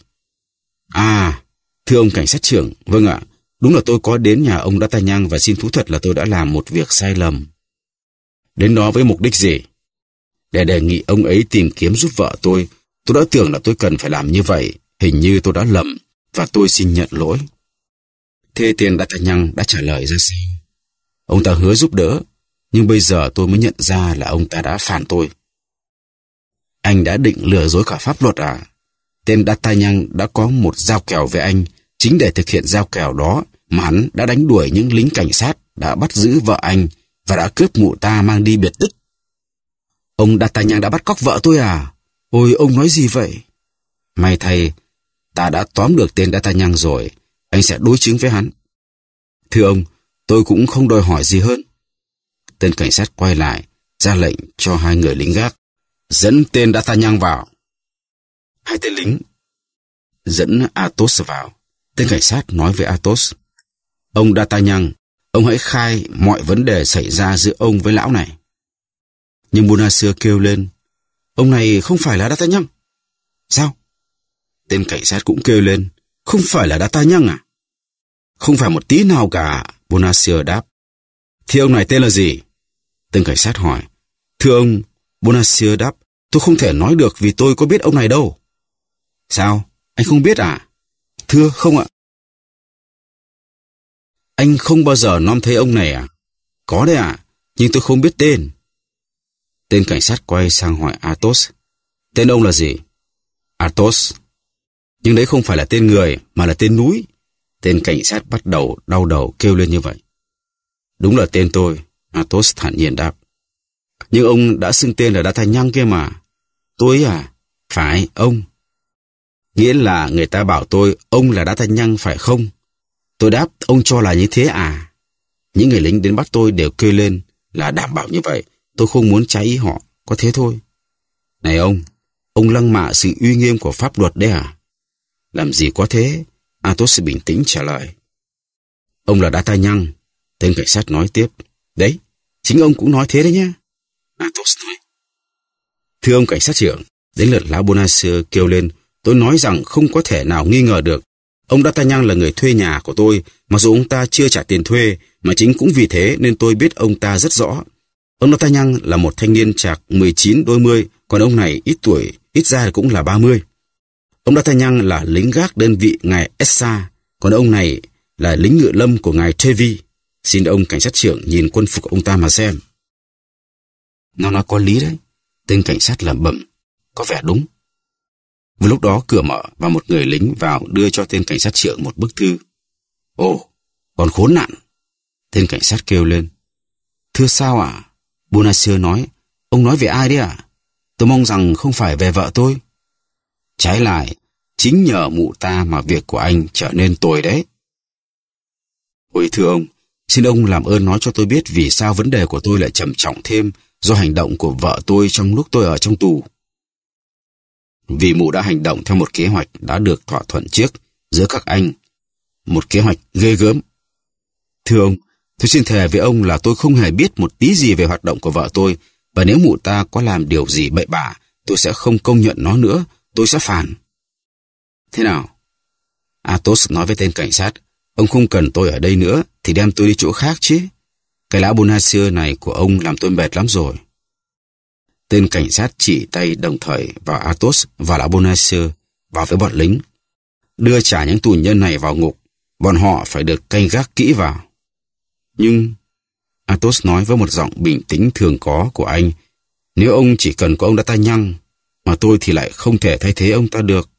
À, thưa ông cảnh sát trưởng, vâng ạ, đúng là tôi có đến nhà ông đã tai nhang và xin thú thật là tôi đã làm một việc sai lầm. Đến đó với mục đích gì? Để đề nghị ông ấy tìm kiếm giúp vợ tôi, tôi đã tưởng là tôi cần phải làm như vậy, hình như tôi đã lầm và tôi xin nhận lỗi. Thế tiền đã tai nhang đã trả lời ra sao? Ông ta hứa giúp đỡ, nhưng bây giờ tôi mới nhận ra là ông ta đã phản tôi. Anh đã định lừa dối cả pháp luật à? tên D'Artagnan đã có một giao kèo với anh. Chính để thực hiện giao kèo đó mà hắn đã đánh đuổi những lính cảnh sát đã bắt giữ vợ anh và đã cướp mụ ta mang đi biệt tích. Ông D'Artagnan đã bắt cóc vợ tôi à? Ôi ông nói gì vậy? May thay, ta đã tóm được tên D'Artagnan rồi. Anh sẽ đối chứng với hắn. Thưa ông, tôi cũng không đòi hỏi gì hơn. Tên cảnh sát quay lại, ra lệnh cho hai người lính gác. Dẫn tên D'Artagnan vào hai tên lính dẫn Athos vào. Tên cảnh sát nói với Athos, ông D'Artagnan, ông hãy khai mọi vấn đề xảy ra giữa ông với lão này. Nhưng Bonacieux kêu lên, ông này không phải là D'Artagnan. Sao? Tên cảnh sát cũng kêu lên, không phải là D'Artagnan à? Không phải một tí nào cả, Bonacieux đáp. Thì ông này tên là gì? Tên cảnh sát hỏi. Thưa ông, Bonacieux đáp, tôi không thể nói được vì tôi có biết ông này đâu. Sao? Anh không biết à? Thưa không ạ. Anh không bao giờ nom thấy ông này à? Có đấy ạ, à, nhưng tôi không biết tên. Tên cảnh sát quay sang hỏi Athos. Tên ông là gì? Athos. Nhưng đấy không phải là tên người, mà là tên núi. Tên cảnh sát bắt đầu đau đầu kêu lên như vậy. Đúng là tên tôi, Athos thản nhiên đáp. Nhưng ông đã xưng tên là Đa Thanh Nhăng kia mà. Tôi à? Phải, ông. Nghĩa là người ta bảo tôi ông là đã thanh nhăng phải không? Tôi đáp ông cho là như thế à? Những người lính đến bắt tôi đều kêu lên là đảm bảo như vậy. Tôi không muốn trái ý họ, có thế thôi. Này ông, ông lăng mạ sự uy nghiêm của pháp luật đấy à? Làm gì có thế? Athos bình tĩnh trả lời. Ông là đã tai nhăng. Tên cảnh sát nói tiếp. Đấy, chính ông cũng nói thế đấy nhé. Athos nói. Thưa ông cảnh sát trưởng, đến lượt lão Bonacieux kêu lên Tôi nói rằng không có thể nào nghi ngờ được. Ông D'Artagnan là người thuê nhà của tôi, mặc dù ông ta chưa trả tiền thuê, mà chính cũng vì thế nên tôi biết ông ta rất rõ. Ông D'Artagnan là một thanh niên chạc 19 đôi mươi, còn ông này ít tuổi, ít ra cũng là 30. Ông D'Artagnan là lính gác đơn vị ngài Essa, còn ông này là lính ngựa lâm của ngài Trevi. Xin ông cảnh sát trưởng nhìn quân phục ông ta mà xem. Nó nói có lý đấy. Tên cảnh sát làm bẩm. Có vẻ đúng. Vừa lúc đó cửa mở và một người lính vào đưa cho tên cảnh sát trưởng một bức thư. Ồ, còn khốn nạn. Tên cảnh sát kêu lên. Thưa sao à? Bonacieux nói. Ông nói về ai đấy à? Tôi mong rằng không phải về vợ tôi. Trái lại, chính nhờ mụ ta mà việc của anh trở nên tồi đấy. Ôi thưa ông, xin ông làm ơn nói cho tôi biết vì sao vấn đề của tôi lại trầm trọng thêm do hành động của vợ tôi trong lúc tôi ở trong tù vì mụ đã hành động theo một kế hoạch đã được thỏa thuận trước giữa các anh. Một kế hoạch ghê gớm. Thưa ông, tôi xin thề với ông là tôi không hề biết một tí gì về hoạt động của vợ tôi và nếu mụ ta có làm điều gì bậy bạ, tôi sẽ không công nhận nó nữa, tôi sẽ phản. Thế nào? atos nói với tên cảnh sát, ông không cần tôi ở đây nữa thì đem tôi đi chỗ khác chứ. Cái lão Bonacieux này của ông làm tôi mệt lắm rồi. Tên cảnh sát chỉ tay đồng thời vào Athos và lão Bonacieux và với bọn lính. Đưa trả những tù nhân này vào ngục, bọn họ phải được canh gác kỹ vào. Nhưng, Athos nói với một giọng bình tĩnh thường có của anh, nếu ông chỉ cần có ông đã ta nhăng, mà tôi thì lại không thể thay thế ông ta được.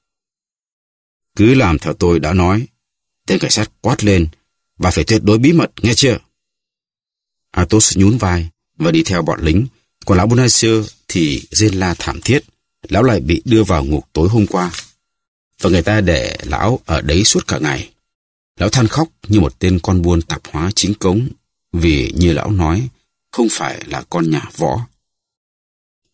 Cứ làm theo tôi đã nói, tên cảnh sát quát lên, và phải tuyệt đối bí mật, nghe chưa? Athos nhún vai và đi theo bọn lính, còn lão Bonacieux thì rên la thảm thiết. Lão lại bị đưa vào ngục tối hôm qua. Và người ta để lão ở đấy suốt cả ngày. Lão than khóc như một tên con buôn tạp hóa chính cống vì như lão nói không phải là con nhà võ.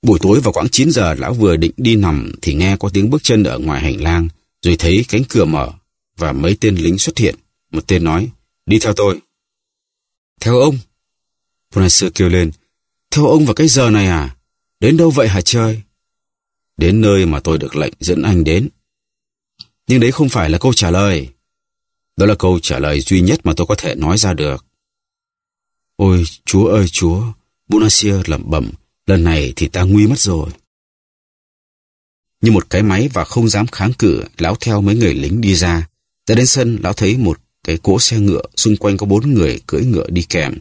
Buổi tối vào khoảng 9 giờ lão vừa định đi nằm thì nghe có tiếng bước chân ở ngoài hành lang rồi thấy cánh cửa mở và mấy tên lính xuất hiện. Một tên nói đi theo tôi. Theo ông? Bonacieux kêu lên theo ông vào cái giờ này à? Đến đâu vậy hả trời? Đến nơi mà tôi được lệnh dẫn anh đến. Nhưng đấy không phải là câu trả lời. Đó là câu trả lời duy nhất mà tôi có thể nói ra được. Ôi, Chúa ơi Chúa, Bonacieux lẩm bẩm, lần này thì ta nguy mất rồi. Như một cái máy và không dám kháng cự, lão theo mấy người lính đi ra. Ra đến sân, lão thấy một cái cỗ xe ngựa, xung quanh có bốn người cưỡi ngựa đi kèm.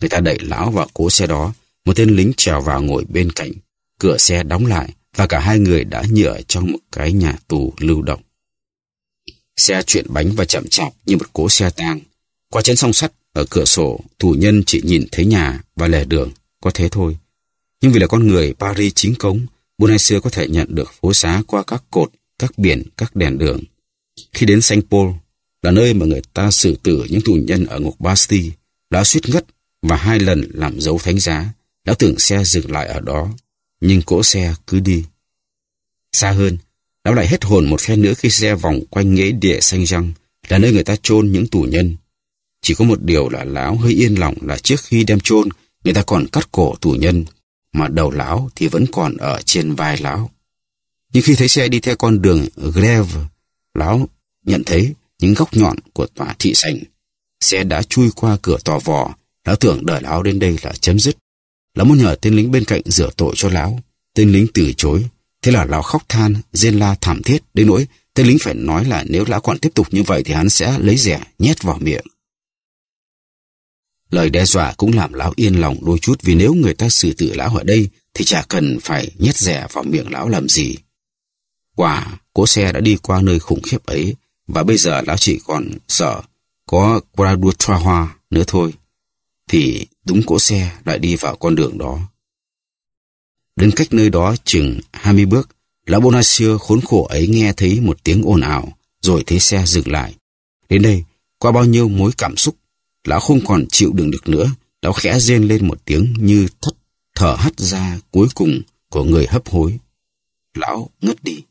Người ta đẩy lão vào cỗ xe đó, một tên lính trèo vào ngồi bên cạnh, cửa xe đóng lại và cả hai người đã nhựa trong một cái nhà tù lưu động. Xe chuyển bánh và chậm chạp như một cố xe tang. Qua chén song sắt ở cửa sổ, tù nhân chỉ nhìn thấy nhà và lề đường, có thế thôi. Nhưng vì là con người Paris chính cống, Buôn hai xưa có thể nhận được phố xá qua các cột, các biển, các đèn đường. Khi đến Saint Paul, là nơi mà người ta xử tử những tù nhân ở ngục Bastille, đã suýt ngất và hai lần làm dấu thánh giá, Lão tưởng xe dừng lại ở đó, nhưng cỗ xe cứ đi. Xa hơn, lão lại hết hồn một phen nữa khi xe vòng quanh nghĩa địa xanh răng, là nơi người ta chôn những tù nhân. Chỉ có một điều là lão hơi yên lòng là trước khi đem chôn người ta còn cắt cổ tù nhân, mà đầu lão thì vẫn còn ở trên vai lão. Nhưng khi thấy xe đi theo con đường Greve, lão nhận thấy những góc nhọn của tòa thị sảnh. Xe đã chui qua cửa tò vò, lão tưởng đợi lão đến đây là chấm dứt. Lão muốn nhờ tên lính bên cạnh rửa tội cho lão. Tên lính từ chối. Thế là lão khóc than, rên la thảm thiết, đến nỗi tên lính phải nói là nếu lão còn tiếp tục như vậy thì hắn sẽ lấy rẻ nhét vào miệng. Lời đe dọa cũng làm lão yên lòng đôi chút vì nếu người ta xử tử lão ở đây thì chả cần phải nhét rẻ vào miệng lão làm gì. Quả, cố xe đã đi qua nơi khủng khiếp ấy và bây giờ lão chỉ còn sợ có Gradua Hoa nữa thôi. Thì đúng cỗ xe lại đi vào con đường đó. Đứng cách nơi đó chừng 20 bước, lão Bonacieux khốn khổ ấy nghe thấy một tiếng ồn ào, rồi thấy xe dừng lại. Đến đây, qua bao nhiêu mối cảm xúc, lão không còn chịu đựng được nữa, lão khẽ rên lên một tiếng như thất thở hắt ra cuối cùng của người hấp hối. Lão ngất đi.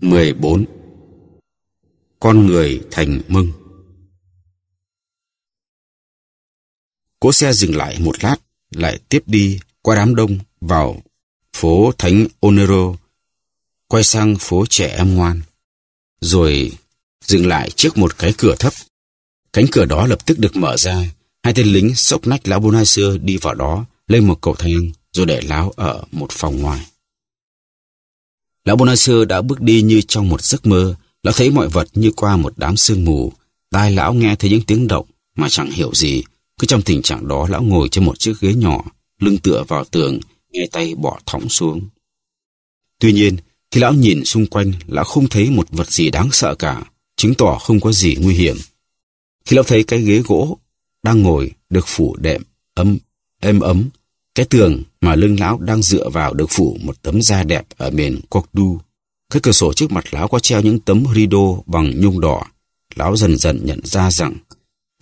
14. Con người thành mưng Cố xe dừng lại một lát, lại tiếp đi qua đám đông vào phố Thánh Onero, quay sang phố trẻ em ngoan, rồi dừng lại trước một cái cửa thấp. Cánh cửa đó lập tức được mở ra, hai tên lính sốc nách lão bôn xưa đi vào đó, lên một cầu thang rồi để lão ở một phòng ngoài. Lão Bonacieux đã bước đi như trong một giấc mơ, lão thấy mọi vật như qua một đám sương mù, tai lão nghe thấy những tiếng động mà chẳng hiểu gì, cứ trong tình trạng đó lão ngồi trên một chiếc ghế nhỏ, lưng tựa vào tường, nghe tay bỏ thõng xuống. Tuy nhiên, khi lão nhìn xung quanh, lão không thấy một vật gì đáng sợ cả, chứng tỏ không có gì nguy hiểm. Khi lão thấy cái ghế gỗ đang ngồi được phủ đệm ấm êm ấm, cái tường mà lưng lão đang dựa vào được phủ một tấm da đẹp ở miền Kokdu. Cái cửa sổ trước mặt lão có treo những tấm rido bằng nhung đỏ. Lão dần dần nhận ra rằng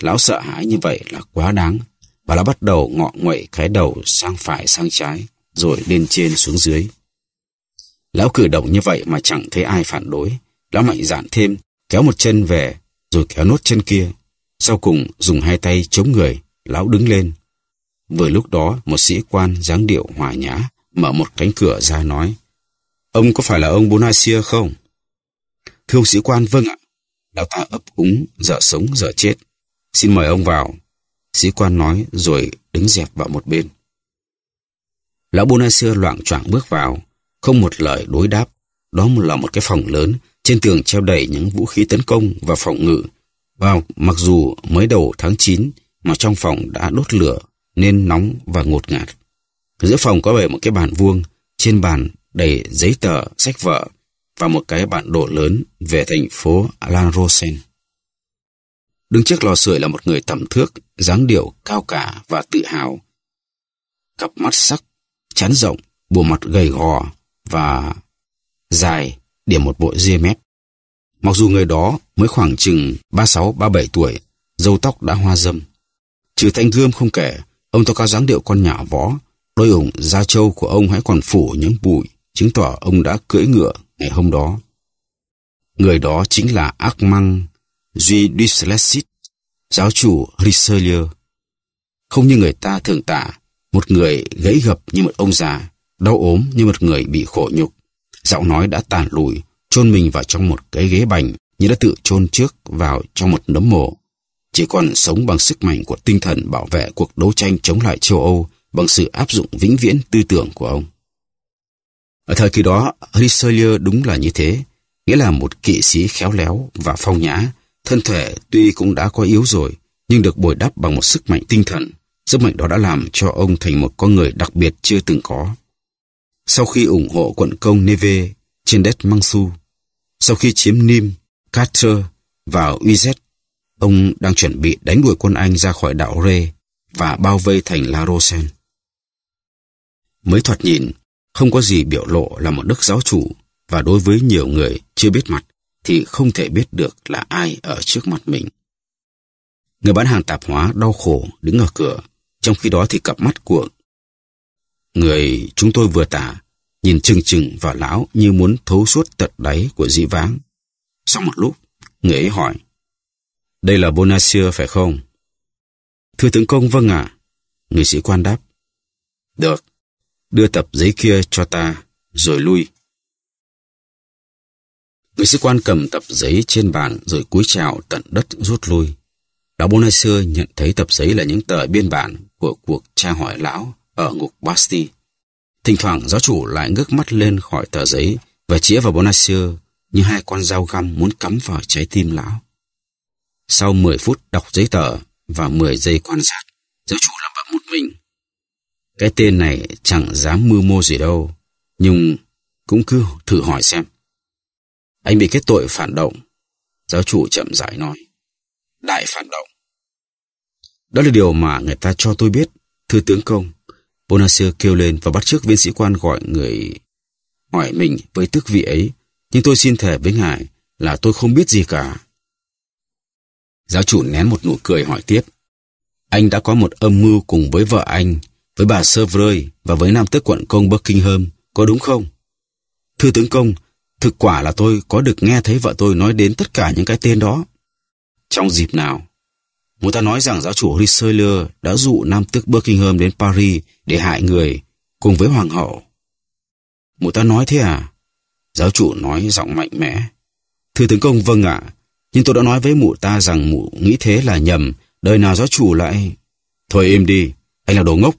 Lão sợ hãi như vậy là quá đáng và lão bắt đầu ngọ nguậy cái đầu sang phải sang trái rồi lên trên xuống dưới. Lão cử động như vậy mà chẳng thấy ai phản đối. Lão mạnh dạn thêm, kéo một chân về rồi kéo nốt chân kia. Sau cùng dùng hai tay chống người, lão đứng lên. Vừa lúc đó một sĩ quan dáng điệu hòa nhã mở một cánh cửa ra nói Ông có phải là ông Bonacia không? Thưa ông sĩ quan, vâng ạ. Lão ta ấp úng, dở sống, dở chết. Xin mời ông vào. Sĩ quan nói rồi đứng dẹp vào một bên. Lão Bonacieux loạn choạng bước vào, không một lời đối đáp. Đó là một cái phòng lớn, trên tường treo đầy những vũ khí tấn công và phòng ngự. Vào, mặc dù mới đầu tháng 9 mà trong phòng đã đốt lửa nên nóng và ngột ngạt. Giữa phòng có bày một cái bàn vuông, trên bàn đầy giấy tờ, sách vở và một cái bản đồ lớn về thành phố Alan Rosen. Đứng trước lò sưởi là một người tầm thước, dáng điệu cao cả và tự hào. Cặp mắt sắc, chán rộng, bộ mặt gầy gò và dài, điểm một bộ ria mép. Mặc dù người đó mới khoảng chừng 36-37 tuổi, dâu tóc đã hoa râm. Trừ thanh gươm không kể, ông to cao dáng điệu con nhỏ võ, đôi ủng da trâu của ông hãy còn phủ những bụi, chứng tỏ ông đã cưỡi ngựa ngày hôm đó. Người đó chính là ác măng Duy Duslessit, giáo chủ Richelieu. Không như người ta thường tả, một người gãy gập như một ông già, đau ốm như một người bị khổ nhục. Giọng nói đã tàn lùi, chôn mình vào trong một cái ghế bành như đã tự chôn trước vào trong một nấm mộ, Chỉ còn sống bằng sức mạnh của tinh thần bảo vệ cuộc đấu tranh chống lại châu Âu bằng sự áp dụng vĩnh viễn tư tưởng của ông. Ở thời kỳ đó, Richelieu đúng là như thế, nghĩa là một kỵ sĩ khéo léo và phong nhã, Thân thể tuy cũng đã có yếu rồi, nhưng được bồi đắp bằng một sức mạnh tinh thần. Sức mạnh đó đã làm cho ông thành một con người đặc biệt chưa từng có. Sau khi ủng hộ quận công Neve trên đất Mangsu, sau khi chiếm Nim, Carter và Uzet, ông đang chuẩn bị đánh đuổi quân Anh ra khỏi đảo Rê và bao vây thành La Rosen. Mới thoạt nhìn, không có gì biểu lộ là một đức giáo chủ và đối với nhiều người chưa biết mặt thì không thể biết được là ai ở trước mắt mình. Người bán hàng tạp hóa đau khổ đứng ở cửa, trong khi đó thì cặp mắt của người chúng tôi vừa tả nhìn chừng chừng vào lão như muốn thấu suốt tận đáy của dĩ vãng. Sau một lúc, người ấy hỏi, đây là Bonacieux phải không? Thưa tướng công vâng ạ, người sĩ quan đáp. Được, đưa tập giấy kia cho ta, rồi lui. Vị sĩ quan cầm tập giấy trên bàn rồi cúi chào tận đất rút lui. Lão bố nay xưa nhận thấy tập giấy là những tờ biên bản của cuộc tra hỏi lão ở ngục Basti. Thỉnh thoảng giáo chủ lại ngước mắt lên khỏi tờ giấy và chĩa vào Bonacieux như hai con dao găm muốn cắm vào trái tim lão. Sau 10 phút đọc giấy tờ và 10 giây quan sát, giáo chủ làm bậm một mình. Cái tên này chẳng dám mưu mô gì đâu, nhưng cũng cứ thử hỏi xem. Anh bị kết tội phản động. Giáo chủ chậm rãi nói. Đại phản động. Đó là điều mà người ta cho tôi biết, thưa tướng công. Bonacieux kêu lên và bắt trước viên sĩ quan gọi người hỏi mình với tước vị ấy. Nhưng tôi xin thề với ngài là tôi không biết gì cả. Giáo chủ nén một nụ cười hỏi tiếp. Anh đã có một âm mưu cùng với vợ anh, với bà Sevrơi và với nam tước quận công Buckingham, có đúng không? Thưa tướng công, Thực quả là tôi có được nghe thấy vợ tôi nói đến tất cả những cái tên đó. Trong dịp nào, người ta nói rằng giáo chủ Richelieu đã dụ nam tước Buckingham đến Paris để hại người cùng với hoàng hậu. Người ta nói thế à? Giáo chủ nói giọng mạnh mẽ. Thưa tướng công vâng ạ, nhưng tôi đã nói với mụ ta rằng mụ nghĩ thế là nhầm, đời nào giáo chủ lại... Thôi im đi, anh là đồ ngốc.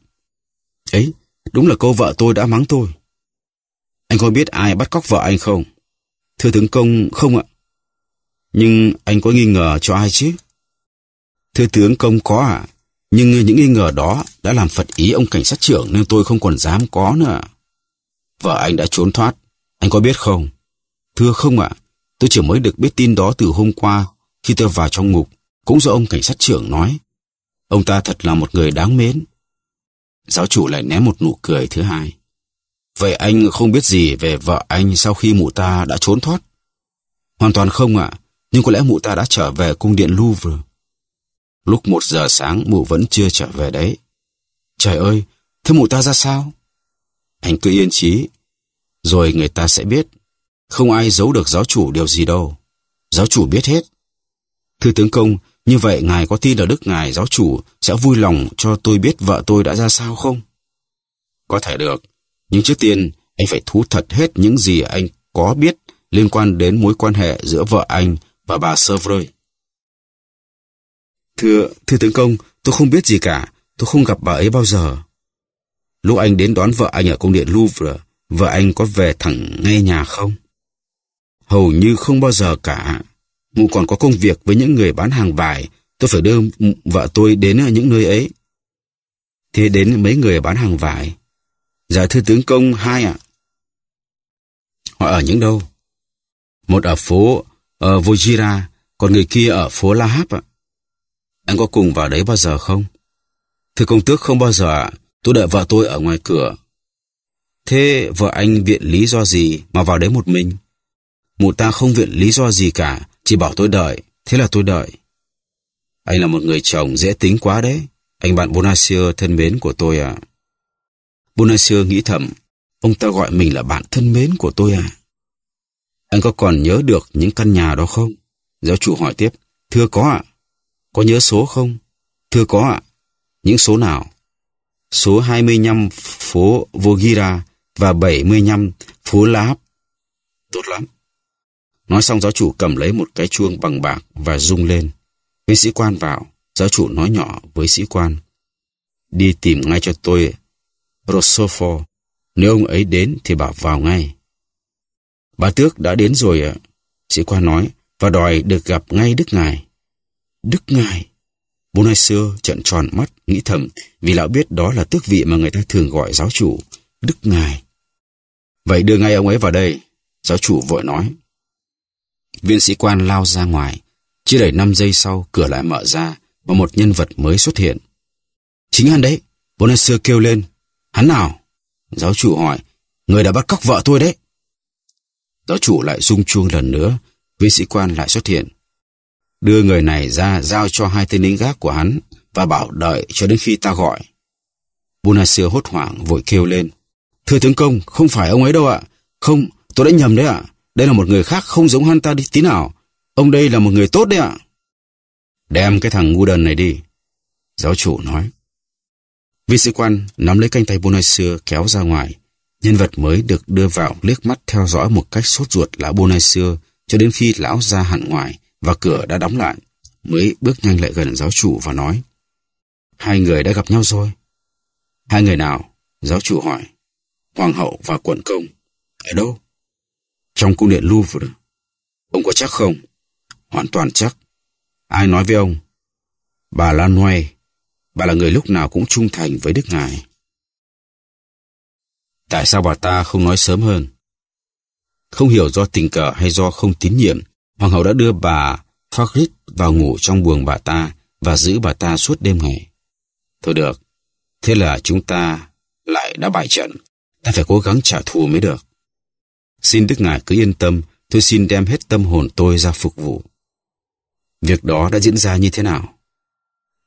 Ấy, đúng là cô vợ tôi đã mắng tôi. Anh có biết ai bắt cóc vợ anh không? Thưa tướng công, không ạ. Nhưng anh có nghi ngờ cho ai chứ? Thưa tướng công có ạ. À? Nhưng những nghi ngờ đó đã làm phật ý ông cảnh sát trưởng nên tôi không còn dám có nữa. Vợ anh đã trốn thoát. Anh có biết không? Thưa không ạ. Tôi chỉ mới được biết tin đó từ hôm qua khi tôi vào trong ngục. Cũng do ông cảnh sát trưởng nói. Ông ta thật là một người đáng mến. Giáo chủ lại ném một nụ cười thứ hai. Vậy anh không biết gì về vợ anh sau khi mụ ta đã trốn thoát? Hoàn toàn không ạ, nhưng có lẽ mụ ta đã trở về cung điện Louvre. Lúc một giờ sáng mụ vẫn chưa trở về đấy. Trời ơi, thế mụ ta ra sao? Anh cứ yên trí, rồi người ta sẽ biết. Không ai giấu được giáo chủ điều gì đâu. Giáo chủ biết hết. Thưa tướng công, như vậy ngài có tin là đức ngài giáo chủ sẽ vui lòng cho tôi biết vợ tôi đã ra sao không? Có thể được. Nhưng trước tiên, anh phải thú thật hết những gì anh có biết liên quan đến mối quan hệ giữa vợ anh và bà Sevreux. Thưa, thưa tướng công, tôi không biết gì cả, tôi không gặp bà ấy bao giờ. Lúc anh đến đón vợ anh ở công điện Louvre, vợ anh có về thẳng ngay nhà không? Hầu như không bao giờ cả. Mụ còn có công việc với những người bán hàng vải, tôi phải đưa vợ tôi đến ở những nơi ấy. Thế đến mấy người bán hàng vải, Dạ thưa tướng công hai ạ. Họ ở những đâu? Một ở phố ở ờ, Vojira, còn người kia ở phố La Háp ạ. Anh có cùng vào đấy bao giờ không? Thưa công tước không bao giờ ạ. Tôi đợi vợ tôi ở ngoài cửa. Thế vợ anh viện lý do gì mà vào đấy một mình? Mụ ta không viện lý do gì cả, chỉ bảo tôi đợi. Thế là tôi đợi. Anh là một người chồng dễ tính quá đấy. Anh bạn Bonacieux thân mến của tôi ạ. À. Bonacieux nghĩ thầm, ông ta gọi mình là bạn thân mến của tôi à? Anh có còn nhớ được những căn nhà đó không? Giáo chủ hỏi tiếp, thưa có ạ. À? Có nhớ số không? Thưa có ạ. À? Những số nào? Số 25 phố Vogira và 75 phố La Háp. Tốt lắm. Nói xong giáo chủ cầm lấy một cái chuông bằng bạc và rung lên. Viên sĩ quan vào, giáo chủ nói nhỏ với sĩ quan. Đi tìm ngay cho tôi Rossofo. Nếu ông ấy đến thì bảo vào ngay. Bà Tước đã đến rồi ạ, sĩ quan nói, và đòi được gặp ngay Đức Ngài. Đức Ngài? Bonacieux trợn tròn mắt, nghĩ thầm, vì lão biết đó là tước vị mà người ta thường gọi giáo chủ, Đức Ngài. Vậy đưa ngay ông ấy vào đây, giáo chủ vội nói. Viên sĩ quan lao ra ngoài, chỉ đẩy 5 giây sau cửa lại mở ra và một nhân vật mới xuất hiện. Chính hắn đấy, Bonacieux kêu lên, Hắn nào? Giáo chủ hỏi. Người đã bắt cóc vợ tôi đấy. Giáo chủ lại rung chuông lần nữa. viên sĩ quan lại xuất hiện. Đưa người này ra giao cho hai tên lính gác của hắn và bảo đợi cho đến khi ta gọi. Bonacieux hốt hoảng vội kêu lên. Thưa tướng công, không phải ông ấy đâu ạ. Không, tôi đã nhầm đấy ạ. Đây là một người khác không giống hắn ta đi tí nào. Ông đây là một người tốt đấy ạ. Đem cái thằng ngu đần này đi. Giáo chủ nói. Vị sĩ quan nắm lấy canh tay Bonacieux kéo ra ngoài. Nhân vật mới được đưa vào liếc mắt theo dõi một cách sốt ruột lão Bonacieux cho đến khi lão ra hẳn ngoài và cửa đã đóng lại, mới bước nhanh lại gần giáo chủ và nói. Hai người đã gặp nhau rồi. Hai người nào? Giáo chủ hỏi. Hoàng hậu và quận công. Ở đâu? Trong cung điện Louvre. Ông có chắc không? Hoàn toàn chắc. Ai nói với ông? Bà Lanoy Bà là người lúc nào cũng trung thành với Đức Ngài. Tại sao bà ta không nói sớm hơn? Không hiểu do tình cờ hay do không tín nhiệm, Hoàng hậu đã đưa bà Farid vào ngủ trong buồng bà ta và giữ bà ta suốt đêm ngày. Thôi được, thế là chúng ta lại đã bại trận. Ta phải cố gắng trả thù mới được. Xin Đức Ngài cứ yên tâm, tôi xin đem hết tâm hồn tôi ra phục vụ. Việc đó đã diễn ra như thế nào?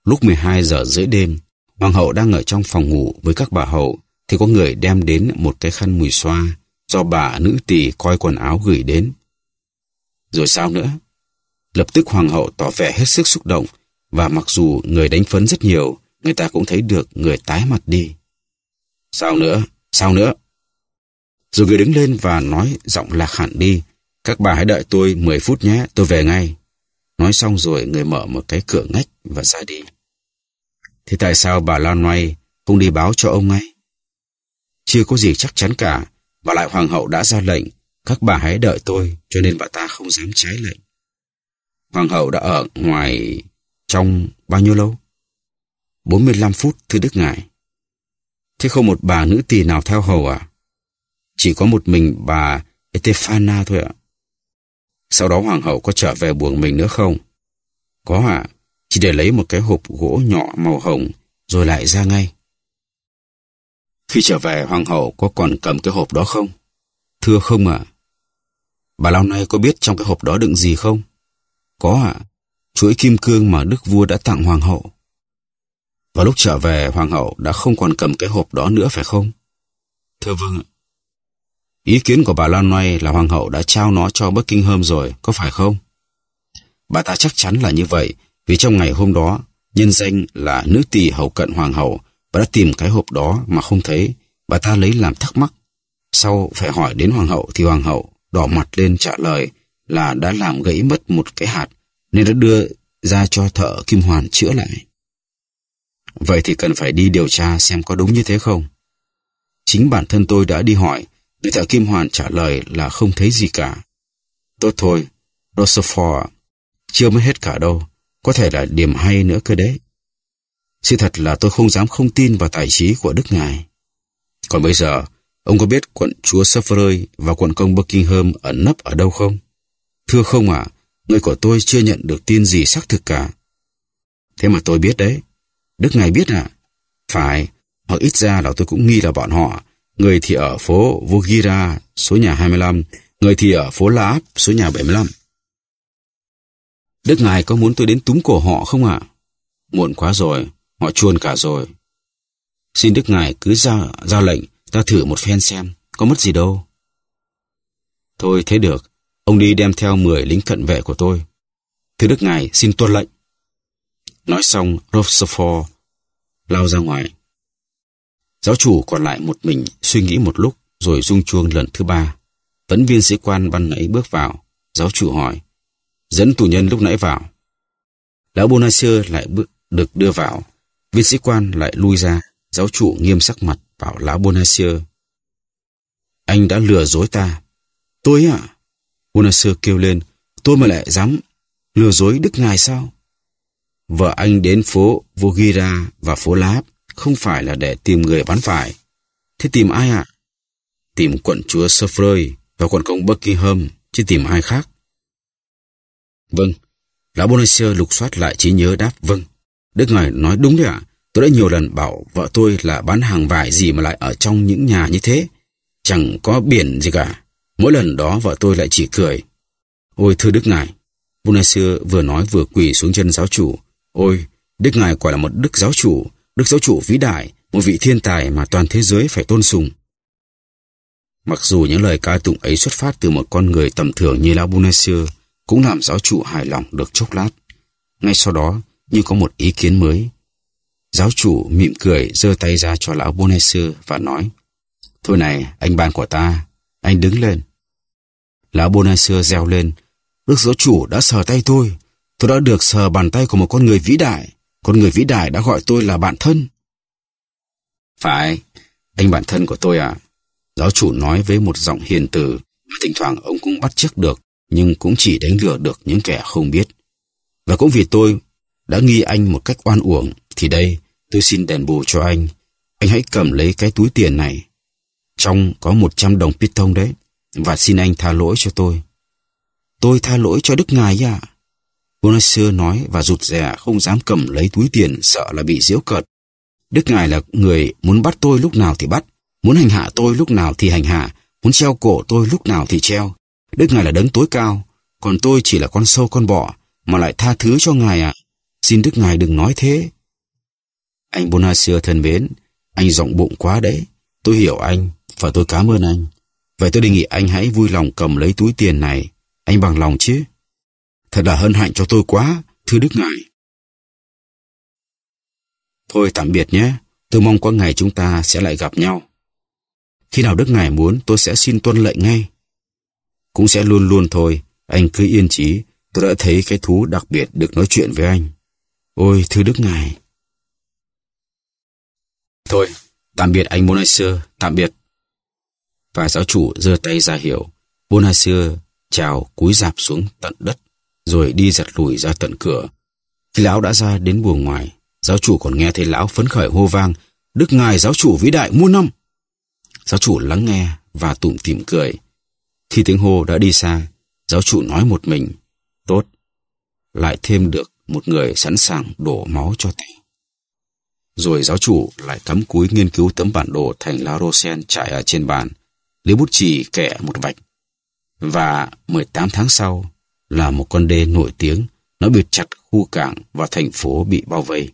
Lúc 12 giờ rưỡi đêm, hoàng hậu đang ở trong phòng ngủ với các bà hậu thì có người đem đến một cái khăn mùi xoa do bà nữ tỳ coi quần áo gửi đến. Rồi sao nữa? Lập tức hoàng hậu tỏ vẻ hết sức xúc động và mặc dù người đánh phấn rất nhiều, người ta cũng thấy được người tái mặt đi. Sao nữa? Sao nữa? Rồi người đứng lên và nói giọng lạc hẳn đi. Các bà hãy đợi tôi 10 phút nhé, tôi về ngay. Nói xong rồi người mở một cái cửa ngách và ra đi. thì tại sao bà Lan Loay không đi báo cho ông ngay? Chưa có gì chắc chắn cả, và lại hoàng hậu đã ra lệnh, các bà hãy đợi tôi, cho nên bà ta không dám trái lệnh. Hoàng hậu đã ở ngoài trong bao nhiêu lâu? 45 phút, thưa Đức Ngài. Thế không một bà nữ tỳ nào theo hầu à? Chỉ có một mình bà Etefana thôi ạ. À? Sau đó hoàng hậu có trở về buồng mình nữa không? Có ạ, chỉ để lấy một cái hộp gỗ nhỏ màu hồng rồi lại ra ngay. Khi trở về hoàng hậu có còn cầm cái hộp đó không? Thưa không ạ. Bà Lao Nay có biết trong cái hộp đó đựng gì không? Có ạ, chuỗi kim cương mà đức vua đã tặng hoàng hậu. Và lúc trở về hoàng hậu đã không còn cầm cái hộp đó nữa phải không? Thưa vâng ạ. Ý kiến của bà Lan Noay là hoàng hậu đã trao nó cho Buckingham rồi, có phải không? Bà ta chắc chắn là như vậy, vì trong ngày hôm đó, nhân danh là nữ tỳ hậu cận hoàng hậu, bà đã tìm cái hộp đó mà không thấy, bà ta lấy làm thắc mắc. Sau phải hỏi đến hoàng hậu thì hoàng hậu đỏ mặt lên trả lời là đã làm gãy mất một cái hạt nên đã đưa ra cho thợ Kim Hoàn chữa lại. Vậy thì cần phải đi điều tra xem có đúng như thế không? Chính bản thân tôi đã đi hỏi Nữ thợ Kim Hoàn trả lời là không thấy gì cả. Tốt thôi, Rochefort chưa mới hết cả đâu. Có thể là điểm hay nữa cơ đấy. Sự thật là tôi không dám không tin vào tài trí của Đức Ngài. Còn bây giờ, ông có biết quận chúa Suffolk và quận công Buckingham ẩn nấp ở đâu không? Thưa không ạ, à, người của tôi chưa nhận được tin gì xác thực cả. Thế mà tôi biết đấy. Đức Ngài biết à? Phải, hoặc ít ra là tôi cũng nghi là bọn họ người thì ở phố Vugira số nhà 25, người thì ở phố Laap số nhà 75. Đức Ngài có muốn tôi đến túm cổ họ không ạ? Muộn quá rồi, họ chuồn cả rồi. Xin Đức Ngài cứ ra, ra lệnh, ta thử một phen xem, có mất gì đâu. Thôi thế được, ông đi đem theo 10 lính cận vệ của tôi. Thưa Đức Ngài, xin tuân lệnh. Nói xong, Rutherford lao ra ngoài. Giáo chủ còn lại một mình suy nghĩ một lúc rồi rung chuông lần thứ ba. vẫn viên sĩ quan ban nãy bước vào. Giáo chủ hỏi. Dẫn tù nhân lúc nãy vào. Lão Bonacieux lại bước, được đưa vào. Viên sĩ quan lại lui ra. Giáo chủ nghiêm sắc mặt bảo lão Bonacieux. Anh đã lừa dối ta. Tôi ạ. À? Bonacieux kêu lên. Tôi mà lại dám lừa dối Đức Ngài sao? Vợ anh đến phố Vogira và phố Láp không phải là để tìm người bán vải Thế tìm ai ạ? À? Tìm quận chúa Suffrey và quận công Buckingham, chứ tìm ai khác. Vâng. Lão Bonacieux lục soát lại trí nhớ đáp vâng. Đức ngài nói đúng đấy ạ. Tôi đã nhiều lần bảo vợ tôi là bán hàng vải gì mà lại ở trong những nhà như thế. Chẳng có biển gì cả. Mỗi lần đó vợ tôi lại chỉ cười. Ôi thưa Đức Ngài. Bonacieux vừa nói vừa quỳ xuống chân giáo chủ. Ôi, Đức Ngài quả là một Đức giáo chủ, Đức giáo chủ vĩ đại, một vị thiên tài mà toàn thế giới phải tôn sùng. Mặc dù những lời ca tụng ấy xuất phát từ một con người tầm thường như Lão Bonacieux cũng làm giáo chủ hài lòng được chốc lát. Ngay sau đó, như có một ý kiến mới. Giáo chủ mỉm cười giơ tay ra cho Lão Bonacieux và nói Thôi này, anh bạn của ta, anh đứng lên. Lão Bonacieux reo lên Đức giáo chủ đã sờ tay tôi. Tôi đã được sờ bàn tay của một con người vĩ đại. Con người vĩ đại đã gọi tôi là bạn thân. Phải, anh bạn thân của tôi à? Giáo chủ nói với một giọng hiền từ mà thỉnh thoảng ông cũng bắt chước được nhưng cũng chỉ đánh lừa được những kẻ không biết. Và cũng vì tôi đã nghi anh một cách oan uổng thì đây tôi xin đền bù cho anh. Anh hãy cầm lấy cái túi tiền này. Trong có 100 đồng Python đấy và xin anh tha lỗi cho tôi. Tôi tha lỗi cho Đức Ngài ạ. À? Bonacieux nói và rụt rè không dám cầm lấy túi tiền sợ là bị diễu cợt Đức Ngài là người muốn bắt tôi lúc nào thì bắt, muốn hành hạ tôi lúc nào thì hành hạ, muốn treo cổ tôi lúc nào thì treo. Đức Ngài là đấng tối cao, còn tôi chỉ là con sâu con bọ, mà lại tha thứ cho Ngài ạ. À. Xin Đức Ngài đừng nói thế. Anh Bonasio thân mến, anh rộng bụng quá đấy. Tôi hiểu anh, và tôi cảm ơn anh. Vậy tôi đề nghị anh hãy vui lòng cầm lấy túi tiền này. Anh bằng lòng chứ? Thật là hân hạnh cho tôi quá, thưa Đức Ngài. Thôi tạm biệt nhé, tôi mong có ngày chúng ta sẽ lại gặp nhau. Khi nào Đức Ngài muốn tôi sẽ xin tuân lệnh ngay. Cũng sẽ luôn luôn thôi, anh cứ yên trí, tôi đã thấy cái thú đặc biệt được nói chuyện với anh. Ôi, thưa Đức Ngài. Thôi, tạm biệt anh Monasseur, tạm biệt. Và giáo chủ giơ tay ra hiệu. Bonacieux chào cúi dạp xuống tận đất, rồi đi giật lùi ra tận cửa. Khi lão đã ra đến buồng ngoài, Giáo chủ còn nghe thấy lão phấn khởi hô vang, Đức Ngài giáo chủ vĩ đại muôn năm. Giáo chủ lắng nghe và tủm tỉm cười. Khi tiếng hô đã đi xa, giáo chủ nói một mình, tốt, lại thêm được một người sẵn sàng đổ máu cho thầy. Rồi giáo chủ lại cắm cúi nghiên cứu tấm bản đồ thành La Rosen trải ở trên bàn, lấy bút chì kẻ một vạch. Và 18 tháng sau là một con đê nổi tiếng, nó bịt chặt khu cảng và thành phố bị bao vây.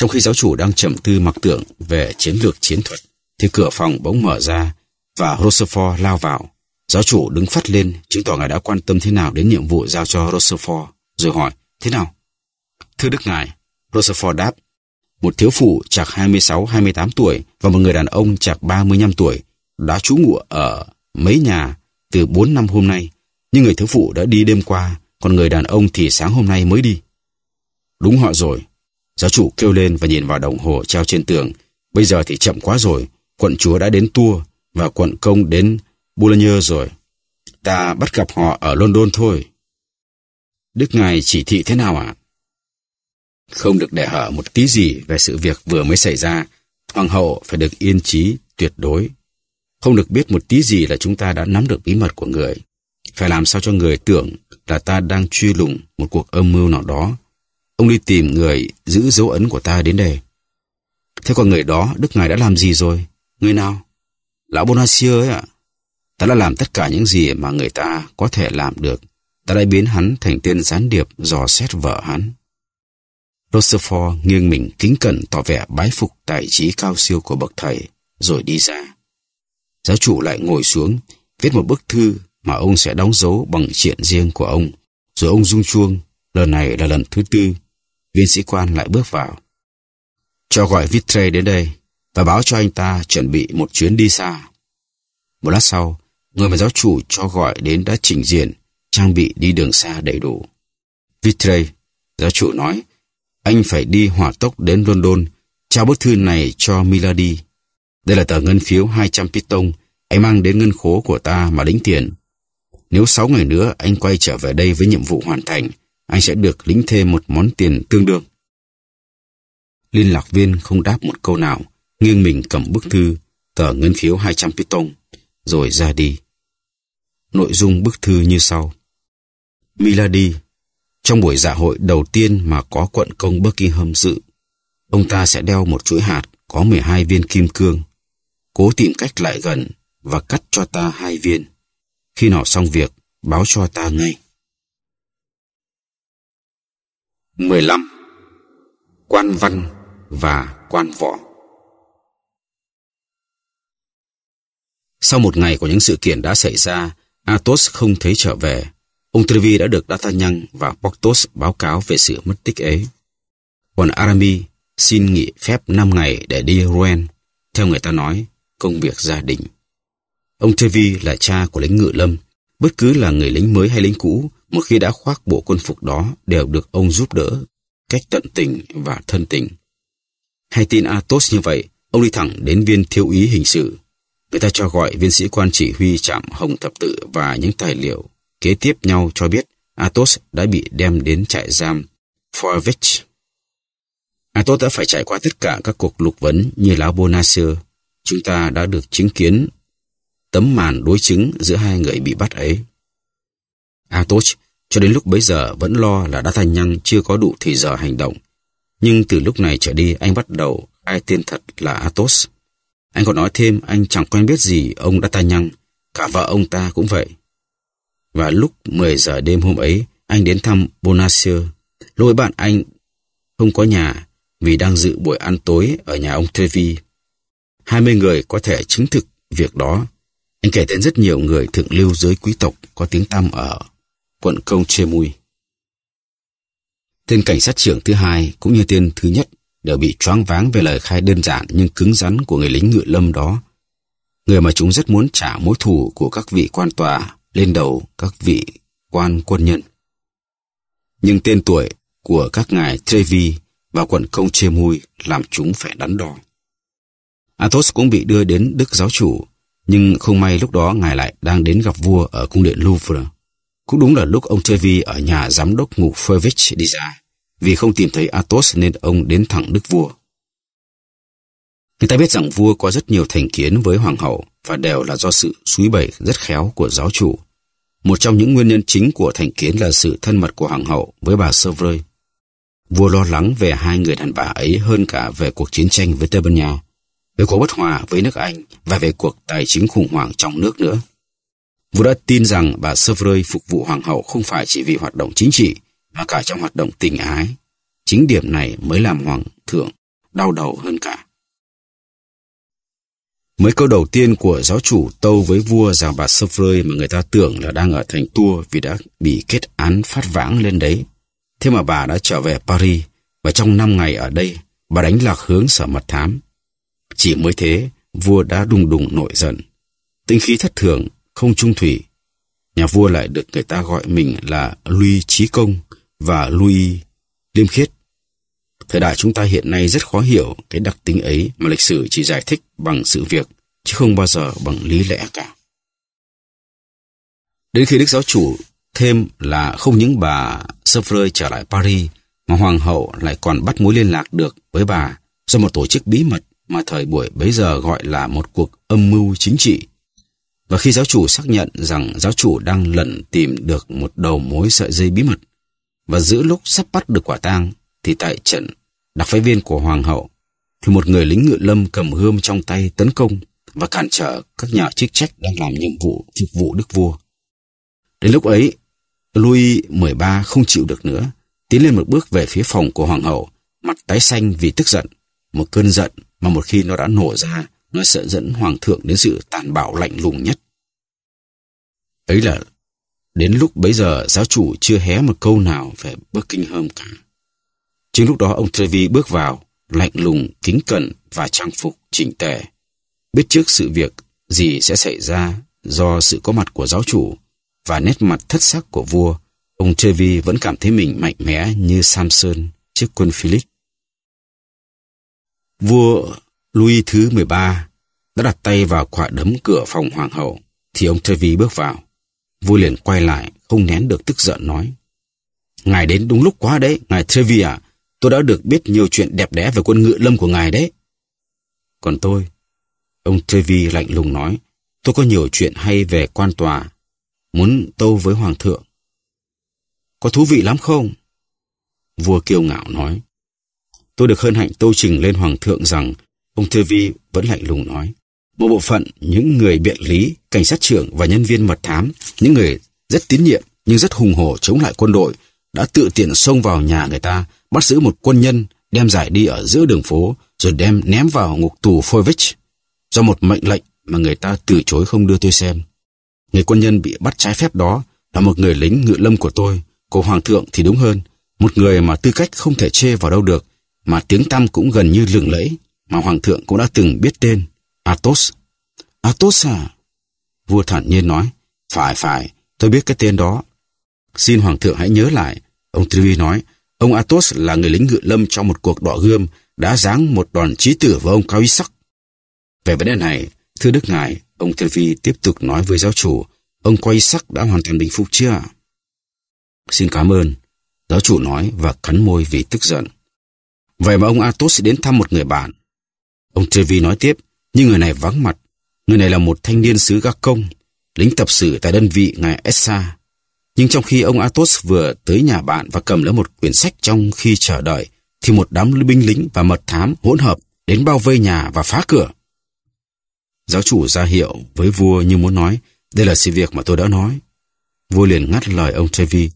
Trong khi giáo chủ đang trầm tư mặc tượng về chiến lược chiến thuật, thì cửa phòng bỗng mở ra và Rochefort lao vào. Giáo chủ đứng phát lên, chứng tỏ ngài đã quan tâm thế nào đến nhiệm vụ giao cho Rochefort, rồi hỏi, thế nào? Thưa Đức Ngài, Rochefort đáp, một thiếu phụ chạc 26-28 tuổi và một người đàn ông chạc 35 tuổi đã trú ngụ ở mấy nhà từ 4 năm hôm nay, nhưng người thiếu phụ đã đi đêm qua, còn người đàn ông thì sáng hôm nay mới đi. Đúng họ rồi, Giáo chủ kêu lên và nhìn vào đồng hồ treo trên tường. Bây giờ thì chậm quá rồi, quận chúa đã đến tour và quận công đến Boulogne rồi. Ta bắt gặp họ ở London thôi. Đức Ngài chỉ thị thế nào ạ? À? Không được để hở một tí gì về sự việc vừa mới xảy ra. Hoàng hậu phải được yên trí tuyệt đối. Không được biết một tí gì là chúng ta đã nắm được bí mật của người. Phải làm sao cho người tưởng là ta đang truy lùng một cuộc âm mưu nào đó Ông đi tìm người giữ dấu ấn của ta đến đây. Thế con người đó, Đức Ngài đã làm gì rồi? Người nào? Lão Bonacieux ấy ạ. Ta đã làm tất cả những gì mà người ta có thể làm được. Ta đã biến hắn thành tên gián điệp dò xét vợ hắn. Rochefort nghiêng mình kính cẩn tỏ vẻ bái phục tài trí cao siêu của bậc thầy, rồi đi ra. Giáo chủ lại ngồi xuống, viết một bức thư mà ông sẽ đóng dấu bằng chuyện riêng của ông. Rồi ông rung chuông, lần này là lần thứ tư viên sĩ quan lại bước vào. Cho gọi Vitre đến đây và báo cho anh ta chuẩn bị một chuyến đi xa. Một lát sau, người mà giáo chủ cho gọi đến đã trình diện, trang bị đi đường xa đầy đủ. Vitre, giáo chủ nói, anh phải đi hỏa tốc đến London, trao bức thư này cho Milady. Đây là tờ ngân phiếu 200 piston, anh mang đến ngân khố của ta mà đánh tiền. Nếu 6 ngày nữa anh quay trở về đây với nhiệm vụ hoàn thành, anh sẽ được lĩnh thêm một món tiền tương đương. Liên lạc viên không đáp một câu nào, nghiêng mình cầm bức thư, tờ ngân phiếu 200 piton, rồi ra đi. Nội dung bức thư như sau. Milady, trong buổi dạ hội đầu tiên mà có quận công Buckingham dự, ông ta sẽ đeo một chuỗi hạt có 12 viên kim cương, cố tìm cách lại gần và cắt cho ta hai viên. Khi nào xong việc, báo cho ta ngay. 15. Quan văn và quan võ Sau một ngày của những sự kiện đã xảy ra, Athos không thấy trở về. Ông Trevi đã được D'Artagnan và Porthos báo cáo về sự mất tích ấy. Còn Aramis xin nghỉ phép 5 ngày để đi Rouen, theo người ta nói, công việc gia đình. Ông Trevi là cha của lính ngự lâm, bất cứ là người lính mới hay lính cũ một khi đã khoác bộ quân phục đó đều được ông giúp đỡ, cách tận tình và thân tình. Hay tin Atos như vậy, ông đi thẳng đến viên thiếu úy hình sự. Người ta cho gọi viên sĩ quan chỉ huy trạm Hồng Thập Tự và những tài liệu kế tiếp nhau cho biết Atos đã bị đem đến trại giam Forvich. Atos đã phải trải qua tất cả các cuộc lục vấn như lá Bonacieux. Chúng ta đã được chứng kiến tấm màn đối chứng giữa hai người bị bắt ấy. Atos. Cho đến lúc bấy giờ vẫn lo là đã thành nhăng chưa có đủ thời giờ hành động. Nhưng từ lúc này trở đi anh bắt đầu ai tên thật là Athos. Anh còn nói thêm anh chẳng quen biết gì ông đã ta nhăng, cả vợ ông ta cũng vậy. Và lúc 10 giờ đêm hôm ấy, anh đến thăm Bonacieux. lối bạn anh không có nhà vì đang dự buổi ăn tối ở nhà ông Trevi. 20 người có thể chứng thực việc đó. Anh kể đến rất nhiều người thượng lưu giới quý tộc có tiếng tăm ở quận công chê mui Tên cảnh sát trưởng thứ hai cũng như tên thứ nhất đều bị choáng váng về lời khai đơn giản nhưng cứng rắn của người lính ngựa lâm đó. Người mà chúng rất muốn trả mối thù của các vị quan tòa lên đầu các vị quan quân nhân. Nhưng tên tuổi của các ngài Trevi và quận công chê mui làm chúng phải đắn đo. Athos cũng bị đưa đến Đức giáo chủ, nhưng không may lúc đó ngài lại đang đến gặp vua ở cung điện Louvre. Cũng đúng là lúc ông Trevi ở nhà giám đốc ngục Fervich đi ra. Vì không tìm thấy Athos nên ông đến thẳng đức vua. Người ta biết rằng vua có rất nhiều thành kiến với hoàng hậu và đều là do sự suối bẩy rất khéo của giáo chủ. Một trong những nguyên nhân chính của thành kiến là sự thân mật của hoàng hậu với bà Sevreux. Vua lo lắng về hai người đàn bà ấy hơn cả về cuộc chiến tranh với Tây Ban Nha, về cuộc bất hòa với nước Anh và về cuộc tài chính khủng hoảng trong nước nữa. Vua đã tin rằng bà Sevrơi phục vụ hoàng hậu không phải chỉ vì hoạt động chính trị, mà cả trong hoạt động tình ái. Chính điểm này mới làm hoàng thượng đau đầu hơn cả. Mấy câu đầu tiên của giáo chủ tâu với vua rằng bà Sevrơi mà người ta tưởng là đang ở thành Tours vì đã bị kết án phát vãng lên đấy. Thế mà bà đã trở về Paris và trong năm ngày ở đây bà đánh lạc hướng sở mật thám. Chỉ mới thế, vua đã đùng đùng nổi giận. Tinh khí thất thường không trung thủy. Nhà vua lại được người ta gọi mình là Louis Trí Công và Louis Liêm Khiết. Thời đại chúng ta hiện nay rất khó hiểu cái đặc tính ấy mà lịch sử chỉ giải thích bằng sự việc, chứ không bao giờ bằng lý lẽ cả. Đến khi Đức Giáo Chủ thêm là không những bà Sevreux trở lại Paris, mà Hoàng hậu lại còn bắt mối liên lạc được với bà do một tổ chức bí mật mà thời buổi bấy giờ gọi là một cuộc âm mưu chính trị và khi giáo chủ xác nhận rằng giáo chủ đang lận tìm được một đầu mối sợi dây bí mật và giữa lúc sắp bắt được quả tang thì tại trận đặc phái viên của hoàng hậu thì một người lính ngựa lâm cầm gươm trong tay tấn công và cản trở các nhà chức trách đang làm nhiệm vụ phục vụ đức vua. Đến lúc ấy, Louis 13 không chịu được nữa, tiến lên một bước về phía phòng của hoàng hậu, mặt tái xanh vì tức giận, một cơn giận mà một khi nó đã nổ ra nó sẽ dẫn hoàng thượng đến sự tàn bạo lạnh lùng nhất. Ấy là đến lúc bấy giờ giáo chủ chưa hé một câu nào về Buckingham cả. Chính lúc đó ông Trevi bước vào, lạnh lùng, kính cẩn và trang phục chỉnh tề. Biết trước sự việc gì sẽ xảy ra do sự có mặt của giáo chủ và nét mặt thất sắc của vua, ông Trevi vẫn cảm thấy mình mạnh mẽ như Samson trước quân Philip. Vua Louis thứ 13 đã đặt tay vào quả đấm cửa phòng hoàng hậu thì ông Trevi bước vào. Vui liền quay lại, không nén được tức giận nói. Ngài đến đúng lúc quá đấy, ngài Trevi à. Tôi đã được biết nhiều chuyện đẹp đẽ về quân ngựa lâm của ngài đấy. Còn tôi, ông Trevi lạnh lùng nói, tôi có nhiều chuyện hay về quan tòa, muốn tâu với hoàng thượng. Có thú vị lắm không? Vua kiêu ngạo nói, tôi được hân hạnh tô trình lên hoàng thượng rằng Ông Thư Vi vẫn lạnh lùng nói. Một bộ phận những người biện lý, cảnh sát trưởng và nhân viên mật thám, những người rất tín nhiệm nhưng rất hùng hổ chống lại quân đội, đã tự tiện xông vào nhà người ta, bắt giữ một quân nhân, đem giải đi ở giữa đường phố, rồi đem ném vào ngục tù Fovich. Do một mệnh lệnh mà người ta từ chối không đưa tôi xem. Người quân nhân bị bắt trái phép đó là một người lính ngự lâm của tôi, của Hoàng thượng thì đúng hơn, một người mà tư cách không thể chê vào đâu được, mà tiếng tăm cũng gần như lừng lẫy mà hoàng thượng cũng đã từng biết tên, Athos. Athos à? Vua thản nhiên nói, phải phải, tôi biết cái tên đó. Xin hoàng thượng hãy nhớ lại, ông Trivi nói, ông Athos là người lính ngự lâm trong một cuộc đọ gươm đã giáng một đòn trí tử với ông Cao Sắc. Về vấn đề này, thưa đức ngài, ông Trivi tiếp tục nói với giáo chủ, ông Quay Sắc đã hoàn toàn bình phục chưa? Xin cảm ơn, giáo chủ nói và cắn môi vì tức giận. Vậy mà ông Athos đến thăm một người bạn, Ông Trevi nói tiếp, nhưng người này vắng mặt. Người này là một thanh niên xứ gác công, lính tập sự tại đơn vị ngài Essa. Nhưng trong khi ông Athos vừa tới nhà bạn và cầm lấy một quyển sách trong khi chờ đợi, thì một đám binh lính và mật thám hỗn hợp đến bao vây nhà và phá cửa. Giáo chủ ra hiệu với vua như muốn nói, đây là sự việc mà tôi đã nói. Vua liền ngắt lời ông Trevi.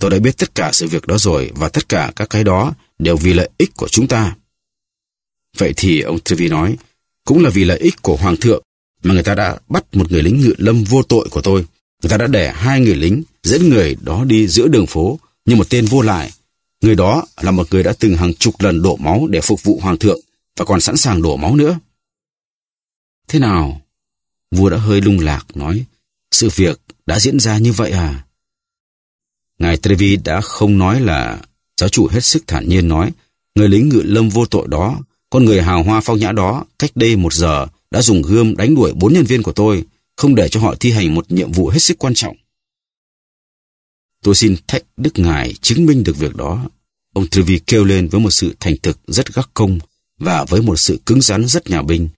Tôi đã biết tất cả sự việc đó rồi và tất cả các cái đó đều vì lợi ích của chúng ta. Vậy thì ông Trevi nói, cũng là vì lợi ích của Hoàng thượng mà người ta đã bắt một người lính ngự lâm vô tội của tôi. Người ta đã để hai người lính dẫn người đó đi giữa đường phố như một tên vô lại. Người đó là một người đã từng hàng chục lần đổ máu để phục vụ Hoàng thượng và còn sẵn sàng đổ máu nữa. Thế nào? Vua đã hơi lung lạc nói, sự việc đã diễn ra như vậy à? Ngài Trevi đã không nói là giáo chủ hết sức thản nhiên nói, người lính ngự lâm vô tội đó con người hào hoa phong nhã đó cách đây một giờ đã dùng gươm đánh đuổi bốn nhân viên của tôi, không để cho họ thi hành một nhiệm vụ hết sức quan trọng. Tôi xin thách Đức Ngài chứng minh được việc đó. Ông Trivy kêu lên với một sự thành thực rất gác công và với một sự cứng rắn rất nhà binh.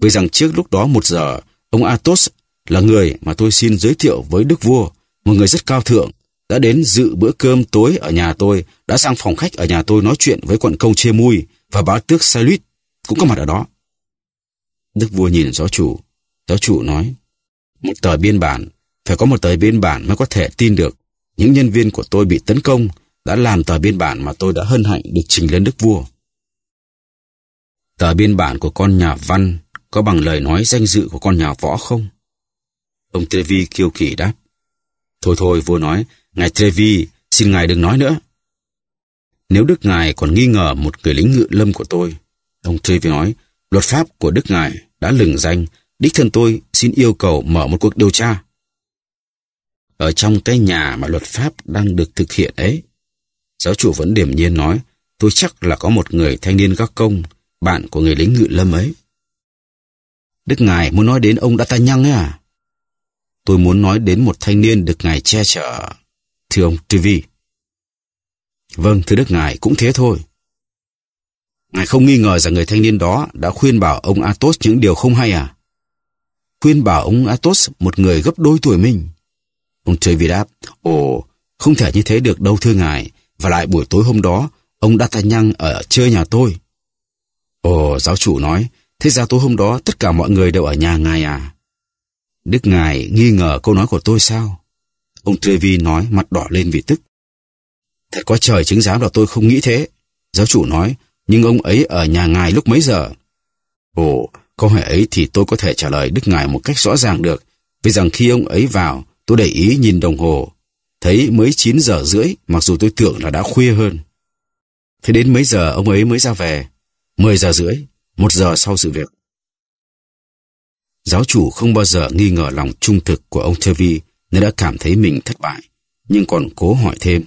Bởi rằng trước lúc đó một giờ, ông Athos là người mà tôi xin giới thiệu với Đức Vua, một người rất cao thượng, đã đến dự bữa cơm tối ở nhà tôi, đã sang phòng khách ở nhà tôi nói chuyện với quận công chê mui, và bá tước Salut cũng có mặt ở đó. Đức vua nhìn giáo chủ, giáo chủ nói, một tờ biên bản, phải có một tờ biên bản mới có thể tin được. Những nhân viên của tôi bị tấn công đã làm tờ biên bản mà tôi đã hân hạnh được trình lên đức vua. Tờ biên bản của con nhà văn có bằng lời nói danh dự của con nhà võ không? Ông Trevi kiêu kỳ đáp. Thôi thôi, vua nói, ngài Trevi, xin ngài đừng nói nữa. Nếu Đức Ngài còn nghi ngờ một người lính ngự lâm của tôi, ông Trevor nói, luật pháp của Đức Ngài đã lừng danh, đích thân tôi xin yêu cầu mở một cuộc điều tra. Ở trong cái nhà mà luật pháp đang được thực hiện ấy, giáo chủ vẫn điềm nhiên nói, tôi chắc là có một người thanh niên gác công, bạn của người lính ngự lâm ấy. Đức Ngài muốn nói đến ông đã ta nhăng ấy à? Tôi muốn nói đến một thanh niên được Ngài che chở. Thưa ông Trivi, Vâng, thưa Đức Ngài, cũng thế thôi. Ngài không nghi ngờ rằng người thanh niên đó đã khuyên bảo ông Athos những điều không hay à? Khuyên bảo ông Athos một người gấp đôi tuổi mình. Ông trời vì đáp, ồ, không thể như thế được đâu thưa ngài. Và lại buổi tối hôm đó, ông D'Artagnan ở chơi nhà tôi. Ồ, giáo chủ nói, thế ra tối hôm đó tất cả mọi người đều ở nhà ngài à? Đức ngài nghi ngờ câu nói của tôi sao? Ông vi nói mặt đỏ lên vì tức. Thật có trời chứng giám là tôi không nghĩ thế. Giáo chủ nói, nhưng ông ấy ở nhà ngài lúc mấy giờ? Ồ, câu hỏi ấy thì tôi có thể trả lời Đức Ngài một cách rõ ràng được, vì rằng khi ông ấy vào, tôi để ý nhìn đồng hồ, thấy mới 9 giờ rưỡi, mặc dù tôi tưởng là đã khuya hơn. Thế đến mấy giờ ông ấy mới ra về? 10 giờ rưỡi, một giờ sau sự việc. Giáo chủ không bao giờ nghi ngờ lòng trung thực của ông Chevy nên đã cảm thấy mình thất bại, nhưng còn cố hỏi thêm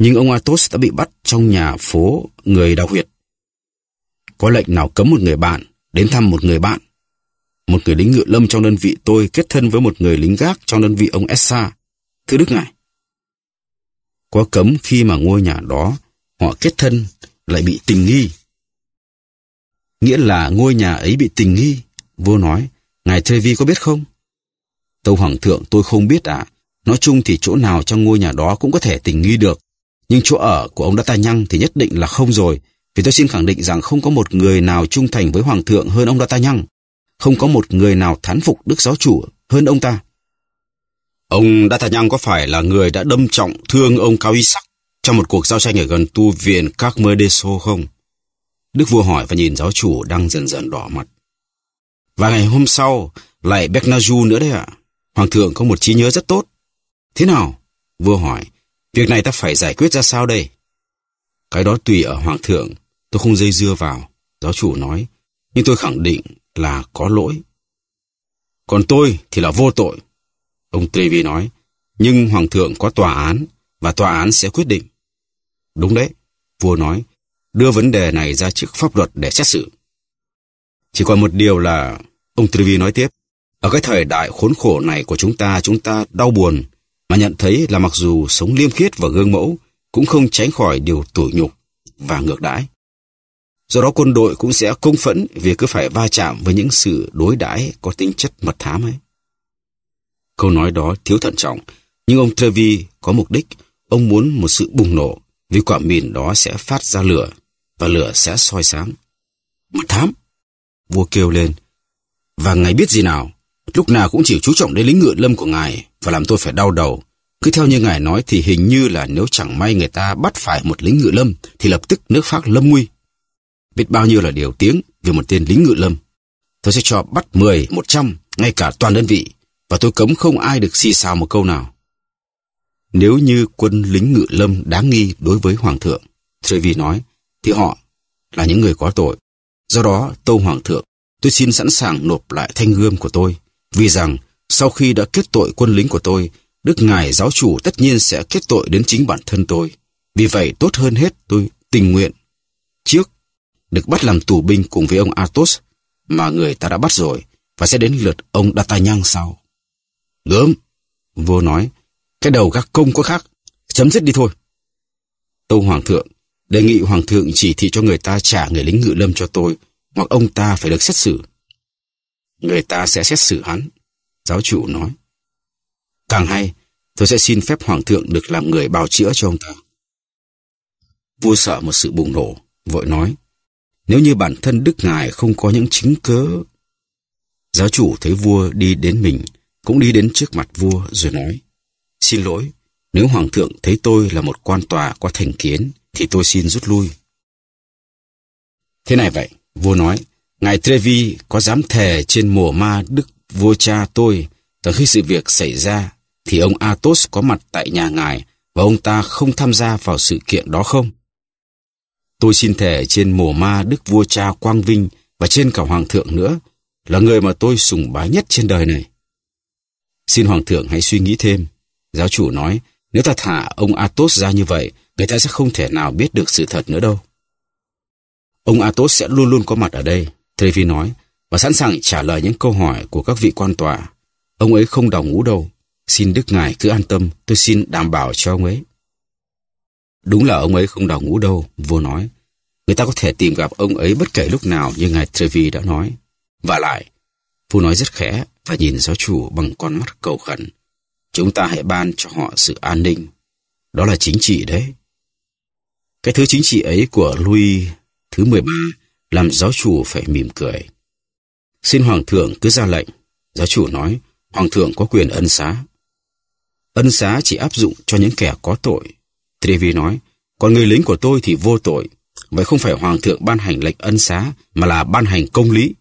nhưng ông Athos đã bị bắt trong nhà phố người đào huyệt. Có lệnh nào cấm một người bạn đến thăm một người bạn. Một người lính ngựa lâm trong đơn vị tôi kết thân với một người lính gác trong đơn vị ông Essa. Thưa Đức Ngài, có cấm khi mà ngôi nhà đó họ kết thân lại bị tình nghi. Nghĩa là ngôi nhà ấy bị tình nghi. Vua nói, Ngài Trevi có biết không? Tâu Hoàng thượng tôi không biết ạ. Nói chung thì chỗ nào trong ngôi nhà đó cũng có thể tình nghi được. Nhưng chỗ ở của ông D'Artagnan thì nhất định là không rồi, vì tôi xin khẳng định rằng không có một người nào trung thành với Hoàng thượng hơn ông D'Artagnan. Không có một người nào thán phục Đức Giáo Chủ hơn ông ta. Ông D'Artagnan có phải là người đã đâm trọng thương ông Cao Y Sắc trong một cuộc giao tranh ở gần tu viện Các Mơ Đê không? Đức vua hỏi và nhìn giáo chủ đang dần dần đỏ mặt. Và ngày hôm sau, lại Bernaju nữa đấy ạ. Hoàng thượng có một trí nhớ rất tốt. Thế nào? Vua hỏi, Việc này ta phải giải quyết ra sao đây? Cái đó tùy ở Hoàng thượng, tôi không dây dưa vào, giáo chủ nói, nhưng tôi khẳng định là có lỗi. Còn tôi thì là vô tội, ông Trevi nói, nhưng Hoàng thượng có tòa án và tòa án sẽ quyết định. Đúng đấy, vua nói, đưa vấn đề này ra trước pháp luật để xét xử. Chỉ còn một điều là, ông Trevi nói tiếp, ở cái thời đại khốn khổ này của chúng ta, chúng ta đau buồn mà nhận thấy là mặc dù sống liêm khiết và gương mẫu cũng không tránh khỏi điều tủi nhục và ngược đãi. Do đó quân đội cũng sẽ công phẫn vì cứ phải va chạm với những sự đối đãi có tính chất mật thám ấy. Câu nói đó thiếu thận trọng, nhưng ông Trevi có mục đích, ông muốn một sự bùng nổ vì quả mìn đó sẽ phát ra lửa và lửa sẽ soi sáng. Mật thám! Vua kêu lên, và ngài biết gì nào? Lúc nào cũng chỉ chú trọng đến lính ngựa lâm của ngài và làm tôi phải đau đầu. Cứ theo như ngài nói thì hình như là nếu chẳng may người ta bắt phải một lính ngựa lâm thì lập tức nước Pháp lâm nguy. Biết bao nhiêu là điều tiếng về một tên lính ngựa lâm. Tôi sẽ cho bắt mười một trăm ngay cả toàn đơn vị và tôi cấm không ai được xì xào một câu nào. Nếu như quân lính ngựa lâm đáng nghi đối với Hoàng thượng, Trevi nói, thì họ là những người có tội. Do đó, Tâu Hoàng thượng, tôi xin sẵn sàng nộp lại thanh gươm của tôi vì rằng, sau khi đã kết tội quân lính của tôi, Đức Ngài giáo chủ tất nhiên sẽ kết tội đến chính bản thân tôi. Vì vậy, tốt hơn hết tôi tình nguyện. Trước, được bắt làm tù binh cùng với ông Athos, mà người ta đã bắt rồi, và sẽ đến lượt ông D'Artagnan sau. Gớm, vua nói, cái đầu các công có khác, chấm dứt đi thôi. Tâu Hoàng thượng, đề nghị Hoàng thượng chỉ thị cho người ta trả người lính ngự lâm cho tôi, hoặc ông ta phải được xét xử người ta sẽ xét xử hắn. Giáo chủ nói. Càng hay, tôi sẽ xin phép hoàng thượng được làm người bào chữa cho ông ta. Vua sợ một sự bùng nổ, vội nói. Nếu như bản thân Đức Ngài không có những chứng cớ... Giáo chủ thấy vua đi đến mình, cũng đi đến trước mặt vua rồi nói. Xin lỗi, nếu hoàng thượng thấy tôi là một quan tòa có thành kiến, thì tôi xin rút lui. Thế này vậy, vua nói, Ngài Trevi có dám thề trên mùa ma đức vua cha tôi rằng khi sự việc xảy ra thì ông Athos có mặt tại nhà ngài và ông ta không tham gia vào sự kiện đó không? Tôi xin thề trên mùa ma đức vua cha Quang Vinh và trên cả Hoàng thượng nữa là người mà tôi sùng bái nhất trên đời này. Xin Hoàng thượng hãy suy nghĩ thêm. Giáo chủ nói, nếu ta thả ông Athos ra như vậy, người ta sẽ không thể nào biết được sự thật nữa đâu. Ông Athos sẽ luôn luôn có mặt ở đây. Trevi nói, và sẵn sàng trả lời những câu hỏi của các vị quan tòa. Ông ấy không đào ngũ đâu. Xin Đức Ngài cứ an tâm, tôi xin đảm bảo cho ông ấy. Đúng là ông ấy không đào ngũ đâu, vua nói. Người ta có thể tìm gặp ông ấy bất kể lúc nào như Ngài Trevi đã nói. Và lại, vua nói rất khẽ và nhìn giáo chủ bằng con mắt cầu khẩn. Chúng ta hãy ban cho họ sự an ninh. Đó là chính trị đấy. Cái thứ chính trị ấy của Louis thứ 13 làm giáo chủ phải mỉm cười. Xin hoàng thượng cứ ra lệnh. Giáo chủ nói, hoàng thượng có quyền ân xá. Ân xá chỉ áp dụng cho những kẻ có tội. Trevi nói, còn người lính của tôi thì vô tội. Vậy không phải hoàng thượng ban hành lệnh ân xá mà là ban hành công lý.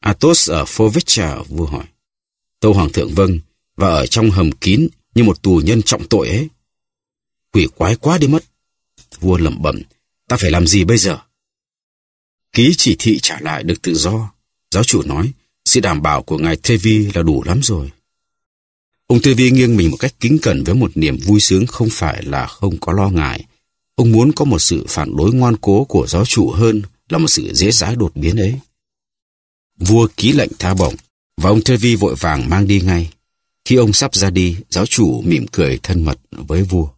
Athos ở Fovecha vua hỏi. Tâu hoàng thượng vâng, và ở trong hầm kín như một tù nhân trọng tội ấy. Quỷ quái quá đi mất. Vua lẩm bẩm, ta phải làm gì bây giờ? Ký chỉ thị trả lại được tự do. Giáo chủ nói, sự đảm bảo của ngài Thê Vi là đủ lắm rồi. Ông Thê Vi nghiêng mình một cách kính cẩn với một niềm vui sướng không phải là không có lo ngại. Ông muốn có một sự phản đối ngoan cố của giáo chủ hơn là một sự dễ dãi đột biến ấy. Vua ký lệnh tha bổng và ông Thê Vi vội vàng mang đi ngay. Khi ông sắp ra đi, giáo chủ mỉm cười thân mật với vua.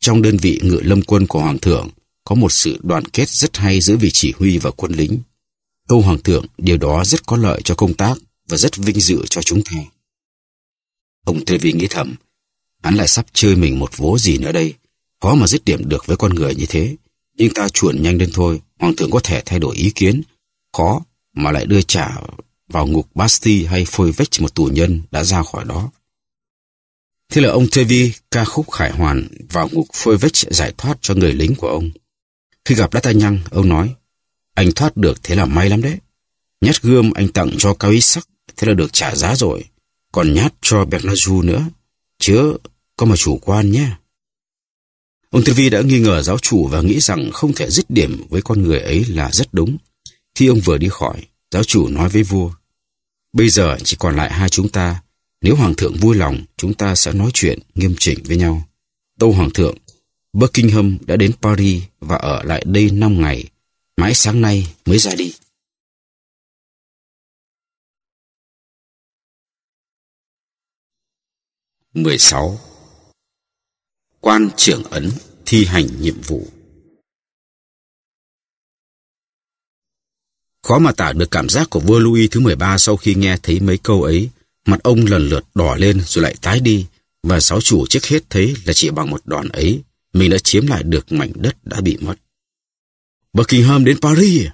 Trong đơn vị ngự lâm quân của Hoàng thượng, có một sự đoàn kết rất hay giữa vị chỉ huy và quân lính. Ông Hoàng thượng, điều đó rất có lợi cho công tác và rất vinh dự cho chúng ta. Ông Trevi nghĩ thầm, hắn lại sắp chơi mình một vố gì nữa đây. Khó mà dứt điểm được với con người như thế. Nhưng ta chuồn nhanh lên thôi, Hoàng thượng có thể thay đổi ý kiến. Khó mà lại đưa trả vào ngục Basti hay phôi vách một tù nhân đã ra khỏi đó. Thế là ông Trevi ca khúc khải hoàn vào ngục phôi vách giải thoát cho người lính của ông. Khi gặp D'Artagnan, ông nói, anh thoát được thế là may lắm đấy. Nhát gươm anh tặng cho cao ý sắc, thế là được trả giá rồi. Còn nhát cho Bernaju nữa, chứ có mà chủ quan nhé. Ông Tư Vi đã nghi ngờ giáo chủ và nghĩ rằng không thể dứt điểm với con người ấy là rất đúng. Khi ông vừa đi khỏi, giáo chủ nói với vua, Bây giờ chỉ còn lại hai chúng ta. Nếu hoàng thượng vui lòng, chúng ta sẽ nói chuyện nghiêm chỉnh với nhau. Tâu hoàng thượng, Buckingham đã đến Paris và ở lại đây 5 ngày, mãi sáng nay mới ra đi. mười sáu Quan trưởng ấn thi hành nhiệm vụ Khó mà tả được cảm giác của vua Louis thứ mười ba sau khi nghe thấy mấy câu ấy. Mặt ông lần lượt đỏ lên rồi lại tái đi và giáo chủ trước hết thấy là chỉ bằng một đòn ấy mình đã chiếm lại được mảnh đất đã bị mất. Buckingham đến Paris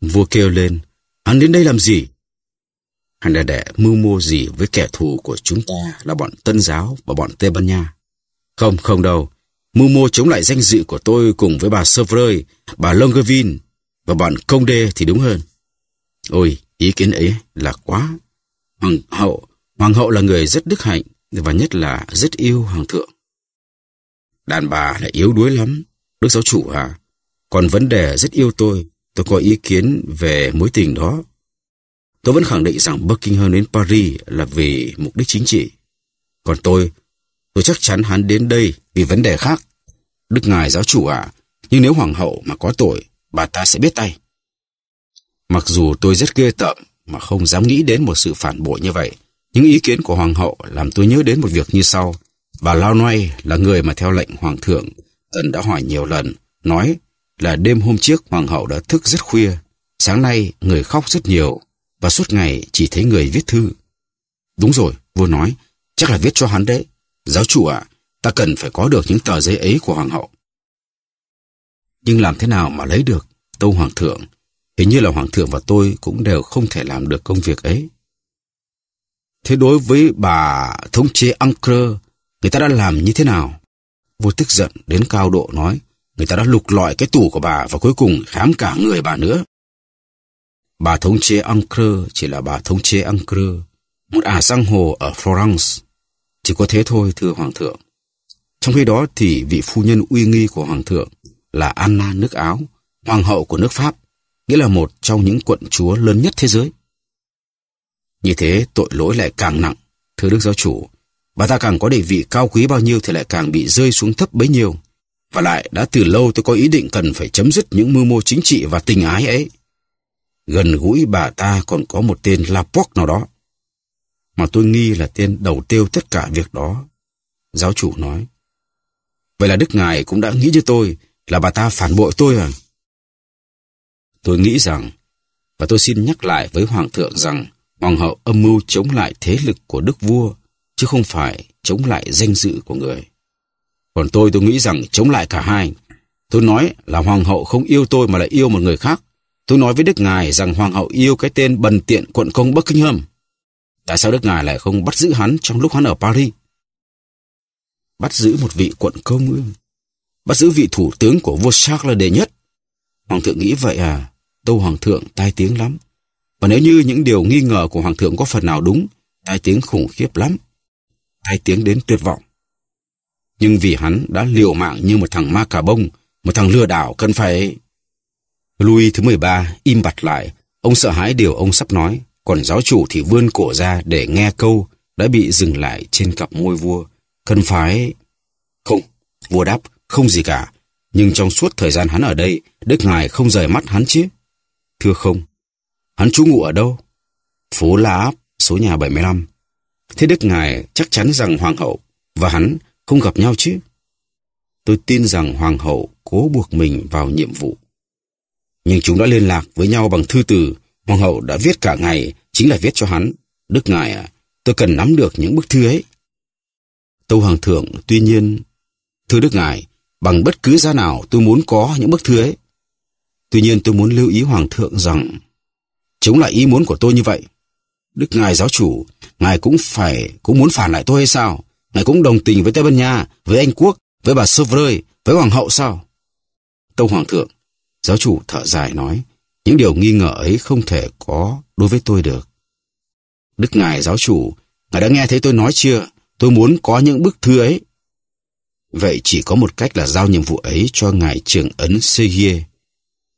Vua kêu lên, hắn đến đây làm gì? Hắn đã đẻ mưu mô gì với kẻ thù của chúng ta là bọn Tân Giáo và bọn Tây Ban Nha? Không, không đâu. Mưu mô chống lại danh dự của tôi cùng với bà Sevreux, bà Longevin và bọn Công Đê thì đúng hơn. Ôi, ý kiến ấy là quá. Hoàng hậu, hoàng hậu là người rất đức hạnh và nhất là rất yêu hoàng thượng. Đàn bà lại yếu đuối lắm. Đức giáo chủ à, còn vấn đề rất yêu tôi. Tôi có ý kiến về mối tình đó. Tôi vẫn khẳng định rằng Buckingham đến Paris là vì mục đích chính trị. Còn tôi, tôi chắc chắn hắn đến đây vì vấn đề khác. Đức ngài giáo chủ à, nhưng nếu hoàng hậu mà có tội, bà ta sẽ biết tay. Mặc dù tôi rất ghê tởm mà không dám nghĩ đến một sự phản bội như vậy, những ý kiến của hoàng hậu làm tôi nhớ đến một việc như sau. Và Lao Noay là người mà theo lệnh Hoàng thượng, Ân đã hỏi nhiều lần, nói là đêm hôm trước Hoàng hậu đã thức rất khuya, sáng nay người khóc rất nhiều và suốt ngày chỉ thấy người viết thư. Đúng rồi, vua nói, chắc là viết cho hắn đấy. Giáo chủ ạ, ta cần phải có được những tờ giấy ấy của Hoàng hậu. Nhưng làm thế nào mà lấy được, tâu Hoàng thượng? Hình như là Hoàng thượng và tôi cũng đều không thể làm được công việc ấy. Thế đối với bà thống chế Ankler người ta đã làm như thế nào? Vua tức giận đến cao độ nói, người ta đã lục lọi cái tủ của bà và cuối cùng khám cả người bà nữa. Bà thống chế Ancre chỉ là bà thống chế Ancre, một ả sang hồ ở Florence. Chỉ có thế thôi thưa Hoàng thượng. Trong khi đó thì vị phu nhân uy nghi của Hoàng thượng là Anna nước Áo, Hoàng hậu của nước Pháp, nghĩa là một trong những quận chúa lớn nhất thế giới. Như thế tội lỗi lại càng nặng, thưa Đức Giáo chủ, Bà ta càng có địa vị cao quý bao nhiêu thì lại càng bị rơi xuống thấp bấy nhiêu. Và lại đã từ lâu tôi có ý định cần phải chấm dứt những mưu mô chính trị và tình ái ấy. Gần gũi bà ta còn có một tên Lapoc nào đó. Mà tôi nghi là tên đầu tiêu tất cả việc đó. Giáo chủ nói. Vậy là Đức Ngài cũng đã nghĩ như tôi là bà ta phản bội tôi à? Tôi nghĩ rằng, và tôi xin nhắc lại với Hoàng thượng rằng Hoàng hậu âm mưu chống lại thế lực của Đức Vua chứ không phải chống lại danh dự của người. Còn tôi tôi nghĩ rằng chống lại cả hai. Tôi nói là hoàng hậu không yêu tôi mà lại yêu một người khác. Tôi nói với Đức Ngài rằng hoàng hậu yêu cái tên bần tiện quận công Bắc Kinh Hâm. Tại sao Đức Ngài lại không bắt giữ hắn trong lúc hắn ở Paris? Bắt giữ một vị quận công ư? Bắt giữ vị thủ tướng của vua Charles đệ nhất. Hoàng thượng nghĩ vậy à? Tô Hoàng thượng tai tiếng lắm. Và nếu như những điều nghi ngờ của Hoàng thượng có phần nào đúng, tai tiếng khủng khiếp lắm tai tiếng đến tuyệt vọng. Nhưng vì hắn đã liều mạng như một thằng ma cà bông, một thằng lừa đảo cần phải... Louis thứ 13 im bặt lại, ông sợ hãi điều ông sắp nói, còn giáo chủ thì vươn cổ ra để nghe câu đã bị dừng lại trên cặp môi vua. Cần phải... Không, vua đáp, không gì cả. Nhưng trong suốt thời gian hắn ở đây, Đức Ngài không rời mắt hắn chứ. Thưa không, hắn trú ngụ ở đâu? Phố La Áp, số nhà 75. Thế Đức Ngài chắc chắn rằng Hoàng hậu và hắn không gặp nhau chứ? Tôi tin rằng Hoàng hậu cố buộc mình vào nhiệm vụ. Nhưng chúng đã liên lạc với nhau bằng thư từ. Hoàng hậu đã viết cả ngày, chính là viết cho hắn. Đức Ngài à, tôi cần nắm được những bức thư ấy. Tâu Hoàng thượng, tuy nhiên... Thưa Đức Ngài, bằng bất cứ giá nào tôi muốn có những bức thư ấy. Tuy nhiên tôi muốn lưu ý Hoàng thượng rằng chống lại ý muốn của tôi như vậy Đức Ngài Giáo chủ, Ngài cũng phải, cũng muốn phản lại tôi hay sao? Ngài cũng đồng tình với Tây Ban Nha, với Anh Quốc, với bà Sovrơi, với Hoàng hậu sao? Tông Hoàng thượng, giáo chủ thở dài nói, những điều nghi ngờ ấy không thể có đối với tôi được. Đức Ngài Giáo chủ, Ngài đã nghe thấy tôi nói chưa? Tôi muốn có những bức thư ấy. Vậy chỉ có một cách là giao nhiệm vụ ấy cho Ngài trưởng ấn Segie.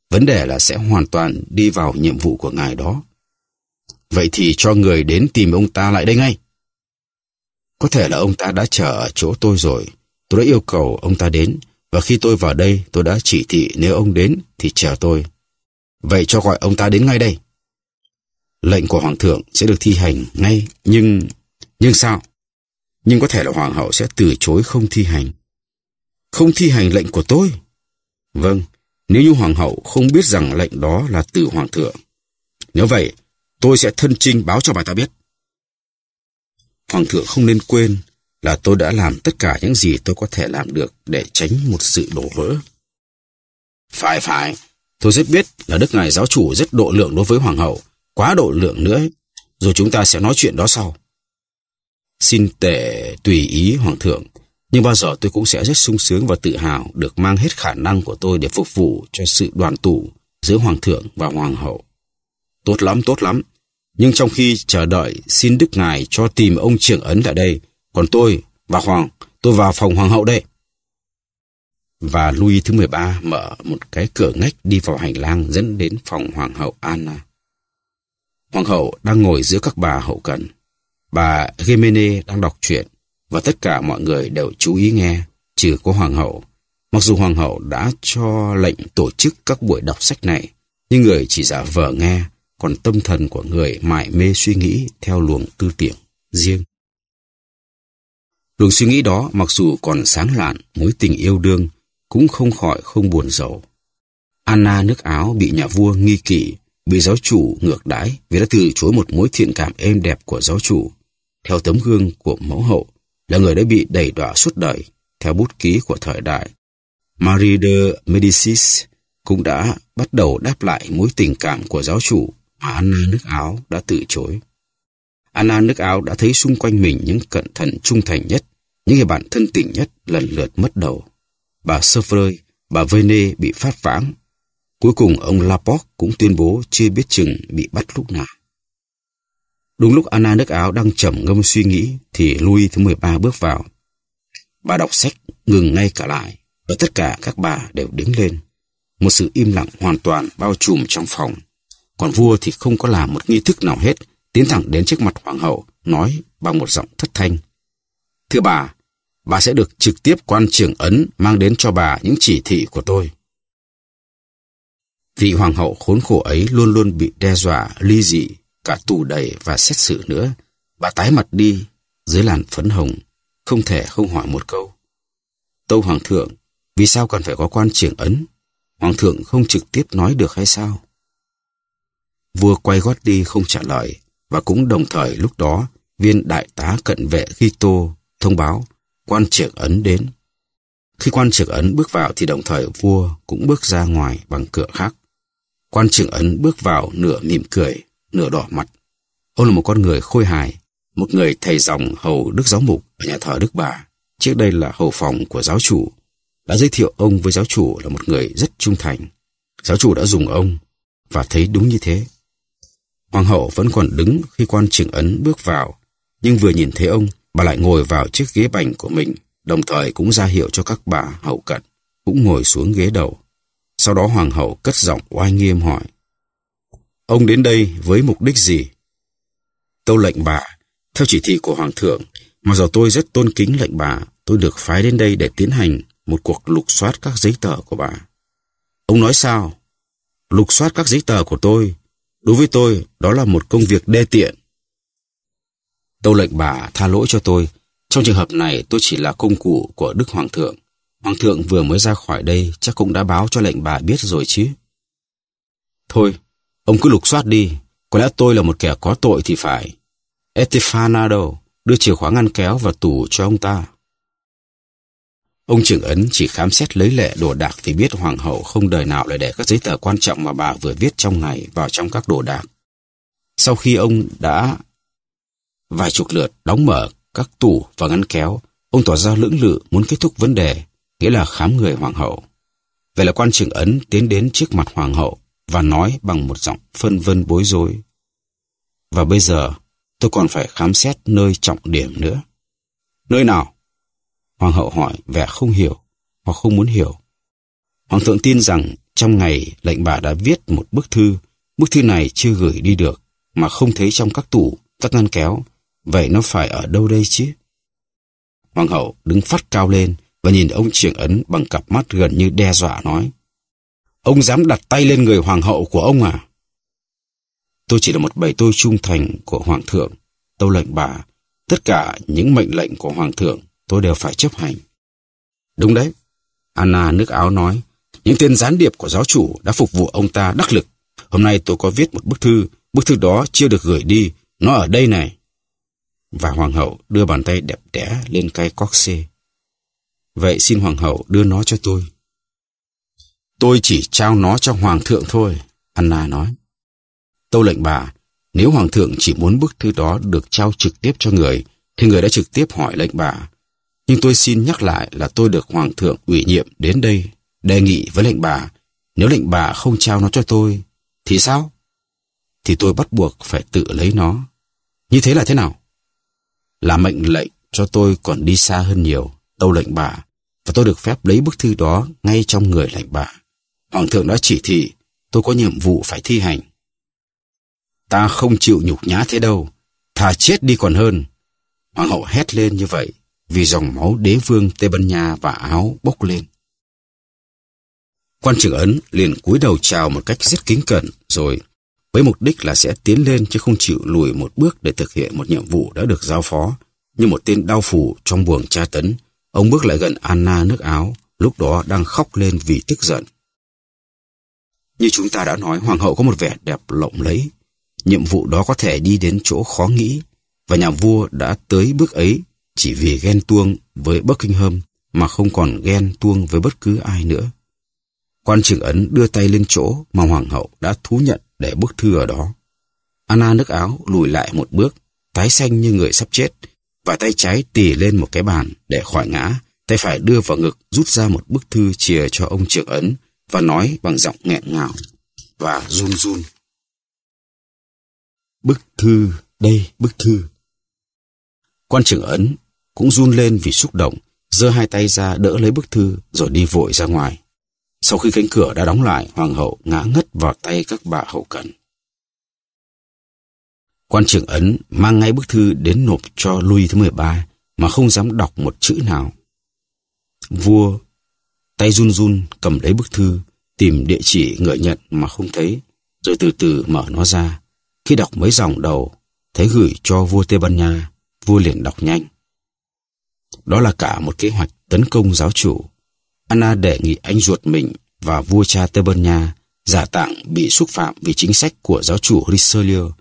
Vấn đề là sẽ hoàn toàn đi vào nhiệm vụ của Ngài đó. Vậy thì cho người đến tìm ông ta lại đây ngay. Có thể là ông ta đã chờ ở chỗ tôi rồi. Tôi đã yêu cầu ông ta đến. Và khi tôi vào đây, tôi đã chỉ thị nếu ông đến thì chờ tôi. Vậy cho gọi ông ta đến ngay đây. Lệnh của Hoàng thượng sẽ được thi hành ngay, nhưng... Nhưng sao? Nhưng có thể là Hoàng hậu sẽ từ chối không thi hành. Không thi hành lệnh của tôi? Vâng, nếu như Hoàng hậu không biết rằng lệnh đó là từ Hoàng thượng. Nếu vậy, Tôi sẽ thân trinh báo cho bà ta biết. Hoàng thượng không nên quên là tôi đã làm tất cả những gì tôi có thể làm được để tránh một sự đổ vỡ. Phải phải, tôi rất biết là Đức Ngài Giáo Chủ rất độ lượng đối với Hoàng hậu, quá độ lượng nữa, rồi chúng ta sẽ nói chuyện đó sau. Xin tệ tùy ý Hoàng thượng, nhưng bao giờ tôi cũng sẽ rất sung sướng và tự hào được mang hết khả năng của tôi để phục vụ cho sự đoàn tụ giữa Hoàng thượng và Hoàng hậu. Tốt lắm, tốt lắm. Nhưng trong khi chờ đợi xin Đức Ngài cho tìm ông trưởng ấn tại đây, còn tôi, bà Hoàng, tôi vào phòng Hoàng hậu đây. Và Louis thứ 13 mở một cái cửa ngách đi vào hành lang dẫn đến phòng Hoàng hậu Anna. Hoàng hậu đang ngồi giữa các bà hậu cần. Bà Gemene đang đọc truyện và tất cả mọi người đều chú ý nghe, trừ có Hoàng hậu. Mặc dù Hoàng hậu đã cho lệnh tổ chức các buổi đọc sách này, nhưng người chỉ giả vờ nghe còn tâm thần của người mải mê suy nghĩ theo luồng tư tưởng riêng. Luồng suy nghĩ đó mặc dù còn sáng lạn, mối tình yêu đương cũng không khỏi không buồn giàu. Anna nước Áo bị nhà vua nghi kỵ, bị giáo chủ ngược đãi vì đã từ chối một mối thiện cảm êm đẹp của giáo chủ. Theo tấm gương của mẫu hậu, là người đã bị đẩy đọa suốt đời, theo bút ký của thời đại. Marie de Medicis cũng đã bắt đầu đáp lại mối tình cảm của giáo chủ Anna nước Áo đã từ chối. Anna nước Áo đã thấy xung quanh mình những cận thần trung thành nhất, những người bạn thân tình nhất lần lượt mất đầu. Bà Seffrey, bà Vene bị phát vãng. Cuối cùng ông Laporte cũng tuyên bố chưa biết chừng bị bắt lúc nào. Đúng lúc Anna nước Áo đang trầm ngâm suy nghĩ thì Louis thứ 13 bước vào. Bà đọc sách ngừng ngay cả lại và tất cả các bà đều đứng lên. Một sự im lặng hoàn toàn bao trùm trong phòng. Còn vua thì không có làm một nghi thức nào hết, tiến thẳng đến trước mặt hoàng hậu, nói bằng một giọng thất thanh. Thưa bà, bà sẽ được trực tiếp quan trưởng ấn mang đến cho bà những chỉ thị của tôi. Vị hoàng hậu khốn khổ ấy luôn luôn bị đe dọa, ly dị, cả tù đầy và xét xử nữa. Bà tái mặt đi, dưới làn phấn hồng, không thể không hỏi một câu. Tâu hoàng thượng, vì sao cần phải có quan trưởng ấn? Hoàng thượng không trực tiếp nói được hay sao? Vua quay gót đi không trả lời và cũng đồng thời lúc đó viên đại tá cận vệ tô thông báo quan trưởng ấn đến. Khi quan trưởng ấn bước vào thì đồng thời vua cũng bước ra ngoài bằng cửa khác. Quan trưởng ấn bước vào nửa mỉm cười, nửa đỏ mặt. Ông là một con người khôi hài, một người thầy dòng hầu đức giáo mục ở nhà thờ Đức Bà, trước đây là hầu phòng của giáo chủ, đã giới thiệu ông với giáo chủ là một người rất trung thành. Giáo chủ đã dùng ông và thấy đúng như thế. Hoàng hậu vẫn còn đứng khi quan trưởng ấn bước vào, nhưng vừa nhìn thấy ông, bà lại ngồi vào chiếc ghế bành của mình, đồng thời cũng ra hiệu cho các bà hậu cận, cũng ngồi xuống ghế đầu. Sau đó hoàng hậu cất giọng oai nghiêm hỏi, Ông đến đây với mục đích gì? Tâu lệnh bà, theo chỉ thị của hoàng thượng, mà dù tôi rất tôn kính lệnh bà, tôi được phái đến đây để tiến hành một cuộc lục soát các giấy tờ của bà. Ông nói sao? Lục soát các giấy tờ của tôi Đối với tôi, đó là một công việc đê tiện. Tâu lệnh bà tha lỗi cho tôi. Trong trường hợp này, tôi chỉ là công cụ của Đức Hoàng thượng. Hoàng thượng vừa mới ra khỏi đây, chắc cũng đã báo cho lệnh bà biết rồi chứ. Thôi, ông cứ lục soát đi. Có lẽ tôi là một kẻ có tội thì phải. Estefanado đưa chìa khóa ngăn kéo và tủ cho ông ta. Ông trưởng ấn chỉ khám xét lấy lệ đồ đạc thì biết hoàng hậu không đời nào lại để các giấy tờ quan trọng mà bà vừa viết trong ngày vào trong các đồ đạc. Sau khi ông đã vài chục lượt đóng mở các tủ và ngăn kéo, ông tỏ ra lưỡng lự muốn kết thúc vấn đề, nghĩa là khám người hoàng hậu. Vậy là quan trưởng ấn tiến đến trước mặt hoàng hậu và nói bằng một giọng phân vân bối rối. Và bây giờ tôi còn phải khám xét nơi trọng điểm nữa. Nơi nào? Hoàng hậu hỏi vẻ không hiểu hoặc không muốn hiểu. Hoàng thượng tin rằng trong ngày lệnh bà đã viết một bức thư, bức thư này chưa gửi đi được mà không thấy trong các tủ, các ngăn kéo, vậy nó phải ở đâu đây chứ? Hoàng hậu đứng phát cao lên và nhìn ông trưởng ấn bằng cặp mắt gần như đe dọa nói. Ông dám đặt tay lên người hoàng hậu của ông à? Tôi chỉ là một bầy tôi trung thành của hoàng thượng, tâu lệnh bà. Tất cả những mệnh lệnh của hoàng thượng tôi đều phải chấp hành. Đúng đấy, Anna nước áo nói, những tên gián điệp của giáo chủ đã phục vụ ông ta đắc lực. Hôm nay tôi có viết một bức thư, bức thư đó chưa được gửi đi, nó ở đây này. Và hoàng hậu đưa bàn tay đẹp đẽ lên cái cóc xê. Vậy xin hoàng hậu đưa nó cho tôi. Tôi chỉ trao nó cho hoàng thượng thôi, Anna nói. tôi lệnh bà, nếu hoàng thượng chỉ muốn bức thư đó được trao trực tiếp cho người, thì người đã trực tiếp hỏi lệnh bà. Nhưng tôi xin nhắc lại là tôi được Hoàng thượng ủy nhiệm đến đây, đề nghị với lệnh bà, nếu lệnh bà không trao nó cho tôi, thì sao? Thì tôi bắt buộc phải tự lấy nó. Như thế là thế nào? Là mệnh lệnh cho tôi còn đi xa hơn nhiều, tâu lệnh bà, và tôi được phép lấy bức thư đó ngay trong người lệnh bà. Hoàng thượng đã chỉ thị, tôi có nhiệm vụ phải thi hành. Ta không chịu nhục nhã thế đâu, thà chết đi còn hơn. Hoàng hậu hét lên như vậy, vì dòng máu đế vương Tây Ban Nha và Áo bốc lên. Quan trưởng Ấn liền cúi đầu chào một cách rất kính cẩn rồi với mục đích là sẽ tiến lên chứ không chịu lùi một bước để thực hiện một nhiệm vụ đã được giao phó. Như một tên đau phủ trong buồng tra tấn, ông bước lại gần Anna nước Áo, lúc đó đang khóc lên vì tức giận. Như chúng ta đã nói, hoàng hậu có một vẻ đẹp lộng lẫy. Nhiệm vụ đó có thể đi đến chỗ khó nghĩ, và nhà vua đã tới bước ấy chỉ vì ghen tuông với Buckingham mà không còn ghen tuông với bất cứ ai nữa. Quan trưởng Ấn đưa tay lên chỗ mà Hoàng hậu đã thú nhận để bức thư ở đó. Anna nước áo lùi lại một bước, tái xanh như người sắp chết, và tay trái tỉ lên một cái bàn để khỏi ngã, tay phải đưa vào ngực rút ra một bức thư chìa cho ông trưởng Ấn và nói bằng giọng nghẹn ngào và run run. Bức thư, đây bức thư. Quan trưởng Ấn cũng run lên vì xúc động, giơ hai tay ra đỡ lấy bức thư rồi đi vội ra ngoài. Sau khi cánh cửa đã đóng lại, hoàng hậu ngã ngất vào tay các bà hậu cần. Quan trưởng Ấn mang ngay bức thư đến nộp cho Louis thứ 13 mà không dám đọc một chữ nào. Vua, tay run run cầm lấy bức thư, tìm địa chỉ người nhận mà không thấy, rồi từ từ mở nó ra. Khi đọc mấy dòng đầu, thấy gửi cho vua Tây Ban Nha, vua liền đọc nhanh. Đó là cả một kế hoạch tấn công giáo chủ. Anna đề nghị anh ruột mình và vua cha Tây Ban Nha giả tạng bị xúc phạm vì chính sách của giáo chủ Richelieu,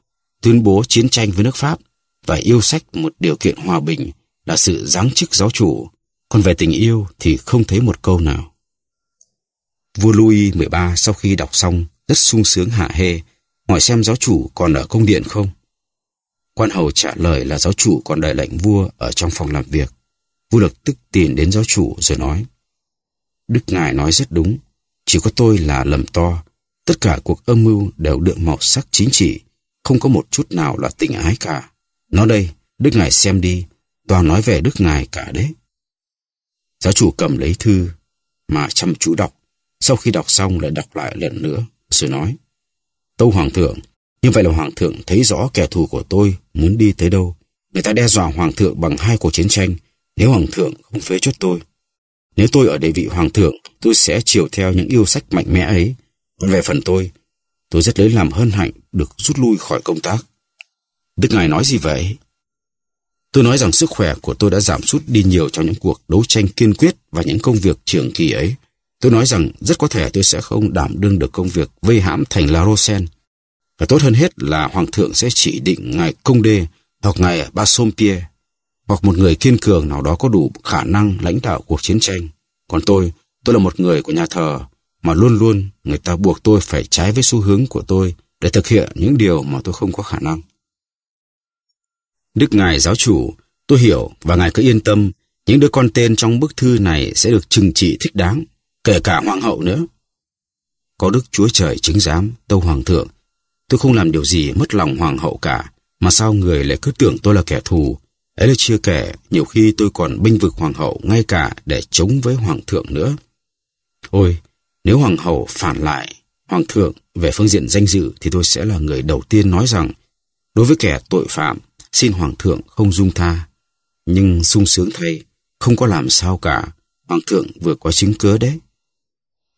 tuyên bố chiến tranh với nước Pháp và yêu sách một điều kiện hòa bình là sự giáng chức giáo chủ, còn về tình yêu thì không thấy một câu nào. Vua Louis XIII sau khi đọc xong rất sung sướng hạ hê, hỏi xem giáo chủ còn ở công điện không. Quan hầu trả lời là giáo chủ còn đợi lệnh vua ở trong phòng làm việc. Vua lực tức tiền đến giáo chủ rồi nói. Đức Ngài nói rất đúng, chỉ có tôi là lầm to. Tất cả cuộc âm mưu đều đượm màu sắc chính trị, không có một chút nào là tình ái cả. Nó đây, Đức Ngài xem đi, toàn nói về Đức Ngài cả đấy. Giáo chủ cầm lấy thư mà chăm chú đọc, sau khi đọc xong lại đọc lại lần nữa, rồi nói. Tâu Hoàng thượng, như vậy là Hoàng thượng thấy rõ kẻ thù của tôi muốn đi tới đâu. Người ta đe dọa Hoàng thượng bằng hai cuộc chiến tranh, nếu Hoàng thượng không phế chốt tôi, nếu tôi ở địa vị Hoàng thượng, tôi sẽ chiều theo những yêu sách mạnh mẽ ấy. Còn về phần tôi, tôi rất lấy làm hân hạnh được rút lui khỏi công tác. Đức Ngài nói gì vậy? Tôi nói rằng sức khỏe của tôi đã giảm sút đi nhiều trong những cuộc đấu tranh kiên quyết và những công việc trường kỳ ấy. Tôi nói rằng rất có thể tôi sẽ không đảm đương được công việc vây hãm thành La Rosen. Và tốt hơn hết là Hoàng thượng sẽ chỉ định ngài Công Đê hoặc ngài Bassompierre hoặc một người kiên cường nào đó có đủ khả năng lãnh đạo cuộc chiến tranh. Còn tôi, tôi là một người của nhà thờ, mà luôn luôn người ta buộc tôi phải trái với xu hướng của tôi để thực hiện những điều mà tôi không có khả năng. Đức Ngài Giáo chủ, tôi hiểu và Ngài cứ yên tâm, những đứa con tên trong bức thư này sẽ được trừng trị thích đáng, kể cả Hoàng hậu nữa. Có Đức Chúa Trời chứng giám, tâu Hoàng thượng, tôi không làm điều gì mất lòng Hoàng hậu cả, mà sao người lại cứ tưởng tôi là kẻ thù, Ấy là chưa kể, nhiều khi tôi còn binh vực hoàng hậu ngay cả để chống với hoàng thượng nữa. Ôi, nếu hoàng hậu phản lại, hoàng thượng về phương diện danh dự thì tôi sẽ là người đầu tiên nói rằng đối với kẻ tội phạm, xin hoàng thượng không dung tha. Nhưng sung sướng thay, không có làm sao cả, hoàng thượng vừa có chứng cớ đấy.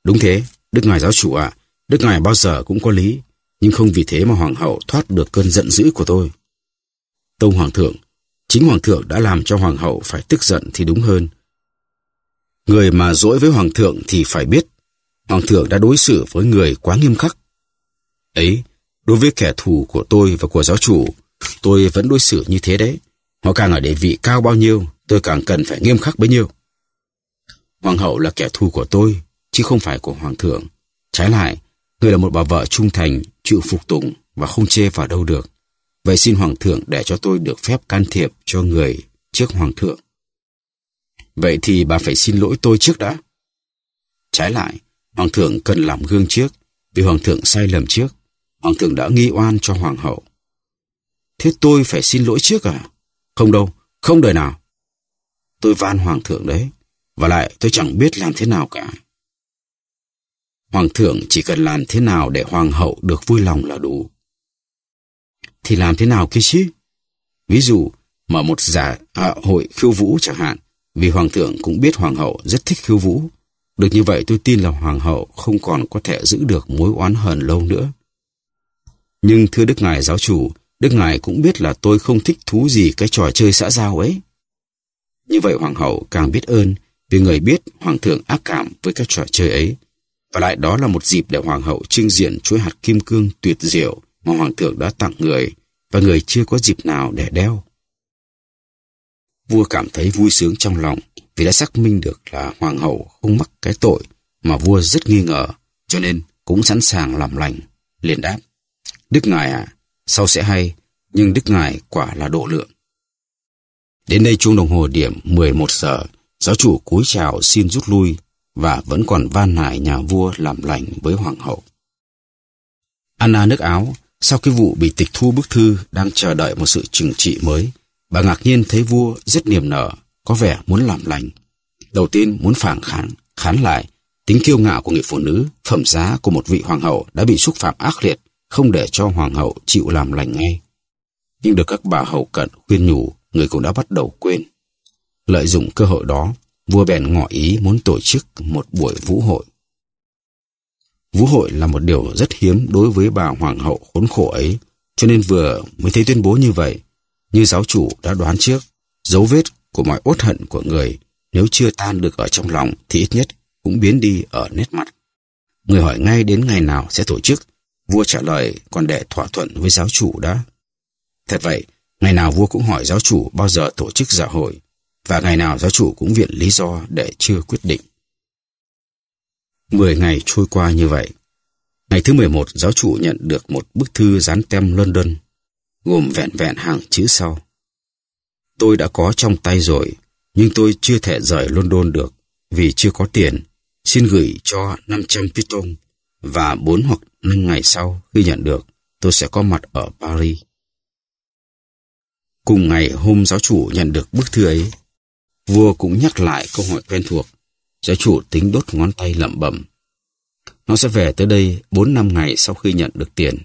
Đúng thế, Đức Ngài giáo chủ ạ, Đức Ngài bao giờ cũng có lý, nhưng không vì thế mà hoàng hậu thoát được cơn giận dữ của tôi. Tông hoàng thượng Chính Hoàng thượng đã làm cho Hoàng hậu phải tức giận thì đúng hơn. Người mà dỗi với Hoàng thượng thì phải biết, Hoàng thượng đã đối xử với người quá nghiêm khắc. Ấy, đối với kẻ thù của tôi và của giáo chủ, tôi vẫn đối xử như thế đấy. Họ càng ở địa vị cao bao nhiêu, tôi càng cần phải nghiêm khắc bấy nhiêu. Hoàng hậu là kẻ thù của tôi, chứ không phải của Hoàng thượng. Trái lại, người là một bà vợ trung thành, chịu phục tùng và không chê vào đâu được. Vậy xin Hoàng thượng để cho tôi được phép can thiệp cho người trước Hoàng thượng. Vậy thì bà phải xin lỗi tôi trước đã. Trái lại, Hoàng thượng cần làm gương trước, vì Hoàng thượng sai lầm trước. Hoàng thượng đã nghi oan cho Hoàng hậu. Thế tôi phải xin lỗi trước à? Không đâu, không đời nào. Tôi van Hoàng thượng đấy, và lại tôi chẳng biết làm thế nào cả. Hoàng thượng chỉ cần làm thế nào để Hoàng hậu được vui lòng là đủ thì làm thế nào kia chứ? Ví dụ, mở một giả à, hội khiêu vũ chẳng hạn, vì hoàng thượng cũng biết hoàng hậu rất thích khiêu vũ. Được như vậy tôi tin là hoàng hậu không còn có thể giữ được mối oán hờn lâu nữa. Nhưng thưa Đức Ngài giáo chủ, Đức Ngài cũng biết là tôi không thích thú gì cái trò chơi xã giao ấy. Như vậy hoàng hậu càng biết ơn vì người biết hoàng thượng ác cảm với các trò chơi ấy. Và lại đó là một dịp để hoàng hậu trưng diện chuỗi hạt kim cương tuyệt diệu mà Hoàng thượng đã tặng người và người chưa có dịp nào để đeo. Vua cảm thấy vui sướng trong lòng vì đã xác minh được là Hoàng hậu không mắc cái tội mà vua rất nghi ngờ cho nên cũng sẵn sàng làm lành. Liền đáp, Đức Ngài à, sau sẽ hay, nhưng Đức Ngài quả là độ lượng. Đến đây chuông đồng hồ điểm 11 giờ, giáo chủ cúi chào xin rút lui và vẫn còn van nài nhà vua làm lành với hoàng hậu. Anna nước Áo sau cái vụ bị tịch thu bức thư đang chờ đợi một sự trừng trị mới, bà ngạc nhiên thấy vua rất niềm nở, có vẻ muốn làm lành. Đầu tiên muốn phản kháng, khán lại, tính kiêu ngạo của người phụ nữ, phẩm giá của một vị hoàng hậu đã bị xúc phạm ác liệt, không để cho hoàng hậu chịu làm lành ngay. Nhưng được các bà hậu cận khuyên nhủ, người cũng đã bắt đầu quên. Lợi dụng cơ hội đó, vua bèn ngỏ ý muốn tổ chức một buổi vũ hội Vũ hội là một điều rất hiếm đối với bà hoàng hậu khốn khổ ấy, cho nên vừa mới thấy tuyên bố như vậy, như giáo chủ đã đoán trước, dấu vết của mọi uất hận của người nếu chưa tan được ở trong lòng thì ít nhất cũng biến đi ở nét mặt. Người hỏi ngay đến ngày nào sẽ tổ chức, vua trả lời còn để thỏa thuận với giáo chủ đã. Thật vậy, ngày nào vua cũng hỏi giáo chủ bao giờ tổ chức dạ hội, và ngày nào giáo chủ cũng viện lý do để chưa quyết định mười ngày trôi qua như vậy. Ngày thứ 11, giáo chủ nhận được một bức thư dán tem London, gồm vẹn vẹn hàng chữ sau. Tôi đã có trong tay rồi, nhưng tôi chưa thể rời London được vì chưa có tiền. Xin gửi cho 500 piston và 4 hoặc 5 ngày sau khi nhận được, tôi sẽ có mặt ở Paris. Cùng ngày hôm giáo chủ nhận được bức thư ấy, vua cũng nhắc lại câu hỏi quen thuộc Giáo chủ tính đốt ngón tay lẩm bẩm. Nó sẽ về tới đây 4 năm ngày sau khi nhận được tiền.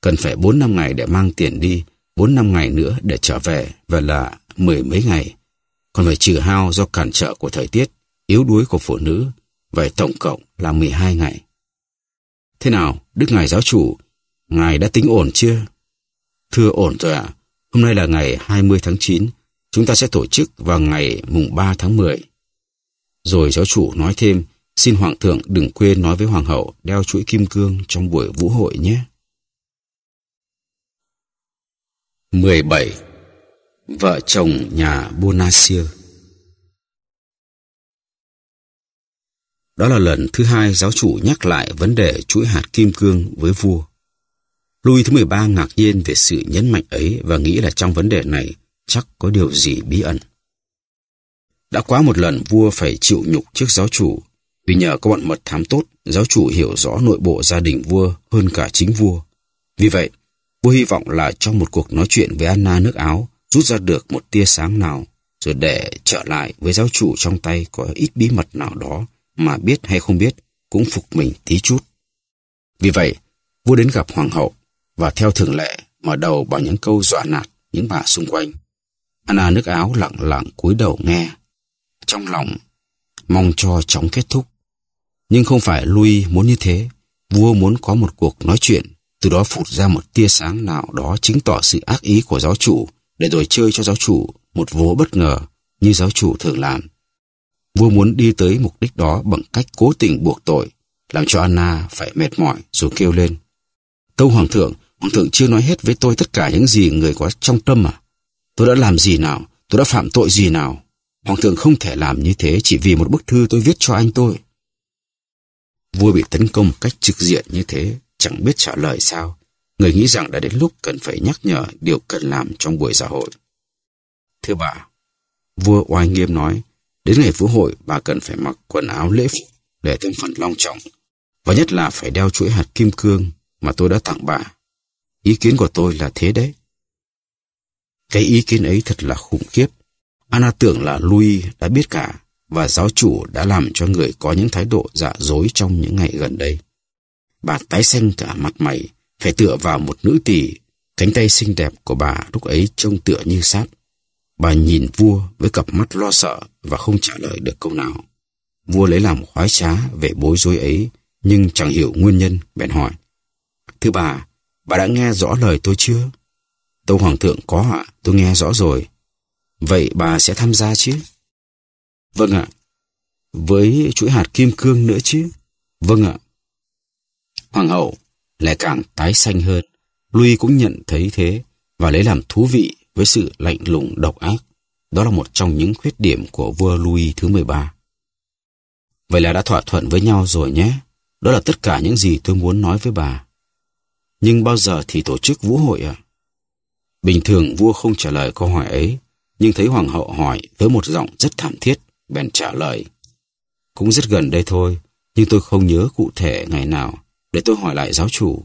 Cần phải 4 năm ngày để mang tiền đi, 4 năm ngày nữa để trở về, và là mười mấy ngày. Còn phải trừ hao do cản trở của thời tiết, yếu đuối của phụ nữ, vậy tổng cộng là 12 ngày. Thế nào, Đức Ngài Giáo chủ, Ngài đã tính ổn chưa? Thưa ổn rồi ạ, à, hôm nay là ngày 20 tháng 9, chúng ta sẽ tổ chức vào ngày mùng 3 tháng 10. Rồi giáo chủ nói thêm, xin hoàng thượng đừng quên nói với hoàng hậu đeo chuỗi kim cương trong buổi vũ hội nhé. 17. Vợ chồng nhà Bonacieux Đó là lần thứ hai giáo chủ nhắc lại vấn đề chuỗi hạt kim cương với vua. Louis thứ 13 ngạc nhiên về sự nhấn mạnh ấy và nghĩ là trong vấn đề này chắc có điều gì bí ẩn. Đã quá một lần vua phải chịu nhục trước giáo chủ. Vì nhờ có bọn mật thám tốt, giáo chủ hiểu rõ nội bộ gia đình vua hơn cả chính vua. Vì vậy, vua hy vọng là trong một cuộc nói chuyện với Anna nước Áo rút ra được một tia sáng nào rồi để trở lại với giáo chủ trong tay có ít bí mật nào đó mà biết hay không biết cũng phục mình tí chút. Vì vậy, vua đến gặp hoàng hậu và theo thường lệ mở đầu bằng những câu dọa nạt những bà xung quanh. Anna nước áo lặng lặng cúi đầu nghe trong lòng, mong cho chóng kết thúc. Nhưng không phải Louis muốn như thế, vua muốn có một cuộc nói chuyện, từ đó phụt ra một tia sáng nào đó chứng tỏ sự ác ý của giáo chủ, để rồi chơi cho giáo chủ một vố bất ngờ như giáo chủ thường làm. Vua muốn đi tới mục đích đó bằng cách cố tình buộc tội, làm cho Anna phải mệt mỏi rồi kêu lên. Tâu Hoàng thượng, Hoàng thượng chưa nói hết với tôi tất cả những gì người có trong tâm à? Tôi đã làm gì nào? Tôi đã phạm tội gì nào? Hoàng thượng không thể làm như thế chỉ vì một bức thư tôi viết cho anh tôi. Vua bị tấn công một cách trực diện như thế, chẳng biết trả lời sao. Người nghĩ rằng đã đến lúc cần phải nhắc nhở điều cần làm trong buổi dạ hội. Thưa bà, vua oai nghiêm nói, đến ngày vũ hội bà cần phải mặc quần áo lễ phục để thêm phần long trọng, và nhất là phải đeo chuỗi hạt kim cương mà tôi đã tặng bà. Ý kiến của tôi là thế đấy. Cái ý kiến ấy thật là khủng khiếp. Anna tưởng là Louis đã biết cả và giáo chủ đã làm cho người có những thái độ dạ dối trong những ngày gần đây. Bà tái xanh cả mặt mày, phải tựa vào một nữ tỳ. cánh tay xinh đẹp của bà lúc ấy trông tựa như sát. Bà nhìn vua với cặp mắt lo sợ và không trả lời được câu nào. Vua lấy làm khoái trá về bối rối ấy, nhưng chẳng hiểu nguyên nhân, bèn hỏi. Thưa bà, bà đã nghe rõ lời tôi chưa? Tâu Hoàng thượng có ạ, tôi nghe rõ rồi, Vậy bà sẽ tham gia chứ? Vâng ạ. Với chuỗi hạt kim cương nữa chứ? Vâng ạ. Hoàng hậu lại càng tái xanh hơn. Louis cũng nhận thấy thế và lấy làm thú vị với sự lạnh lùng độc ác. Đó là một trong những khuyết điểm của vua Louis thứ 13. Vậy là đã thỏa thuận với nhau rồi nhé. Đó là tất cả những gì tôi muốn nói với bà. Nhưng bao giờ thì tổ chức vũ hội ạ? Bình thường vua không trả lời câu hỏi ấy nhưng thấy hoàng hậu hỏi với một giọng rất thảm thiết, bèn trả lời. Cũng rất gần đây thôi, nhưng tôi không nhớ cụ thể ngày nào, để tôi hỏi lại giáo chủ.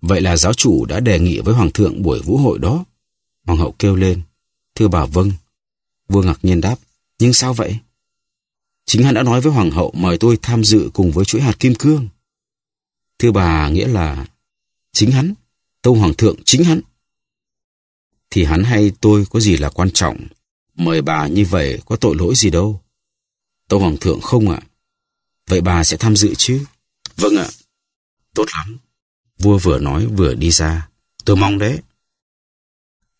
Vậy là giáo chủ đã đề nghị với hoàng thượng buổi vũ hội đó. Hoàng hậu kêu lên, thưa bà vâng. Vua ngạc nhiên đáp, nhưng sao vậy? Chính hắn đã nói với hoàng hậu mời tôi tham dự cùng với chuỗi hạt kim cương. Thưa bà nghĩa là chính hắn, tâu hoàng thượng chính hắn thì hắn hay tôi có gì là quan trọng. Mời bà như vậy có tội lỗi gì đâu. Tâu Hoàng thượng không ạ. Vậy bà sẽ tham dự chứ? Vâng ạ. Tốt lắm. Vua vừa nói vừa đi ra. Tôi mong đấy.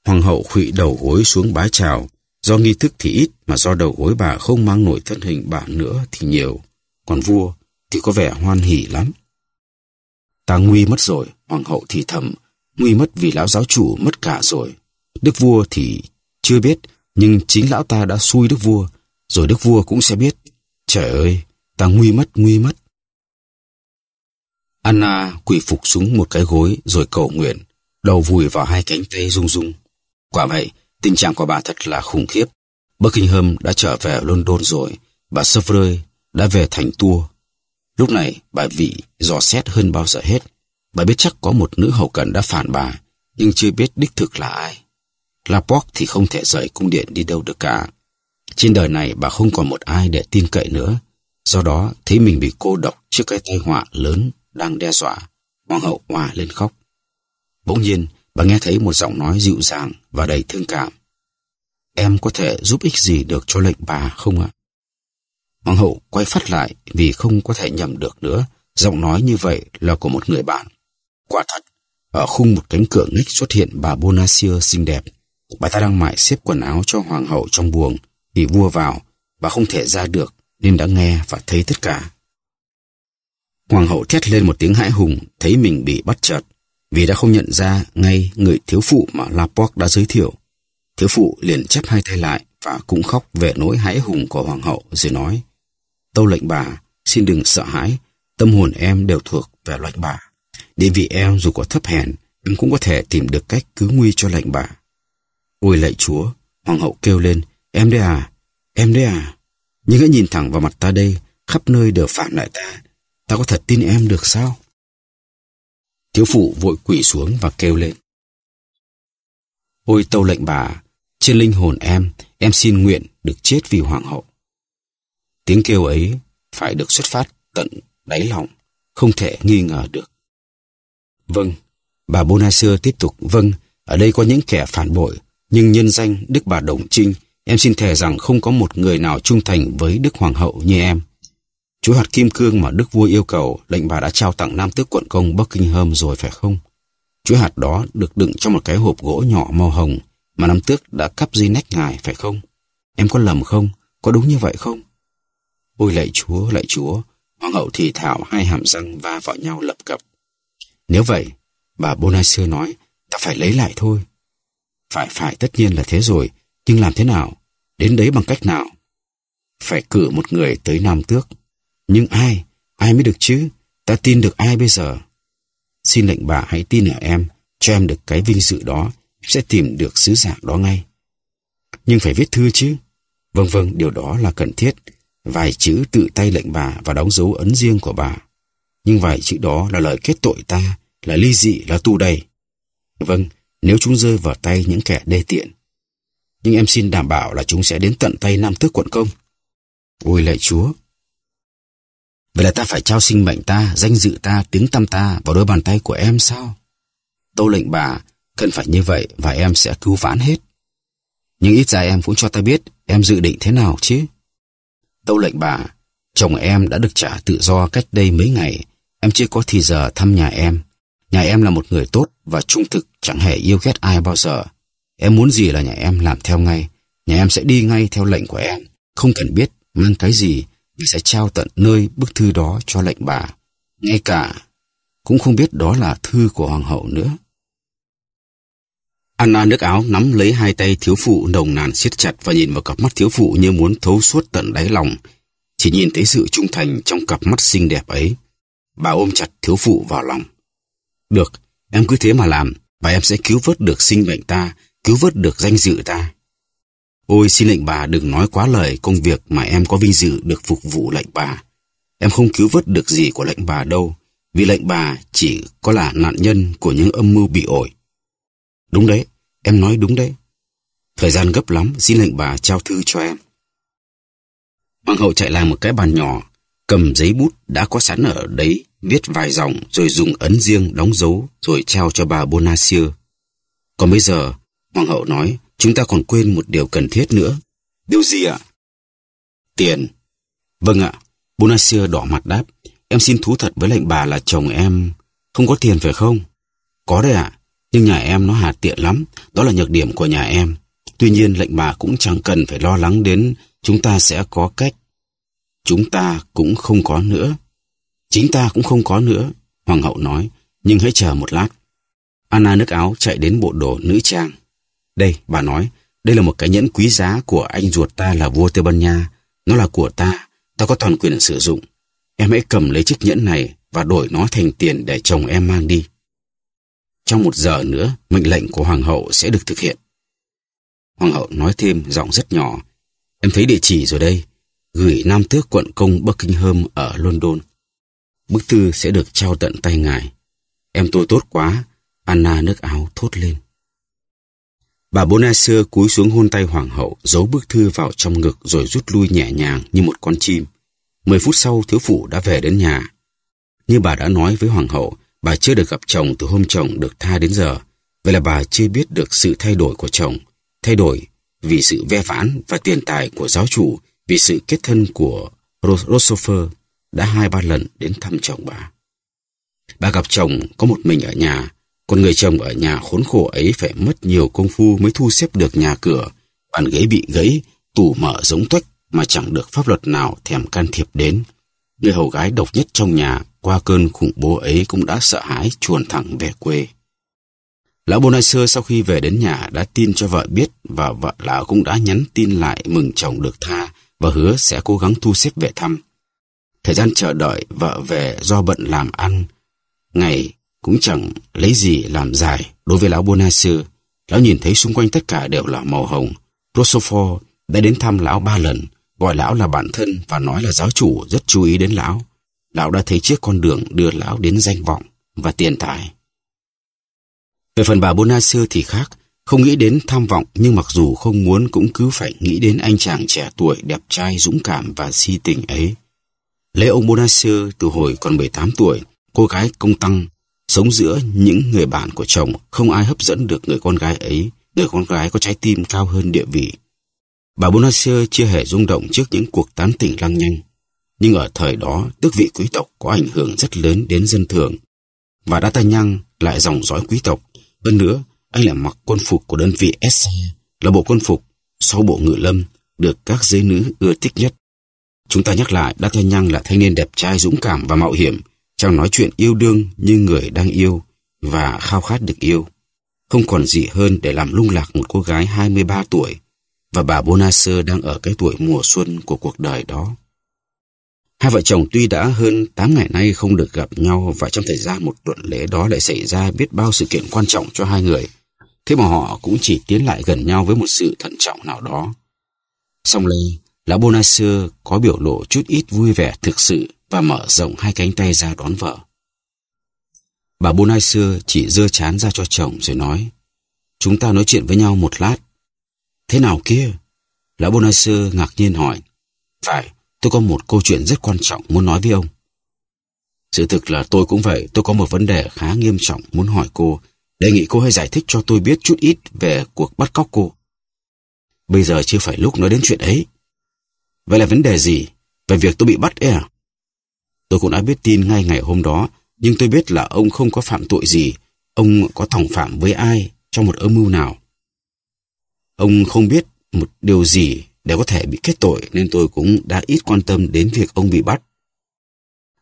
Hoàng hậu khụy đầu gối xuống bái chào. Do nghi thức thì ít mà do đầu gối bà không mang nổi thân hình bà nữa thì nhiều. Còn vua thì có vẻ hoan hỉ lắm. Ta nguy mất rồi, hoàng hậu thì thầm. Nguy mất vì lão giáo chủ mất cả rồi. Đức vua thì chưa biết, nhưng chính lão ta đã xui đức vua, rồi đức vua cũng sẽ biết. Trời ơi, ta nguy mất, nguy mất. Anna quỳ phục xuống một cái gối rồi cầu nguyện, đầu vùi vào hai cánh tay rung rung. Quả vậy, tình trạng của bà thật là khủng khiếp. Buckingham đã trở về London rồi, bà Sevrơi đã về thành tour. Lúc này, bà vị dò xét hơn bao giờ hết. Bà biết chắc có một nữ hậu cận đã phản bà, nhưng chưa biết đích thực là ai. Laporte thì không thể rời cung điện đi đâu được cả. Trên đời này bà không còn một ai để tin cậy nữa. Do đó, thấy mình bị cô độc trước cái tai họa lớn đang đe dọa, hoàng hậu hòa lên khóc. Bỗng nhiên, bà nghe thấy một giọng nói dịu dàng và đầy thương cảm. Em có thể giúp ích gì được cho lệnh bà không ạ? Hoàng hậu quay phát lại vì không có thể nhầm được nữa. Giọng nói như vậy là của một người bạn. Quả thật, ở khung một cánh cửa ngách xuất hiện bà Bonacieux xinh đẹp Bà ta đang mại xếp quần áo cho hoàng hậu trong buồng thì vua vào, bà không thể ra được nên đã nghe và thấy tất cả. Hoàng hậu thét lên một tiếng hãi hùng thấy mình bị bắt chợt vì đã không nhận ra ngay người thiếu phụ mà Laporte đã giới thiệu. Thiếu phụ liền chắp hai tay lại và cũng khóc về nỗi hãi hùng của hoàng hậu rồi nói Tâu lệnh bà, xin đừng sợ hãi, tâm hồn em đều thuộc về lệnh bà. Địa vị em dù có thấp hèn, em cũng có thể tìm được cách cứu nguy cho lệnh bà. Ôi lạy chúa, hoàng hậu kêu lên, em đây à, em đây à. Nhưng hãy nhìn thẳng vào mặt ta đây, khắp nơi đều phản lại ta. Ta có thật tin em được sao? Thiếu phụ vội quỷ xuống và kêu lên. Ôi tâu lệnh bà, trên linh hồn em, em xin nguyện được chết vì hoàng hậu. Tiếng kêu ấy phải được xuất phát tận đáy lòng, không thể nghi ngờ được. Vâng, bà Bonacieux tiếp tục, vâng, ở đây có những kẻ phản bội, nhưng nhân danh Đức bà Đồng Trinh, em xin thề rằng không có một người nào trung thành với Đức Hoàng hậu như em. Chú hạt kim cương mà Đức vua yêu cầu, lệnh bà đã trao tặng Nam tước quận công Buckingham rồi phải không? Chú hạt đó được đựng trong một cái hộp gỗ nhỏ màu hồng mà Nam tước đã cắp di nách ngài phải không? Em có lầm không? Có đúng như vậy không? Ôi lạy chúa, lạy chúa, hoàng hậu thì thảo hai hàm răng va vào nhau lập cập. Nếu vậy, bà Bonacieux nói, ta phải lấy lại thôi. Phải phải tất nhiên là thế rồi, nhưng làm thế nào? Đến đấy bằng cách nào? Phải cử một người tới Nam Tước. Nhưng ai? Ai mới được chứ? Ta tin được ai bây giờ? Xin lệnh bà hãy tin ở em, cho em được cái vinh dự đó, sẽ tìm được sứ giả đó ngay. Nhưng phải viết thư chứ? Vâng vâng, điều đó là cần thiết. Vài chữ tự tay lệnh bà và đóng dấu ấn riêng của bà. Nhưng vài chữ đó là lời kết tội ta, là ly dị, là tu đầy. Vâng, nếu chúng rơi vào tay những kẻ đê tiện. Nhưng em xin đảm bảo là chúng sẽ đến tận tay nam tước quận công. Ôi lạy chúa! Vậy là ta phải trao sinh mệnh ta, danh dự ta, tiếng tăm ta vào đôi bàn tay của em sao? Tâu lệnh bà, cần phải như vậy và em sẽ cứu vãn hết. Nhưng ít ra em cũng cho ta biết em dự định thế nào chứ. Tâu lệnh bà, chồng em đã được trả tự do cách đây mấy ngày, em chưa có thì giờ thăm nhà em. Nhà em là một người tốt và trung thực, chẳng hề yêu ghét ai bao giờ. Em muốn gì là nhà em làm theo ngay. Nhà em sẽ đi ngay theo lệnh của em, không cần biết mang cái gì và sẽ trao tận nơi bức thư đó cho lệnh bà. Ngay cả cũng không biết đó là thư của hoàng hậu nữa. Anna nước áo nắm lấy hai tay thiếu phụ nồng nàn siết chặt và nhìn vào cặp mắt thiếu phụ như muốn thấu suốt tận đáy lòng. Chỉ nhìn thấy sự trung thành trong cặp mắt xinh đẹp ấy. Bà ôm chặt thiếu phụ vào lòng. Được, em cứ thế mà làm, và em sẽ cứu vớt được sinh mệnh ta, cứu vớt được danh dự ta. Ôi xin lệnh bà đừng nói quá lời công việc mà em có vinh dự được phục vụ lệnh bà. Em không cứu vớt được gì của lệnh bà đâu, vì lệnh bà chỉ có là nạn nhân của những âm mưu bị ổi. Đúng đấy, em nói đúng đấy. Thời gian gấp lắm, xin lệnh bà trao thư cho em. Hoàng hậu chạy lại một cái bàn nhỏ, cầm giấy bút đã có sẵn ở đấy viết vài dòng rồi dùng ấn riêng đóng dấu rồi trao cho bà Bonacieux. Còn bây giờ, Hoàng hậu nói, chúng ta còn quên một điều cần thiết nữa. Điều gì ạ? Tiền. Vâng ạ, Bonacieux đỏ mặt đáp. Em xin thú thật với lệnh bà là chồng em không có tiền phải không? Có đấy ạ, nhưng nhà em nó hạt tiện lắm, đó là nhược điểm của nhà em. Tuy nhiên lệnh bà cũng chẳng cần phải lo lắng đến chúng ta sẽ có cách. Chúng ta cũng không có nữa. Chính ta cũng không có nữa, hoàng hậu nói, nhưng hãy chờ một lát. Anna nước áo chạy đến bộ đồ nữ trang. Đây, bà nói, đây là một cái nhẫn quý giá của anh ruột ta là vua Tây Ban Nha. Nó là của ta, ta có toàn quyền sử dụng. Em hãy cầm lấy chiếc nhẫn này và đổi nó thành tiền để chồng em mang đi. Trong một giờ nữa, mệnh lệnh của hoàng hậu sẽ được thực hiện. Hoàng hậu nói thêm giọng rất nhỏ. Em thấy địa chỉ rồi đây. Gửi Nam Tước quận công Buckingham ở London bức thư sẽ được trao tận tay ngài. Em tôi tốt quá, Anna nước áo thốt lên. Bà Bonacieux cúi xuống hôn tay hoàng hậu, giấu bức thư vào trong ngực rồi rút lui nhẹ nhàng như một con chim. Mười phút sau, thiếu phụ đã về đến nhà. Như bà đã nói với hoàng hậu, bà chưa được gặp chồng từ hôm chồng được tha đến giờ. Vậy là bà chưa biết được sự thay đổi của chồng. Thay đổi vì sự ve vãn và tiền tài của giáo chủ, vì sự kết thân của Rosofer đã hai ba lần đến thăm chồng bà. Bà gặp chồng có một mình ở nhà, còn người chồng ở nhà khốn khổ ấy phải mất nhiều công phu mới thu xếp được nhà cửa, bàn ghế bị gãy, tủ mở giống tuếch mà chẳng được pháp luật nào thèm can thiệp đến. Người hầu gái độc nhất trong nhà qua cơn khủng bố ấy cũng đã sợ hãi chuồn thẳng về quê. Lão Bonacieux sau khi về đến nhà đã tin cho vợ biết và vợ lão cũng đã nhắn tin lại mừng chồng được tha và hứa sẽ cố gắng thu xếp về thăm. Thời gian chờ đợi vợ về do bận làm ăn. Ngày cũng chẳng lấy gì làm dài đối với lão Bonacieux. Lão nhìn thấy xung quanh tất cả đều là màu hồng. Rochefort đã đến thăm lão ba lần, gọi lão là bạn thân và nói là giáo chủ rất chú ý đến lão. Lão đã thấy chiếc con đường đưa lão đến danh vọng và tiền tài. Về phần bà Bonacieux thì khác, không nghĩ đến tham vọng nhưng mặc dù không muốn cũng cứ phải nghĩ đến anh chàng trẻ tuổi đẹp trai dũng cảm và si tình ấy. Lễ ông Bonacieux từ hồi còn 18 tuổi, cô gái công tăng, sống giữa những người bạn của chồng, không ai hấp dẫn được người con gái ấy, người con gái có trái tim cao hơn địa vị. Bà Bonacieux chưa hề rung động trước những cuộc tán tỉnh lăng nhanh. Nhưng ở thời đó, tước vị quý tộc có ảnh hưởng rất lớn đến dân thường. Và D'Artagnan lại dòng dõi quý tộc. Hơn nữa, anh lại mặc quân phục của đơn vị SC, là bộ quân phục sau bộ ngự lâm, được các giới nữ ưa thích nhất. Chúng ta nhắc lại D'Artagnan là thanh niên đẹp trai dũng cảm và mạo hiểm, chàng nói chuyện yêu đương như người đang yêu và khao khát được yêu. Không còn gì hơn để làm lung lạc một cô gái 23 tuổi và bà Bonacieux đang ở cái tuổi mùa xuân của cuộc đời đó. Hai vợ chồng tuy đã hơn 8 ngày nay không được gặp nhau và trong thời gian một tuần lễ đó lại xảy ra biết bao sự kiện quan trọng cho hai người. Thế mà họ cũng chỉ tiến lại gần nhau với một sự thận trọng nào đó. Song Lê Lão Bonai Bonacieux có biểu lộ chút ít vui vẻ thực sự và mở rộng hai cánh tay ra đón vợ. Bà Bonai Bonacieux chỉ dơ chán ra cho chồng rồi nói Chúng ta nói chuyện với nhau một lát. Thế nào kia? Lão Bonai Bonacieux ngạc nhiên hỏi Phải, tôi có một câu chuyện rất quan trọng muốn nói với ông. Sự thực là tôi cũng vậy, tôi có một vấn đề khá nghiêm trọng muốn hỏi cô. Đề nghị cô hãy giải thích cho tôi biết chút ít về cuộc bắt cóc cô. Bây giờ chưa phải lúc nói đến chuyện ấy. Vậy là vấn đề gì? Về việc tôi bị bắt ấy à? Tôi cũng đã biết tin ngay ngày hôm đó, nhưng tôi biết là ông không có phạm tội gì. Ông có thỏng phạm với ai trong một âm mưu nào? Ông không biết một điều gì để có thể bị kết tội nên tôi cũng đã ít quan tâm đến việc ông bị bắt.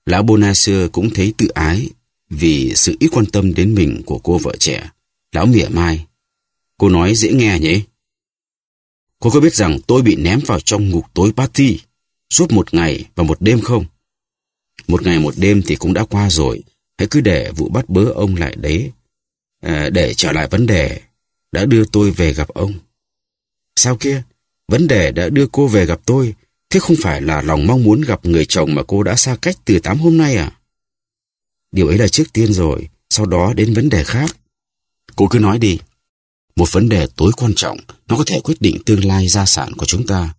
Lão Bonacieux cũng thấy tự ái vì sự ít quan tâm đến mình của cô vợ trẻ. Lão mỉa mai. Cô nói dễ nghe nhỉ? Cô có biết rằng tôi bị ném vào trong ngục tối party suốt một ngày và một đêm không? Một ngày một đêm thì cũng đã qua rồi. Hãy cứ để vụ bắt bớ ông lại đấy. À, để trở lại vấn đề đã đưa tôi về gặp ông. Sao kia? Vấn đề đã đưa cô về gặp tôi. Thế không phải là lòng mong muốn gặp người chồng mà cô đã xa cách từ tám hôm nay à? Điều ấy là trước tiên rồi, sau đó đến vấn đề khác. Cô cứ nói đi một vấn đề tối quan trọng, nó có thể quyết định tương lai gia sản của chúng ta.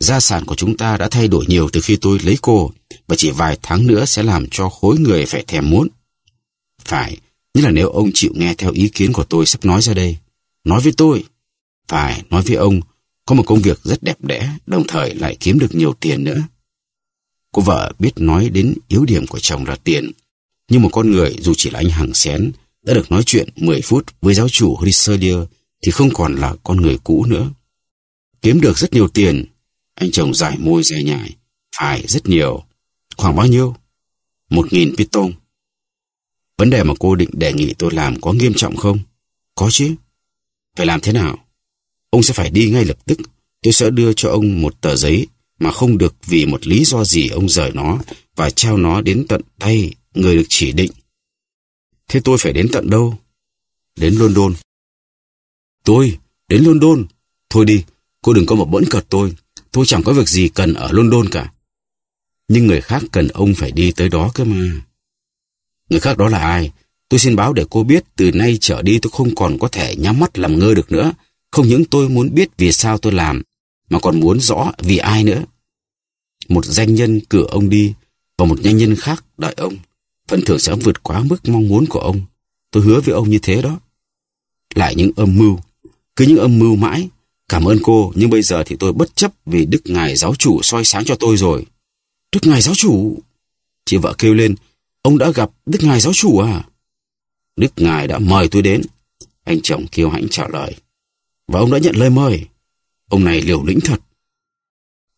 Gia sản của chúng ta đã thay đổi nhiều từ khi tôi lấy cô, và chỉ vài tháng nữa sẽ làm cho khối người phải thèm muốn. Phải, nhất là nếu ông chịu nghe theo ý kiến của tôi sắp nói ra đây. Nói với tôi. Phải, nói với ông, có một công việc rất đẹp đẽ, đồng thời lại kiếm được nhiều tiền nữa. Cô vợ biết nói đến yếu điểm của chồng là tiền, nhưng một con người dù chỉ là anh hàng xén, đã được nói chuyện 10 phút với giáo chủ Richelieu thì không còn là con người cũ nữa. Kiếm được rất nhiều tiền, anh chồng dài môi dè nhại, phải rất nhiều. Khoảng bao nhiêu? Một nghìn piton Vấn đề mà cô định đề nghị tôi làm có nghiêm trọng không? Có chứ. Phải làm thế nào? Ông sẽ phải đi ngay lập tức. Tôi sẽ đưa cho ông một tờ giấy mà không được vì một lý do gì ông rời nó và trao nó đến tận tay người được chỉ định. Thế tôi phải đến tận đâu? Đến London. Tôi, đến London. Thôi đi, cô đừng có một bẫn cợt tôi. Tôi chẳng có việc gì cần ở London cả. Nhưng người khác cần ông phải đi tới đó cơ mà. Người khác đó là ai? Tôi xin báo để cô biết từ nay trở đi tôi không còn có thể nhắm mắt làm ngơ được nữa. Không những tôi muốn biết vì sao tôi làm, mà còn muốn rõ vì ai nữa. Một danh nhân cử ông đi, và một danh nhân khác đợi ông phần thưởng sẽ vượt quá mức mong muốn của ông. Tôi hứa với ông như thế đó. Lại những âm mưu, cứ những âm mưu mãi. Cảm ơn cô, nhưng bây giờ thì tôi bất chấp vì Đức Ngài Giáo Chủ soi sáng cho tôi rồi. Đức Ngài Giáo Chủ? Chị vợ kêu lên, ông đã gặp Đức Ngài Giáo Chủ à? Đức Ngài đã mời tôi đến. Anh chồng kiêu hãnh trả lời. Và ông đã nhận lời mời. Ông này liều lĩnh thật.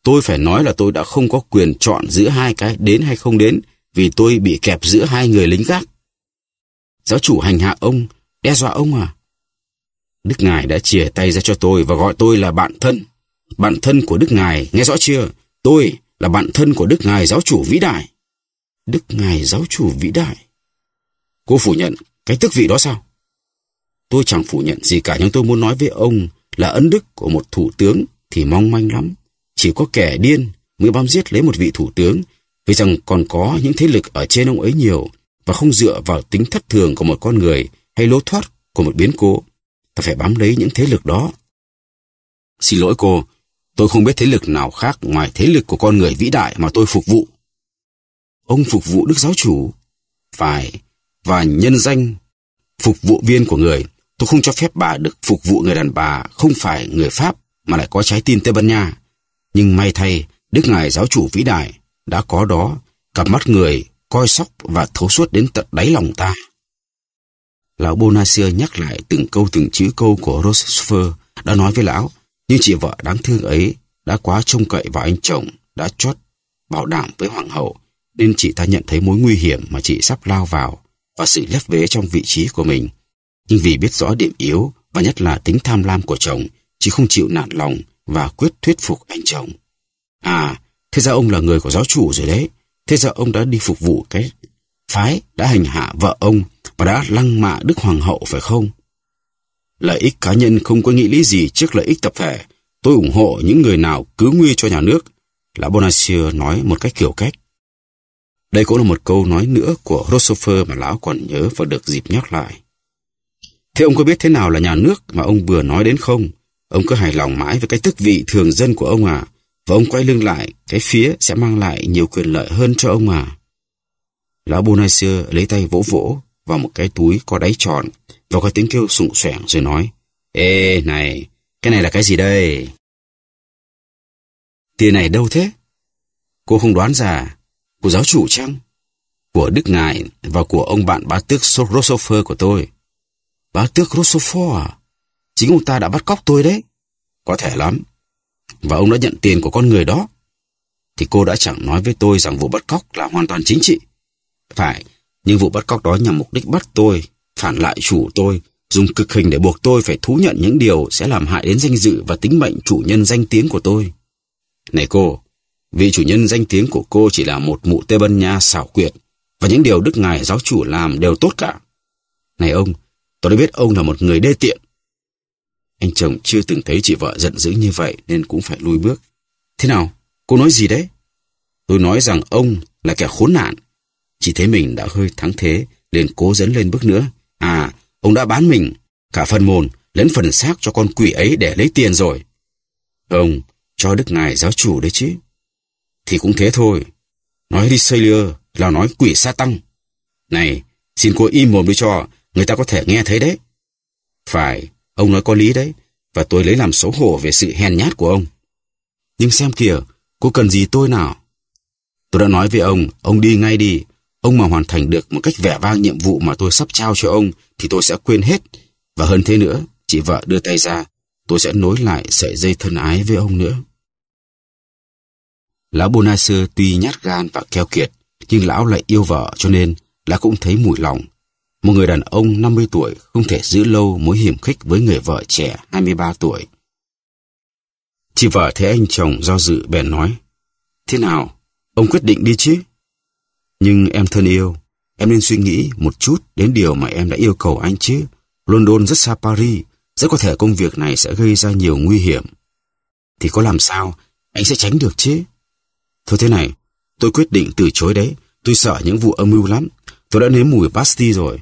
Tôi phải nói là tôi đã không có quyền chọn giữa hai cái đến hay không đến vì tôi bị kẹp giữa hai người lính gác. Giáo chủ hành hạ ông, đe dọa ông à? Đức Ngài đã chìa tay ra cho tôi và gọi tôi là bạn thân. Bạn thân của Đức Ngài, nghe rõ chưa? Tôi là bạn thân của Đức Ngài giáo chủ vĩ đại. Đức Ngài giáo chủ vĩ đại. Cô phủ nhận cái tước vị đó sao? Tôi chẳng phủ nhận gì cả nhưng tôi muốn nói với ông là ân đức của một thủ tướng thì mong manh lắm. Chỉ có kẻ điên mới bám giết lấy một vị thủ tướng vì rằng còn có những thế lực ở trên ông ấy nhiều và không dựa vào tính thất thường của một con người hay lối thoát của một biến cố. Ta phải bám lấy những thế lực đó. Xin lỗi cô, tôi không biết thế lực nào khác ngoài thế lực của con người vĩ đại mà tôi phục vụ. Ông phục vụ Đức Giáo Chủ, phải, và nhân danh phục vụ viên của người. Tôi không cho phép bà được phục vụ người đàn bà không phải người Pháp mà lại có trái tim Tây Ban Nha. Nhưng may thay, Đức Ngài Giáo Chủ vĩ đại đã có đó, cặp mắt người coi sóc và thấu suốt đến tận đáy lòng ta. Lão Bonacieux nhắc lại từng câu từng chữ câu của Rochefort đã nói với lão, nhưng chị vợ đáng thương ấy đã quá trông cậy vào anh chồng, đã chót bảo đảm với hoàng hậu, nên chị ta nhận thấy mối nguy hiểm mà chị sắp lao vào và sự lép vế trong vị trí của mình. Nhưng vì biết rõ điểm yếu và nhất là tính tham lam của chồng, chị không chịu nản lòng và quyết thuyết phục anh chồng. À, Thế ra ông là người của giáo chủ rồi đấy. Thế ra ông đã đi phục vụ cái phái đã hành hạ vợ ông và đã lăng mạ Đức Hoàng hậu phải không? Lợi ích cá nhân không có nghĩ lý gì trước lợi ích tập thể. Tôi ủng hộ những người nào cứu nguy cho nhà nước. Là Bonacieux nói một cách kiểu cách. Đây cũng là một câu nói nữa của Rosofer mà lão còn nhớ và được dịp nhắc lại. Thế ông có biết thế nào là nhà nước mà ông vừa nói đến không? Ông cứ hài lòng mãi với cái tức vị thường dân của ông à? và ông quay lưng lại, cái phía sẽ mang lại nhiều quyền lợi hơn cho ông mà. Lão Bonacieux lấy tay vỗ vỗ vào một cái túi có đáy tròn và có tiếng kêu sụng xoẻng rồi nói Ê này, cái này là cái gì đây? Tiền này đâu thế? Cô không đoán ra, của giáo chủ chăng? Của Đức Ngài và của ông bạn bá tước Rosofer của tôi. Bá tước Rosofer à? Chính ông ta đã bắt cóc tôi đấy. Có thể lắm, và ông đã nhận tiền của con người đó, thì cô đã chẳng nói với tôi rằng vụ bắt cóc là hoàn toàn chính trị. Phải, nhưng vụ bắt cóc đó nhằm mục đích bắt tôi, phản lại chủ tôi, dùng cực hình để buộc tôi phải thú nhận những điều sẽ làm hại đến danh dự và tính mệnh chủ nhân danh tiếng của tôi. Này cô, vị chủ nhân danh tiếng của cô chỉ là một mụ Tây Ban Nha xảo quyệt, và những điều Đức Ngài giáo chủ làm đều tốt cả. Này ông, tôi đã biết ông là một người đê tiện, anh chồng chưa từng thấy chị vợ giận dữ như vậy nên cũng phải lui bước. Thế nào? Cô nói gì đấy? Tôi nói rằng ông là kẻ khốn nạn. Chỉ thấy mình đã hơi thắng thế, liền cố dẫn lên bước nữa. À, ông đã bán mình, cả phần mồn, lẫn phần xác cho con quỷ ấy để lấy tiền rồi. Ông, cho đức ngài giáo chủ đấy chứ. Thì cũng thế thôi. Nói đi xây lưa là nói quỷ sa tăng. Này, xin cô im mồm đi cho, người ta có thể nghe thấy đấy. Phải, Ông nói có lý đấy, và tôi lấy làm xấu hổ về sự hèn nhát của ông. Nhưng xem kìa, cô cần gì tôi nào? Tôi đã nói với ông, ông đi ngay đi. Ông mà hoàn thành được một cách vẻ vang nhiệm vụ mà tôi sắp trao cho ông thì tôi sẽ quên hết. Và hơn thế nữa, chị vợ đưa tay ra, tôi sẽ nối lại sợi dây thân ái với ông nữa. Lão Bonacieux tuy nhát gan và keo kiệt, nhưng lão lại yêu vợ cho nên lão cũng thấy mùi lòng một người đàn ông 50 tuổi không thể giữ lâu mối hiểm khích với người vợ trẻ 23 tuổi. Chị vợ thấy anh chồng do dự bèn nói, Thế nào, ông quyết định đi chứ? Nhưng em thân yêu, em nên suy nghĩ một chút đến điều mà em đã yêu cầu anh chứ. London rất xa Paris, rất có thể công việc này sẽ gây ra nhiều nguy hiểm. Thì có làm sao, anh sẽ tránh được chứ? Thôi thế này, tôi quyết định từ chối đấy. Tôi sợ những vụ âm mưu lắm. Tôi đã nếm mùi pasty rồi.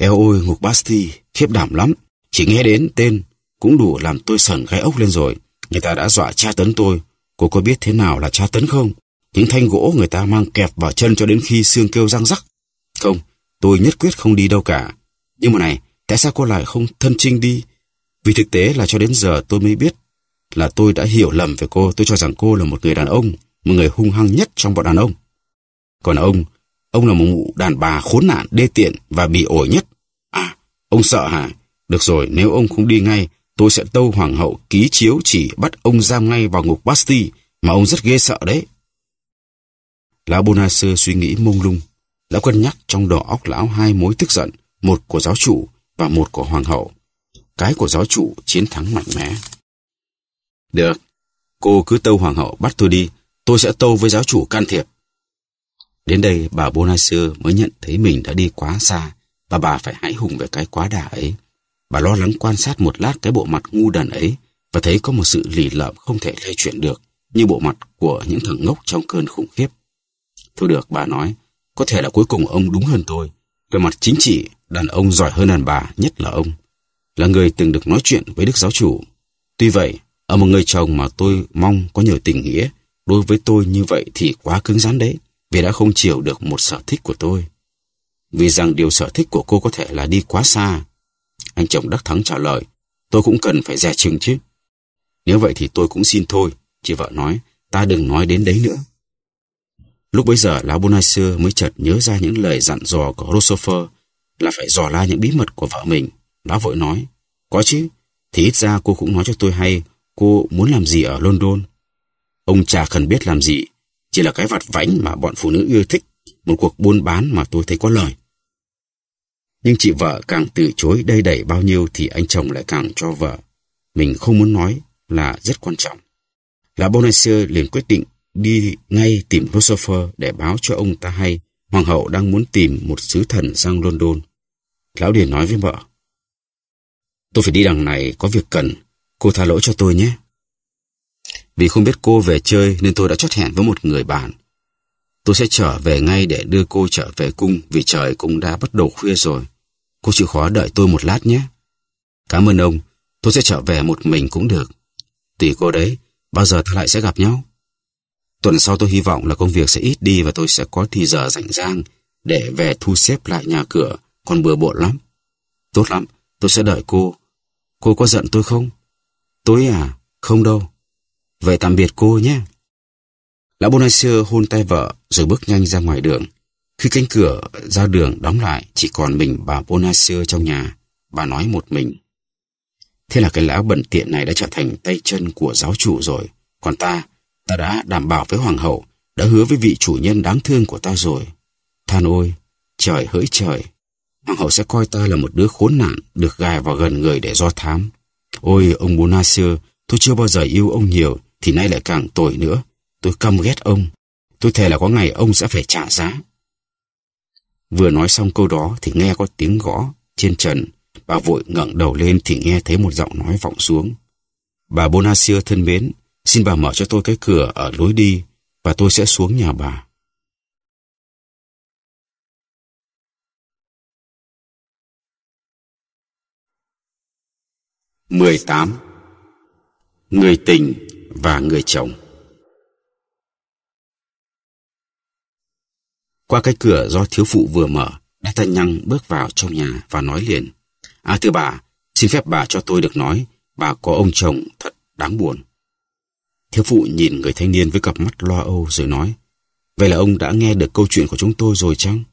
Eo ôi ngục Basti, khiếp đảm lắm. Chỉ nghe đến tên cũng đủ làm tôi sởn gai ốc lên rồi. Người ta đã dọa tra tấn tôi. Cô có biết thế nào là tra tấn không? Những thanh gỗ người ta mang kẹp vào chân cho đến khi xương kêu răng rắc. Không, tôi nhất quyết không đi đâu cả. Nhưng mà này, tại sao cô lại không thân trinh đi? Vì thực tế là cho đến giờ tôi mới biết là tôi đã hiểu lầm về cô. Tôi cho rằng cô là một người đàn ông, một người hung hăng nhất trong bọn đàn ông. Còn ông Ông là một mụ đàn bà khốn nạn, đê tiện và bị ổi nhất. À, ông sợ hả? Được rồi, nếu ông không đi ngay, tôi sẽ tâu hoàng hậu ký chiếu chỉ bắt ông giam ngay vào ngục Basti mà ông rất ghê sợ đấy. Lão Bonacieux suy nghĩ mông lung. Lão cân nhắc trong đầu óc lão hai mối tức giận, một của giáo chủ và một của hoàng hậu. Cái của giáo chủ chiến thắng mạnh mẽ. Được, cô cứ tâu hoàng hậu bắt tôi đi, tôi sẽ tâu với giáo chủ can thiệp. Đến đây bà Bonacieux mới nhận thấy mình đã đi quá xa và bà phải hãi hùng về cái quá đà ấy. Bà lo lắng quan sát một lát cái bộ mặt ngu đần ấy và thấy có một sự lì lợm không thể lây chuyển được như bộ mặt của những thằng ngốc trong cơn khủng khiếp. Thôi được, bà nói, có thể là cuối cùng ông đúng hơn tôi. Về mặt chính trị, đàn ông giỏi hơn đàn bà, nhất là ông. Là người từng được nói chuyện với Đức Giáo Chủ. Tuy vậy, ở một người chồng mà tôi mong có nhiều tình nghĩa, đối với tôi như vậy thì quá cứng rắn đấy vì đã không chịu được một sở thích của tôi. Vì rằng điều sở thích của cô có thể là đi quá xa. Anh chồng Đắc Thắng trả lời, tôi cũng cần phải dè chừng chứ. Nếu vậy thì tôi cũng xin thôi, chị vợ nói, ta đừng nói đến đấy nữa. Lúc bấy giờ, lão xưa mới chợt nhớ ra những lời dặn dò của Rosofer là phải dò la những bí mật của vợ mình. Lão vội nói, có chứ, thì ít ra cô cũng nói cho tôi hay cô muốn làm gì ở London. Ông chả cần biết làm gì, chỉ là cái vặt vãnh mà bọn phụ nữ ưa thích, một cuộc buôn bán mà tôi thấy có lời. Nhưng chị vợ càng từ chối đây đẩy bao nhiêu thì anh chồng lại càng cho vợ. Mình không muốn nói là rất quan trọng. Là Bonacieux liền quyết định đi ngay tìm Lucifer để báo cho ông ta hay Hoàng hậu đang muốn tìm một sứ thần sang London. Lão Điền nói với vợ. Tôi phải đi đằng này có việc cần, cô tha lỗi cho tôi nhé. Vì không biết cô về chơi nên tôi đã chót hẹn với một người bạn. Tôi sẽ trở về ngay để đưa cô trở về cung vì trời cũng đã bắt đầu khuya rồi. Cô chịu khó đợi tôi một lát nhé. Cảm ơn ông, tôi sẽ trở về một mình cũng được. Tùy cô đấy, bao giờ ta lại sẽ gặp nhau. Tuần sau tôi hy vọng là công việc sẽ ít đi và tôi sẽ có thì giờ rảnh rang để về thu xếp lại nhà cửa, còn bừa bộn lắm. Tốt lắm, tôi sẽ đợi cô. Cô có giận tôi không? Tôi à? Không đâu về tạm biệt cô nhé. Lão Bonacieux hôn tay vợ rồi bước nhanh ra ngoài đường. Khi cánh cửa ra đường đóng lại, chỉ còn mình bà Bonacieux trong nhà. Bà nói một mình. Thế là cái lão bẩn tiện này đã trở thành tay chân của giáo chủ rồi. Còn ta, ta đã đảm bảo với hoàng hậu, đã hứa với vị chủ nhân đáng thương của ta rồi. Than ôi, trời hỡi trời, hoàng hậu sẽ coi ta là một đứa khốn nạn được gài vào gần người để do thám. Ôi, ông Bonacieux, tôi chưa bao giờ yêu ông nhiều, thì nay lại càng tội nữa. Tôi căm ghét ông. Tôi thề là có ngày ông sẽ phải trả giá. Vừa nói xong câu đó thì nghe có tiếng gõ trên trần. Bà vội ngẩng đầu lên thì nghe thấy một giọng nói vọng xuống. Bà Bonacieux thân mến, xin bà mở cho tôi cái cửa ở lối đi và tôi sẽ xuống nhà bà. mười tám Người tình và người chồng. Qua cái cửa do thiếu phụ vừa mở, đã thanh nhăng bước vào trong nhà và nói liền. À thưa bà, xin phép bà cho tôi được nói, bà có ông chồng thật đáng buồn. Thiếu phụ nhìn người thanh niên với cặp mắt lo âu rồi nói. Vậy là ông đã nghe được câu chuyện của chúng tôi rồi chăng?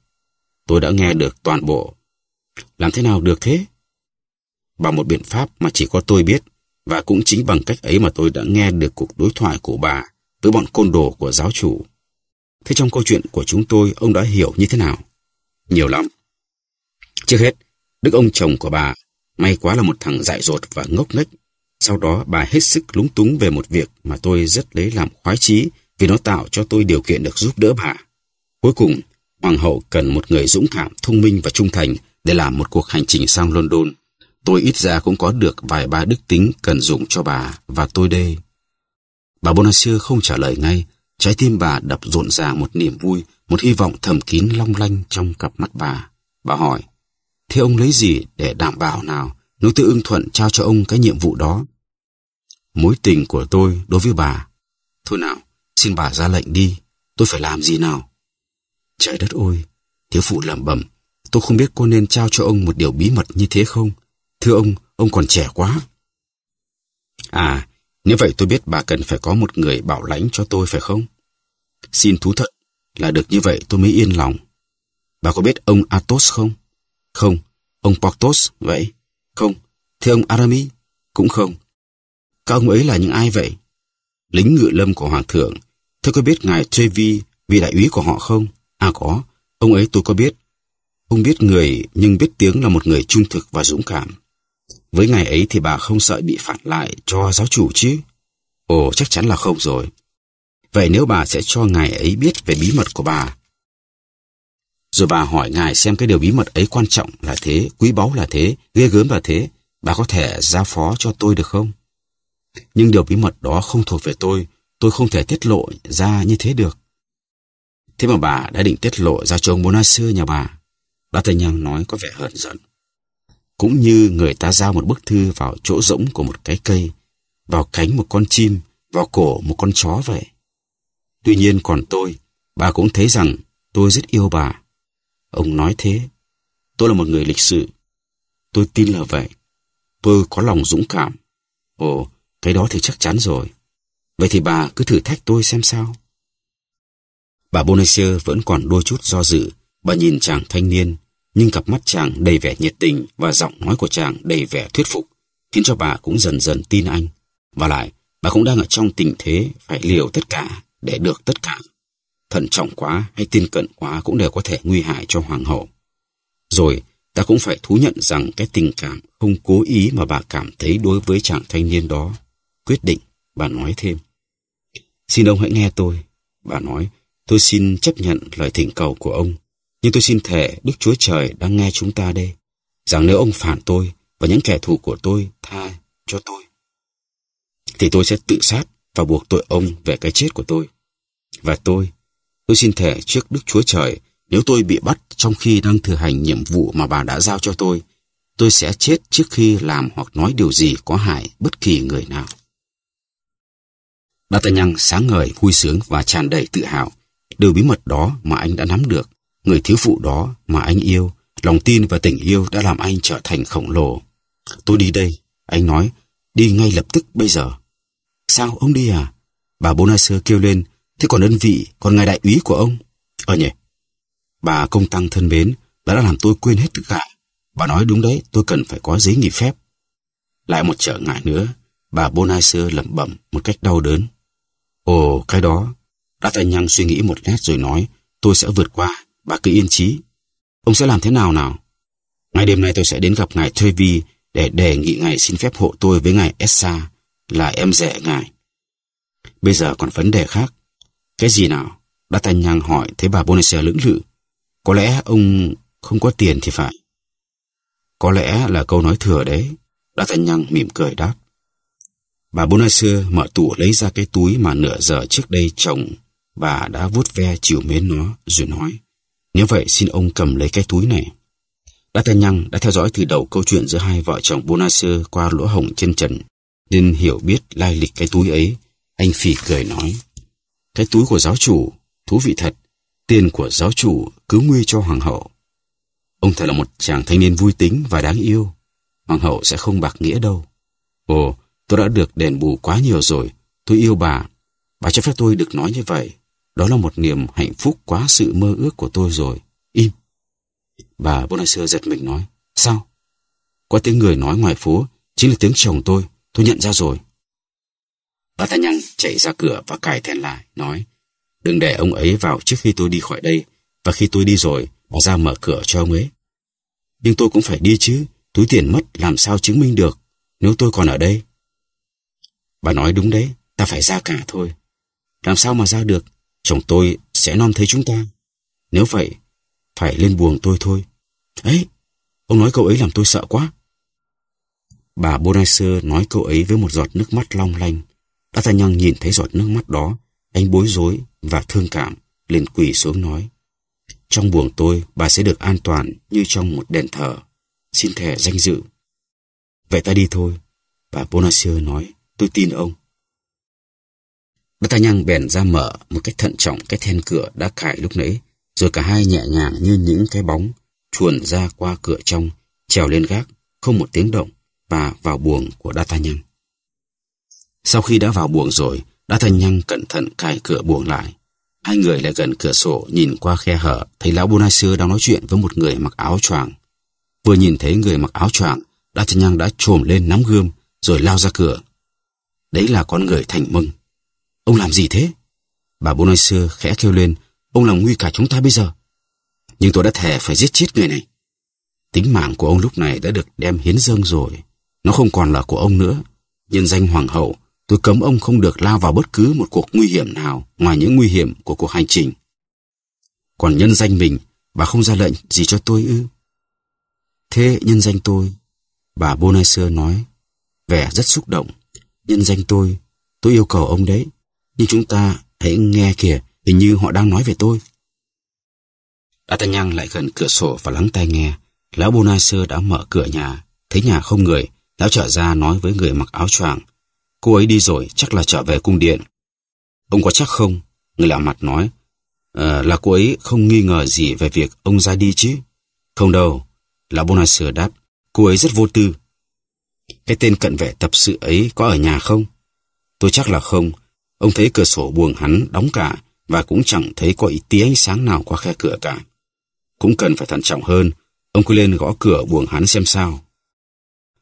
Tôi đã nghe được toàn bộ. Làm thế nào được thế? Bằng một biện pháp mà chỉ có tôi biết. Và cũng chính bằng cách ấy mà tôi đã nghe được cuộc đối thoại của bà với bọn côn đồ của giáo chủ. Thế trong câu chuyện của chúng tôi, ông đã hiểu như thế nào? Nhiều lắm. Trước hết, đức ông chồng của bà may quá là một thằng dại dột và ngốc nghếch. Sau đó bà hết sức lúng túng về một việc mà tôi rất lấy làm khoái chí vì nó tạo cho tôi điều kiện được giúp đỡ bà. Cuối cùng, hoàng hậu cần một người dũng cảm, thông minh và trung thành để làm một cuộc hành trình sang London. Tôi ít ra cũng có được vài ba đức tính cần dùng cho bà và tôi đây. Bà Bonacieux không trả lời ngay. Trái tim bà đập rộn ràng một niềm vui, một hy vọng thầm kín long lanh trong cặp mắt bà. Bà hỏi, thế ông lấy gì để đảm bảo nào nếu tôi ưng thuận trao cho ông cái nhiệm vụ đó? Mối tình của tôi đối với bà. Thôi nào, xin bà ra lệnh đi, tôi phải làm gì nào? Trời đất ơi, thiếu phụ lẩm bẩm, tôi không biết cô nên trao cho ông một điều bí mật như thế không? Thưa ông, ông còn trẻ quá. À, nếu vậy tôi biết bà cần phải có một người bảo lãnh cho tôi phải không? Xin thú thật là được như vậy tôi mới yên lòng. Bà có biết ông Athos không? Không, ông Portos vậy? Không, thế ông Aramis? Cũng không. Các ông ấy là những ai vậy? Lính ngự lâm của Hoàng thượng. thưa có biết ngài Trevi vị đại úy của họ không? À có, ông ấy tôi có biết. Ông biết người nhưng biết tiếng là một người trung thực và dũng cảm với ngày ấy thì bà không sợ bị phạt lại cho giáo chủ chứ? Ồ, chắc chắn là không rồi. Vậy nếu bà sẽ cho ngài ấy biết về bí mật của bà, rồi bà hỏi ngài xem cái điều bí mật ấy quan trọng là thế, quý báu là thế, ghê gớm là thế, bà có thể giao phó cho tôi được không? Nhưng điều bí mật đó không thuộc về tôi, tôi không thể tiết lộ ra như thế được. Thế mà bà đã định tiết lộ ra cho ông Bonacieux nhà bà. D'Artagnan nói có vẻ hờn giận cũng như người ta giao một bức thư vào chỗ rỗng của một cái cây, vào cánh một con chim, vào cổ một con chó vậy. Tuy nhiên còn tôi, bà cũng thấy rằng tôi rất yêu bà. Ông nói thế. Tôi là một người lịch sự. Tôi tin là vậy. Tôi có lòng dũng cảm. Ồ, cái đó thì chắc chắn rồi. Vậy thì bà cứ thử thách tôi xem sao. Bà Bonacieux vẫn còn đôi chút do dự. Bà nhìn chàng thanh niên, nhưng cặp mắt chàng đầy vẻ nhiệt tình và giọng nói của chàng đầy vẻ thuyết phục, khiến cho bà cũng dần dần tin anh. Và lại, bà cũng đang ở trong tình thế phải liều tất cả để được tất cả. Thận trọng quá hay tin cận quá cũng đều có thể nguy hại cho hoàng hậu. Rồi, ta cũng phải thú nhận rằng cái tình cảm không cố ý mà bà cảm thấy đối với chàng thanh niên đó. Quyết định, bà nói thêm. Xin ông hãy nghe tôi. Bà nói, tôi xin chấp nhận lời thỉnh cầu của ông nhưng tôi xin thề Đức Chúa Trời đang nghe chúng ta đây, rằng nếu ông phản tôi và những kẻ thù của tôi tha cho tôi, thì tôi sẽ tự sát và buộc tội ông về cái chết của tôi. Và tôi, tôi xin thề trước Đức Chúa Trời, nếu tôi bị bắt trong khi đang thực hành nhiệm vụ mà bà đã giao cho tôi, tôi sẽ chết trước khi làm hoặc nói điều gì có hại bất kỳ người nào. D'Artagnan sáng ngời, vui sướng và tràn đầy tự hào. Điều bí mật đó mà anh đã nắm được người thiếu phụ đó mà anh yêu, lòng tin và tình yêu đã làm anh trở thành khổng lồ. Tôi đi đây, anh nói, đi ngay lập tức bây giờ. Sao ông đi à? Bà Bonasơ kêu lên, thế còn đơn vị, còn ngài đại úy của ông? Ờ nhỉ. Bà công tăng thân mến, đã làm tôi quên hết tất cả. Bà nói đúng đấy, tôi cần phải có giấy nghỉ phép. Lại một trở ngại nữa, bà Bonasơ lẩm bẩm một cách đau đớn. Ồ, cái đó. Đã tay nhăng suy nghĩ một nét rồi nói, tôi sẽ vượt qua bà cứ yên trí. Ông sẽ làm thế nào nào? Ngày đêm nay tôi sẽ đến gặp ngài Thuê Vi để đề nghị ngài xin phép hộ tôi với ngài Essa là em rể ngài. Bây giờ còn vấn đề khác. Cái gì nào? Đã Thanh nhang hỏi thấy bà Bonacieux lưỡng lự. Có lẽ ông không có tiền thì phải. Có lẽ là câu nói thừa đấy. Đã Thanh nhang mỉm cười đáp. Bà Bonacieux mở tủ lấy ra cái túi mà nửa giờ trước đây chồng bà đã vuốt ve chiều mến nó rồi nói. Nếu vậy xin ông cầm lấy cái túi này. D'Artagnan đã theo dõi từ đầu câu chuyện giữa hai vợ chồng Bonacieux qua lỗ hổng trên trần, nên hiểu biết lai lịch cái túi ấy. Anh phì cười nói, cái túi của giáo chủ, thú vị thật, tiền của giáo chủ cứu nguy cho hoàng hậu. Ông thật là một chàng thanh niên vui tính và đáng yêu. Hoàng hậu sẽ không bạc nghĩa đâu. Ồ, tôi đã được đền bù quá nhiều rồi, tôi yêu bà. Bà cho phép tôi được nói như vậy. Đó là một niềm hạnh phúc quá sự mơ ước của tôi rồi. Im. Bà Bonacieux giật mình nói. Sao? Có tiếng người nói ngoài phố, chính là tiếng chồng tôi. Tôi nhận ra rồi. Bà ta nhăn chạy ra cửa và cài then lại, nói. Đừng để ông ấy vào trước khi tôi đi khỏi đây. Và khi tôi đi rồi, bà ra mở cửa cho ông ấy. Nhưng tôi cũng phải đi chứ. Túi tiền mất làm sao chứng minh được nếu tôi còn ở đây. Bà nói đúng đấy, ta phải ra cả thôi. Làm sao mà ra được, Chồng tôi sẽ non thấy chúng ta. Nếu vậy, phải lên buồng tôi thôi. Ấy, ông nói câu ấy làm tôi sợ quá. Bà Bonacieux nói câu ấy với một giọt nước mắt long lanh. ta D'Artagnan nhìn thấy giọt nước mắt đó, anh bối rối và thương cảm, liền quỳ xuống nói. Trong buồng tôi, bà sẽ được an toàn như trong một đền thờ. Xin thẻ danh dự. Vậy ta đi thôi. Bà Bonacieux nói, tôi tin ông. D'Artagnan bèn ra mở một cách thận trọng cái then cửa đã cài lúc nãy, rồi cả hai nhẹ nhàng như những cái bóng chuồn ra qua cửa trong, trèo lên gác, không một tiếng động và vào buồng của D'Artagnan. Sau khi đã vào buồng rồi, D'Artagnan cẩn thận cài cửa buồng lại. Hai người lại gần cửa sổ nhìn qua khe hở, thấy lão Bonacieux đang nói chuyện với một người mặc áo choàng. Vừa nhìn thấy người mặc áo choàng, D'Artagnan đã trồm lên nắm gươm rồi lao ra cửa. Đấy là con người thành mừng. Ông làm gì thế? Bà Bonacieux khẽ kêu lên, ông làm nguy cả chúng ta bây giờ. Nhưng tôi đã thề phải giết chết người này. Tính mạng của ông lúc này đã được đem hiến dâng rồi. Nó không còn là của ông nữa. Nhân danh hoàng hậu, tôi cấm ông không được lao vào bất cứ một cuộc nguy hiểm nào ngoài những nguy hiểm của cuộc hành trình. Còn nhân danh mình, bà không ra lệnh gì cho tôi ư? Thế nhân danh tôi, bà Bonacieux nói, vẻ rất xúc động. Nhân danh tôi, tôi yêu cầu ông đấy. Nhưng chúng ta hãy nghe kìa, hình như họ đang nói về tôi. D'Artagnan lại gần cửa sổ và lắng tai nghe. Lão Bonacieux đã mở cửa nhà, thấy nhà không người, lão trở ra nói với người mặc áo choàng. Cô ấy đi rồi, chắc là trở về cung điện. Ông có chắc không? Người lạ mặt nói. À, là cô ấy không nghi ngờ gì về việc ông ra đi chứ? Không đâu. Lão Bonacieux đáp. Cô ấy rất vô tư. Cái tên cận vệ tập sự ấy có ở nhà không? Tôi chắc là không. Ông thấy cửa sổ buồng hắn đóng cả và cũng chẳng thấy có ý tí ánh sáng nào qua khe cửa cả. Cũng cần phải thận trọng hơn, ông cứ lên gõ cửa buồng hắn xem sao.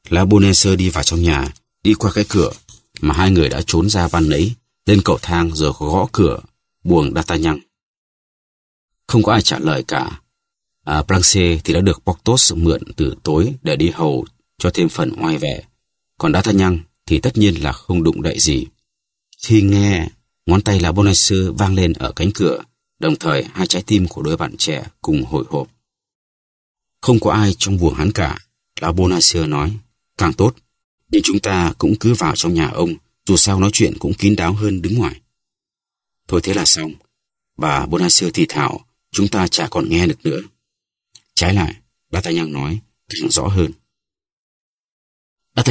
La Bonheur đi vào trong nhà, đi qua cái cửa mà hai người đã trốn ra ban nấy, lên cầu thang rồi gõ cửa, buồng D'Artagnan. Không có ai trả lời cả. À, Planche thì đã được Portos mượn từ tối để đi hầu cho thêm phần oai vẻ. Còn D'Artagnan thì tất nhiên là không đụng đậy gì. Khi nghe ngón tay là Bonacieux vang lên ở cánh cửa, đồng thời hai trái tim của đôi bạn trẻ cùng hồi hộp. Không có ai trong buồng hắn cả, là Bonacieux nói, càng tốt, nhưng chúng ta cũng cứ vào trong nhà ông, dù sao nói chuyện cũng kín đáo hơn đứng ngoài. Thôi thế là xong, bà Bonacieux thì thảo, chúng ta chả còn nghe được nữa. Trái lại, nhăng nói, càng rõ hơn.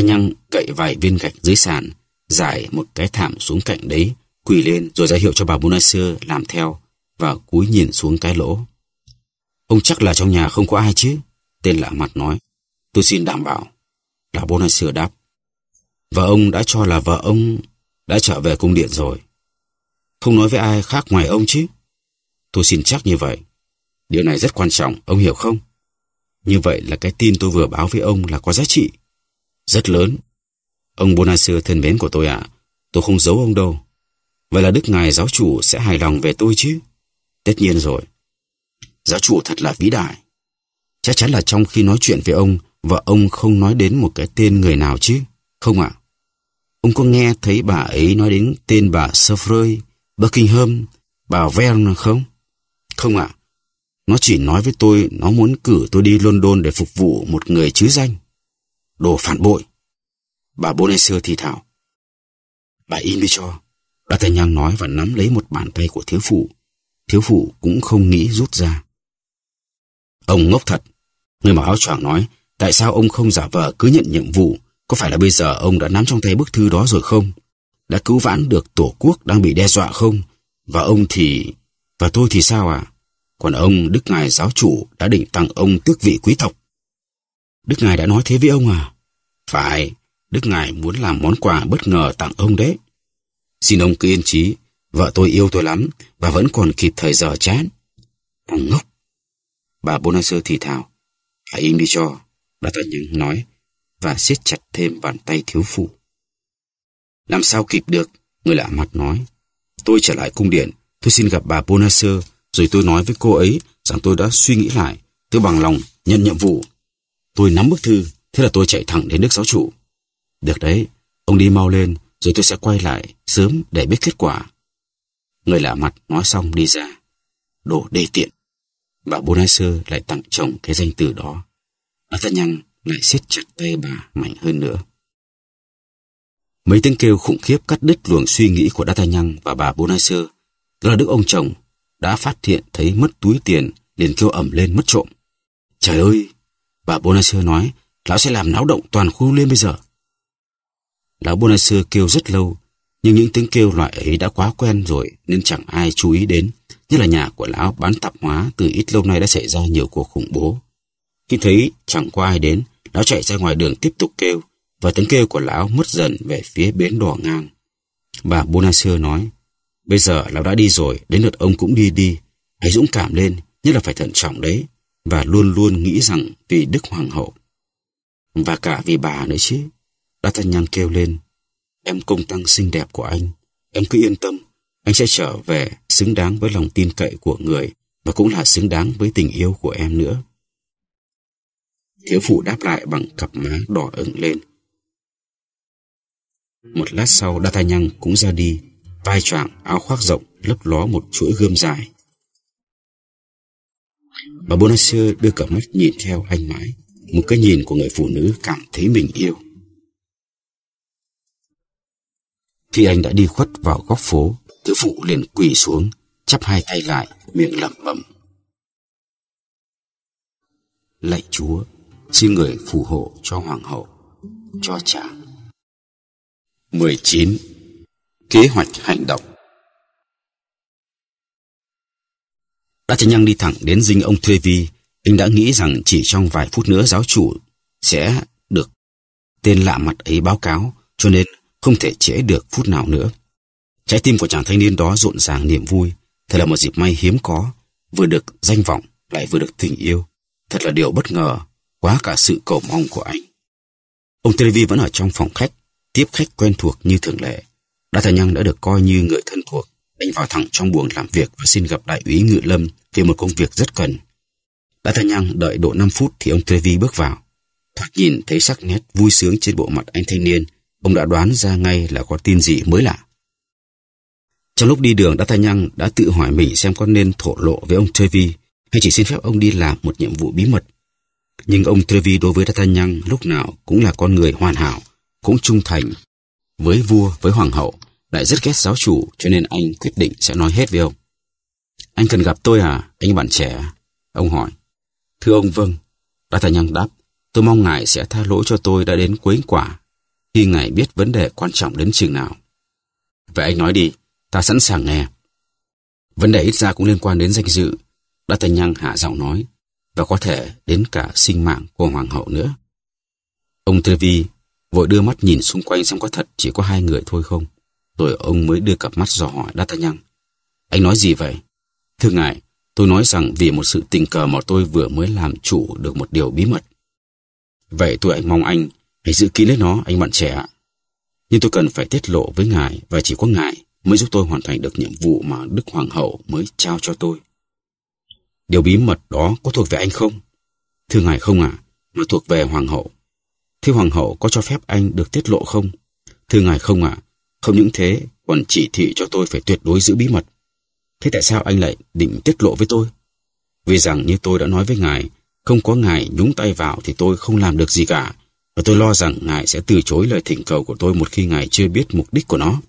nhăng cậy vài viên gạch dưới sàn, giải một cái thảm xuống cạnh đấy, quỳ lên rồi ra hiệu cho bà Bonacieux làm theo và cúi nhìn xuống cái lỗ. Ông chắc là trong nhà không có ai chứ? Tên lạ mặt nói. Tôi xin đảm bảo. Bà Bonacieux đáp. Và ông đã cho là vợ ông đã trở về cung điện rồi. Không nói với ai khác ngoài ông chứ? Tôi xin chắc như vậy. Điều này rất quan trọng, ông hiểu không? Như vậy là cái tin tôi vừa báo với ông là có giá trị. Rất lớn Ông Bonasio thân mến của tôi ạ, tôi không giấu ông đâu. Vậy là Đức Ngài giáo chủ sẽ hài lòng về tôi chứ? Tất nhiên rồi. Giáo chủ thật là vĩ đại. Chắc chắn là trong khi nói chuyện với ông, vợ ông không nói đến một cái tên người nào chứ, không ạ? Ông có nghe thấy bà ấy nói đến tên bà Suffrey, Buckingham, bà Verne không? Không ạ. Nó chỉ nói với tôi nó muốn cử tôi đi London để phục vụ một người chứ danh. Đồ phản bội. Bà Bonesser thì thảo. Bà im đi cho. D'Artagnan nói và nắm lấy một bàn tay của thiếu phụ. Thiếu phụ cũng không nghĩ rút ra. Ông ngốc thật. Người mặc áo choàng nói, tại sao ông không giả vờ cứ nhận nhiệm vụ? Có phải là bây giờ ông đã nắm trong tay bức thư đó rồi không? Đã cứu vãn được tổ quốc đang bị đe dọa không? Và ông thì... Và tôi thì sao à? Còn ông, Đức Ngài giáo chủ đã định tặng ông tước vị quý tộc. Đức Ngài đã nói thế với ông à? Phải, Đức Ngài muốn làm món quà bất ngờ tặng ông đấy. Xin ông cứ yên trí, vợ tôi yêu tôi lắm và vẫn còn kịp thời giờ chán. Thằng ngốc! Bà Bonasơ thì thào. Hãy im đi cho, bà ta nhắn nói và siết chặt thêm bàn tay thiếu phụ. Làm sao kịp được, người lạ mặt nói. Tôi trở lại cung điện, tôi xin gặp bà Bonasơ, rồi tôi nói với cô ấy rằng tôi đã suy nghĩ lại, tôi bằng lòng nhận nhiệm vụ. Tôi nắm bức thư, thế là tôi chạy thẳng đến nước giáo chủ. Được đấy, ông đi mau lên, rồi tôi sẽ quay lại sớm để biết kết quả. Người lạ mặt nói xong đi ra. Đồ đê tiện. Bà Bonacieux lại tặng chồng cái danh từ đó. D'Artagnan lại siết chặt tay bà mạnh hơn nữa. Mấy tiếng kêu khủng khiếp cắt đứt luồng suy nghĩ của D'Artagnan và bà Bonacieux. Đó là đức ông chồng đã phát hiện thấy mất túi tiền liền kêu ẩm lên mất trộm. Trời ơi! Bà Bonacieux nói, lão sẽ làm náo động toàn khu lên bây giờ. Lão Bonacieux kêu rất lâu, nhưng những tiếng kêu loại ấy đã quá quen rồi nên chẳng ai chú ý đến, nhất là nhà của lão bán tạp hóa từ ít lâu nay đã xảy ra nhiều cuộc khủng bố. Khi thấy chẳng có ai đến, lão chạy ra ngoài đường tiếp tục kêu, và tiếng kêu của lão mất dần về phía bến đỏ ngang. Bà Bonacieux nói, bây giờ lão đã đi rồi, đến lượt ông cũng đi đi, hãy dũng cảm lên, nhất là phải thận trọng đấy, và luôn luôn nghĩ rằng vì Đức Hoàng hậu. Và cả vì bà nữa chứ. D'Artagnan kêu lên. Em công tăng xinh đẹp của anh. Em cứ yên tâm. Anh sẽ trở về xứng đáng với lòng tin cậy của người và cũng là xứng đáng với tình yêu của em nữa. Thiếu phụ đáp lại bằng cặp má đỏ ửng lên. Một lát sau D'Artagnan cũng ra đi, vai choàng áo khoác rộng lấp ló một chuỗi gươm dài. Bà Bonacieux đưa cả mắt nhìn theo anh mãi, một cái nhìn của người phụ nữ cảm thấy mình yêu. Khi anh đã đi khuất vào góc phố, thiếu phụ liền quỳ xuống, chắp hai tay lại, miệng lẩm bẩm. Lạy Chúa, xin người phù hộ cho hoàng hậu, cho chàng. 19. Kế hoạch hành động Đã chạy nhăng đi thẳng đến dinh ông Thuê Vi, anh đã nghĩ rằng chỉ trong vài phút nữa giáo chủ sẽ được tên lạ mặt ấy báo cáo, cho nên không thể trễ được phút nào nữa. Trái tim của chàng thanh niên đó rộn ràng niềm vui, thật là một dịp may hiếm có, vừa được danh vọng lại vừa được tình yêu. Thật là điều bất ngờ, quá cả sự cầu mong của anh. Ông Televi vẫn ở trong phòng khách, tiếp khách quen thuộc như thường lệ. Đa Thà Nhăng đã được coi như người thân thuộc, anh vào thẳng trong buồng làm việc và xin gặp đại úy Ngự Lâm về một công việc rất cần. Đa Thà Nhăng đợi độ 5 phút thì ông Televi bước vào. Thoạt nhìn thấy sắc nét vui sướng trên bộ mặt anh thanh niên Ông đã đoán ra ngay là có tin gì mới lạ. Trong lúc đi đường, đã tay nhăng đã tự hỏi mình xem có nên thổ lộ với ông Trevi hay chỉ xin phép ông đi làm một nhiệm vụ bí mật. Nhưng ông Trevi đối với Đa nhăng lúc nào cũng là con người hoàn hảo, cũng trung thành với vua, với hoàng hậu, lại rất ghét giáo chủ cho nên anh quyết định sẽ nói hết với ông. Anh cần gặp tôi à, anh bạn trẻ? Ông hỏi. Thưa ông vâng. Đa Thanh Nhăng đáp, tôi mong ngài sẽ tha lỗi cho tôi đã đến quấy quả khi ngài biết vấn đề quan trọng đến chừng nào. Vậy anh nói đi, ta sẵn sàng nghe. Vấn đề ít ra cũng liên quan đến danh dự. Đã Tây Nhang hạ giọng nói, và có thể đến cả sinh mạng của Hoàng hậu nữa. Ông Trevi vội đưa mắt nhìn xung quanh xem có thật chỉ có hai người thôi không. Rồi ông mới đưa cặp mắt dò hỏi D'Artagnan. Anh nói gì vậy? Thưa ngài, tôi nói rằng vì một sự tình cờ mà tôi vừa mới làm chủ được một điều bí mật. Vậy tôi anh mong anh Hãy giữ kỹ lấy nó, anh bạn trẻ ạ Nhưng tôi cần phải tiết lộ với ngài và chỉ có ngài mới giúp tôi hoàn thành được nhiệm vụ mà Đức Hoàng hậu mới trao cho tôi. Điều bí mật đó có thuộc về anh không? Thưa ngài không ạ, à, mà thuộc về Hoàng hậu. thế Hoàng hậu có cho phép anh được tiết lộ không? Thưa ngài không ạ, à, không những thế còn chỉ thị cho tôi phải tuyệt đối giữ bí mật. Thế tại sao anh lại định tiết lộ với tôi? Vì rằng như tôi đã nói với ngài, không có ngài nhúng tay vào thì tôi không làm được gì cả và tôi lo rằng ngài sẽ từ chối lời thỉnh cầu của tôi một khi ngài chưa biết mục đích của nó.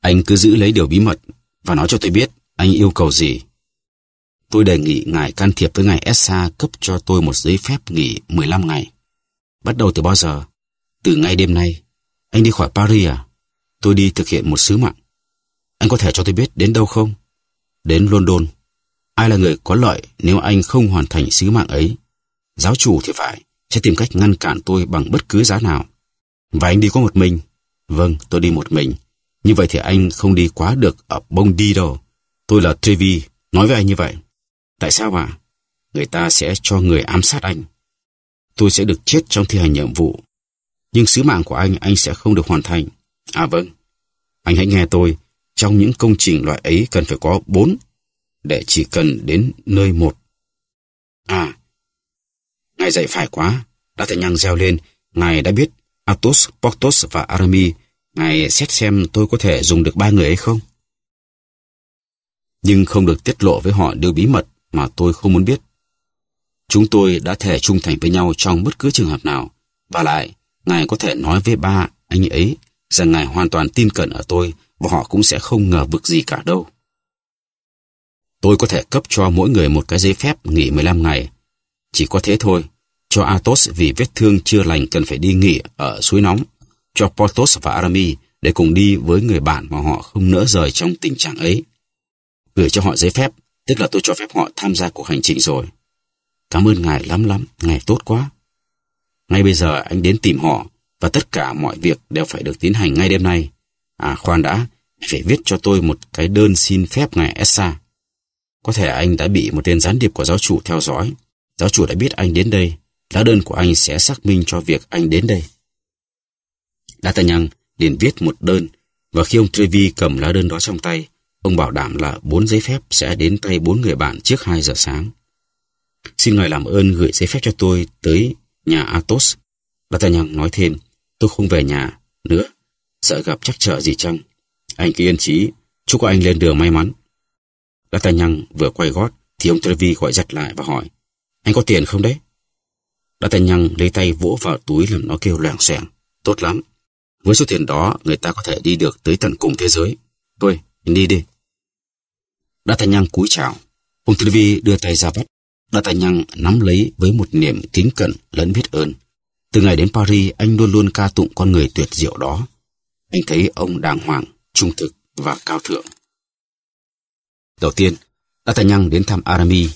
Anh cứ giữ lấy điều bí mật và nói cho tôi biết anh yêu cầu gì. Tôi đề nghị ngài can thiệp với ngài ESA cấp cho tôi một giấy phép nghỉ 15 ngày. Bắt đầu từ bao giờ? Từ ngay đêm nay. Anh đi khỏi Paris à? Tôi đi thực hiện một sứ mạng. Anh có thể cho tôi biết đến đâu không? Đến London. Ai là người có lợi nếu anh không hoàn thành sứ mạng ấy? Giáo chủ thì phải sẽ tìm cách ngăn cản tôi bằng bất cứ giá nào. Và anh đi có một mình. Vâng, tôi đi một mình. Như vậy thì anh không đi quá được ở bông đi đâu. Tôi là Trevi, nói với anh như vậy. Tại sao ạ? À? Người ta sẽ cho người ám sát anh. Tôi sẽ được chết trong thi hành nhiệm vụ. Nhưng sứ mạng của anh, anh sẽ không được hoàn thành. À vâng, anh hãy nghe tôi. Trong những công trình loại ấy cần phải có bốn để chỉ cần đến nơi một. À, Ngài dạy phải quá, đã thể nhăng reo lên, Ngài đã biết Atos, Porthos và Aramis, Ngài xét xem tôi có thể dùng được ba người ấy không? Nhưng không được tiết lộ với họ điều bí mật mà tôi không muốn biết. Chúng tôi đã thể trung thành với nhau trong bất cứ trường hợp nào. Và lại, Ngài có thể nói với ba anh ấy rằng Ngài hoàn toàn tin cẩn ở tôi và họ cũng sẽ không ngờ vực gì cả đâu. Tôi có thể cấp cho mỗi người một cái giấy phép nghỉ 15 ngày chỉ có thế thôi, cho Athos vì vết thương chưa lành cần phải đi nghỉ ở suối nóng, cho Porthos và Aramis để cùng đi với người bạn mà họ không nỡ rời trong tình trạng ấy. Gửi cho họ giấy phép, tức là tôi cho phép họ tham gia cuộc hành trình rồi. Cảm ơn ngài lắm lắm, ngài tốt quá. Ngay bây giờ anh đến tìm họ và tất cả mọi việc đều phải được tiến hành ngay đêm nay. À khoan đã, phải viết cho tôi một cái đơn xin phép ngài Essa. Có thể anh đã bị một tên gián điệp của giáo chủ theo dõi Giáo chủ đã biết anh đến đây, lá đơn của anh sẽ xác minh cho việc anh đến đây. D'Artagnan liền viết một đơn, và khi ông Trevi cầm lá đơn đó trong tay, ông bảo đảm là bốn giấy phép sẽ đến tay bốn người bạn trước 2 giờ sáng. Xin ngài làm ơn gửi giấy phép cho tôi tới nhà Athos. D'Artagnan nói thêm, tôi không về nhà nữa, sợ gặp trắc trở gì chăng. Anh cứ yên trí, chúc anh lên đường may mắn. D'Artagnan vừa quay gót thì ông Trevi gọi giật lại và hỏi, anh có tiền không đấy? Đã tay nhăng lấy tay vỗ vào túi làm nó kêu loảng xẻng. Tốt lắm. Với số tiền đó, người ta có thể đi được tới tận cùng thế giới. Thôi, anh đi đi. Đã tay nhăng cúi chào. Ông TV đưa tay ra bắt. Đã tay nhăng nắm lấy với một niềm kính cẩn lẫn biết ơn. Từ ngày đến Paris, anh luôn luôn ca tụng con người tuyệt diệu đó. Anh thấy ông đàng hoàng, trung thực và cao thượng. Đầu tiên, đã tay nhăng đến thăm Aramis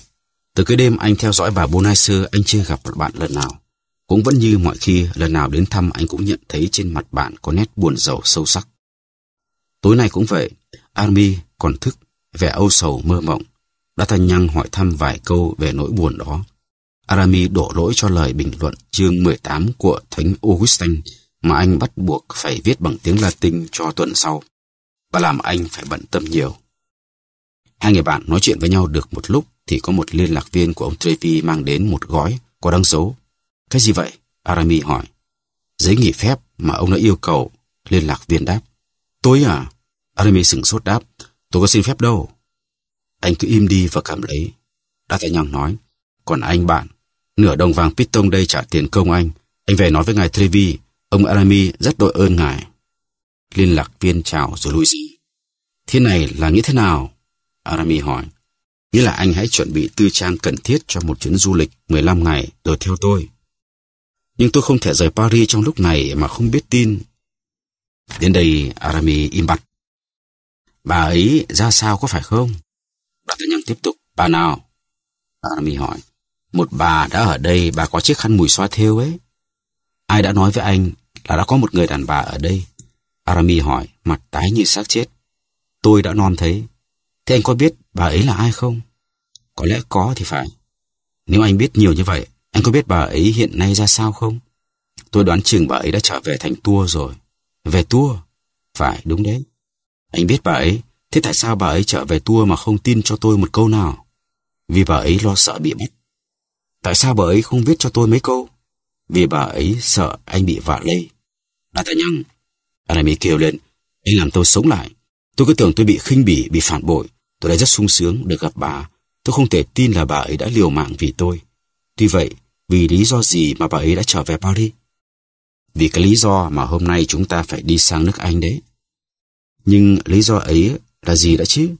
từ cái đêm anh theo dõi bà Bonacieux, anh chưa gặp bạn lần nào. Cũng vẫn như mọi khi, lần nào đến thăm anh cũng nhận thấy trên mặt bạn có nét buồn rầu sâu sắc. Tối nay cũng vậy, Army còn thức, vẻ âu sầu mơ mộng. Đã thanh nhăng hỏi thăm vài câu về nỗi buồn đó. Arami đổ lỗi cho lời bình luận chương 18 của Thánh Augustine mà anh bắt buộc phải viết bằng tiếng Latin cho tuần sau và làm anh phải bận tâm nhiều. Hai người bạn nói chuyện với nhau được một lúc thì có một liên lạc viên của ông Trevi mang đến một gói có đăng dấu. Cái gì vậy? Arami hỏi. Giấy nghỉ phép mà ông đã yêu cầu. Liên lạc viên đáp. Tôi à? Arami sửng sốt đáp. Tôi có xin phép đâu. Anh cứ im đi và cảm lấy. Đã tay nhằng nói. Còn anh bạn, nửa đồng vàng Pitong đây trả tiền công anh. Anh về nói với ngài Trevi, ông Arami rất đội ơn ngài. Liên lạc viên chào rồi lui dị. Thế này là như thế nào? Arami hỏi. Nghĩa là anh hãy chuẩn bị tư trang cần thiết cho một chuyến du lịch 15 ngày rồi theo tôi. Nhưng tôi không thể rời Paris trong lúc này mà không biết tin. Đến đây Arami im bặt. Bà ấy ra sao có phải không? nhân tiếp tục. Bà nào? Arami hỏi. Một bà đã ở đây, bà có chiếc khăn mùi xoa thêu ấy. Ai đã nói với anh là đã có một người đàn bà ở đây? Aramis hỏi, mặt tái như xác chết. Tôi đã non thấy. Thế anh có biết bà ấy là ai không? Có lẽ có thì phải. Nếu anh biết nhiều như vậy, anh có biết bà ấy hiện nay ra sao không? Tôi đoán chừng bà ấy đã trở về thành tua rồi. Về tua? Phải, đúng đấy. Anh biết bà ấy, thế tại sao bà ấy trở về tua mà không tin cho tôi một câu nào? Vì bà ấy lo sợ bị bắt. Tại sao bà ấy không viết cho tôi mấy câu? Vì bà ấy sợ anh bị vạ lây. Đà tài nhăng. Anh này mới kêu lên, anh làm tôi sống lại. Tôi cứ tưởng tôi bị khinh bỉ, bị phản bội. Tôi đã rất sung sướng được gặp bà. Tôi không thể tin là bà ấy đã liều mạng vì tôi. Tuy vậy, vì lý do gì mà bà ấy đã trở về Paris? Vì cái lý do mà hôm nay chúng ta phải đi sang nước Anh đấy. Nhưng lý do ấy là gì đã chứ?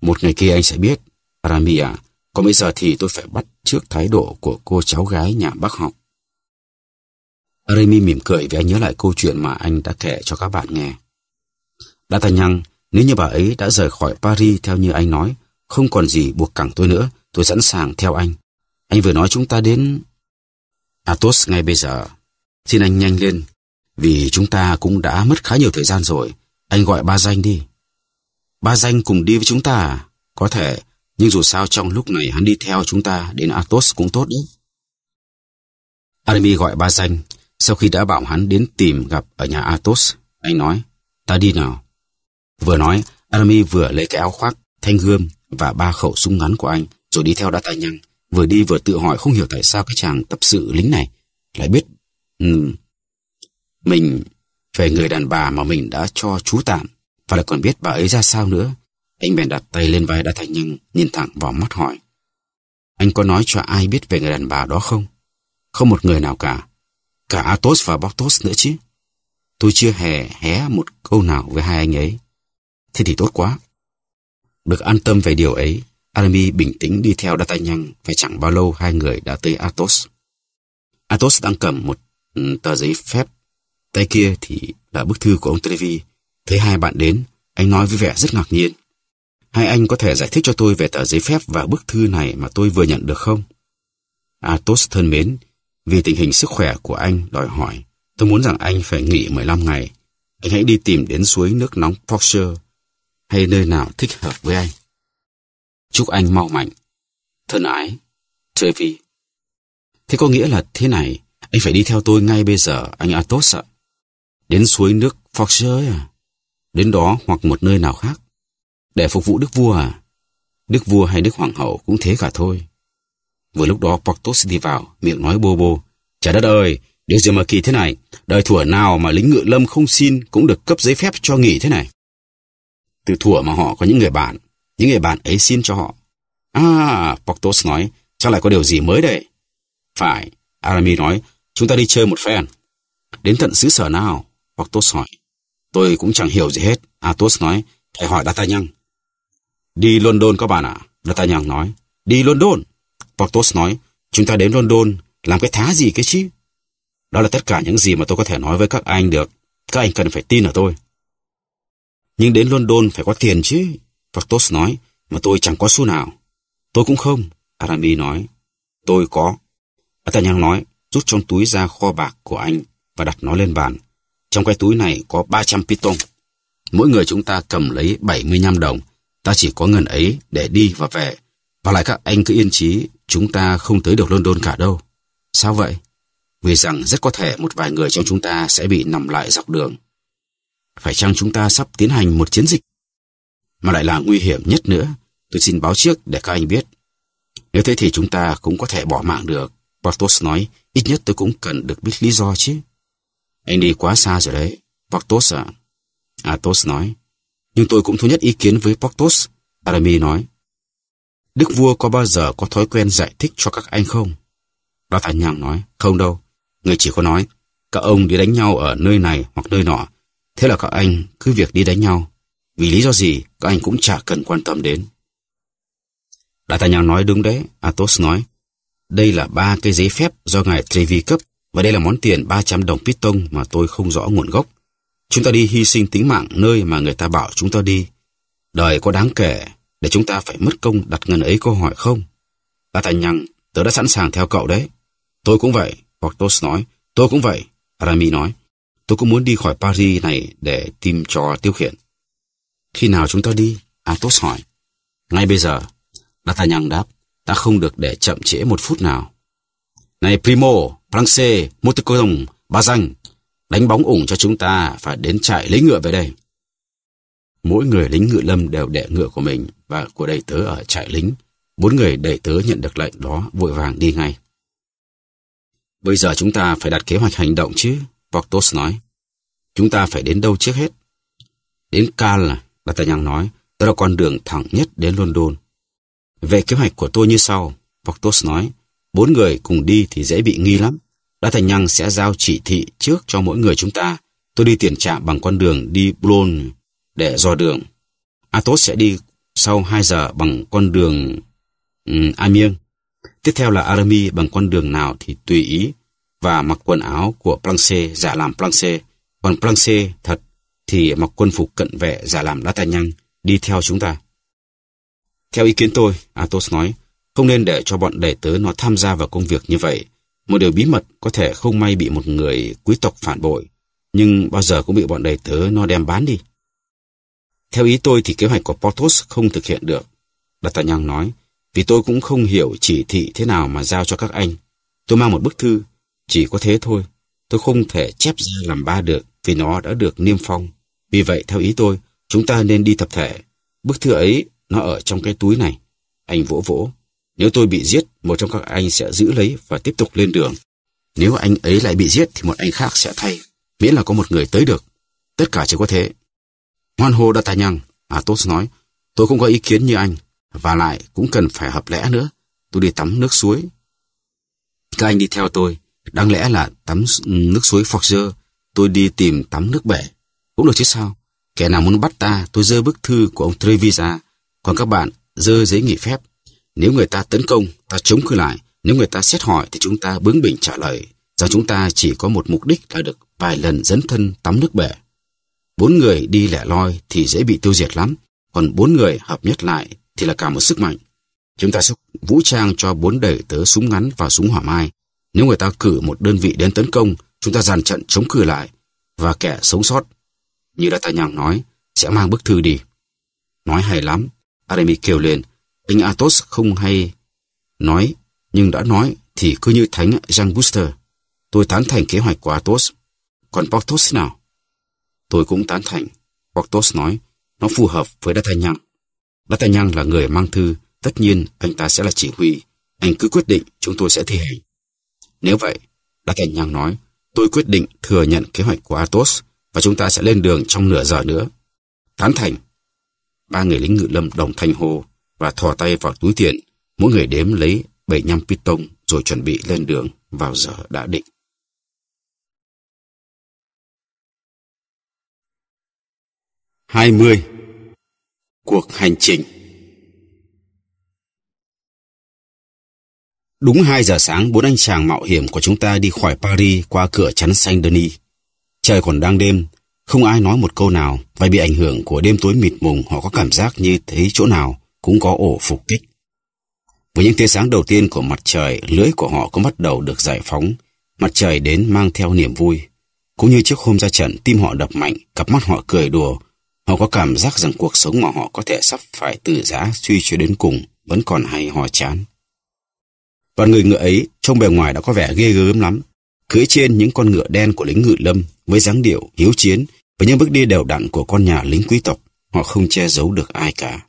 Một ngày kia anh sẽ biết, Arami à, còn bây giờ thì tôi phải bắt trước thái độ của cô cháu gái nhà bác học. Arami mỉm cười vì anh nhớ lại câu chuyện mà anh đã kể cho các bạn nghe. Đã D'Artagnan nếu như bà ấy đã rời khỏi Paris theo như anh nói, không còn gì buộc cẳng tôi nữa, tôi sẵn sàng theo anh. Anh vừa nói chúng ta đến... Athos ngay bây giờ. Xin anh nhanh lên, vì chúng ta cũng đã mất khá nhiều thời gian rồi. Anh gọi ba danh đi. Ba danh cùng đi với chúng ta à? Có thể, nhưng dù sao trong lúc này hắn đi theo chúng ta đến Athos cũng tốt đấy. Aramis gọi ba danh. Sau khi đã bảo hắn đến tìm gặp ở nhà Athos, anh nói, ta đi nào. Vừa nói, Arami vừa lấy cái áo khoác, thanh gươm và ba khẩu súng ngắn của anh rồi đi theo đã tay nhanh. Vừa đi vừa tự hỏi không hiểu tại sao cái chàng tập sự lính này lại biết um, mình về người đàn bà mà mình đã cho chú tạm và lại còn biết bà ấy ra sao nữa. Anh bèn đặt tay lên vai đã thành nhưng nhìn thẳng vào mắt hỏi. Anh có nói cho ai biết về người đàn bà đó không? Không một người nào cả. Cả Atos và Boktos nữa chứ. Tôi chưa hề hé một câu nào với hai anh ấy. Thế thì tốt quá. Được an tâm về điều ấy, Arami bình tĩnh đi theo D'Artagnan và chẳng bao lâu hai người đã tới Athos. Athos đang cầm một ừ, tờ giấy phép. Tay kia thì là bức thư của ông Trevi. Thấy hai bạn đến, anh nói với vẻ rất ngạc nhiên. Hai anh có thể giải thích cho tôi về tờ giấy phép và bức thư này mà tôi vừa nhận được không? Athos thân mến, vì tình hình sức khỏe của anh đòi hỏi, tôi muốn rằng anh phải nghỉ 15 ngày. Anh hãy đi tìm đến suối nước nóng Porcher hay nơi nào thích hợp với anh. Chúc anh mau mạnh. Thân ái, vi. Thế có nghĩa là thế này, anh phải đi theo tôi ngay bây giờ, anh Atos ạ. À. Đến suối nước Foxer à? Đến đó hoặc một nơi nào khác. Để phục vụ đức vua à? Đức vua hay đức hoàng hậu cũng thế cả thôi. Vừa lúc đó Portos đi vào, miệng nói bô bô. Trời đất ơi, điều gì mà kỳ thế này, đời thủa nào mà lính ngự lâm không xin cũng được cấp giấy phép cho nghỉ thế này từ thủa mà họ có những người bạn. Những người bạn ấy xin cho họ. À, Porthos nói, chắc lại có điều gì mới đây. Phải, Aramis nói, chúng ta đi chơi một phen. Đến tận xứ sở nào? Porthos hỏi. Tôi cũng chẳng hiểu gì hết. Athos nói, phải hỏi D'Artagnan. Đi London các bạn ạ, à? D'Artagnan nói. Đi London. Porthos nói, chúng ta đến London, làm cái thá gì cái chứ? Đó là tất cả những gì mà tôi có thể nói với các anh được. Các anh cần phải tin ở tôi. Nhưng đến London phải có tiền chứ. Portos nói, mà tôi chẳng có xu nào. Tôi cũng không, Aramis nói. Tôi có. D'Artagnan nói, rút trong túi ra kho bạc của anh và đặt nó lên bàn. Trong cái túi này có 300 piton. Mỗi người chúng ta cầm lấy 75 đồng. Ta chỉ có ngần ấy để đi và về. Và lại các anh cứ yên trí, chúng ta không tới được London cả đâu. Sao vậy? Vì rằng rất có thể một vài người trong chúng ta sẽ bị nằm lại dọc đường. Phải chăng chúng ta sắp tiến hành một chiến dịch? Mà lại là nguy hiểm nhất nữa. Tôi xin báo trước để các anh biết. Nếu thế thì chúng ta cũng có thể bỏ mạng được. Portos nói, ít nhất tôi cũng cần được biết lý do chứ. Anh đi quá xa rồi đấy. Portos à? Athos nói. Nhưng tôi cũng thống nhất ý kiến với Portos. Aramis nói. Đức vua có bao giờ có thói quen giải thích cho các anh không? Đó thản nhàng nói, không đâu. Người chỉ có nói, các ông đi đánh nhau ở nơi này hoặc nơi nọ Thế là các anh cứ việc đi đánh nhau. Vì lý do gì các anh cũng chả cần quan tâm đến. Đại tài Nhào nói đúng đấy, Athos nói. Đây là ba cái giấy phép do ngài Trevi cấp và đây là món tiền 300 đồng piston mà tôi không rõ nguồn gốc. Chúng ta đi hy sinh tính mạng nơi mà người ta bảo chúng ta đi. Đời có đáng kể để chúng ta phải mất công đặt ngân ấy câu hỏi không? Đại tài Nhằng, tớ đã sẵn sàng theo cậu đấy. Tôi cũng vậy, Portos nói. Tôi cũng vậy, Aramis nói. Tôi cũng muốn đi khỏi Paris này để tìm cho tiêu khiển. Khi nào chúng ta đi? Athos hỏi. Ngay bây giờ, D'Artagnan đáp, ta không được để chậm trễ một phút nào. Này Primo, Franche, Montecong, Ba đánh bóng ủng cho chúng ta phải đến trại lấy ngựa về đây. Mỗi người lính ngựa lâm đều để ngựa của mình và của đầy tớ ở trại lính. Bốn người đầy tớ nhận được lệnh đó vội vàng đi ngay. Bây giờ chúng ta phải đặt kế hoạch hành động chứ, Portos nói, chúng ta phải đến đâu trước hết? Đến Cal, D'Artagnan nói, đó là con đường thẳng nhất đến London. Về kế hoạch của tôi như sau, Portos nói, bốn người cùng đi thì dễ bị nghi lắm. D'Artagnan sẽ giao chỉ thị trước cho mỗi người chúng ta. Tôi đi tiền trạm bằng con đường đi Boulogne để dò đường. Athos sẽ đi sau 2 giờ bằng con đường um, Amiens. Tiếp theo là Aramis bằng con đường nào thì tùy ý và mặc quần áo của Planche giả làm Planche, còn Planche thật thì mặc quân phục cận vệ giả làm D'Artagnan đi theo chúng ta. Theo ý kiến tôi, Athos nói, không nên để cho bọn đầy tớ nó tham gia vào công việc như vậy. Một điều bí mật có thể không may bị một người quý tộc phản bội, nhưng bao giờ cũng bị bọn đầy tớ nó đem bán đi. Theo ý tôi thì kế hoạch của Porthos không thực hiện được. D'Artagnan nói, vì tôi cũng không hiểu chỉ thị thế nào mà giao cho các anh. Tôi mang một bức thư chỉ có thế thôi, tôi không thể chép ra làm ba được vì nó đã được niêm phong. Vì vậy, theo ý tôi, chúng ta nên đi tập thể. Bức thư ấy, nó ở trong cái túi này. Anh vỗ vỗ. Nếu tôi bị giết, một trong các anh sẽ giữ lấy và tiếp tục lên đường. Nếu anh ấy lại bị giết thì một anh khác sẽ thay, miễn là có một người tới được. Tất cả chỉ có thế. Hoan hô đã ta nhăng, Athos nói. Tôi không có ý kiến như anh, và lại cũng cần phải hợp lẽ nữa. Tôi đi tắm nước suối. Các anh đi theo tôi, Đáng lẽ là tắm nước suối dơ tôi đi tìm tắm nước bể. Cũng được chứ sao? Kẻ nào muốn bắt ta, tôi dơ bức thư của ông Trevisa Còn các bạn, dơ giấy nghỉ phép. Nếu người ta tấn công, ta chống cự lại. Nếu người ta xét hỏi thì chúng ta bướng bỉnh trả lời rằng chúng ta chỉ có một mục đích là được vài lần dấn thân tắm nước bể. Bốn người đi lẻ loi thì dễ bị tiêu diệt lắm, còn bốn người hợp nhất lại thì là cả một sức mạnh. Chúng ta sẽ vũ trang cho bốn đầy tớ súng ngắn và súng hỏa mai, nếu người ta cử một đơn vị đến tấn công, chúng ta dàn trận chống cử lại và kẻ sống sót, như đã ta nhàng nói, sẽ mang bức thư đi. Nói hay lắm, Aremi kêu lên, anh Athos không hay nói, nhưng đã nói thì cứ như thánh Jean Booster. Tôi tán thành kế hoạch của Athos. Còn Porthos nào? Tôi cũng tán thành. Porthos nói, nó phù hợp với D'Artagnan. D'Artagnan là người mang thư, tất nhiên anh ta sẽ là chỉ huy. Anh cứ quyết định chúng tôi sẽ thi hành. Nếu vậy, D'Artagnan nói, tôi quyết định thừa nhận kế hoạch của Athos và chúng ta sẽ lên đường trong nửa giờ nữa. Tán thành. Ba người lính ngự lâm đồng thanh hô và thò tay vào túi tiền. Mỗi người đếm lấy 75 piston rồi chuẩn bị lên đường vào giờ đã định. hai mươi Cuộc hành trình Đúng 2 giờ sáng, bốn anh chàng mạo hiểm của chúng ta đi khỏi Paris qua cửa chắn xanh Denis. Trời còn đang đêm, không ai nói một câu nào và bị ảnh hưởng của đêm tối mịt mùng họ có cảm giác như thấy chỗ nào cũng có ổ phục kích. Với những tia sáng đầu tiên của mặt trời, lưỡi của họ cũng bắt đầu được giải phóng. Mặt trời đến mang theo niềm vui. Cũng như trước hôm ra trận, tim họ đập mạnh, cặp mắt họ cười đùa. Họ có cảm giác rằng cuộc sống mà họ có thể sắp phải từ giá suy cho đến cùng vẫn còn hay ho chán. Đoàn người ngựa ấy trông bề ngoài đã có vẻ ghê gớm lắm. Cưỡi trên những con ngựa đen của lính ngự lâm với dáng điệu, hiếu chiến và những bước đi đều đặn của con nhà lính quý tộc, họ không che giấu được ai cả.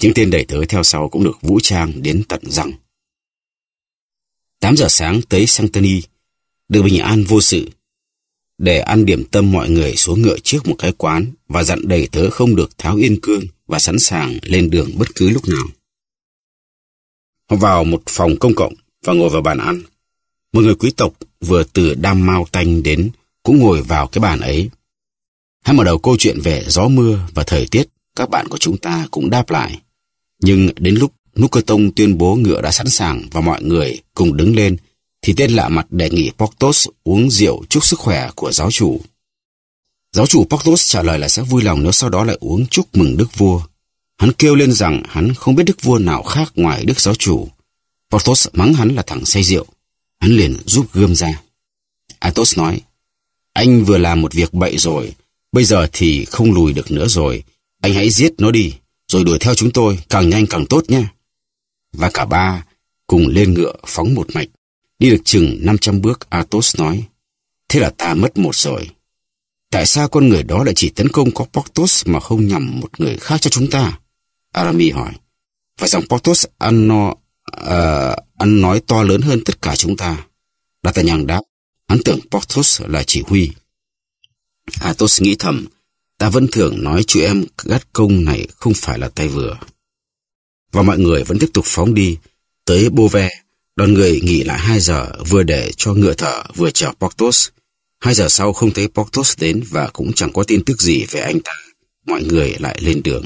Những tên đẩy tớ theo sau cũng được vũ trang đến tận răng. tám giờ sáng tới Santani, được bình an vô sự. Để ăn điểm tâm mọi người xuống ngựa trước một cái quán và dặn đầy tớ không được tháo yên cương và sẵn sàng lên đường bất cứ lúc nào vào một phòng công cộng và ngồi vào bàn ăn. Một người quý tộc vừa từ Đam Mao Tanh đến cũng ngồi vào cái bàn ấy. Hãy mở đầu câu chuyện về gió mưa và thời tiết, các bạn của chúng ta cũng đáp lại. Nhưng đến lúc Nuka Tông tuyên bố ngựa đã sẵn sàng và mọi người cùng đứng lên, thì tên lạ mặt đề nghị Portos uống rượu chúc sức khỏe của giáo chủ. Giáo chủ Portos trả lời là sẽ vui lòng nếu sau đó lại uống chúc mừng đức vua Hắn kêu lên rằng hắn không biết đức vua nào khác ngoài đức giáo chủ. Porthos mắng hắn là thằng say rượu. Hắn liền giúp gươm ra. Athos nói, anh vừa làm một việc bậy rồi, bây giờ thì không lùi được nữa rồi. Anh hãy giết nó đi, rồi đuổi theo chúng tôi, càng nhanh càng tốt nhé. Và cả ba cùng lên ngựa phóng một mạch. Đi được chừng 500 bước Athos nói, thế là ta mất một rồi. Tại sao con người đó lại chỉ tấn công có Portos mà không nhằm một người khác cho chúng ta? arami hỏi. Và rằng Porthos ăn, no, uh, ăn nói to lớn hơn tất cả chúng ta. D'Artagnan đáp. Hắn tưởng Porthos là chỉ huy. Athos nghĩ thầm. Ta vẫn thường nói chú em gắt công này không phải là tay vừa. Và mọi người vẫn tiếp tục phóng đi. Tới bove, đoàn người nghỉ lại 2 giờ vừa để cho ngựa thở vừa chờ Porthos. Hai giờ sau không thấy Porthos đến và cũng chẳng có tin tức gì về anh ta. Mọi người lại lên đường.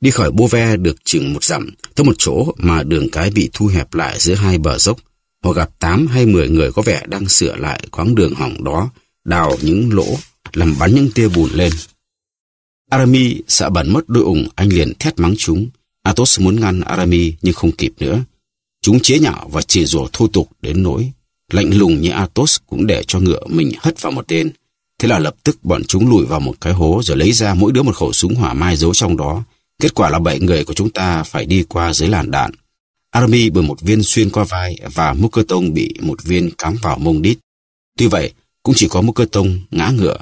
Đi khỏi bô ve được chừng một dặm, tới một chỗ mà đường cái bị thu hẹp lại giữa hai bờ dốc. Họ gặp 8 hay 10 người có vẻ đang sửa lại quãng đường hỏng đó, đào những lỗ, làm bắn những tia bùn lên. Arami sợ bẩn mất đôi ủng, anh liền thét mắng chúng. Atos muốn ngăn Arami nhưng không kịp nữa. Chúng chế nhạo và chỉ rủa thô tục đến nỗi. Lạnh lùng như Atos cũng để cho ngựa mình hất vào một tên. Thế là lập tức bọn chúng lùi vào một cái hố rồi lấy ra mỗi đứa một khẩu súng hỏa mai giấu trong đó. Kết quả là bảy người của chúng ta phải đi qua dưới làn đạn. Army bị một viên xuyên qua vai và Mukhertong bị một viên cắm vào mông đít. Tuy vậy, cũng chỉ có Mukhertong ngã ngựa.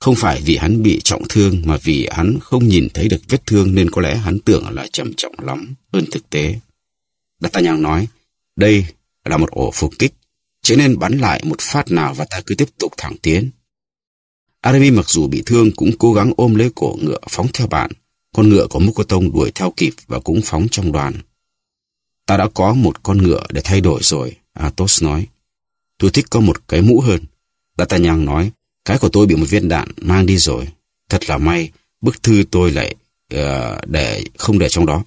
Không phải vì hắn bị trọng thương mà vì hắn không nhìn thấy được vết thương nên có lẽ hắn tưởng là trầm trọng lắm hơn thực tế. D'Artagnan nói, đây là một ổ phục kích, chứ nên bắn lại một phát nào và ta cứ tiếp tục thẳng tiến. Arami mặc dù bị thương cũng cố gắng ôm lấy cổ ngựa phóng theo bạn. Con ngựa của Mukotong đuổi theo kịp và cũng phóng trong đoàn. Ta đã có một con ngựa để thay đổi rồi, Athos nói. Tôi thích có một cái mũ hơn. D'Artagnan nói, cái của tôi bị một viên đạn mang đi rồi. Thật là may, bức thư tôi lại uh, để không để trong đó.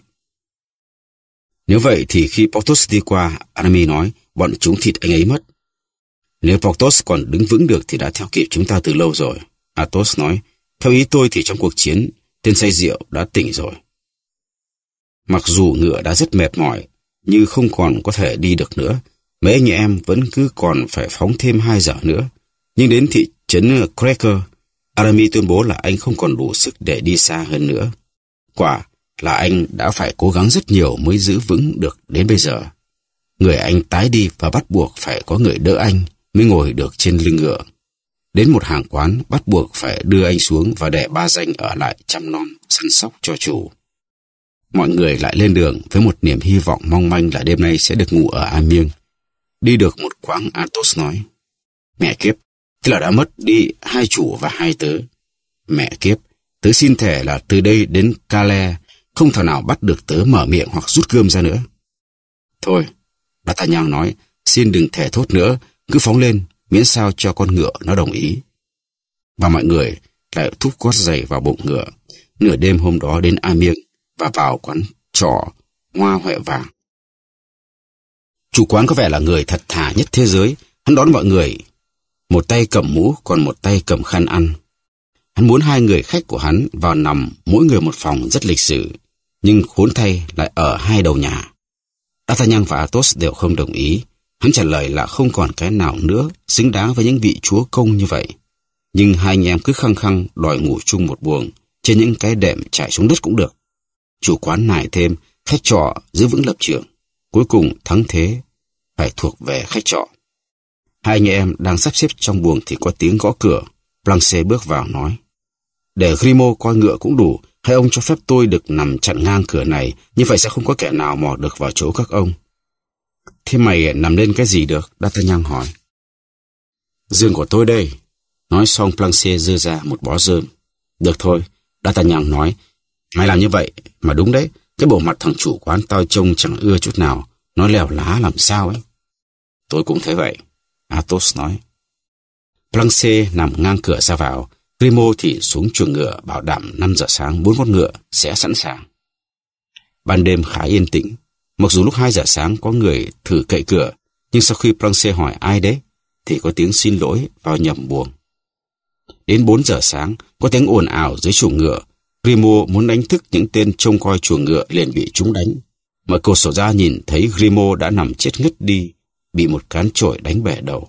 Nếu vậy thì khi portos đi qua, Aramis nói, bọn chúng thịt anh ấy mất. Nếu portos còn đứng vững được thì đã theo kịp chúng ta từ lâu rồi. Athos nói, theo ý tôi thì trong cuộc chiến, Tên say rượu đã tỉnh rồi. Mặc dù ngựa đã rất mệt mỏi, nhưng không còn có thể đi được nữa. Mấy anh em vẫn cứ còn phải phóng thêm 2 giờ nữa. Nhưng đến thị trấn Cracker, Arami tuyên bố là anh không còn đủ sức để đi xa hơn nữa. Quả là anh đã phải cố gắng rất nhiều mới giữ vững được đến bây giờ. Người anh tái đi và bắt buộc phải có người đỡ anh mới ngồi được trên lưng ngựa. Đến một hàng quán bắt buộc phải đưa anh xuống và để ba danh ở lại chăm non, săn sóc cho chủ. Mọi người lại lên đường với một niềm hy vọng mong manh là đêm nay sẽ được ngủ ở A Miêng. Đi được một quán, Athos nói. Mẹ kiếp, thế là đã mất đi hai chủ và hai tớ. Mẹ kiếp, tớ xin thề là từ đây đến Calais không thảo nào bắt được tớ mở miệng hoặc rút gươm ra nữa. Thôi, D'Artagnan nói, xin đừng thề thốt nữa, cứ phóng lên, miễn sao cho con ngựa nó đồng ý. Và mọi người lại thúc gót giày vào bụng ngựa. Nửa đêm hôm đó đến A Miệng và vào quán trọ Hoa Huệ Vàng. Chủ quán có vẻ là người thật thà nhất thế giới. Hắn đón mọi người. Một tay cầm mũ, còn một tay cầm khăn ăn. Hắn muốn hai người khách của hắn vào nằm mỗi người một phòng rất lịch sự. Nhưng khốn thay lại ở hai đầu nhà. D'Artagnan và Athos đều không đồng ý. Hắn trả lời là không còn cái nào nữa xứng đáng với những vị chúa công như vậy. Nhưng hai anh em cứ khăng khăng đòi ngủ chung một buồng trên những cái đệm trải xuống đất cũng được. Chủ quán nài thêm, khách trọ giữ vững lập trường. Cuối cùng thắng thế phải thuộc về khách trọ. Hai anh em đang sắp xếp trong buồng thì có tiếng gõ cửa. Blanche bước vào nói. Để Grimo coi ngựa cũng đủ, hay ông cho phép tôi được nằm chặn ngang cửa này, như vậy sẽ không có kẻ nào mò được vào chỗ các ông. Thế mày nằm lên cái gì được? D'Artagnan hỏi. Dương của tôi đây. Nói xong Planche dơ ra một bó rơm. Được thôi, D'Artagnan nói. Mày làm như vậy, mà đúng đấy. Cái bộ mặt thằng chủ quán tao trông chẳng ưa chút nào. nói lèo lá làm sao ấy. Tôi cũng thế vậy. Athos nói. Planche nằm ngang cửa ra vào. Grimaud thì xuống chuồng ngựa bảo đảm 5 giờ sáng bốn con ngựa sẽ sẵn sàng. Ban đêm khá yên tĩnh, Mặc dù lúc 2 giờ sáng có người thử cậy cửa, nhưng sau khi Pranxe hỏi ai đấy, thì có tiếng xin lỗi vào nhầm buồng. Đến 4 giờ sáng, có tiếng ồn ào dưới chuồng ngựa. Grimo muốn đánh thức những tên trông coi chuồng ngựa liền bị chúng đánh. mà cô sổ ra nhìn thấy Grimo đã nằm chết ngất đi, bị một cán trội đánh bẻ đầu.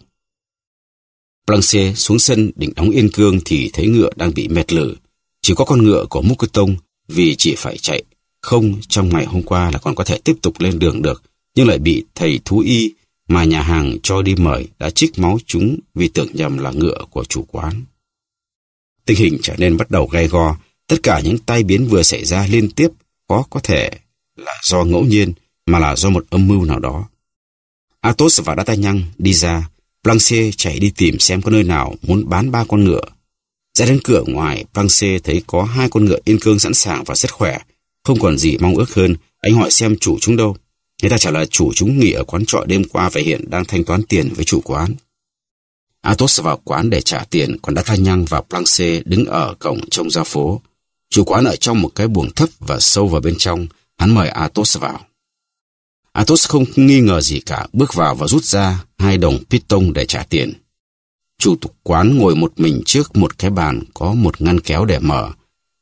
Pranxe xuống sân định đóng yên cương thì thấy ngựa đang bị mệt lử. Chỉ có con ngựa của Mukutong vì chỉ phải chạy không trong ngày hôm qua là còn có thể tiếp tục lên đường được, nhưng lại bị thầy thú y mà nhà hàng cho đi mời đã trích máu chúng vì tưởng nhầm là ngựa của chủ quán. Tình hình trở nên bắt đầu gay go, tất cả những tai biến vừa xảy ra liên tiếp khó có thể là do ngẫu nhiên mà là do một âm mưu nào đó. Athos và D'Artagnan đi ra, planche chạy đi tìm xem có nơi nào muốn bán ba con ngựa. Ra đến cửa ngoài, planche thấy có hai con ngựa yên cương sẵn sàng và rất khỏe, không còn gì mong ước hơn, anh hỏi xem chủ chúng đâu. Người ta trả lời chủ chúng nghỉ ở quán trọ đêm qua và hiện đang thanh toán tiền với chủ quán. Athos vào quán để trả tiền, còn D'Artagnan và Planche đứng ở cổng trông ra phố. Chủ quán ở trong một cái buồng thấp và sâu vào bên trong, hắn mời Athos vào. Athos không nghi ngờ gì cả, bước vào và rút ra hai đồng piton để trả tiền. Chủ tục quán ngồi một mình trước một cái bàn có một ngăn kéo để mở,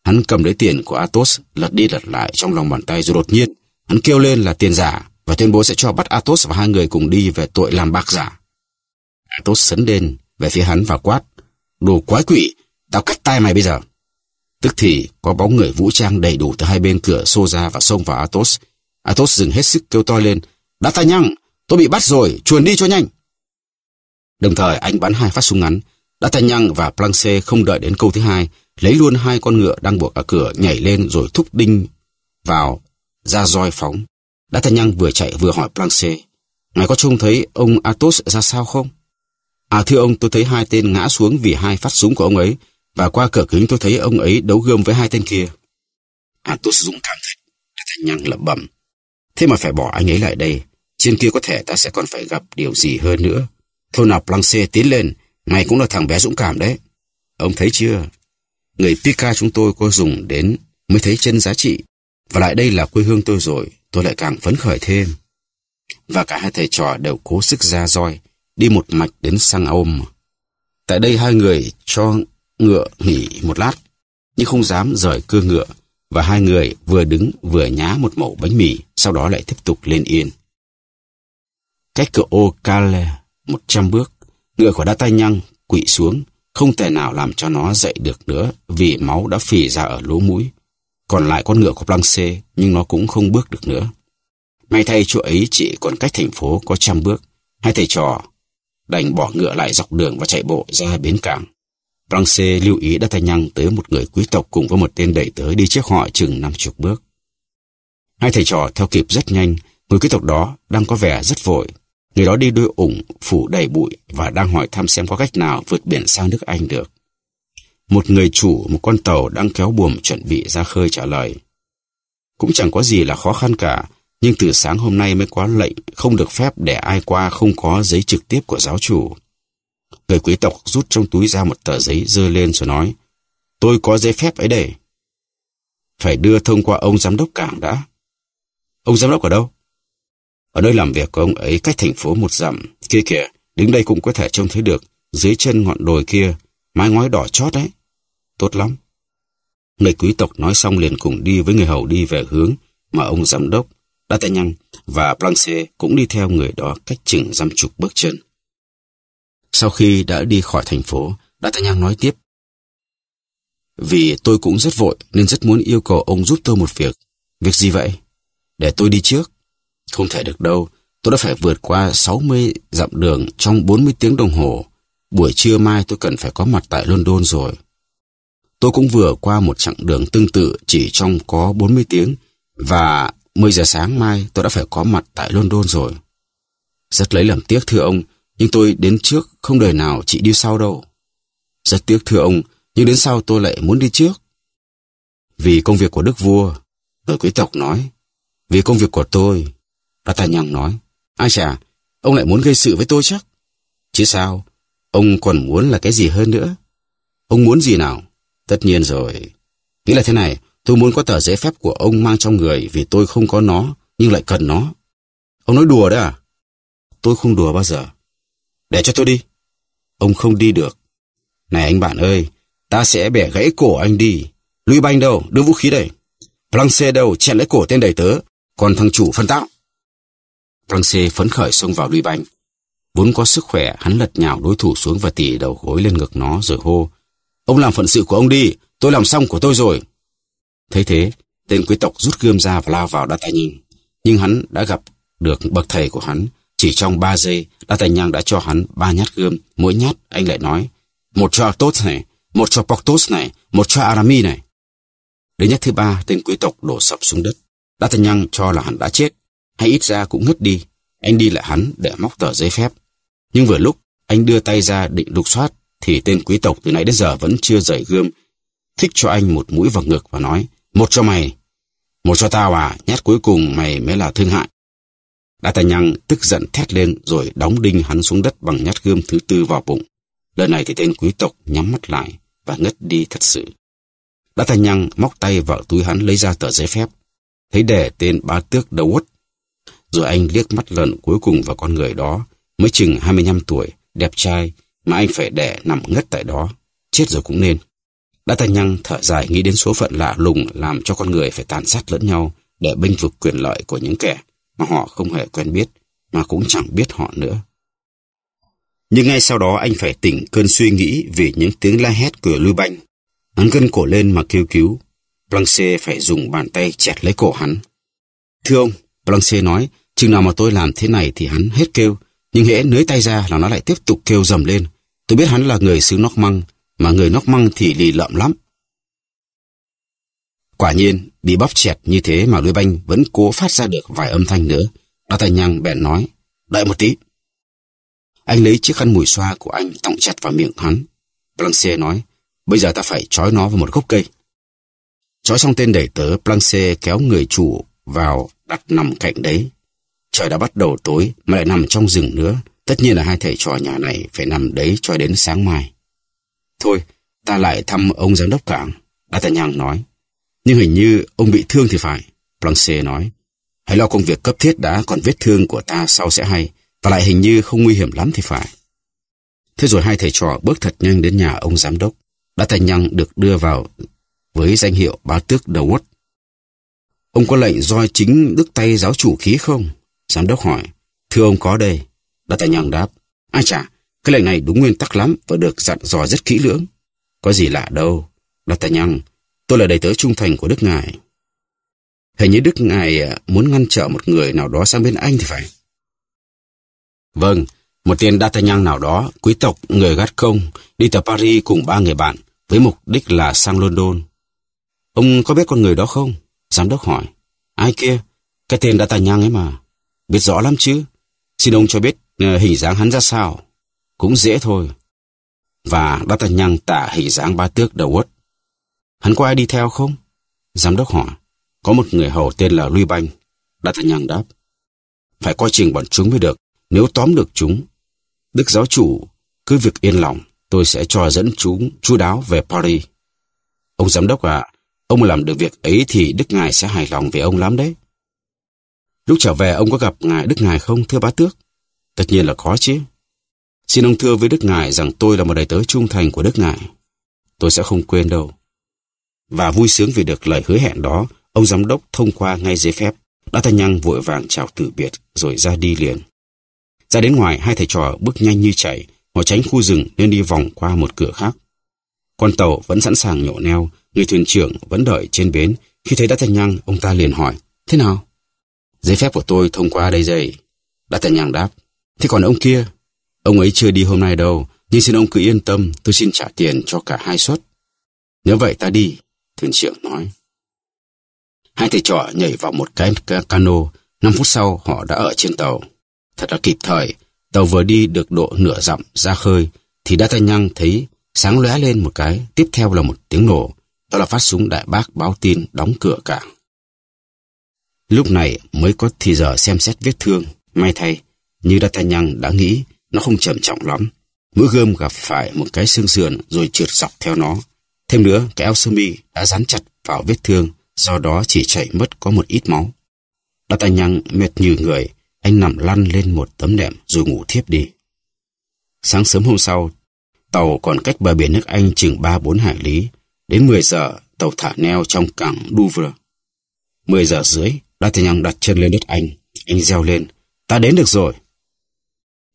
Hắn cầm lấy tiền của Athos lật đi lật lại trong lòng bàn tay rồi đột nhiên. Hắn kêu lên là tiền giả và tuyên bố sẽ cho bắt Athos và hai người cùng đi về tội làm bạc giả. Athos sấn lên về phía hắn và quát. Đồ quái quỷ, tao cắt tay mày bây giờ. Tức thì có bóng người vũ trang đầy đủ từ hai bên cửa xô ra và xông vào Athos. Athos dừng hết sức kêu to lên. Đã ta nhăng, tôi bị bắt rồi, chuồn đi cho nhanh. Đồng thời anh bắn hai phát súng ngắn. Đã ta nhăng và Planche không đợi đến câu thứ hai lấy luôn hai con ngựa đang buộc ở cửa nhảy lên rồi thúc đinh vào, ra roi phóng. Đã Thanh Nhăng vừa chạy vừa hỏi Planche, Ngài có trông thấy ông Athos ra sao không? À thưa ông, tôi thấy hai tên ngã xuống vì hai phát súng của ông ấy, và qua cửa kính tôi thấy ông ấy đấu gươm với hai tên kia. Athos dũng cảm thật, Đã Thanh Nhăng lẩm bẩm. Thế mà phải bỏ anh ấy lại đây, trên kia có thể ta sẽ còn phải gặp điều gì hơn nữa. Thôi nào Planche tiến lên, Ngài cũng là thằng bé dũng cảm đấy. Ông thấy chưa, người Pika chúng tôi có dùng đến mới thấy chân giá trị. Và lại đây là quê hương tôi rồi, tôi lại càng phấn khởi thêm. Và cả hai thầy trò đều cố sức ra roi, đi một mạch đến sang ôm. Tại đây hai người cho ngựa nghỉ một lát, nhưng không dám rời cưa ngựa, và hai người vừa đứng vừa nhá một mẩu bánh mì, sau đó lại tiếp tục lên yên. Cách cửa ô Cale một trăm bước, ngựa của đa tay nhăng quỵ xuống, không thể nào làm cho nó dậy được nữa vì máu đã phì ra ở lỗ mũi. Còn lại con ngựa của Blanche nhưng nó cũng không bước được nữa. May thay chỗ ấy chỉ còn cách thành phố có trăm bước. Hai thầy trò đành bỏ ngựa lại dọc đường và chạy bộ ra bến cảng. Blanche lưu ý đã thay nhăng tới một người quý tộc cùng với một tên đẩy tới đi trước họ chừng năm chục bước. Hai thầy trò theo kịp rất nhanh, người quý tộc đó đang có vẻ rất vội Người đó đi đuôi ủng, phủ đầy bụi và đang hỏi thăm xem có cách nào vượt biển sang nước Anh được. Một người chủ một con tàu đang kéo buồm chuẩn bị ra khơi trả lời. Cũng chẳng có gì là khó khăn cả, nhưng từ sáng hôm nay mới có lệnh không được phép để ai qua không có giấy trực tiếp của giáo chủ. Người quý tộc rút trong túi ra một tờ giấy dơ lên rồi nói, tôi có giấy phép ấy để. Phải đưa thông qua ông giám đốc cảng đã. Ông giám đốc ở đâu? Ở nơi làm việc của ông ấy cách thành phố một dặm, kia kìa, đứng đây cũng có thể trông thấy được, dưới chân ngọn đồi kia, mái ngói đỏ chót đấy. Tốt lắm. Người quý tộc nói xong liền cùng đi với người hầu đi về hướng mà ông giám đốc, D'Artagnan và Blanche cũng đi theo người đó cách chừng dăm chục bước chân. Sau khi đã đi khỏi thành phố, D'Artagnan nói tiếp. Vì tôi cũng rất vội nên rất muốn yêu cầu ông giúp tôi một việc. Việc gì vậy? Để tôi đi trước. Không thể được đâu, tôi đã phải vượt qua 60 dặm đường trong 40 tiếng đồng hồ. Buổi trưa mai tôi cần phải có mặt tại London rồi. Tôi cũng vừa qua một chặng đường tương tự chỉ trong có 40 tiếng và 10 giờ sáng mai tôi đã phải có mặt tại London rồi. Rất lấy làm tiếc thưa ông, nhưng tôi đến trước không đời nào chị đi sau đâu. Rất tiếc thưa ông, nhưng đến sau tôi lại muốn đi trước. Vì công việc của Đức Vua, người quý tộc nói. Vì công việc của tôi, và Tà Nhằng nói, ai chà, ông lại muốn gây sự với tôi chắc? Chứ sao, ông còn muốn là cái gì hơn nữa? Ông muốn gì nào? Tất nhiên rồi. nghĩ là thế này, tôi muốn có tờ giấy phép của ông mang trong người vì tôi không có nó, nhưng lại cần nó. Ông nói đùa đấy à? Tôi không đùa bao giờ. Để cho tôi đi. Ông không đi được. Này anh bạn ơi, ta sẽ bẻ gãy cổ anh đi. Lui banh đâu, đưa vũ khí đây. Planche đâu, chẹn lấy cổ tên đầy tớ. Còn thằng chủ phân tạo. C phấn khởi xông vào đuôi banh. Vốn có sức khỏe, hắn lật nhào đối thủ xuống và tỉ đầu gối lên ngực nó rồi hô. Ông làm phận sự của ông đi, tôi làm xong của tôi rồi. Thấy thế, tên quý tộc rút gươm ra và lao vào đa tài nhìn. Nhưng hắn đã gặp được bậc thầy của hắn. Chỉ trong ba giây, đa tài nhang đã cho hắn ba nhát gươm. Mỗi nhát, anh lại nói, một cho Artos này, một cho Poctos này, một cho Arami này. Đến nhát thứ ba, tên quý tộc đổ sập xuống đất. Đa tài nhang cho là hắn đã chết, hay ít ra cũng ngất đi. Anh đi lại hắn để móc tờ giấy phép. Nhưng vừa lúc anh đưa tay ra định lục soát thì tên quý tộc từ nãy đến giờ vẫn chưa rời gươm. Thích cho anh một mũi vào ngực và nói Một cho mày, một cho tao à, nhát cuối cùng mày mới là thương hại. nhăng tức giận thét lên rồi đóng đinh hắn xuống đất bằng nhát gươm thứ tư vào bụng. Lần này thì tên quý tộc nhắm mắt lại và ngất đi thật sự. nhăng móc tay vào túi hắn lấy ra tờ giấy phép. Thấy đề tên bá tước út. Rồi anh liếc mắt lợn cuối cùng vào con người đó, mới chừng 25 tuổi, đẹp trai, mà anh phải đẻ nằm ngất tại đó. Chết rồi cũng nên. Đã tay nhăng thở dài nghĩ đến số phận lạ lùng làm cho con người phải tàn sát lẫn nhau để bênh vực quyền lợi của những kẻ mà họ không hề quen biết, mà cũng chẳng biết họ nữa. Nhưng ngay sau đó anh phải tỉnh cơn suy nghĩ vì những tiếng la hét của Lưu Banh. Hắn gân cổ lên mà kêu cứu. Blanche phải dùng bàn tay chẹt lấy cổ hắn. Thưa ông, Blanche nói, chừng nào mà tôi làm thế này thì hắn hết kêu, nhưng hễ nới tay ra là nó lại tiếp tục kêu dầm lên. Tôi biết hắn là người xứ nóc măng, mà người nóc măng thì lì lợm lắm. Quả nhiên, bị bóp chẹt như thế mà Lưới banh vẫn cố phát ra được vài âm thanh nữa. Đa tay nhăng bèn nói, đợi một tí. Anh lấy chiếc khăn mùi xoa của anh tọng chặt vào miệng hắn. Blanche nói, bây giờ ta phải trói nó vào một gốc cây. Trói xong tên đẩy tớ, Blanche kéo người chủ vào đắt năm cạnh đấy. Trời đã bắt đầu tối mà lại nằm trong rừng nữa. Tất nhiên là hai thầy trò nhà này phải nằm đấy cho đến sáng mai. Thôi, ta lại thăm ông giám đốc cảng. D'Artagnan nói. Nhưng hình như ông bị thương thì phải. Planchet nói. Hãy lo công việc cấp thiết đã còn vết thương của ta sau sẽ hay. Và lại hình như không nguy hiểm lắm thì phải. Thế rồi hai thầy trò bước thật nhanh đến nhà ông giám đốc. D'Artagnan được đưa vào với danh hiệu bá tước Dawud Ông có lệnh do chính Đức tay giáo chủ khí không? Giám đốc hỏi. Thưa ông có đây. Đã tài nhằng đáp. Ai chả, cái lệnh này đúng nguyên tắc lắm, và được dặn dò rất kỹ lưỡng. Có gì lạ đâu. Đã tài nhằng, tôi là đầy tớ trung thành của Đức Ngài. Hình như Đức Ngài à, muốn ngăn trở một người nào đó sang bên Anh thì phải. Vâng, một tên D'Artagnan nào đó, quý tộc người gắt công, đi từ Paris cùng ba người bạn, với mục đích là sang London. Ông có biết con người đó không? Giám đốc hỏi, ai kia? Cái tên đã tàn nhang ấy mà. Biết rõ lắm chứ. Xin ông cho biết ờ, hình dáng hắn ra sao. Cũng dễ thôi. Và đã tàn nhang tả hình dáng ba tước đầu quất. Hắn có ai đi theo không? Giám đốc hỏi. Có một người hầu tên là Lui Banh. Đã tàn nhang đáp. Phải coi chừng bọn chúng mới được. Nếu tóm được chúng. Đức giáo chủ, cứ việc yên lòng. Tôi sẽ cho dẫn chúng chú đáo về Paris. Ông giám đốc à, Ông làm được việc ấy thì Đức Ngài sẽ hài lòng về ông lắm đấy. Lúc trở về ông có gặp Ngài Đức Ngài không thưa bá tước? Tất nhiên là có chứ. Xin ông thưa với Đức Ngài rằng tôi là một đầy tớ trung thành của Đức Ngài. Tôi sẽ không quên đâu. Và vui sướng vì được lời hứa hẹn đó, ông giám đốc thông qua ngay giấy phép. Đã thanh nhăng vội vàng chào từ biệt rồi ra đi liền. Ra đến ngoài, hai thầy trò bước nhanh như chạy. Họ tránh khu rừng nên đi vòng qua một cửa khác con tàu vẫn sẵn sàng nhổ neo, người thuyền trưởng vẫn đợi trên bến. Khi thấy D'Artagnan, ông ta liền hỏi, thế nào? Giấy phép của tôi thông qua đây dây. D'Artagnan đáp, thế còn ông kia? Ông ấy chưa đi hôm nay đâu, nhưng xin ông cứ yên tâm, tôi xin trả tiền cho cả hai suất. Nếu vậy ta đi, thuyền trưởng nói. Hai thầy trò nhảy vào một cái cano, năm phút sau họ đã ở trên tàu. Thật là kịp thời, tàu vừa đi được độ nửa dặm ra khơi, thì đã thanh nhăng thấy sáng lóe lên một cái, tiếp theo là một tiếng nổ, đó là phát súng đại bác báo tin đóng cửa cảng. Lúc này mới có thì giờ xem xét vết thương, may thay, như đã thanh nhăng đã nghĩ, nó không trầm trọng lắm. Mũi gươm gặp phải một cái xương sườn rồi trượt dọc theo nó. Thêm nữa, cái áo sơ mi đã dán chặt vào vết thương, do đó chỉ chảy mất có một ít máu. Đã tay nhăng mệt như người, anh nằm lăn lên một tấm nệm rồi ngủ thiếp đi. Sáng sớm hôm sau, Tàu còn cách bờ biển nước Anh chừng 3-4 hải lý. Đến 10 giờ, tàu thả neo trong cảng Douvres. 10 giờ dưới, D'Artagnan đặt chân lên đất Anh. Anh reo lên, ta đến được rồi.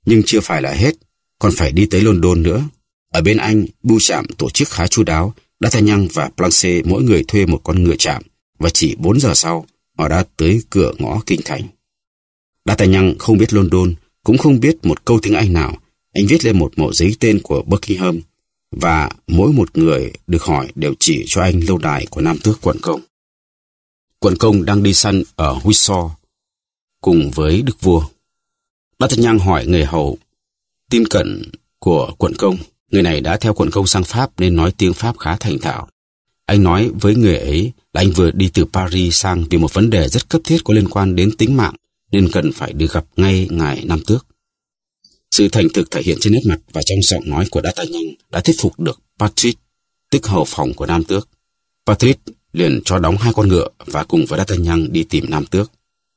Nhưng chưa phải là hết, còn phải đi tới London nữa. Ở bên Anh, bưu trạm tổ chức khá chu đáo. D'Artagnan và Planche mỗi người thuê một con ngựa trạm và chỉ 4 giờ sau, họ đã tới cửa ngõ kinh thành. D'Artagnan không biết London, cũng không biết một câu tiếng Anh nào, anh viết lên một mẫu giấy tên của Buckingham và mỗi một người được hỏi đều chỉ cho anh lâu đài của Nam Tước Quận Công. Quận Công đang đi săn ở Windsor cùng với Đức Vua. D'Artagnan hỏi người hầu tin cận của quận công. Người này đã theo quận công sang Pháp nên nói tiếng Pháp khá thành thạo. Anh nói với người ấy là anh vừa đi từ Paris sang vì một vấn đề rất cấp thiết có liên quan đến tính mạng nên cần phải được gặp ngay ngài Nam Tước. Sự thành thực thể hiện trên nét mặt và trong giọng nói của D'Artagnan đã thuyết phục được Patrick, tức hầu phòng của Nam Tước. Patrick liền cho đóng hai con ngựa và cùng với D'Artagnan đi tìm Nam Tước.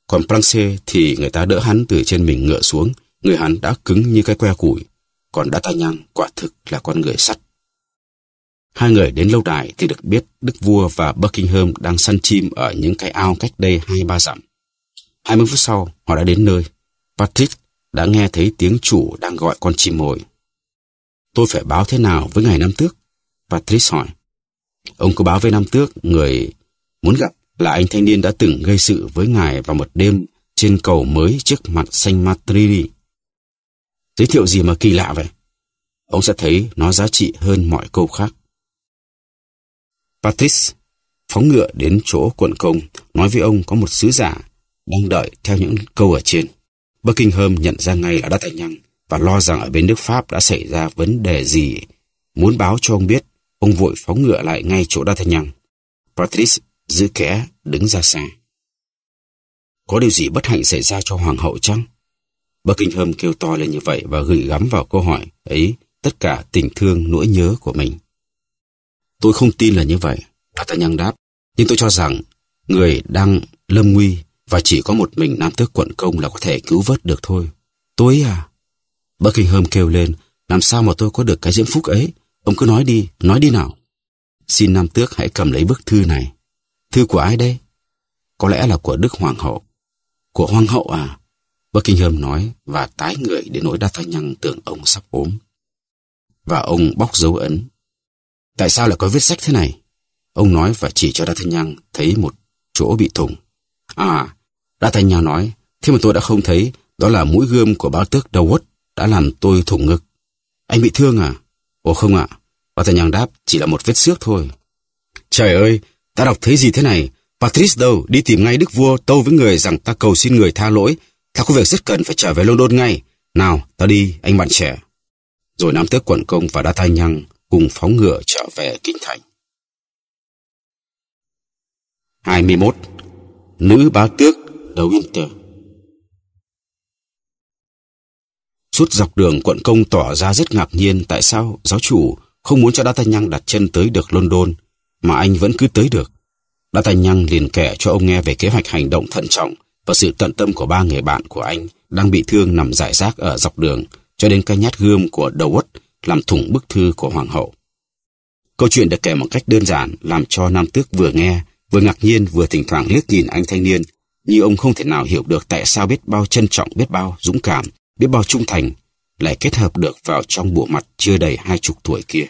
Còn Planchet thì người ta đỡ hắn từ trên mình ngựa xuống, người hắn đã cứng như cái que củi. Còn D'Artagnan quả thực là con người sắt. Hai người đến lâu đài thì được biết Đức Vua và Buckingham đang săn chim ở những cái ao cách đây hai ba dặm. 20 phút sau, họ đã đến nơi. Patrick đã nghe thấy tiếng chủ đang gọi con chim mồi. Tôi phải báo thế nào với ngài Nam Tước? Patrice hỏi. Ông cứ báo với Nam Tước, người muốn gặp là anh thanh niên đã từng gây sự với ngài vào một đêm trên cầu mới trước mặt xanh Matri. Giới thiệu gì mà kỳ lạ vậy? Ông sẽ thấy nó giá trị hơn mọi câu khác. Patrice phóng ngựa đến chỗ quận công, nói với ông có một sứ giả đang đợi theo những câu ở trên. Buckingham nhận ra ngay là đã thành nhăng và lo rằng ở bên nước Pháp đã xảy ra vấn đề gì. Muốn báo cho ông biết, ông vội phóng ngựa lại ngay chỗ đã thành nhăng. Patrice giữ kẽ đứng ra xa. Có điều gì bất hạnh xảy ra cho hoàng hậu chăng? Buckingham kêu to lên như vậy và gửi gắm vào câu hỏi ấy tất cả tình thương nỗi nhớ của mình. Tôi không tin là như vậy, D'Artagnan đáp, nhưng tôi cho rằng người đang lâm nguy và chỉ có một mình Nam Tước quận công là có thể cứu vớt được thôi. Tôi à? Buckingham kêu lên, làm sao mà tôi có được cái diễm phúc ấy? Ông cứ nói đi, nói đi nào. Xin Nam Tước hãy cầm lấy bức thư này. Thư của ai đây? Có lẽ là của Đức Hoàng hậu. Của Hoàng hậu à? Buckingham nói và tái người đến nỗi đa D'Artagnan tưởng ông sắp ốm. Và ông bóc dấu ấn. Tại sao lại có viết sách thế này? Ông nói và chỉ cho đa D'Artagnan thấy một chỗ bị thủng. À, D'Artagnan nói, thế mà tôi đã không thấy, đó là mũi gươm của báo tước đầu đã làm tôi thủng ngực. Anh bị thương à? Ồ không ạ, à. D'Artagnan đáp, chỉ là một vết xước thôi. Trời ơi, ta đọc thấy gì thế này? Patrice đâu, đi tìm ngay đức vua, tâu với người rằng ta cầu xin người tha lỗi. Ta có việc rất cần phải trở về London ngay. Nào, ta đi, anh bạn trẻ. Rồi nam tước quận công và D'Artagnan cùng phóng ngựa trở về kinh thành. 21. Nữ báo tước The Winter. Suốt dọc đường quận công tỏ ra rất ngạc nhiên tại sao giáo chủ không muốn cho D'Artagnan đặt chân tới được London mà anh vẫn cứ tới được. D'Artagnan liền kể cho ông nghe về kế hoạch hành động thận trọng và sự tận tâm của ba người bạn của anh đang bị thương nằm giải rác ở dọc đường cho đến cái nhát gươm của đầu quất làm thủng bức thư của hoàng hậu. Câu chuyện được kể một cách đơn giản làm cho nam tước vừa nghe vừa ngạc nhiên vừa thỉnh thoảng liếc nhìn anh thanh niên như ông không thể nào hiểu được tại sao biết bao trân trọng, biết bao dũng cảm, biết bao trung thành lại kết hợp được vào trong bộ mặt chưa đầy hai chục tuổi kia.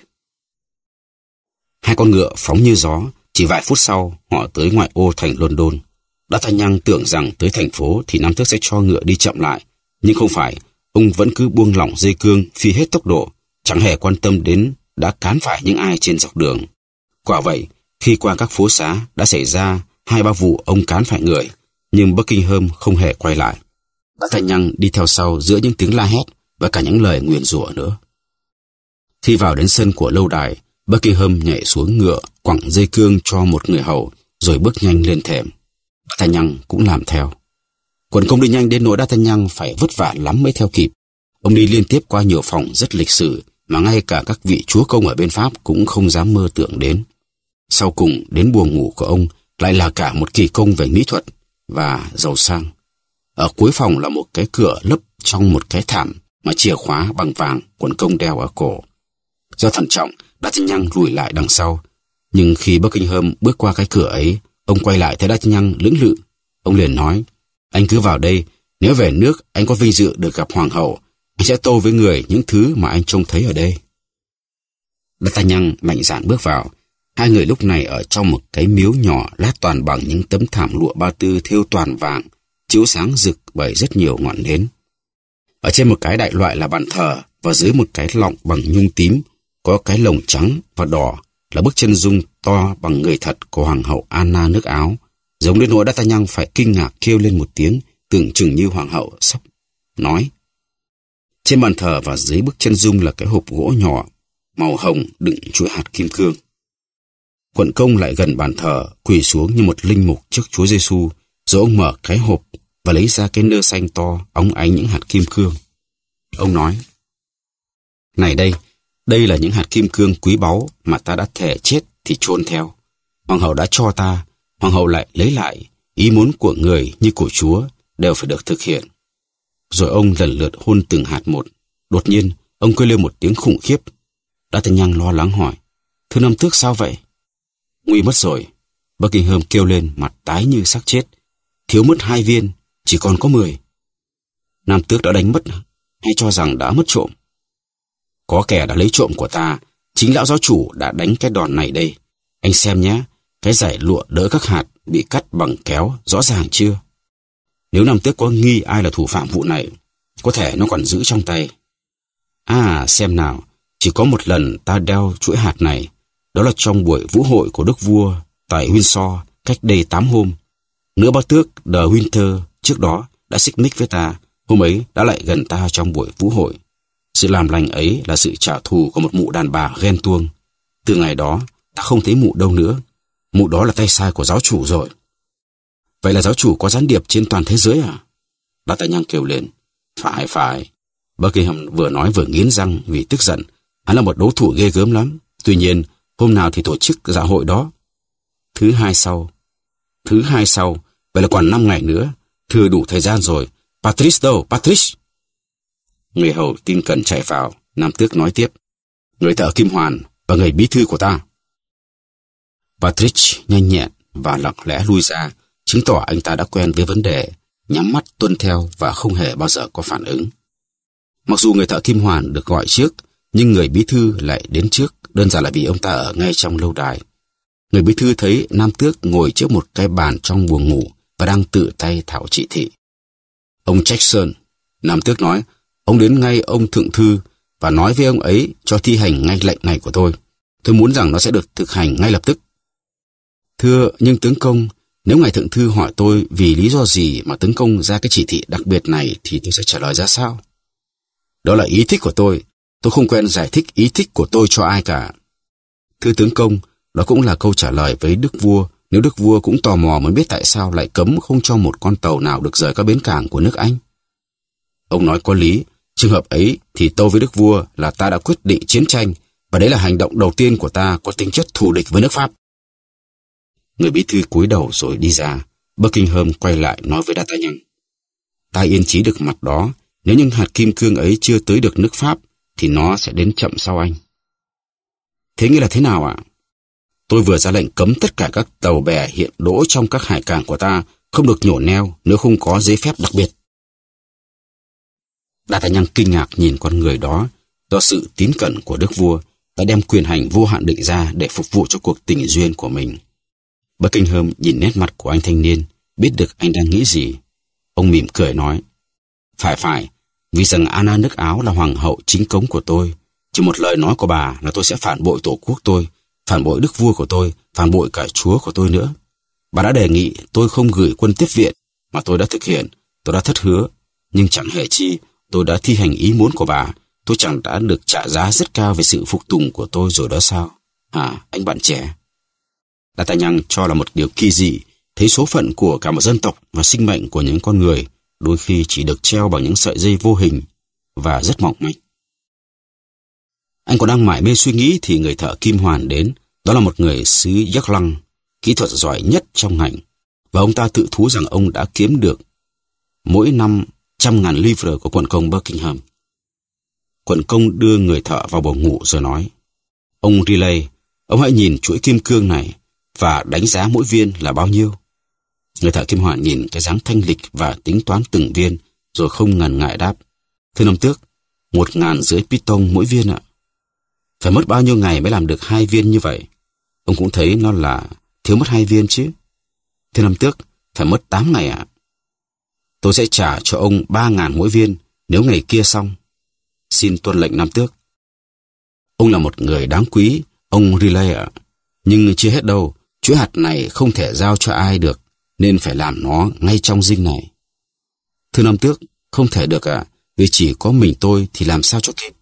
Hai con ngựa phóng như gió, chỉ vài phút sau họ tới ngoại ô thành London. Đã thanh nhăng tưởng rằng tới thành phố thì Nam Tước sẽ cho ngựa đi chậm lại, nhưng không phải, ông vẫn cứ buông lỏng dây cương phi hết tốc độ, chẳng hề quan tâm đến đã cán phải những ai trên dọc đường. Quả vậy, khi qua các phố xá đã xảy ra hai ba vụ ông cán phải người nhưng Buckingham không hề quay lại. Bác Thanh Nhăng đi theo sau giữa những tiếng la hét và cả những lời nguyền rủa nữa. Khi vào đến sân của lâu đài, Buckingham nhảy xuống ngựa, quẳng dây cương cho một người hầu, rồi bước nhanh lên thềm. Thanh Nhăng cũng làm theo. Quần công đi nhanh đến nỗi đã Thanh Nhăng phải vất vả lắm mới theo kịp. Ông đi liên tiếp qua nhiều phòng rất lịch sử mà ngay cả các vị chúa công ở bên Pháp cũng không dám mơ tưởng đến. Sau cùng, đến buồng ngủ của ông lại là cả một kỳ công về mỹ thuật và giàu sang. Ở cuối phòng là một cái cửa lấp trong một cái thảm mà chìa khóa bằng vàng quần công đeo ở cổ. Do thận trọng, đã nhăng lùi lại đằng sau. Nhưng khi Buckingham bước qua cái cửa ấy, ông quay lại thấy đã nhăng lưỡng lự. Ông liền nói, anh cứ vào đây, nếu về nước anh có vinh dự được gặp hoàng hậu, anh sẽ tô với người những thứ mà anh trông thấy ở đây. Đa nhăng mạnh dạn bước vào, Hai người lúc này ở trong một cái miếu nhỏ lát toàn bằng những tấm thảm lụa ba tư thêu toàn vàng, chiếu sáng rực bởi rất nhiều ngọn nến. Ở trên một cái đại loại là bàn thờ và dưới một cái lọng bằng nhung tím có cái lồng trắng và đỏ là bức chân dung to bằng người thật của Hoàng hậu Anna nước Áo. Giống đến nỗi ta nhăng phải kinh ngạc kêu lên một tiếng tưởng chừng như Hoàng hậu sắp nói. Trên bàn thờ và dưới bức chân dung là cái hộp gỗ nhỏ màu hồng đựng chuỗi hạt kim cương quận công lại gần bàn thờ, quỳ xuống như một linh mục trước Chúa Giêsu, rồi ông mở cái hộp và lấy ra cái nơ xanh to, óng ánh những hạt kim cương. Ông nói, Này đây, đây là những hạt kim cương quý báu mà ta đã thể chết thì chôn theo. Hoàng hậu đã cho ta, hoàng hậu lại lấy lại, ý muốn của người như của Chúa đều phải được thực hiện. Rồi ông lần lượt hôn từng hạt một. Đột nhiên, ông kêu lên một tiếng khủng khiếp. Đã Đa Nhăng lo lắng hỏi, Thưa năm tước sao vậy? Nguy mất rồi. Buckingham kêu lên mặt tái như xác chết. Thiếu mất hai viên, chỉ còn có mười. Nam tước đã đánh mất hay cho rằng đã mất trộm. Có kẻ đã lấy trộm của ta, chính lão giáo chủ đã đánh cái đòn này đây. Anh xem nhé, cái giải lụa đỡ các hạt bị cắt bằng kéo rõ ràng chưa? Nếu Nam Tước có nghi ai là thủ phạm vụ này, có thể nó còn giữ trong tay. À, xem nào, chỉ có một lần ta đeo chuỗi hạt này, đó là trong buổi vũ hội của đức vua tại Windsor cách đây 8 hôm. Nữ bá tước The Winter trước đó đã xích mích với ta, hôm ấy đã lại gần ta trong buổi vũ hội. Sự làm lành ấy là sự trả thù của một mụ đàn bà ghen tuông. Từ ngày đó, ta không thấy mụ đâu nữa. Mụ đó là tay sai của giáo chủ rồi. Vậy là giáo chủ có gián điệp trên toàn thế giới à? Đã tài nhang kêu lên. Phải, phải. Buckingham vừa nói vừa nghiến răng vì tức giận. Hắn là một đối thủ ghê gớm lắm. Tuy nhiên, Hôm nào thì tổ chức dạ hội đó? Thứ hai sau. Thứ hai sau, vậy là còn năm ngày nữa. Thừa đủ thời gian rồi. Patrice đâu, Patrice? Người hầu tin cẩn chạy vào, Nam Tước nói tiếp. Người thợ Kim Hoàn và người bí thư của ta. Patrice nhanh nhẹn và lặng lẽ lui ra, chứng tỏ anh ta đã quen với vấn đề, nhắm mắt tuân theo và không hề bao giờ có phản ứng. Mặc dù người thợ Kim Hoàn được gọi trước, nhưng người bí thư lại đến trước, đơn giản là vì ông ta ở ngay trong lâu đài. Người bí thư thấy Nam Tước ngồi trước một cái bàn trong buồng ngủ và đang tự tay thảo chỉ thị. Ông Jackson, Nam Tước nói, ông đến ngay ông Thượng Thư và nói với ông ấy cho thi hành ngay lệnh này của tôi. Tôi muốn rằng nó sẽ được thực hành ngay lập tức. Thưa, nhưng tướng công, nếu ngài Thượng Thư hỏi tôi vì lý do gì mà tướng công ra cái chỉ thị đặc biệt này thì tôi sẽ trả lời ra sao? Đó là ý thích của tôi Tôi không quen giải thích ý thích của tôi cho ai cả. Thưa tướng công, đó cũng là câu trả lời với đức vua nếu đức vua cũng tò mò mới biết tại sao lại cấm không cho một con tàu nào được rời các bến cảng của nước Anh. Ông nói có lý, trường hợp ấy thì tôi với đức vua là ta đã quyết định chiến tranh và đấy là hành động đầu tiên của ta có tính chất thù địch với nước Pháp. Người bí thư cúi đầu rồi đi ra, Buckingham quay lại nói với D'Artagnan. Ta yên trí được mặt đó, nếu những hạt kim cương ấy chưa tới được nước Pháp thì nó sẽ đến chậm sau anh. Thế nghĩa là thế nào ạ? À? Tôi vừa ra lệnh cấm tất cả các tàu bè hiện đỗ trong các hải cảng của ta không được nhổ neo nếu không có giấy phép đặc biệt. Đạt Tài Nhăng kinh ngạc nhìn con người đó do sự tín cận của đức vua đã đem quyền hành vô hạn định ra để phục vụ cho cuộc tình duyên của mình. Buckingham nhìn nét mặt của anh thanh niên, biết được anh đang nghĩ gì. Ông mỉm cười nói, Phải phải, vì rằng Anna nước Áo là hoàng hậu chính cống của tôi. Chỉ một lời nói của bà là tôi sẽ phản bội tổ quốc tôi, phản bội đức vua của tôi, phản bội cả chúa của tôi nữa. Bà đã đề nghị tôi không gửi quân tiếp viện, mà tôi đã thực hiện, tôi đã thất hứa. Nhưng chẳng hề chi, tôi đã thi hành ý muốn của bà, tôi chẳng đã được trả giá rất cao về sự phục tùng của tôi rồi đó sao? À, anh bạn trẻ. Đa Tài Nhăng cho là một điều kỳ dị, thấy số phận của cả một dân tộc và sinh mệnh của những con người đôi khi chỉ được treo bằng những sợi dây vô hình và rất mỏng manh. Anh còn đang mải mê suy nghĩ thì người thợ Kim Hoàn đến. Đó là một người xứ Giác Lăng, kỹ thuật giỏi nhất trong ngành. Và ông ta tự thú rằng ông đã kiếm được mỗi năm trăm ngàn livre của quận công Buckingham. Quận công đưa người thợ vào buồng ngủ rồi nói Ông Riley, ông hãy nhìn chuỗi kim cương này và đánh giá mỗi viên là bao nhiêu. Người thợ Kim hoàn nhìn cái dáng thanh lịch và tính toán từng viên, rồi không ngần ngại đáp. Thưa năm tước, một ngàn dưới piton mỗi viên ạ. Phải mất bao nhiêu ngày mới làm được hai viên như vậy? Ông cũng thấy nó là thiếu mất hai viên chứ. Thưa năm tước, phải mất tám ngày ạ. Tôi sẽ trả cho ông ba ngàn mỗi viên nếu ngày kia xong. Xin tuân lệnh năm tước. Ông là một người đáng quý, ông Relay ạ. Nhưng chưa hết đâu, chuỗi hạt này không thể giao cho ai được nên phải làm nó ngay trong dinh này. Thưa Nam tước, không thể được ạ, à, vì chỉ có mình tôi thì làm sao cho kịp.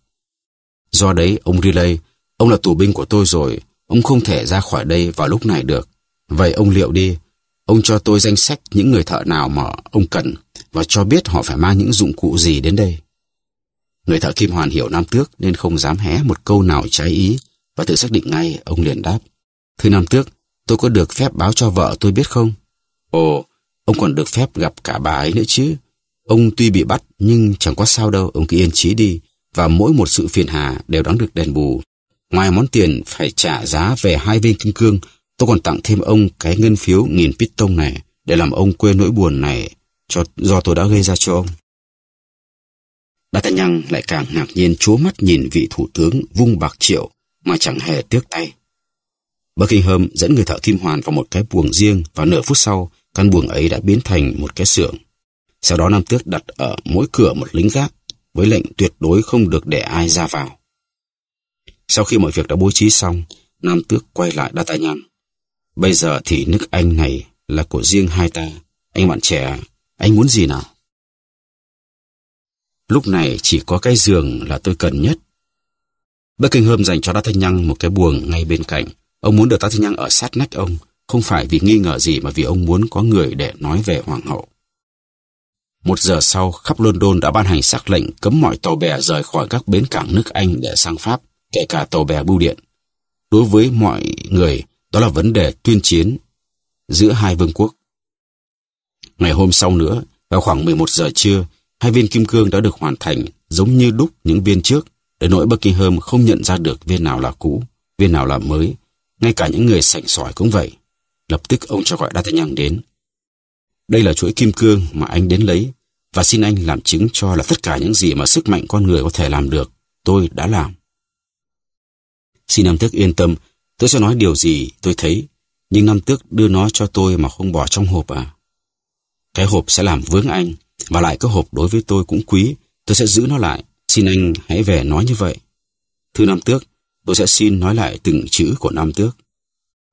Do đấy, ông Riley, ông là tù binh của tôi rồi, ông không thể ra khỏi đây vào lúc này được. Vậy ông liệu đi, ông cho tôi danh sách những người thợ nào mà ông cần và cho biết họ phải mang những dụng cụ gì đến đây. Người thợ Kim Hoàn hiểu Nam Tước nên không dám hé một câu nào trái ý và tự xác định ngay, ông liền đáp. Thưa Nam Tước, tôi có được phép báo cho vợ tôi biết không? Ồ, ông còn được phép gặp cả bà ấy nữa chứ. Ông tuy bị bắt nhưng chẳng có sao đâu, ông cứ yên trí đi. Và mỗi một sự phiền hà đều đáng được đền bù. Ngoài món tiền phải trả giá về hai viên kim cương, tôi còn tặng thêm ông cái ngân phiếu nghìn pít tông này để làm ông quên nỗi buồn này cho do tôi đã gây ra cho ông. D'Artagnan lại càng ngạc nhiên chúa mắt nhìn vị thủ tướng vung bạc triệu mà chẳng hề tiếc tay. Buckingham dẫn người thợ kim hoàn vào một cái buồng riêng và nửa phút sau Căn buồng ấy đã biến thành một cái xưởng. Sau đó Nam Tước đặt ở mỗi cửa một lính gác với lệnh tuyệt đối không được để ai ra vào. Sau khi mọi việc đã bố trí xong, Nam Tước quay lại Đa Tài Nhăn. Bây giờ thì nước Anh này là của riêng hai ta. Anh bạn trẻ, anh muốn gì nào? Lúc này chỉ có cái giường là tôi cần nhất. Buckingham dành cho Đa Thanh Nhăng một cái buồng ngay bên cạnh. Ông muốn được Đa Thanh Nhăng ở sát nách ông, không phải vì nghi ngờ gì mà vì ông muốn có người để nói về hoàng hậu. Một giờ sau, khắp London đã ban hành sắc lệnh cấm mọi tàu bè rời khỏi các bến cảng nước Anh để sang Pháp, kể cả tàu bè bưu điện. Đối với mọi người, đó là vấn đề tuyên chiến giữa hai vương quốc. Ngày hôm sau nữa, vào khoảng 11 giờ trưa, hai viên kim cương đã được hoàn thành giống như đúc những viên trước, để nỗi Buckingham không nhận ra được viên nào là cũ, viên nào là mới. Ngay cả những người sành sỏi cũng vậy. Lập tức ông cho gọi D'Artagnan đến. Đây là chuỗi kim cương mà anh đến lấy và xin anh làm chứng cho là tất cả những gì mà sức mạnh con người có thể làm được, tôi đã làm. Xin Nam Tước yên tâm, tôi sẽ nói điều gì tôi thấy, nhưng Nam Tước đưa nó cho tôi mà không bỏ trong hộp à. Cái hộp sẽ làm vướng anh, và lại cái hộp đối với tôi cũng quý, tôi sẽ giữ nó lại, xin anh hãy về nói như vậy. Thưa Nam Tước, tôi sẽ xin nói lại từng chữ của Nam Tước.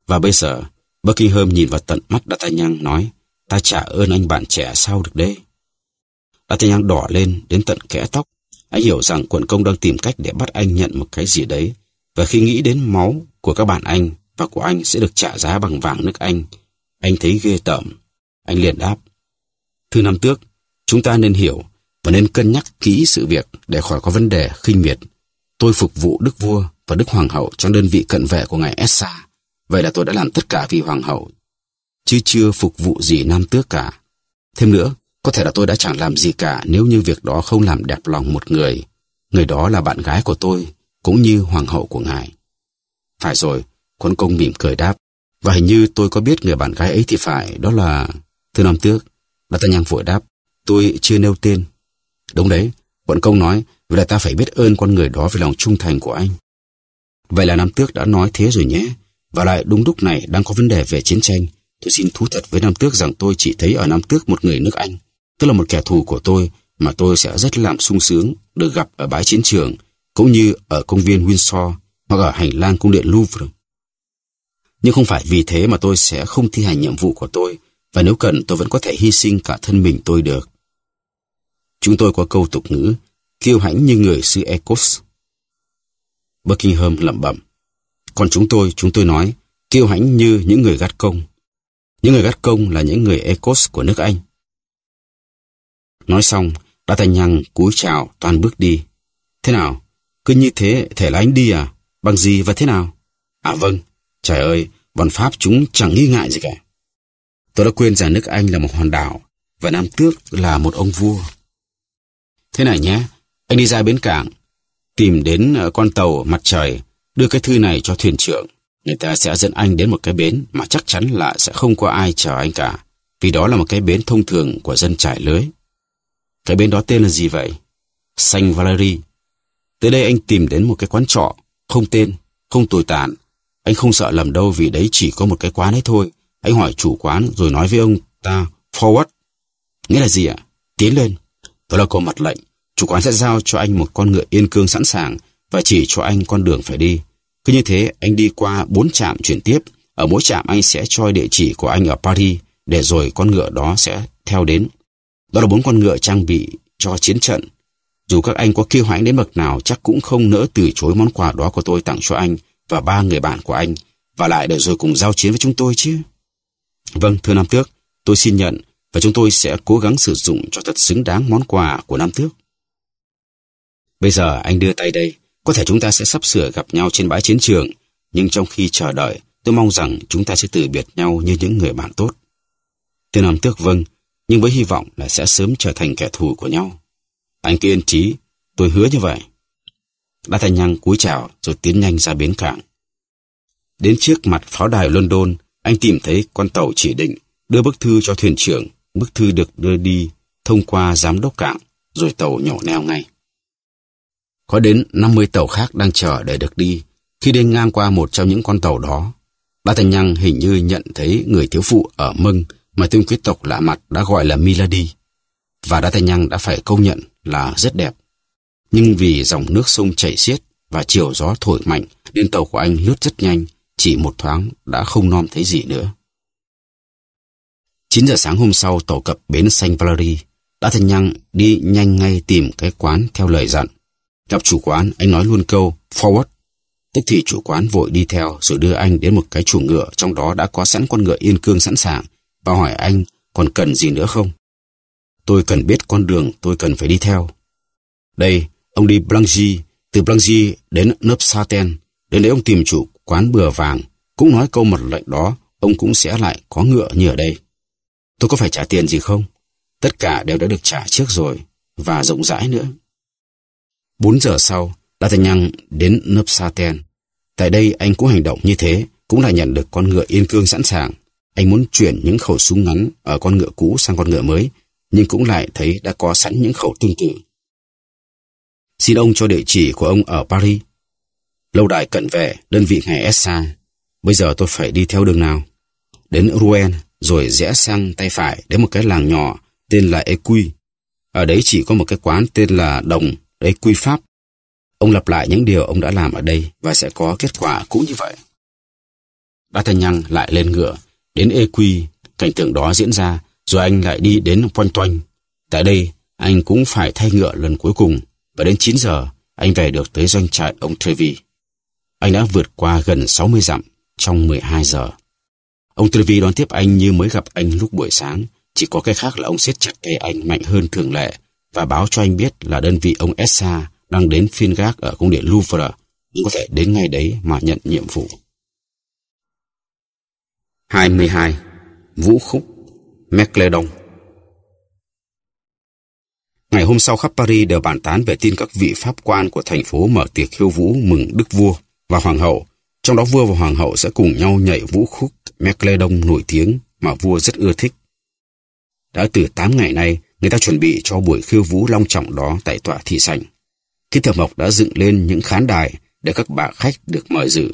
Và bây giờ, Buckingham nhìn vào tận mắt D'Artagnan nói, ta trả ơn anh bạn trẻ sao được đấy. D'Artagnan đỏ lên đến tận kẽ tóc. Anh hiểu rằng quận công đang tìm cách để bắt anh nhận một cái gì đấy. Và khi nghĩ đến máu của các bạn anh và của anh sẽ được trả giá bằng vàng nước anh, anh thấy ghê tởm. Anh liền đáp. Thưa năm tước, chúng ta nên hiểu và nên cân nhắc kỹ sự việc để khỏi có vấn đề khinh miệt. Tôi phục vụ Đức Vua và Đức Hoàng hậu trong đơn vị cận vệ của ngài Essa Vậy là tôi đã làm tất cả vì hoàng hậu, chứ chưa phục vụ gì nam tước cả. Thêm nữa, có thể là tôi đã chẳng làm gì cả nếu như việc đó không làm đẹp lòng một người. Người đó là bạn gái của tôi, cũng như hoàng hậu của ngài. Phải rồi, quân công mỉm cười đáp. Và hình như tôi có biết người bạn gái ấy thì phải, đó là... Thưa Nam Tước, ta nhang vội đáp, tôi chưa nêu tên. Đúng đấy, quận công nói, vậy là ta phải biết ơn con người đó vì lòng trung thành của anh. Vậy là Nam Tước đã nói thế rồi nhé, và lại đúng lúc này đang có vấn đề về chiến tranh. Tôi xin thú thật với Nam Tước rằng tôi chỉ thấy ở Nam Tước một người nước Anh, tức là một kẻ thù của tôi mà tôi sẽ rất làm sung sướng được gặp ở bãi chiến trường, cũng như ở công viên Windsor hoặc ở hành lang cung điện Louvre. Nhưng không phải vì thế mà tôi sẽ không thi hành nhiệm vụ của tôi, và nếu cần tôi vẫn có thể hy sinh cả thân mình tôi được. Chúng tôi có câu tục ngữ, kiêu hãnh như người xứ Ecos. Buckingham lẩm bẩm. Còn chúng tôi, chúng tôi nói, kiêu hãnh như những người gắt công. Những người gắt công là những người Ecos của nước Anh. Nói xong, đã thành nhằng cúi chào toàn bước đi. Thế nào? Cứ như thế thể là anh đi à? Bằng gì và thế nào? À vâng, trời ơi, bọn Pháp chúng chẳng nghi ngại gì cả. Tôi đã quên rằng nước Anh là một hòn đảo và Nam Tước là một ông vua. Thế này nhé, anh đi ra bến cảng, tìm đến ờ, con tàu mặt trời Đưa cái thư này cho thuyền trưởng, người ta sẽ dẫn anh đến một cái bến mà chắc chắn là sẽ không có ai chờ anh cả, vì đó là một cái bến thông thường của dân trải lưới. Cái bến đó tên là gì vậy? Xanh Valerie. Tới đây anh tìm đến một cái quán trọ, không tên, không tồi tàn. Anh không sợ lầm đâu vì đấy chỉ có một cái quán ấy thôi. Anh hỏi chủ quán rồi nói với ông ta forward. Nghĩa là gì ạ? Tiến lên. Đó là câu mặt lệnh. Chủ quán sẽ giao cho anh một con ngựa yên cương sẵn sàng và chỉ cho anh con đường phải đi. Cứ như thế, anh đi qua bốn trạm chuyển tiếp. Ở mỗi trạm anh sẽ choi địa chỉ của anh ở Paris để rồi con ngựa đó sẽ theo đến. Đó là bốn con ngựa trang bị cho chiến trận. Dù các anh có kêu hãnh đến bậc nào chắc cũng không nỡ từ chối món quà đó của tôi tặng cho anh và ba người bạn của anh và lại để rồi cùng giao chiến với chúng tôi chứ. Vâng, thưa Nam Tước, tôi xin nhận và chúng tôi sẽ cố gắng sử dụng cho thật xứng đáng món quà của Nam Tước. Bây giờ anh đưa tay đây, có thể chúng ta sẽ sắp sửa gặp nhau trên bãi chiến trường, nhưng trong khi chờ đợi, tôi mong rằng chúng ta sẽ từ biệt nhau như những người bạn tốt. Tiên Nam tước vâng, nhưng với hy vọng là sẽ sớm trở thành kẻ thù của nhau. Anh cứ yên trí, tôi hứa như vậy. Đã thanh nhăn cúi chào rồi tiến nhanh ra bến cảng. Đến trước mặt pháo đài London, anh tìm thấy con tàu chỉ định, đưa bức thư cho thuyền trưởng, bức thư được đưa đi thông qua giám đốc cảng, rồi tàu nhổ neo ngay. Có đến 50 tàu khác đang chờ để được đi. Khi đi ngang qua một trong những con tàu đó, ba thành nhăng hình như nhận thấy người thiếu phụ ở mưng mà tên quý tộc lạ mặt đã gọi là Milady. Và đa thành nhăng đã phải công nhận là rất đẹp. Nhưng vì dòng nước sông chảy xiết và chiều gió thổi mạnh nên tàu của anh lướt rất nhanh, chỉ một thoáng đã không nom thấy gì nữa. 9 giờ sáng hôm sau tàu cập bến Saint Valery, đa thành nhăng đi nhanh ngay tìm cái quán theo lời dặn. Gặp chủ quán, anh nói luôn câu forward. Tức thì chủ quán vội đi theo rồi đưa anh đến một cái chuồng ngựa trong đó đã có sẵn con ngựa yên cương sẵn sàng và hỏi anh còn cần gì nữa không? Tôi cần biết con đường tôi cần phải đi theo. Đây, ông đi Blangy, từ Blangy đến Nopsaten. Đến đấy ông tìm chủ quán bừa vàng. Cũng nói câu mật lệnh đó, ông cũng sẽ lại có ngựa như ở đây. Tôi có phải trả tiền gì không? Tất cả đều đã được trả trước rồi, và rộng rãi nữa bốn giờ sau, D'Artagnan đến nấp Saten. Tại đây anh cũng hành động như thế, cũng là nhận được con ngựa yên cương sẵn sàng. Anh muốn chuyển những khẩu súng ngắn ở con ngựa cũ sang con ngựa mới, nhưng cũng lại thấy đã có sẵn những khẩu tương tự. Xin ông cho địa chỉ của ông ở Paris. Lâu đài cận vệ, đơn vị ngày Essa. Bây giờ tôi phải đi theo đường nào? Đến Rouen, rồi rẽ sang tay phải đến một cái làng nhỏ tên là Equi. Ở đấy chỉ có một cái quán tên là Đồng Đấy quy pháp. Ông lặp lại những điều ông đã làm ở đây và sẽ có kết quả cũng như vậy. D'Artagnan lại lên ngựa, đến ê quy, cảnh tượng đó diễn ra, rồi anh lại đi đến quanh toanh. Tại đây, anh cũng phải thay ngựa lần cuối cùng, và đến 9 giờ, anh về được tới doanh trại ông Trevi. Anh đã vượt qua gần 60 dặm trong 12 giờ. Ông Trevi đón tiếp anh như mới gặp anh lúc buổi sáng, chỉ có cái khác là ông siết chặt tay anh mạnh hơn thường lệ và báo cho anh biết là đơn vị ông Essa đang đến phiên gác ở cung điện Louvre. Anh có thể đến ngay đấy mà nhận nhiệm vụ. 22. Vũ Khúc, Mecledon Ngày hôm sau khắp Paris đều bàn tán về tin các vị pháp quan của thành phố mở tiệc khiêu vũ mừng đức vua và hoàng hậu. Trong đó vua và hoàng hậu sẽ cùng nhau nhảy vũ khúc Mecledon nổi tiếng mà vua rất ưa thích. Đã từ 8 ngày nay, Người ta chuẩn bị cho buổi khiêu vũ long trọng đó tại tòa thị sảnh. Thiết Thẩm Mộc đã dựng lên những khán đài để các bà khách được mời dự.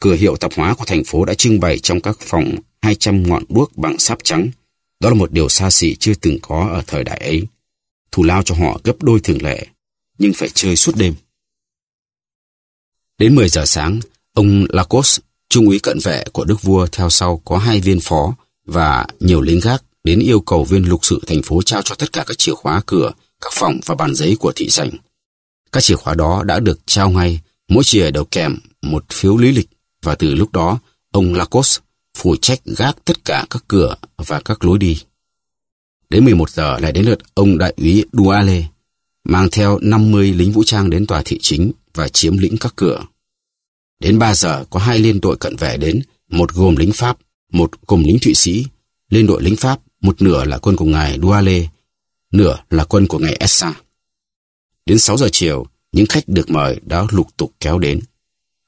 Cửa hiệu tạp hóa của thành phố đã trưng bày trong các phòng 200 ngọn đuốc bằng sáp trắng. Đó là một điều xa xỉ chưa từng có ở thời đại ấy. Thù lao cho họ gấp đôi thường lệ, nhưng phải chơi suốt đêm. Đến 10 giờ sáng, ông Lacos, trung úy cận vệ của đức vua theo sau có hai viên phó và nhiều lính gác đến yêu cầu viên lục sự thành phố trao cho tất cả các chìa khóa cửa, các phòng và bàn giấy của thị sảnh. Các chìa khóa đó đã được trao ngay, mỗi chìa đều kèm một phiếu lý lịch và từ lúc đó ông Lacos phụ trách gác tất cả các cửa và các lối đi. Đến 11 giờ lại đến lượt ông đại úy Duale mang theo 50 lính vũ trang đến tòa thị chính và chiếm lĩnh các cửa. Đến 3 giờ có hai liên đội cận vệ đến, một gồm lính Pháp, một gồm lính Thụy Sĩ. Liên đội lính Pháp một nửa là quân của ngài Duale, nửa là quân của ngài Essa. Đến 6 giờ chiều, những khách được mời đã lục tục kéo đến.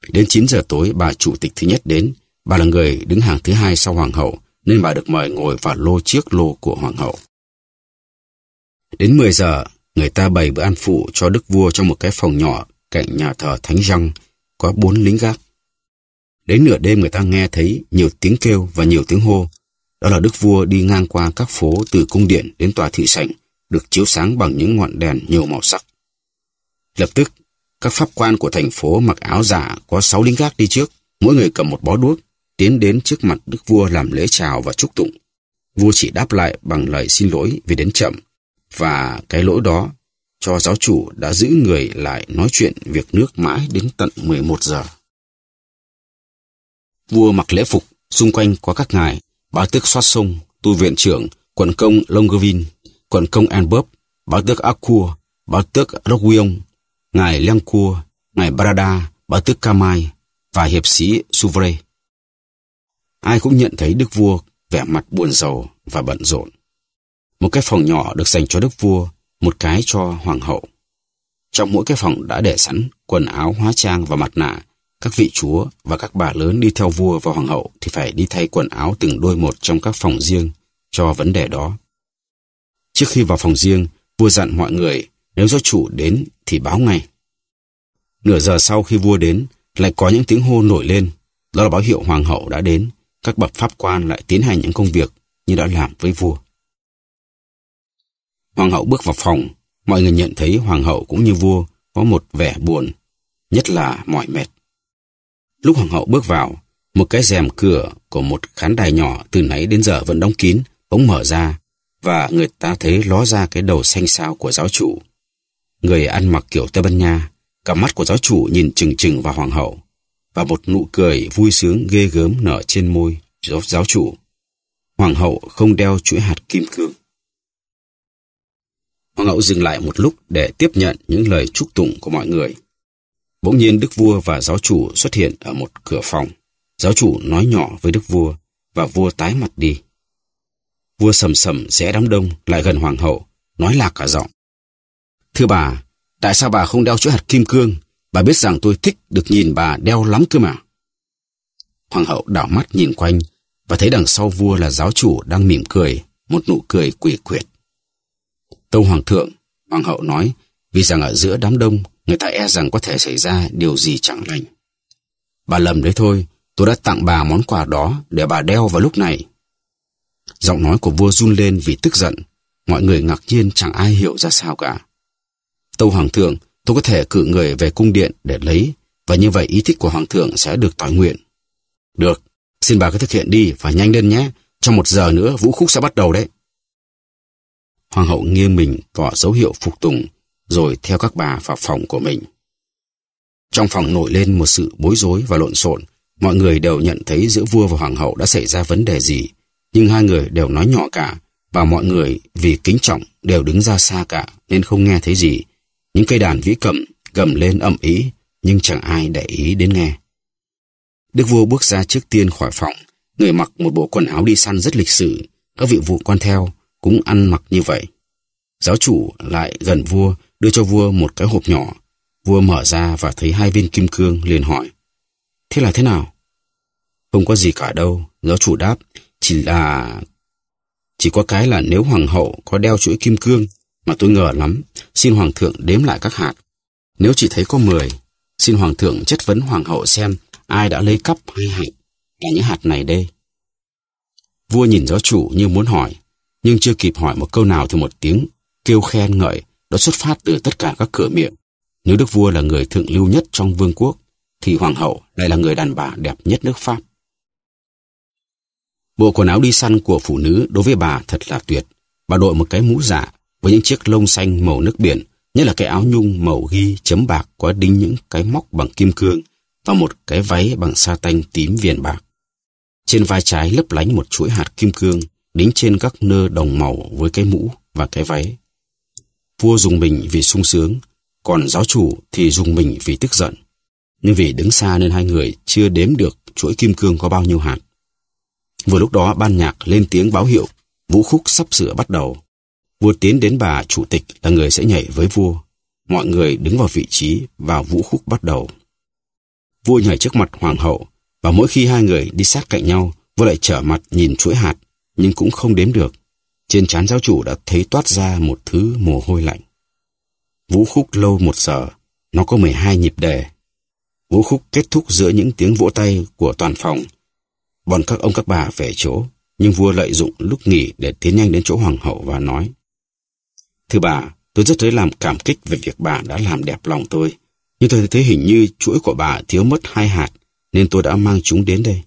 Đến 9 giờ tối, bà chủ tịch thứ nhất đến. Bà là người đứng hàng thứ hai sau hoàng hậu, nên bà được mời ngồi vào lô trước lô của hoàng hậu. Đến 10 giờ, người ta bày bữa ăn phụ cho đức vua trong một cái phòng nhỏ cạnh nhà thờ Thánh răng, có bốn lính gác. Đến nửa đêm người ta nghe thấy nhiều tiếng kêu và nhiều tiếng hô, đó là đức vua đi ngang qua các phố từ cung điện đến tòa thị sảnh, được chiếu sáng bằng những ngọn đèn nhiều màu sắc. Lập tức, các pháp quan của thành phố mặc áo giả có sáu lính gác đi trước, mỗi người cầm một bó đuốc, tiến đến trước mặt đức vua làm lễ chào và chúc tụng. Vua chỉ đáp lại bằng lời xin lỗi vì đến chậm, và cái lỗi đó cho giáo chủ đã giữ người lại nói chuyện việc nước mãi đến tận 11 giờ. Vua mặc lễ phục, xung quanh có các ngài bá tước Soát Sông, tu viện trưởng, quận công Longvin, quận công Anburb, bá tước Akua, bá tước Rockwion, ngài Leng ngài brada, bá tước Kamai và hiệp sĩ Suvre. Ai cũng nhận thấy đức vua vẻ mặt buồn rầu và bận rộn. Một cái phòng nhỏ được dành cho đức vua, một cái cho hoàng hậu. Trong mỗi cái phòng đã để sẵn quần áo hóa trang và mặt nạ các vị chúa và các bà lớn đi theo vua và hoàng hậu thì phải đi thay quần áo từng đôi một trong các phòng riêng cho vấn đề đó. Trước khi vào phòng riêng, vua dặn mọi người nếu do chủ đến thì báo ngay. Nửa giờ sau khi vua đến, lại có những tiếng hô nổi lên. Đó là báo hiệu hoàng hậu đã đến. Các bậc pháp quan lại tiến hành những công việc như đã làm với vua. Hoàng hậu bước vào phòng, mọi người nhận thấy hoàng hậu cũng như vua có một vẻ buồn, nhất là mỏi mệt. Lúc hoàng hậu bước vào, một cái rèm cửa của một khán đài nhỏ từ nãy đến giờ vẫn đóng kín, bỗng mở ra, và người ta thấy ló ra cái đầu xanh xao của giáo chủ. Người ăn mặc kiểu Tây Ban Nha, cả mắt của giáo chủ nhìn chừng chừng vào hoàng hậu, và một nụ cười vui sướng ghê gớm nở trên môi giáo, giáo chủ. Hoàng hậu không đeo chuỗi hạt kim cương. Hoàng hậu dừng lại một lúc để tiếp nhận những lời chúc tụng của mọi người. Bỗng nhiên đức vua và giáo chủ xuất hiện ở một cửa phòng. Giáo chủ nói nhỏ với đức vua và vua tái mặt đi. Vua sầm sầm rẽ đám đông lại gần hoàng hậu, nói lạc cả giọng. Thưa bà, tại sao bà không đeo chuỗi hạt kim cương? Bà biết rằng tôi thích được nhìn bà đeo lắm cơ mà. Hoàng hậu đảo mắt nhìn quanh và thấy đằng sau vua là giáo chủ đang mỉm cười, một nụ cười quỷ quyệt. Tâu hoàng thượng, hoàng hậu nói, vì rằng ở giữa đám đông người ta e rằng có thể xảy ra điều gì chẳng lành. Bà lầm đấy thôi, tôi đã tặng bà món quà đó để bà đeo vào lúc này. Giọng nói của vua run lên vì tức giận, mọi người ngạc nhiên chẳng ai hiểu ra sao cả. Tâu Hoàng thượng, tôi có thể cử người về cung điện để lấy, và như vậy ý thích của Hoàng thượng sẽ được tỏi nguyện. Được, xin bà cứ thực hiện đi và nhanh lên nhé, trong một giờ nữa vũ khúc sẽ bắt đầu đấy. Hoàng hậu nghiêng mình tỏ dấu hiệu phục tùng, rồi theo các bà vào phòng của mình. Trong phòng nổi lên một sự bối rối và lộn xộn, mọi người đều nhận thấy giữa vua và hoàng hậu đã xảy ra vấn đề gì, nhưng hai người đều nói nhỏ cả, và mọi người vì kính trọng đều đứng ra xa cả nên không nghe thấy gì. Những cây đàn vĩ cầm gầm lên ầm ý, nhưng chẳng ai để ý đến nghe. Đức vua bước ra trước tiên khỏi phòng, người mặc một bộ quần áo đi săn rất lịch sử. các vị vụ quan theo cũng ăn mặc như vậy. Giáo chủ lại gần vua đưa cho vua một cái hộp nhỏ. Vua mở ra và thấy hai viên kim cương liền hỏi. Thế là thế nào? Không có gì cả đâu, giáo chủ đáp. Chỉ là... Chỉ có cái là nếu hoàng hậu có đeo chuỗi kim cương mà tôi ngờ lắm, xin hoàng thượng đếm lại các hạt. Nếu chỉ thấy có mười, xin hoàng thượng chất vấn hoàng hậu xem ai đã lấy cắp hai hạt cả những hạt này đây. Vua nhìn giáo chủ như muốn hỏi, nhưng chưa kịp hỏi một câu nào thì một tiếng kêu khen ngợi đó xuất phát từ tất cả các cửa miệng. Nếu đức vua là người thượng lưu nhất trong vương quốc, thì hoàng hậu lại là người đàn bà đẹp nhất nước Pháp. Bộ quần áo đi săn của phụ nữ đối với bà thật là tuyệt. Bà đội một cái mũ giả với những chiếc lông xanh màu nước biển, nhất là cái áo nhung màu ghi chấm bạc có đính những cái móc bằng kim cương và một cái váy bằng sa tanh tím viền bạc. Trên vai trái lấp lánh một chuỗi hạt kim cương đính trên các nơ đồng màu với cái mũ và cái váy. Vua dùng mình vì sung sướng, còn giáo chủ thì dùng mình vì tức giận. Nhưng vì đứng xa nên hai người chưa đếm được chuỗi kim cương có bao nhiêu hạt. Vừa lúc đó ban nhạc lên tiếng báo hiệu, vũ khúc sắp sửa bắt đầu. Vua tiến đến bà chủ tịch là người sẽ nhảy với vua. Mọi người đứng vào vị trí và vũ khúc bắt đầu. Vua nhảy trước mặt hoàng hậu và mỗi khi hai người đi sát cạnh nhau, vua lại trở mặt nhìn chuỗi hạt nhưng cũng không đếm được. Trên trán giáo chủ đã thấy toát ra một thứ mồ hôi lạnh. Vũ khúc lâu một giờ, nó có 12 nhịp đề. Vũ khúc kết thúc giữa những tiếng vỗ tay của toàn phòng. Bọn các ông các bà về chỗ, nhưng vua lợi dụng lúc nghỉ để tiến nhanh đến chỗ hoàng hậu và nói. Thưa bà, tôi rất thấy làm cảm kích về việc bà đã làm đẹp lòng tôi. Nhưng tôi thấy hình như chuỗi của bà thiếu mất hai hạt, nên tôi đã mang chúng đến đây.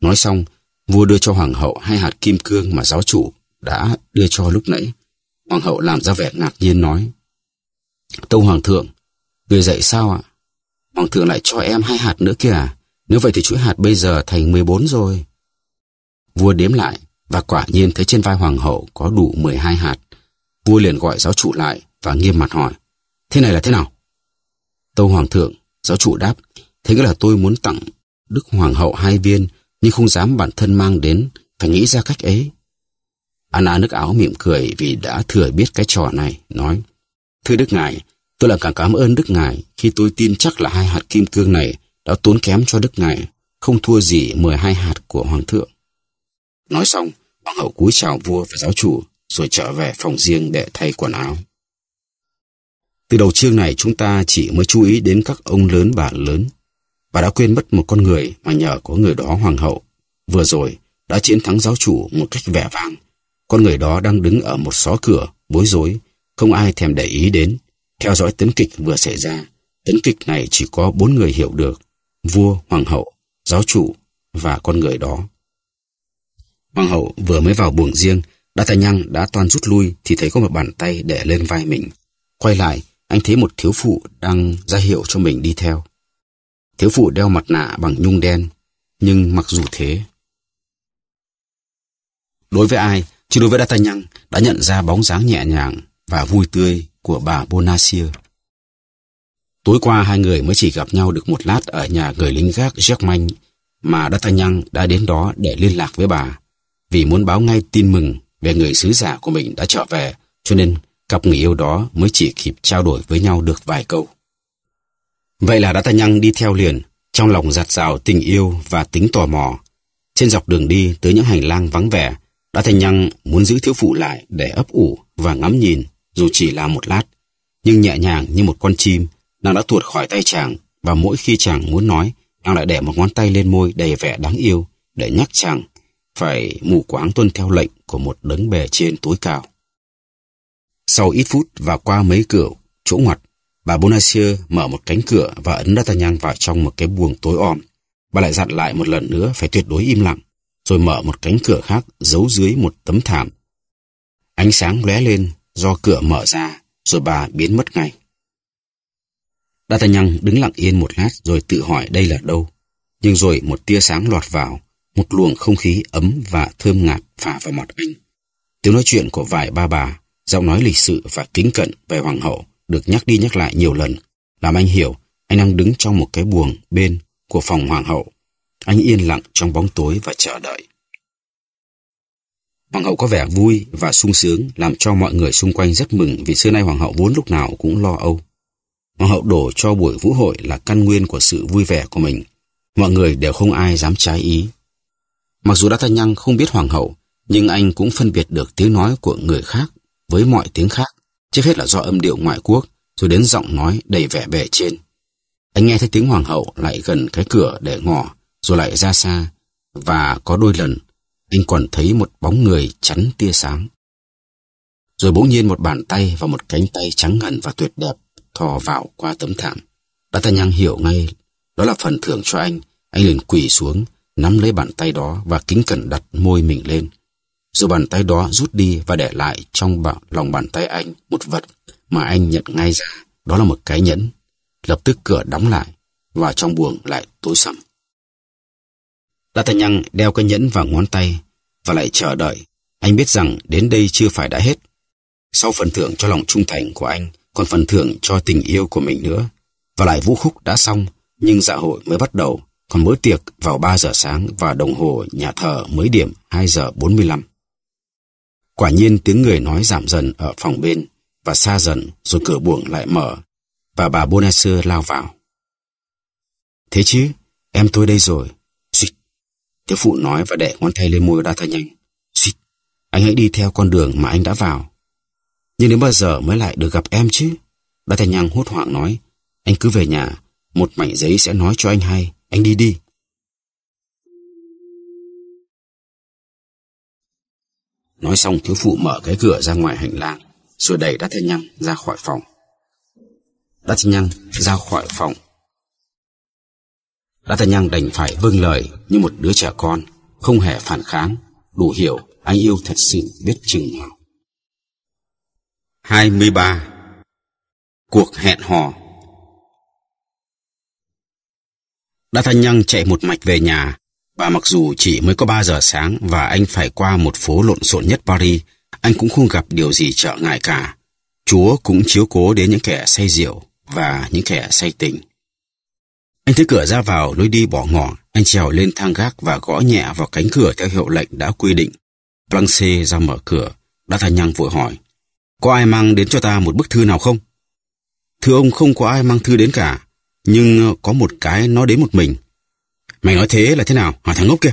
Nói xong, vua đưa cho hoàng hậu hai hạt kim cương mà giáo chủ đã đưa cho lúc nãy. Hoàng hậu làm ra vẻ ngạc nhiên nói. Tâu Hoàng thượng, người dậy sao ạ? Hoàng thượng lại cho em hai hạt nữa kìa Nếu vậy thì chuỗi hạt bây giờ thành 14 rồi. Vua đếm lại và quả nhiên thấy trên vai hoàng hậu có đủ 12 hạt. Vua liền gọi giáo chủ lại và nghiêm mặt hỏi. Thế này là thế nào? Tâu hoàng thượng, giáo chủ đáp. Thế nghĩa là tôi muốn tặng đức hoàng hậu hai viên nhưng không dám bản thân mang đến phải nghĩ ra cách ấy. Anna nước áo mỉm cười vì đã thừa biết cái trò này, nói Thưa Đức Ngài, tôi là càng cảm ơn Đức Ngài khi tôi tin chắc là hai hạt kim cương này đã tốn kém cho Đức Ngài, không thua gì 12 hạt của Hoàng thượng. Nói xong, hoàng hậu cúi chào vua và giáo chủ rồi trở về phòng riêng để thay quần áo. Từ đầu chương này chúng ta chỉ mới chú ý đến các ông lớn bà lớn và đã quên mất một con người mà nhờ có người đó hoàng hậu vừa rồi đã chiến thắng giáo chủ một cách vẻ vang con người đó đang đứng ở một xó cửa, bối rối, không ai thèm để ý đến. Theo dõi tấn kịch vừa xảy ra, tấn kịch này chỉ có bốn người hiểu được, vua, hoàng hậu, giáo chủ và con người đó. Hoàng hậu vừa mới vào buồng riêng, đã tay nhăng đã toàn rút lui thì thấy có một bàn tay để lên vai mình. Quay lại, anh thấy một thiếu phụ đang ra hiệu cho mình đi theo. Thiếu phụ đeo mặt nạ bằng nhung đen, nhưng mặc dù thế. Đối với ai, chỉ đối với D'Artagnan đã nhận ra bóng dáng nhẹ nhàng và vui tươi của bà Bonacieux. Tối qua hai người mới chỉ gặp nhau được một lát ở nhà người lính gác Germain mà D'Artagnan đã đến đó để liên lạc với bà vì muốn báo ngay tin mừng về người sứ giả của mình đã trở về cho nên cặp người yêu đó mới chỉ kịp trao đổi với nhau được vài câu. Vậy là D'Artagnan đi theo liền trong lòng giặt rào tình yêu và tính tò mò. Trên dọc đường đi tới những hành lang vắng vẻ Lã Thanh Nhăng muốn giữ thiếu phụ lại để ấp ủ và ngắm nhìn, dù chỉ là một lát, nhưng nhẹ nhàng như một con chim, nàng đã tuột khỏi tay chàng, và mỗi khi chàng muốn nói, nàng lại để một ngón tay lên môi đầy vẻ đáng yêu, để nhắc chàng phải mù quáng tuân theo lệnh của một đấng bề trên tối cao. Sau ít phút và qua mấy cửa, chỗ ngoặt, bà Bonacieux mở một cánh cửa và ấn Nhăng vào trong một cái buồng tối om. Bà lại dặn lại một lần nữa phải tuyệt đối im lặng, rồi mở một cánh cửa khác giấu dưới một tấm thảm. Ánh sáng lóe lên do cửa mở ra, rồi bà biến mất ngay. D'Artagnan đứng lặng yên một lát rồi tự hỏi đây là đâu. Nhưng rồi một tia sáng lọt vào, một luồng không khí ấm và thơm ngạt phả vào mặt anh. Tiếng nói chuyện của vài ba bà, giọng nói lịch sự và kính cận về hoàng hậu được nhắc đi nhắc lại nhiều lần, làm anh hiểu anh đang đứng trong một cái buồng bên của phòng hoàng hậu anh yên lặng trong bóng tối và chờ đợi. Hoàng hậu có vẻ vui và sung sướng làm cho mọi người xung quanh rất mừng vì xưa nay hoàng hậu vốn lúc nào cũng lo âu. Hoàng hậu đổ cho buổi vũ hội là căn nguyên của sự vui vẻ của mình. Mọi người đều không ai dám trái ý. Mặc dù đã D'Artagnan không biết hoàng hậu, nhưng anh cũng phân biệt được tiếng nói của người khác với mọi tiếng khác, trước hết là do âm điệu ngoại quốc, rồi đến giọng nói đầy vẻ bề trên. Anh nghe thấy tiếng hoàng hậu lại gần cái cửa để ngỏ, rồi lại ra xa và có đôi lần anh còn thấy một bóng người chắn tia sáng. Rồi bỗng nhiên một bàn tay và một cánh tay trắng ngần và tuyệt đẹp thò vào qua tấm thảm. đã ta D'Artagnan hiểu ngay đó là phần thưởng cho anh. Anh liền quỳ xuống, nắm lấy bàn tay đó và kính cẩn đặt môi mình lên. Rồi bàn tay đó rút đi và để lại trong lòng bàn tay anh một vật mà anh nhận ngay ra. Đó là một cái nhẫn. Lập tức cửa đóng lại và trong buồng lại tối sầm. D'Artagnan đeo cái nhẫn vào ngón tay và lại chờ đợi. Anh biết rằng đến đây chưa phải đã hết. Sau phần thưởng cho lòng trung thành của anh, còn phần thưởng cho tình yêu của mình nữa. Và lại vũ khúc đã xong, nhưng dạ hội mới bắt đầu, còn bữa tiệc vào 3 giờ sáng và đồng hồ nhà thờ mới điểm 2 giờ 45. Quả nhiên tiếng người nói giảm dần ở phòng bên và xa dần rồi cửa buồng lại mở và bà Bonacieux lao vào. Thế chứ, em tôi đây rồi, Thiếu phụ nói và đẻ ngón tay lên môi D'Artagnan. Xịt, anh hãy đi theo con đường mà anh đã vào. Nhưng đến bao giờ mới lại được gặp em chứ? D'Artagnan hốt hoảng nói. Anh cứ về nhà, một mảnh giấy sẽ nói cho anh hay. Anh đi đi. Nói xong thiếu phụ mở cái cửa ra ngoài hành lang, rồi đẩy Đát Thanh Nhăng ra khỏi phòng. Đát Thanh Nhăng ra khỏi phòng, D'Artagnan đành phải vâng lời như một đứa trẻ con, không hề phản kháng, đủ hiểu anh yêu thật sự biết chừng nào. 23. Cuộc hẹn hò D'Artagnan chạy một mạch về nhà, và mặc dù chỉ mới có 3 giờ sáng và anh phải qua một phố lộn xộn nhất Paris, anh cũng không gặp điều gì trở ngại cả. Chúa cũng chiếu cố đến những kẻ say rượu và những kẻ say tình. Anh thấy cửa ra vào lối đi bỏ ngỏ, anh trèo lên thang gác và gõ nhẹ vào cánh cửa theo hiệu lệnh đã quy định. Blanche ra mở cửa, đã thanh nhăng vội hỏi. Có ai mang đến cho ta một bức thư nào không? Thưa ông không có ai mang thư đến cả, nhưng có một cái nó đến một mình. Mày nói thế là thế nào hỏi thằng ngốc kia?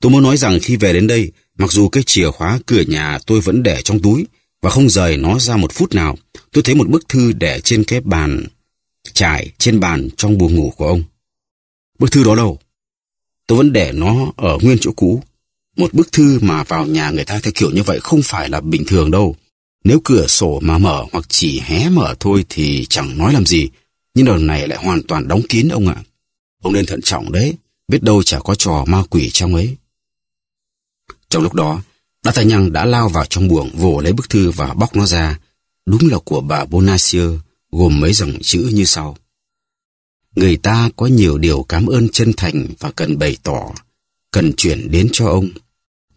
Tôi muốn nói rằng khi về đến đây, mặc dù cái chìa khóa cửa nhà tôi vẫn để trong túi và không rời nó ra một phút nào, tôi thấy một bức thư để trên cái bàn trải trên bàn trong buồng ngủ của ông. Bức thư đó đâu? Tôi vẫn để nó ở nguyên chỗ cũ. Một bức thư mà vào nhà người ta theo kiểu như vậy không phải là bình thường đâu. Nếu cửa sổ mà mở hoặc chỉ hé mở thôi thì chẳng nói làm gì. Nhưng lần này lại hoàn toàn đóng kín ông ạ. Ông nên thận trọng đấy, biết đâu chả có trò ma quỷ trong ấy. Trong lúc đó, đa Tài Nhăng đã lao vào trong buồng vồ lấy bức thư và bóc nó ra. Đúng là của bà Bonacieux gồm mấy dòng chữ như sau. Người ta có nhiều điều cảm ơn chân thành và cần bày tỏ, cần chuyển đến cho ông.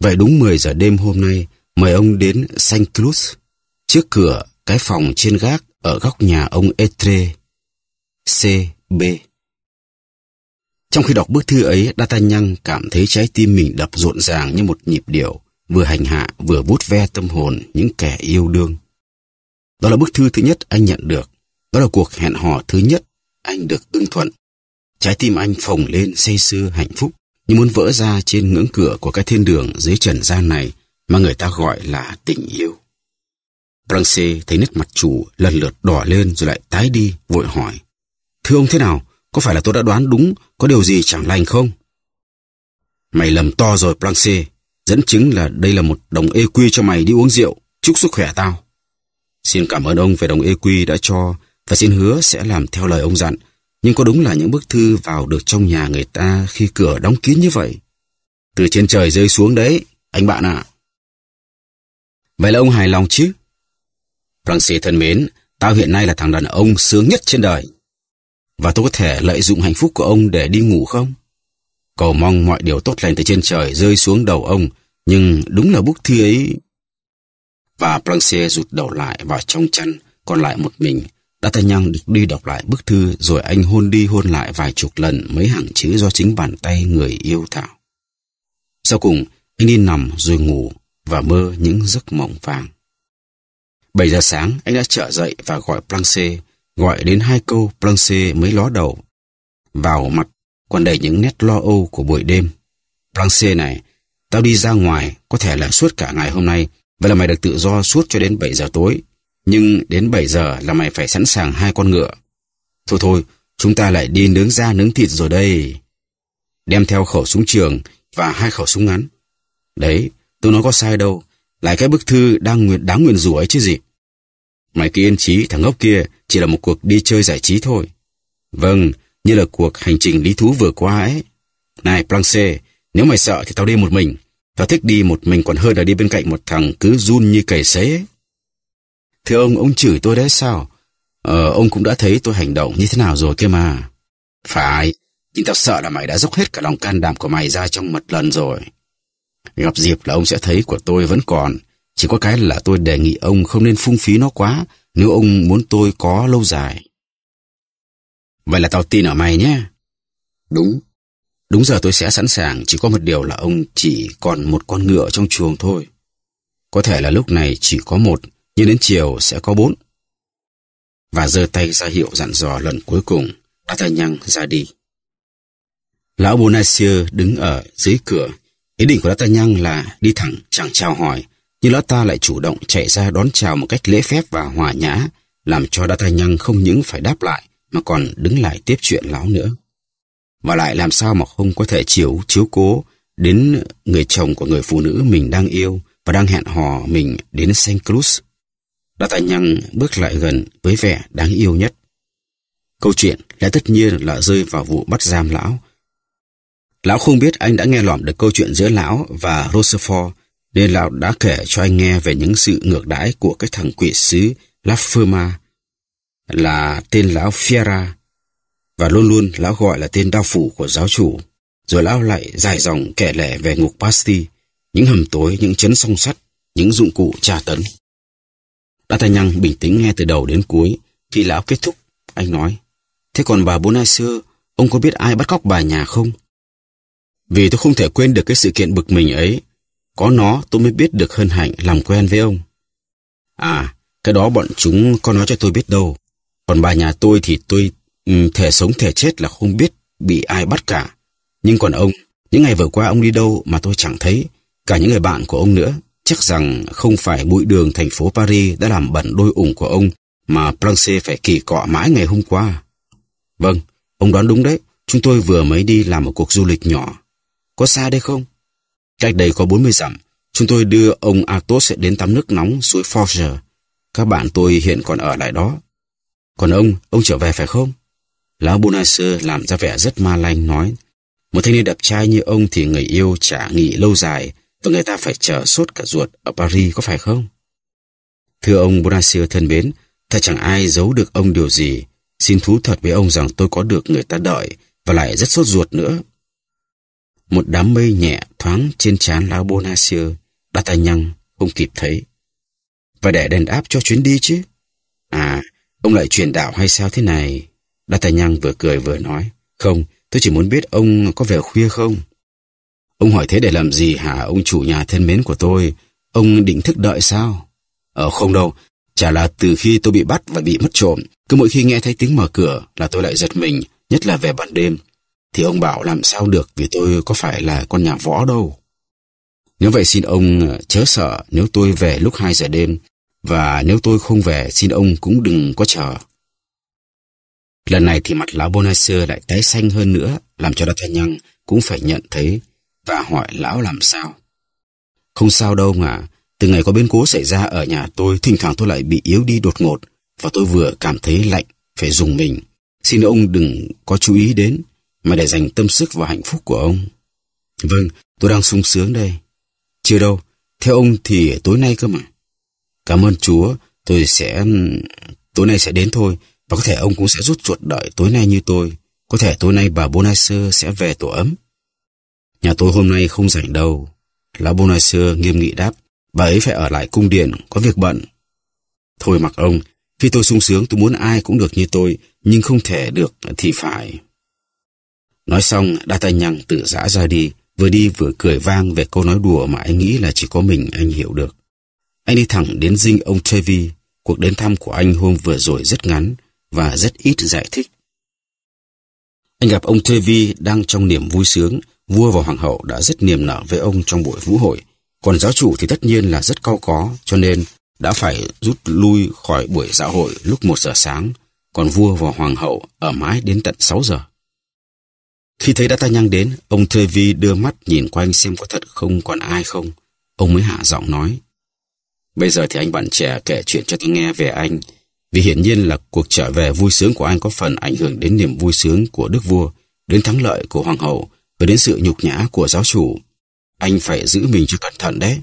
Vậy đúng 10 giờ đêm hôm nay, mời ông đến Saint Cruz, trước cửa cái phòng trên gác ở góc nhà ông Etre, CB. Trong khi đọc bức thư ấy, D'Artagnan cảm thấy trái tim mình đập rộn ràng như một nhịp điệu, vừa hành hạ vừa vút ve tâm hồn những kẻ yêu đương. Đó là bức thư thứ nhất anh nhận được. Đó là cuộc hẹn hò thứ nhất anh được ưng thuận. Trái tim anh phồng lên say sưa hạnh phúc như muốn vỡ ra trên ngưỡng cửa của cái thiên đường dưới trần gian này mà người ta gọi là tình yêu. Blanche thấy nét mặt chủ lần lượt đỏ lên rồi lại tái đi, vội hỏi. Thưa ông thế nào? Có phải là tôi đã đoán đúng có điều gì chẳng lành không? Mày lầm to rồi Blanche. Dẫn chứng là đây là một đồng quy cho mày đi uống rượu. Chúc sức khỏe tao. Xin cảm ơn ông về đồng quy đã cho và xin hứa sẽ làm theo lời ông dặn. Nhưng có đúng là những bức thư vào được trong nhà người ta khi cửa đóng kín như vậy? Từ trên trời rơi xuống đấy, anh bạn ạ. Vậy là ông hài lòng chứ? Francis thân mến, tao hiện nay là thằng đàn ông sướng nhất trên đời. Và tôi có thể lợi dụng hạnh phúc của ông để đi ngủ không? Cầu mong mọi điều tốt lành từ trên trời rơi xuống đầu ông, nhưng đúng là bức thư ấy... Và Planche rụt đầu lại vào trong chăn, còn lại một mình, D'Artagnan được đi đọc lại bức thư rồi anh hôn đi hôn lại vài chục lần mấy hàng chữ do chính bàn tay người yêu thảo. Sau cùng, anh đi nằm rồi ngủ và mơ những giấc mộng vàng. Bảy giờ sáng, anh đã trở dậy và gọi Planche, gọi đến hai câu Planche mới ló đầu. Vào mặt còn đầy những nét lo âu của buổi đêm. Planche này, tao đi ra ngoài có thể là suốt cả ngày hôm nay, vậy là mày được tự do suốt cho đến 7 giờ tối nhưng đến 7 giờ là mày phải sẵn sàng hai con ngựa. Thôi thôi, chúng ta lại đi nướng da nướng thịt rồi đây. Đem theo khẩu súng trường và hai khẩu súng ngắn. Đấy, tôi nói có sai đâu. Lại cái bức thư đang nguyện đáng nguyện rủa ấy chứ gì. Mày cứ yên trí thằng ngốc kia chỉ là một cuộc đi chơi giải trí thôi. Vâng, như là cuộc hành trình lý thú vừa qua ấy. Này Planche, nếu mày sợ thì tao đi một mình. Tao thích đi một mình còn hơn là đi bên cạnh một thằng cứ run như cầy sấy ấy. Thế ông, ông chửi tôi đấy sao? Ờ, ông cũng đã thấy tôi hành động như thế nào rồi kia mà. Phải, nhưng tao sợ là mày đã dốc hết cả lòng can đảm của mày ra trong một lần rồi. Gặp dịp là ông sẽ thấy của tôi vẫn còn. Chỉ có cái là tôi đề nghị ông không nên phung phí nó quá nếu ông muốn tôi có lâu dài. Vậy là tao tin ở mày nhé. Đúng. Đúng giờ tôi sẽ sẵn sàng, chỉ có một điều là ông chỉ còn một con ngựa trong chuồng thôi. Có thể là lúc này chỉ có một, nhưng đến chiều sẽ có bốn. Và giơ tay ra hiệu dặn dò lần cuối cùng, D'Artagnan ra đi. Lão Bonacieux đứng ở dưới cửa, ý định của D'Artagnan là đi thẳng chẳng chào hỏi, nhưng lão ta lại chủ động chạy ra đón chào một cách lễ phép và hòa nhã, làm cho D'Artagnan không những phải đáp lại mà còn đứng lại tiếp chuyện lão nữa. Và lại làm sao mà không có thể chiếu chiếu cố đến người chồng của người phụ nữ mình đang yêu và đang hẹn hò mình đến Saint Cloud đã tà nhăng bước lại gần với vẻ đáng yêu nhất. Câu chuyện lẽ tất nhiên là rơi vào vụ bắt giam lão. Lão không biết anh đã nghe lỏm được câu chuyện giữa lão và Rochefort, nên lão đã kể cho anh nghe về những sự ngược đãi của cái thằng quỷ sứ La là tên lão Fiera, và luôn luôn lão gọi là tên đau phủ của giáo chủ. Rồi lão lại dài dòng kể lể về ngục Basti, những hầm tối, những chấn song sắt, những dụng cụ tra tấn. D'Artagnan bình tĩnh nghe từ đầu đến cuối. Khi lão kết thúc, anh nói, Thế còn bà xưa ông có biết ai bắt cóc bà nhà không? Vì tôi không thể quên được cái sự kiện bực mình ấy. Có nó tôi mới biết được hân hạnh làm quen với ông. À, cái đó bọn chúng có nói cho tôi biết đâu. Còn bà nhà tôi thì tôi um, thể sống thể chết là không biết bị ai bắt cả. Nhưng còn ông, những ngày vừa qua ông đi đâu mà tôi chẳng thấy, cả những người bạn của ông nữa. Chắc rằng không phải bụi đường thành phố Paris đã làm bẩn đôi ủng của ông mà Planche phải kỳ cọ mãi ngày hôm qua. Vâng, ông đoán đúng đấy. Chúng tôi vừa mới đi làm một cuộc du lịch nhỏ. Có xa đây không? Cách đây có 40 dặm, chúng tôi đưa ông Athos đến tắm nước nóng suối Forger. Các bạn tôi hiện còn ở lại đó. Còn ông, ông trở về phải không? Lão Bonacieux làm ra vẻ rất ma lanh nói. Một thanh niên đẹp trai như ông thì người yêu chả nghỉ lâu dài, và người ta phải chờ sốt cả ruột ở Paris có phải không? Thưa ông Bonacieux thân mến, thật chẳng ai giấu được ông điều gì. Xin thú thật với ông rằng tôi có được người ta đợi và lại rất sốt ruột nữa. Một đám mây nhẹ thoáng trên trán lão Bonacieux đã tay nhăng, không kịp thấy. Và để đèn áp cho chuyến đi chứ. À, ông lại truyền đạo hay sao thế này? Đa tài nhăng vừa cười vừa nói. Không, tôi chỉ muốn biết ông có về khuya không? Ông hỏi thế để làm gì hả ông chủ nhà thân mến của tôi? Ông định thức đợi sao? Ờ không đâu, chả là từ khi tôi bị bắt và bị mất trộm. Cứ mỗi khi nghe thấy tiếng mở cửa là tôi lại giật mình, nhất là về ban đêm. Thì ông bảo làm sao được vì tôi có phải là con nhà võ đâu. Nếu vậy xin ông ờ, chớ sợ nếu tôi về lúc 2 giờ đêm và nếu tôi không về xin ông cũng đừng có chờ. Lần này thì mặt lá Bonacieux lại tái xanh hơn nữa làm cho Đa Thanh nhăng cũng phải nhận thấy và hỏi lão làm sao. Không sao đâu mà, từ ngày có biến cố xảy ra ở nhà tôi, thỉnh thoảng tôi lại bị yếu đi đột ngột và tôi vừa cảm thấy lạnh, phải dùng mình. Xin ông đừng có chú ý đến, mà để dành tâm sức và hạnh phúc của ông. Vâng, tôi đang sung sướng đây. Chưa đâu, theo ông thì tối nay cơ mà. Cảm ơn Chúa, tôi sẽ... tối nay sẽ đến thôi, và có thể ông cũng sẽ rút ruột đợi tối nay như tôi. Có thể tối nay bà Bonasser sẽ về tổ ấm. Nhà tôi hôm nay không rảnh đâu. Lão Bonacieux nghiêm nghị đáp, bà ấy phải ở lại cung điện, có việc bận. Thôi mặc ông, khi tôi sung sướng tôi muốn ai cũng được như tôi, nhưng không thể được thì phải. Nói xong, đa tay nhằng tự giã ra đi, vừa đi vừa cười vang về câu nói đùa mà anh nghĩ là chỉ có mình anh hiểu được. Anh đi thẳng đến dinh ông Trevi, cuộc đến thăm của anh hôm vừa rồi rất ngắn và rất ít giải thích. Anh gặp ông Trevi đang trong niềm vui sướng Vua và hoàng hậu đã rất niềm nở với ông trong buổi vũ hội, còn giáo chủ thì tất nhiên là rất cao có, cho nên đã phải rút lui khỏi buổi dạ hội lúc một giờ sáng, còn vua và hoàng hậu ở mãi đến tận sáu giờ. Khi thấy đã ta nhang đến, ông Thê Vi đưa mắt nhìn quanh xem có thật không còn ai không. Ông mới hạ giọng nói. Bây giờ thì anh bạn trẻ kể chuyện cho tôi nghe về anh, vì hiển nhiên là cuộc trở về vui sướng của anh có phần ảnh hưởng đến niềm vui sướng của đức vua, đến thắng lợi của hoàng hậu và đến sự nhục nhã của giáo chủ. Anh phải giữ mình cho cẩn thận đấy.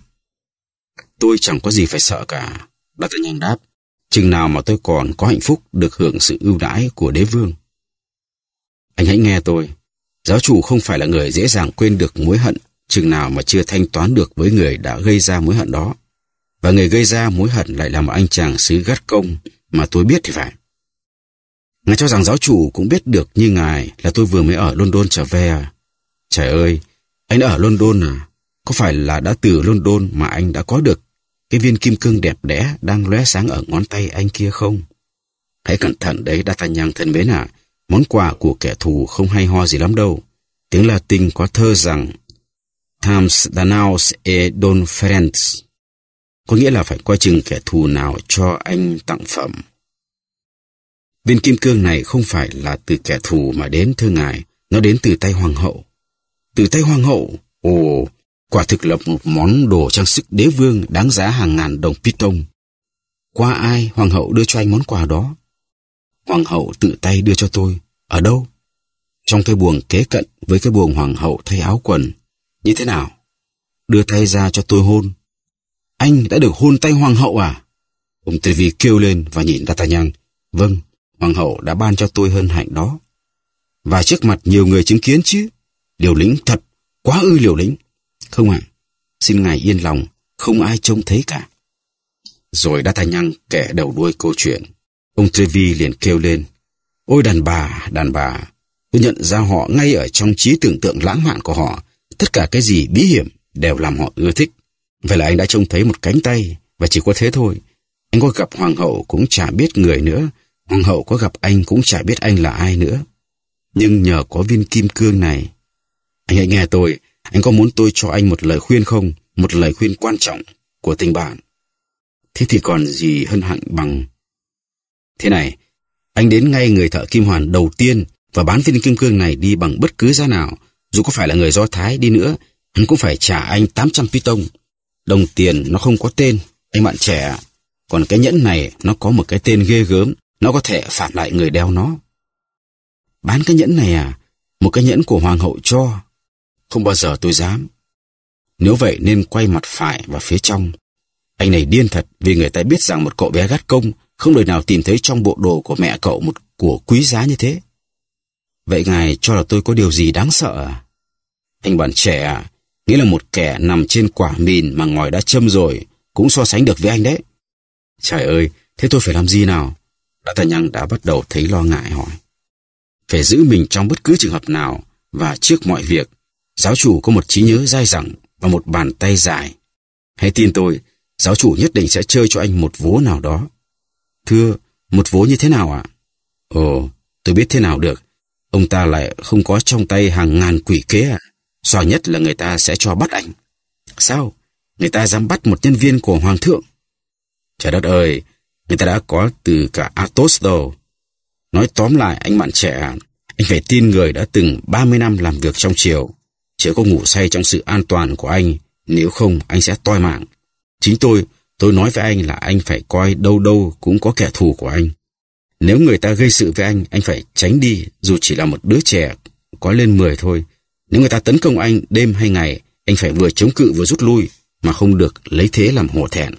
Tôi chẳng có gì phải sợ cả. nhanh đáp, chừng nào mà tôi còn có hạnh phúc được hưởng sự ưu đãi của đế vương. Anh hãy nghe tôi. Giáo chủ không phải là người dễ dàng quên được mối hận chừng nào mà chưa thanh toán được với người đã gây ra mối hận đó. Và người gây ra mối hận lại là một anh chàng xứ gắt công mà tôi biết thì phải. Ngài cho rằng giáo chủ cũng biết được như ngài là tôi vừa mới ở London trở về à? Trời ơi, anh đã ở London à? Có phải là đã từ London mà anh đã có được cái viên kim cương đẹp đẽ đang lóe sáng ở ngón tay anh kia không? Hãy cẩn thận đấy D'Artagnan thân mến ạ. Món quà của kẻ thù không hay ho gì lắm đâu. Tiếng Latin có thơ rằng Times Danaus e Don Ferens có nghĩa là phải coi chừng kẻ thù nào cho anh tặng phẩm. Viên kim cương này không phải là từ kẻ thù mà đến thưa ngài, nó đến từ tay hoàng hậu từ tay hoàng hậu. Ồ, quả thực là một món đồ trang sức đế vương đáng giá hàng ngàn đồng piton. Qua ai hoàng hậu đưa cho anh món quà đó? Hoàng hậu tự tay đưa cho tôi. Ở đâu? Trong cái buồng kế cận với cái buồng hoàng hậu thay áo quần. Như thế nào? Đưa tay ra cho tôi hôn. Anh đã được hôn tay hoàng hậu à? Ông Tê kêu lên và nhìn D'Artagnan. Vâng, hoàng hậu đã ban cho tôi hơn hạnh đó. Và trước mặt nhiều người chứng kiến chứ. Liều lĩnh thật, quá ư liều lĩnh. Không ạ, xin ngài yên lòng, không ai trông thấy cả. Rồi đã tay nhăng kẻ đầu đuôi câu chuyện. Ông Trevi liền kêu lên. Ôi đàn bà, đàn bà, tôi nhận ra họ ngay ở trong trí tưởng tượng lãng mạn của họ. Tất cả cái gì bí hiểm đều làm họ ưa thích. Vậy là anh đã trông thấy một cánh tay, và chỉ có thế thôi. Anh có gặp hoàng hậu cũng chả biết người nữa. Hoàng hậu có gặp anh cũng chả biết anh là ai nữa. Nhưng nhờ có viên kim cương này, anh hãy nghe tôi, anh có muốn tôi cho anh một lời khuyên không? Một lời khuyên quan trọng của tình bạn. Thế thì còn gì hân hạnh bằng... Thế này, anh đến ngay người thợ kim hoàn đầu tiên và bán viên kim cương này đi bằng bất cứ giá nào. Dù có phải là người Do Thái đi nữa, hắn cũng phải trả anh 800 tông. Đồng tiền nó không có tên, anh bạn trẻ. Còn cái nhẫn này nó có một cái tên ghê gớm, nó có thể phản lại người đeo nó. Bán cái nhẫn này à? Một cái nhẫn của hoàng hậu cho, không bao giờ tôi dám. Nếu vậy nên quay mặt phải và phía trong. Anh này điên thật vì người ta biết rằng một cậu bé gắt công không đời nào tìm thấy trong bộ đồ của mẹ cậu một của quý giá như thế. Vậy ngài cho là tôi có điều gì đáng sợ à? Anh bạn trẻ à? Nghĩa là một kẻ nằm trên quả mìn mà ngòi đã châm rồi cũng so sánh được với anh đấy. Trời ơi, thế tôi phải làm gì nào? Đã Tà Nhăng đã bắt đầu thấy lo ngại hỏi. Phải giữ mình trong bất cứ trường hợp nào và trước mọi việc Giáo chủ có một trí nhớ dai dẳng và một bàn tay dài. Hãy tin tôi, giáo chủ nhất định sẽ chơi cho anh một vố nào đó. Thưa, một vố như thế nào ạ? À? Ồ, tôi biết thế nào được. Ông ta lại không có trong tay hàng ngàn quỷ kế ạ. À? nhất là người ta sẽ cho bắt anh. Sao? Người ta dám bắt một nhân viên của Hoàng thượng. Trời đất ơi, người ta đã có từ cả Athos đâu. Nói tóm lại, anh bạn trẻ, à, anh phải tin người đã từng 30 năm làm việc trong triều chớ có ngủ say trong sự an toàn của anh, nếu không anh sẽ toi mạng. Chính tôi, tôi nói với anh là anh phải coi đâu đâu cũng có kẻ thù của anh. Nếu người ta gây sự với anh, anh phải tránh đi, dù chỉ là một đứa trẻ, có lên 10 thôi. Nếu người ta tấn công anh đêm hay ngày, anh phải vừa chống cự vừa rút lui, mà không được lấy thế làm hổ thẹn.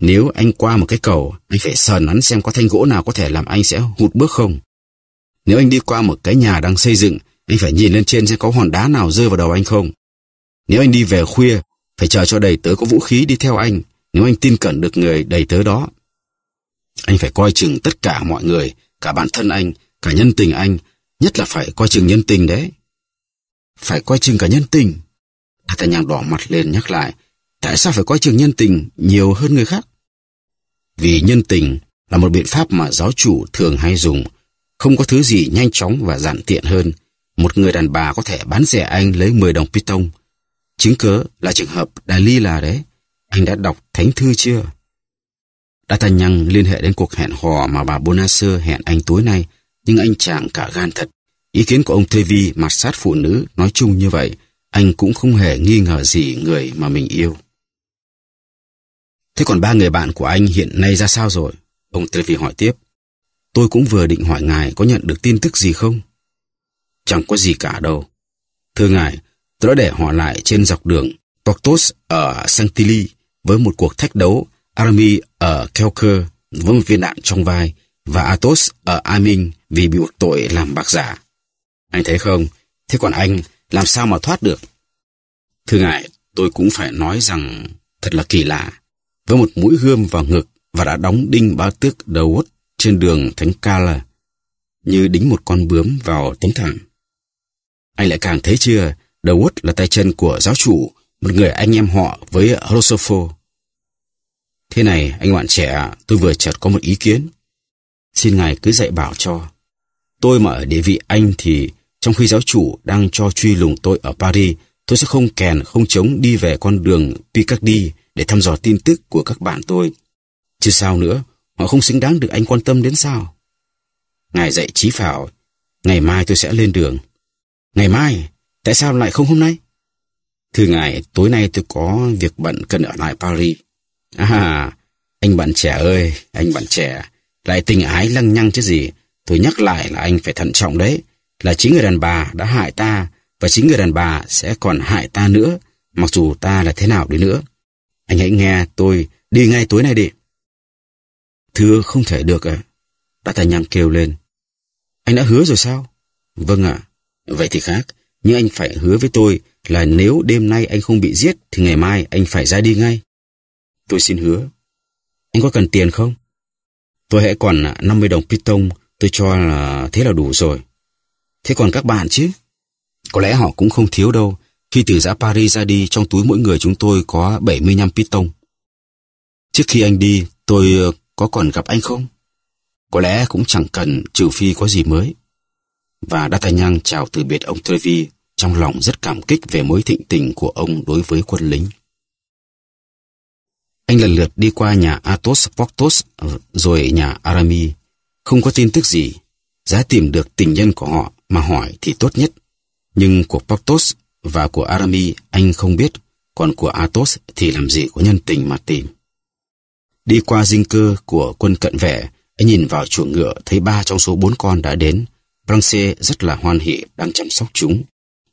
Nếu anh qua một cái cầu, anh phải sờ nắn xem có thanh gỗ nào có thể làm anh sẽ hụt bước không. Nếu anh đi qua một cái nhà đang xây dựng, anh phải nhìn lên trên xem có hòn đá nào rơi vào đầu anh không. Nếu anh đi về khuya, phải chờ cho đầy tớ có vũ khí đi theo anh, nếu anh tin cẩn được người đầy tớ đó. Anh phải coi chừng tất cả mọi người, cả bản thân anh, cả nhân tình anh, nhất là phải coi chừng nhân tình đấy. Phải coi chừng cả nhân tình. nhàng đỏ mặt lên nhắc lại, tại sao phải coi chừng nhân tình nhiều hơn người khác? Vì nhân tình là một biện pháp mà giáo chủ thường hay dùng, không có thứ gì nhanh chóng và giản tiện hơn một người đàn bà có thể bán rẻ anh lấy 10 đồng Python. Chứng cớ là trường hợp ly là đấy. Anh đã đọc thánh thư chưa? D'Artagnan liên hệ đến cuộc hẹn hò mà bà Bonacieux hẹn anh tối nay, nhưng anh chàng cả gan thật. Ý kiến của ông Tevi mặt sát phụ nữ nói chung như vậy, anh cũng không hề nghi ngờ gì người mà mình yêu. Thế còn ba người bạn của anh hiện nay ra sao rồi? Ông Trevi hỏi tiếp. Tôi cũng vừa định hỏi ngài có nhận được tin tức gì không? chẳng có gì cả đâu. Thưa ngài, tôi đã để họ lại trên dọc đường Portos ở Santilli với một cuộc thách đấu Army ở Kelker với một viên đạn trong vai và Athos ở Amin vì bị buộc tội làm bạc giả. Anh thấy không, thế còn anh làm sao mà thoát được? Thưa ngài, tôi cũng phải nói rằng thật là kỳ lạ. Với một mũi gươm vào ngực và đã đóng đinh ba tước đầu trên đường Thánh Cala như đính một con bướm vào tấm thảm. Anh lại càng thấy chưa, Dawood là tay chân của giáo chủ, một người anh em họ với Rousseau. Thế này, anh bạn trẻ, tôi vừa chợt có một ý kiến. Xin ngài cứ dạy bảo cho. Tôi mà ở địa vị anh thì, trong khi giáo chủ đang cho truy lùng tôi ở Paris, tôi sẽ không kèn, không chống đi về con đường Picardy để thăm dò tin tức của các bạn tôi. Chứ sao nữa, họ không xứng đáng được anh quan tâm đến sao. Ngài dạy trí phảo, ngày mai tôi sẽ lên đường. Ngày mai, tại sao lại không hôm nay? Thưa ngài, tối nay tôi có việc bận cần ở lại Paris. À, anh bạn trẻ ơi, anh bạn trẻ, lại tình ái lăng nhăng chứ gì. Tôi nhắc lại là anh phải thận trọng đấy, là chính người đàn bà đã hại ta và chính người đàn bà sẽ còn hại ta nữa, mặc dù ta là thế nào đi nữa. Anh hãy nghe tôi đi ngay tối nay đi. Thưa không thể được ạ. À? Đã tài nhằm kêu lên. Anh đã hứa rồi sao? Vâng ạ. À. Vậy thì khác, nhưng anh phải hứa với tôi là nếu đêm nay anh không bị giết thì ngày mai anh phải ra đi ngay. Tôi xin hứa. Anh có cần tiền không? Tôi hãy còn 50 à, đồng piton, tôi cho là thế là đủ rồi. Thế còn các bạn chứ? Có lẽ họ cũng không thiếu đâu, khi từ giã Paris ra đi trong túi mỗi người chúng tôi có 75 piton. Trước khi anh đi, tôi ờ, có còn gặp anh không? Có lẽ cũng chẳng cần trừ phi có gì mới và D'Artagnan chào từ biệt ông Trevi trong lòng rất cảm kích về mối thịnh tình của ông đối với quân lính. Anh lần lượt đi qua nhà Athos Porthos ờ, rồi nhà Aramis. Không có tin tức gì. Giá tìm được tình nhân của họ mà hỏi thì tốt nhất. Nhưng của Porthos và của Aramis anh không biết, còn của Athos thì làm gì có nhân tình mà tìm. Đi qua dinh cơ của quân cận vệ, anh nhìn vào chuồng ngựa thấy ba trong số bốn con đã đến, Prangse rất là hoan hỉ đang chăm sóc chúng.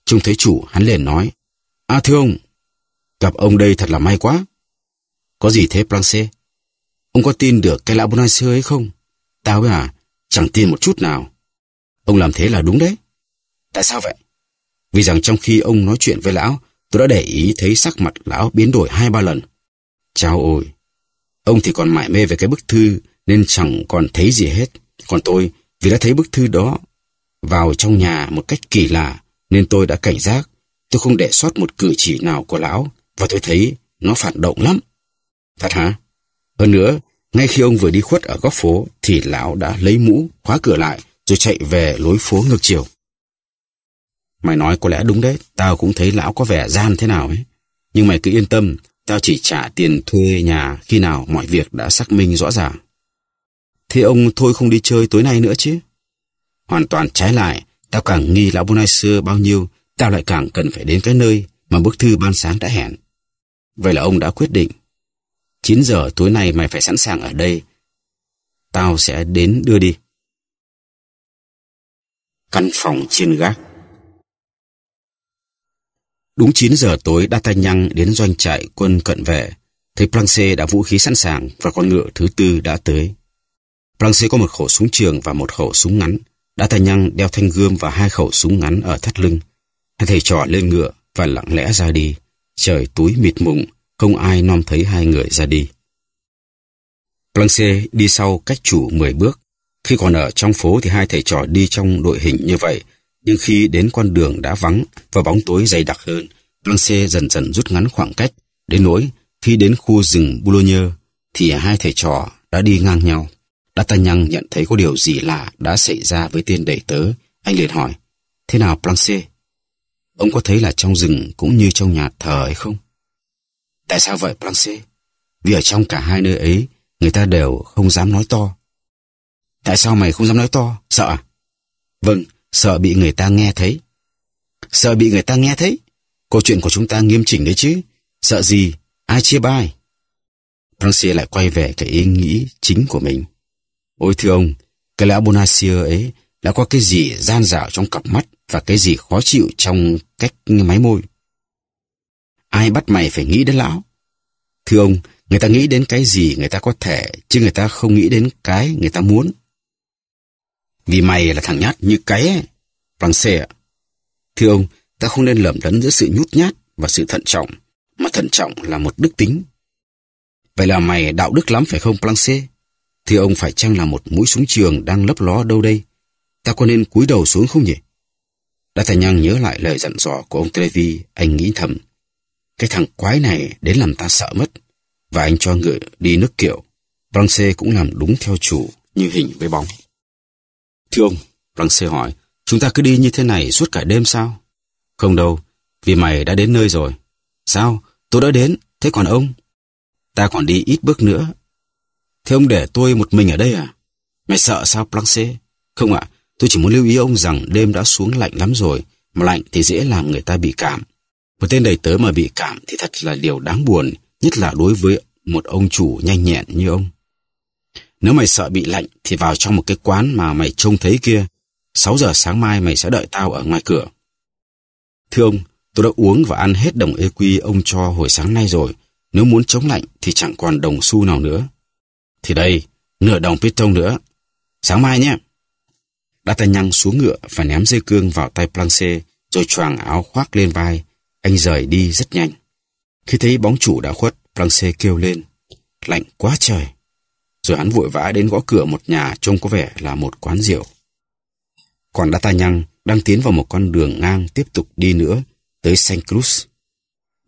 Trông thấy chủ, hắn liền nói, A thưa ông, gặp ông đây thật là may quá. Có gì thế Prangse? Ông có tin được cái lão xưa ấy không? Tao với à, chẳng tin một chút nào. Ông làm thế là đúng đấy. Tại sao vậy? Vì rằng trong khi ông nói chuyện với lão, tôi đã để ý thấy sắc mặt lão biến đổi hai ba lần. Chao ôi! Ông thì còn mải mê về cái bức thư nên chẳng còn thấy gì hết. Còn tôi, vì đã thấy bức thư đó vào trong nhà một cách kỳ lạ nên tôi đã cảnh giác. Tôi không để sót một cử chỉ nào của lão và tôi thấy nó phản động lắm. Thật hả? Hơn nữa, ngay khi ông vừa đi khuất ở góc phố thì lão đã lấy mũ, khóa cửa lại rồi chạy về lối phố ngược chiều. Mày nói có lẽ đúng đấy, tao cũng thấy lão có vẻ gian thế nào ấy. Nhưng mày cứ yên tâm, tao chỉ trả tiền thuê nhà khi nào mọi việc đã xác minh rõ ràng. Thế ông thôi không đi chơi tối nay nữa chứ? Hoàn toàn trái lại, tao càng nghi lão Bonai xưa bao nhiêu, tao lại càng cần phải đến cái nơi mà bức thư ban sáng đã hẹn. Vậy là ông đã quyết định. Chín giờ tối nay mày phải sẵn sàng ở đây. Tao sẽ đến đưa đi. Căn phòng trên gác Đúng chín giờ tối đã tay nhăng đến doanh trại quân cận vệ. Thấy Planxê đã vũ khí sẵn sàng và con ngựa thứ tư đã tới. Planxê có một khẩu súng trường và một khẩu súng ngắn. Đã Thành Nhăng đeo thanh gươm và hai khẩu súng ngắn ở thắt lưng. Hai thầy trò lên ngựa và lặng lẽ ra đi. Trời túi mịt mụng, không ai nom thấy hai người ra đi. Planxê đi sau cách chủ 10 bước. Khi còn ở trong phố thì hai thầy trò đi trong đội hình như vậy. Nhưng khi đến con đường đã vắng và bóng tối dày đặc hơn, Planxê dần dần rút ngắn khoảng cách. Đến nỗi, khi đến khu rừng Boulogne thì hai thầy trò đã đi ngang nhau. D'Artagnan nhận thấy có điều gì lạ đã xảy ra với tên đầy tớ. Anh liền hỏi, thế nào Planchet? Ông có thấy là trong rừng cũng như trong nhà thờ ấy không? Tại sao vậy Planchet? Vì ở trong cả hai nơi ấy, người ta đều không dám nói to. Tại sao mày không dám nói to? Sợ à? Vâng, sợ bị người ta nghe thấy. Sợ bị người ta nghe thấy? Câu chuyện của chúng ta nghiêm chỉnh đấy chứ. Sợ gì? Ai chia bai? Francia lại quay về cái ý nghĩ chính của mình. Ôi thưa ông, cái lão Bonacieux ấy đã có cái gì gian dảo trong cặp mắt và cái gì khó chịu trong cách máy môi. Ai bắt mày phải nghĩ đến lão? Thưa ông, người ta nghĩ đến cái gì người ta có thể, chứ người ta không nghĩ đến cái người ta muốn. Vì mày là thằng nhát như cái ấy, Francais ạ. Thưa ông, ta không nên lầm lẫn giữa sự nhút nhát và sự thận trọng, mà thận trọng là một đức tính. Vậy là mày đạo đức lắm phải không, Plancet? thì ông phải chăng là một mũi súng trường đang lấp ló đâu đây? Ta có nên cúi đầu xuống không nhỉ? Đã thành nhăng nhớ lại lời dặn dò của ông Trevi, anh nghĩ thầm. Cái thằng quái này đến làm ta sợ mất. Và anh cho ngựa đi nước kiệu. Blanche cũng làm đúng theo chủ, như hình với bóng. Thưa ông, Blanche hỏi, chúng ta cứ đi như thế này suốt cả đêm sao? Không đâu, vì mày đã đến nơi rồi. Sao? Tôi đã đến, thế còn ông? Ta còn đi ít bước nữa Thế ông để tôi một mình ở đây à? Mày sợ sao Planxê? Không ạ, tôi chỉ muốn lưu ý ông rằng đêm đã xuống lạnh lắm rồi, mà lạnh thì dễ làm người ta bị cảm. Một tên đầy tớ mà bị cảm thì thật là điều đáng buồn, nhất là đối với một ông chủ nhanh nhẹn như ông. Nếu mày sợ bị lạnh thì vào trong một cái quán mà mày trông thấy kia. 6 giờ sáng mai mày sẽ đợi tao ở ngoài cửa. Thưa ông, tôi đã uống và ăn hết đồng EQ ông cho hồi sáng nay rồi. Nếu muốn chống lạnh thì chẳng còn đồng xu nào nữa. Thì đây, nửa đồng piston nữa. Sáng mai nhé. Đã tay nhăng xuống ngựa và ném dây cương vào tay Planche rồi choàng áo khoác lên vai. Anh rời đi rất nhanh. Khi thấy bóng chủ đã khuất, Planche kêu lên. Lạnh quá trời. Rồi hắn vội vã đến gõ cửa một nhà trông có vẻ là một quán rượu. Còn đã tay nhăng đang tiến vào một con đường ngang tiếp tục đi nữa tới Saint Cruz.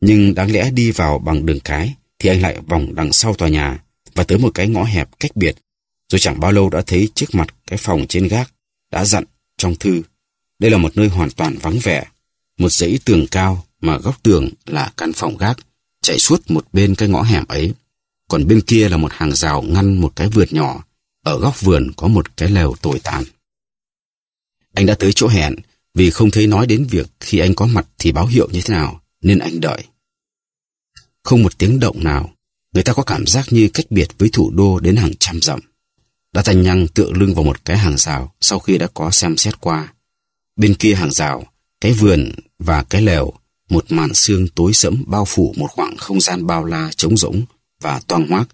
Nhưng đáng lẽ đi vào bằng đường cái thì anh lại vòng đằng sau tòa nhà và tới một cái ngõ hẹp cách biệt. Rồi chẳng bao lâu đã thấy trước mặt cái phòng trên gác đã dặn trong thư. Đây là một nơi hoàn toàn vắng vẻ, một dãy tường cao mà góc tường là căn phòng gác chạy suốt một bên cái ngõ hẻm ấy. Còn bên kia là một hàng rào ngăn một cái vườn nhỏ, ở góc vườn có một cái lều tồi tàn. Anh đã tới chỗ hẹn, vì không thấy nói đến việc khi anh có mặt thì báo hiệu như thế nào, nên anh đợi. Không một tiếng động nào, Người ta có cảm giác như cách biệt với thủ đô đến hàng trăm dặm. Đã thành nhăng tựa lưng vào một cái hàng rào sau khi đã có xem xét qua. Bên kia hàng rào, cái vườn và cái lều, một màn sương tối sẫm bao phủ một khoảng không gian bao la trống rỗng và toang hoác.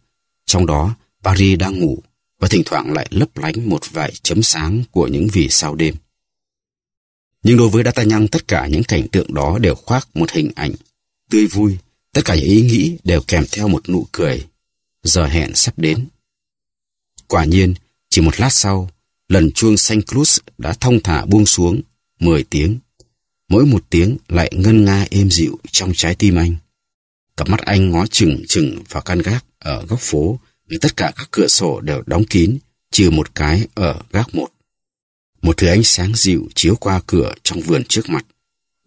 Trong đó, Paris đang ngủ và thỉnh thoảng lại lấp lánh một vài chấm sáng của những vì sao đêm. Nhưng đối với D'Artagnan tất cả những cảnh tượng đó đều khoác một hình ảnh tươi vui Tất cả những ý nghĩ đều kèm theo một nụ cười. Giờ hẹn sắp đến. Quả nhiên, chỉ một lát sau, lần chuông xanh Cruz đã thông thả buông xuống, 10 tiếng. Mỗi một tiếng lại ngân nga êm dịu trong trái tim anh. Cặp mắt anh ngó chừng chừng vào căn gác ở góc phố vì tất cả các cửa sổ đều đóng kín, trừ một cái ở gác một. Một thứ ánh sáng dịu chiếu qua cửa trong vườn trước mặt.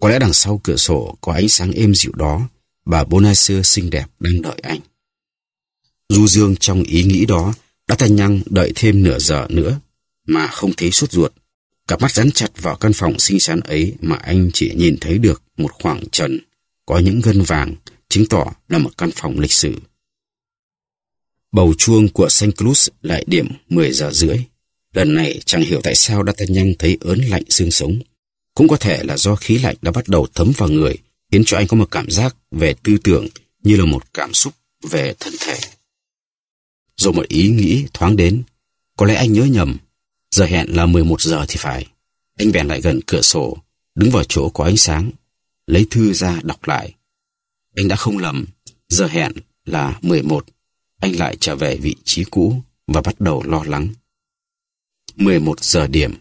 Có lẽ đằng sau cửa sổ có ánh sáng êm dịu đó bà Bonacieux xinh đẹp đang đợi anh. Du Dương trong ý nghĩ đó đã thanh nhăng đợi thêm nửa giờ nữa mà không thấy sốt ruột. Cặp mắt dán chặt vào căn phòng xinh xắn ấy mà anh chỉ nhìn thấy được một khoảng trần có những gân vàng chứng tỏ là một căn phòng lịch sử. Bầu chuông của Saint Cloud lại điểm 10 giờ rưỡi. Lần này chẳng hiểu tại sao đã thanh D'Artagnan thấy ớn lạnh xương sống. Cũng có thể là do khí lạnh đã bắt đầu thấm vào người khiến cho anh có một cảm giác về tư tưởng như là một cảm xúc về thân thể. Rồi một ý nghĩ thoáng đến, có lẽ anh nhớ nhầm, giờ hẹn là 11 giờ thì phải. Anh bèn lại gần cửa sổ, đứng vào chỗ có ánh sáng, lấy thư ra đọc lại. Anh đã không lầm, giờ hẹn là 11. Anh lại trở về vị trí cũ và bắt đầu lo lắng. 11 giờ điểm,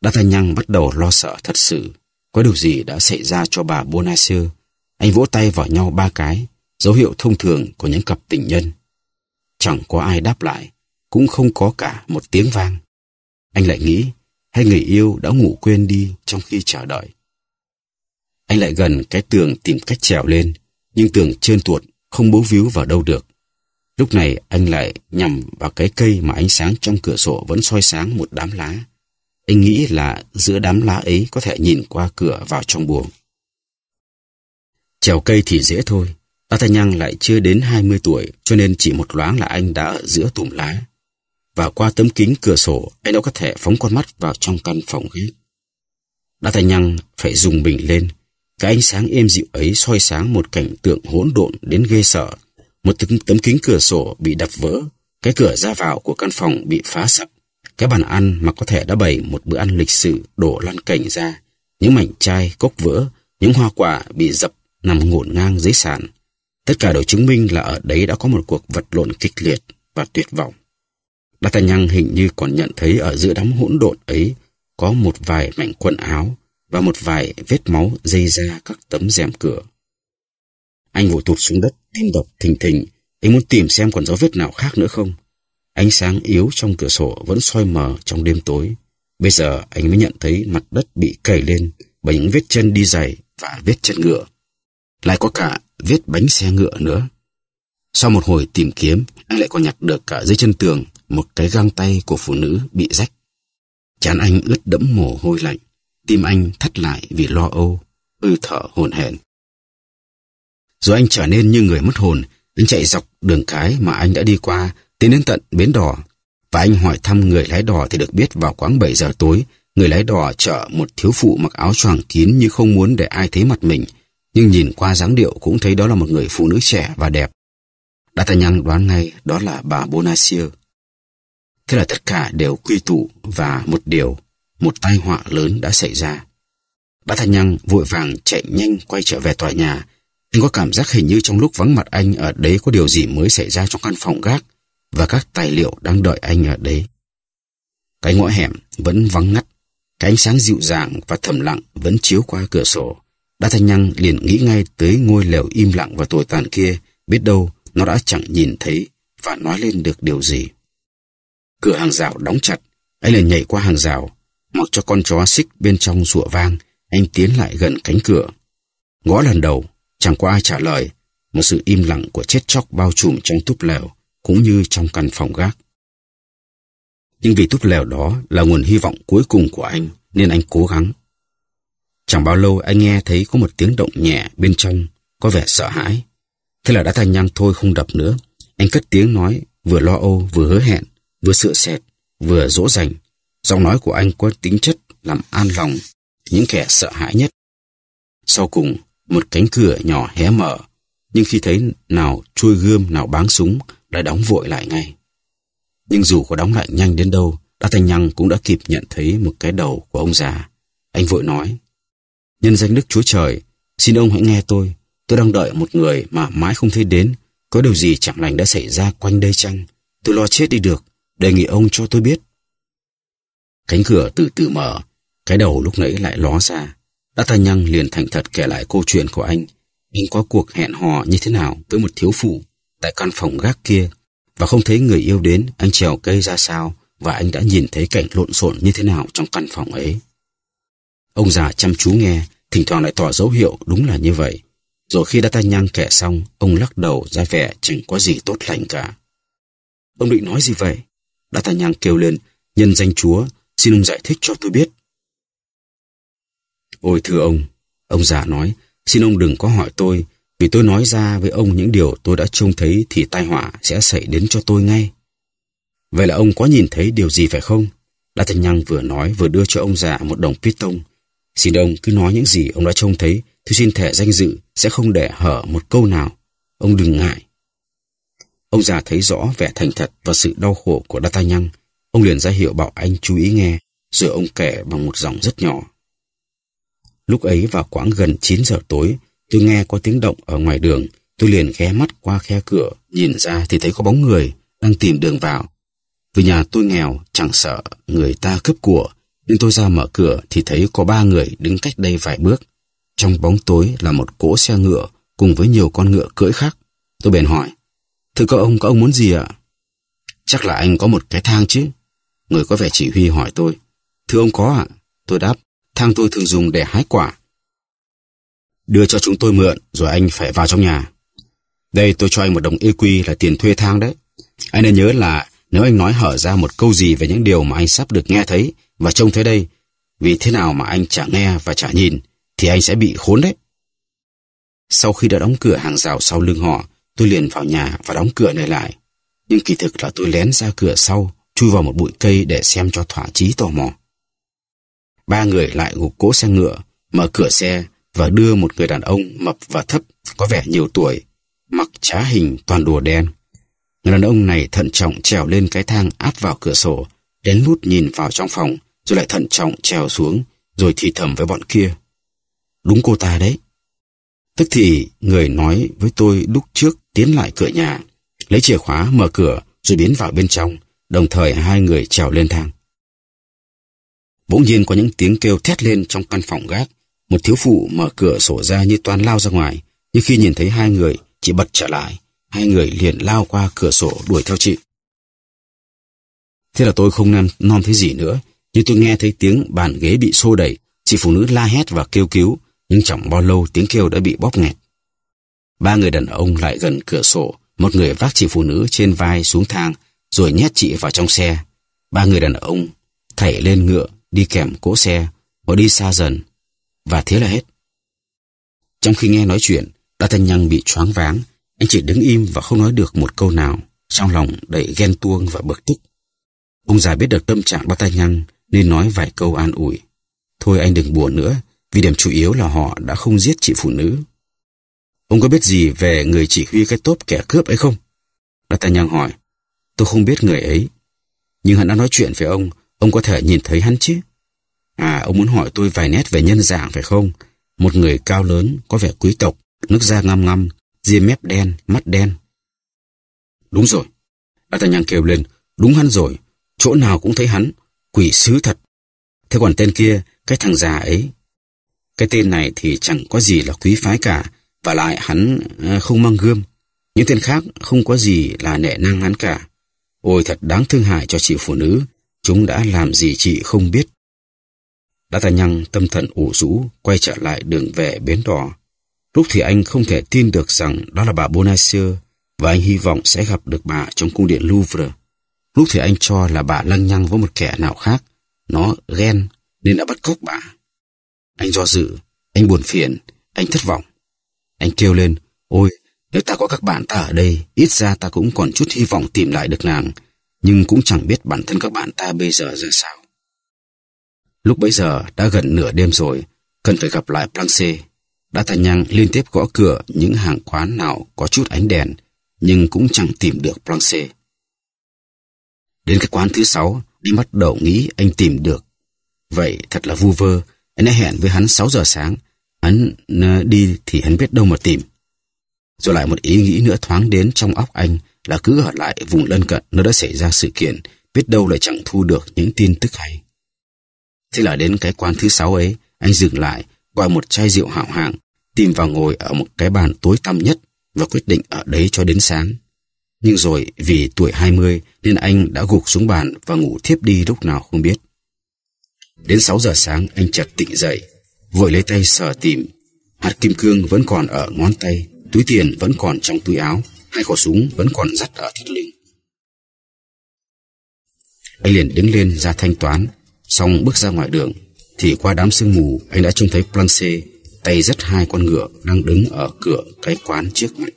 đã thanh nhăng bắt đầu lo sợ thật sự. Có điều gì đã xảy ra cho bà Bonacieux? Anh vỗ tay vào nhau ba cái, dấu hiệu thông thường của những cặp tình nhân. Chẳng có ai đáp lại, cũng không có cả một tiếng vang. Anh lại nghĩ, hay người yêu đã ngủ quên đi trong khi chờ đợi. Anh lại gần cái tường tìm cách trèo lên, nhưng tường trơn tuột, không bấu víu vào đâu được. Lúc này anh lại nhằm vào cái cây mà ánh sáng trong cửa sổ vẫn soi sáng một đám lá, anh nghĩ là giữa đám lá ấy có thể nhìn qua cửa vào trong buồng. Trèo cây thì dễ thôi. D'Artagnan lại chưa đến 20 tuổi cho nên chỉ một loáng là anh đã ở giữa tùm lá. Và qua tấm kính cửa sổ anh đã có thể phóng con mắt vào trong căn phòng ghép. D'Artagnan phải dùng bình lên. Cái ánh sáng êm dịu ấy soi sáng một cảnh tượng hỗn độn đến ghê sợ. Một tấm, tấm kính cửa sổ bị đập vỡ, cái cửa ra vào của căn phòng bị phá sập cái bàn ăn mà có thể đã bày một bữa ăn lịch sự đổ lăn cảnh ra, những mảnh chai, cốc vỡ, những hoa quả bị dập nằm ngổn ngang dưới sàn. Tất cả đều chứng minh là ở đấy đã có một cuộc vật lộn kịch liệt và tuyệt vọng. D'Artagnan hình như còn nhận thấy ở giữa đám hỗn độn ấy có một vài mảnh quần áo và một vài vết máu dây ra các tấm rèm cửa. Anh vội tụt xuống đất, tim đập thình thình. Anh muốn tìm xem còn dấu vết nào khác nữa không. Ánh sáng yếu trong cửa sổ vẫn soi mờ trong đêm tối. Bây giờ anh mới nhận thấy mặt đất bị cày lên bởi những vết chân đi giày và vết chân ngựa. Lại có cả vết bánh xe ngựa nữa. Sau một hồi tìm kiếm, anh lại có nhặt được cả dưới chân tường một cái găng tay của phụ nữ bị rách. Chán anh ướt đẫm mồ hôi lạnh, tim anh thắt lại vì lo âu, ư thở hồn hển. Rồi anh trở nên như người mất hồn, anh chạy dọc đường cái mà anh đã đi qua Tiến đến tận bến đò và anh hỏi thăm người lái đò thì được biết vào khoảng 7 giờ tối, người lái đò chở một thiếu phụ mặc áo choàng kín như không muốn để ai thấy mặt mình, nhưng nhìn qua dáng điệu cũng thấy đó là một người phụ nữ trẻ và đẹp. D'Artagnan đoán ngay đó là bà Bonacieux. Thế là tất cả đều quy tụ và một điều, một tai họa lớn đã xảy ra. D'Artagnan vội vàng chạy nhanh quay trở về tòa nhà. Anh có cảm giác hình như trong lúc vắng mặt anh ở đấy có điều gì mới xảy ra trong căn phòng gác và các tài liệu đang đợi anh ở đấy. Cái ngõ hẻm vẫn vắng ngắt, cái ánh sáng dịu dàng và thầm lặng vẫn chiếu qua cửa sổ. Đa Thanh Nhăng liền nghĩ ngay tới ngôi lều im lặng và tồi tàn kia, biết đâu nó đã chẳng nhìn thấy và nói lên được điều gì. Cửa hàng rào đóng chặt, anh liền nhảy qua hàng rào, mặc cho con chó xích bên trong rụa vang, anh tiến lại gần cánh cửa. Ngõ lần đầu, chẳng có ai trả lời, một sự im lặng của chết chóc bao trùm trong túp lều cũng như trong căn phòng gác. Nhưng vì túp lều đó là nguồn hy vọng cuối cùng của anh nên anh cố gắng. Chẳng bao lâu anh nghe thấy có một tiếng động nhẹ bên trong, có vẻ sợ hãi. Thế là đã thanh nhang thôi không đập nữa. Anh cất tiếng nói, vừa lo âu, vừa hứa hẹn, vừa sợ sệt, vừa dỗ dành. Giọng nói của anh có tính chất làm an lòng những kẻ sợ hãi nhất. Sau cùng, một cánh cửa nhỏ hé mở, nhưng khi thấy nào chui gươm nào báng súng lại đóng vội lại ngay. Nhưng dù có đóng lại nhanh đến đâu, đã thanh nhăng cũng đã kịp nhận thấy một cái đầu của ông già. Anh vội nói, nhân danh Đức Chúa Trời, xin ông hãy nghe tôi. Tôi đang đợi một người mà mãi không thấy đến. Có điều gì chẳng lành đã xảy ra quanh đây chăng? Tôi lo chết đi được, đề nghị ông cho tôi biết. Cánh cửa từ từ mở, cái đầu lúc nãy lại ló ra. Đã thanh nhăng liền thành thật kể lại câu chuyện của anh. Anh có cuộc hẹn hò như thế nào với một thiếu phụ tại căn phòng gác kia và không thấy người yêu đến, anh trèo cây ra sao và anh đã nhìn thấy cảnh lộn xộn như thế nào trong căn phòng ấy. Ông già chăm chú nghe, thỉnh thoảng lại tỏ dấu hiệu đúng là như vậy. Rồi khi đã tay nhang kẻ xong, ông lắc đầu ra vẻ chẳng có gì tốt lành cả. Ông định nói gì vậy? Đã tay nhang kêu lên, nhân danh chúa, xin ông giải thích cho tôi biết. Ôi thưa ông, ông già nói, xin ông đừng có hỏi tôi, vì tôi nói ra với ông những điều tôi đã trông thấy thì tai họa sẽ xảy đến cho tôi ngay. Vậy là ông có nhìn thấy điều gì phải không? La vừa nói vừa đưa cho ông già một đồng pít Xin ông cứ nói những gì ông đã trông thấy, tôi xin thẻ danh dự sẽ không để hở một câu nào. Ông đừng ngại. Ông già thấy rõ vẻ thành thật và sự đau khổ của La Ông liền ra hiệu bảo anh chú ý nghe, rồi ông kể bằng một giọng rất nhỏ. Lúc ấy vào khoảng gần 9 giờ tối, Tôi nghe có tiếng động ở ngoài đường, tôi liền ghé mắt qua khe cửa, nhìn ra thì thấy có bóng người đang tìm đường vào. Vì nhà tôi nghèo, chẳng sợ người ta cướp của, nhưng tôi ra mở cửa thì thấy có ba người đứng cách đây vài bước. Trong bóng tối là một cỗ xe ngựa cùng với nhiều con ngựa cưỡi khác. Tôi bèn hỏi, thưa các ông, các ông muốn gì ạ? Chắc là anh có một cái thang chứ. Người có vẻ chỉ huy hỏi tôi, thưa ông có ạ? Tôi đáp, thang tôi thường dùng để hái quả, đưa cho chúng tôi mượn rồi anh phải vào trong nhà. Đây tôi cho anh một đồng EQ là tiền thuê thang đấy. Anh nên nhớ là nếu anh nói hở ra một câu gì về những điều mà anh sắp được nghe thấy và trông thấy đây, vì thế nào mà anh chả nghe và chả nhìn, thì anh sẽ bị khốn đấy. Sau khi đã đóng cửa hàng rào sau lưng họ, tôi liền vào nhà và đóng cửa này lại. Nhưng kỳ thực là tôi lén ra cửa sau, chui vào một bụi cây để xem cho thỏa chí tò mò. Ba người lại gục cố xe ngựa, mở cửa xe và đưa một người đàn ông mập và thấp, có vẻ nhiều tuổi, mặc trá hình toàn đùa đen. Người đàn ông này thận trọng trèo lên cái thang áp vào cửa sổ, đến lút nhìn vào trong phòng, rồi lại thận trọng trèo xuống, rồi thì thầm với bọn kia. Đúng cô ta đấy. Tức thì người nói với tôi lúc trước tiến lại cửa nhà, lấy chìa khóa mở cửa rồi biến vào bên trong, đồng thời hai người trèo lên thang. Bỗng nhiên có những tiếng kêu thét lên trong căn phòng gác, một thiếu phụ mở cửa sổ ra như toàn lao ra ngoài, nhưng khi nhìn thấy hai người, chị bật trở lại. Hai người liền lao qua cửa sổ đuổi theo chị. Thế là tôi không non, non thấy gì nữa, nhưng tôi nghe thấy tiếng bàn ghế bị xô đẩy, chị phụ nữ la hét và kêu cứu, nhưng chẳng bao lâu tiếng kêu đã bị bóp nghẹt. Ba người đàn ông lại gần cửa sổ, một người vác chị phụ nữ trên vai xuống thang, rồi nhét chị vào trong xe. Ba người đàn ông thảy lên ngựa đi kèm cỗ xe, họ đi xa dần và thế là hết. Trong khi nghe nói chuyện, đã thanh nhăng bị choáng váng, anh chỉ đứng im và không nói được một câu nào, trong lòng đầy ghen tuông và bực tức. Ông già biết được tâm trạng bác tai nhăng nên nói vài câu an ủi. Thôi anh đừng buồn nữa, vì điểm chủ yếu là họ đã không giết chị phụ nữ. Ông có biết gì về người chỉ huy cái tốp kẻ cướp ấy không? Bác tai nhăng hỏi. Tôi không biết người ấy. Nhưng hắn đã nói chuyện với ông, ông có thể nhìn thấy hắn chứ? À, ông muốn hỏi tôi vài nét về nhân dạng phải không? Một người cao lớn, có vẻ quý tộc, nước da ngăm ngăm, ria mép đen, mắt đen. Đúng rồi. D'Artagnan kêu lên, đúng hắn rồi. Chỗ nào cũng thấy hắn, quỷ sứ thật. Thế còn tên kia, cái thằng già ấy. Cái tên này thì chẳng có gì là quý phái cả, và lại hắn à, không mang gươm. Những tên khác không có gì là nệ năng hắn cả. Ôi thật đáng thương hại cho chị phụ nữ, chúng đã làm gì chị không biết. Đã ta nhăng tâm thần ủ rũ quay trở lại đường về bến đò. Lúc thì anh không thể tin được rằng đó là bà Bonacieux và anh hy vọng sẽ gặp được bà trong cung điện Louvre. Lúc thì anh cho là bà lăng nhăng với một kẻ nào khác. Nó ghen nên đã bắt cóc bà. Anh do dự, anh buồn phiền, anh thất vọng. Anh kêu lên, ôi, nếu ta có các bạn ta ở đây, ít ra ta cũng còn chút hy vọng tìm lại được nàng, nhưng cũng chẳng biết bản thân các bạn ta bây giờ ra sao. Lúc bấy giờ đã gần nửa đêm rồi, cần phải gặp lại Planche. Đã thành nhang liên tiếp gõ cửa những hàng quán nào có chút ánh đèn, nhưng cũng chẳng tìm được Planche. Đến cái quán thứ sáu, đi bắt đầu nghĩ anh tìm được. Vậy thật là vu vơ, anh đã hẹn với hắn 6 giờ sáng, hắn ờ, đi thì hắn biết đâu mà tìm. Rồi lại một ý nghĩ nữa thoáng đến trong óc anh là cứ ở lại vùng lân cận nơi đã xảy ra sự kiện, biết đâu lại chẳng thu được những tin tức hay. Thế là đến cái quán thứ sáu ấy, anh dừng lại, gọi một chai rượu hảo hạng, tìm vào ngồi ở một cái bàn tối tăm nhất và quyết định ở đấy cho đến sáng. Nhưng rồi vì tuổi 20 nên anh đã gục xuống bàn và ngủ thiếp đi lúc nào không biết. Đến 6 giờ sáng anh chợt tỉnh dậy, vội lấy tay sờ tìm. Hạt kim cương vẫn còn ở ngón tay, túi tiền vẫn còn trong túi áo, hai khẩu súng vẫn còn dắt ở thắt lưng. Anh liền đứng lên ra thanh toán Xong bước ra ngoài đường Thì qua đám sương mù Anh đã trông thấy Planche Tay dắt hai con ngựa đang đứng ở cửa cái quán trước mặt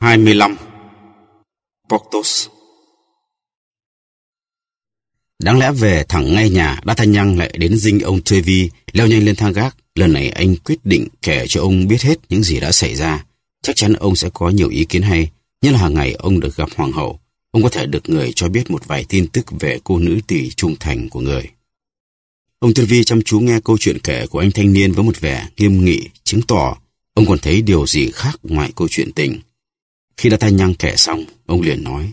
25 Portos Đáng lẽ về thẳng ngay nhà, D'Artagnan lại đến dinh ông Trevi, leo nhanh lên thang gác. Lần này anh quyết định kể cho ông biết hết những gì đã xảy ra. Chắc chắn ông sẽ có nhiều ý kiến hay, nhất là hàng ngày ông được gặp hoàng hậu ông có thể được người cho biết một vài tin tức về cô nữ tỷ trung thành của người. Ông Tư Vi chăm chú nghe câu chuyện kể của anh thanh niên với một vẻ nghiêm nghị, chứng tỏ ông còn thấy điều gì khác ngoài câu chuyện tình. Khi đã tay nhang kể xong, ông liền nói,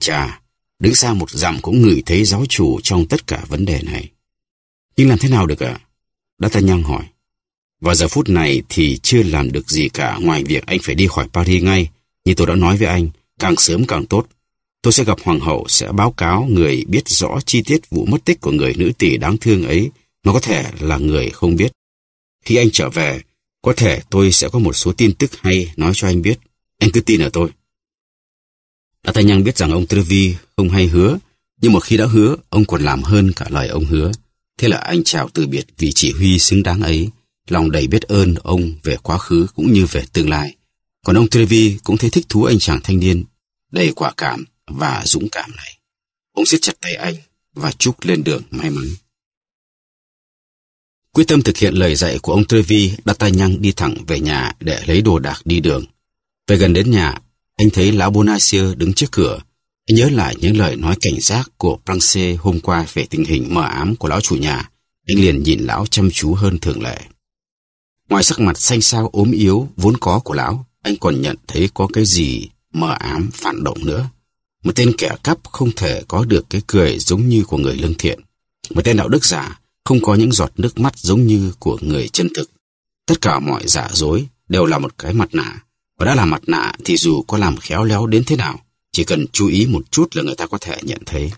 Chà, đứng xa một dặm cũng ngửi thấy giáo chủ trong tất cả vấn đề này. Nhưng làm thế nào được ạ? À? Đã tay nhang hỏi. Và giờ phút này thì chưa làm được gì cả ngoài việc anh phải đi khỏi Paris ngay. Như tôi đã nói với anh, càng sớm càng tốt Tôi sẽ gặp hoàng hậu sẽ báo cáo người biết rõ chi tiết vụ mất tích của người nữ tỷ đáng thương ấy. Nó có thể là người không biết. Khi anh trở về, có thể tôi sẽ có một số tin tức hay nói cho anh biết. Anh cứ tin ở tôi. Đã tay nhăng biết rằng ông Trevi không hay hứa, nhưng một khi đã hứa, ông còn làm hơn cả lời ông hứa. Thế là anh chào từ biệt vì chỉ huy xứng đáng ấy, lòng đầy biết ơn ông về quá khứ cũng như về tương lai. Còn ông Trevi cũng thấy thích thú anh chàng thanh niên, đầy quả cảm và dũng cảm này. Ông siết chặt tay anh và chúc lên đường may mắn. Quyết tâm thực hiện lời dạy của ông Trevi, D'Artagnan đi thẳng về nhà để lấy đồ đạc đi đường. Về gần đến nhà, anh thấy lão Bonacieux đứng trước cửa. Anh nhớ lại những lời nói cảnh giác của Pranxe hôm qua về tình hình mờ ám của lão chủ nhà. Anh liền nhìn lão chăm chú hơn thường lệ. Ngoài sắc mặt xanh xao ốm yếu vốn có của lão, anh còn nhận thấy có cái gì mờ ám phản động nữa. Một tên kẻ cắp không thể có được cái cười giống như của người lương thiện. Một tên đạo đức giả không có những giọt nước mắt giống như của người chân thực. Tất cả mọi giả dối đều là một cái mặt nạ. Và đã là mặt nạ thì dù có làm khéo léo đến thế nào, chỉ cần chú ý một chút là người ta có thể nhận thấy.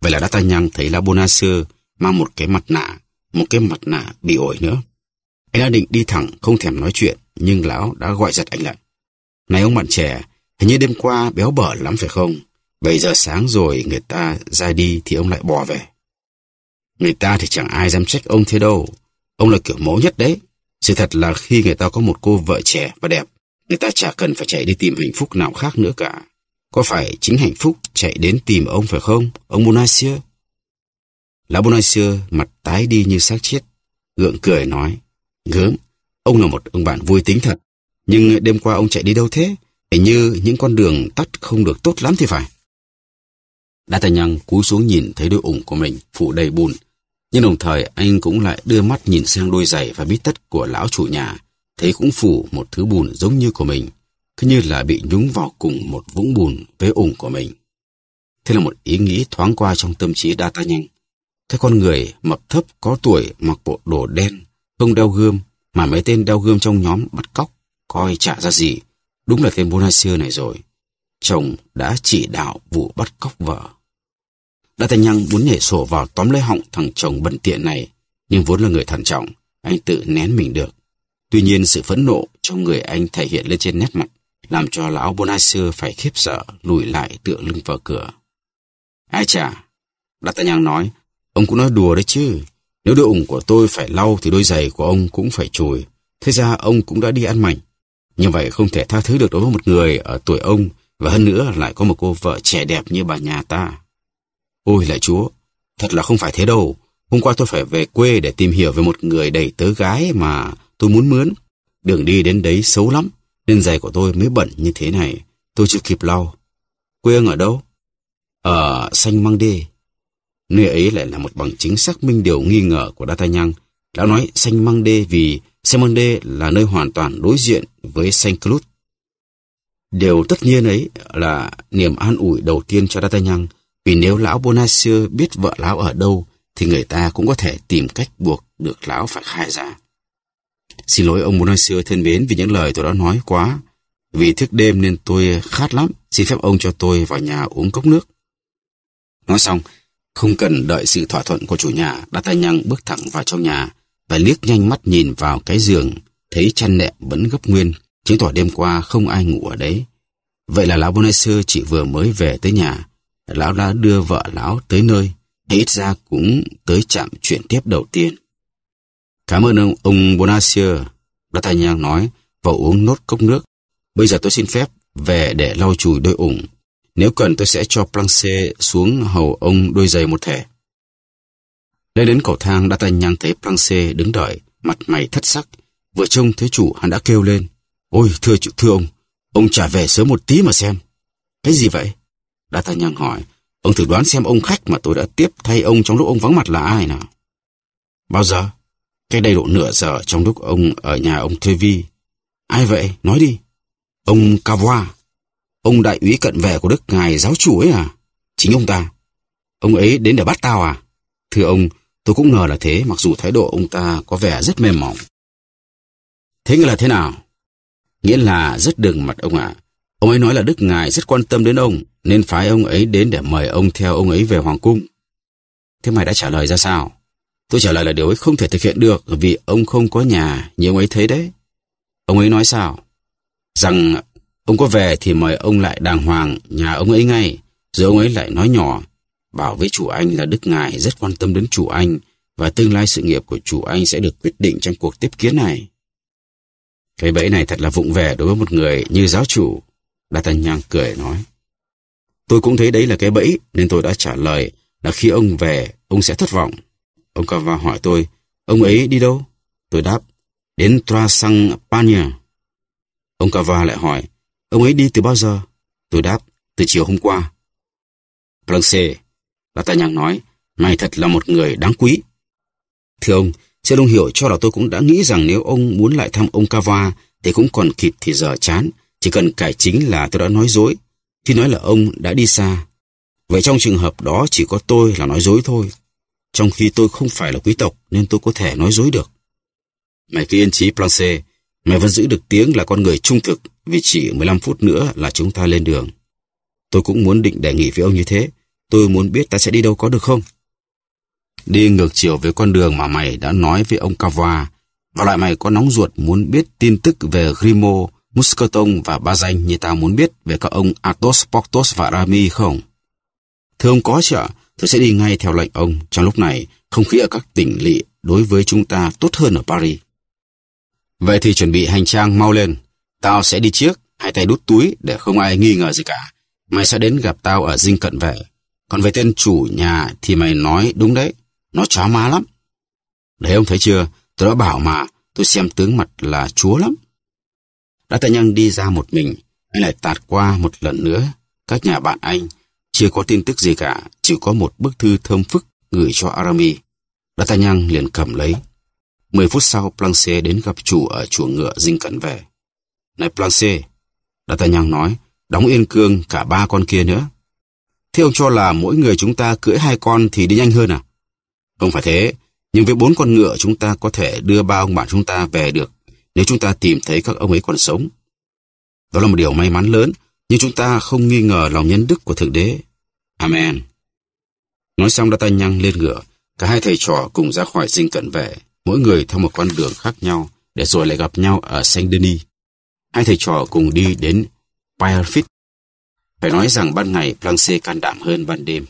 Vậy là D'Artagnan thấy La Bonacieux mang một cái mặt nạ, một cái mặt nạ bị ổi nữa. Anh đã định đi thẳng, không thèm nói chuyện, nhưng lão đã gọi giật anh lại. Này ông bạn trẻ, Hình như đêm qua béo bở lắm phải không? 7 giờ sáng rồi người ta ra đi thì ông lại bò về. Người ta thì chẳng ai dám trách ông thế đâu. Ông là kiểu mẫu nhất đấy. Sự thật là khi người ta có một cô vợ trẻ và đẹp, người ta chả cần phải chạy đi tìm hạnh phúc nào khác nữa cả. Có phải chính hạnh phúc chạy đến tìm ông phải không, ông Bonacieux? Lão Bonacieux mặt tái đi như xác chết, gượng cười nói, gớm, ông là một ông bạn vui tính thật. Nhưng đêm qua ông chạy đi đâu thế? Hình như những con đường tắt không được tốt lắm thì phải. D'Artagnan cúi xuống nhìn thấy đôi ủng của mình phủ đầy bùn. Nhưng đồng thời anh cũng lại đưa mắt nhìn sang đôi giày và bít tất của lão chủ nhà. Thấy cũng phủ một thứ bùn giống như của mình. Cứ như là bị nhúng vào cùng một vũng bùn với ủng của mình. Thế là một ý nghĩ thoáng qua trong tâm trí D'Artagnan. Cái con người mập thấp có tuổi mặc bộ đồ đen, không đeo gươm mà mấy tên đeo gươm trong nhóm bắt cóc coi chả ra gì Đúng là tên buôn này rồi. Chồng đã chỉ đạo vụ bắt cóc vợ. Đã Thanh Nhăng muốn nhảy sổ vào tóm lấy họng thằng chồng bận tiện này, nhưng vốn là người thận trọng, anh tự nén mình được. Tuy nhiên sự phẫn nộ trong người anh thể hiện lên trên nét mặt, làm cho lão Bonacieux phải khiếp sợ lùi lại tựa lưng vào cửa. Ai chà, Đạt Tạ Nhang nói, ông cũng nói đùa đấy chứ. Nếu đôi ủng của tôi phải lau thì đôi giày của ông cũng phải chùi. Thế ra ông cũng đã đi ăn mảnh. Như vậy không thể tha thứ được đối với một người ở tuổi ông và hơn nữa lại có một cô vợ trẻ đẹp như bà nhà ta. Ôi lại chúa, thật là không phải thế đâu. Hôm qua tôi phải về quê để tìm hiểu về một người đầy tớ gái mà tôi muốn mướn. Đường đi đến đấy xấu lắm, nên giày của tôi mới bẩn như thế này. Tôi chưa kịp lau. Quê ông ở đâu? Ở Xanh Măng Đê. Nơi ấy lại là một bằng chứng xác minh điều nghi ngờ của Đa Đa Nhăng. đã nói Xanh Măng Đê vì Semonde là nơi hoàn toàn đối diện với Saint Cloud. Điều tất nhiên ấy là niềm an ủi đầu tiên cho D'Artagnan, vì nếu lão Bonacieux biết vợ lão ở đâu, thì người ta cũng có thể tìm cách buộc được lão phải khai ra. Xin lỗi ông Bonacieux thân mến vì những lời tôi đã nói quá. Vì thức đêm nên tôi khát lắm, xin phép ông cho tôi vào nhà uống cốc nước. Nói xong, không cần đợi sự thỏa thuận của chủ nhà, D'Artagnan bước thẳng vào trong nhà, và liếc nhanh mắt nhìn vào cái giường, thấy chăn nệm vẫn gấp nguyên, chứng tỏ đêm qua không ai ngủ ở đấy. Vậy là lão Bonacieux chỉ vừa mới về tới nhà, lão đã đưa vợ lão tới nơi, ít ra cũng tới chạm chuyển tiếp đầu tiên. Cảm ơn ông, ông Bonacieux, D'Artagnan nói và uống nốt cốc nước. Bây giờ tôi xin phép về để lau chùi đôi ủng. Nếu cần tôi sẽ cho Planche xuống hầu ông đôi giày một thẻ lên đến cầu thang đã tay nhang thấy Pranxê đứng đợi, mặt mày thất sắc. Vừa trông thấy chủ hắn đã kêu lên. Ôi thưa chủ thưa ông, ông trả về sớm một tí mà xem. Cái gì vậy? Đa ta nhang hỏi. Ông thử đoán xem ông khách mà tôi đã tiếp thay ông trong lúc ông vắng mặt là ai nào. Bao giờ? Cái đây độ nửa giờ trong lúc ông ở nhà ông Thuê Vi. Ai vậy? Nói đi. Ông Cavoa. Ông đại úy cận vệ của Đức Ngài giáo chủ ấy à? Chính ông ta. Ông ấy đến để bắt tao à? Thưa ông, Tôi cũng ngờ là thế mặc dù thái độ ông ta có vẻ rất mềm mỏng. Thế nghĩa là thế nào? Nghĩa là rất đừng mặt ông ạ. À. Ông ấy nói là Đức Ngài rất quan tâm đến ông, nên phái ông ấy đến để mời ông theo ông ấy về Hoàng Cung. Thế mày đã trả lời ra sao? Tôi trả lời là điều ấy không thể thực hiện được vì ông không có nhà như ông ấy thấy đấy. Ông ấy nói sao? Rằng ông có về thì mời ông lại đàng hoàng nhà ông ấy ngay, rồi ông ấy lại nói nhỏ Bảo với chủ Anh là Đức Ngài rất quan tâm đến chủ Anh và tương lai sự nghiệp của chủ Anh sẽ được quyết định trong cuộc tiếp kiến này. Cái bẫy này thật là vụng về đối với một người như giáo chủ. D'Artagnan cười nói. Tôi cũng thấy đấy là cái bẫy nên tôi đã trả lời là khi ông về ông sẽ thất vọng. Ông Cava hỏi tôi, ông ấy đi đâu? Tôi đáp, đến trasangpania Ông Cava lại hỏi, ông ấy đi từ bao giờ? Tôi đáp, từ chiều hôm qua. Planche là ta Nhạc nói, mày thật là một người đáng quý. Thưa ông, Sư Đông hiểu cho là tôi cũng đã nghĩ rằng nếu ông muốn lại thăm ông Kava thì cũng còn kịp thì giờ chán, chỉ cần cải chính là tôi đã nói dối, thì nói là ông đã đi xa. Vậy trong trường hợp đó chỉ có tôi là nói dối thôi, trong khi tôi không phải là quý tộc nên tôi có thể nói dối được. Mày cứ yên trí Planche, mày vẫn giữ được tiếng là con người trung thực vì chỉ 15 phút nữa là chúng ta lên đường. Tôi cũng muốn định đề nghị với ông như thế, Tôi muốn biết ta sẽ đi đâu có được không? Đi ngược chiều với con đường mà mày đã nói với ông Cava và lại mày có nóng ruột muốn biết tin tức về Grimo, Muscaton và Ba Danh như tao muốn biết về các ông Athos, Portos và Rami không? Thưa ông có chứ ạ, tôi sẽ đi ngay theo lệnh ông. Trong lúc này, không khí ở các tỉnh lỵ đối với chúng ta tốt hơn ở Paris. Vậy thì chuẩn bị hành trang mau lên. Tao sẽ đi trước, hai tay đút túi để không ai nghi ngờ gì cả. Mày sẽ đến gặp tao ở dinh cận vệ. Còn về tên chủ nhà thì mày nói đúng đấy. Nó chó má lắm. Đấy ông thấy chưa, tôi đã bảo mà, tôi xem tướng mặt là chúa lắm. Đã tại nhân đi ra một mình, anh lại tạt qua một lần nữa. Các nhà bạn anh chưa có tin tức gì cả, chỉ có một bức thư thơm phức gửi cho Arami. Đã tại nhân liền cầm lấy. Mười phút sau, Planche đến gặp chủ ở chùa ngựa dinh cận về. Này Planche, Đã tại nhân nói, đóng yên cương cả ba con kia nữa. Thế ông cho là mỗi người chúng ta cưỡi hai con thì đi nhanh hơn à? Không phải thế, nhưng với bốn con ngựa chúng ta có thể đưa ba ông bạn chúng ta về được nếu chúng ta tìm thấy các ông ấy còn sống. Đó là một điều may mắn lớn, nhưng chúng ta không nghi ngờ lòng nhân đức của Thượng Đế. Amen. Nói xong đã tay nhăng lên ngựa, cả hai thầy trò cùng ra khỏi dinh cận vệ, mỗi người theo một con đường khác nhau, để rồi lại gặp nhau ở Saint-Denis. Hai thầy trò cùng đi đến Pierrefitte, phải nói rằng ban ngày Planche can đảm hơn ban đêm.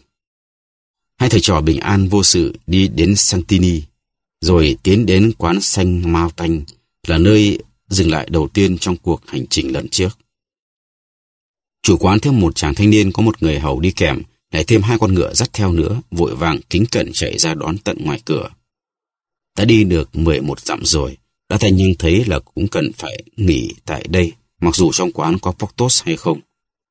Hai thầy trò bình an vô sự đi đến Santini, rồi tiến đến quán xanh Mao Tanh là nơi dừng lại đầu tiên trong cuộc hành trình lần trước. Chủ quán thêm một chàng thanh niên có một người hầu đi kèm, lại thêm hai con ngựa dắt theo nữa, vội vàng kính cận chạy ra đón tận ngoài cửa. Đã đi được 11 dặm rồi, đã thanh nhưng thấy là cũng cần phải nghỉ tại đây, mặc dù trong quán có Poctos hay không.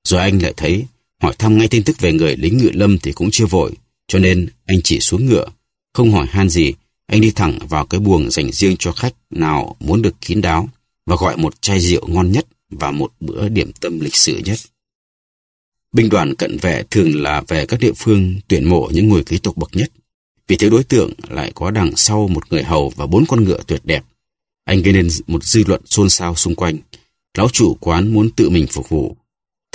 Rồi anh lại thấy, hỏi thăm ngay tin tức về người lính ngựa lâm thì cũng chưa vội, cho nên anh chỉ xuống ngựa. Không hỏi han gì, anh đi thẳng vào cái buồng dành riêng cho khách nào muốn được kín đáo và gọi một chai rượu ngon nhất và một bữa điểm tâm lịch sử nhất. Binh đoàn cận vệ thường là về các địa phương tuyển mộ những người quý tộc bậc nhất. Vì thế đối tượng lại có đằng sau một người hầu và bốn con ngựa tuyệt đẹp. Anh gây nên một dư luận xôn xao xung quanh. Lão chủ quán muốn tự mình phục vụ,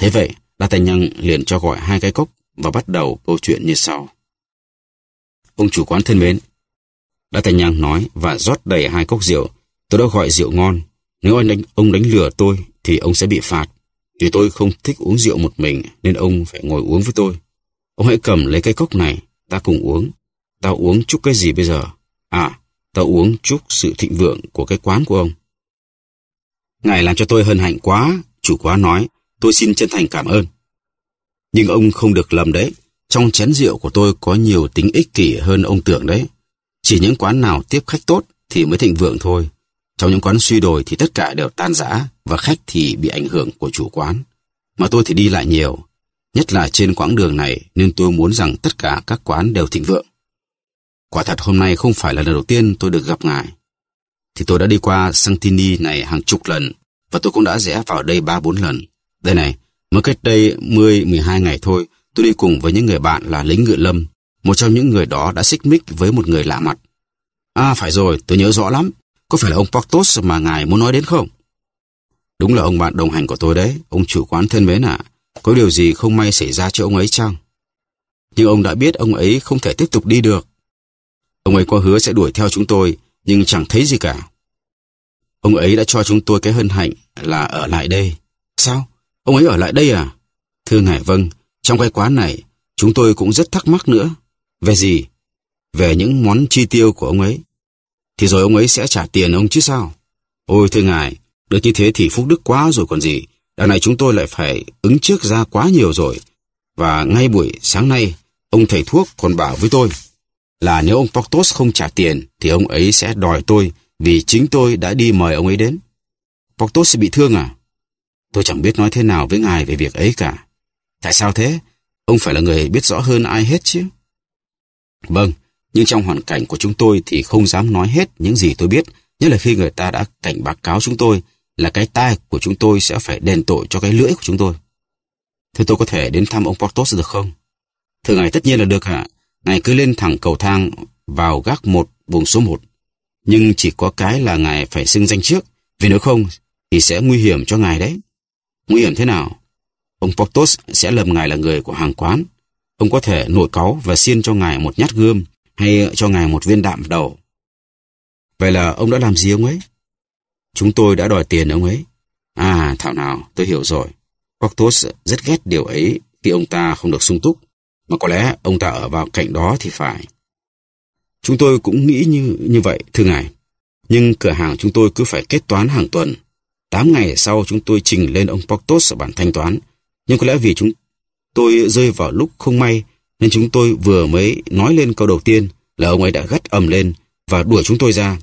Thế vậy, nhân liền cho gọi hai cái cốc và bắt đầu câu chuyện như sau. Ông chủ quán thân mến, nhân nói và rót đầy hai cốc rượu. Tôi đã gọi rượu ngon. Nếu anh đánh, ông đánh lừa tôi thì ông sẽ bị phạt. Vì tôi không thích uống rượu một mình nên ông phải ngồi uống với tôi. Ông hãy cầm lấy cái cốc này, ta cùng uống. Tao uống chúc cái gì bây giờ? À, tao uống chúc sự thịnh vượng của cái quán của ông. Ngài làm cho tôi hân hạnh quá, chủ quán nói Tôi xin chân thành cảm ơn. Nhưng ông không được lầm đấy. Trong chén rượu của tôi có nhiều tính ích kỷ hơn ông tưởng đấy. Chỉ những quán nào tiếp khách tốt thì mới thịnh vượng thôi. Trong những quán suy đồi thì tất cả đều tan rã và khách thì bị ảnh hưởng của chủ quán. Mà tôi thì đi lại nhiều, nhất là trên quãng đường này nên tôi muốn rằng tất cả các quán đều thịnh vượng. Quả thật hôm nay không phải là lần đầu tiên tôi được gặp ngài. Thì tôi đã đi qua Santini này hàng chục lần và tôi cũng đã rẽ vào đây ba bốn lần. Đây này, mới cách đây 10-12 ngày thôi, tôi đi cùng với những người bạn là lính ngựa lâm. Một trong những người đó đã xích mích với một người lạ mặt. À phải rồi, tôi nhớ rõ lắm. Có phải là ông Portos mà ngài muốn nói đến không? Đúng là ông bạn đồng hành của tôi đấy, ông chủ quán thân mến ạ. À. Có điều gì không may xảy ra cho ông ấy chăng? Nhưng ông đã biết ông ấy không thể tiếp tục đi được. Ông ấy có hứa sẽ đuổi theo chúng tôi, nhưng chẳng thấy gì cả. Ông ấy đã cho chúng tôi cái hân hạnh là ở lại đây. Sao? Ông ấy ở lại đây à? Thưa ngài vâng, trong cái quán này, chúng tôi cũng rất thắc mắc nữa. Về gì? Về những món chi tiêu của ông ấy. Thì rồi ông ấy sẽ trả tiền ông chứ sao? Ôi thưa ngài, được như thế thì phúc đức quá rồi còn gì. Đằng này chúng tôi lại phải ứng trước ra quá nhiều rồi. Và ngay buổi sáng nay, ông thầy thuốc còn bảo với tôi là nếu ông Portos không trả tiền thì ông ấy sẽ đòi tôi vì chính tôi đã đi mời ông ấy đến. Portos bị thương à? Tôi chẳng biết nói thế nào với ngài về việc ấy cả. Tại sao thế? Ông phải là người biết rõ hơn ai hết chứ. Vâng, nhưng trong hoàn cảnh của chúng tôi thì không dám nói hết những gì tôi biết, nhất là khi người ta đã cảnh báo cáo chúng tôi là cái tai của chúng tôi sẽ phải đền tội cho cái lưỡi của chúng tôi. Thế tôi có thể đến thăm ông Portos được không? Thưa ngài tất nhiên là được hả? Ngài cứ lên thẳng cầu thang vào gác một vùng số một. Nhưng chỉ có cái là ngài phải xưng danh trước, vì nếu không thì sẽ nguy hiểm cho ngài đấy nguy hiểm thế nào. Ông Portos sẽ lầm ngài là người của hàng quán. Ông có thể nổi cáu và xin cho ngài một nhát gươm hay cho ngài một viên đạm đầu. Vậy là ông đã làm gì ông ấy? Chúng tôi đã đòi tiền ông ấy. À, thảo nào, tôi hiểu rồi. Portos rất ghét điều ấy khi ông ta không được sung túc. Mà có lẽ ông ta ở vào cạnh đó thì phải. Chúng tôi cũng nghĩ như như vậy, thưa ngài. Nhưng cửa hàng chúng tôi cứ phải kết toán hàng tuần tám ngày sau chúng tôi trình lên ông Portos bản thanh toán, nhưng có lẽ vì chúng tôi rơi vào lúc không may nên chúng tôi vừa mới nói lên câu đầu tiên là ông ấy đã gắt ầm lên và đuổi chúng tôi ra.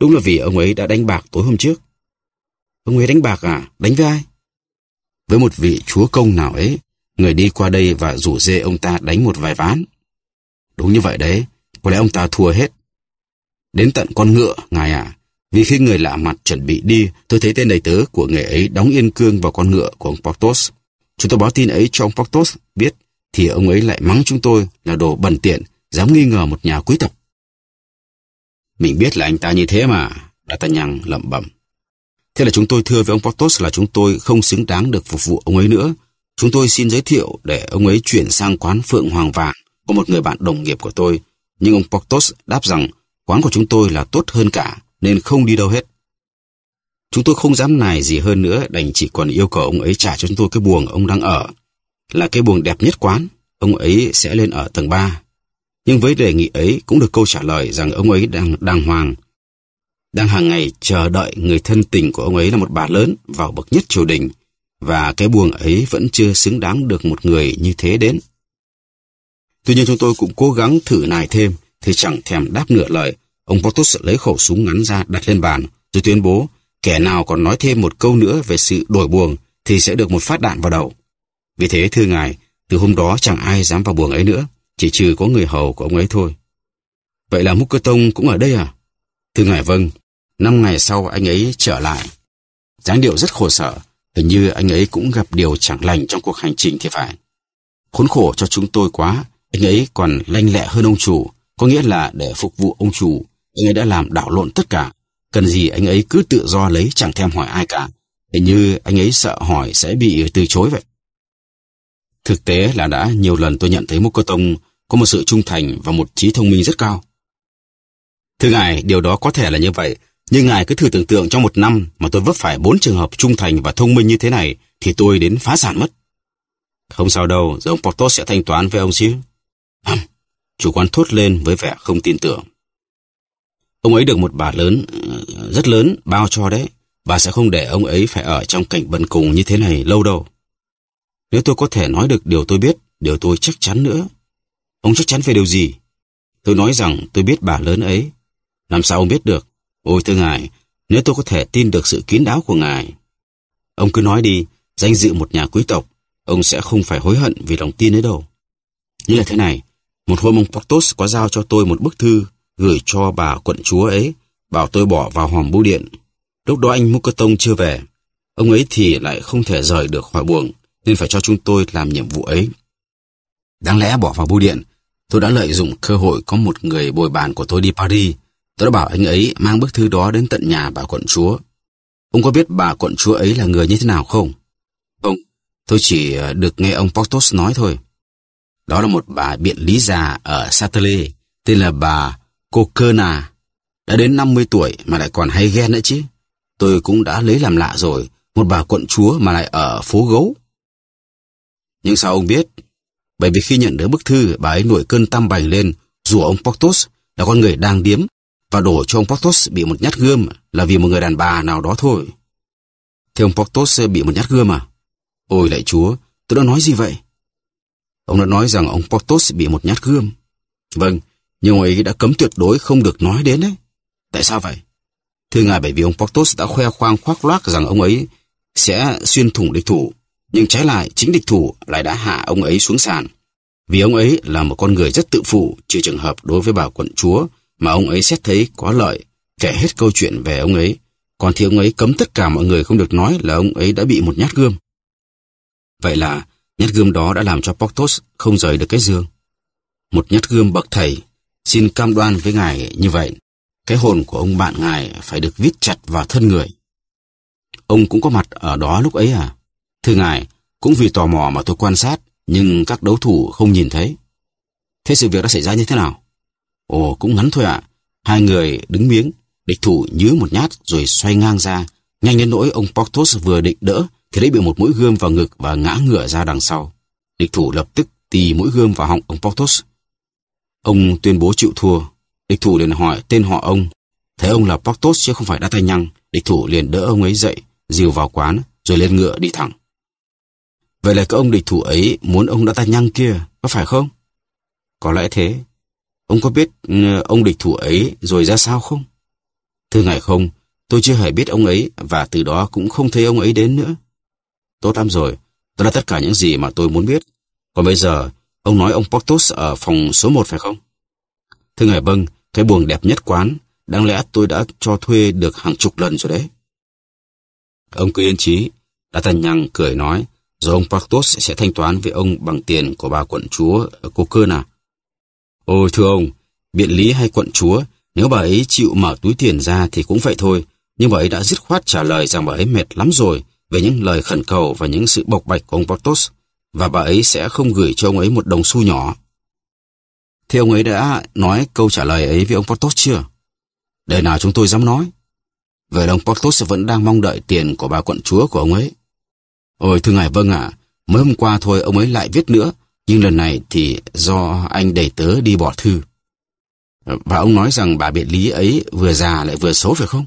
Đúng là vì ông ấy đã đánh bạc tối hôm trước. Ông ấy đánh bạc à? Đánh với ai? Với một vị chúa công nào ấy, người đi qua đây và rủ dê ông ta đánh một vài ván. Đúng như vậy đấy, có lẽ ông ta thua hết. Đến tận con ngựa, ngài à, vì khi người lạ mặt chuẩn bị đi, tôi thấy tên đầy tớ của người ấy đóng yên cương vào con ngựa của ông Portos. Chúng tôi báo tin ấy cho ông Portos biết, thì ông ấy lại mắng chúng tôi là đồ bẩn tiện, dám nghi ngờ một nhà quý tộc. Mình biết là anh ta như thế mà, ta D'Artagnan lẩm bẩm. Thế là chúng tôi thưa với ông Portos là chúng tôi không xứng đáng được phục vụ ông ấy nữa. Chúng tôi xin giới thiệu để ông ấy chuyển sang quán Phượng Hoàng Vàng của một người bạn đồng nghiệp của tôi. Nhưng ông Portos đáp rằng quán của chúng tôi là tốt hơn cả nên không đi đâu hết. Chúng tôi không dám nài gì hơn nữa đành chỉ còn yêu cầu ông ấy trả cho chúng tôi cái buồng ông đang ở. Là cái buồng đẹp nhất quán, ông ấy sẽ lên ở tầng 3. Nhưng với đề nghị ấy cũng được câu trả lời rằng ông ấy đang đàng hoàng, đang hàng ngày chờ đợi người thân tình của ông ấy là một bà lớn vào bậc nhất triều đình và cái buồng ấy vẫn chưa xứng đáng được một người như thế đến. Tuy nhiên chúng tôi cũng cố gắng thử nài thêm thì chẳng thèm đáp nửa lời Ông Porthos lấy khẩu súng ngắn ra đặt lên bàn, rồi tuyên bố kẻ nào còn nói thêm một câu nữa về sự đổi buồng thì sẽ được một phát đạn vào đầu. Vì thế thưa ngài, từ hôm đó chẳng ai dám vào buồng ấy nữa, chỉ trừ có người hầu của ông ấy thôi. Vậy là Múc Cơ Tông cũng ở đây à? Thưa ngài vâng, năm ngày sau anh ấy trở lại. dáng điệu rất khổ sở, hình như anh ấy cũng gặp điều chẳng lành trong cuộc hành trình thì phải. Khốn khổ cho chúng tôi quá, anh ấy còn lanh lẹ hơn ông chủ, có nghĩa là để phục vụ ông chủ anh ấy đã làm đảo lộn tất cả. Cần gì anh ấy cứ tự do lấy chẳng thèm hỏi ai cả. Hình như anh ấy sợ hỏi sẽ bị từ chối vậy. Thực tế là đã nhiều lần tôi nhận thấy Mô Cơ Tông có một sự trung thành và một trí thông minh rất cao. Thưa ngài, điều đó có thể là như vậy, nhưng ngài cứ thử tưởng tượng trong một năm mà tôi vấp phải bốn trường hợp trung thành và thông minh như thế này, thì tôi đến phá sản mất. Không sao đâu, rồi porto sẽ thanh toán với ông chứ. Hầm, chủ quán thốt lên với vẻ không tin tưởng. Ông ấy được một bà lớn, ờ, rất lớn, bao cho đấy. Bà sẽ không để ông ấy phải ở trong cảnh bần cùng như thế này lâu đâu. Nếu tôi có thể nói được điều tôi biết, điều tôi chắc chắn nữa. Ông chắc chắn về điều gì? Tôi nói rằng tôi biết bà lớn ấy. Làm sao ông biết được? Ôi thưa ngài, nếu tôi có thể tin được sự kín đáo của ngài. Ông cứ nói đi, danh dự một nhà quý tộc, ông sẽ không phải hối hận vì lòng tin ấy đâu. Như là thế này, một hôm ông Portos có giao cho tôi một bức thư gửi cho bà quận chúa ấy, bảo tôi bỏ vào hòm bưu điện. Lúc đó anh Múc Cơ Tông chưa về, ông ấy thì lại không thể rời được khỏi buồng, nên phải cho chúng tôi làm nhiệm vụ ấy. Đáng lẽ bỏ vào bưu điện, tôi đã lợi dụng cơ hội có một người bồi bàn của tôi đi Paris. Tôi đã bảo anh ấy mang bức thư đó đến tận nhà bà quận chúa. Ông có biết bà quận chúa ấy là người như thế nào không? Không, tôi chỉ ờ, được nghe ông Portos nói thôi. Đó là một bà biện lý già ở Satelé, tên là bà Cô cơ đã đến 50 tuổi mà lại còn hay ghen nữa chứ. Tôi cũng đã lấy làm lạ rồi, một bà quận chúa mà lại ở phố gấu. Nhưng sao ông biết? Bởi vì khi nhận được bức thư, bà ấy nổi cơn tam bành lên, rủa ông Portos là con người đang điếm và đổ cho ông Portos bị một nhát gươm là vì một người đàn bà nào đó thôi. Thế ông Portos bị một nhát gươm à? Ôi lạy chúa, tôi đã nói gì vậy? Ông đã nói rằng ông Portos bị một nhát gươm. Vâng, nhưng ông ấy đã cấm tuyệt đối không được nói đến đấy. Tại sao vậy? Thưa ngài bởi vì ông Portos đã khoe khoang khoác loác rằng ông ấy sẽ xuyên thủng địch thủ, nhưng trái lại chính địch thủ lại đã hạ ông ấy xuống sàn. Vì ông ấy là một con người rất tự phụ, trừ trường hợp đối với bà quận chúa mà ông ấy xét thấy có lợi, kể hết câu chuyện về ông ấy. Còn thì ông ấy cấm tất cả mọi người không được nói là ông ấy đã bị một nhát gươm. Vậy là nhát gươm đó đã làm cho Portos không rời được cái giường. Một nhát gươm bậc thầy Xin cam đoan với ngài như vậy, cái hồn của ông bạn ngài phải được viết chặt vào thân người. Ông cũng có mặt ở đó lúc ấy à? Thưa ngài, cũng vì tò mò mà tôi quan sát, nhưng các đấu thủ không nhìn thấy. Thế sự việc đã xảy ra như thế nào? Ồ, cũng ngắn thôi ạ. À. Hai người đứng miếng, địch thủ nhớ một nhát rồi xoay ngang ra. Nhanh đến nỗi ông Porthos vừa định đỡ, thì đã bị một mũi gươm vào ngực và ngã ngửa ra đằng sau. Địch thủ lập tức tì mũi gươm vào họng ông Porthos. Ông tuyên bố chịu thua. Địch thủ liền hỏi tên họ ông. Thấy ông là Portos chứ không phải đã tay nhăng. Địch thủ liền đỡ ông ấy dậy, dìu vào quán, rồi lên ngựa đi thẳng. Vậy là các ông địch thủ ấy muốn ông đã tay nhăng kia, có phải không? Có lẽ thế. Ông có biết ừ, ông địch thủ ấy rồi ra sao không? Thưa ngài không, tôi chưa hề biết ông ấy và từ đó cũng không thấy ông ấy đến nữa. Tốt lắm rồi, đó là tất cả những gì mà tôi muốn biết. Còn bây giờ, Ông nói ông Portos ở phòng số 1 phải không? Thưa ngài vâng, cái buồng đẹp nhất quán. Đáng lẽ tôi đã cho thuê được hàng chục lần rồi đấy. Ông cứ yên trí. Đã tàn nhăng cười nói, rồi ông Portos sẽ thanh toán với ông bằng tiền của bà quận chúa ở cô cơ nào. Ôi thưa ông, biện lý hay quận chúa, nếu bà ấy chịu mở túi tiền ra thì cũng vậy thôi. Nhưng bà ấy đã dứt khoát trả lời rằng bà ấy mệt lắm rồi về những lời khẩn cầu và những sự bộc bạch của ông Portos và bà ấy sẽ không gửi cho ông ấy một đồng xu nhỏ. Thế ông ấy đã nói câu trả lời ấy với ông Portos chưa? Đời nào chúng tôi dám nói. Về đồng Portos vẫn đang mong đợi tiền của bà quận chúa của ông ấy. Ôi thưa ngài vâng ạ, mới hôm qua thôi ông ấy lại viết nữa, nhưng lần này thì do anh đẩy tớ đi bỏ thư. Và ông nói rằng bà biện lý ấy vừa già lại vừa xấu phải không?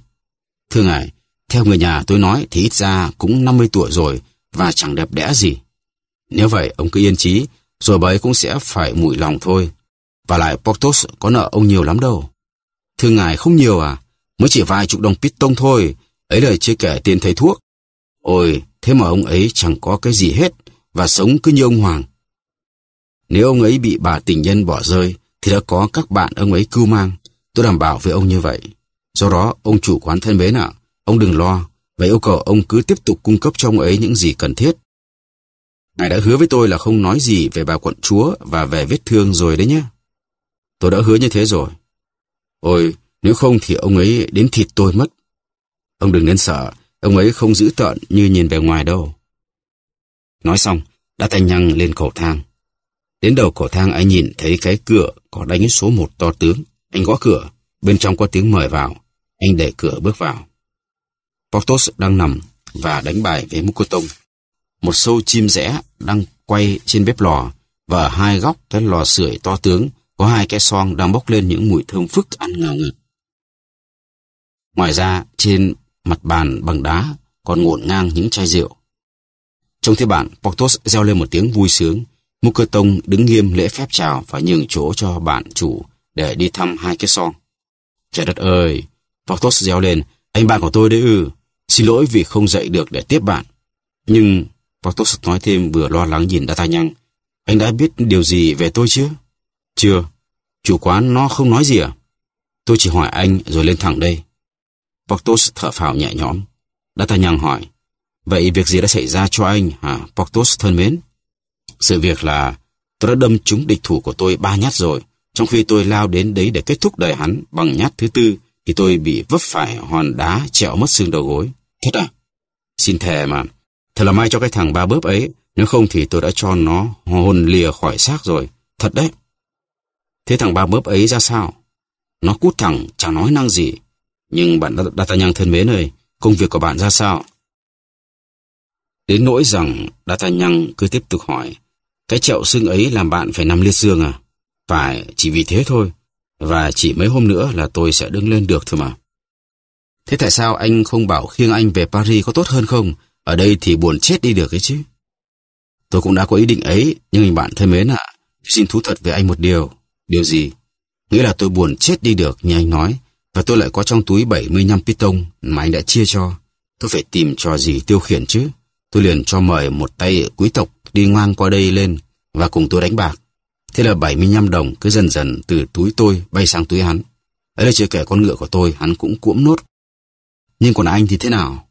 Thưa ngài, theo người nhà tôi nói thì ít ra cũng 50 tuổi rồi và chẳng đẹp đẽ gì. Nếu vậy, ông cứ yên chí, rồi bà ấy cũng sẽ phải mùi lòng thôi. Và lại Portos có nợ ông nhiều lắm đâu. Thưa ngài không nhiều à, mới chỉ vài chục đồng pít tông thôi, ấy là chưa kể tiền thầy thuốc. Ôi, thế mà ông ấy chẳng có cái gì hết, và sống cứ như ông Hoàng. Nếu ông ấy bị bà tình nhân bỏ rơi, thì đã có các bạn ông ấy cưu mang. Tôi đảm bảo với ông như vậy. Do đó, ông chủ quán thân mến ạ, ông đừng lo, vậy yêu cầu ông cứ tiếp tục cung cấp cho ông ấy những gì cần thiết. Ngài đã hứa với tôi là không nói gì về bà quận chúa và về vết thương rồi đấy nhé. Tôi đã hứa như thế rồi. Ôi, nếu không thì ông ấy đến thịt tôi mất. Ông đừng nên sợ, ông ấy không giữ tợn như nhìn về ngoài đâu. Nói xong, đã tay nhăng lên cầu thang. Đến đầu cầu thang anh nhìn thấy cái cửa có đánh số một to tướng. Anh gõ cửa, bên trong có tiếng mời vào. Anh đẩy cửa bước vào. Portos đang nằm và đánh bài với Mukotong một sâu chim rẽ đang quay trên bếp lò và hai góc cái lò sưởi to tướng có hai cái son đang bốc lên những mùi thơm phức ăn ngào ngạt. Ngoài ra, trên mặt bàn bằng đá còn ngổn ngang những chai rượu. Trong thế bản, Portos reo lên một tiếng vui sướng. Cơ đứng nghiêm lễ phép chào và nhường chỗ cho bạn chủ để đi thăm hai cái son. Trời đất ơi! Portos reo lên, anh bạn của tôi đấy ư. Xin lỗi vì không dậy được để tiếp bạn. Nhưng Patosat nói thêm vừa lo lắng nhìn D'Artagnan. Anh đã biết điều gì về tôi chứ? Chưa. Chủ quán nó không nói gì à? Tôi chỉ hỏi anh rồi lên thẳng đây. Portos thở phào nhẹ nhõm. D'Artagnan hỏi. Vậy việc gì đã xảy ra cho anh hả Portos thân mến? Sự việc là tôi đã đâm trúng địch thủ của tôi ba nhát rồi. Trong khi tôi lao đến đấy để kết thúc đời hắn bằng nhát thứ tư thì tôi bị vấp phải hòn đá trẹo mất xương đầu gối. Thật à? Xin thề mà, Thật là may cho cái thằng ba bớp ấy, nếu không thì tôi đã cho nó hồn lìa khỏi xác rồi. Thật đấy. Thế thằng ba bớp ấy ra sao? Nó cút thẳng, chẳng nói năng gì. Nhưng bạn đã ta nhăng thân mến ơi, công việc của bạn ra sao? Đến nỗi rằng đã ta nhăng cứ tiếp tục hỏi. Cái chậu xương ấy làm bạn phải nằm liệt giường à? Phải, chỉ vì thế thôi. Và chỉ mấy hôm nữa là tôi sẽ đứng lên được thôi mà. Thế tại sao anh không bảo khiêng anh về Paris có tốt hơn không? Ở đây thì buồn chết đi được ấy chứ. Tôi cũng đã có ý định ấy, nhưng bạn thân mến ạ, xin thú thật với anh một điều. Điều gì? Nghĩa là tôi buồn chết đi được như anh nói, và tôi lại có trong túi 75 piton mà anh đã chia cho. Tôi phải tìm trò gì tiêu khiển chứ. Tôi liền cho mời một tay quý tộc đi ngoan qua đây lên và cùng tôi đánh bạc. Thế là 75 đồng cứ dần dần từ túi tôi bay sang túi hắn. ở đây chưa kể con ngựa của tôi, hắn cũng cuỗm nốt. Nhưng còn anh thì thế nào?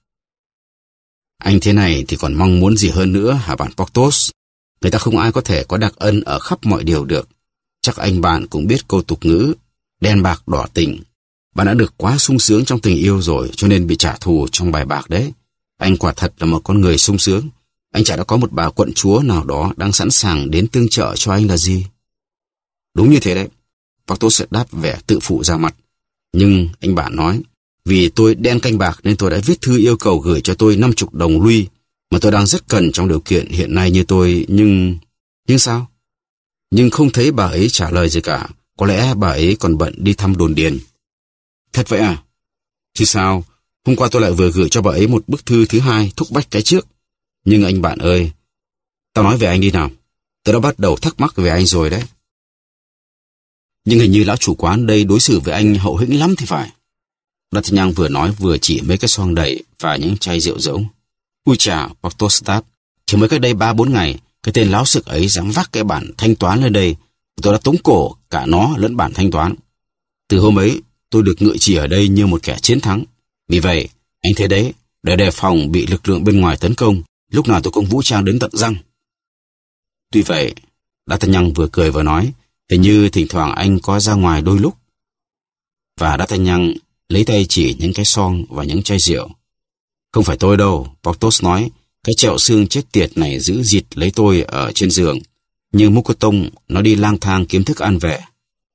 Anh thế này thì còn mong muốn gì hơn nữa hả bạn Portos? Người ta không ai có thể có đặc ân ở khắp mọi điều được. Chắc anh bạn cũng biết câu tục ngữ, đen bạc đỏ tình. Bạn đã được quá sung sướng trong tình yêu rồi cho nên bị trả thù trong bài bạc đấy. Anh quả thật là một con người sung sướng. Anh chả đã có một bà quận chúa nào đó đang sẵn sàng đến tương trợ cho anh là gì? Đúng như thế đấy. Portos đáp vẻ tự phụ ra mặt. Nhưng anh bạn nói, vì tôi đen canh bạc nên tôi đã viết thư yêu cầu gửi cho tôi 50 đồng lui mà tôi đang rất cần trong điều kiện hiện nay như tôi nhưng... Nhưng sao? Nhưng không thấy bà ấy trả lời gì cả. Có lẽ bà ấy còn bận đi thăm đồn điền. Thật vậy à? Chứ sao? Hôm qua tôi lại vừa gửi cho bà ấy một bức thư thứ hai thúc bách cái trước. Nhưng anh bạn ơi, tao nói về anh đi nào. Tôi đã bắt đầu thắc mắc về anh rồi đấy. Nhưng hình như lão chủ quán đây đối xử với anh hậu hĩnh lắm thì phải. D'Artagnan vừa nói vừa chỉ mấy cái xoong đầy và những chai rượu dẫu. Ui chà, Portostap, chỉ mới cách đây ba bốn ngày, cái tên láo sực ấy dám vác cái bản thanh toán lên đây. Tôi đã tống cổ cả nó lẫn bản thanh toán. Từ hôm ấy, tôi được ngự chỉ ở đây như một kẻ chiến thắng. Vì vậy, anh thế đấy, để đề phòng bị lực lượng bên ngoài tấn công, lúc nào tôi cũng vũ trang đến tận răng. Tuy vậy, D'Artagnan vừa cười vừa nói, hình như thỉnh thoảng anh có ra ngoài đôi lúc. Và D'Artagnan lấy tay chỉ những cái son và những chai rượu. Không phải tôi đâu, Portos nói, cái chẹo xương chết tiệt này giữ dịt lấy tôi ở trên giường. Nhưng Mukotong, nó đi lang thang kiếm thức ăn về.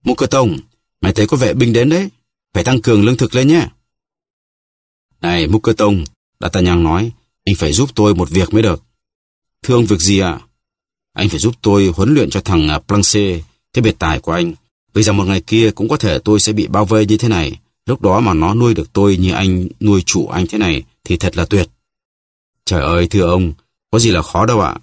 Mukotong, mày thấy có vệ binh đến đấy, phải tăng cường lương thực lên nhé. Này Mukotong, D'Artagnan nói, anh phải giúp tôi một việc mới được. Thương việc gì ạ? À? Anh phải giúp tôi huấn luyện cho thằng à, Planche, cái biệt tài của anh. Vì giờ một ngày kia cũng có thể tôi sẽ bị bao vây như thế này. Lúc đó mà nó nuôi được tôi như anh nuôi chủ anh thế này thì thật là tuyệt. Trời ơi thưa ông, có gì là khó đâu ạ. À?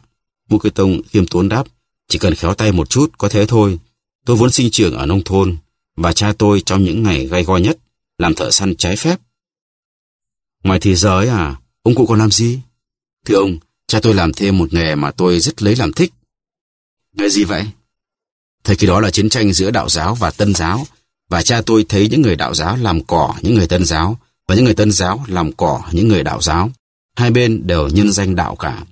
Mũ tông khiêm tốn đáp, chỉ cần khéo tay một chút có thế thôi. Tôi vốn sinh trưởng ở nông thôn và cha tôi trong những ngày gai go nhất làm thợ săn trái phép. Ngoài thế giới à, ông cụ còn làm gì? Thưa ông, cha tôi làm thêm một nghề mà tôi rất lấy làm thích. Nghề gì vậy? Thời kỳ đó là chiến tranh giữa đạo giáo và tân giáo, và cha tôi thấy những người đạo giáo làm cỏ những người tân giáo và những người tân giáo làm cỏ những người đạo giáo. Hai bên đều nhân danh đạo cả.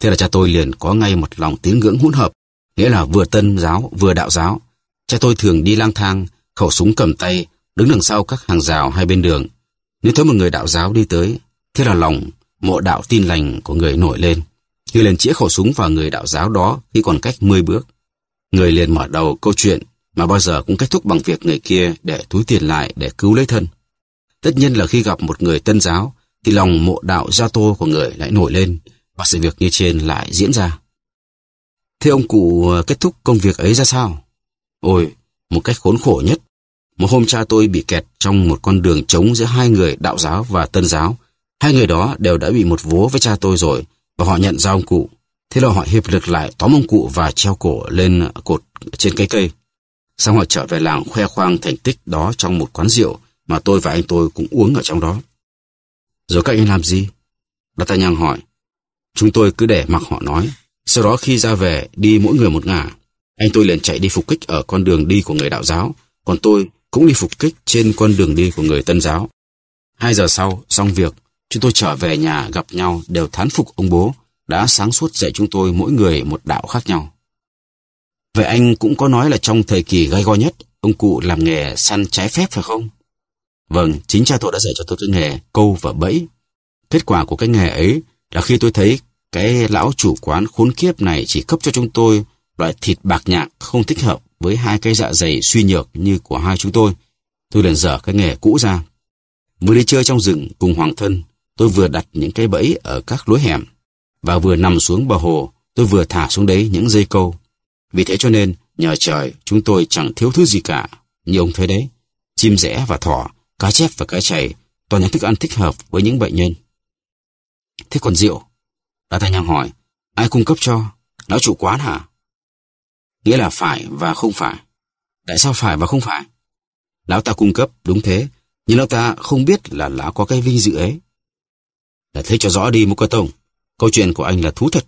Thế là cha tôi liền có ngay một lòng tín ngưỡng hỗn hợp, nghĩa là vừa tân giáo vừa đạo giáo. Cha tôi thường đi lang thang, khẩu súng cầm tay, đứng đằng sau các hàng rào hai bên đường. Nếu thấy một người đạo giáo đi tới, thế là lòng mộ đạo tin lành của người nổi lên. Người liền chĩa khẩu súng vào người đạo giáo đó khi còn cách mười bước. Người liền mở đầu câu chuyện mà bao giờ cũng kết thúc bằng việc người kia để túi tiền lại để cứu lấy thân. Tất nhiên là khi gặp một người tân giáo, thì lòng mộ đạo gia tô của người lại nổi lên và sự việc như trên lại diễn ra. Thế ông cụ ờ, kết thúc công việc ấy ra sao? Ôi, một cách khốn khổ nhất. Một hôm cha tôi bị kẹt trong một con đường trống giữa hai người đạo giáo và tân giáo. Hai người đó đều đã bị một vố với cha tôi rồi và họ nhận ra ông cụ. Thế là họ hiệp lực lại tóm ông cụ và treo cổ lên cột trên cây cây. Xong họ trở về làng khoe khoang thành tích đó trong một quán rượu mà tôi và anh tôi cũng uống ở trong đó. Rồi các anh làm gì? D'Artagnan hỏi. Chúng tôi cứ để mặc họ nói. Sau đó khi ra về, đi mỗi người một ngả. Anh tôi liền chạy đi phục kích ở con đường đi của người đạo giáo, còn tôi cũng đi phục kích trên con đường đi của người tân giáo. Hai giờ sau, xong việc, chúng tôi trở về nhà gặp nhau đều thán phục ông bố, đã sáng suốt dạy chúng tôi mỗi người một đạo khác nhau. Vậy anh cũng có nói là trong thời kỳ gai go nhất, ông cụ làm nghề săn trái phép phải không? Vâng, chính cha tôi đã dạy cho tôi cái nghề câu và bẫy. Kết quả của cái nghề ấy là khi tôi thấy cái lão chủ quán khốn kiếp này chỉ cấp cho chúng tôi loại thịt bạc nhạc không thích hợp với hai cái dạ dày suy nhược như của hai chúng tôi. Tôi liền dở cái nghề cũ ra. Vừa đi chơi trong rừng cùng hoàng thân, tôi vừa đặt những cái bẫy ở các lối hẻm và vừa nằm xuống bờ hồ, tôi vừa thả xuống đấy những dây câu. Vì thế cho nên, nhờ trời, chúng tôi chẳng thiếu thứ gì cả. Như ông thấy đấy, chim rẽ và thỏ, cá chép và cá chày, toàn những thức ăn thích hợp với những bệnh nhân. Thế còn rượu? Đa Thanh Hằng hỏi, ai cung cấp cho? Lão chủ quán hả? Nghĩa là phải và không phải. Tại sao phải và không phải? Lão ta cung cấp, đúng thế. Nhưng lão ta không biết là lão có cái vinh dự ấy. Là thế cho rõ đi Mục Cơ Tông. Câu chuyện của anh là thú thật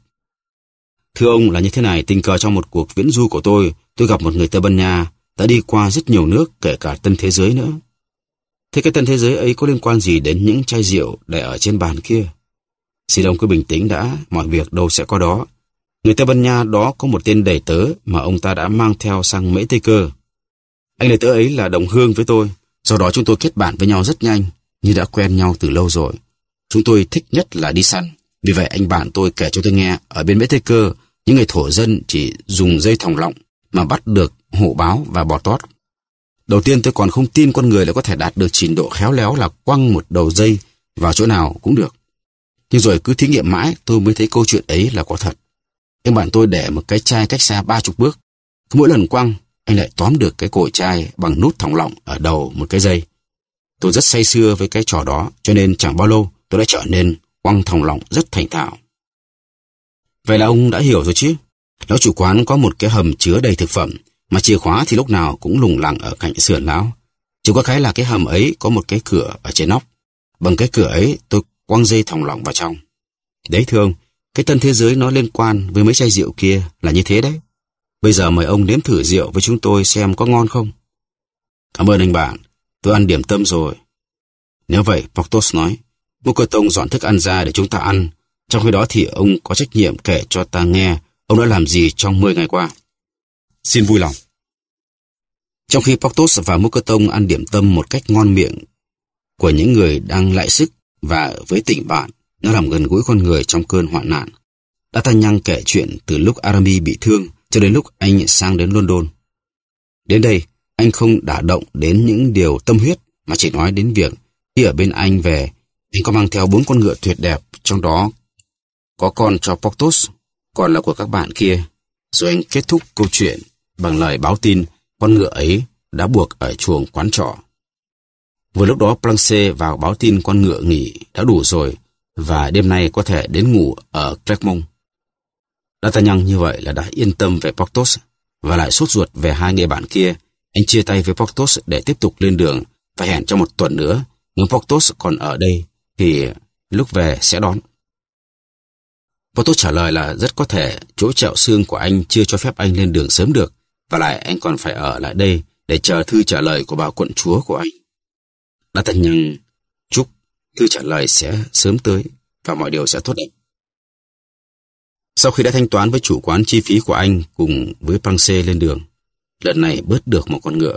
Thưa ông là như thế này, tình cờ trong một cuộc viễn du của tôi, tôi gặp một người Tây Ban Nha, đã đi qua rất nhiều nước, kể cả tân thế giới nữa. Thế cái tân thế giới ấy có liên quan gì đến những chai rượu để ở trên bàn kia? Xin ông cứ bình tĩnh đã, mọi việc đâu sẽ có đó. Người Tây Ban Nha đó có một tên đầy tớ mà ông ta đã mang theo sang mỹ Tây Cơ. Anh đầy tớ ấy là đồng hương với tôi, do đó chúng tôi kết bạn với nhau rất nhanh, như đã quen nhau từ lâu rồi. Chúng tôi thích nhất là đi săn. Vì vậy anh bạn tôi kể cho tôi nghe, ở bên bể thế Cơ, những người thổ dân chỉ dùng dây thòng lọng mà bắt được hổ báo và bò tót. Đầu tiên tôi còn không tin con người là có thể đạt được trình độ khéo léo là quăng một đầu dây vào chỗ nào cũng được. Nhưng rồi cứ thí nghiệm mãi tôi mới thấy câu chuyện ấy là có thật. Anh bạn tôi để một cái chai cách xa ba chục bước. mỗi lần quăng, anh lại tóm được cái cổ chai bằng nút thòng lọng ở đầu một cái dây. Tôi rất say xưa với cái trò đó, cho nên chẳng bao lâu tôi đã trở nên quăng thòng lọng rất thành thạo. Vậy là ông đã hiểu rồi chứ? Lão chủ quán có một cái hầm chứa đầy thực phẩm, mà chìa khóa thì lúc nào cũng lùng lẳng ở cạnh sườn lão. Chỉ có cái là cái hầm ấy có một cái cửa ở trên nóc. Bằng cái cửa ấy tôi quăng dây thòng lọng vào trong. Đấy thưa ông, cái tân thế giới nó liên quan với mấy chai rượu kia là như thế đấy. Bây giờ mời ông nếm thử rượu với chúng tôi xem có ngon không. Cảm ơn anh bạn, tôi ăn điểm tâm rồi. Nếu vậy, Portos nói, cơ tông dọn thức ăn ra để chúng ta ăn. Trong khi đó thì ông có trách nhiệm kể cho ta nghe ông đã làm gì trong 10 ngày qua. Xin vui lòng. Trong khi Poctos và Mô cơ tông ăn điểm tâm một cách ngon miệng của những người đang lại sức và với tình bạn, nó làm gần gũi con người trong cơn hoạn nạn. đã ta D'Artagnan kể chuyện từ lúc Aramis bị thương cho đến lúc anh sang đến London. Đến đây, anh không đả động đến những điều tâm huyết mà chỉ nói đến việc khi ở bên anh về anh có mang theo bốn con ngựa tuyệt đẹp, trong đó có con cho Portos, con là của các bạn kia. Rồi anh kết thúc câu chuyện bằng lời báo tin con ngựa ấy đã buộc ở chuồng quán trọ. Vừa lúc đó Planche vào báo tin con ngựa nghỉ đã đủ rồi và đêm nay có thể đến ngủ ở Clermont. D'Artagnan như vậy là đã yên tâm về Portos và lại sốt ruột về hai người bạn kia. Anh chia tay với Portos để tiếp tục lên đường và hẹn trong một tuần nữa nếu Portos còn ở đây thì lúc về sẽ đón. Và tôi trả lời là rất có thể chỗ trẹo xương của anh chưa cho phép anh lên đường sớm được, và lại anh còn phải ở lại đây để chờ thư trả lời của bà quận chúa của anh. Đã tần nhằng chúc thư trả lời sẽ sớm tới và mọi điều sẽ tốt đẹp. Sau khi đã thanh toán với chủ quán chi phí của anh cùng với Pang Xê lên đường, lần này bớt được một con ngựa.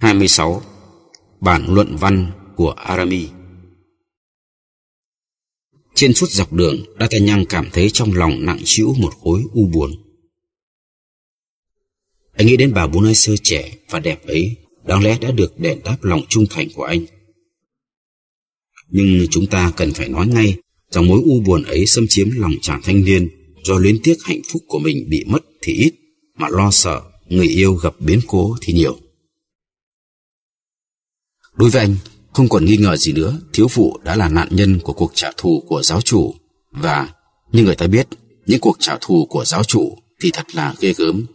26 Bản luận văn của Arami Trên suốt dọc đường, D'Artagnan cảm thấy trong lòng nặng trĩu một khối u buồn. Anh nghĩ đến bà bố nơi sơ trẻ và đẹp ấy, đáng lẽ đã được đền đáp lòng trung thành của anh. Nhưng chúng ta cần phải nói ngay rằng mối u buồn ấy xâm chiếm lòng chàng thanh niên do luyến tiếc hạnh phúc của mình bị mất thì ít, mà lo sợ người yêu gặp biến cố thì nhiều. Đối với anh, không còn nghi ngờ gì nữa, thiếu phụ đã là nạn nhân của cuộc trả thù của giáo chủ. Và, như người ta biết, những cuộc trả thù của giáo chủ thì thật là ghê gớm.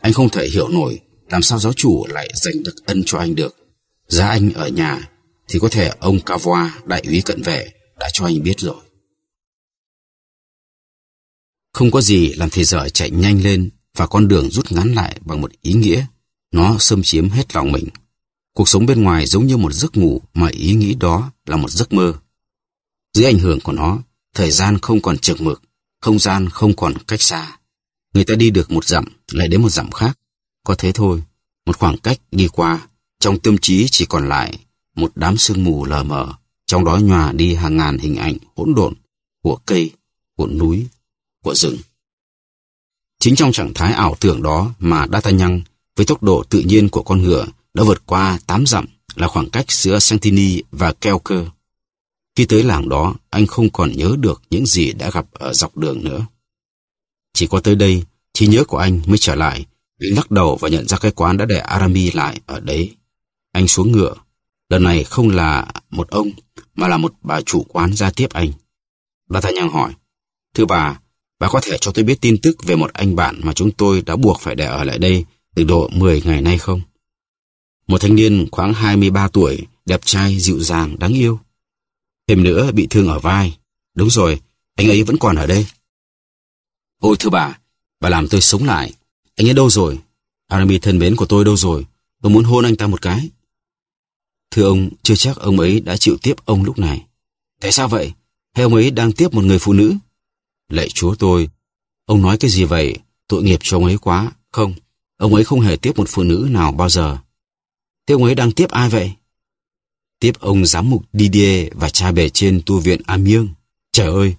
Anh không thể hiểu nổi làm sao giáo chủ lại dành đặc ân cho anh được. Giá anh ở nhà thì có thể ông Cavoa, đại úy cận vệ, đã cho anh biết rồi. Không có gì làm thế giới chạy nhanh lên và con đường rút ngắn lại bằng một ý nghĩa nó xâm chiếm hết lòng mình. Cuộc sống bên ngoài giống như một giấc ngủ mà ý nghĩ đó là một giấc mơ. Dưới ảnh hưởng của nó, thời gian không còn trực mực, không gian không còn cách xa. Người ta đi được một dặm lại đến một dặm khác. Có thế thôi, một khoảng cách đi qua, trong tâm trí chỉ còn lại một đám sương mù lờ mờ, trong đó nhòa đi hàng ngàn hình ảnh hỗn độn của cây, của núi, của rừng. Chính trong trạng thái ảo tưởng đó mà nhăng với tốc độ tự nhiên của con ngựa đã vượt qua 8 dặm là khoảng cách giữa Santini và Kelker. Khi tới làng đó, anh không còn nhớ được những gì đã gặp ở dọc đường nữa. Chỉ có tới đây, trí nhớ của anh mới trở lại. Anh lắc đầu và nhận ra cái quán đã để Arami lại ở đấy. Anh xuống ngựa. Lần này không là một ông, mà là một bà chủ quán ra tiếp anh. bà ta D'Artagnan hỏi, Thưa bà, bà có thể cho tôi biết tin tức về một anh bạn mà chúng tôi đã buộc phải để ở lại đây từ độ 10 ngày nay không? Một thanh niên khoảng 23 tuổi, đẹp trai, dịu dàng, đáng yêu. Thêm nữa bị thương ở vai. Đúng rồi, anh ấy vẫn còn ở đây. Ôi thưa bà, bà làm tôi sống lại. Anh ấy đâu rồi? Arami thân mến của tôi đâu rồi? Tôi muốn hôn anh ta một cái. Thưa ông, chưa chắc ông ấy đã chịu tiếp ông lúc này. Tại sao vậy? Hay ông ấy đang tiếp một người phụ nữ? Lạy chúa tôi, ông nói cái gì vậy? Tội nghiệp cho ông ấy quá. Không, Ông ấy không hề tiếp một phụ nữ nào bao giờ. Thế ông ấy đang tiếp ai vậy? Tiếp ông giám mục Didier và cha bề trên tu viện Amiens. Trời ơi,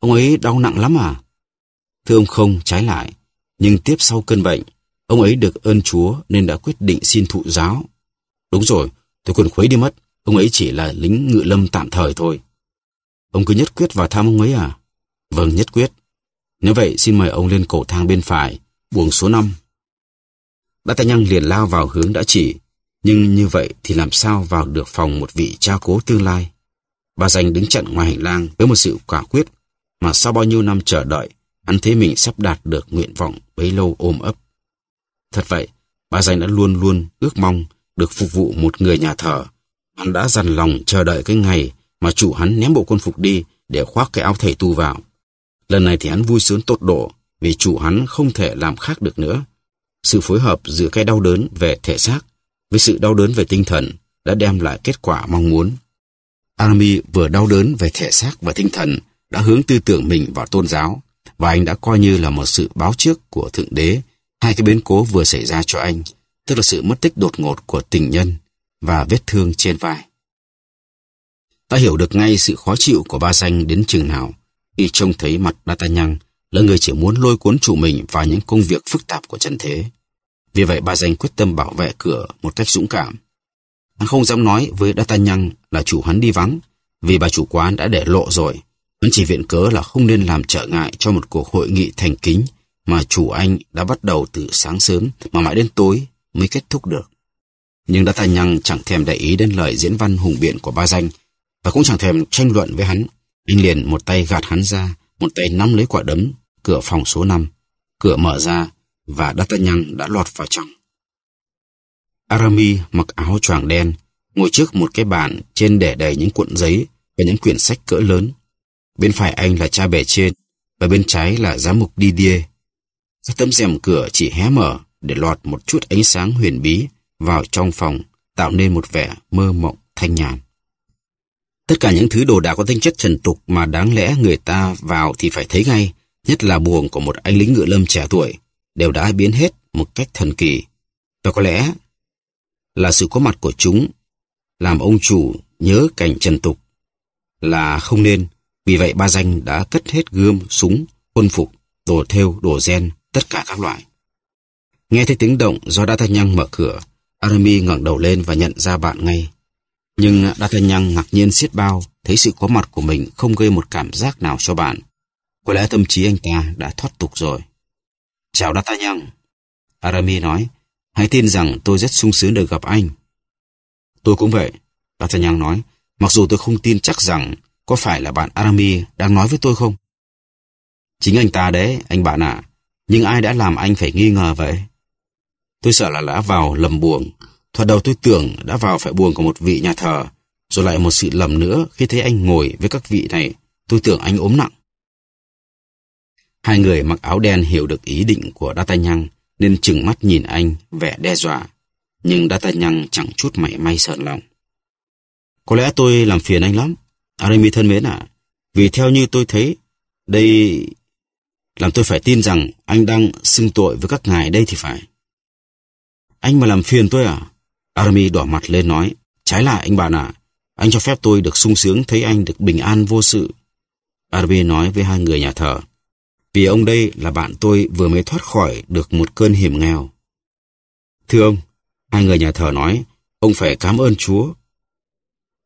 ông ấy đau nặng lắm à? Thưa ông không, trái lại. Nhưng tiếp sau cơn bệnh, ông ấy được ơn Chúa nên đã quyết định xin thụ giáo. Đúng rồi, tôi còn khuấy đi mất. Ông ấy chỉ là lính ngự lâm tạm thời thôi. Ông cứ nhất quyết vào thăm ông ấy à? Vâng, nhất quyết. Nếu vậy, xin mời ông lên cầu thang bên phải, buồng số 5. D'Artagnan liền lao vào hướng đã chỉ, nhưng như vậy thì làm sao vào được phòng một vị cha cố tương lai? Bà dành đứng chặn ngoài hành lang với một sự quả quyết mà sau bao nhiêu năm chờ đợi, hắn thấy mình sắp đạt được nguyện vọng bấy lâu ôm ấp. Thật vậy, bà dành đã luôn luôn ước mong được phục vụ một người nhà thờ. Hắn đã dằn lòng chờ đợi cái ngày mà chủ hắn ném bộ quân phục đi để khoác cái áo thầy tu vào. Lần này thì hắn vui sướng tột độ vì chủ hắn không thể làm khác được nữa sự phối hợp giữa cái đau đớn về thể xác với sự đau đớn về tinh thần đã đem lại kết quả mong muốn. Arami vừa đau đớn về thể xác và tinh thần đã hướng tư tưởng mình vào tôn giáo và anh đã coi như là một sự báo trước của Thượng Đế hai cái biến cố vừa xảy ra cho anh, tức là sự mất tích đột ngột của tình nhân và vết thương trên vai. Ta hiểu được ngay sự khó chịu của ba danh đến chừng nào y trông thấy mặt D'Artagnan là người chỉ muốn lôi cuốn chủ mình vào những công việc phức tạp của trần thế. Vì vậy bà dành quyết tâm bảo vệ cửa một cách dũng cảm. Hắn không dám nói với D'Artagnan là chủ hắn đi vắng, vì bà chủ quán đã để lộ rồi. Hắn chỉ viện cớ là không nên làm trở ngại cho một cuộc hội nghị thành kính mà chủ anh đã bắt đầu từ sáng sớm mà mãi đến tối mới kết thúc được. Nhưng D'Artagnan chẳng thèm để ý đến lời diễn văn hùng biện của ba danh và cũng chẳng thèm tranh luận với hắn. Anh liền một tay gạt hắn ra, một tay nắm lấy quả đấm cửa phòng số 5. Cửa mở ra và D'Artagnan đã lọt vào trong. Aramis mặc áo choàng đen, ngồi trước một cái bàn trên để đầy những cuộn giấy và những quyển sách cỡ lớn. Bên phải anh là cha bè trên và bên trái là giám mục Didier. Các tấm rèm cửa chỉ hé mở để lọt một chút ánh sáng huyền bí vào trong phòng tạo nên một vẻ mơ mộng thanh nhàn. Tất cả những thứ đồ đạc có tính chất trần tục mà đáng lẽ người ta vào thì phải thấy ngay nhất là buồn của một anh lính ngựa lâm trẻ tuổi, đều đã biến hết một cách thần kỳ. Và có lẽ là sự có mặt của chúng làm ông chủ nhớ cảnh trần tục là không nên. Vì vậy ba danh đã cất hết gươm, súng, quân phục, đồ thêu, đồ gen, tất cả các loại. Nghe thấy tiếng động do thanh D'Artagnan mở cửa, Aramis ngẩng đầu lên và nhận ra bạn ngay. Nhưng thanh D'Artagnan ngạc nhiên siết bao, thấy sự có mặt của mình không gây một cảm giác nào cho bạn. Có lẽ tâm trí anh ta đã thoát tục rồi. Chào D'Artagnan. Aramis nói, hãy tin rằng tôi rất sung sướng được gặp anh. Tôi cũng vậy, D'Artagnan nói, mặc dù tôi không tin chắc rằng có phải là bạn Aramis đang nói với tôi không. Chính anh ta đấy, anh bạn ạ. Nhưng ai đã làm anh phải nghi ngờ vậy? Tôi sợ là đã vào lầm buồng. Thoạt đầu tôi tưởng đã vào phải buồng của một vị nhà thờ. Rồi lại một sự lầm nữa khi thấy anh ngồi với các vị này. Tôi tưởng anh ốm nặng. Hai người mặc áo đen hiểu được ý định của D'Artagnan nên chừng mắt nhìn anh, vẻ đe dọa. Nhưng D'Artagnan chẳng chút mảy may sợ lòng. Có lẽ tôi làm phiền anh lắm, Aramis thân mến ạ. vì theo như tôi thấy, đây làm tôi phải tin rằng anh đang xưng tội với các ngài đây thì phải. Anh mà làm phiền tôi à? Aramis đỏ mặt lên nói, trái lại anh bạn ạ, anh cho phép tôi được sung sướng thấy anh được bình an vô sự. Aramis nói với hai người nhà thờ, vì ông đây là bạn tôi vừa mới thoát khỏi được một cơn hiểm nghèo. Thưa ông, hai người nhà thờ nói, ông phải cảm ơn Chúa.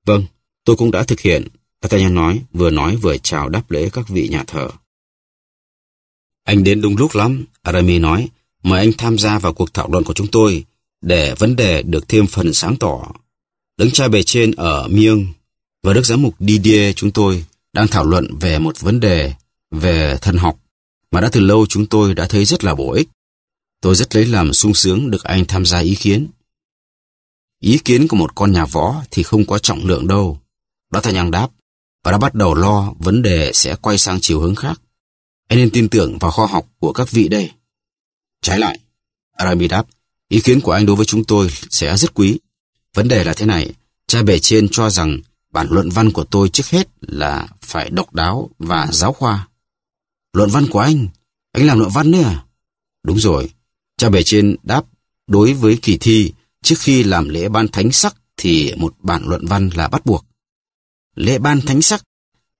Vâng, tôi cũng đã thực hiện, D'Artagnan nói, vừa nói vừa chào đáp lễ các vị nhà thờ. Anh đến đúng lúc lắm, Aramis nói, mời anh tham gia vào cuộc thảo luận của chúng tôi, để vấn đề được thêm phần sáng tỏ. Đấng cha bề trên ở Miêng và Đức Giám mục Didier chúng tôi đang thảo luận về một vấn đề về thần học mà đã từ lâu chúng tôi đã thấy rất là bổ ích. Tôi rất lấy làm sung sướng được anh tham gia ý kiến. Ý kiến của một con nhà võ thì không có trọng lượng đâu. Đó Thanh Nhang đáp và đã bắt đầu lo vấn đề sẽ quay sang chiều hướng khác. Anh nên tin tưởng vào khoa học của các vị đây. Trái lại, Arami đáp, ý kiến của anh đối với chúng tôi sẽ rất quý. Vấn đề là thế này, cha bề trên cho rằng bản luận văn của tôi trước hết là phải độc đáo và giáo khoa. Luận văn của anh? Anh làm luận văn nữa à? Đúng rồi. Cha bề trên đáp đối với kỳ thi trước khi làm lễ ban thánh sắc thì một bản luận văn là bắt buộc. Lễ ban thánh sắc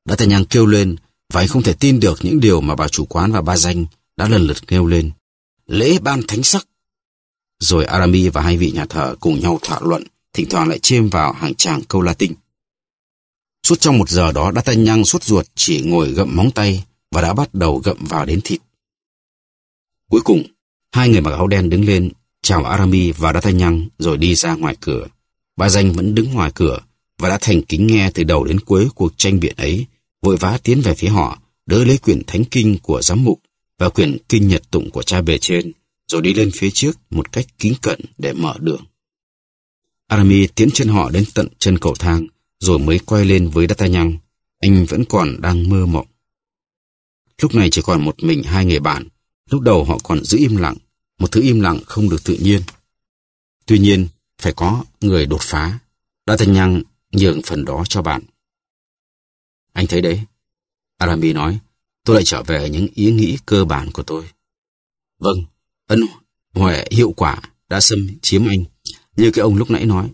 đã thành nhàng kêu lên và anh không thể tin được những điều mà bà chủ quán và ba danh đã lần lượt nêu lên. Lễ ban thánh sắc. Rồi Arami và hai vị nhà thờ cùng nhau thảo luận, thỉnh thoảng lại chêm vào hàng tràng câu Latin. Suốt trong một giờ đó, Đa Thanh Nhăng suốt ruột chỉ ngồi gậm móng tay, và đã bắt đầu gậm vào đến thịt. Cuối cùng, hai người mặc áo đen đứng lên, chào Arami và đã tay nhăng rồi đi ra ngoài cửa. Ba danh vẫn đứng ngoài cửa và đã thành kính nghe từ đầu đến cuối cuộc tranh biện ấy, vội vã tiến về phía họ, đỡ lấy quyển thánh kinh của giám mục và quyển kinh nhật tụng của cha bề trên, rồi đi lên phía trước một cách kính cẩn để mở đường. Arami tiến chân họ đến tận chân cầu thang, rồi mới quay lên với D'Artagnan. Anh vẫn còn đang mơ mộng. Lúc này chỉ còn một mình hai người bạn. Lúc đầu họ còn giữ im lặng, một thứ im lặng không được tự nhiên. Tuy nhiên, phải có người đột phá. Đã thanh nhăng nhường phần đó cho bạn. Anh thấy đấy. Arami nói, tôi lại trở về những ý nghĩ cơ bản của tôi. Vâng, ân huệ hiệu quả đã xâm chiếm anh, như cái ông lúc nãy nói.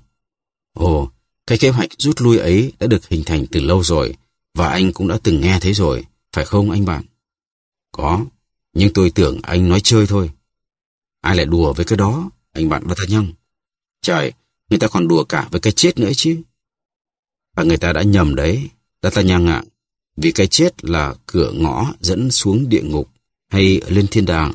Ồ, cái kế hoạch rút lui ấy đã được hình thành từ lâu rồi, và anh cũng đã từng nghe thấy rồi, phải không anh bạn? Có, nhưng tôi tưởng anh nói chơi thôi. Ai lại đùa với cái đó, anh bạn và thật nhăng. Trời, người ta còn đùa cả với cái chết nữa chứ. Và người ta đã nhầm đấy, đã D'Artagnan ạ. À, vì cái chết là cửa ngõ dẫn xuống địa ngục hay lên thiên đàng.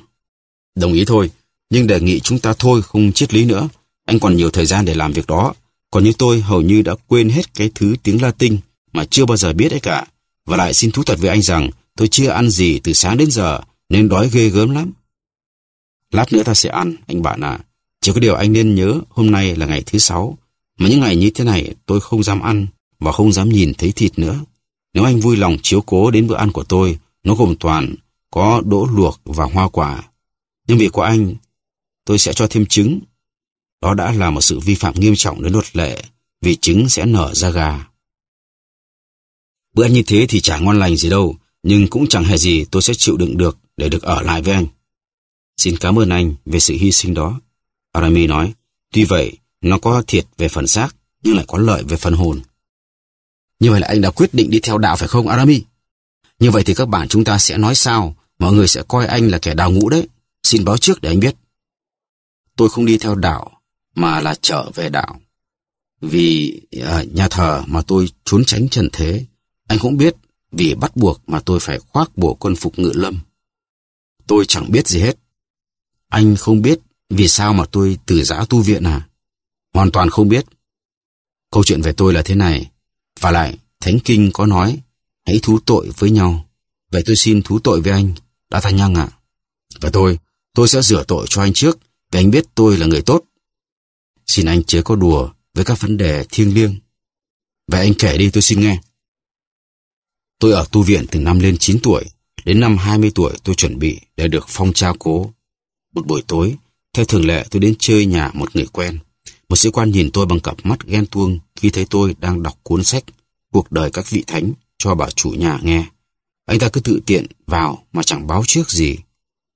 Đồng ý thôi, nhưng đề nghị chúng ta thôi không triết lý nữa. Anh còn nhiều thời gian để làm việc đó. Còn như tôi hầu như đã quên hết cái thứ tiếng Latin mà chưa bao giờ biết ấy cả. Và lại xin thú thật với anh rằng Tôi chưa ăn gì từ sáng đến giờ, nên đói ghê gớm lắm. Lát nữa ta sẽ ăn, anh bạn à. Chỉ có điều anh nên nhớ hôm nay là ngày thứ sáu, mà những ngày như thế này tôi không dám ăn và không dám nhìn thấy thịt nữa. Nếu anh vui lòng chiếu cố đến bữa ăn của tôi, nó gồm toàn có đỗ luộc và hoa quả. Nhưng vì của anh, tôi sẽ cho thêm trứng. Đó đã là một sự vi phạm nghiêm trọng đến luật lệ, vì trứng sẽ nở ra gà. Bữa ăn như thế thì chả ngon lành gì đâu, nhưng cũng chẳng hề gì tôi sẽ chịu đựng được để được ở lại với anh. Xin cảm ơn anh về sự hy sinh đó. Arami nói, tuy vậy, nó có thiệt về phần xác, nhưng lại có lợi về phần hồn. Như vậy là anh đã quyết định đi theo đạo phải không Arami? Như vậy thì các bạn chúng ta sẽ nói sao? Mọi người sẽ coi anh là kẻ đào ngũ đấy. Xin báo trước để anh biết. Tôi không đi theo đạo, mà là trở về đạo. Vì à, nhà thờ mà tôi trốn tránh trần thế, anh cũng biết vì bắt buộc mà tôi phải khoác bộ quân phục ngự lâm. Tôi chẳng biết gì hết. Anh không biết vì sao mà tôi từ giã tu viện à? Hoàn toàn không biết. Câu chuyện về tôi là thế này. Và lại, Thánh Kinh có nói, hãy thú tội với nhau. Vậy tôi xin thú tội với anh, đã thanh nhăng ạ. À. Và tôi, tôi sẽ rửa tội cho anh trước, vì anh biết tôi là người tốt. Xin anh chớ có đùa với các vấn đề thiêng liêng. Vậy anh kể đi tôi xin nghe. Tôi ở tu viện từ năm lên 9 tuổi, đến năm 20 tuổi tôi chuẩn bị để được phong trao cố. Một buổi tối, theo thường lệ tôi đến chơi nhà một người quen. Một sĩ quan nhìn tôi bằng cặp mắt ghen tuông khi thấy tôi đang đọc cuốn sách Cuộc đời các vị thánh cho bà chủ nhà nghe. Anh ta cứ tự tiện vào mà chẳng báo trước gì.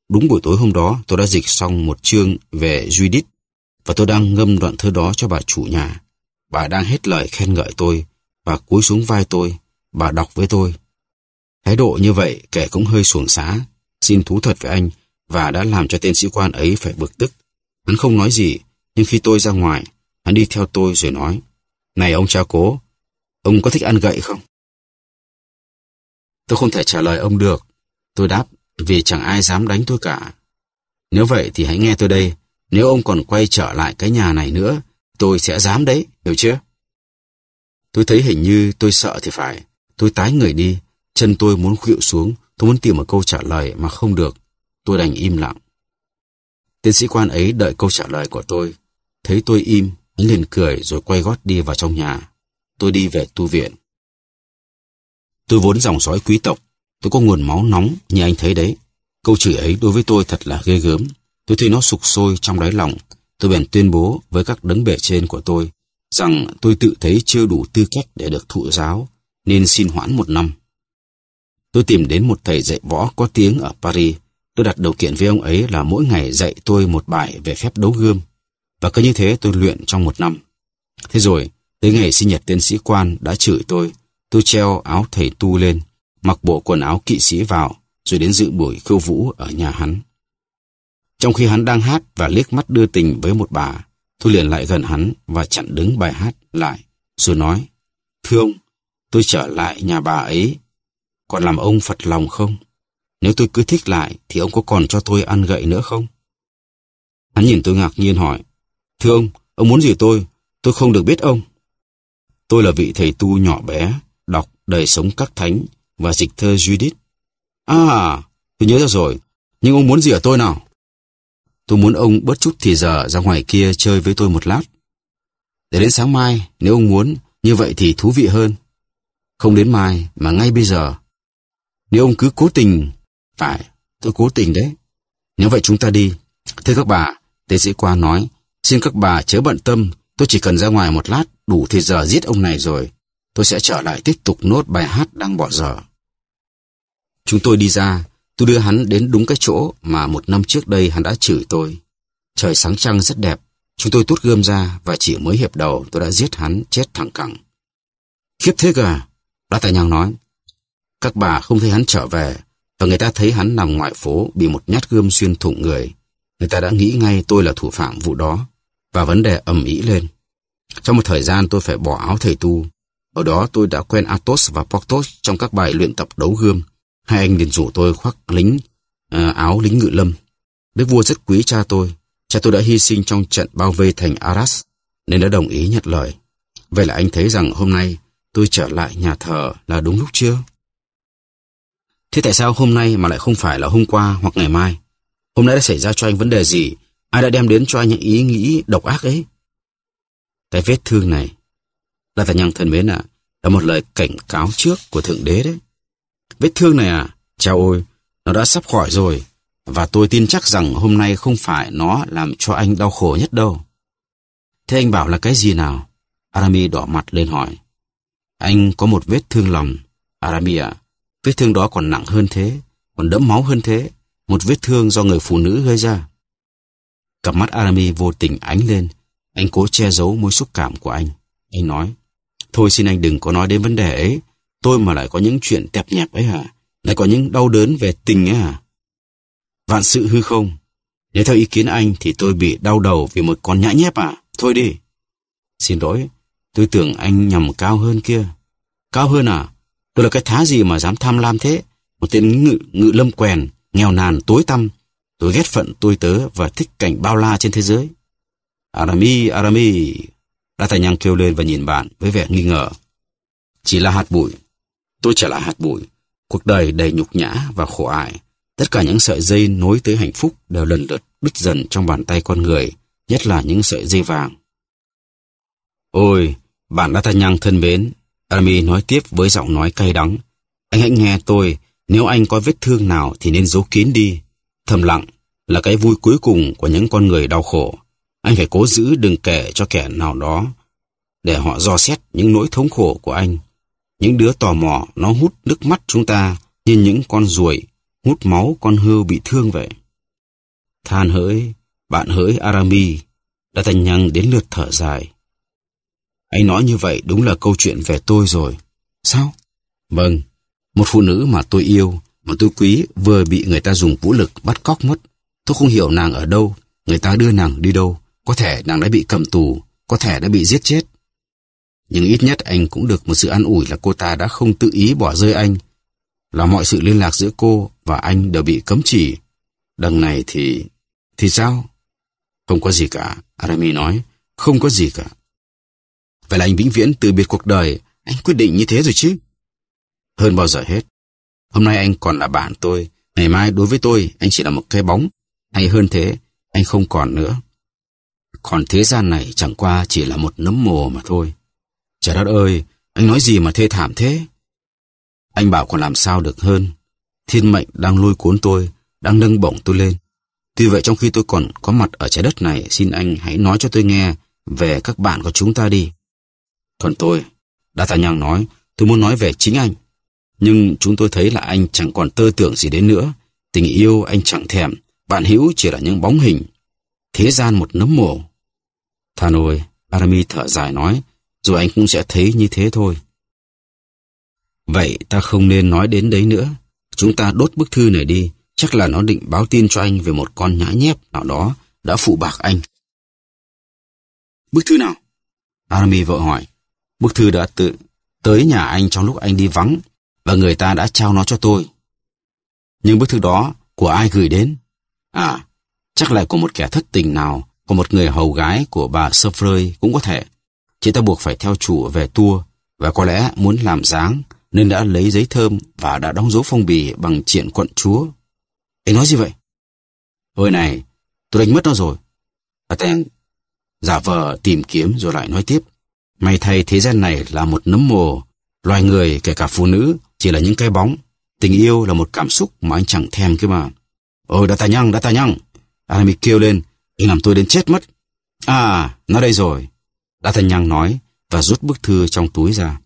Đúng buổi tối hôm đó tôi đã dịch xong một chương về Judith và tôi đang ngâm đoạn thơ đó cho bà chủ nhà. Bà đang hết lời khen ngợi tôi và cúi xuống vai tôi bà đọc với tôi. Thái độ như vậy kẻ cũng hơi xuồng xá, xin thú thật với anh và đã làm cho tên sĩ quan ấy phải bực tức. Hắn không nói gì, nhưng khi tôi ra ngoài, hắn đi theo tôi rồi nói, Này ông cha cố, ông có thích ăn gậy không? Tôi không thể trả lời ông được. Tôi đáp, vì chẳng ai dám đánh tôi cả. Nếu vậy thì hãy nghe tôi đây. Nếu ông còn quay trở lại cái nhà này nữa, tôi sẽ dám đấy, hiểu chưa? Tôi thấy hình như tôi sợ thì phải. Tôi tái người đi, chân tôi muốn khuỵu xuống, tôi muốn tìm một câu trả lời mà không được. Tôi đành im lặng. Tiến sĩ quan ấy đợi câu trả lời của tôi. Thấy tôi im, anh liền cười rồi quay gót đi vào trong nhà. Tôi đi về tu viện. Tôi vốn dòng sói quý tộc, tôi có nguồn máu nóng như anh thấy đấy. Câu chửi ấy đối với tôi thật là ghê gớm. Tôi thấy nó sục sôi trong đáy lòng. Tôi bèn tuyên bố với các đấng bề trên của tôi rằng tôi tự thấy chưa đủ tư cách để được thụ giáo nên xin hoãn một năm. Tôi tìm đến một thầy dạy võ có tiếng ở Paris. Tôi đặt điều kiện với ông ấy là mỗi ngày dạy tôi một bài về phép đấu gươm. Và cứ như thế tôi luyện trong một năm. Thế rồi, tới ngày sinh nhật tên sĩ quan đã chửi tôi. Tôi treo áo thầy tu lên, mặc bộ quần áo kỵ sĩ vào, rồi đến dự buổi khiêu vũ ở nhà hắn. Trong khi hắn đang hát và liếc mắt đưa tình với một bà, tôi liền lại gần hắn và chặn đứng bài hát lại, rồi nói, Thưa ông, tôi trở lại nhà bà ấy, còn làm ông phật lòng không? Nếu tôi cứ thích lại thì ông có còn cho tôi ăn gậy nữa không? Hắn nhìn tôi ngạc nhiên hỏi, Thưa ông, ông muốn gì tôi? Tôi không được biết ông. Tôi là vị thầy tu nhỏ bé, đọc đời sống các thánh và dịch thơ Judith. À, tôi nhớ ra rồi, nhưng ông muốn gì ở tôi nào? Tôi muốn ông bớt chút thì giờ ra ngoài kia chơi với tôi một lát. Để đến sáng mai, nếu ông muốn, như vậy thì thú vị hơn. Không đến mai mà ngay bây giờ. Nếu ông cứ cố tình... Phải, tôi cố tình đấy. Nếu vậy chúng ta đi. Thưa các bà, tiến sĩ qua nói. Xin các bà chớ bận tâm. Tôi chỉ cần ra ngoài một lát đủ thời giờ giết ông này rồi. Tôi sẽ trở lại tiếp tục nốt bài hát đang bỏ dở. Chúng tôi đi ra. Tôi đưa hắn đến đúng cái chỗ mà một năm trước đây hắn đã chửi tôi. Trời sáng trăng rất đẹp. Chúng tôi tút gươm ra và chỉ mới hiệp đầu tôi đã giết hắn chết thẳng cẳng. Khiếp thế cả, D'Artagnan nói, các bà không thấy hắn trở về, và người ta thấy hắn nằm ngoại phố bị một nhát gươm xuyên thủng người. Người ta đã nghĩ ngay tôi là thủ phạm vụ đó, và vấn đề ầm ĩ lên. Trong một thời gian tôi phải bỏ áo thầy tu. Ở đó tôi đã quen Athos và Porthos trong các bài luyện tập đấu gươm. Hai anh liền rủ tôi khoác lính, à, áo lính ngự lâm. Đức vua rất quý cha tôi. Cha tôi đã hy sinh trong trận bao vây thành Arras, nên đã đồng ý nhận lời. Vậy là anh thấy rằng hôm nay tôi trở lại nhà thờ là đúng lúc chưa? Thế tại sao hôm nay mà lại không phải là hôm qua hoặc ngày mai? Hôm nay đã xảy ra cho anh vấn đề gì? Ai đã đem đến cho anh những ý nghĩ độc ác ấy? Cái vết thương này, là tài nhân thân mến ạ, là một lời cảnh cáo trước của Thượng Đế đấy. Vết thương này à, chào ôi, nó đã sắp khỏi rồi, và tôi tin chắc rằng hôm nay không phải nó làm cho anh đau khổ nhất đâu. Thế anh bảo là cái gì nào? Arami đỏ mặt lên hỏi. Anh có một vết thương lòng, Aramia. Vết thương đó còn nặng hơn thế, còn đẫm máu hơn thế. Một vết thương do người phụ nữ gây ra. Cặp mắt Arami vô tình ánh lên. Anh cố che giấu mối xúc cảm của anh. Anh nói, thôi xin anh đừng có nói đến vấn đề ấy. Tôi mà lại có những chuyện tẹp nhẹp ấy hả? Lại có những đau đớn về tình ấy hả? Vạn sự hư không? Nếu theo ý kiến anh thì tôi bị đau đầu vì một con nhã nhép à? Thôi đi. Xin lỗi, Tôi tưởng anh nhầm cao hơn kia. Cao hơn à? Tôi là cái thá gì mà dám tham lam thế? Một tên ngự, ngự lâm quèn, nghèo nàn, tối tăm. Tôi ghét phận tôi tớ và thích cảnh bao la trên thế giới. Arami, Arami. Đa tài nhăng kêu lên và nhìn bạn với vẻ nghi ngờ. Chỉ là hạt bụi. Tôi chỉ là hạt bụi. Cuộc đời đầy nhục nhã và khổ ải. Tất cả những sợi dây nối tới hạnh phúc đều lần lượt đứt dần trong bàn tay con người, nhất là những sợi dây vàng. Ôi, bạn đã nhang thân mến, Aramis nói tiếp với giọng nói cay đắng. Anh hãy nghe tôi, nếu anh có vết thương nào thì nên giấu kín đi. Thầm lặng là cái vui cuối cùng của những con người đau khổ. Anh phải cố giữ đừng kể cho kẻ nào đó để họ dò xét những nỗi thống khổ của anh. Những đứa tò mò nó hút nước mắt chúng ta như những con ruồi hút máu con hươu bị thương vậy. Than hỡi, bạn hỡi arami đã thành nhăng đến lượt thở dài. Anh nói như vậy đúng là câu chuyện về tôi rồi. Sao? Vâng, một phụ nữ mà tôi yêu, mà tôi quý vừa bị người ta dùng vũ lực bắt cóc mất. Tôi không hiểu nàng ở đâu, người ta đưa nàng đi đâu. Có thể nàng đã bị cầm tù, có thể đã bị giết chết. Nhưng ít nhất anh cũng được một sự an ủi là cô ta đã không tự ý bỏ rơi anh. Là mọi sự liên lạc giữa cô và anh đều bị cấm chỉ. Đằng này thì... Thì sao? Không có gì cả, Arami nói. Không có gì cả. Vậy là anh vĩnh viễn từ biệt cuộc đời, anh quyết định như thế rồi chứ. Hơn bao giờ hết, hôm nay anh còn là bạn tôi, ngày mai đối với tôi anh chỉ là một cái bóng, hay hơn thế, anh không còn nữa. Còn thế gian này chẳng qua chỉ là một nấm mồ mà thôi. Trời đất ơi, anh nói gì mà thê thảm thế? Anh bảo còn làm sao được hơn. Thiên mệnh đang lôi cuốn tôi, đang nâng bổng tôi lên. Tuy vậy trong khi tôi còn có mặt ở trái đất này, xin anh hãy nói cho tôi nghe về các bạn của chúng ta đi. Còn tôi, đã Đa Nhang nói, tôi muốn nói về chính anh. Nhưng chúng tôi thấy là anh chẳng còn tơ tưởng gì đến nữa. Tình yêu anh chẳng thèm, bạn hữu chỉ là những bóng hình. Thế gian một nấm mồ. Than ôi, Arami thở dài nói, rồi anh cũng sẽ thấy như thế thôi. Vậy ta không nên nói đến đấy nữa. Chúng ta đốt bức thư này đi, chắc là nó định báo tin cho anh về một con nhã nhép nào đó đã phụ bạc anh. Bức thư nào? Arami vợ hỏi. Bức thư đã tự tới nhà anh trong lúc anh đi vắng và người ta đã trao nó cho tôi. Nhưng bức thư đó của ai gửi đến? À, chắc lại của một kẻ thất tình nào, của một người hầu gái của bà Sơ cũng có thể. Chị ta buộc phải theo chủ về tour và có lẽ muốn làm dáng nên đã lấy giấy thơm và đã đóng dấu phong bì bằng triện quận chúa. Anh nói gì vậy? Ôi này, tôi đánh mất nó rồi. Bà Teng giả vờ tìm kiếm rồi lại nói tiếp. May thay thế gian này là một nấm mồ, loài người kể cả phụ nữ chỉ là những cái bóng. Tình yêu là một cảm xúc mà anh chẳng thèm kia mà. Ôi đã ta nhăng, đã ta nhăng. Anami kêu lên, anh làm tôi đến chết mất. À, nó đây rồi. Đã ta nhăng nói và rút bức thư trong túi ra.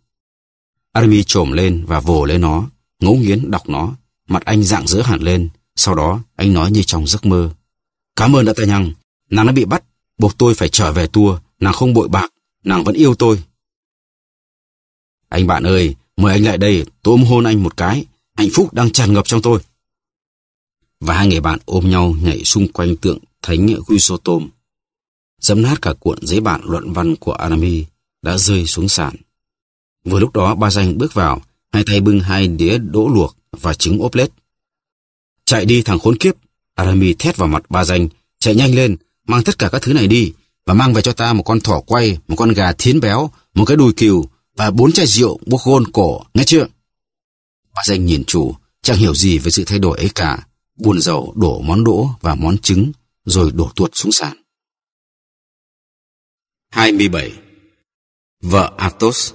Anami trồm lên và vồ lấy nó, ngấu nghiến đọc nó. Mặt anh dạng dỡ hẳn lên, sau đó anh nói như trong giấc mơ. Cảm ơn đã ta nhăng, nàng đã bị bắt, buộc tôi phải trở về tour, nàng không bội bạc, nàng vẫn yêu tôi. Anh bạn ơi, mời anh lại đây, tôi ôm hôn anh một cái, hạnh phúc đang tràn ngập trong tôi. Và hai người bạn ôm nhau nhảy xung quanh tượng thánh Quy Sô Tôm. Dẫm nát cả cuộn giấy bản luận văn của Anami đã rơi xuống sàn. Vừa lúc đó ba danh bước vào, hai tay bưng hai đĩa đỗ luộc và trứng ốp lết. Chạy đi thằng khốn kiếp, Arami thét vào mặt ba danh, chạy nhanh lên, mang tất cả các thứ này đi, và mang về cho ta một con thỏ quay, một con gà thiến béo, một cái đùi cừu và bốn chai rượu bốc gôn cổ, nghe chưa? Bà Danh nhìn chủ, chẳng hiểu gì về sự thay đổi ấy cả. Buồn rầu đổ món đỗ và món trứng, rồi đổ tuột xuống sàn. 27. Vợ Athos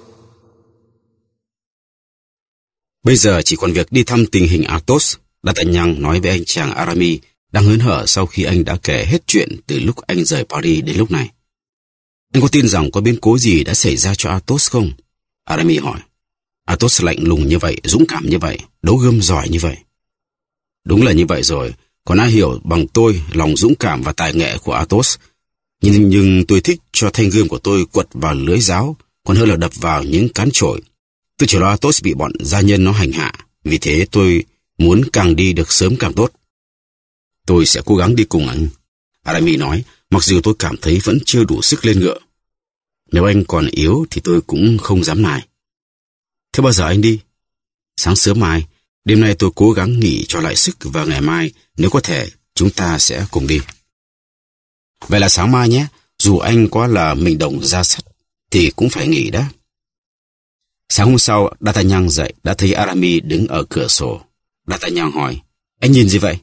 Bây giờ chỉ còn việc đi thăm tình hình Athos, D'Artagnan nói với anh chàng Aramis đang hớn hở sau khi anh đã kể hết chuyện từ lúc anh rời Paris đến lúc này. Anh có tin rằng có biến cố gì đã xảy ra cho Athos không? Aramis hỏi. Athos lạnh lùng như vậy, dũng cảm như vậy, đấu gươm giỏi như vậy. Đúng là như vậy rồi, còn ai hiểu bằng tôi lòng dũng cảm và tài nghệ của Athos. Nhưng, nhưng tôi thích cho thanh gươm của tôi quật vào lưới giáo, còn hơn là đập vào những cán trội. Tôi chỉ lo Athos bị bọn gia nhân nó hành hạ, vì thế tôi muốn càng đi được sớm càng tốt. Tôi sẽ cố gắng đi cùng anh. Arami nói, mặc dù tôi cảm thấy vẫn chưa đủ sức lên ngựa. Nếu anh còn yếu thì tôi cũng không dám nài. Thế bao giờ anh đi? Sáng sớm mai, đêm nay tôi cố gắng nghỉ cho lại sức và ngày mai, nếu có thể, chúng ta sẽ cùng đi. Vậy là sáng mai nhé, dù anh có là mình đồng ra sắt, thì cũng phải nghỉ đó. Sáng hôm sau, D'Artagnan dậy đã thấy Arami đứng ở cửa sổ. D'Artagnan hỏi, anh nhìn gì vậy?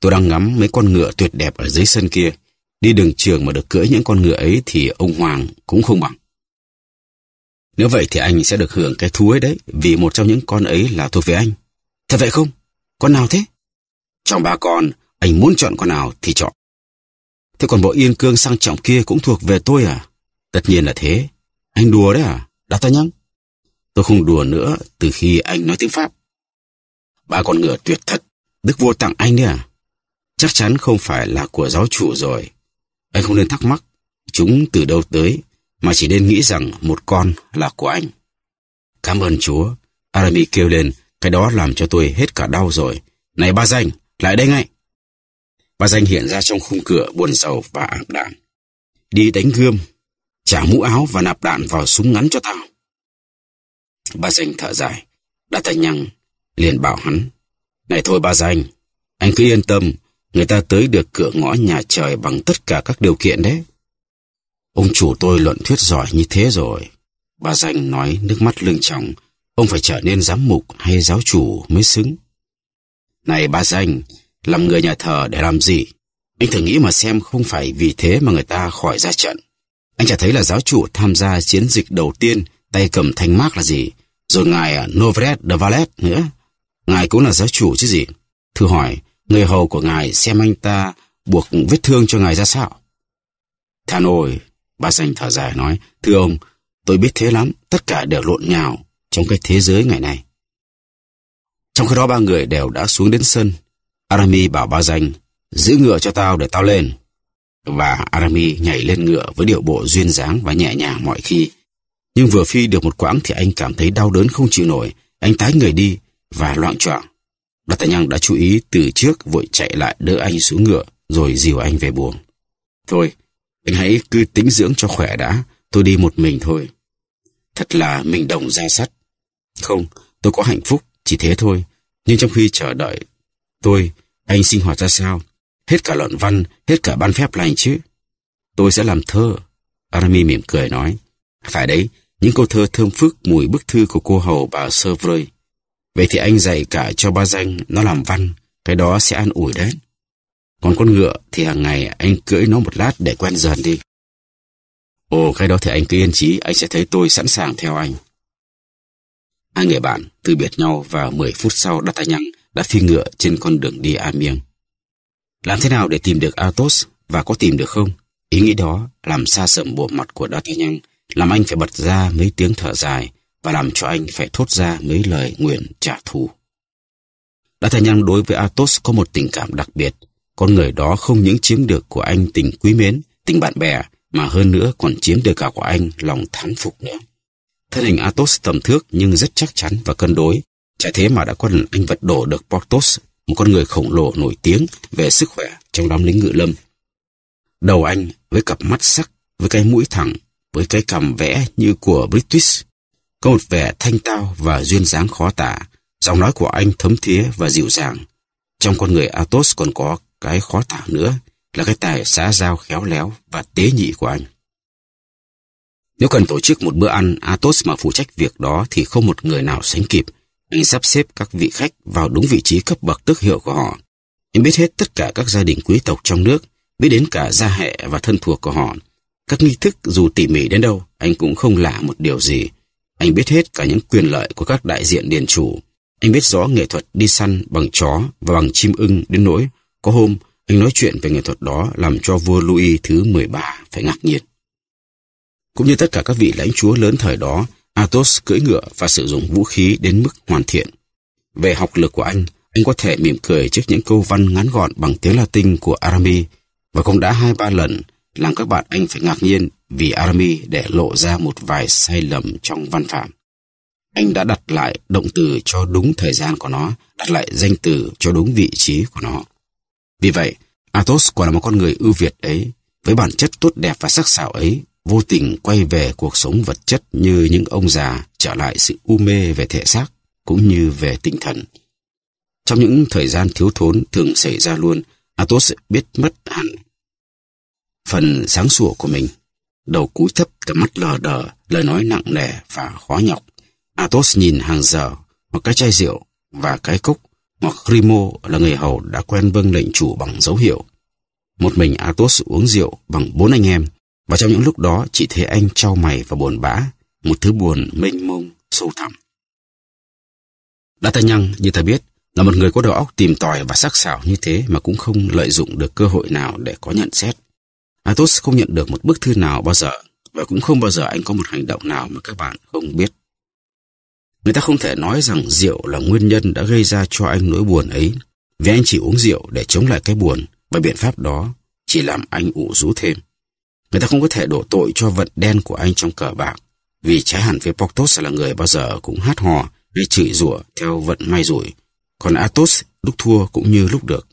Tôi đang ngắm mấy con ngựa tuyệt đẹp ở dưới sân kia. Đi đường trường mà được cưỡi những con ngựa ấy thì ông Hoàng cũng không bằng. Nếu vậy thì anh sẽ được hưởng cái thú ấy đấy, vì một trong những con ấy là thuộc về anh. Thật vậy không? Con nào thế? Trong ba con, anh muốn chọn con nào thì chọn. Thế còn bộ yên cương sang trọng kia cũng thuộc về tôi à? Tất nhiên là thế. Anh đùa đấy à? Đã ta nhăng. Tôi không đùa nữa từ khi anh nói tiếng Pháp. Ba con ngựa tuyệt thật. Đức vua tặng anh đấy à? chắc chắn không phải là của giáo chủ rồi. Anh không nên thắc mắc chúng từ đâu tới, mà chỉ nên nghĩ rằng một con là của anh. Cảm ơn Chúa, Arami kêu lên, cái đó làm cho tôi hết cả đau rồi. Này ba danh, lại đây ngay. Ba danh hiện ra trong khung cửa buồn rầu và ảm đạm. Đi đánh gươm, trả mũ áo và nạp đạn vào súng ngắn cho tao. Ba danh thở dài, đã thành nhăng, liền bảo hắn. Này thôi ba danh, anh cứ yên tâm, Người ta tới được cửa ngõ nhà trời bằng tất cả các điều kiện đấy. Ông chủ tôi luận thuyết giỏi như thế rồi. Bà Danh nói nước mắt lưng tròng, ông phải trở nên giám mục hay giáo chủ mới xứng. Này bà Danh, làm người nhà thờ để làm gì? Anh thử nghĩ mà xem không phải vì thế mà người ta khỏi ra trận. Anh chả thấy là giáo chủ tham gia chiến dịch đầu tiên tay cầm thanh mác là gì? Rồi ngài à, Novred de Valet nữa. Ngài cũng là giáo chủ chứ gì? Thưa hỏi, Người hầu của ngài xem anh ta buộc vết thương cho ngài ra sao. Than ôi, bà dành thở dài nói, thưa ông, tôi biết thế lắm, tất cả đều lộn nhào trong cái thế giới ngày nay. Trong khi đó ba người đều đã xuống đến sân. Arami bảo ba danh, giữ ngựa cho tao để tao lên. Và Arami nhảy lên ngựa với điệu bộ duyên dáng và nhẹ nhàng mọi khi. Nhưng vừa phi được một quãng thì anh cảm thấy đau đớn không chịu nổi, anh tái người đi và loạn choạng. Là Tạ Nhang đã chú ý từ trước vội chạy lại đỡ anh xuống ngựa rồi dìu anh về buồng. Thôi, anh hãy cứ tính dưỡng cho khỏe đã, tôi đi một mình thôi. Thật là mình đồng ra sắt. Không, tôi có hạnh phúc, chỉ thế thôi. Nhưng trong khi chờ đợi, tôi, anh sinh hoạt ra sao? Hết cả luận văn, hết cả ban phép lành chứ. Tôi sẽ làm thơ. Aramie mỉm cười nói. Phải đấy, những câu thơ thơm phức mùi bức thư của cô hầu bà Sơ Vậy thì anh dạy cả cho ba danh nó làm văn, cái đó sẽ an ủi đấy. Còn con ngựa thì hàng ngày anh cưỡi nó một lát để quen dần đi. Ồ, cái đó thì anh cứ yên trí, anh sẽ thấy tôi sẵn sàng theo anh. Hai người bạn từ biệt nhau và 10 phút sau đã tay nhăng đã phi ngựa trên con đường đi A Miêng. Làm thế nào để tìm được Atos và có tìm được không? Ý nghĩ đó làm xa sầm bộ mặt của Đa làm anh phải bật ra mấy tiếng thở dài và làm cho anh phải thốt ra mấy lời nguyện trả thù. D'Artagnan đối với Athos có một tình cảm đặc biệt. Con người đó không những chiếm được của anh tình quý mến, tình bạn bè, mà hơn nữa còn chiếm được cả của anh lòng thán phục nữa. Thân hình Athos tầm thước nhưng rất chắc chắn và cân đối. Chả thế mà đã còn anh vật đổ được Porthos, một con người khổng lồ nổi tiếng về sức khỏe trong đám lính ngự lâm. Đầu anh với cặp mắt sắc, với cái mũi thẳng, với cái cằm vẽ như của British có một vẻ thanh tao và duyên dáng khó tả. Giọng nói của anh thấm thía và dịu dàng. Trong con người Atos còn có cái khó tả nữa là cái tài xá giao khéo léo và tế nhị của anh. Nếu cần tổ chức một bữa ăn Atos mà phụ trách việc đó thì không một người nào sánh kịp. Anh sắp xếp các vị khách vào đúng vị trí cấp bậc tước hiệu của họ. Anh biết hết tất cả các gia đình quý tộc trong nước, biết đến cả gia hệ và thân thuộc của họ. Các nghi thức dù tỉ mỉ đến đâu, anh cũng không lạ một điều gì. Anh biết hết cả những quyền lợi của các đại diện điền chủ. Anh biết rõ nghệ thuật đi săn bằng chó và bằng chim ưng đến nỗi có hôm anh nói chuyện về nghệ thuật đó làm cho vua Louis thứ 13 phải ngạc nhiên. Cũng như tất cả các vị lãnh chúa lớn thời đó, Athos cưỡi ngựa và sử dụng vũ khí đến mức hoàn thiện. Về học lực của anh, anh có thể mỉm cười trước những câu văn ngắn gọn bằng tiếng Latin của Aramis và cũng đã hai ba lần làm các bạn Anh phải ngạc nhiên vì Arami để lộ ra một vài sai lầm trong văn phạm. Anh đã đặt lại động từ cho đúng thời gian của nó, đặt lại danh từ cho đúng vị trí của nó. Vì vậy, Athos quả là một con người ưu việt ấy, với bản chất tốt đẹp và sắc sảo ấy, vô tình quay về cuộc sống vật chất như những ông già trở lại sự u mê về thể xác cũng như về tinh thần. Trong những thời gian thiếu thốn thường xảy ra luôn, Athos biết mất hẳn phần sáng sủa của mình. Đầu cúi thấp tầm mắt lờ đờ, lời nói nặng nề và khó nhọc. Athos nhìn hàng giờ, một cái chai rượu và cái cốc, hoặc Rimo là người hầu đã quen vâng lệnh chủ bằng dấu hiệu. Một mình Athos uống rượu bằng bốn anh em, và trong những lúc đó chỉ thấy anh trao mày và buồn bã, một thứ buồn mênh mông, sâu thẳm. D'Artagnan, như ta biết, là một người có đầu óc tìm tòi và sắc sảo như thế mà cũng không lợi dụng được cơ hội nào để có nhận xét. Athos không nhận được một bức thư nào bao giờ và cũng không bao giờ anh có một hành động nào mà các bạn không biết. Người ta không thể nói rằng rượu là nguyên nhân đã gây ra cho anh nỗi buồn ấy vì anh chỉ uống rượu để chống lại cái buồn và biện pháp đó chỉ làm anh ủ rũ thêm. Người ta không có thể đổ tội cho vận đen của anh trong cờ bạc vì trái hẳn với Porthos là người bao giờ cũng hát hò hay chửi rủa theo vận may rủi còn Athos lúc thua cũng như lúc được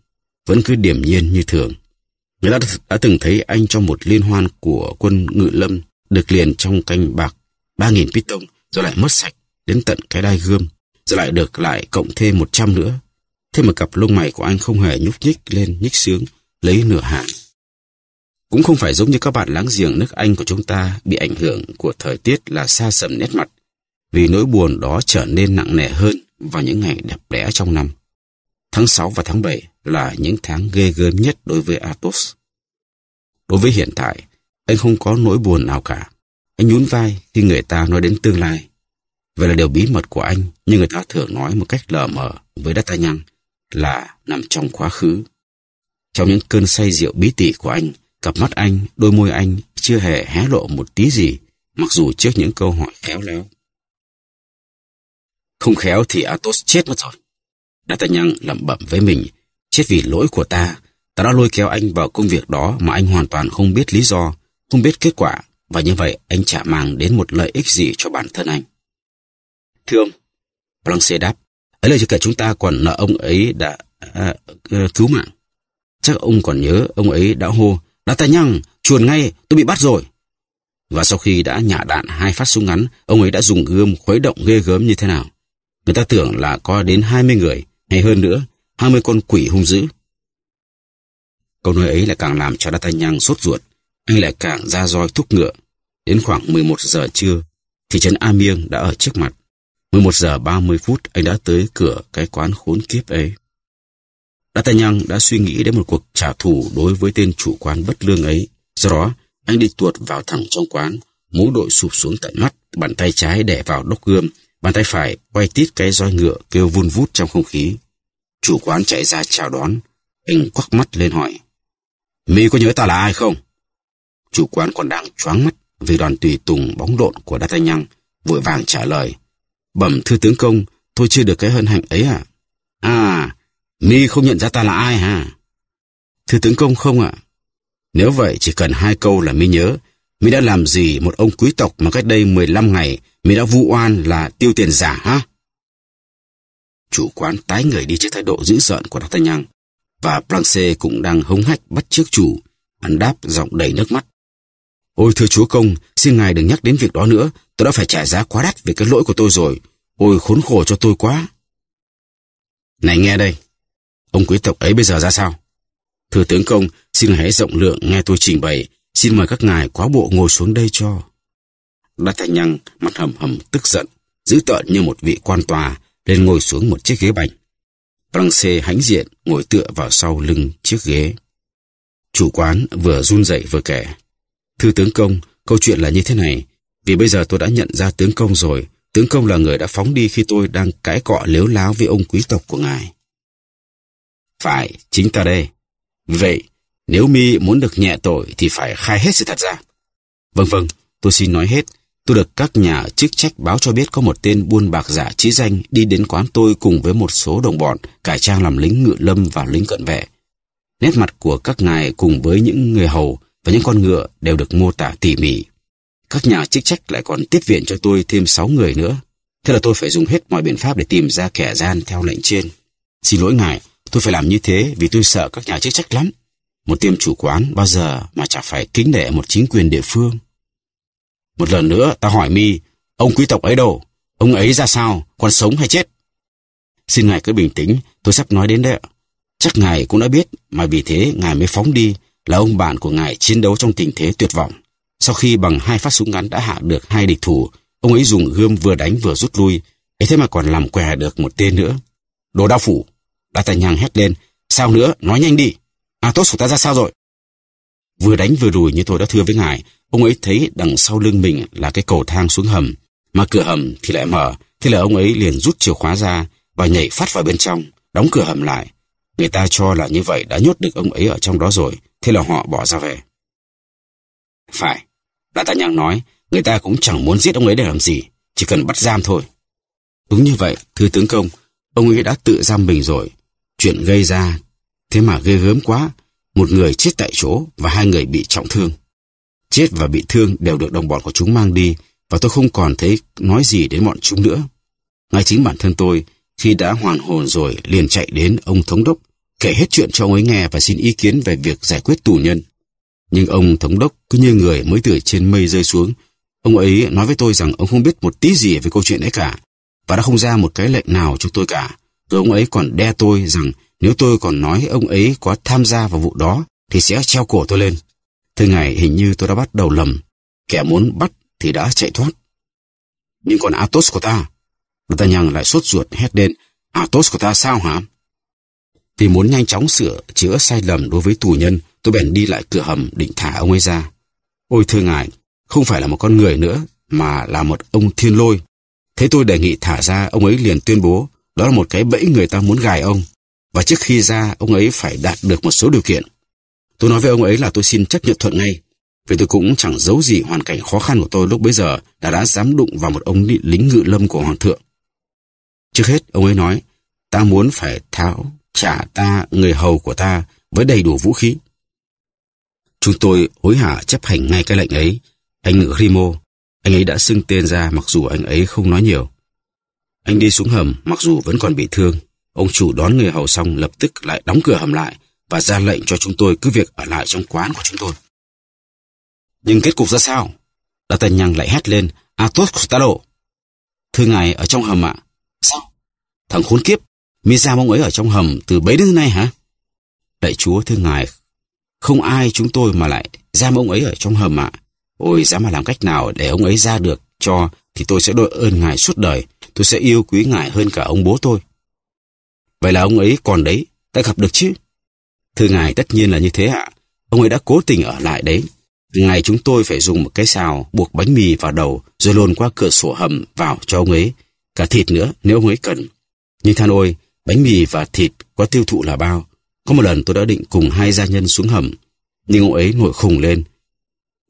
vẫn cứ điềm nhiên như thường. Người ta đã từng thấy anh trong một liên hoan của quân Ngự Lâm được liền trong canh bạc 3.000 piston rồi lại mất sạch đến tận cái đai gươm rồi lại được lại cộng thêm 100 nữa. Thế mà cặp lông mày của anh không hề nhúc nhích lên nhích sướng lấy nửa hàng. Cũng không phải giống như các bạn láng giềng nước Anh của chúng ta bị ảnh hưởng của thời tiết là xa sầm nét mặt vì nỗi buồn đó trở nên nặng nề hơn vào những ngày đẹp đẽ trong năm. Tháng 6 và tháng 7 là những tháng ghê gớm nhất đối với Athos. Đối với hiện tại, anh không có nỗi buồn nào cả. Anh nhún vai khi người ta nói đến tương lai. Vậy là điều bí mật của anh, nhưng người ta thường nói một cách lờ mờ với D'Artagnan, là nằm trong quá khứ. Trong những cơn say rượu bí tỉ của anh, cặp mắt anh, đôi môi anh chưa hề hé lộ một tí gì, mặc dù trước những câu hỏi khéo léo. Không khéo thì Athos chết mất rồi. D'Artagnan lẩm bẩm với mình Chết vì lỗi của ta, ta đã lôi kéo anh vào công việc đó mà anh hoàn toàn không biết lý do, không biết kết quả, và như vậy anh chả mang đến một lợi ích gì cho bản thân anh. Thưa ông, Blanche đáp, ấy là chưa kể chúng ta còn nợ ông ấy đã à, ờ, cứu mạng. Chắc ông còn nhớ ông ấy đã hô, đã ta nhăng, chuồn ngay, tôi bị bắt rồi. Và sau khi đã nhả đạn hai phát súng ngắn, ông ấy đã dùng gươm khuấy động ghê gớm như thế nào. Người ta tưởng là có đến 20 người, hay hơn nữa, 20 con quỷ hung dữ. Câu nói ấy là càng làm cho D'Artagnan sốt ruột, anh lại càng ra roi thúc ngựa. Đến khoảng 11 giờ trưa, thị trấn Amiens đã ở trước mặt. 11 giờ 30 phút anh đã tới cửa cái quán khốn kiếp ấy. D'Artagnan đã suy nghĩ đến một cuộc trả thù đối với tên chủ quán bất lương ấy. Do đó, anh đi tuột vào thẳng trong quán, mũ đội sụp xuống tận mắt, bàn tay trái đè vào đốc gươm, bàn tay phải quay tít cái roi ngựa kêu vun vút trong không khí. Chủ quán chạy ra chào đón. Anh quắc mắt lên hỏi. Mi có nhớ ta là ai không? Chủ quán còn đang choáng mắt vì đoàn tùy tùng bóng lộn của Đa Thanh Nhăng vội vàng trả lời. Bẩm thư tướng công, tôi chưa được cái hân hạnh ấy à? À, Mi không nhận ra ta là ai hả? Thư tướng công không ạ? À? Nếu vậy chỉ cần hai câu là Mi nhớ. Mi đã làm gì một ông quý tộc mà cách đây 15 ngày Mi đã vu oan là tiêu tiền giả ha? chủ quán tái người đi trước thái độ dữ dợn của D'Artagnan. Và Planche cũng đang hống hách bắt trước chủ, hắn đáp giọng đầy nước mắt. Ôi thưa chúa công, xin ngài đừng nhắc đến việc đó nữa, tôi đã phải trả giá quá đắt về cái lỗi của tôi rồi. Ôi khốn khổ cho tôi quá. Này nghe đây, ông quý tộc ấy bây giờ ra sao? Thưa tướng công, xin hãy rộng lượng nghe tôi trình bày, xin mời các ngài quá bộ ngồi xuống đây cho. Đa Thành Nhăng mặt hầm hầm tức giận, dữ tợn như một vị quan tòa, lên ngồi xuống một chiếc ghế bành. Franc hãnh diện ngồi tựa vào sau lưng chiếc ghế. Chủ quán vừa run rẩy vừa kể. Thưa tướng công, câu chuyện là như thế này. Vì bây giờ tôi đã nhận ra tướng công rồi. Tướng công là người đã phóng đi khi tôi đang cãi cọ lếu láo với ông quý tộc của ngài. Phải, chính ta đây. Vậy, nếu mi muốn được nhẹ tội thì phải khai hết sự thật ra. Vâng vâng, tôi xin nói hết. Tôi được các nhà chức trách báo cho biết có một tên buôn bạc giả trí danh đi đến quán tôi cùng với một số đồng bọn cải trang làm lính ngự lâm và lính cận vệ. Nét mặt của các ngài cùng với những người hầu và những con ngựa đều được mô tả tỉ mỉ. Các nhà chức trách lại còn tiếp viện cho tôi thêm 6 người nữa. Thế là tôi phải dùng hết mọi biện pháp để tìm ra kẻ gian theo lệnh trên. Xin lỗi ngài, tôi phải làm như thế vì tôi sợ các nhà chức trách lắm. Một tiêm chủ quán bao giờ mà chả phải kính nể một chính quyền địa phương. Một lần nữa ta hỏi mi, ông quý tộc ấy đâu? Ông ấy ra sao? Còn sống hay chết? Xin ngài cứ bình tĩnh, tôi sắp nói đến đấy ạ. Chắc ngài cũng đã biết mà vì thế ngài mới phóng đi là ông bạn của ngài chiến đấu trong tình thế tuyệt vọng. Sau khi bằng hai phát súng ngắn đã hạ được hai địch thủ, ông ấy dùng gươm vừa đánh vừa rút lui, ấy thế mà còn làm què được một tên nữa. Đồ đao phủ, đã tài nhàng hét lên, sao nữa, nói nhanh đi. À tốt của ta ra sao rồi? Vừa đánh vừa đùi như tôi đã thưa với ngài, Ông ấy thấy đằng sau lưng mình là cái cầu thang xuống hầm, mà cửa hầm thì lại mở. Thế là ông ấy liền rút chìa khóa ra và nhảy phát vào bên trong, đóng cửa hầm lại. Người ta cho là như vậy đã nhốt được ông ấy ở trong đó rồi, thế là họ bỏ ra về. Phải, đã ta nhàng nói, người ta cũng chẳng muốn giết ông ấy để làm gì, chỉ cần bắt giam thôi. Đúng như vậy, thưa tướng công, ông ấy đã tự giam mình rồi. Chuyện gây ra, thế mà ghê gớm quá, một người chết tại chỗ và hai người bị trọng thương. Chết và bị thương đều được đồng bọn của chúng mang đi và tôi không còn thấy nói gì đến bọn chúng nữa. Ngay chính bản thân tôi, khi đã hoàn hồn rồi liền chạy đến ông thống đốc, kể hết chuyện cho ông ấy nghe và xin ý kiến về việc giải quyết tù nhân. Nhưng ông thống đốc cứ như người mới từ trên mây rơi xuống. Ông ấy nói với tôi rằng ông không biết một tí gì về câu chuyện ấy cả và đã không ra một cái lệnh nào cho tôi cả. Rồi ông ấy còn đe tôi rằng nếu tôi còn nói ông ấy có tham gia vào vụ đó thì sẽ treo cổ tôi lên. Thưa ngài, hình như tôi đã bắt đầu lầm. Kẻ muốn bắt thì đã chạy thoát. Nhưng còn Atos của ta? D'Artagnan lại sốt ruột hét lên. Atos của ta sao hả? Vì muốn nhanh chóng sửa, chữa sai lầm đối với tù nhân, tôi bèn đi lại cửa hầm định thả ông ấy ra. Ôi thưa ngài, không phải là một con người nữa, mà là một ông thiên lôi. Thế tôi đề nghị thả ra, ông ấy liền tuyên bố, đó là một cái bẫy người ta muốn gài ông. Và trước khi ra, ông ấy phải đạt được một số điều kiện. Tôi nói với ông ấy là tôi xin chấp nhận thuận ngay, vì tôi cũng chẳng giấu gì hoàn cảnh khó khăn của tôi lúc bấy giờ đã đã dám đụng vào một ông lính ngự lâm của Hoàng thượng. Trước hết, ông ấy nói, ta muốn phải tháo trả ta người hầu của ta với đầy đủ vũ khí. Chúng tôi hối hả chấp hành ngay cái lệnh ấy. Anh ngự Rimo, anh ấy đã xưng tên ra mặc dù anh ấy không nói nhiều. Anh đi xuống hầm mặc dù vẫn còn bị thương. Ông chủ đón người hầu xong lập tức lại đóng cửa hầm lại và ra lệnh cho chúng tôi cứ việc ở lại trong quán của chúng tôi. Nhưng kết cục ra sao? D'Artagnan lại hét lên, Athos Costello. Thưa ngài, ở trong hầm ạ. À? Sao? Thằng khốn kiếp, misa mong ấy ở trong hầm từ bấy đến nay hả? đại chúa, thưa ngài, không ai chúng tôi mà lại giam ông ấy ở trong hầm ạ. À. Ôi, dám mà làm cách nào để ông ấy ra được cho thì tôi sẽ đội ơn ngài suốt đời. Tôi sẽ yêu quý ngài hơn cả ông bố tôi. Vậy là ông ấy còn đấy, đã gặp được chứ? Thưa ngài tất nhiên là như thế ạ. Ông ấy đã cố tình ở lại đấy. Ngày chúng tôi phải dùng một cái xào buộc bánh mì vào đầu rồi lồn qua cửa sổ hầm vào cho ông ấy. Cả thịt nữa nếu ông ấy cần. Nhưng than ôi, bánh mì và thịt có tiêu thụ là bao. Có một lần tôi đã định cùng hai gia nhân xuống hầm. Nhưng ông ấy nổi khùng lên.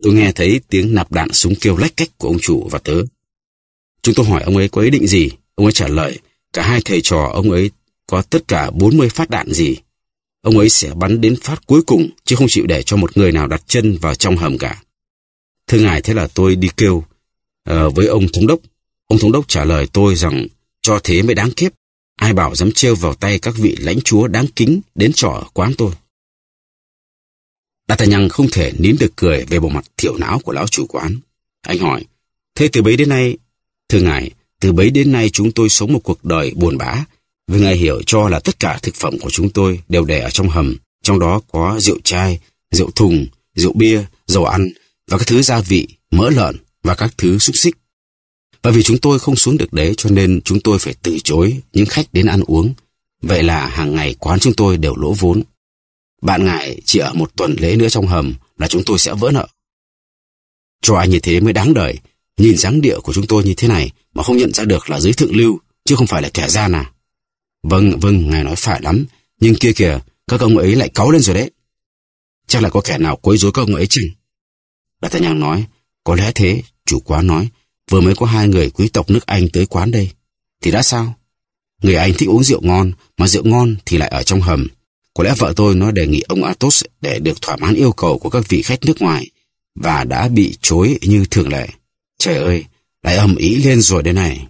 Tôi nghe thấy tiếng nạp đạn súng kêu lách cách của ông chủ và tớ. Chúng tôi hỏi ông ấy có ý định gì. Ông ấy trả lời, cả hai thầy trò ông ấy có tất cả 40 phát đạn gì ông ấy sẽ bắn đến phát cuối cùng, chứ không chịu để cho một người nào đặt chân vào trong hầm cả. Thưa ngài, thế là tôi đi kêu uh, với ông thống đốc. Ông thống đốc trả lời tôi rằng cho thế mới đáng kiếp. Ai bảo dám trêu vào tay các vị lãnh chúa đáng kính đến trò quán tôi. D'Artagnan không thể nín được cười về bộ mặt thiểu não của lão chủ quán. Anh hỏi, thế từ bấy đến nay, thưa ngài, từ bấy đến nay chúng tôi sống một cuộc đời buồn bã, vì ngài hiểu cho là tất cả thực phẩm của chúng tôi đều để ở trong hầm, trong đó có rượu chai, rượu thùng, rượu bia, dầu ăn và các thứ gia vị, mỡ lợn và các thứ xúc xích. Và vì chúng tôi không xuống được đế cho nên chúng tôi phải từ chối những khách đến ăn uống. Vậy là hàng ngày quán chúng tôi đều lỗ vốn. Bạn ngài chỉ ở một tuần lễ nữa trong hầm là chúng tôi sẽ vỡ nợ. Cho ai như thế mới đáng đời, nhìn dáng địa của chúng tôi như thế này mà không nhận ra được là dưới thượng lưu chứ không phải là kẻ gian à. Vâng, vâng, ngài nói phải lắm. Nhưng kia kìa, các ông ấy lại cáu lên rồi đấy. Chắc là có kẻ nào quấy rối các ông ấy chăng? D'Artagnan nói, có lẽ thế, chủ quán nói, vừa mới có hai người quý tộc nước Anh tới quán đây. Thì đã sao? Người Anh thích uống rượu ngon, mà rượu ngon thì lại ở trong hầm. Có lẽ vợ tôi nó đề nghị ông Athos để được thỏa mãn yêu cầu của các vị khách nước ngoài và đã bị chối như thường lệ. Trời ơi, lại ầm ý lên rồi đây này.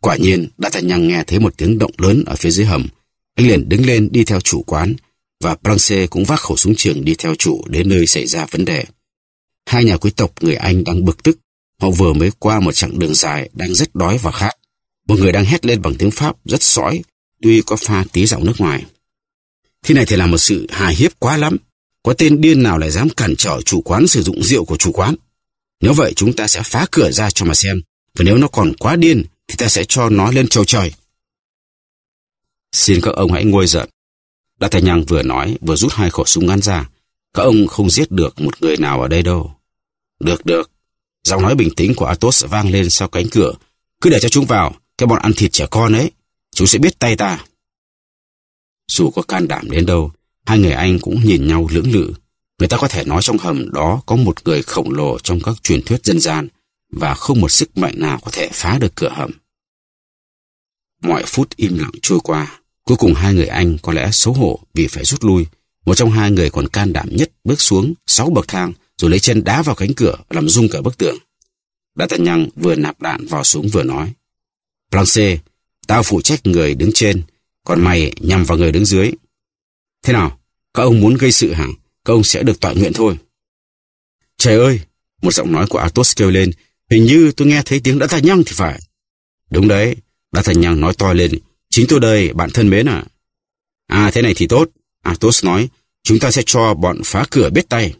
Quả nhiên, đã tài nhằng nghe thấy một tiếng động lớn ở phía dưới hầm. Anh liền đứng lên đi theo chủ quán, và Pranxe cũng vác khẩu súng trường đi theo chủ đến nơi xảy ra vấn đề. Hai nhà quý tộc người Anh đang bực tức. Họ vừa mới qua một chặng đường dài đang rất đói và khát. Một người đang hét lên bằng tiếng Pháp rất sõi, tuy có pha tí giọng nước ngoài. Thế này thì là một sự hài hiếp quá lắm. Có tên điên nào lại dám cản trở chủ quán sử dụng rượu của chủ quán? Nếu vậy chúng ta sẽ phá cửa ra cho mà xem. Và nếu nó còn quá điên thì ta sẽ cho nó lên trầu trời. Xin các ông hãy nguôi giận. Đã Thành nhăng vừa nói vừa rút hai khẩu súng ngắn ra. Các ông không giết được một người nào ở đây đâu. Được được. Giọng nói bình tĩnh của Atos vang lên sau cánh cửa. Cứ để cho chúng vào, cái bọn ăn thịt trẻ con ấy. Chúng sẽ biết tay ta. Dù có can đảm đến đâu, hai người anh cũng nhìn nhau lưỡng lự. Người ta có thể nói trong hầm đó có một người khổng lồ trong các truyền thuyết dân gian và không một sức mạnh nào có thể phá được cửa hầm. Mọi phút im lặng trôi qua, cuối cùng hai người anh có lẽ xấu hổ vì phải rút lui. Một trong hai người còn can đảm nhất bước xuống sáu bậc thang rồi lấy chân đá vào cánh cửa làm rung cả bức tường. Đã tận nhăng vừa nạp đạn vào súng vừa nói. Planche, tao phụ trách người đứng trên, còn mày nhằm vào người đứng dưới. Thế nào, các ông muốn gây sự hả? Các ông sẽ được tọa nguyện thôi. Trời ơi! Một giọng nói của Athos kêu lên Hình như tôi nghe thấy tiếng đã thành nhăng thì phải. Đúng đấy, đã thành nhăng nói to lên. Chính tôi đây, bạn thân mến à. À thế này thì tốt. Athos nói, chúng ta sẽ cho bọn phá cửa biết tay.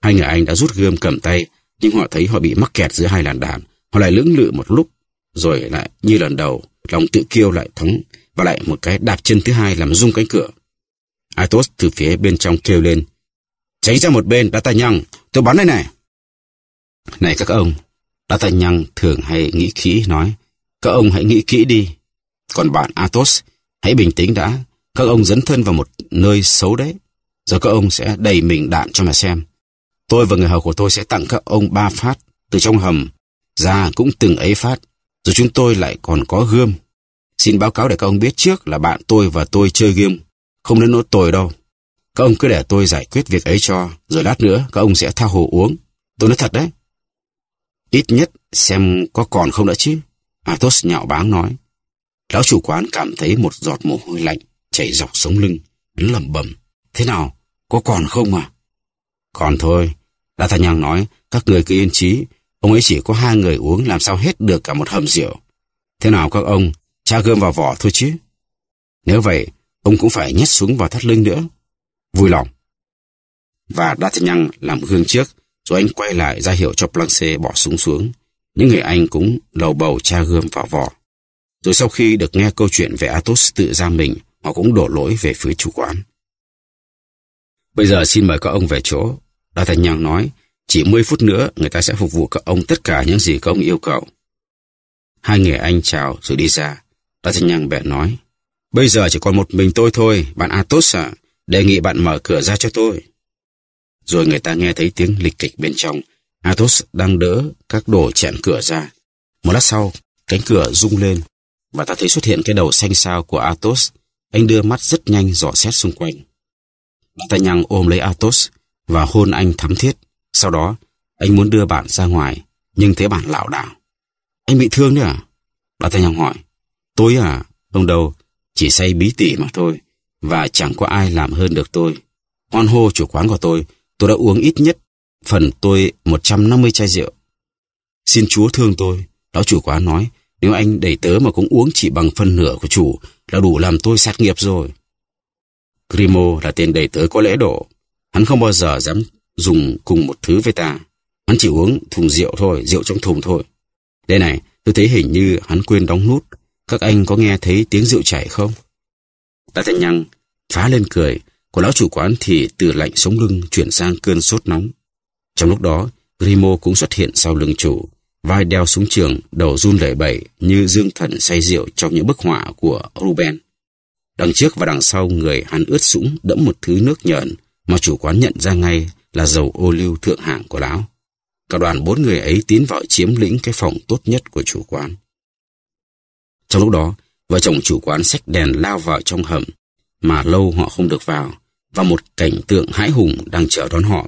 Hai người anh đã rút gươm cầm tay, nhưng họ thấy họ bị mắc kẹt giữa hai làn đạn. Họ lại lưỡng lự một lúc, rồi lại như lần đầu, lòng tự kiêu lại thắng, và lại một cái đạp chân thứ hai làm rung cánh cửa. Athos từ phía bên trong kêu lên, cháy ra một bên đã ta nhăng, tôi bắn đây này. Này các ông, tài D'Artagnan thường hay nghĩ kỹ nói, các ông hãy nghĩ kỹ đi. Còn bạn Athos, hãy bình tĩnh đã, các ông dấn thân vào một nơi xấu đấy. rồi các ông sẽ đầy mình đạn cho mà xem. Tôi và người hầu của tôi sẽ tặng các ông ba phát từ trong hầm, ra cũng từng ấy phát, rồi chúng tôi lại còn có gươm. Xin báo cáo để các ông biết trước là bạn tôi và tôi chơi game, không đến nỗi tồi đâu. Các ông cứ để tôi giải quyết việc ấy cho, rồi lát nữa các ông sẽ tha hồ uống. Tôi nói thật đấy. Ít nhất xem có còn không đã chứ. Athos nhạo báng nói. Lão chủ quán cảm thấy một giọt mồ hôi lạnh chảy dọc sống lưng. Hắn lẩm bẩm. Thế nào? Có còn không à? Còn thôi. Đã thằng nhàng nói. Các người cứ yên chí. Ông ấy chỉ có hai người uống làm sao hết được cả một hầm rượu. Thế nào các ông? Cha gươm vào vỏ thôi chứ. Nếu vậy, ông cũng phải nhét xuống vào thắt lưng nữa. Vui lòng. Và D'Artagnan làm gương trước, rồi anh quay lại ra hiệu cho Planche bỏ súng xuống. Những người anh cũng lầu bầu tra gươm vào vỏ. Rồi sau khi được nghe câu chuyện về Athos tự ra mình, họ cũng đổ lỗi về phía chủ quán. Bây giờ xin mời các ông về chỗ. D'Artagnan nói, chỉ 10 phút nữa người ta sẽ phục vụ các ông tất cả những gì các ông yêu cầu. Hai người anh chào rồi đi ra. D'Artagnan bèn nói, bây giờ chỉ còn một mình tôi thôi, bạn Athos À. Đề nghị bạn mở cửa ra cho tôi. Rồi người ta nghe thấy tiếng lịch kịch bên trong. Athos đang đỡ các đồ chẹn cửa ra. Một lát sau, cánh cửa rung lên và ta thấy xuất hiện cái đầu xanh xao của Athos. Anh đưa mắt rất nhanh dò xét xung quanh. D'Artagnan ôm lấy Athos và hôn anh thắm thiết. Sau đó, anh muốn đưa bạn ra ngoài, nhưng thấy bạn lảo đảo. Anh bị thương đấy à? D'Artagnan hỏi. Tôi à? Ông đầu, chỉ say bí tỉ mà thôi, và chẳng có ai làm hơn được tôi. Hoan hô chủ quán của tôi, Tôi đã uống ít nhất phần tôi 150 chai rượu. Xin Chúa thương tôi, lão chủ quán nói, nếu anh đẩy tớ mà cũng uống chỉ bằng phân nửa của chủ là đủ làm tôi sát nghiệp rồi. Grimo là tên đầy tớ có lễ độ. Hắn không bao giờ dám dùng cùng một thứ với ta. Hắn chỉ uống thùng rượu thôi, rượu trong thùng thôi. Đây này, tôi thấy hình như hắn quên đóng nút. Các anh có nghe thấy tiếng rượu chảy không? Ta thành nhăng, phá lên cười, của lão chủ quán thì từ lạnh sống lưng chuyển sang cơn sốt nóng. Trong lúc đó, Grimo cũng xuất hiện sau lưng chủ, vai đeo súng trường, đầu run lẩy bẩy như dương thần say rượu trong những bức họa của Ruben. Đằng trước và đằng sau người hắn ướt sũng đẫm một thứ nước nhợn mà chủ quán nhận ra ngay là dầu ô lưu thượng hạng của lão. Cả đoàn bốn người ấy tiến vào chiếm lĩnh cái phòng tốt nhất của chủ quán. Trong lúc đó, vợ chồng chủ quán xách đèn lao vào trong hầm, mà lâu họ không được vào và một cảnh tượng hãi hùng đang chờ đón họ.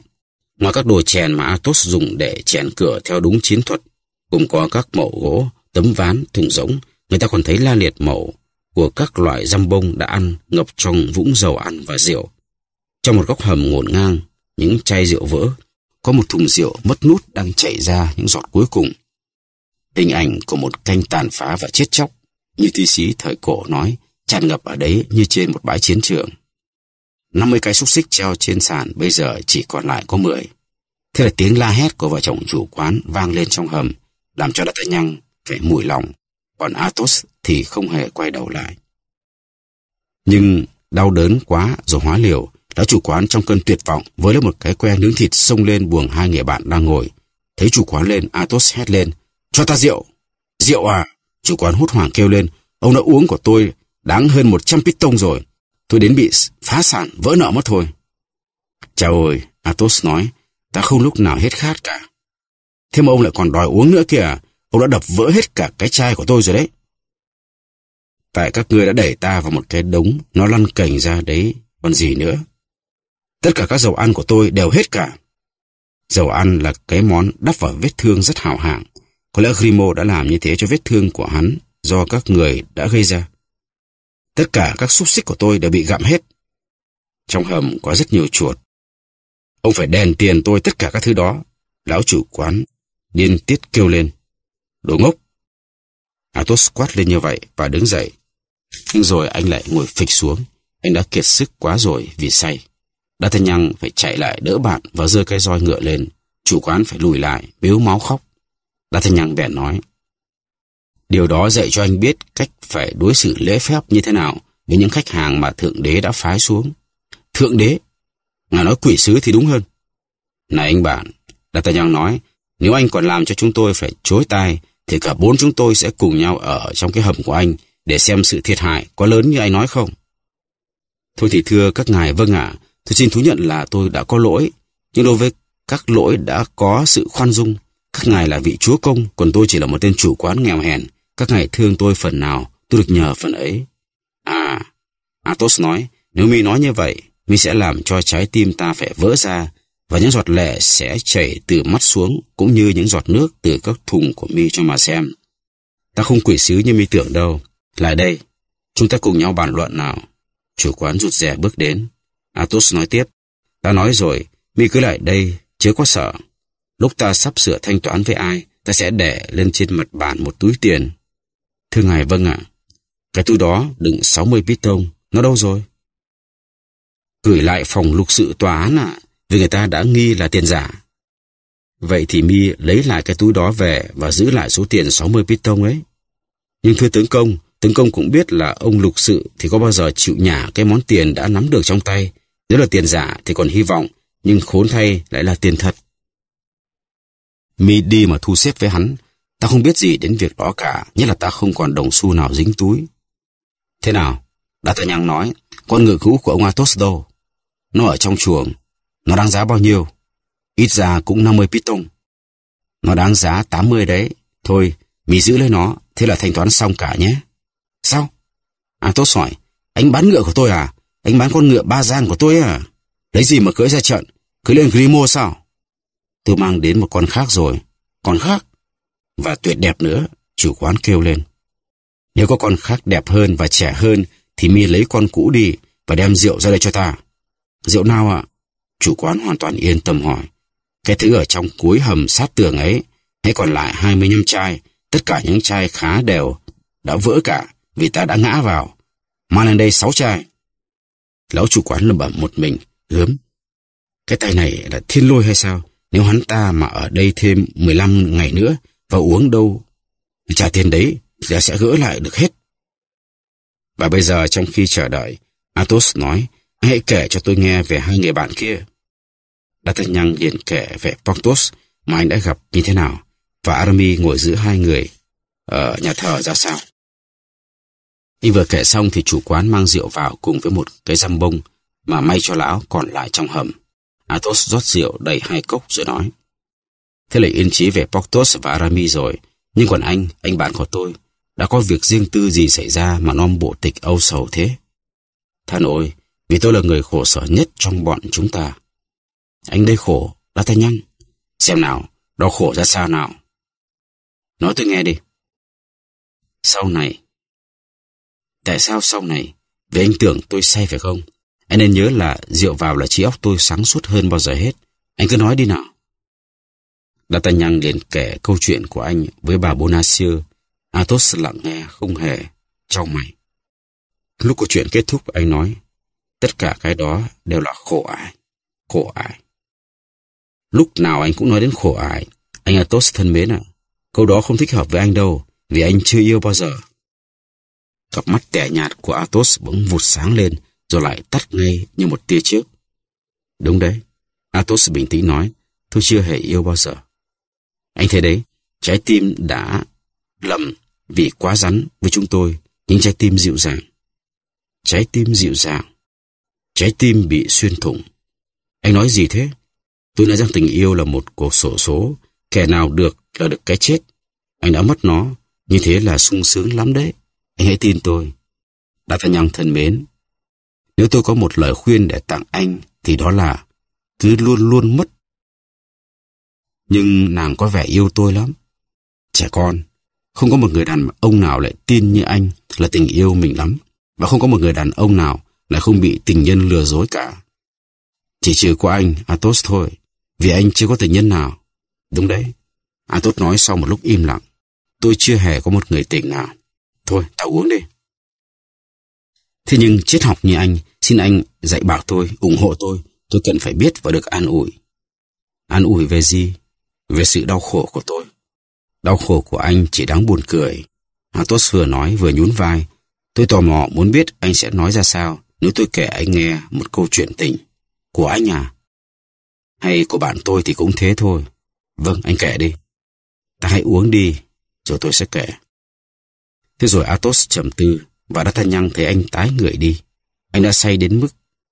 Ngoài các đồ chèn mà Athos dùng để chèn cửa theo đúng chiến thuật, cũng có các mẩu gỗ, tấm ván, thùng rỗng, người ta còn thấy la liệt mẩu của các loại răm bông đã ăn ngập trong vũng dầu ăn và rượu. Trong một góc hầm ngổn ngang, những chai rượu vỡ, có một thùng rượu mất nút đang chảy ra những giọt cuối cùng. Hình ảnh của một canh tàn phá và chết chóc, như thi sĩ thời cổ nói, tràn ngập ở đấy như trên một bãi chiến trường. 50 cái xúc xích treo trên sàn bây giờ chỉ còn lại có 10. Thế là tiếng la hét của vợ chồng chủ quán vang lên trong hầm, làm cho D'Artagnan phải mùi lòng, còn Athos thì không hề quay đầu lại. Nhưng đau đớn quá rồi hóa liều, đã chủ quán trong cơn tuyệt vọng với lấy một cái que nướng thịt xông lên buồng hai người bạn đang ngồi. Thấy chủ quán lên, Athos hét lên, cho ta rượu. Rượu à? Chủ quán hút hoảng kêu lên, ông đã uống của tôi đáng hơn 100 tông rồi tôi đến bị phá sản, vỡ nợ mất thôi. chào ơi, Atos nói, ta không lúc nào hết khát cả. Thế mà ông lại còn đòi uống nữa kìa, ông đã đập vỡ hết cả cái chai của tôi rồi đấy. Tại các ngươi đã đẩy ta vào một cái đống, nó lăn cành ra đấy, còn gì nữa. Tất cả các dầu ăn của tôi đều hết cả. Dầu ăn là cái món đắp vào vết thương rất hào hạng. Có lẽ Grimo đã làm như thế cho vết thương của hắn do các người đã gây ra. Tất cả các xúc xích của tôi đều bị gặm hết. Trong hầm có rất nhiều chuột. Ông phải đèn tiền tôi tất cả các thứ đó. Lão chủ quán điên tiết kêu lên. Đồ ngốc! Athos quát lên như vậy và đứng dậy. Nhưng rồi anh lại ngồi phịch xuống. Anh đã kiệt sức quá rồi vì say. D'Artagnan phải chạy lại đỡ bạn và giơ cái roi ngựa lên. Chủ quán phải lùi lại, biếu máu khóc. D'Artagnan bèn nói. Điều đó dạy cho anh biết cách phải đối xử lễ phép như thế nào với những khách hàng mà Thượng Đế đã phái xuống. Thượng Đế? ngài nói quỷ sứ thì đúng hơn. Này anh bạn, D'Artagnan nói, nếu anh còn làm cho chúng tôi phải chối tai, thì cả bốn chúng tôi sẽ cùng nhau ở trong cái hầm của anh để xem sự thiệt hại có lớn như anh nói không. Thôi thì thưa các ngài vâng ạ, tôi xin thú nhận là tôi đã có lỗi, nhưng đối với các lỗi đã có sự khoan dung. Các ngài là vị chúa công, còn tôi chỉ là một tên chủ quán nghèo hèn. Các ngài thương tôi phần nào, tôi được nhờ phần ấy. À, Athos nói, nếu mi nói như vậy, mi sẽ làm cho trái tim ta phải vỡ ra và những giọt lệ sẽ chảy từ mắt xuống cũng như những giọt nước từ các thùng của mi cho mà xem. Ta không quỷ sứ như mi tưởng đâu. Lại đây, chúng ta cùng nhau bàn luận nào. Chủ quán rụt rè bước đến. Athos nói tiếp, ta nói rồi, mi cứ lại đây, chứ có sợ. Lúc ta sắp sửa thanh toán với ai, ta sẽ để lên trên mặt bàn một túi tiền Thưa ngài vâng ạ. Cái túi đó đựng 60 piston. Nó đâu rồi? Gửi lại phòng lục sự tòa án ạ. Vì người ta đã nghi là tiền giả. Vậy thì mi lấy lại cái túi đó về và giữ lại số tiền 60 piston ấy. Nhưng thưa tướng công, tướng công cũng biết là ông lục sự thì có bao giờ chịu nhả cái món tiền đã nắm được trong tay. Nếu là tiền giả thì còn hy vọng, nhưng khốn thay lại là tiền thật. Mi đi mà thu xếp với hắn, Ta không biết gì đến việc đó cả, nhất là ta không còn đồng xu nào dính túi. Thế nào? Đã ta nhăng nói, con ngựa cũ của ông Athos đâu? Nó ở trong chuồng, nó đáng giá bao nhiêu? Ít ra cũng 50 piton. Nó đáng giá 80 đấy. Thôi, mì giữ lấy nó, thế là thanh toán xong cả nhé. Sao? Athos hỏi, anh bán ngựa của tôi à? Anh bán con ngựa ba gian của tôi à? Lấy gì mà cưỡi ra trận? Cưỡi lên Grimo sao? Tôi mang đến một con khác rồi. Con khác? và tuyệt đẹp nữa, chủ quán kêu lên. Nếu có con khác đẹp hơn và trẻ hơn thì mi lấy con cũ đi và đem rượu ra đây cho ta. Rượu nào ạ? Chủ quán hoàn toàn yên tâm hỏi. Cái thứ ở trong cuối hầm sát tường ấy, hay còn lại 25 chai, tất cả những chai khá đều, đã vỡ cả vì ta đã ngã vào. Mang lên đây 6 chai. Lão chủ quán lầm bẩm một mình, gớm. Cái tay này là thiên lôi hay sao? Nếu hắn ta mà ở đây thêm 15 ngày nữa và uống đâu. Trả tiền đấy, giá sẽ gỡ lại được hết. Và bây giờ trong khi chờ đợi, Athos nói, hãy kể cho tôi nghe về hai người bạn kia. D'Artagnan liền kể về Porthos mà anh đã gặp như thế nào và Aramis ngồi giữa hai người ở nhà thờ ra sao. Khi vừa kể xong thì chủ quán mang rượu vào cùng với một cái răm bông mà may cho lão còn lại trong hầm. Athos rót rượu đầy hai cốc rồi nói. Thế là yên trí về Portos và Aramis rồi. Nhưng còn anh, anh bạn của tôi, đã có việc riêng tư gì xảy ra mà non bộ tịch âu sầu thế? Than ôi, vì tôi là người khổ sở nhất trong bọn chúng ta. Anh đây khổ, đã thay nhanh Xem nào, đau khổ ra sao nào. Nói tôi nghe đi. Sau này. Tại sao sau này? Vì anh tưởng tôi say phải không? Anh nên nhớ là rượu vào là trí óc tôi sáng suốt hơn bao giờ hết. Anh cứ nói đi nào. D'Artagnan liền kể câu chuyện của anh với bà Bonacieux. Athos lặng nghe không hề trong mày. Lúc câu chuyện kết thúc anh nói tất cả cái đó đều là khổ ải, khổ ải. Lúc nào anh cũng nói đến khổ ải. Anh Athos thân mến ạ, câu đó không thích hợp với anh đâu vì anh chưa yêu bao giờ. Cặp mắt tẻ nhạt của Athos bỗng vụt sáng lên rồi lại tắt ngay như một tia trước. Đúng đấy, Athos bình tĩnh nói, tôi chưa hề yêu bao giờ. Anh thấy đấy, trái tim đã lầm vì quá rắn với chúng tôi, những trái tim dịu dàng. Trái tim dịu dàng. Trái tim bị xuyên thủng. Anh nói gì thế? Tôi nói rằng tình yêu là một cuộc sổ số, kẻ nào được là được cái chết. Anh đã mất nó, như thế là sung sướng lắm đấy. Anh hãy tin tôi. đã D'Artagnan thân mến, nếu tôi có một lời khuyên để tặng anh thì đó là cứ luôn luôn mất nhưng nàng có vẻ yêu tôi lắm. Trẻ con, không có một người đàn ông nào lại tin như anh là tình yêu mình lắm, và không có một người đàn ông nào lại không bị tình nhân lừa dối cả. Chỉ trừ của anh, Atos thôi, vì anh chưa có tình nhân nào. Đúng đấy, Atos nói sau một lúc im lặng, tôi chưa hề có một người tình nào. Thôi, tao uống đi. Thế nhưng triết học như anh, xin anh dạy bảo tôi, ủng hộ tôi, tôi cần phải biết và được an ủi. An ủi về gì? về sự đau khổ của tôi. Đau khổ của anh chỉ đáng buồn cười. Atos vừa nói vừa nhún vai. Tôi tò mò muốn biết anh sẽ nói ra sao nếu tôi kể anh nghe một câu chuyện tình. Của anh à? Hay của bạn tôi thì cũng thế thôi. Vâng, anh kể đi. Ta hãy uống đi, rồi tôi sẽ kể. Thế rồi Atos trầm tư và đã thanh nhăng thấy anh tái người đi. Anh đã say đến mức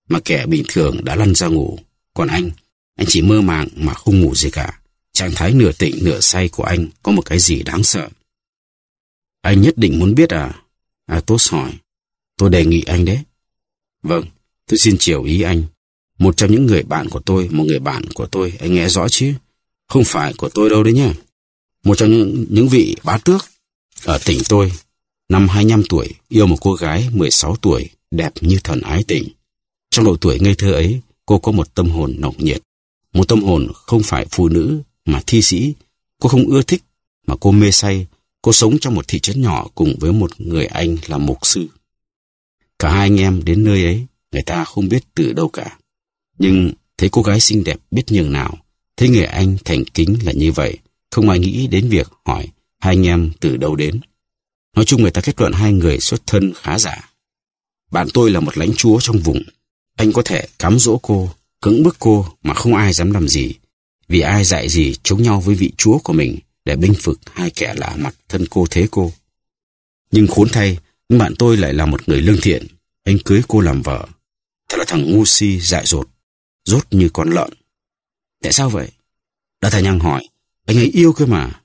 mà kẻ bình thường đã lăn ra ngủ. Còn anh, anh chỉ mơ màng mà không ngủ gì cả. Trạng thái nửa tỉnh nửa say của anh có một cái gì đáng sợ. Anh nhất định muốn biết à? À Atos hỏi. Tôi đề nghị anh đấy. Vâng, tôi xin chiều ý anh. Một trong những người bạn của tôi, một người bạn của tôi, anh nghe rõ chứ? Không phải của tôi đâu đấy nhá. Một trong những, những vị bá tước ở tỉnh tôi, năm 25 tuổi, yêu một cô gái 16 tuổi, đẹp như thần ái tình. Trong độ tuổi ngây thơ ấy, cô có một tâm hồn nồng nhiệt. Một tâm hồn không phải phụ nữ mà thi sĩ, cô không ưa thích, mà cô mê say, cô sống trong một thị trấn nhỏ cùng với một người anh là mục sư. Cả hai anh em đến nơi ấy, người ta không biết từ đâu cả. Nhưng thấy cô gái xinh đẹp biết nhường nào, thấy người anh thành kính là như vậy, không ai nghĩ đến việc hỏi hai anh em từ đâu đến. Nói chung người ta kết luận hai người xuất thân khá giả. Bạn tôi là một lãnh chúa trong vùng. Anh có thể cám dỗ cô, cưỡng bức cô mà không ai dám làm gì vì ai dạy gì chống nhau với vị chúa của mình để binh phục hai kẻ lạ mặt thân cô thế cô. Nhưng khốn thay, những bạn tôi lại là một người lương thiện, anh cưới cô làm vợ. Thật là thằng ngu si dại dột, rốt như con lợn. Tại sao vậy? Đã thầy nhăng hỏi, anh ấy yêu cơ mà.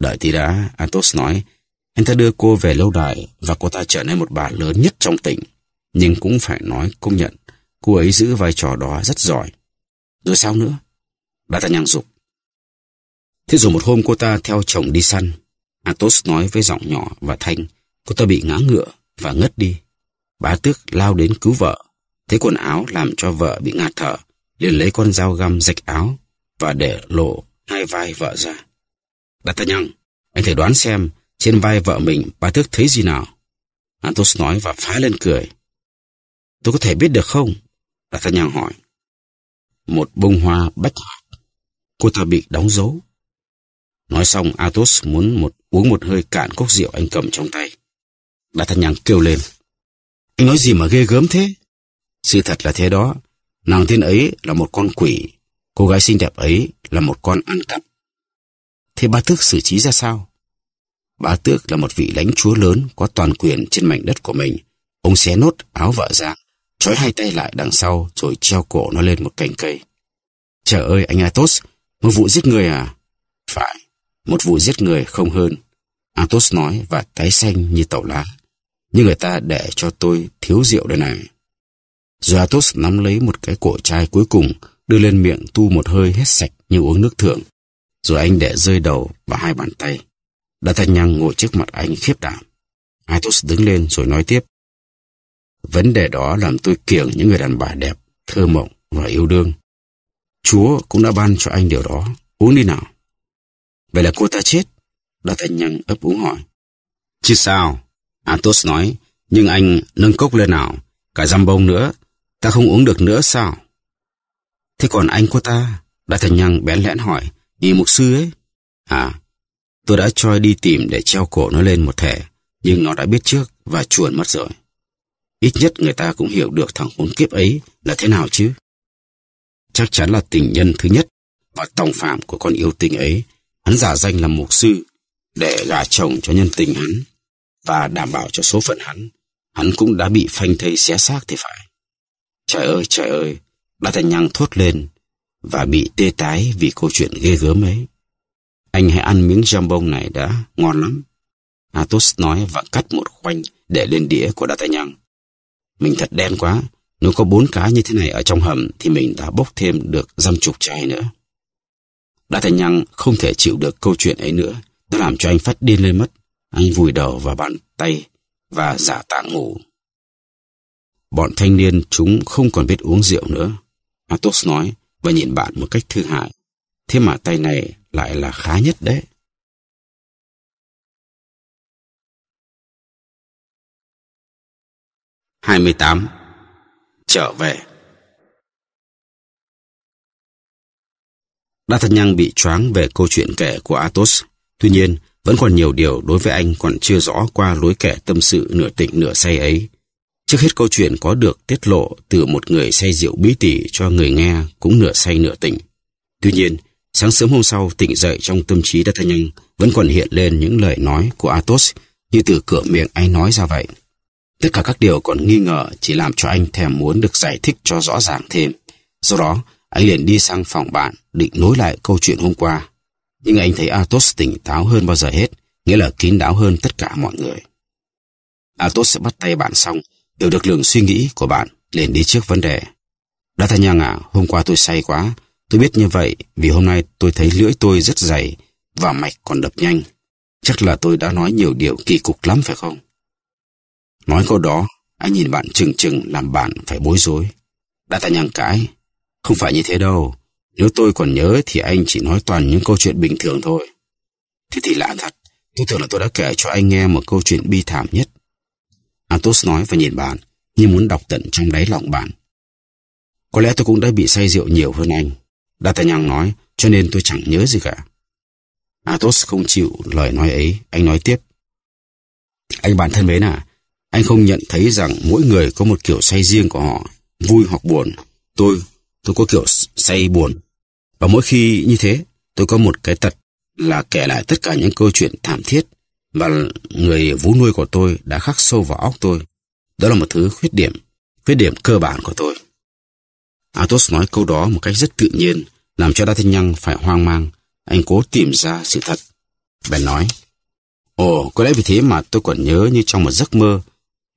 Đợi tí đã, Athos nói, anh ta đưa cô về lâu đài và cô ta trở nên một bà lớn nhất trong tỉnh. Nhưng cũng phải nói công nhận, cô ấy giữ vai trò đó rất giỏi. Rồi sao nữa? bà ta nhang dục. Thế rồi một hôm cô ta theo chồng đi săn, Athos nói với giọng nhỏ và thanh, cô ta bị ngã ngựa và ngất đi. Bá tước lao đến cứu vợ, thấy quần áo làm cho vợ bị ngạt thở, liền lấy con dao găm rạch áo và để lộ hai vai vợ ra. D'Artagnan, anh thể đoán xem trên vai vợ mình Bá tước thấy gì nào? Athos nói và phá lên cười. Tôi có thể biết được không? D'Artagnan hỏi. Một bông hoa bách hải. Cô ta bị đóng dấu. Nói xong Athos muốn một uống một hơi cạn cốc rượu anh cầm trong tay. D'Artagnan kêu lên. Anh nói gì mà ghê gớm thế? Sự thật là thế đó. Nàng tiên ấy là một con quỷ. Cô gái xinh đẹp ấy là một con ăn cắp. Thế ba tước xử trí ra sao? Ba Tước là một vị lãnh chúa lớn có toàn quyền trên mảnh đất của mình. Ông xé nốt áo vợ ra, trói hai tay lại đằng sau rồi treo cổ nó lên một cành cây. Trời ơi anh Athos, một vụ giết người à? Phải, một vụ giết người không hơn. Athos nói và tái xanh như tàu lá. Nhưng người ta để cho tôi thiếu rượu đây này. Rồi Athos nắm lấy một cái cổ chai cuối cùng, đưa lên miệng tu một hơi hết sạch như uống nước thượng. Rồi anh để rơi đầu và hai bàn tay. nhăng ngồi trước mặt anh khiếp đảm. Athos đứng lên rồi nói tiếp. Vấn đề đó làm tôi kiểng những người đàn bà đẹp, thơ mộng và yêu đương. Chúa cũng đã ban cho anh điều đó. Uống đi nào. Vậy là cô ta chết? Là thanh nhằng ấp uống hỏi. Chứ sao? Athos nói. Nhưng anh nâng cốc lên nào. Cả giam bông nữa. Ta không uống được nữa sao? Thế còn anh cô ta? Đã thành nhằng bén lẽn hỏi. Ý mục sư ấy. À, tôi đã cho đi tìm để treo cổ nó lên một thẻ, Nhưng nó đã biết trước và chuồn mất rồi. Ít nhất người ta cũng hiểu được thằng khốn kiếp ấy là thế nào chứ chắc chắn là tình nhân thứ nhất và tòng phạm của con yêu tình ấy. Hắn giả danh là mục sư để gả chồng cho nhân tình hắn và đảm bảo cho số phận hắn. Hắn cũng đã bị phanh thây xé xác thì phải. Trời ơi, trời ơi, đã thành nhăng thốt lên và bị tê tái vì câu chuyện ghê gớm ấy. Anh hãy ăn miếng jambon này đã, ngon lắm. Athos nói và cắt một khoanh để lên đĩa của nhăng Mình thật đen quá, nếu có bốn cá như thế này ở trong hầm thì mình đã bốc thêm được dăm chục chai nữa. Đã thành nhăng không thể chịu được câu chuyện ấy nữa. Nó làm cho anh phát điên lên mất. Anh vùi đầu vào bàn tay và giả tạng ngủ. Bọn thanh niên chúng không còn biết uống rượu nữa. Atos nói và nhìn bạn một cách thương hại. Thế mà tay này lại là khá nhất đấy. hai mươi tám trở về. D'Artagnan bị choáng về câu chuyện kể của Athos. Tuy nhiên, vẫn còn nhiều điều đối với anh còn chưa rõ qua lối kể tâm sự nửa tỉnh nửa say ấy. Trước hết câu chuyện có được tiết lộ từ một người say rượu bí tỉ cho người nghe cũng nửa say nửa tỉnh. Tuy nhiên, sáng sớm hôm sau tỉnh dậy trong tâm trí D'Artagnan vẫn còn hiện lên những lời nói của Athos như từ cửa miệng anh nói ra vậy. Tất cả các điều còn nghi ngờ chỉ làm cho anh thèm muốn được giải thích cho rõ ràng thêm. Sau đó, anh liền đi sang phòng bạn, định nối lại câu chuyện hôm qua. Nhưng anh thấy Athos tỉnh táo hơn bao giờ hết, nghĩa là kín đáo hơn tất cả mọi người. Athos sẽ bắt tay bạn xong, hiểu được lượng suy nghĩ của bạn, liền đi trước vấn đề. Đã thay nhang à, hôm qua tôi say quá, tôi biết như vậy vì hôm nay tôi thấy lưỡi tôi rất dày và mạch còn đập nhanh. Chắc là tôi đã nói nhiều điều kỳ cục lắm phải không? Nói câu đó, anh nhìn bạn chừng chừng làm bạn phải bối rối. Đã ta nhằng cãi. Không phải như thế đâu. Nếu tôi còn nhớ thì anh chỉ nói toàn những câu chuyện bình thường thôi. Thế thì lạ thật. Tôi tưởng là tôi đã kể cho anh nghe một câu chuyện bi thảm nhất. Atos nói và nhìn bạn, như muốn đọc tận trong đáy lòng bạn. Có lẽ tôi cũng đã bị say rượu nhiều hơn anh. đa nhăng nói, cho nên tôi chẳng nhớ gì cả. Athos không chịu lời nói ấy, anh nói tiếp. Anh bạn thân mến à, anh không nhận thấy rằng mỗi người có một kiểu say riêng của họ, vui hoặc buồn. Tôi, tôi có kiểu say buồn. Và mỗi khi như thế, tôi có một cái tật là kể lại tất cả những câu chuyện thảm thiết và người vú nuôi của tôi đã khắc sâu vào óc tôi. Đó là một thứ khuyết điểm, khuyết điểm cơ bản của tôi. Athos nói câu đó một cách rất tự nhiên, làm cho D'Artagnan phải hoang mang. Anh cố tìm ra sự thật. Bèn nói, Ồ, có lẽ vì thế mà tôi còn nhớ như trong một giấc mơ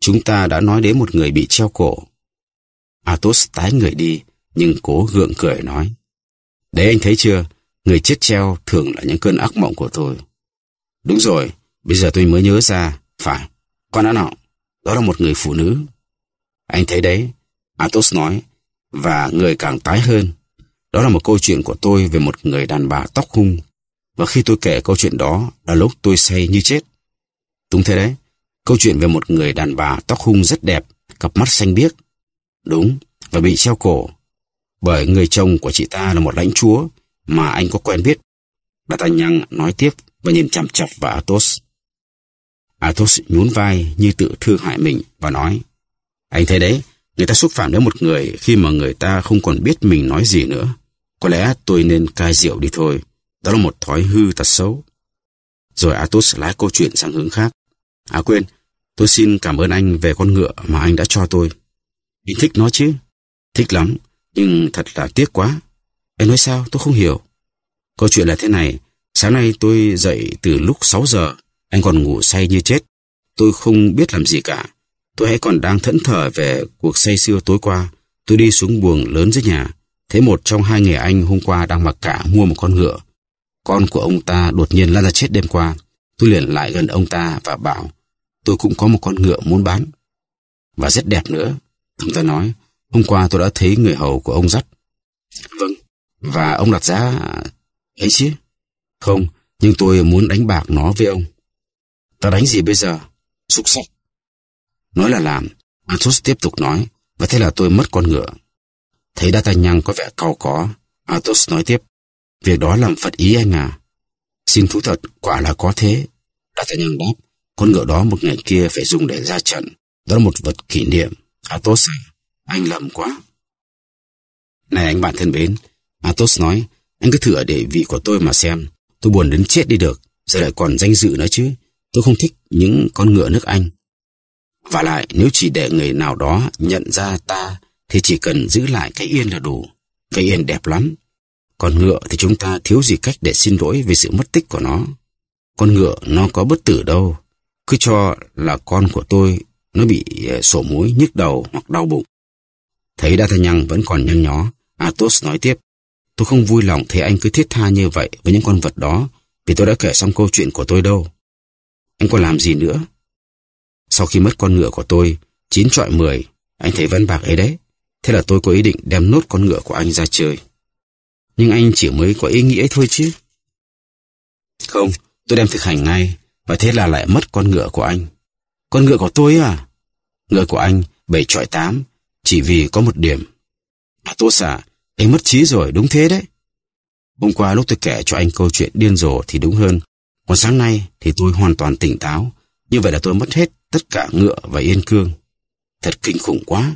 Chúng ta đã nói đến một người bị treo cổ. Athos tái người đi, nhưng cố gượng cười nói. Đấy anh thấy chưa, người chết treo thường là những cơn ác mộng của tôi. Đúng rồi, bây giờ tôi mới nhớ ra, phải, con đã nọ, đó là một người phụ nữ. Anh thấy đấy, Athos nói, và người càng tái hơn. Đó là một câu chuyện của tôi về một người đàn bà tóc hung. Và khi tôi kể câu chuyện đó là lúc tôi say như chết. Đúng thế đấy. Câu chuyện về một người đàn bà tóc hung rất đẹp, cặp mắt xanh biếc. Đúng, và bị treo cổ. Bởi người chồng của chị ta là một lãnh chúa mà anh có quen biết. D'Artagnan nói tiếp và nhìn chăm chọc vào Athos. Athos nhún vai như tự thương hại mình và nói Anh thấy đấy, người ta xúc phạm đến một người khi mà người ta không còn biết mình nói gì nữa. Có lẽ tôi nên cai rượu đi thôi. Đó là một thói hư thật xấu. Rồi Athos lái câu chuyện sang hướng khác. À quên, tôi xin cảm ơn anh về con ngựa mà anh đã cho tôi. Anh thích nó chứ? Thích lắm, nhưng thật là tiếc quá. Em nói sao tôi không hiểu. Câu chuyện là thế này, sáng nay tôi dậy từ lúc 6 giờ, anh còn ngủ say như chết. Tôi không biết làm gì cả. Tôi hãy còn đang thẫn thờ về cuộc say xưa tối qua. Tôi đi xuống buồng lớn dưới nhà. thấy một trong hai người anh hôm qua đang mặc cả mua một con ngựa. Con của ông ta đột nhiên lăn ra chết đêm qua. Tôi liền lại gần ông ta và bảo tôi cũng có một con ngựa muốn bán. Và rất đẹp nữa. Ông ta nói, hôm qua tôi đã thấy người hầu của ông dắt. Vâng. Và ông đặt giá ấy chứ? Không, nhưng tôi muốn đánh bạc nó với ông. Ta đánh gì bây giờ? Xúc xắc Nói là làm, Athos tiếp tục nói, và thế là tôi mất con ngựa. Thấy D'Artagnan có vẻ cau có, Athos nói tiếp, việc đó làm phật ý anh à. Xin thú thật, quả là có thế, A Thái đáp, con ngựa đó một ngày kia phải dùng để ra trận. Đó là một vật kỷ niệm. Athos à, anh lầm quá. Này anh bạn thân mến, Athos nói, anh cứ thử ở địa vị của tôi mà xem. Tôi buồn đến chết đi được, giờ lại còn danh dự nữa chứ. Tôi không thích những con ngựa nước Anh. Và lại, nếu chỉ để người nào đó nhận ra ta, thì chỉ cần giữ lại cái yên là đủ. Cái yên đẹp lắm. Còn ngựa thì chúng ta thiếu gì cách để xin lỗi về sự mất tích của nó. Con ngựa nó có bất tử đâu. Cứ cho là con của tôi nó bị ờ, sổ mũi, nhức đầu hoặc đau bụng. Thấy Đa Thanh Nhăng vẫn còn nhăn nhó, Athos nói tiếp. Tôi không vui lòng thấy anh cứ thiết tha như vậy với những con vật đó vì tôi đã kể xong câu chuyện của tôi đâu. Anh còn làm gì nữa? Sau khi mất con ngựa của tôi, chín trọi mười anh thấy vẫn bạc ấy đấy. Thế là tôi có ý định đem nốt con ngựa của anh ra chơi. Nhưng anh chỉ mới có ý nghĩa thôi chứ. Không, Tôi đem thực hành ngay, và thế là lại mất con ngựa của anh. Con ngựa của tôi à? Ngựa của anh, bảy trọi tám, chỉ vì có một điểm. À Tô xả, anh mất trí rồi, đúng thế đấy. Hôm qua lúc tôi kể cho anh câu chuyện điên rồ thì đúng hơn. Còn sáng nay thì tôi hoàn toàn tỉnh táo. Như vậy là tôi mất hết tất cả ngựa và yên cương. Thật kinh khủng quá.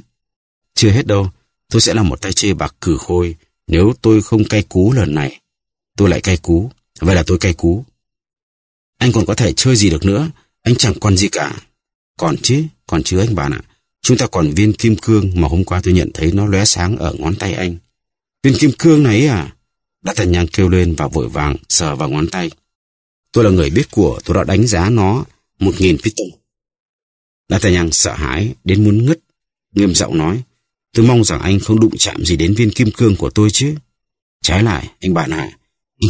Chưa hết đâu, tôi sẽ là một tay chê bạc cử khôi nếu tôi không cay cú lần này. Tôi lại cay cú, vậy là tôi cay cú. Anh còn có thể chơi gì được nữa, anh chẳng còn gì cả. Còn chứ, còn chứ anh bạn ạ. Chúng ta còn viên kim cương mà hôm qua tôi nhận thấy nó lóe sáng ở ngón tay anh. Viên kim cương này à? Đã tần nhang kêu lên và vội vàng sờ vào ngón tay. Tôi là người biết của, tôi đã đánh giá nó một nghìn piston. Đã tần nhang sợ hãi đến muốn ngất, nghiêm giọng nói. Tôi mong rằng anh không đụng chạm gì đến viên kim cương của tôi chứ. Trái lại, anh bạn ạ, à,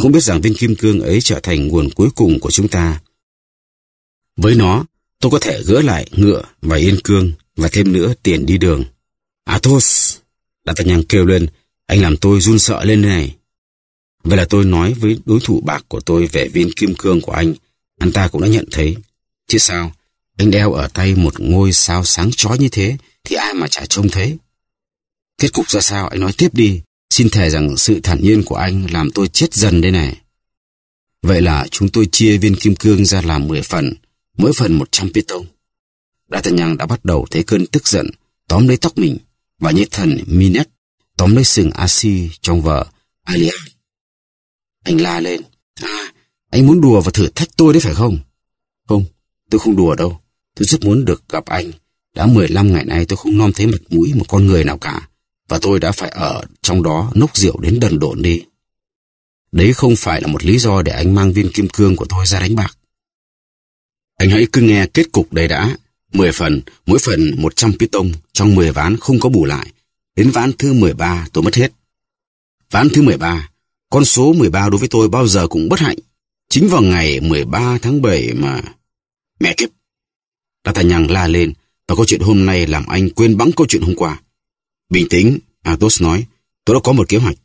cũng biết rằng viên kim cương ấy trở thành nguồn cuối cùng của chúng ta. Với nó, tôi có thể gỡ lại ngựa và yên cương và thêm nữa tiền đi đường. Athos! D'Artagnan kêu lên, anh làm tôi run sợ lên này. Vậy là tôi nói với đối thủ bạc của tôi về viên kim cương của anh, anh ta cũng đã nhận thấy. Chứ sao, anh đeo ở tay một ngôi sao sáng chói như thế thì ai mà chả trông thấy. Kết cục ra sao anh nói tiếp đi. Xin thề rằng sự thản nhiên của anh làm tôi chết dần đây này. Vậy là chúng tôi chia viên kim cương ra làm 10 phần, mỗi phần 100 piton. D'Artagnan đã bắt đầu thấy cơn tức giận, tóm lấy tóc mình và như thần Minet tóm lấy sừng Asi trong vợ Iliad. Anh la lên, à, anh muốn đùa và thử thách tôi đấy phải không? Không, tôi không đùa đâu. Tôi rất muốn được gặp anh. Đã 15 ngày nay tôi không nom thấy mặt mũi một con người nào cả và tôi đã phải ở trong đó nốc rượu đến đần độn đi. Đấy không phải là một lý do để anh mang viên kim cương của tôi ra đánh bạc. Anh hãy cứ nghe kết cục đây đã. mười phần, mỗi phần một trăm 100 tông trong mười ván không có bù lại. Đến ván thứ mười ba tôi mất hết. Ván thứ mười ba con số mười ba đối với tôi bao giờ cũng bất hạnh. Chính vào ngày mười ba tháng bảy mà... Mẹ kiếp! Đa Tà Nhằng la lên và câu chuyện hôm nay làm anh quên bẵng câu chuyện hôm qua. Bình tĩnh, Athos nói, tôi đã có một kế hoạch.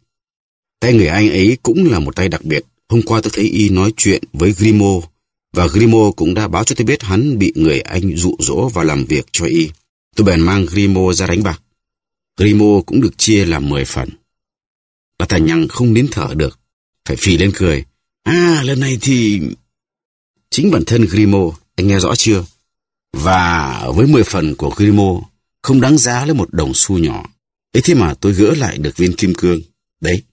Tay người anh ấy cũng là một tay đặc biệt. Hôm qua tôi thấy y nói chuyện với Grimo và Grimo cũng đã báo cho tôi biết hắn bị người anh dụ dỗ và làm việc cho y. Tôi bèn mang Grimo ra đánh bạc. Grimo cũng được chia làm 10 phần. Bà Tà Nhằng không nín thở được, phải phì lên cười. À, lần này thì... Chính bản thân Grimo, anh nghe rõ chưa? Và với 10 phần của Grimo, không đáng giá lấy một đồng xu nhỏ ấy thế mà tôi gỡ lại được viên kim cương. Đấy,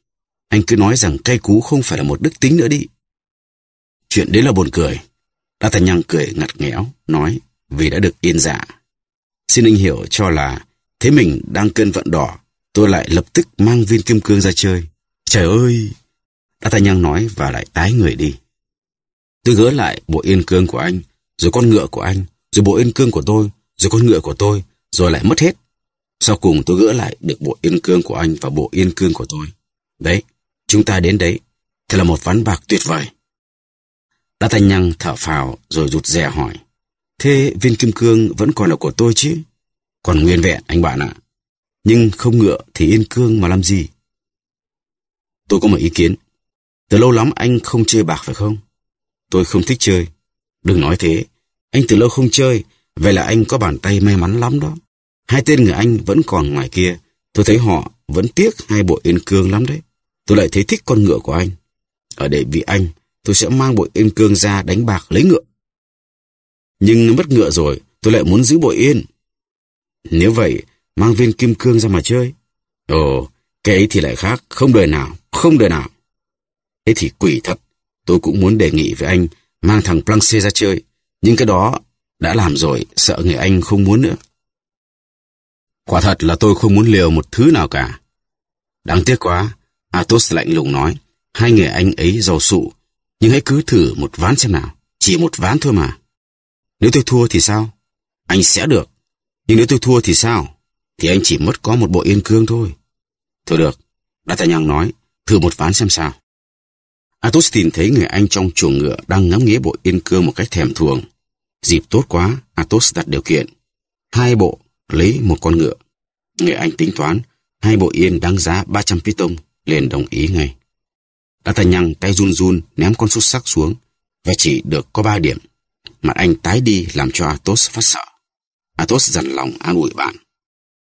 anh cứ nói rằng cay cú không phải là một đức tính nữa đi. Chuyện đấy là buồn cười. Đa Thành Nhăng cười ngặt nghẽo, nói vì đã được yên dạ. Xin anh hiểu cho là thế mình đang cơn vận đỏ, tôi lại lập tức mang viên kim cương ra chơi. Trời ơi! Đa Thành Nhăng nói và lại tái người đi. Tôi gỡ lại bộ yên cương của anh, rồi con ngựa của anh, rồi bộ yên cương của tôi, rồi con ngựa của tôi, rồi lại mất hết. Sau cùng tôi gỡ lại được bộ yên cương của anh và bộ yên cương của tôi. Đấy, chúng ta đến đấy. Thật là một ván bạc tuyệt vời. Đa thanh nhăng thở phào rồi rụt rè hỏi. Thế viên kim cương vẫn còn là của tôi chứ? Còn nguyên vẹn anh bạn ạ. Nhưng không ngựa thì yên cương mà làm gì? Tôi có một ý kiến. Từ lâu lắm anh không chơi bạc phải không? Tôi không thích chơi. Đừng nói thế. Anh từ lâu không chơi. Vậy là anh có bàn tay may mắn lắm đó. Hai tên người Anh vẫn còn ngoài kia. Tôi thấy họ vẫn tiếc hai bộ yên cương lắm đấy. Tôi lại thấy thích con ngựa của anh. Ở đây vì anh, tôi sẽ mang bộ yên cương ra đánh bạc lấy ngựa. Nhưng mất ngựa rồi, tôi lại muốn giữ bộ yên. Nếu vậy, mang viên kim cương ra mà chơi. Ồ, cái ấy thì lại khác, không đời nào, không đời nào. Thế thì quỷ thật, tôi cũng muốn đề nghị với anh mang thằng Planxê ra chơi. Nhưng cái đó đã làm rồi, sợ người anh không muốn nữa. Quả thật là tôi không muốn liều một thứ nào cả. Đáng tiếc quá, Athos lạnh lùng nói, hai người anh ấy giàu sụ, nhưng hãy cứ thử một ván xem nào, chỉ một ván thôi mà. Nếu tôi thua thì sao? Anh sẽ được. Nhưng nếu tôi thua thì sao? Thì anh chỉ mất có một bộ yên cương thôi. Thôi được, D'Artagnan nói, thử một ván xem sao. Athos tìm thấy người anh trong chuồng ngựa đang ngắm nghía bộ yên cương một cách thèm thuồng. Dịp tốt quá, Athos đặt điều kiện. Hai bộ lấy một con ngựa. người Anh tính toán, hai bộ yên đáng giá 300 phi tông, liền đồng ý ngay. D'Artagnan tay run run ném con xúc sắc xuống và chỉ được có ba điểm. Mặt anh tái đi làm cho Atos phát sợ. Atos dằn lòng an ủi bạn.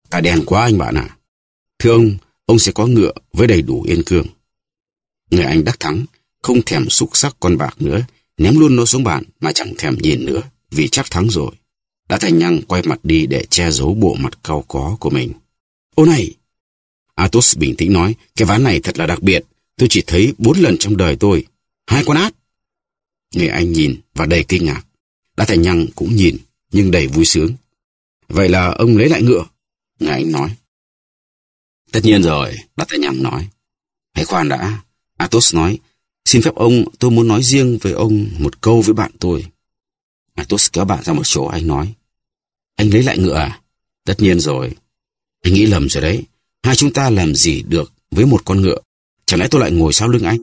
Ta đèn quá anh bạn à. Thưa ông, ông sẽ có ngựa với đầy đủ yên cương. Người anh đắc thắng, không thèm xúc sắc con bạc nữa, ném luôn nó xuống bàn mà chẳng thèm nhìn nữa vì chắc thắng rồi. Đã thành nhăng quay mặt đi để che giấu bộ mặt cao có của mình. Ô này! Atos bình tĩnh nói, cái ván này thật là đặc biệt. Tôi chỉ thấy bốn lần trong đời tôi. Hai con át! Người anh nhìn và đầy kinh ngạc. Đã thành nhăng cũng nhìn, nhưng đầy vui sướng. Vậy là ông lấy lại ngựa. Người anh nói. Tất nhiên rồi, Đã thành nhăng nói. Hãy khoan đã. Atos nói, xin phép ông, tôi muốn nói riêng với ông một câu với bạn tôi. Atos kéo bạn ra một chỗ anh nói. Anh lấy lại ngựa à? Tất nhiên rồi. Anh nghĩ lầm rồi đấy. Hai chúng ta làm gì được với một con ngựa? Chẳng lẽ tôi lại ngồi sau lưng anh?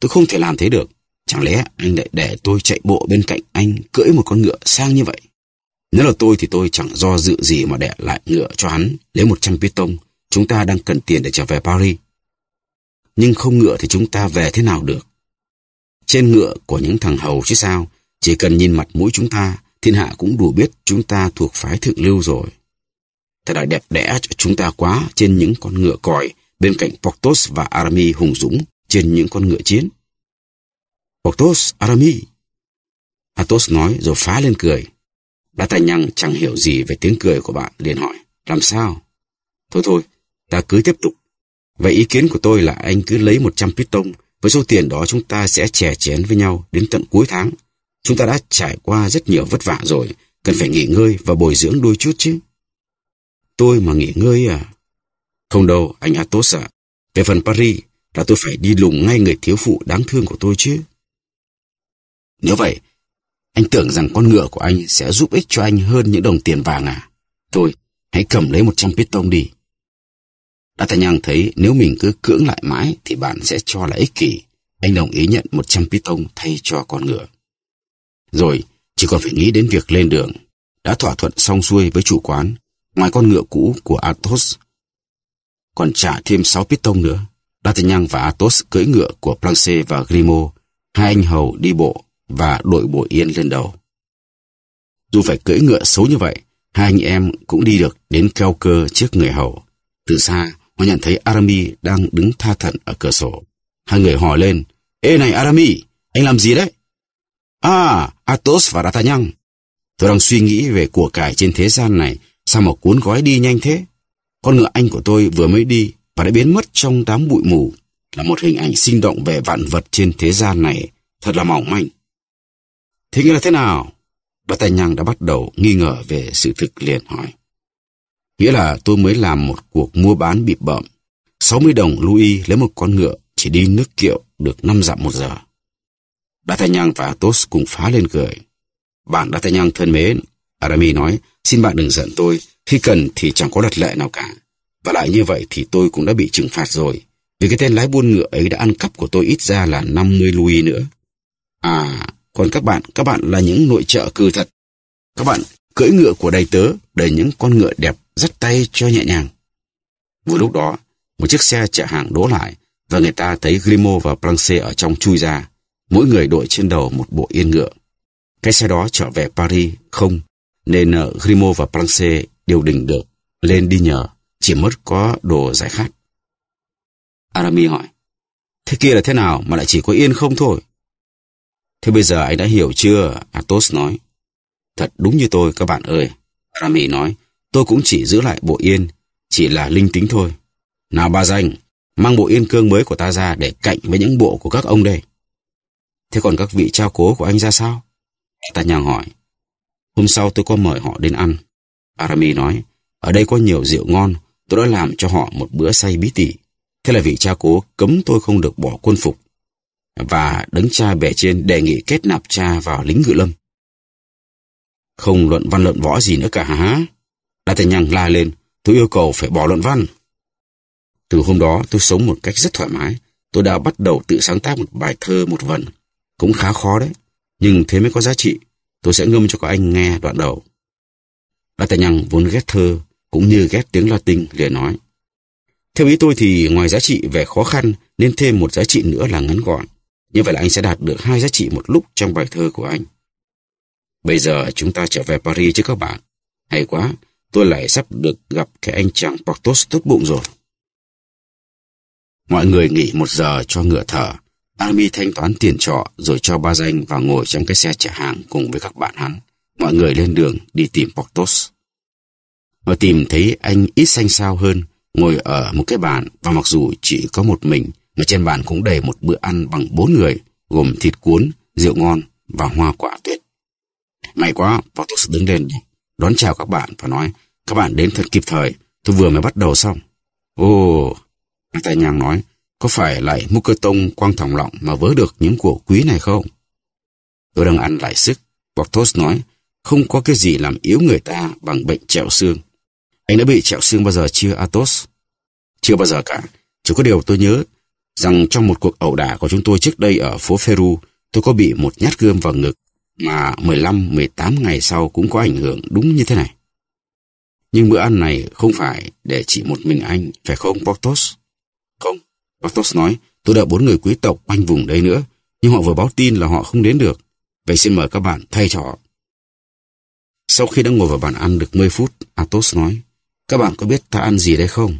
Tôi không thể làm thế được. Chẳng lẽ anh lại để tôi chạy bộ bên cạnh anh cưỡi một con ngựa sang như vậy? Nếu là tôi thì tôi chẳng do dự gì mà để lại ngựa cho hắn lấy một trăm piston. Chúng ta đang cần tiền để trở về Paris. Nhưng không ngựa thì chúng ta về thế nào được? Trên ngựa của những thằng hầu chứ sao? Chỉ cần nhìn mặt mũi chúng ta, thiên hạ cũng đủ biết chúng ta thuộc phái thượng lưu rồi. Thời đại đẹp đẽ cho chúng ta quá trên những con ngựa còi bên cạnh Portos và Arami hùng dũng trên những con ngựa chiến. Portos, Arami. Athos nói rồi phá lên cười. Đã tài nhăng chẳng hiểu gì về tiếng cười của bạn liền hỏi. Làm sao? Thôi thôi, ta cứ tiếp tục. Vậy ý kiến của tôi là anh cứ lấy 100 piston, với số tiền đó chúng ta sẽ chè chén với nhau đến tận cuối tháng Chúng ta đã trải qua rất nhiều vất vả rồi, cần phải nghỉ ngơi và bồi dưỡng đôi chút chứ. Tôi mà nghỉ ngơi à? Không đâu, anh Atos ạ. Về phần Paris, là tôi phải đi lùng ngay người thiếu phụ đáng thương của tôi chứ. Nếu vậy, anh tưởng rằng con ngựa của anh sẽ giúp ích cho anh hơn những đồng tiền vàng à? Thôi, hãy cầm lấy 100 piston đi. D'Artagnan thấy nếu mình cứ cưỡng lại mãi thì bạn sẽ cho là ích kỷ. Anh đồng ý nhận 100 piston thay cho con ngựa. Rồi, chỉ còn phải nghĩ đến việc lên đường. Đã thỏa thuận xong xuôi với chủ quán, ngoài con ngựa cũ của Athos. Còn trả thêm 6 piston nữa. D'Artagnan và Athos cưỡi ngựa của Planchet và Grimaud, hai anh hầu đi bộ và đội bộ yên lên đầu. Dù phải cưỡi ngựa xấu như vậy, hai anh em cũng đi được đến keo cơ trước người hầu. Từ xa, họ nhận thấy Aramis đang đứng tha thận ở cửa sổ. Hai người hò lên, Ê này Aramis, anh làm gì đấy? À, Athos và D'Artagnan. Tôi đang suy nghĩ về của cải trên thế gian này, sao mà cuốn gói đi nhanh thế? Con ngựa anh của tôi vừa mới đi và đã biến mất trong đám bụi mù, là một hình ảnh sinh động về vạn vật trên thế gian này, thật là mỏng manh. Thế nghĩa là thế nào? D'Artagnan đã bắt đầu nghi ngờ về sự thực liền hỏi. Nghĩa là tôi mới làm một cuộc mua bán bị bợm. 60 đồng Louis lấy một con ngựa chỉ đi nước kiệu được 5 dặm một giờ. D'Artagnan và Athos cùng phá lên cười. Bạn D'Artagnan thân mến, Aramis nói, xin bạn đừng giận tôi, khi cần thì chẳng có luật lệ nào cả. Và lại như vậy thì tôi cũng đã bị trừng phạt rồi, vì cái tên lái buôn ngựa ấy đã ăn cắp của tôi ít ra là 50 louis nữa. À, còn các bạn, các bạn là những nội trợ cừ thật. Các bạn cưỡi ngựa của đầy tớ, để những con ngựa đẹp dắt tay cho nhẹ nhàng. Vừa lúc đó, một chiếc xe chở hàng đỗ lại và người ta thấy Grimaud và Planche ở trong chui ra mỗi người đội trên đầu một bộ yên ngựa. Cái xe đó trở về Paris không, nên ờ, Grimaud và Planche đều đình được, lên đi nhờ, chỉ mất có đồ giải khát. Aramis hỏi, thế kia là thế nào mà lại chỉ có yên không thôi? Thế bây giờ anh đã hiểu chưa? Athos nói. Thật đúng như tôi các bạn ơi. Aramis nói, tôi cũng chỉ giữ lại bộ yên, chỉ là linh tính thôi. Nào ba danh, mang bộ yên cương mới của ta ra để cạnh với những bộ của các ông đây. Thế còn các vị cha cố của anh ra sao? ta nhàng hỏi. Hôm sau tôi có mời họ đến ăn. Arami nói, ở đây có nhiều rượu ngon, tôi đã làm cho họ một bữa say bí tỉ. Thế là vị cha cố cấm tôi không được bỏ quân phục. Và đấng cha bè trên đề nghị kết nạp cha vào lính ngự lâm. Không luận văn luận võ gì nữa cả hả? Đa Tà nhàng la lên, tôi yêu cầu phải bỏ luận văn. Từ hôm đó tôi sống một cách rất thoải mái. Tôi đã bắt đầu tự sáng tác một bài thơ một vần. Cũng khá khó đấy, nhưng thế mới có giá trị. Tôi sẽ ngâm cho các anh nghe đoạn đầu. D'Artagnan vốn ghét thơ, cũng như ghét tiếng Latin, liền nói. Theo ý tôi thì ngoài giá trị về khó khăn, nên thêm một giá trị nữa là ngắn gọn. Như vậy là anh sẽ đạt được hai giá trị một lúc trong bài thơ của anh. Bây giờ chúng ta trở về Paris chứ các bạn. Hay quá, tôi lại sắp được gặp cái anh chàng Portos tốt bụng rồi. Mọi người nghỉ một giờ cho ngựa thở, Army thanh toán tiền trọ rồi cho ba danh vào ngồi trong cái xe chở hàng cùng với các bạn hắn. Mọi người lên đường đi tìm Portos. Và tìm thấy anh ít xanh sao hơn, ngồi ở một cái bàn và mặc dù chỉ có một mình mà trên bàn cũng đầy một bữa ăn bằng bốn người gồm thịt cuốn, rượu ngon và hoa quả tuyệt. May quá, Portos đứng lên đón chào các bạn và nói các bạn đến thật kịp thời, tôi vừa mới bắt đầu xong. Ồ, anh ta Nhang nói, có phải lại Múc Cơ Tông Quang Thòng Lọng mà vớ được những của quý này không? Tôi đang ăn lại sức. Bọc nói, không có cái gì làm yếu người ta bằng bệnh trẹo xương. Anh đã bị trẹo xương bao giờ chưa Athos? Chưa bao giờ cả. Chỉ có điều tôi nhớ rằng trong một cuộc ẩu đả của chúng tôi trước đây ở phố Peru, tôi có bị một nhát gươm vào ngực mà 15-18 ngày sau cũng có ảnh hưởng đúng như thế này. Nhưng bữa ăn này không phải để chỉ một mình anh, phải không Portos? Không, Bastos nói, tôi đợi bốn người quý tộc quanh vùng đây nữa, nhưng họ vừa báo tin là họ không đến được. Vậy xin mời các bạn thay cho họ. Sau khi đã ngồi vào bàn ăn được 10 phút, Athos nói, các bạn có biết ta ăn gì đây không?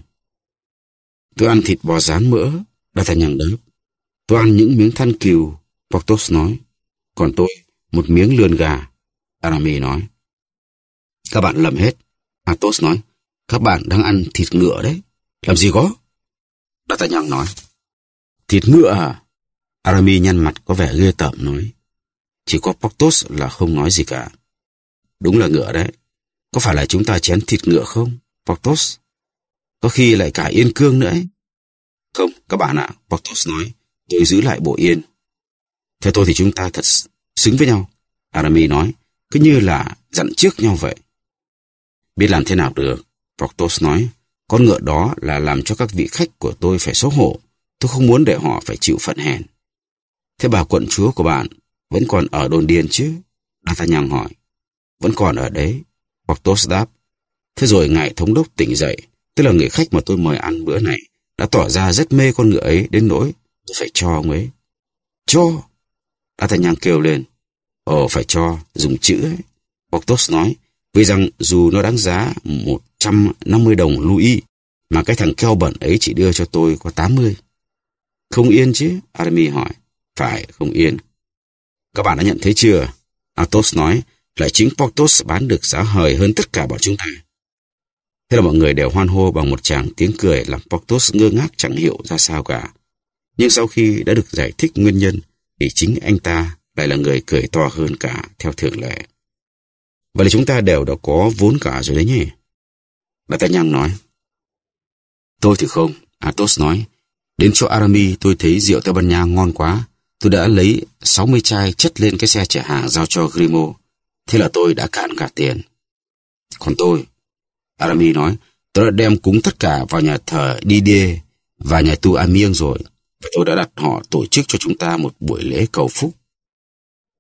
Tôi ăn thịt bò rán mỡ, D'Artagnan đáp. Tôi ăn những miếng than cừu, Porthos nói. Còn tôi, một miếng lườn gà, Aramis nói. Các bạn lầm hết, Athos nói. Các bạn đang ăn thịt ngựa đấy. Làm gì có? D'Artagnan nói. Thịt ngựa à? Aramis nhăn mặt có vẻ ghê tởm nói. Chỉ có Porthos là không nói gì cả. Đúng là ngựa đấy. Có phải là chúng ta chén thịt ngựa không, Porthos? Có khi lại cả yên cương nữa ấy. Không, các bạn ạ, à, Porthos nói. Tôi giữ lại bộ yên. Theo tôi thì chúng ta thật xứng với nhau. Aramis nói, cứ như là dặn trước nhau vậy. Biết làm thế nào được, Porthos nói. Con ngựa đó là làm cho các vị khách của tôi phải xấu hổ. Tôi không muốn để họ phải chịu phận hèn. Thế bà quận chúa của bạn vẫn còn ở đồn điền chứ? D'Artagnan hỏi. Vẫn còn ở đấy. Hoặc Tos đáp. Thế rồi ngài thống đốc tỉnh dậy, tức là người khách mà tôi mời ăn bữa này, đã tỏ ra rất mê con ngựa ấy đến nỗi tôi phải cho ông ấy. Cho? D'Artagnan kêu lên. Ồ, phải cho, dùng chữ ấy. Boctos nói, vì rằng dù nó đáng giá một 150 đồng Louis mà cái thằng keo bẩn ấy chỉ đưa cho tôi có 80. Không yên chứ? Army hỏi. Phải, không yên. Các bạn đã nhận thấy chưa? Athos nói là chính Porthos bán được giá hời hơn tất cả bọn chúng ta. Thế là mọi người đều hoan hô bằng một tràng tiếng cười làm Porthos ngơ ngác chẳng hiểu ra sao cả. Nhưng sau khi đã được giải thích nguyên nhân thì chính anh ta lại là người cười to hơn cả theo thường lệ. Vậy là chúng ta đều đã có vốn cả rồi đấy nhỉ? D'Artagnan nói. Tôi thì không, Athos nói. Đến chỗ Arami tôi thấy rượu Tây Ban Nha ngon quá. Tôi đã lấy 60 chai chất lên cái xe chở hàng giao cho Grimo. Thế là tôi đã cạn cả tiền. Còn tôi, Arami nói, tôi đã đem cúng tất cả vào nhà thờ Didier và nhà tu Amiens rồi. Và tôi đã đặt họ tổ chức cho chúng ta một buổi lễ cầu phúc.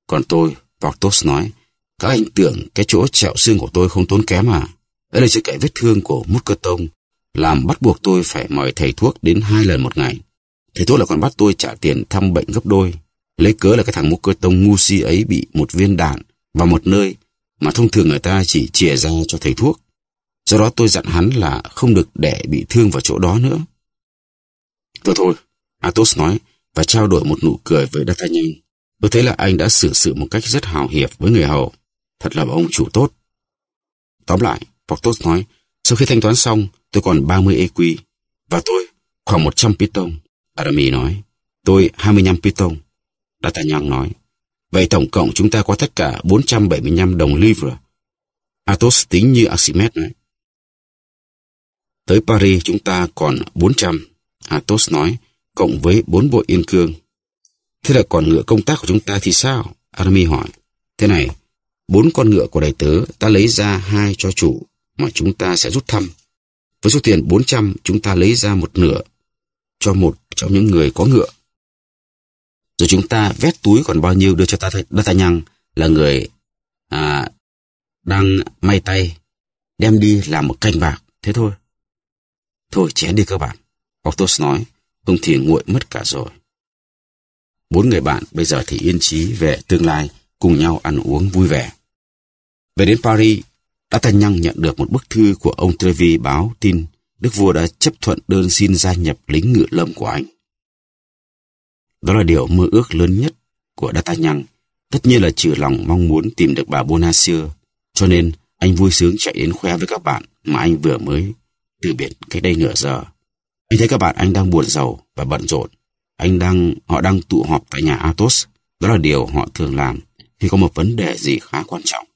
Còn tôi, Portos nói, các anh tưởng cái chỗ trẹo xương của tôi không tốn kém à? đây là sự kể vết thương của mút cơ tông, làm bắt buộc tôi phải mời thầy thuốc đến hai lần một ngày. Thầy thuốc là còn bắt tôi trả tiền thăm bệnh gấp đôi. Lấy cớ là cái thằng mút cơ tông ngu si ấy bị một viên đạn vào một nơi mà thông thường người ta chỉ chìa ra cho thầy thuốc. Do đó tôi dặn hắn là không được để bị thương vào chỗ đó nữa. Thôi thôi, Atos nói và trao đổi một nụ cười với D'Artagnan. Tôi thấy là anh đã xử sự một cách rất hào hiệp với người hầu. Thật là một ông chủ tốt. Tóm lại, Portos nói, sau khi thanh toán xong, tôi còn 30 EQ. Và tôi, khoảng 100 Piton. Aramis nói, tôi 25 Piton. D'Artagnan nói, vậy tổng cộng chúng ta có tất cả 475 đồng livre. Athos tính như Archimedes nói. Tới Paris chúng ta còn 400. Athos nói, cộng với 4 bộ yên cương. Thế là còn ngựa công tác của chúng ta thì sao? Aramis hỏi. Thế này, bốn con ngựa của đại tớ ta lấy ra hai cho chủ mà chúng ta sẽ rút thăm. Với số tiền 400, chúng ta lấy ra một nửa cho một trong những người có ngựa. Rồi chúng ta vét túi còn bao nhiêu đưa cho ta ta nhăng là người à, đang may tay đem đi làm một canh bạc. Thế thôi. Thôi chén đi các bạn. Porthos nói, không thì nguội mất cả rồi. Bốn người bạn bây giờ thì yên chí về tương lai cùng nhau ăn uống vui vẻ. Về đến Paris, D'Artagnan nhận được một bức thư của ông Trevi báo tin Đức Vua đã chấp thuận đơn xin gia nhập lính ngựa lâm của anh. Đó là điều mơ ước lớn nhất của D'Artagnan. Tất nhiên là trừ lòng mong muốn tìm được bà Bonacieux. Cho nên anh vui sướng chạy đến khoe với các bạn mà anh vừa mới từ biệt cách đây nửa giờ. Anh thấy các bạn anh đang buồn giàu và bận rộn. Anh đang, họ đang tụ họp tại nhà Athos. Đó là điều họ thường làm khi có một vấn đề gì khá quan trọng.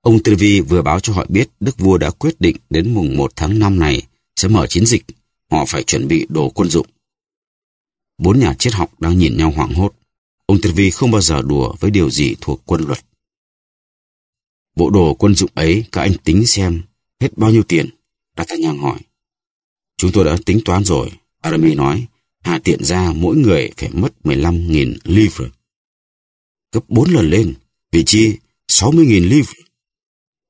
Ông Tư Vi vừa báo cho họ biết Đức Vua đã quyết định đến mùng 1 tháng 5 này sẽ mở chiến dịch, họ phải chuẩn bị đồ quân dụng. Bốn nhà triết học đang nhìn nhau hoảng hốt. Ông Tư Vi không bao giờ đùa với điều gì thuộc quân luật. Bộ đồ quân dụng ấy các anh tính xem hết bao nhiêu tiền? D'Artagnan hỏi. Chúng tôi đã tính toán rồi, Aramis nói. Hà tiện ra mỗi người phải mất 15.000 livres. Cấp 4 lần lên, vị chi 60.000 livres.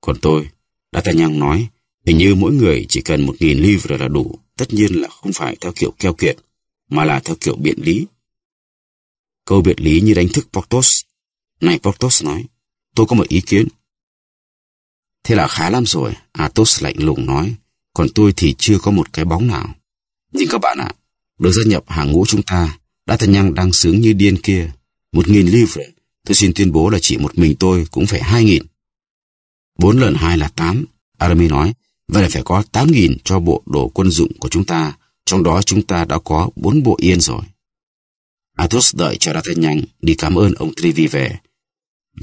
Còn tôi, D'Artagnan nói, hình như mỗi người chỉ cần một nghìn livre là đủ, tất nhiên là không phải theo kiểu keo kiệt, mà là theo kiểu biện lý. Câu biện lý như đánh thức Portos. Này Portos nói, tôi có một ý kiến. Thế là khá lắm rồi, Athos lạnh lùng nói, còn tôi thì chưa có một cái bóng nào. Nhưng các bạn ạ, được gia nhập hàng ngũ chúng ta, đã thanh nhăng đang sướng như điên kia. Một nghìn livre, tôi xin tuyên bố là chỉ một mình tôi cũng phải hai nghìn bốn lần hai là tám, Arami nói, vậy là phải có tám nghìn cho bộ đồ quân dụng của chúng ta. Trong đó chúng ta đã có bốn bộ yên rồi. Athos đợi cho ra thật nhanh, đi cảm ơn ông Trivi về.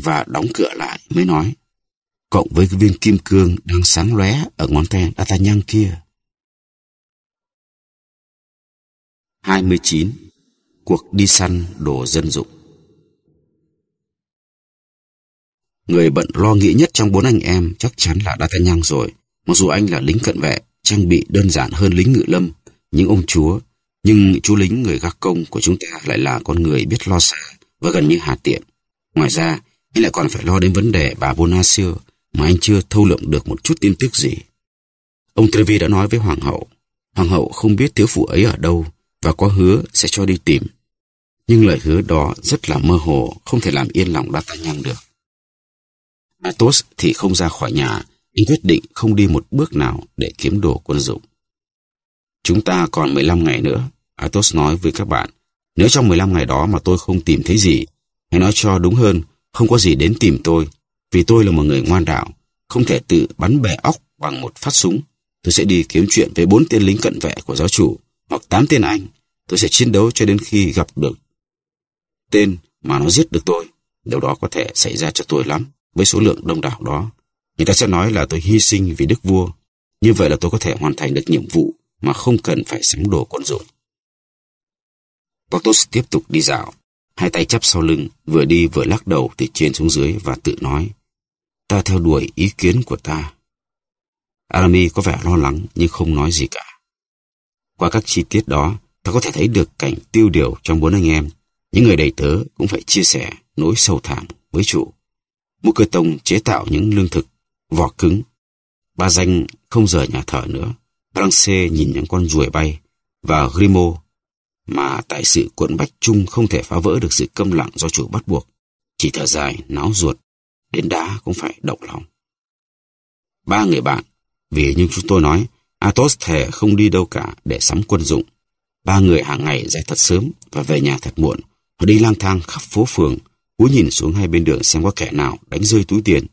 Và đóng cửa lại mới nói, cộng với viên kim cương đang sáng lóe ở ngón tay D'Artagnan kia. 29. Cuộc đi săn đồ dân dụng Người bận lo nghĩ nhất trong bốn anh em chắc chắn là D'Artagnan rồi. Mặc dù anh là lính cận vệ, trang bị đơn giản hơn lính ngự lâm, những ông chúa, nhưng chú lính người gác công của chúng ta lại là con người biết lo xa và gần như hà tiện. Ngoài ra, anh lại còn phải lo đến vấn đề bà Bonacieux mà anh chưa thâu lượm được một chút tin tức gì. Ông Trevi đã nói với Hoàng hậu, Hoàng hậu không biết thiếu phụ ấy ở đâu và có hứa sẽ cho đi tìm. Nhưng lời hứa đó rất là mơ hồ, không thể làm yên lòng D'Artagnan được. Atos thì không ra khỏi nhà, anh quyết định không đi một bước nào để kiếm đồ quân dụng. Chúng ta còn 15 ngày nữa, Atos nói với các bạn. Nếu trong 15 ngày đó mà tôi không tìm thấy gì, hay nói cho đúng hơn, không có gì đến tìm tôi, vì tôi là một người ngoan đạo, không thể tự bắn bẻ óc bằng một phát súng. Tôi sẽ đi kiếm chuyện với bốn tên lính cận vệ của giáo chủ, hoặc tám tên anh. Tôi sẽ chiến đấu cho đến khi gặp được tên mà nó giết được tôi. Điều đó có thể xảy ra cho tôi lắm với số lượng đông đảo đó. Người ta sẽ nói là tôi hy sinh vì đức vua. Như vậy là tôi có thể hoàn thành được nhiệm vụ mà không cần phải sắm đồ quân dụng. Portos tiếp tục đi dạo, hai tay chắp sau lưng, vừa đi vừa lắc đầu từ trên xuống dưới và tự nói. Ta theo đuổi ý kiến của ta. Arami có vẻ lo lắng nhưng không nói gì cả. Qua các chi tiết đó, ta có thể thấy được cảnh tiêu điều trong bốn anh em. Những người đầy tớ cũng phải chia sẻ nỗi sâu thẳm với chủ. Mũ cơ tông chế tạo những lương thực, vỏ cứng. Ba danh không rời nhà thở nữa. Branche nhìn những con ruồi bay và Grimo mà tại sự cuộn bách chung không thể phá vỡ được sự câm lặng do chủ bắt buộc. Chỉ thở dài, náo ruột, đến đá cũng phải động lòng. Ba người bạn, vì như chúng tôi nói, Athos thề không đi đâu cả để sắm quân dụng. Ba người hàng ngày dậy thật sớm và về nhà thật muộn. Họ đi lang thang khắp phố phường, Cú nhìn xuống hai bên đường xem có kẻ nào đánh rơi túi tiền.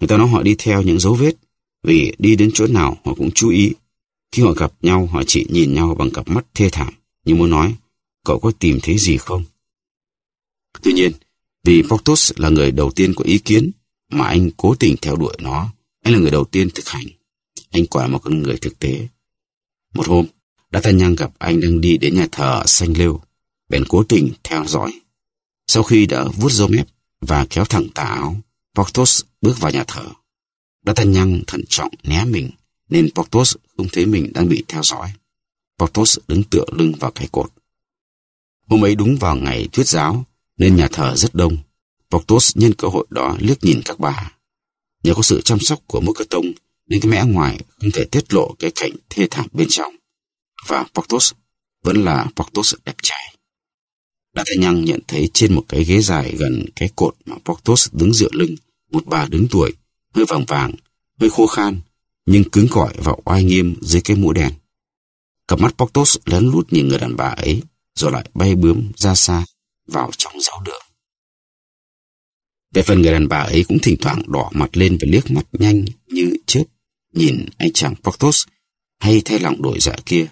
Người ta nói họ đi theo những dấu vết, vì đi đến chỗ nào họ cũng chú ý. Khi họ gặp nhau, họ chỉ nhìn nhau bằng cặp mắt thê thảm, như muốn nói, cậu có tìm thấy gì không? Tuy nhiên, vì Portos là người đầu tiên có ý kiến, mà anh cố tình theo đuổi nó, anh là người đầu tiên thực hành. Anh quả một con người thực tế. Một hôm, đã D'Artagnan gặp anh đang đi đến nhà thờ xanh lêu, bèn cố tình theo dõi. Sau khi đã vuốt râu mép và kéo thẳng tà áo, Porthos bước vào nhà thờ. D'Artagnan thận trọng né mình, nên Porthos không thấy mình đang bị theo dõi. Porthos đứng tựa lưng vào cái cột. Hôm ấy đúng vào ngày thuyết giáo, nên nhà thờ rất đông. Porthos nhân cơ hội đó liếc nhìn các bà. Nhờ có sự chăm sóc của tông nên cái mẽ ngoài không thể tiết lộ cái cảnh thê thảm bên trong. Và Porthos vẫn là Porthos đẹp trai. Đã Thanh Nhăng nhận thấy trên một cái ghế dài gần cái cột mà Porthos đứng dựa lưng, một bà đứng tuổi, hơi vàng vàng, hơi khô khan, nhưng cứng cỏi và oai nghiêm dưới cái mũ đèn. Cặp mắt Porthos lén lút nhìn người đàn bà ấy, rồi lại bay bướm ra xa, vào trong giáo đường. Về phần người đàn bà ấy cũng thỉnh thoảng đỏ mặt lên và liếc mắt nhanh như chớp, nhìn anh chàng Porthos hay thay lòng đổi dạ kia,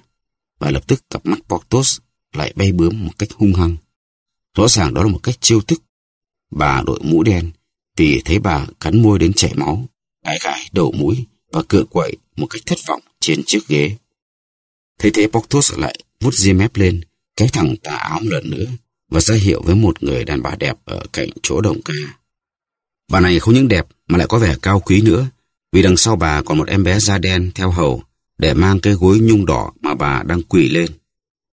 và lập tức cặp mắt Porthos lại bay bướm một cách hung hăng. Rõ ràng đó là một cách chiêu thức. Bà đội mũ đen, thì thấy bà cắn môi đến chảy máu, gãi gãi đầu mũi và cựa quậy một cách thất vọng trên chiếc ghế. Thấy thế Boktos lại vút diêm mép lên, kéo thẳng tà áo một lần nữa và ra hiệu với một người đàn bà đẹp ở cạnh chỗ đồng ca. Bà này không những đẹp mà lại có vẻ cao quý nữa, vì đằng sau bà còn một em bé da đen theo hầu để mang cái gối nhung đỏ mà bà đang quỳ lên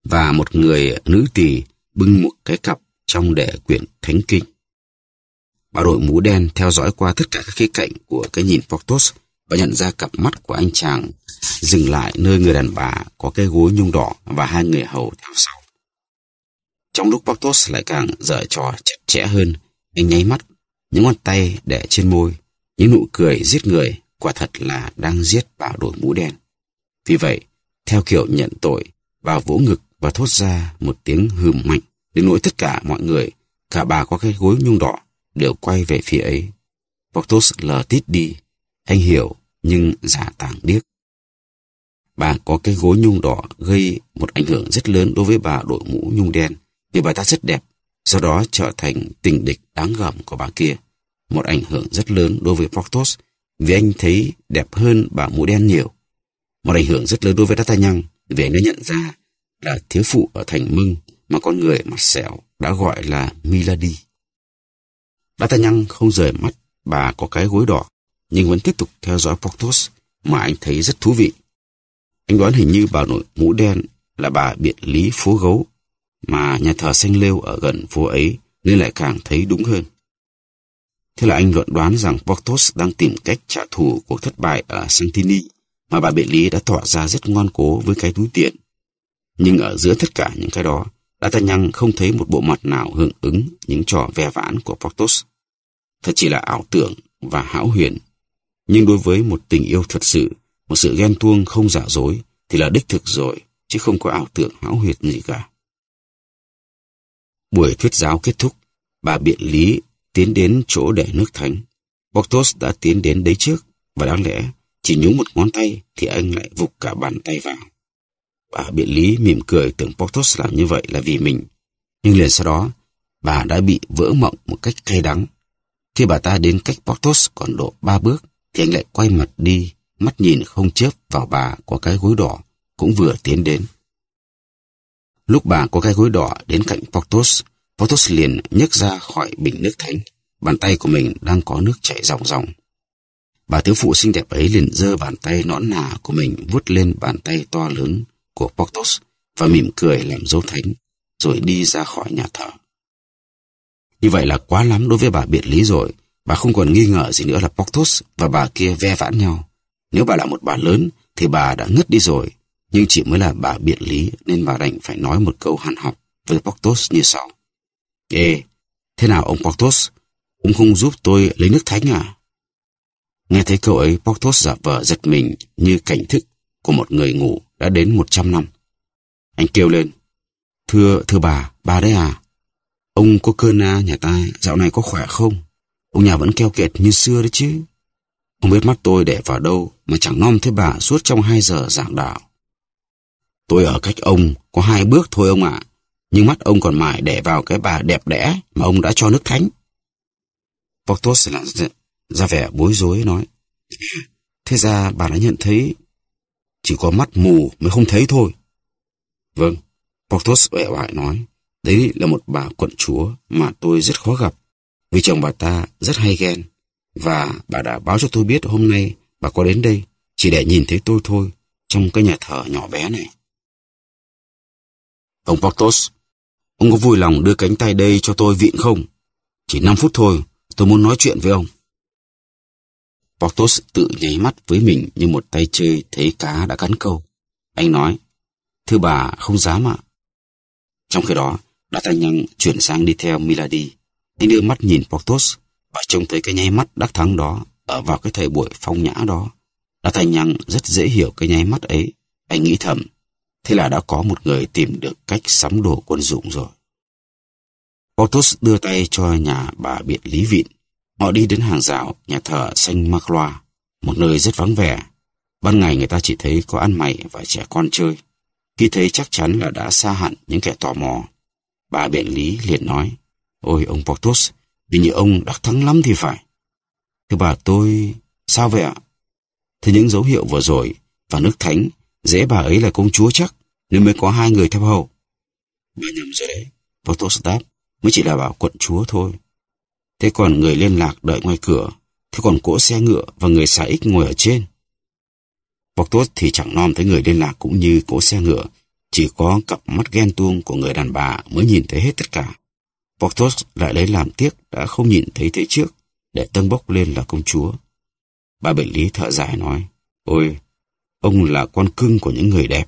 và một người nữ tỳ bưng một cái cặp trong đệ quyển Thánh Kinh. Bà đội mũ đen theo dõi qua tất cả các khía cạnh của cái nhìn Portos và nhận ra cặp mắt của anh chàng dừng lại nơi người đàn bà có cái gối nhung đỏ và hai người hầu theo sau. Trong lúc Portos lại càng dở trò chặt chẽ hơn, anh nháy mắt, những ngón tay để trên môi, những nụ cười giết người quả thật là đang giết bà đội mũ đen. Vì vậy, theo kiểu nhận tội, bà vỗ ngực và thốt ra một tiếng hừm mạnh đến nỗi tất cả mọi người, cả bà có cái gối nhung đỏ, đều quay về phía ấy. Portos lờ tít đi, anh hiểu, nhưng giả tàng điếc. Bà có cái gối nhung đỏ gây một ảnh hưởng rất lớn đối với bà đội mũ nhung đen, vì bà ta rất đẹp, do đó trở thành tình địch đáng gờm của bà kia. Một ảnh hưởng rất lớn đối với Portos, vì anh thấy đẹp hơn bà mũ đen nhiều. Một ảnh hưởng rất lớn đối với D'Artagnan, vì anh đã nhận ra là thiếu phụ ở thành Mưng mà con người mặt sẹo đã gọi là Milady. D'Artagnan không rời mắt bà có cái gối đỏ, nhưng vẫn tiếp tục theo dõi Porthos mà anh thấy rất thú vị. Anh đoán hình như bà nội mũ đen là bà biện lý phố gấu, mà nhà thờ xanh lêu ở gần phố ấy nên lại càng thấy đúng hơn. Thế là anh luận đoán rằng Porthos đang tìm cách trả thù cuộc thất bại ở Santini mà bà biện lý đã tỏ ra rất ngoan cố với cái túi tiện. Nhưng ở giữa tất cả những cái đó, D'Artagnan không thấy một bộ mặt nào hưởng ứng những trò ve vãn của Porthos. Thật chỉ là ảo tưởng và hão huyền. Nhưng đối với một tình yêu thật sự, một sự ghen tuông không giả dối, thì là đích thực rồi, chứ không có ảo tưởng hão huyệt gì cả. Buổi thuyết giáo kết thúc, bà biện lý tiến đến chỗ để nước thánh. Porthos đã tiến đến đấy trước, và đáng lẽ chỉ nhúng một ngón tay thì anh lại vụt cả bàn tay vào. Bà biện lý mỉm cười tưởng Porthos làm như vậy là vì mình. Nhưng liền sau đó, bà đã bị vỡ mộng một cách cay đắng. Khi bà ta đến cách Porthos còn độ ba bước, thì anh lại quay mặt đi, mắt nhìn không chớp vào bà có cái gối đỏ, cũng vừa tiến đến. Lúc bà có cái gối đỏ đến cạnh Porthos, Porthos liền nhấc ra khỏi bình nước thánh. Bàn tay của mình đang có nước chảy ròng ròng. Bà thiếu phụ xinh đẹp ấy liền giơ bàn tay nõn nà của mình vuốt lên bàn tay to lớn của Porthos và mỉm cười làm dấu thánh, rồi đi ra khỏi nhà thờ. Như vậy là quá lắm đối với bà biện lý rồi, bà không còn nghi ngờ gì nữa là Porthos và bà kia ve vãn nhau. Nếu bà là một bà lớn thì bà đã ngất đi rồi, nhưng chỉ mới là bà biện lý nên bà đành phải nói một câu hàn học với Porthos như sau. Ê, thế nào ông Porthos? Ông không giúp tôi lấy nước thánh à? Nghe thấy câu ấy, Porthos giả vờ giật mình như cảnh thức của một người ngủ đã đến 100 năm. Anh kêu lên, thưa, thưa bà, bà đấy à, ông có cơ na nhà ta dạo này có khỏe không? Ông nhà vẫn keo kiệt như xưa đấy chứ. Không biết mắt tôi để vào đâu mà chẳng nom thế bà suốt trong hai giờ giảng đạo. Tôi ở cách ông có hai bước thôi ông ạ, nhưng mắt ông còn mải để vào cái bà đẹp đẽ mà ông đã cho nước thánh. Portos ra vẻ bối rối nói, thế ra bà đã nhận thấy chỉ có mắt mù mới không thấy thôi. Vâng, Porthos vẻ bại nói, đấy là một bà quận chúa mà tôi rất khó gặp, vì chồng bà ta rất hay ghen. Và bà đã báo cho tôi biết hôm nay bà có đến đây chỉ để nhìn thấy tôi thôi trong cái nhà thờ nhỏ bé này. Ông Porthos, ông có vui lòng đưa cánh tay đây cho tôi vịn không? Chỉ 5 phút thôi, tôi muốn nói chuyện với ông. Porthos tự nháy mắt với mình như một tay chơi thấy cá đã cắn câu. Anh nói, thưa bà không dám ạ. Trong khi đó, đã thanh nhăng chuyển sang đi theo Milady. Anh đưa mắt nhìn Porthos và trông thấy cái nháy mắt đắc thắng đó ở vào cái thời buổi phong nhã đó. Đã thanh nhăng rất dễ hiểu cái nháy mắt ấy. Anh nghĩ thầm, thế là đã có một người tìm được cách sắm đồ quân dụng rồi. Porthos đưa tay cho nhà bà biện lý vịn Họ đi đến hàng rào nhà thờ xanh Mạc Loa, một nơi rất vắng vẻ. Ban ngày người ta chỉ thấy có ăn mày và trẻ con chơi. Khi thấy chắc chắn là đã xa hẳn những kẻ tò mò. Bà biện lý liền nói, Ôi ông Portos, vì như ông đắc thắng lắm thì phải. Thưa bà tôi, sao vậy ạ? Thế những dấu hiệu vừa rồi, và nước thánh, dễ bà ấy là công chúa chắc, nên mới có hai người theo hầu. Bà nhầm rồi đấy, Portos đáp, mới chỉ là bảo quận chúa thôi. Thế còn người liên lạc đợi ngoài cửa, thế còn cỗ xe ngựa và người xả ích ngồi ở trên. Bọc tốt thì chẳng nom thấy người liên lạc cũng như cỗ xe ngựa, chỉ có cặp mắt ghen tuông của người đàn bà mới nhìn thấy hết tất cả. Porthos lại lấy làm tiếc đã không nhìn thấy thế trước để tân bốc lên là công chúa. Bà bệnh lý thở dài nói, Ôi, ông là con cưng của những người đẹp.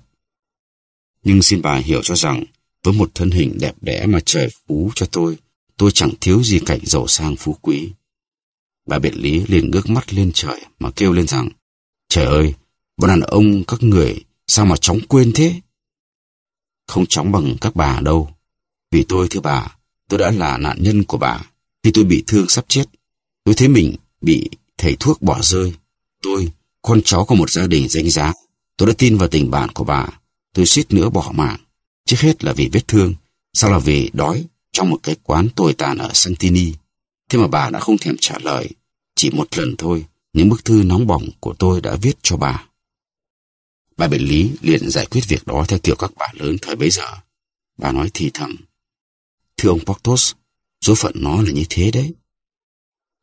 Nhưng xin bà hiểu cho rằng, với một thân hình đẹp đẽ mà trời phú cho tôi, Tôi chẳng thiếu gì cảnh giàu sang phú quý. Bà biện lý liền ngước mắt lên trời mà kêu lên rằng Trời ơi, bọn đàn ông các người sao mà chóng quên thế? Không chóng bằng các bà đâu. Vì tôi thưa bà, tôi đã là nạn nhân của bà. Khi tôi bị thương sắp chết, tôi thấy mình bị thầy thuốc bỏ rơi. Tôi, con cháu của một gia đình danh giá, tôi đã tin vào tình bạn của bà. Tôi suýt nữa bỏ mạng. Trước hết là vì vết thương, sau là vì đói, trong một cái quán tồi tàn ở Santini. Thế mà bà đã không thèm trả lời. Chỉ một lần thôi, những bức thư nóng bỏng của tôi đã viết cho bà. Bà biện lý liền giải quyết việc đó theo kiểu các bà lớn thời bấy giờ. Bà nói thì thầm. Thưa ông Portos, số phận nó là như thế đấy.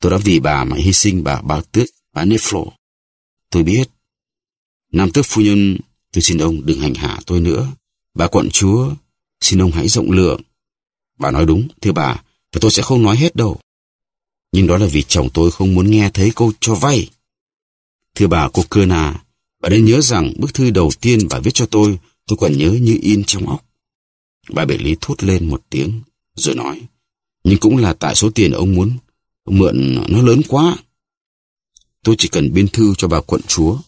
Tôi đã vì bà mà hy sinh bà Bao Tước, bà Neflo. Tôi biết. Nam tước phu nhân, tôi xin ông đừng hành hạ tôi nữa. Bà quận chúa, xin ông hãy rộng lượng. Bà nói đúng, thưa bà, và tôi sẽ không nói hết đâu. Nhưng đó là vì chồng tôi không muốn nghe thấy câu cho vay. Thưa bà cô Cơn à, bà nên nhớ rằng bức thư đầu tiên bà viết cho tôi, tôi còn nhớ như in trong óc. Bà bể lý thốt lên một tiếng, rồi nói, nhưng cũng là tại số tiền ông muốn, ông mượn nó lớn quá. Tôi chỉ cần biên thư cho bà quận chúa.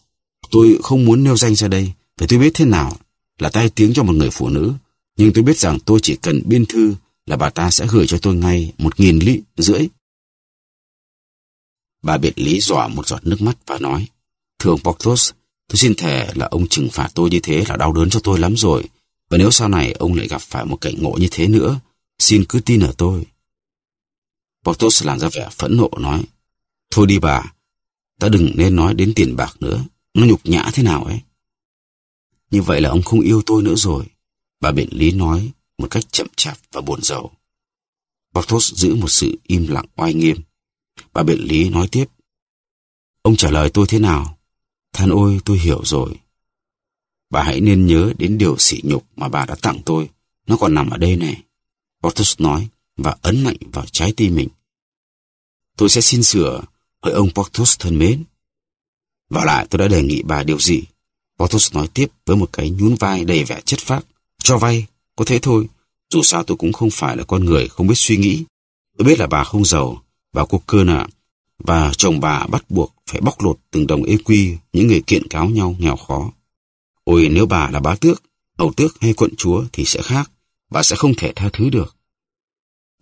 Tôi không muốn nêu danh ra đây, vì tôi biết thế nào là tai tiếng cho một người phụ nữ. Nhưng tôi biết rằng tôi chỉ cần biên thư là bà ta sẽ gửi cho tôi ngay một nghìn ly rưỡi. Bà biệt lý dọa một giọt nước mắt và nói, Thưa ông Porthos, tôi xin thề là ông trừng phạt tôi như thế là đau đớn cho tôi lắm rồi. Và nếu sau này ông lại gặp phải một cảnh ngộ như thế nữa, xin cứ tin ở tôi. Porthos làm ra vẻ phẫn nộ nói, Thôi đi bà, ta đừng nên nói đến tiền bạc nữa, nó nhục nhã thế nào ấy. Như vậy là ông không yêu tôi nữa rồi. Bà biện lý nói, một cách chậm chạp và buồn rầu. Porthos giữ một sự im lặng oai nghiêm. Bà biện lý nói tiếp. Ông trả lời tôi thế nào? Than ôi tôi hiểu rồi. Bà hãy nên nhớ đến điều sỉ nhục mà bà đã tặng tôi. Nó còn nằm ở đây này. Porthos nói và ấn mạnh vào trái tim mình. Tôi sẽ xin sửa hỡi ông Porthos thân mến. Và lại tôi đã đề nghị bà điều gì? Porthos nói tiếp với một cái nhún vai đầy vẻ chất phác. Cho vay có thế thôi, dù sao tôi cũng không phải là con người không biết suy nghĩ. Tôi biết là bà không giàu, bà cô cơ nợ, và chồng bà bắt buộc phải bóc lột từng đồng ê quy những người kiện cáo nhau nghèo khó. Ôi nếu bà là bá tước, hầu tước hay quận chúa thì sẽ khác, bà sẽ không thể tha thứ được.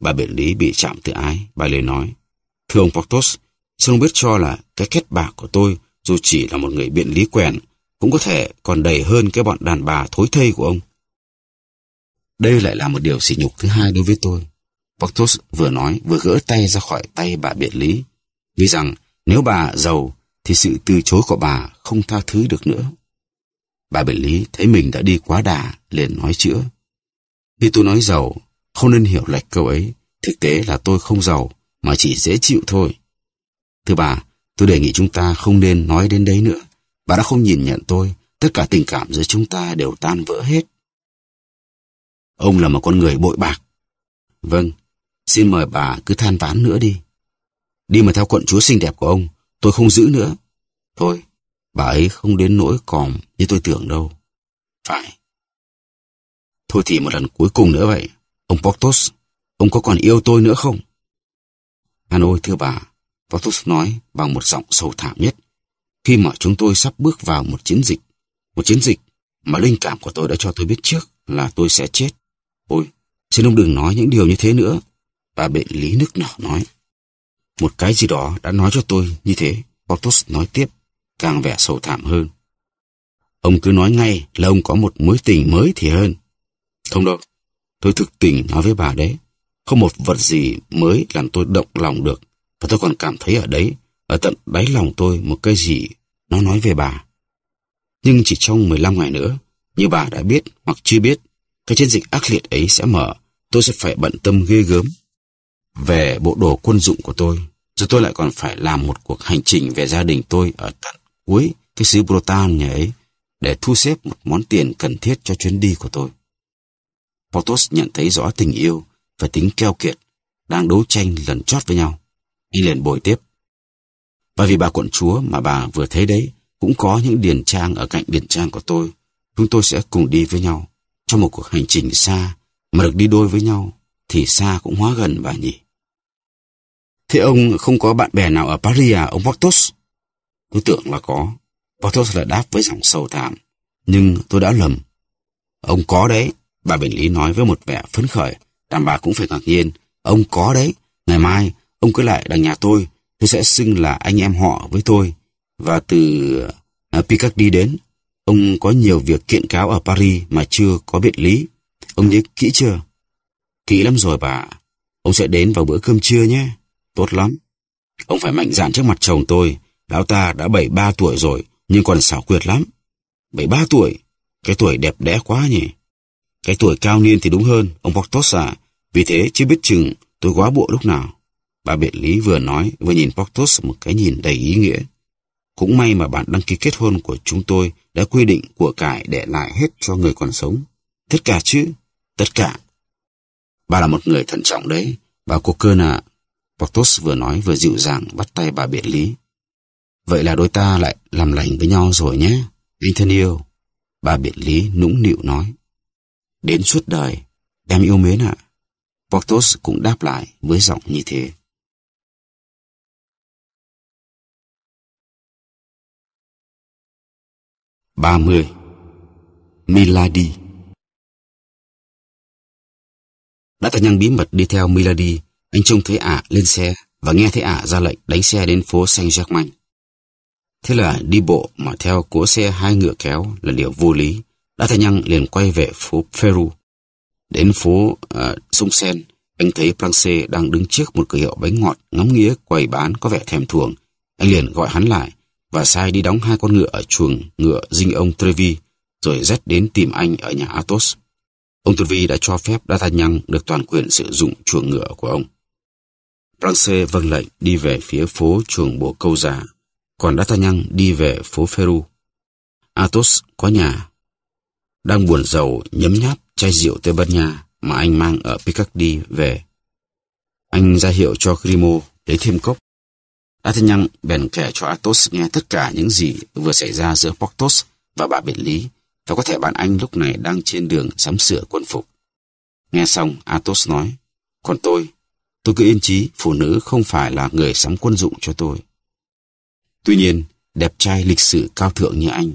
Bà biện lý bị chạm tự ái, bà liền nói, Thưa ông Portos, xin ông biết cho là cái kết bạc của tôi dù chỉ là một người biện lý quèn cũng có thể còn đầy hơn cái bọn đàn bà thối thây của ông. Đây lại là một điều sỉ nhục thứ hai đối với tôi. Porthos vừa nói vừa gỡ tay ra khỏi tay bà biện lý. vì rằng nếu bà giàu thì sự từ chối của bà không tha thứ được nữa. Bà biện lý thấy mình đã đi quá đà liền nói chữa. Khi tôi nói giàu, không nên hiểu lệch câu ấy. Thực tế là tôi không giàu mà chỉ dễ chịu thôi. Thưa bà, tôi đề nghị chúng ta không nên nói đến đấy nữa. Bà đã không nhìn nhận tôi, tất cả tình cảm giữa chúng ta đều tan vỡ hết. Ông là một con người bội bạc. Vâng, xin mời bà cứ than ván nữa đi. Đi mà theo quận chúa xinh đẹp của ông, tôi không giữ nữa. Thôi, bà ấy không đến nỗi còm như tôi tưởng đâu. Phải. Thôi thì một lần cuối cùng nữa vậy, ông Portos, ông có còn yêu tôi nữa không? Hà Nội thưa bà, Portos nói bằng một giọng sầu thảm nhất, khi mà chúng tôi sắp bước vào một chiến dịch, một chiến dịch mà linh cảm của tôi đã cho tôi biết trước là tôi sẽ chết. Ôi, xin ông đừng nói những điều như thế nữa. Bà bệnh lý nức nở nói. Một cái gì đó đã nói cho tôi như thế. Porthos nói tiếp, càng vẻ sầu thảm hơn. Ông cứ nói ngay là ông có một mối tình mới thì hơn. Không đâu, tôi thực tình nói với bà đấy. Không một vật gì mới làm tôi động lòng được. Và tôi còn cảm thấy ở đấy, ở tận đáy lòng tôi một cái gì nó nói về bà. Nhưng chỉ trong 15 ngày nữa, như bà đã biết hoặc chưa biết, cái chiến dịch ác liệt ấy sẽ mở, tôi sẽ phải bận tâm ghê gớm về bộ đồ quân dụng của tôi. Rồi tôi lại còn phải làm một cuộc hành trình về gia đình tôi ở tận cuối cái xứ Brotan nhà ấy để thu xếp một món tiền cần thiết cho chuyến đi của tôi. Portos nhận thấy rõ tình yêu và tính keo kiệt đang đấu tranh lần chót với nhau. Anh liền bồi tiếp. Và vì bà quận chúa mà bà vừa thấy đấy cũng có những điền trang ở cạnh điền trang của tôi. Chúng tôi sẽ cùng đi với nhau trong một cuộc hành trình xa mà được đi đôi với nhau thì xa cũng hóa gần bà nhỉ. Thế ông không có bạn bè nào ở Paris à, ông Portos? Tôi tưởng là có. Portos là đáp với giọng sâu thẳm. Nhưng tôi đã lầm. Ông có đấy, bà Bình Lý nói với một vẻ phấn khởi. Đàn bà cũng phải ngạc nhiên. Ông có đấy, ngày mai ông cứ lại đằng nhà tôi. Tôi sẽ xưng là anh em họ với tôi. Và từ ờ, Picard đi đến, Ông có nhiều việc kiện cáo ở Paris mà chưa có biện lý. Ông nhớ kỹ chưa? Kỹ lắm rồi bà. Ông sẽ đến vào bữa cơm trưa nhé. Tốt lắm. Ông phải mạnh dạn trước mặt chồng tôi. Lão ta đã 73 tuổi rồi, nhưng còn xảo quyệt lắm. 73 tuổi? Cái tuổi đẹp đẽ quá nhỉ? Cái tuổi cao niên thì đúng hơn, ông Portos à. Vì thế, chưa biết chừng tôi quá bộ lúc nào. Bà biện lý vừa nói, vừa nhìn Portos một cái nhìn đầy ý nghĩa. Cũng may mà bạn đăng ký kết hôn của chúng tôi đã quy định của cải để lại hết cho người còn sống. Tất cả chứ, tất cả. Bà là một người thận trọng đấy, bà cô cơ nạ. Portos vừa nói vừa dịu dàng bắt tay bà biện lý. Vậy là đôi ta lại làm lành với nhau rồi nhé, anh thân yêu. Bà biện lý nũng nịu nói. Đến suốt đời, em yêu mến ạ. À. Portos cũng đáp lại với giọng như thế. 30 Milady Đã thành nhân bí mật đi theo Milady, anh trông thấy ả lên xe và nghe thấy ả ra lệnh đánh xe đến phố Saint-Germain. Thế là đi bộ mà theo cỗ xe hai ngựa kéo là điều vô lý. Đã thành nhân liền quay về phố Peru. Đến phố uh, Sông Sen, anh thấy Planxê đang đứng trước một cửa hiệu bánh ngọt ngắm nghía quầy bán có vẻ thèm thuồng. Anh liền gọi hắn lại và sai đi đóng hai con ngựa ở chuồng ngựa dinh ông Trevi, rồi dắt đến tìm anh ở nhà Athos. Ông Trevi đã cho phép D'Artagnan được toàn quyền sử dụng chuồng ngựa của ông. Franche vâng lệnh đi về phía phố chuồng bộ câu già, còn D'Artagnan đi về phố Peru. Athos có nhà, đang buồn giàu nhấm nháp chai rượu Tây Ban Nha mà anh mang ở Picardy về. Anh ra hiệu cho Grimo lấy thêm cốc D'Artagnan bèn kể cho Athos nghe tất cả những gì vừa xảy ra giữa Porthos và bà Biệt Lý, và có thể bạn anh lúc này đang trên đường sắm sửa quân phục. Nghe xong, Athos nói, còn tôi, tôi cứ yên trí phụ nữ không phải là người sắm quân dụng cho tôi. Tuy nhiên, đẹp trai lịch sử cao thượng như anh,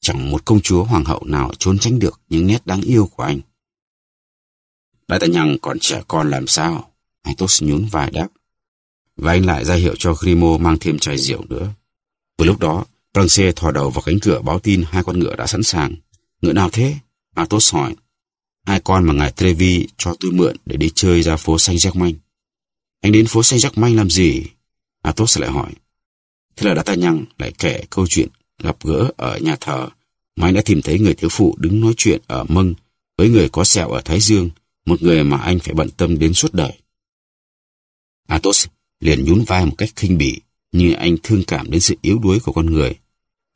chẳng một công chúa hoàng hậu nào trốn tránh được những nét đáng yêu của anh. Đại tà nhằng còn trẻ con làm sao? Athos nhún vai đáp và anh lại ra hiệu cho Grimo mang thêm chai rượu nữa. Vừa lúc đó, Francie thò đầu vào cánh cửa báo tin hai con ngựa đã sẵn sàng. Ngựa nào thế? Athos hỏi. Hai con mà ngài Trevi cho tôi mượn để đi chơi ra phố Saint-Germain. Anh đến phố Saint-Germain làm gì? Athos lại hỏi. Thế là D'Artagnan lại kể câu chuyện gặp gỡ ở nhà thờ mà anh đã tìm thấy người thiếu phụ đứng nói chuyện ở mân với người có sẹo ở Thái Dương, một người mà anh phải bận tâm đến suốt đời. Athos liền nhún vai một cách khinh bỉ, như anh thương cảm đến sự yếu đuối của con người.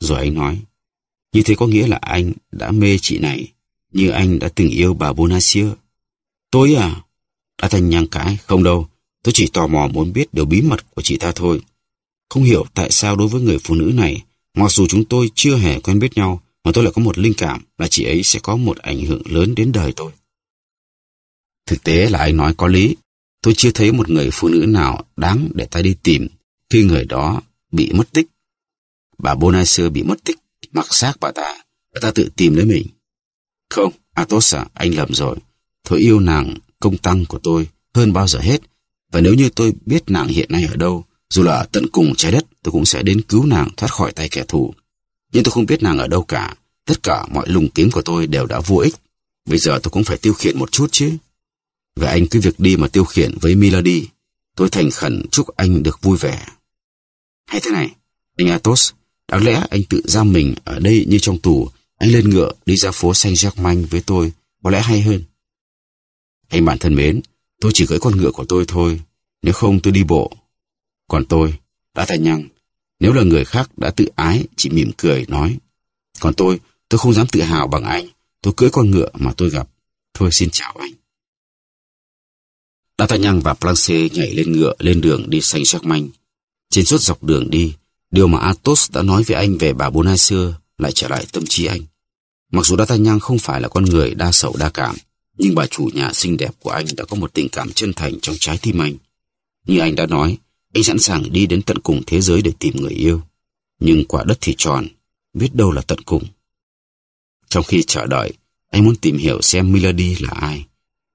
Rồi anh nói, như thế có nghĩa là anh đã mê chị này, như anh đã từng yêu bà Bonacieux. Tôi à? Đã thành nhang cái, không đâu, tôi chỉ tò mò muốn biết điều bí mật của chị ta thôi. Không hiểu tại sao đối với người phụ nữ này, mặc dù chúng tôi chưa hề quen biết nhau, mà tôi lại có một linh cảm là chị ấy sẽ có một ảnh hưởng lớn đến đời tôi. Thực tế là anh nói có lý, Tôi chưa thấy một người phụ nữ nào đáng để ta đi tìm khi người đó bị mất tích. Bà Bonacieux bị mất tích, mặc xác bà ta, bà ta tự tìm lấy mình. Không, Athos à, anh lầm rồi. Tôi yêu nàng, công tăng của tôi, hơn bao giờ hết. Và nếu như tôi biết nàng hiện nay ở đâu, dù là ở tận cùng trái đất, tôi cũng sẽ đến cứu nàng thoát khỏi tay kẻ thù. Nhưng tôi không biết nàng ở đâu cả. Tất cả mọi lùng kiếm của tôi đều đã vô ích. Bây giờ tôi cũng phải tiêu khiển một chút chứ. Và anh cứ việc đi mà tiêu khiển với Milady. Tôi thành khẩn chúc anh được vui vẻ. Hay thế này, anh Athos, đáng lẽ anh tự giam mình ở đây như trong tù. Anh lên ngựa đi ra phố Saint-Germain với tôi, có lẽ hay hơn. Anh bạn thân mến, tôi chỉ cưỡi con ngựa của tôi thôi, nếu không tôi đi bộ. Còn tôi, đã thành nhăng, nếu là người khác đã tự ái, chỉ mỉm cười, nói. Còn tôi, tôi không dám tự hào bằng anh, tôi cưỡi con ngựa mà tôi gặp. Thôi xin chào anh. D'Artagnan và Planchet nhảy lên ngựa lên đường đi sanh sắc manh. Trên suốt dọc đường đi, điều mà Athos đã nói với anh về bà xưa lại trở lại tâm trí anh. Mặc dù D'Artagnan không phải là con người đa sầu đa cảm, nhưng bà chủ nhà xinh đẹp của anh đã có một tình cảm chân thành trong trái tim anh. Như anh đã nói, anh sẵn sàng đi đến tận cùng thế giới để tìm người yêu. Nhưng quả đất thì tròn, biết đâu là tận cùng. Trong khi chờ đợi, anh muốn tìm hiểu xem Milady là ai.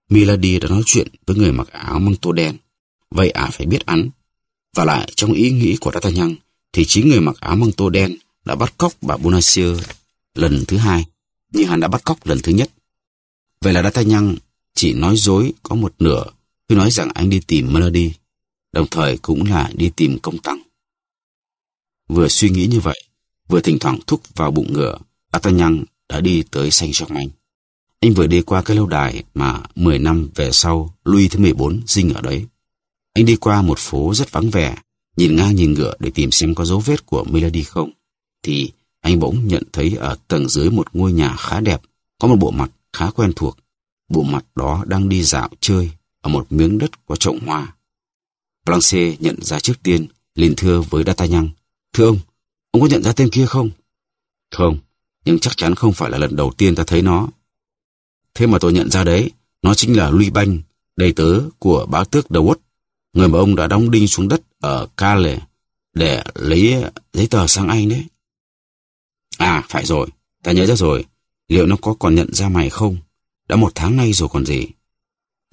Milady đã nói chuyện với người mặc áo măng tô đen. Vậy ả à phải biết ăn. Và lại trong ý nghĩ của D'Artagnan thì chính người mặc áo măng tô đen đã bắt cóc bà Bonacieux lần thứ hai như hắn đã bắt cóc lần thứ nhất. Vậy là D'Artagnan chỉ nói dối có một nửa khi nói rằng anh đi tìm Milady, đồng thời cũng là đi tìm công tăng. Vừa suy nghĩ như vậy, vừa thỉnh thoảng thúc vào bụng ngựa, D'Artagnan đã đi tới Saint-Germain. Anh vừa đi qua cái lâu đài mà 10 năm về sau Louis thứ 14 sinh ở đấy. Anh đi qua một phố rất vắng vẻ, nhìn ngang nhìn ngựa để tìm xem có dấu vết của Melody không. Thì anh bỗng nhận thấy ở tầng dưới một ngôi nhà khá đẹp, có một bộ mặt khá quen thuộc. Bộ mặt đó đang đi dạo chơi ở một miếng đất có trồng hoa. Blanche nhận ra trước tiên, liền thưa với D'Artagnan. Thưa ông, ông có nhận ra tên kia không? Không, nhưng chắc chắn không phải là lần đầu tiên ta thấy nó. Thế mà tôi nhận ra đấy, nó chính là Louis Banh, đầy tớ của báo tước The Wood, người mà ông đã đóng đinh xuống đất ở Cale để lấy giấy tờ sang Anh đấy. À, phải rồi, ta nhớ ra rồi, liệu nó có còn nhận ra mày không? Đã một tháng nay rồi còn gì?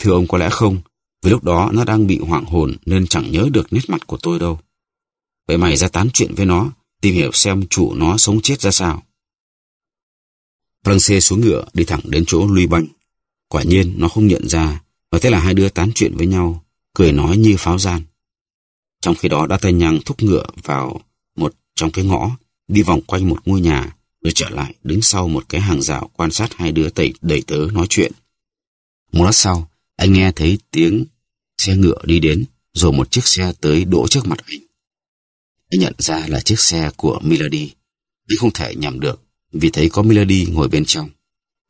Thưa ông có lẽ không, vì lúc đó nó đang bị hoảng hồn nên chẳng nhớ được nét mặt của tôi đâu. Vậy mày ra tán chuyện với nó, tìm hiểu xem chủ nó sống chết ra sao. Francie vâng, xuống ngựa đi thẳng đến chỗ Lui Banh. Quả nhiên nó không nhận ra, và thế là hai đứa tán chuyện với nhau, cười nói như pháo gian. Trong khi đó đã tay nhang thúc ngựa vào một trong cái ngõ, đi vòng quanh một ngôi nhà, rồi trở lại đứng sau một cái hàng rào quan sát hai đứa tẩy đầy tớ nói chuyện. Một lát sau, anh nghe thấy tiếng xe ngựa đi đến, rồi một chiếc xe tới đỗ trước mặt anh. Anh nhận ra là chiếc xe của Milady. Anh không thể nhầm được vì thấy có Milady ngồi bên trong.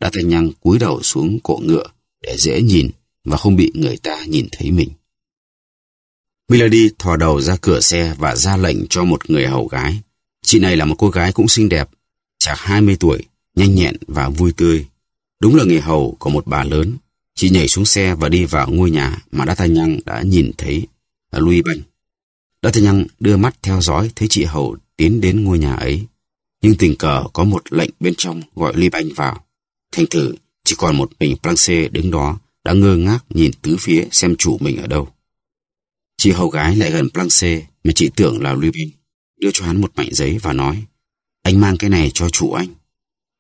Đã thanh nhăng cúi đầu xuống cổ ngựa để dễ nhìn và không bị người ta nhìn thấy mình. Milady thò đầu ra cửa xe và ra lệnh cho một người hầu gái. Chị này là một cô gái cũng xinh đẹp, chạc 20 tuổi, nhanh nhẹn và vui tươi. Đúng là người hầu của một bà lớn. Chị nhảy xuống xe và đi vào ngôi nhà mà Đa Thanh Nhăng đã nhìn thấy là Louis Banh. Đa Thanh Nhăng đưa mắt theo dõi thấy chị hầu tiến đến ngôi nhà ấy nhưng tình cờ có một lệnh bên trong gọi Ly Banh vào. Thành thử, chỉ còn một mình Planxê đứng đó, đã ngơ ngác nhìn tứ phía xem chủ mình ở đâu. Chị hầu gái lại gần Planxê mà chị tưởng là Ly Banh, đưa cho hắn một mảnh giấy và nói, anh mang cái này cho chủ anh.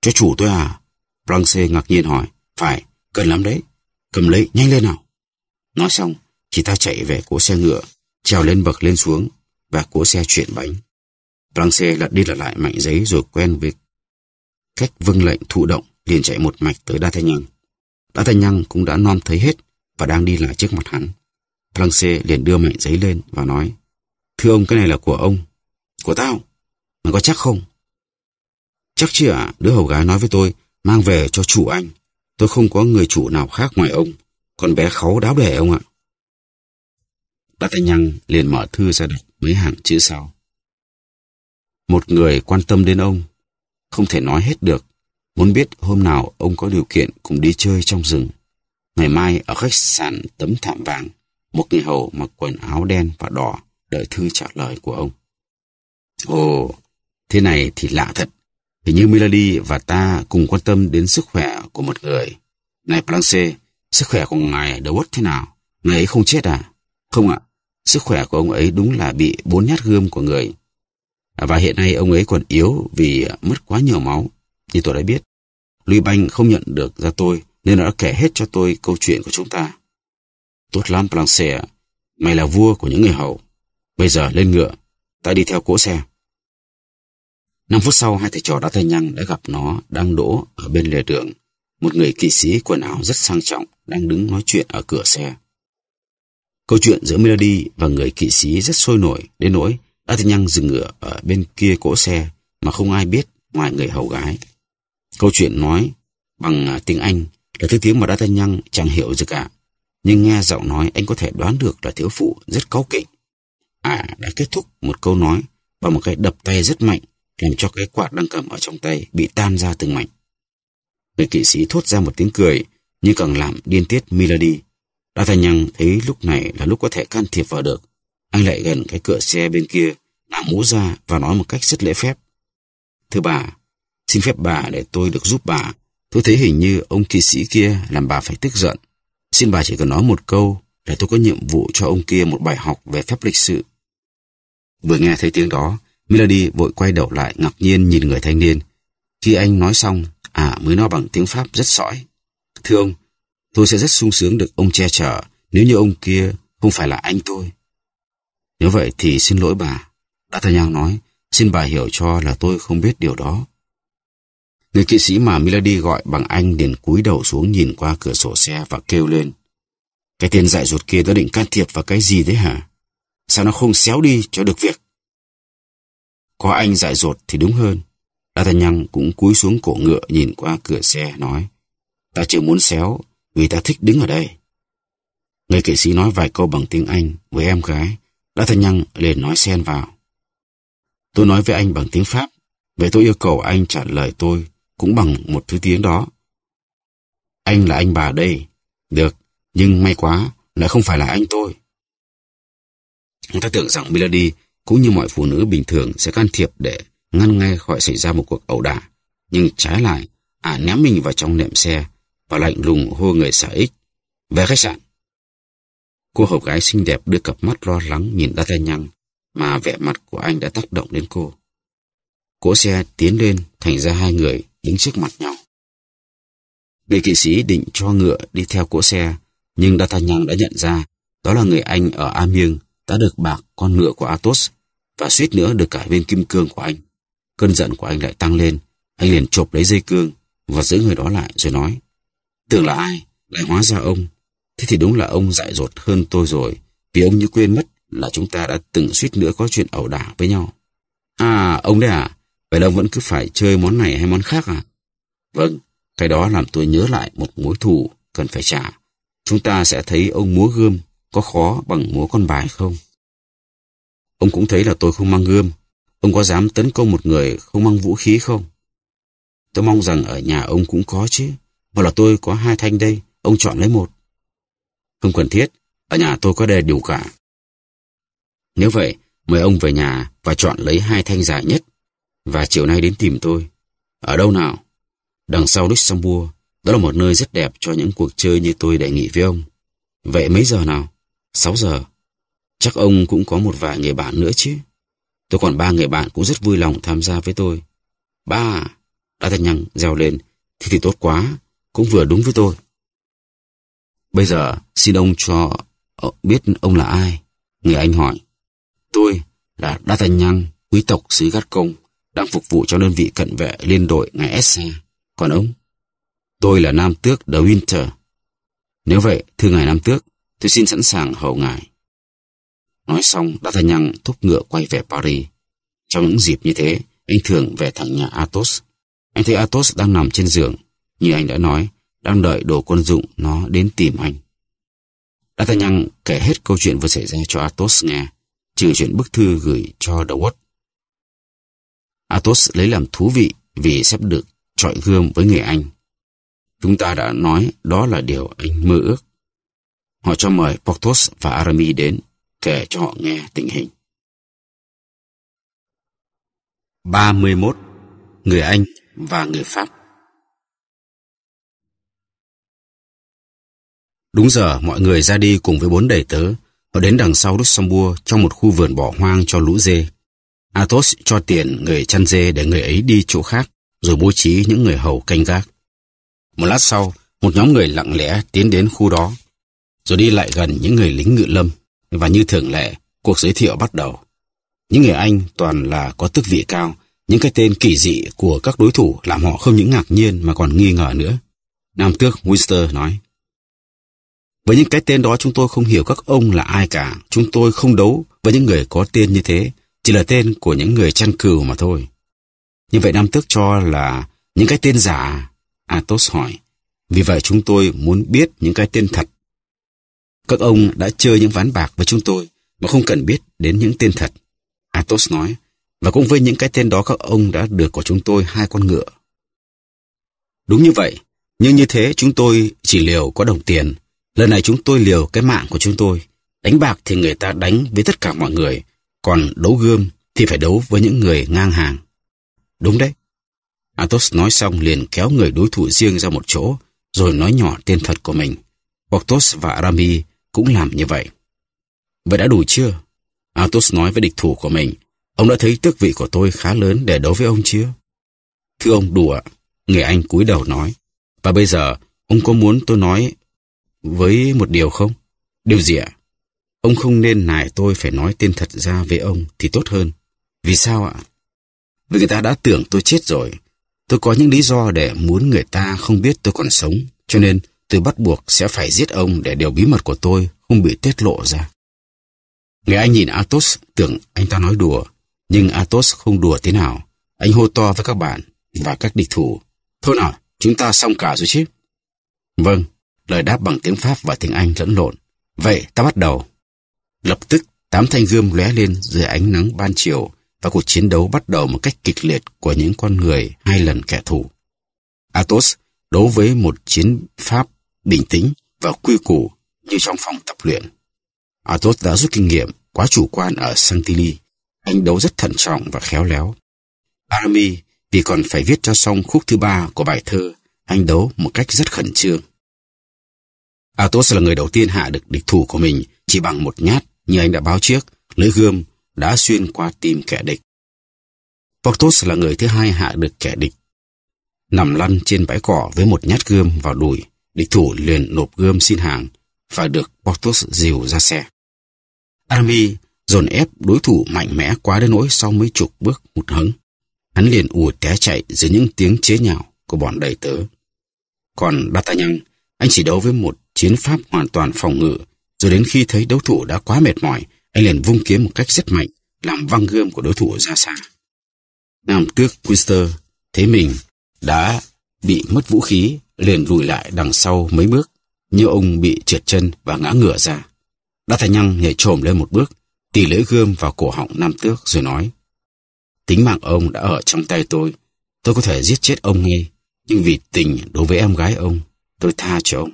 Cho chủ tôi à? Planxê ngạc nhiên hỏi, phải, cần lắm đấy, cầm lấy, nhanh lên nào. Nói xong, chị ta chạy về cố xe ngựa, trèo lên bậc lên xuống và cố xe chuyển bánh. Francie lật đi lật lại mạnh giấy rồi quen với cách vâng lệnh thụ động liền chạy một mạch tới Đa Thanh Nhăng. Đa Thanh Nhăng cũng đã non thấy hết và đang đi lại trước mặt hắn. Francie liền đưa mạnh giấy lên và nói Thưa ông, cái này là của ông. Của tao? mà có chắc không? Chắc chứ ạ, đứa hầu gái nói với tôi mang về cho chủ anh. Tôi không có người chủ nào khác ngoài ông. Còn bé kháu đáo đẻ ông ạ. Đa Thanh Nhăng liền mở thư ra đọc mấy hàng chữ sau. Một người quan tâm đến ông, không thể nói hết được. Muốn biết hôm nào ông có điều kiện cùng đi chơi trong rừng. Ngày mai ở khách sạn tấm thảm vàng, một người hầu mặc quần áo đen và đỏ đợi thư trả lời của ông. Ồ, thế này thì lạ thật. Hình như Milady và ta cùng quan tâm đến sức khỏe của một người. Này Planche, sức khỏe của ngài đã quất thế nào? Ngài ấy không chết à? Không ạ, sức khỏe của ông ấy đúng là bị bốn nhát gươm của người và hiện nay ông ấy còn yếu vì mất quá nhiều máu. Như tôi đã biết, Lui Banh không nhận được ra tôi nên nó đã kể hết cho tôi câu chuyện của chúng ta. Tốt lắm Planxer, mày là vua của những người hầu Bây giờ lên ngựa, ta đi theo cỗ xe. Năm phút sau, hai thầy trò đã tay nhăng đã gặp nó đang đỗ ở bên lề đường. Một người kỵ sĩ quần áo rất sang trọng đang đứng nói chuyện ở cửa xe. Câu chuyện giữa Melody và người kỵ sĩ rất sôi nổi đến nỗi A Thị Nhăng dừng ngựa ở bên kia cỗ xe mà không ai biết ngoài người hầu gái. Câu chuyện nói bằng à, tiếng Anh là thứ tiếng mà A Thị Nhăng chẳng hiểu gì cả. Nhưng nghe giọng nói anh có thể đoán được là thiếu phụ rất cáu kỉnh. À đã kết thúc một câu nói bằng một cái đập tay rất mạnh làm cho cái quạt đang cầm ở trong tay bị tan ra từng mảnh. Người kỵ sĩ thốt ra một tiếng cười nhưng càng làm điên tiết Milady. Đa Thanh Nhăng thấy lúc này là lúc có thể can thiệp vào được. Anh lại gần cái cửa xe bên kia Bà mũ ra và nói một cách rất lễ phép. Thưa bà, xin phép bà để tôi được giúp bà. Tôi thấy hình như ông kỳ sĩ kia làm bà phải tức giận. Xin bà chỉ cần nói một câu để tôi có nhiệm vụ cho ông kia một bài học về phép lịch sự. Vừa nghe thấy tiếng đó, Melody vội quay đầu lại ngạc nhiên nhìn người thanh niên. Khi anh nói xong, à mới nói bằng tiếng Pháp rất sõi. Thưa ông, tôi sẽ rất sung sướng được ông che chở nếu như ông kia không phải là anh tôi. Nếu vậy thì xin lỗi bà, D'Artagnan nói, xin bà hiểu cho là tôi không biết điều đó. Người kỵ sĩ mà Milady gọi bằng anh liền cúi đầu xuống nhìn qua cửa sổ xe và kêu lên. Cái tên dại ruột kia đã định can thiệp vào cái gì thế hả? Sao nó không xéo đi cho được việc? Có anh dại ruột thì đúng hơn. D'Artagnan cũng cúi xuống cổ ngựa nhìn qua cửa xe nói. Ta chưa muốn xéo vì ta thích đứng ở đây. Người kỵ sĩ nói vài câu bằng tiếng Anh với em gái. D'Artagnan liền nói xen vào. Tôi nói với anh bằng tiếng Pháp, vậy tôi yêu cầu anh trả lời tôi cũng bằng một thứ tiếng đó. Anh là anh bà đây. Được, nhưng may quá, lại không phải là anh tôi. người Ta tưởng rằng Milady cũng như mọi phụ nữ bình thường sẽ can thiệp để ngăn ngay khỏi xảy ra một cuộc ẩu đả. Nhưng trái lại, ả ném mình vào trong nệm xe và lạnh lùng hô người xả ích. Về khách sạn. Cô hộp gái xinh đẹp đưa cặp mắt lo lắng nhìn nhăn mà vẻ mặt của anh đã tác động đến cô. Cỗ xe tiến lên, thành ra hai người đứng trước mặt nhau. Người kỵ sĩ định cho ngựa đi theo cỗ xe, nhưng D'Artagnan đã nhận ra đó là người anh ở Amiens đã được bạc con ngựa của Athos và suýt nữa được cả viên kim cương của anh. Cơn giận của anh lại tăng lên, anh liền chộp lấy dây cương và giữ người đó lại rồi nói Tưởng là ai, lại hóa ra ông. Thế thì đúng là ông dại dột hơn tôi rồi, vì ông như quên mất là chúng ta đã từng suýt nữa có chuyện ẩu đả với nhau. À, ông đấy à, vậy ông vẫn cứ phải chơi món này hay món khác à? Vâng, cái đó làm tôi nhớ lại một mối thù cần phải trả. Chúng ta sẽ thấy ông múa gươm có khó bằng múa con bài không? Ông cũng thấy là tôi không mang gươm. Ông có dám tấn công một người không mang vũ khí không? Tôi mong rằng ở nhà ông cũng có chứ. Mà là tôi có hai thanh đây, ông chọn lấy một. Không cần thiết, ở nhà tôi có đề đủ cả. Nếu vậy, mời ông về nhà và chọn lấy hai thanh dài nhất. Và chiều nay đến tìm tôi. Ở đâu nào? Đằng sau Luxembourg, đó là một nơi rất đẹp cho những cuộc chơi như tôi đề nghị với ông. Vậy mấy giờ nào? sáu giờ. Chắc ông cũng có một vài người bạn nữa chứ. Tôi còn ba người bạn cũng rất vui lòng tham gia với tôi. Ba à, Đã thật nhằng reo lên. Thì thì tốt quá. Cũng vừa đúng với tôi. Bây giờ xin ông cho ờ, biết ông là ai. Người anh hỏi. Tôi là D'Artagnan, quý tộc xứ Gắt Công, đang phục vụ cho đơn vị cận vệ liên đội ngài SC. Còn ông? Tôi là Nam Tước The Winter. Nếu vậy, thưa ngài Nam Tước, tôi xin sẵn sàng hầu ngài. Nói xong, D'Artagnan thúc ngựa quay về Paris. Trong những dịp như thế, anh thường về thẳng nhà Athos. Anh thấy Athos đang nằm trên giường, như anh đã nói, đang đợi đồ quân dụng nó đến tìm anh. D'Artagnan kể hết câu chuyện vừa xảy ra cho Athos nghe trừ chuyện bức thư gửi cho The Watch. Athos lấy làm thú vị vì sắp được trọi gươm với người Anh. Chúng ta đã nói đó là điều anh mơ ước. Họ cho mời Porthos và Aramis đến, kể cho họ nghe tình hình. 31. Người Anh và người Pháp Đúng giờ mọi người ra đi cùng với bốn đầy tớ Họ đến đằng sau Luxembourg trong một khu vườn bỏ hoang cho lũ dê. Athos cho tiền người chăn dê để người ấy đi chỗ khác, rồi bố trí những người hầu canh gác. Một lát sau, một nhóm người lặng lẽ tiến đến khu đó, rồi đi lại gần những người lính ngự lâm, và như thường lệ, cuộc giới thiệu bắt đầu. Những người Anh toàn là có tước vị cao, những cái tên kỳ dị của các đối thủ làm họ không những ngạc nhiên mà còn nghi ngờ nữa. Nam tước Winster nói. Với những cái tên đó chúng tôi không hiểu các ông là ai cả. Chúng tôi không đấu với những người có tên như thế. Chỉ là tên của những người chăn cừu mà thôi. Như vậy Nam Tước cho là những cái tên giả. Athos hỏi. Vì vậy chúng tôi muốn biết những cái tên thật. Các ông đã chơi những ván bạc với chúng tôi mà không cần biết đến những tên thật. Athos nói. Và cũng với những cái tên đó các ông đã được của chúng tôi hai con ngựa. Đúng như vậy, nhưng như thế chúng tôi chỉ liều có đồng tiền Lần này chúng tôi liều cái mạng của chúng tôi. Đánh bạc thì người ta đánh với tất cả mọi người, còn đấu gươm thì phải đấu với những người ngang hàng. Đúng đấy. Athos nói xong liền kéo người đối thủ riêng ra một chỗ, rồi nói nhỏ tên thật của mình. Porthos và arami cũng làm như vậy. Vậy đã đủ chưa? Athos nói với địch thủ của mình. Ông đã thấy tước vị của tôi khá lớn để đấu với ông chưa? Thưa ông đùa, người Anh cúi đầu nói. Và bây giờ, ông có muốn tôi nói với một điều không? Điều gì ạ? Ông không nên nài tôi phải nói tên thật ra với ông thì tốt hơn. Vì sao ạ? Vì người ta đã tưởng tôi chết rồi. Tôi có những lý do để muốn người ta không biết tôi còn sống. Cho nên tôi bắt buộc sẽ phải giết ông để điều bí mật của tôi không bị tiết lộ ra. Người anh nhìn Atos tưởng anh ta nói đùa. Nhưng Atos không đùa thế nào. Anh hô to với các bạn và các địch thủ. Thôi nào, chúng ta xong cả rồi chứ? Vâng, lời đáp bằng tiếng Pháp và tiếng Anh lẫn lộn. Vậy ta bắt đầu. Lập tức, tám thanh gươm lóe lên dưới ánh nắng ban chiều và cuộc chiến đấu bắt đầu một cách kịch liệt của những con người hai lần kẻ thù. Athos đối với một chiến pháp bình tĩnh và quy củ như trong phòng tập luyện. Athos đã rút kinh nghiệm quá chủ quan ở Santilly. Anh đấu rất thận trọng và khéo léo. Aramis vì còn phải viết cho xong khúc thứ ba của bài thơ, anh đấu một cách rất khẩn trương. Athos là người đầu tiên hạ được địch thủ của mình chỉ bằng một nhát như anh đã báo trước, lưỡi gươm đã xuyên qua tim kẻ địch. Portos là người thứ hai hạ được kẻ địch. Nằm lăn trên bãi cỏ với một nhát gươm vào đùi, địch thủ liền nộp gươm xin hàng và được Portos dìu ra xe. Aramis dồn ép đối thủ mạnh mẽ quá đến nỗi sau mấy chục bước một hứng, hắn liền ùa té chạy dưới những tiếng chế nhạo của bọn đầy tớ. Còn D'Artagnan, anh chỉ đấu với một chiến pháp hoàn toàn phòng ngự, rồi đến khi thấy đối thủ đã quá mệt mỏi, anh liền vung kiếm một cách rất mạnh, làm văng gươm của đối thủ ra xa. Nam tước Quister thấy mình đã bị mất vũ khí, liền lùi lại đằng sau mấy bước, như ông bị trượt chân và ngã ngửa ra. đa thành nhăng nhảy trồm lên một bước, tỉ lưỡi gươm vào cổ họng Nam tước rồi nói Tính mạng ông đã ở trong tay tôi, tôi có thể giết chết ông ngay, nhưng vì tình đối với em gái ông, tôi tha cho ông.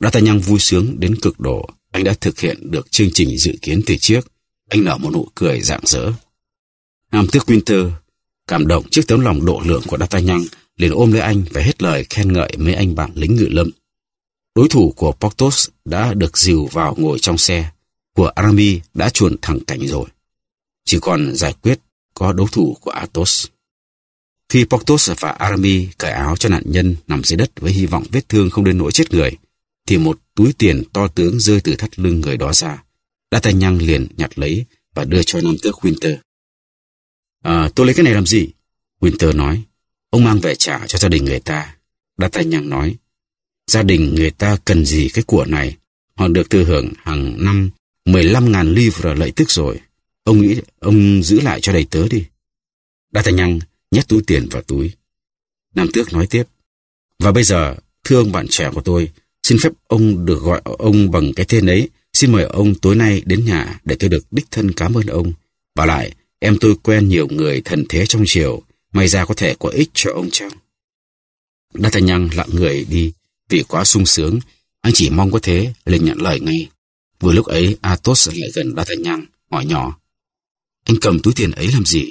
D'Artagnan vui sướng đến cực độ. Anh đã thực hiện được chương trình dự kiến từ trước. Anh nở một nụ cười rạng rỡ. Nam tước Winter cảm động trước tấm lòng độ lượng của D'Artagnan liền ôm lấy anh và hết lời khen ngợi mấy anh bạn lính ngự lâm. Đối thủ của Portos đã được dìu vào ngồi trong xe, của Aramis đã chuồn thẳng cảnh rồi. Chỉ còn giải quyết có đối thủ của Athos. Khi Portos và Aramis cởi áo cho nạn nhân nằm dưới đất với hy vọng vết thương không đến nỗi chết người, thì một túi tiền to tướng rơi từ thắt lưng người đó ra. D'Artagnan liền nhặt lấy và đưa cho nam tước Winter. À, tôi lấy cái này làm gì? Winter nói, ông mang về trả cho gia đình người ta. D'Artagnan nói, gia đình người ta cần gì cái của này? Họ được thừa hưởng hàng năm 15.000 livre lợi tức rồi. Ông nghĩ ông giữ lại cho đầy tớ đi. D'Artagnan nhét túi tiền vào túi. Nam tước nói tiếp, và bây giờ, thưa ông bạn trẻ của tôi, Xin phép ông được gọi ông bằng cái tên ấy. Xin mời ông tối nay đến nhà để tôi được đích thân cảm ơn ông. Và lại, em tôi quen nhiều người thần thế trong triều. May ra có thể có ích cho ông chăng? D'Artagnan lặng người đi. Vì quá sung sướng, anh chỉ mong có thế lên nhận lời ngay. Vừa lúc ấy, Athos lại gần Đa Thanh D'Artagnan, hỏi nhỏ. Anh cầm túi tiền ấy làm gì?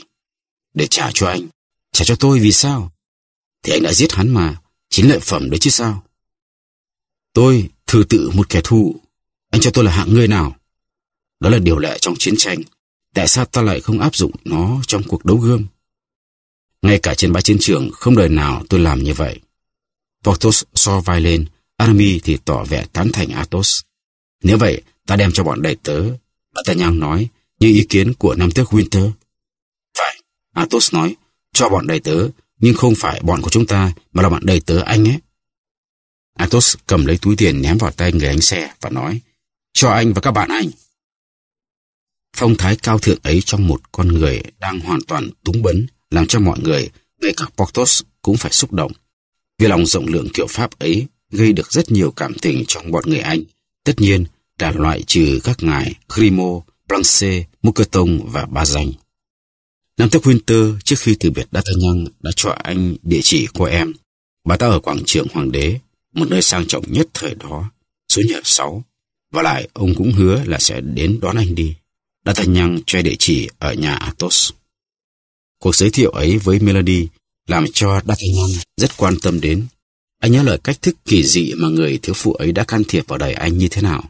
Để trả cho anh. Trả cho tôi vì sao? Thì anh đã giết hắn mà. Chính lợi phẩm đấy chứ sao? Tôi thừa tự một kẻ thù. Anh cho tôi là hạng người nào? Đó là điều lệ trong chiến tranh. Tại sao ta lại không áp dụng nó trong cuộc đấu gươm? Ngay cả trên bãi chiến trường, không đời nào tôi làm như vậy. portos so vai lên, Aramis thì tỏ vẻ tán thành Athos. Nếu vậy, ta đem cho bọn đầy tớ. D'Artagnan nói, như ý kiến của nam tước Winter. Phải, Athos nói, cho bọn đầy tớ, nhưng không phải bọn của chúng ta, mà là bọn đầy tớ anh ấy. Athos cầm lấy túi tiền ném vào tay người anh xe và nói Cho anh và các bạn anh. Phong thái cao thượng ấy trong một con người đang hoàn toàn túng bấn làm cho mọi người, ngay cả Porthos cũng phải xúc động. Vì lòng rộng lượng kiểu Pháp ấy gây được rất nhiều cảm tình trong bọn người Anh. Tất nhiên là loại trừ các ngài Grimaud, Blanche, Mouqueton và Ba Danh. Năm tức Winter trước khi từ biệt D'Artagnan đã cho anh địa chỉ của em. Bà ta ở quảng trường Hoàng đế một nơi sang trọng nhất thời đó, số nhà 6. Và lại ông cũng hứa là sẽ đến đón anh đi. Đã thành nhăng cho địa chỉ ở nhà Athos. Cuộc giới thiệu ấy với Melody làm cho D'Artagnan rất quan tâm đến. Anh nhớ lời cách thức kỳ dị mà người thiếu phụ ấy đã can thiệp vào đời anh như thế nào.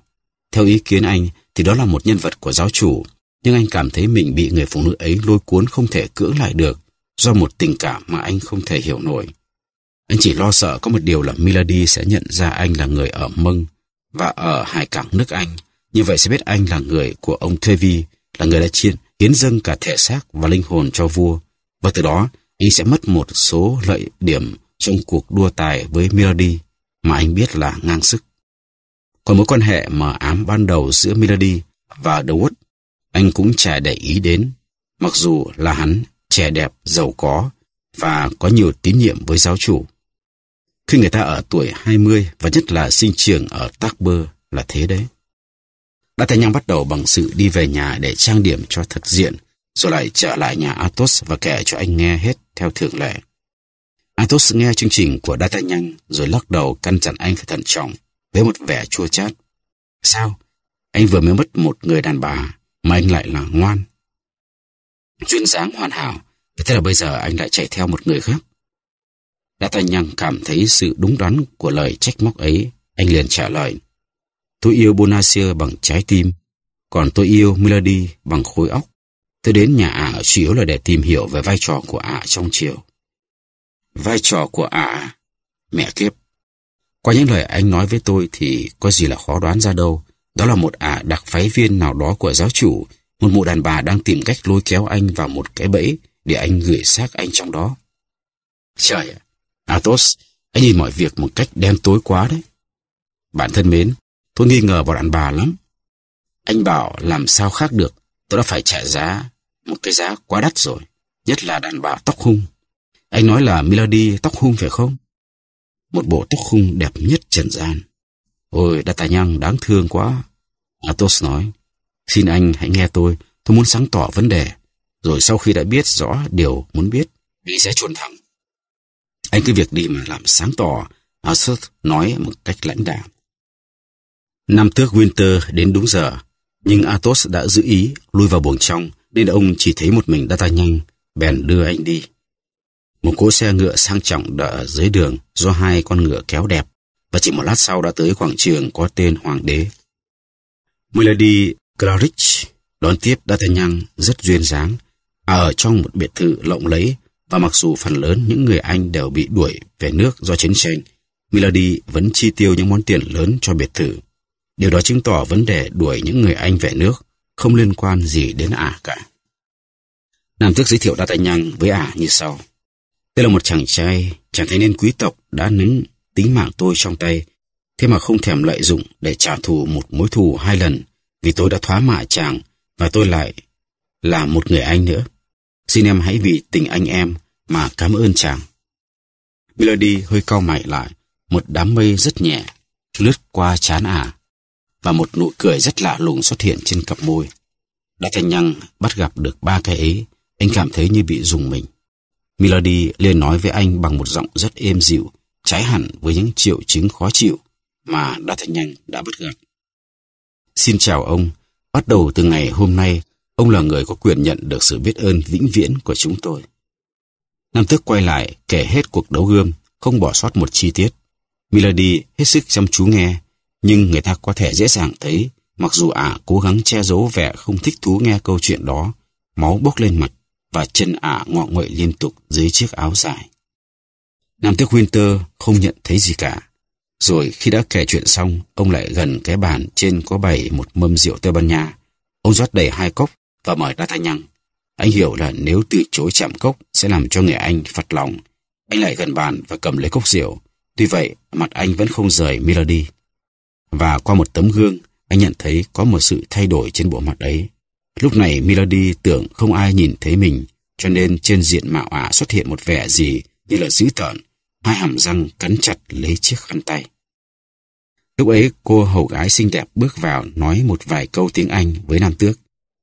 Theo ý kiến anh thì đó là một nhân vật của giáo chủ, nhưng anh cảm thấy mình bị người phụ nữ ấy lôi cuốn không thể cưỡng lại được do một tình cảm mà anh không thể hiểu nổi. Anh chỉ lo sợ có một điều là Milady sẽ nhận ra anh là người ở Mâng và ở hải cảng nước Anh. Như vậy sẽ biết anh là người của ông Trevi, là người đã chiến, hiến dâng cả thể xác và linh hồn cho vua. Và từ đó, anh sẽ mất một số lợi điểm trong cuộc đua tài với Milady mà anh biết là ngang sức. Còn mối quan hệ mờ ám ban đầu giữa Milady và Dowd, anh cũng chả để ý đến, mặc dù là hắn trẻ đẹp, giàu có và có nhiều tín nhiệm với giáo chủ. Khi người ta ở tuổi 20 và nhất là sinh trưởng ở Tác Bơ là thế đấy. Đã Thanh Nhang bắt đầu bằng sự đi về nhà để trang điểm cho thật diện, rồi lại trở lại nhà Atos và kể cho anh nghe hết theo thường lệ. Atos nghe chương trình của Đa Thanh Nhang rồi lắc đầu căn dặn anh phải thận trọng với một vẻ chua chát. Sao? Anh vừa mới mất một người đàn bà mà anh lại là ngoan. Duyên dáng hoàn hảo, thế là bây giờ anh lại chạy theo một người khác. D'Artagnan cảm thấy sự đúng đắn của lời trách móc ấy. Anh liền trả lời. Tôi yêu Bonacieux bằng trái tim, còn tôi yêu Milady bằng khối óc. Tôi đến nhà ả chủ yếu là để tìm hiểu về vai trò của ả trong chiều. Vai trò của ả, mẹ kiếp. Qua những lời anh nói với tôi thì có gì là khó đoán ra đâu. Đó là một ả đặc phái viên nào đó của giáo chủ, một mụ đàn bà đang tìm cách lôi kéo anh vào một cái bẫy để anh gửi xác anh trong đó. Trời ạ, Athos, anh nhìn mọi việc một cách đen tối quá đấy. Bạn thân mến, tôi nghi ngờ vào đàn bà lắm. Anh bảo làm sao khác được, tôi đã phải trả giá, một cái giá quá đắt rồi, nhất là đàn bà tóc hung. Anh nói là Melody tóc hung phải không? Một bộ tóc hung đẹp nhất trần gian. Ôi, D'Artagnan đáng thương quá. Athos nói, xin anh hãy nghe tôi, tôi muốn sáng tỏ vấn đề. Rồi sau khi đã biết rõ điều muốn biết, anh sẽ chuồn thẳng anh cái việc đi mà làm sáng tỏ, Arthur à, nói một cách lãnh đạm. Nam tước Winter đến đúng giờ, nhưng Athos đã giữ ý lui vào buồng trong nên ông chỉ thấy một mình nhanh bèn đưa anh đi. Một cỗ xe ngựa sang trọng đã ở dưới đường do hai con ngựa kéo đẹp và chỉ một lát sau đã tới quảng trường có tên Hoàng đế. Melody Claridge đón tiếp D'Artagnan rất duyên dáng, à, ở trong một biệt thự lộng lẫy và mặc dù phần lớn những người Anh đều bị đuổi về nước do chiến tranh, Milady vẫn chi tiêu những món tiền lớn cho biệt thự. Điều đó chứng tỏ vấn đề đuổi những người Anh về nước không liên quan gì đến ả cả. Nam tước giới thiệu đa nhăng với ả như sau. Đây là một chàng trai, chàng thanh niên quý tộc đã nứng tính mạng tôi trong tay, thế mà không thèm lợi dụng để trả thù một mối thù hai lần vì tôi đã thoá mạ chàng và tôi lại là một người anh nữa. Xin em hãy vì tình anh em mà cảm ơn chàng. Melody hơi cau mày lại, một đám mây rất nhẹ, lướt qua chán ả, à, và một nụ cười rất lạ lùng xuất hiện trên cặp môi. Đã thanh nhăng bắt gặp được ba cái ấy, anh cảm thấy như bị dùng mình. Melody liền nói với anh bằng một giọng rất êm dịu, trái hẳn với những triệu chứng khó chịu mà đã thanh nhăng đã bắt gặp. Xin chào ông, bắt đầu từ ngày hôm nay Ông là người có quyền nhận được sự biết ơn vĩnh viễn của chúng tôi. Nam tước quay lại kể hết cuộc đấu gươm, không bỏ sót một chi tiết. Milady hết sức chăm chú nghe, nhưng người ta có thể dễ dàng thấy, mặc dù ả cố gắng che giấu vẻ không thích thú nghe câu chuyện đó, máu bốc lên mặt và chân ả ngọ nguậy liên tục dưới chiếc áo dài. Nam tước Winter không nhận thấy gì cả. Rồi khi đã kể chuyện xong, ông lại gần cái bàn trên có bày một mâm rượu Tây Ban Nha. Ông rót đầy hai cốc và mời ra thay nhăng. Anh hiểu là nếu từ chối chạm cốc sẽ làm cho người anh phật lòng. Anh lại gần bàn và cầm lấy cốc rượu. Tuy vậy, mặt anh vẫn không rời Melody. Và qua một tấm gương, anh nhận thấy có một sự thay đổi trên bộ mặt ấy. Lúc này Melody tưởng không ai nhìn thấy mình, cho nên trên diện mạo ả xuất hiện một vẻ gì như là dữ tợn, hai hàm răng cắn chặt lấy chiếc khăn tay. Lúc ấy cô hầu gái xinh đẹp bước vào nói một vài câu tiếng Anh với nam tước.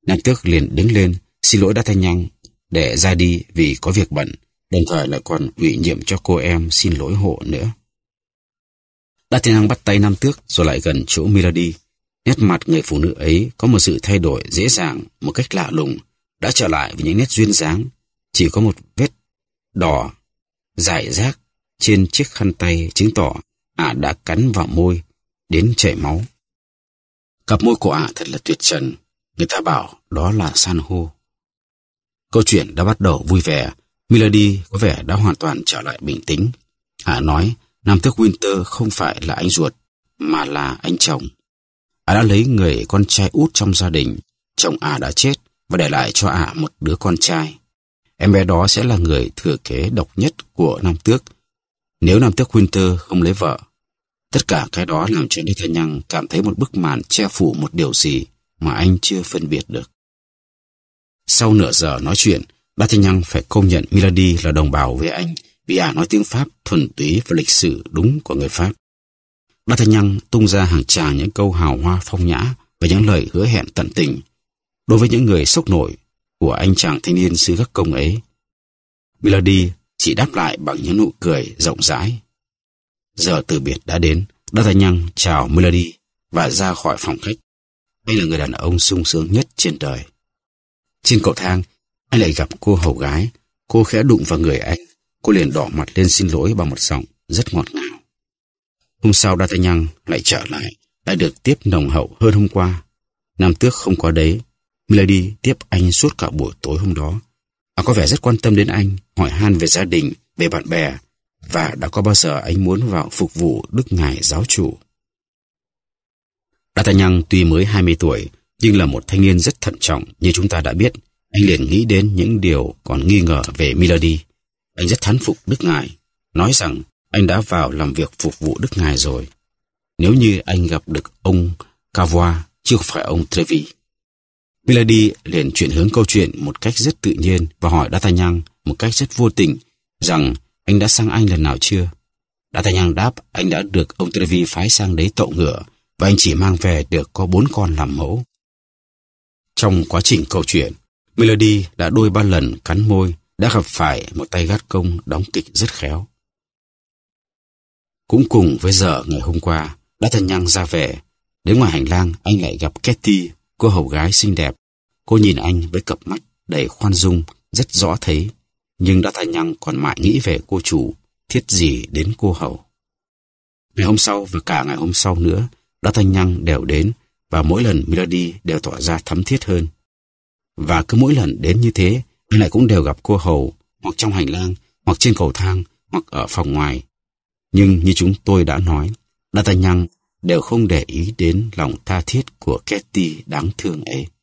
Nam tước liền đứng lên, xin lỗi đã thanh nhăng, để ra đi vì có việc bận, đồng thời lại còn ủy nhiệm cho cô em xin lỗi hộ nữa. Đa Thiên Hằng bắt tay Nam Tước rồi lại gần chỗ Milady. Nét mặt người phụ nữ ấy có một sự thay đổi dễ dàng, một cách lạ lùng, đã trở lại với những nét duyên dáng. Chỉ có một vết đỏ, dài rác trên chiếc khăn tay chứng tỏ ả đã cắn vào môi, đến chảy máu. Cặp môi của ả thật là tuyệt trần, Người ta bảo đó là san hô. Câu chuyện đã bắt đầu vui vẻ. Milady có vẻ đã hoàn toàn trở lại bình tĩnh. Hạ nói, Nam tước Winter không phải là anh ruột, mà là anh chồng. Ả đã lấy người con trai út trong gia đình. Chồng Ả đã chết và để lại cho Ả một đứa con trai. Em bé đó sẽ là người thừa kế độc nhất của Nam Tước. Nếu Nam Tước Winter không lấy vợ, tất cả cái đó làm cho Nathaniel cảm thấy một bức màn che phủ một điều gì mà anh chưa phân biệt được. Sau nửa giờ nói chuyện, D'Artagnan phải công nhận Milady là đồng bào với anh vì ả à nói tiếng Pháp thuần túy và lịch sử đúng của người Pháp. D'Artagnan tung ra hàng tràng những câu hào hoa phong nhã và những lời hứa hẹn tận tình đối với những người sốc nổi của anh chàng thanh niên xứ các công ấy. Milady chỉ đáp lại bằng những nụ cười rộng rãi. Giờ từ biệt đã đến, D'Artagnan chào Milady và ra khỏi phòng khách. Anh là người đàn ông sung sướng nhất trên đời. Trên cầu thang, anh lại gặp cô hầu gái. Cô khẽ đụng vào người anh. Cô liền đỏ mặt lên xin lỗi bằng một giọng rất ngọt ngào. Hôm sau D'Artagnan lại trở lại, đã được tiếp nồng hậu hơn hôm qua. Nam tước không có đấy. Milady tiếp anh suốt cả buổi tối hôm đó. Bà có vẻ rất quan tâm đến anh, hỏi han về gia đình, về bạn bè, và đã có bao giờ anh muốn vào phục vụ đức ngài giáo chủ. D'Artagnan tuy mới 20 tuổi, nhưng là một thanh niên rất thận trọng như chúng ta đã biết. Anh liền nghĩ đến những điều còn nghi ngờ về Milady. Anh rất thán phục Đức Ngài, nói rằng anh đã vào làm việc phục vụ Đức Ngài rồi. Nếu như anh gặp được ông Cavois, chứ không phải ông Trevi. Milady liền chuyển hướng câu chuyện một cách rất tự nhiên và hỏi D'Artagnan một cách rất vô tình rằng anh đã sang Anh lần nào chưa? D'Artagnan đáp anh đã được ông Trevi phái sang đấy tậu ngựa và anh chỉ mang về được có bốn con làm mẫu. Trong quá trình câu chuyện, Melody đã đôi ba lần cắn môi, đã gặp phải một tay gắt công đóng kịch rất khéo. Cũng cùng với giờ ngày hôm qua, đã thần nhăng ra về. Đến ngoài hành lang, anh lại gặp Ketty, cô hầu gái xinh đẹp. Cô nhìn anh với cặp mắt đầy khoan dung, rất rõ thấy. Nhưng đã thành nhăng còn mãi nghĩ về cô chủ, thiết gì đến cô hầu. Ngày hôm sau và cả ngày hôm sau nữa, các thanh nhăng đều đến và mỗi lần Melody đều tỏ ra thấm thiết hơn. Và cứ mỗi lần đến như thế, anh lại cũng đều gặp cô hầu hoặc trong hành lang, hoặc trên cầu thang, hoặc ở phòng ngoài. Nhưng như chúng tôi đã nói, Đa Tà Nhăng đều không để ý đến lòng tha thiết của Ketty đáng thương ấy.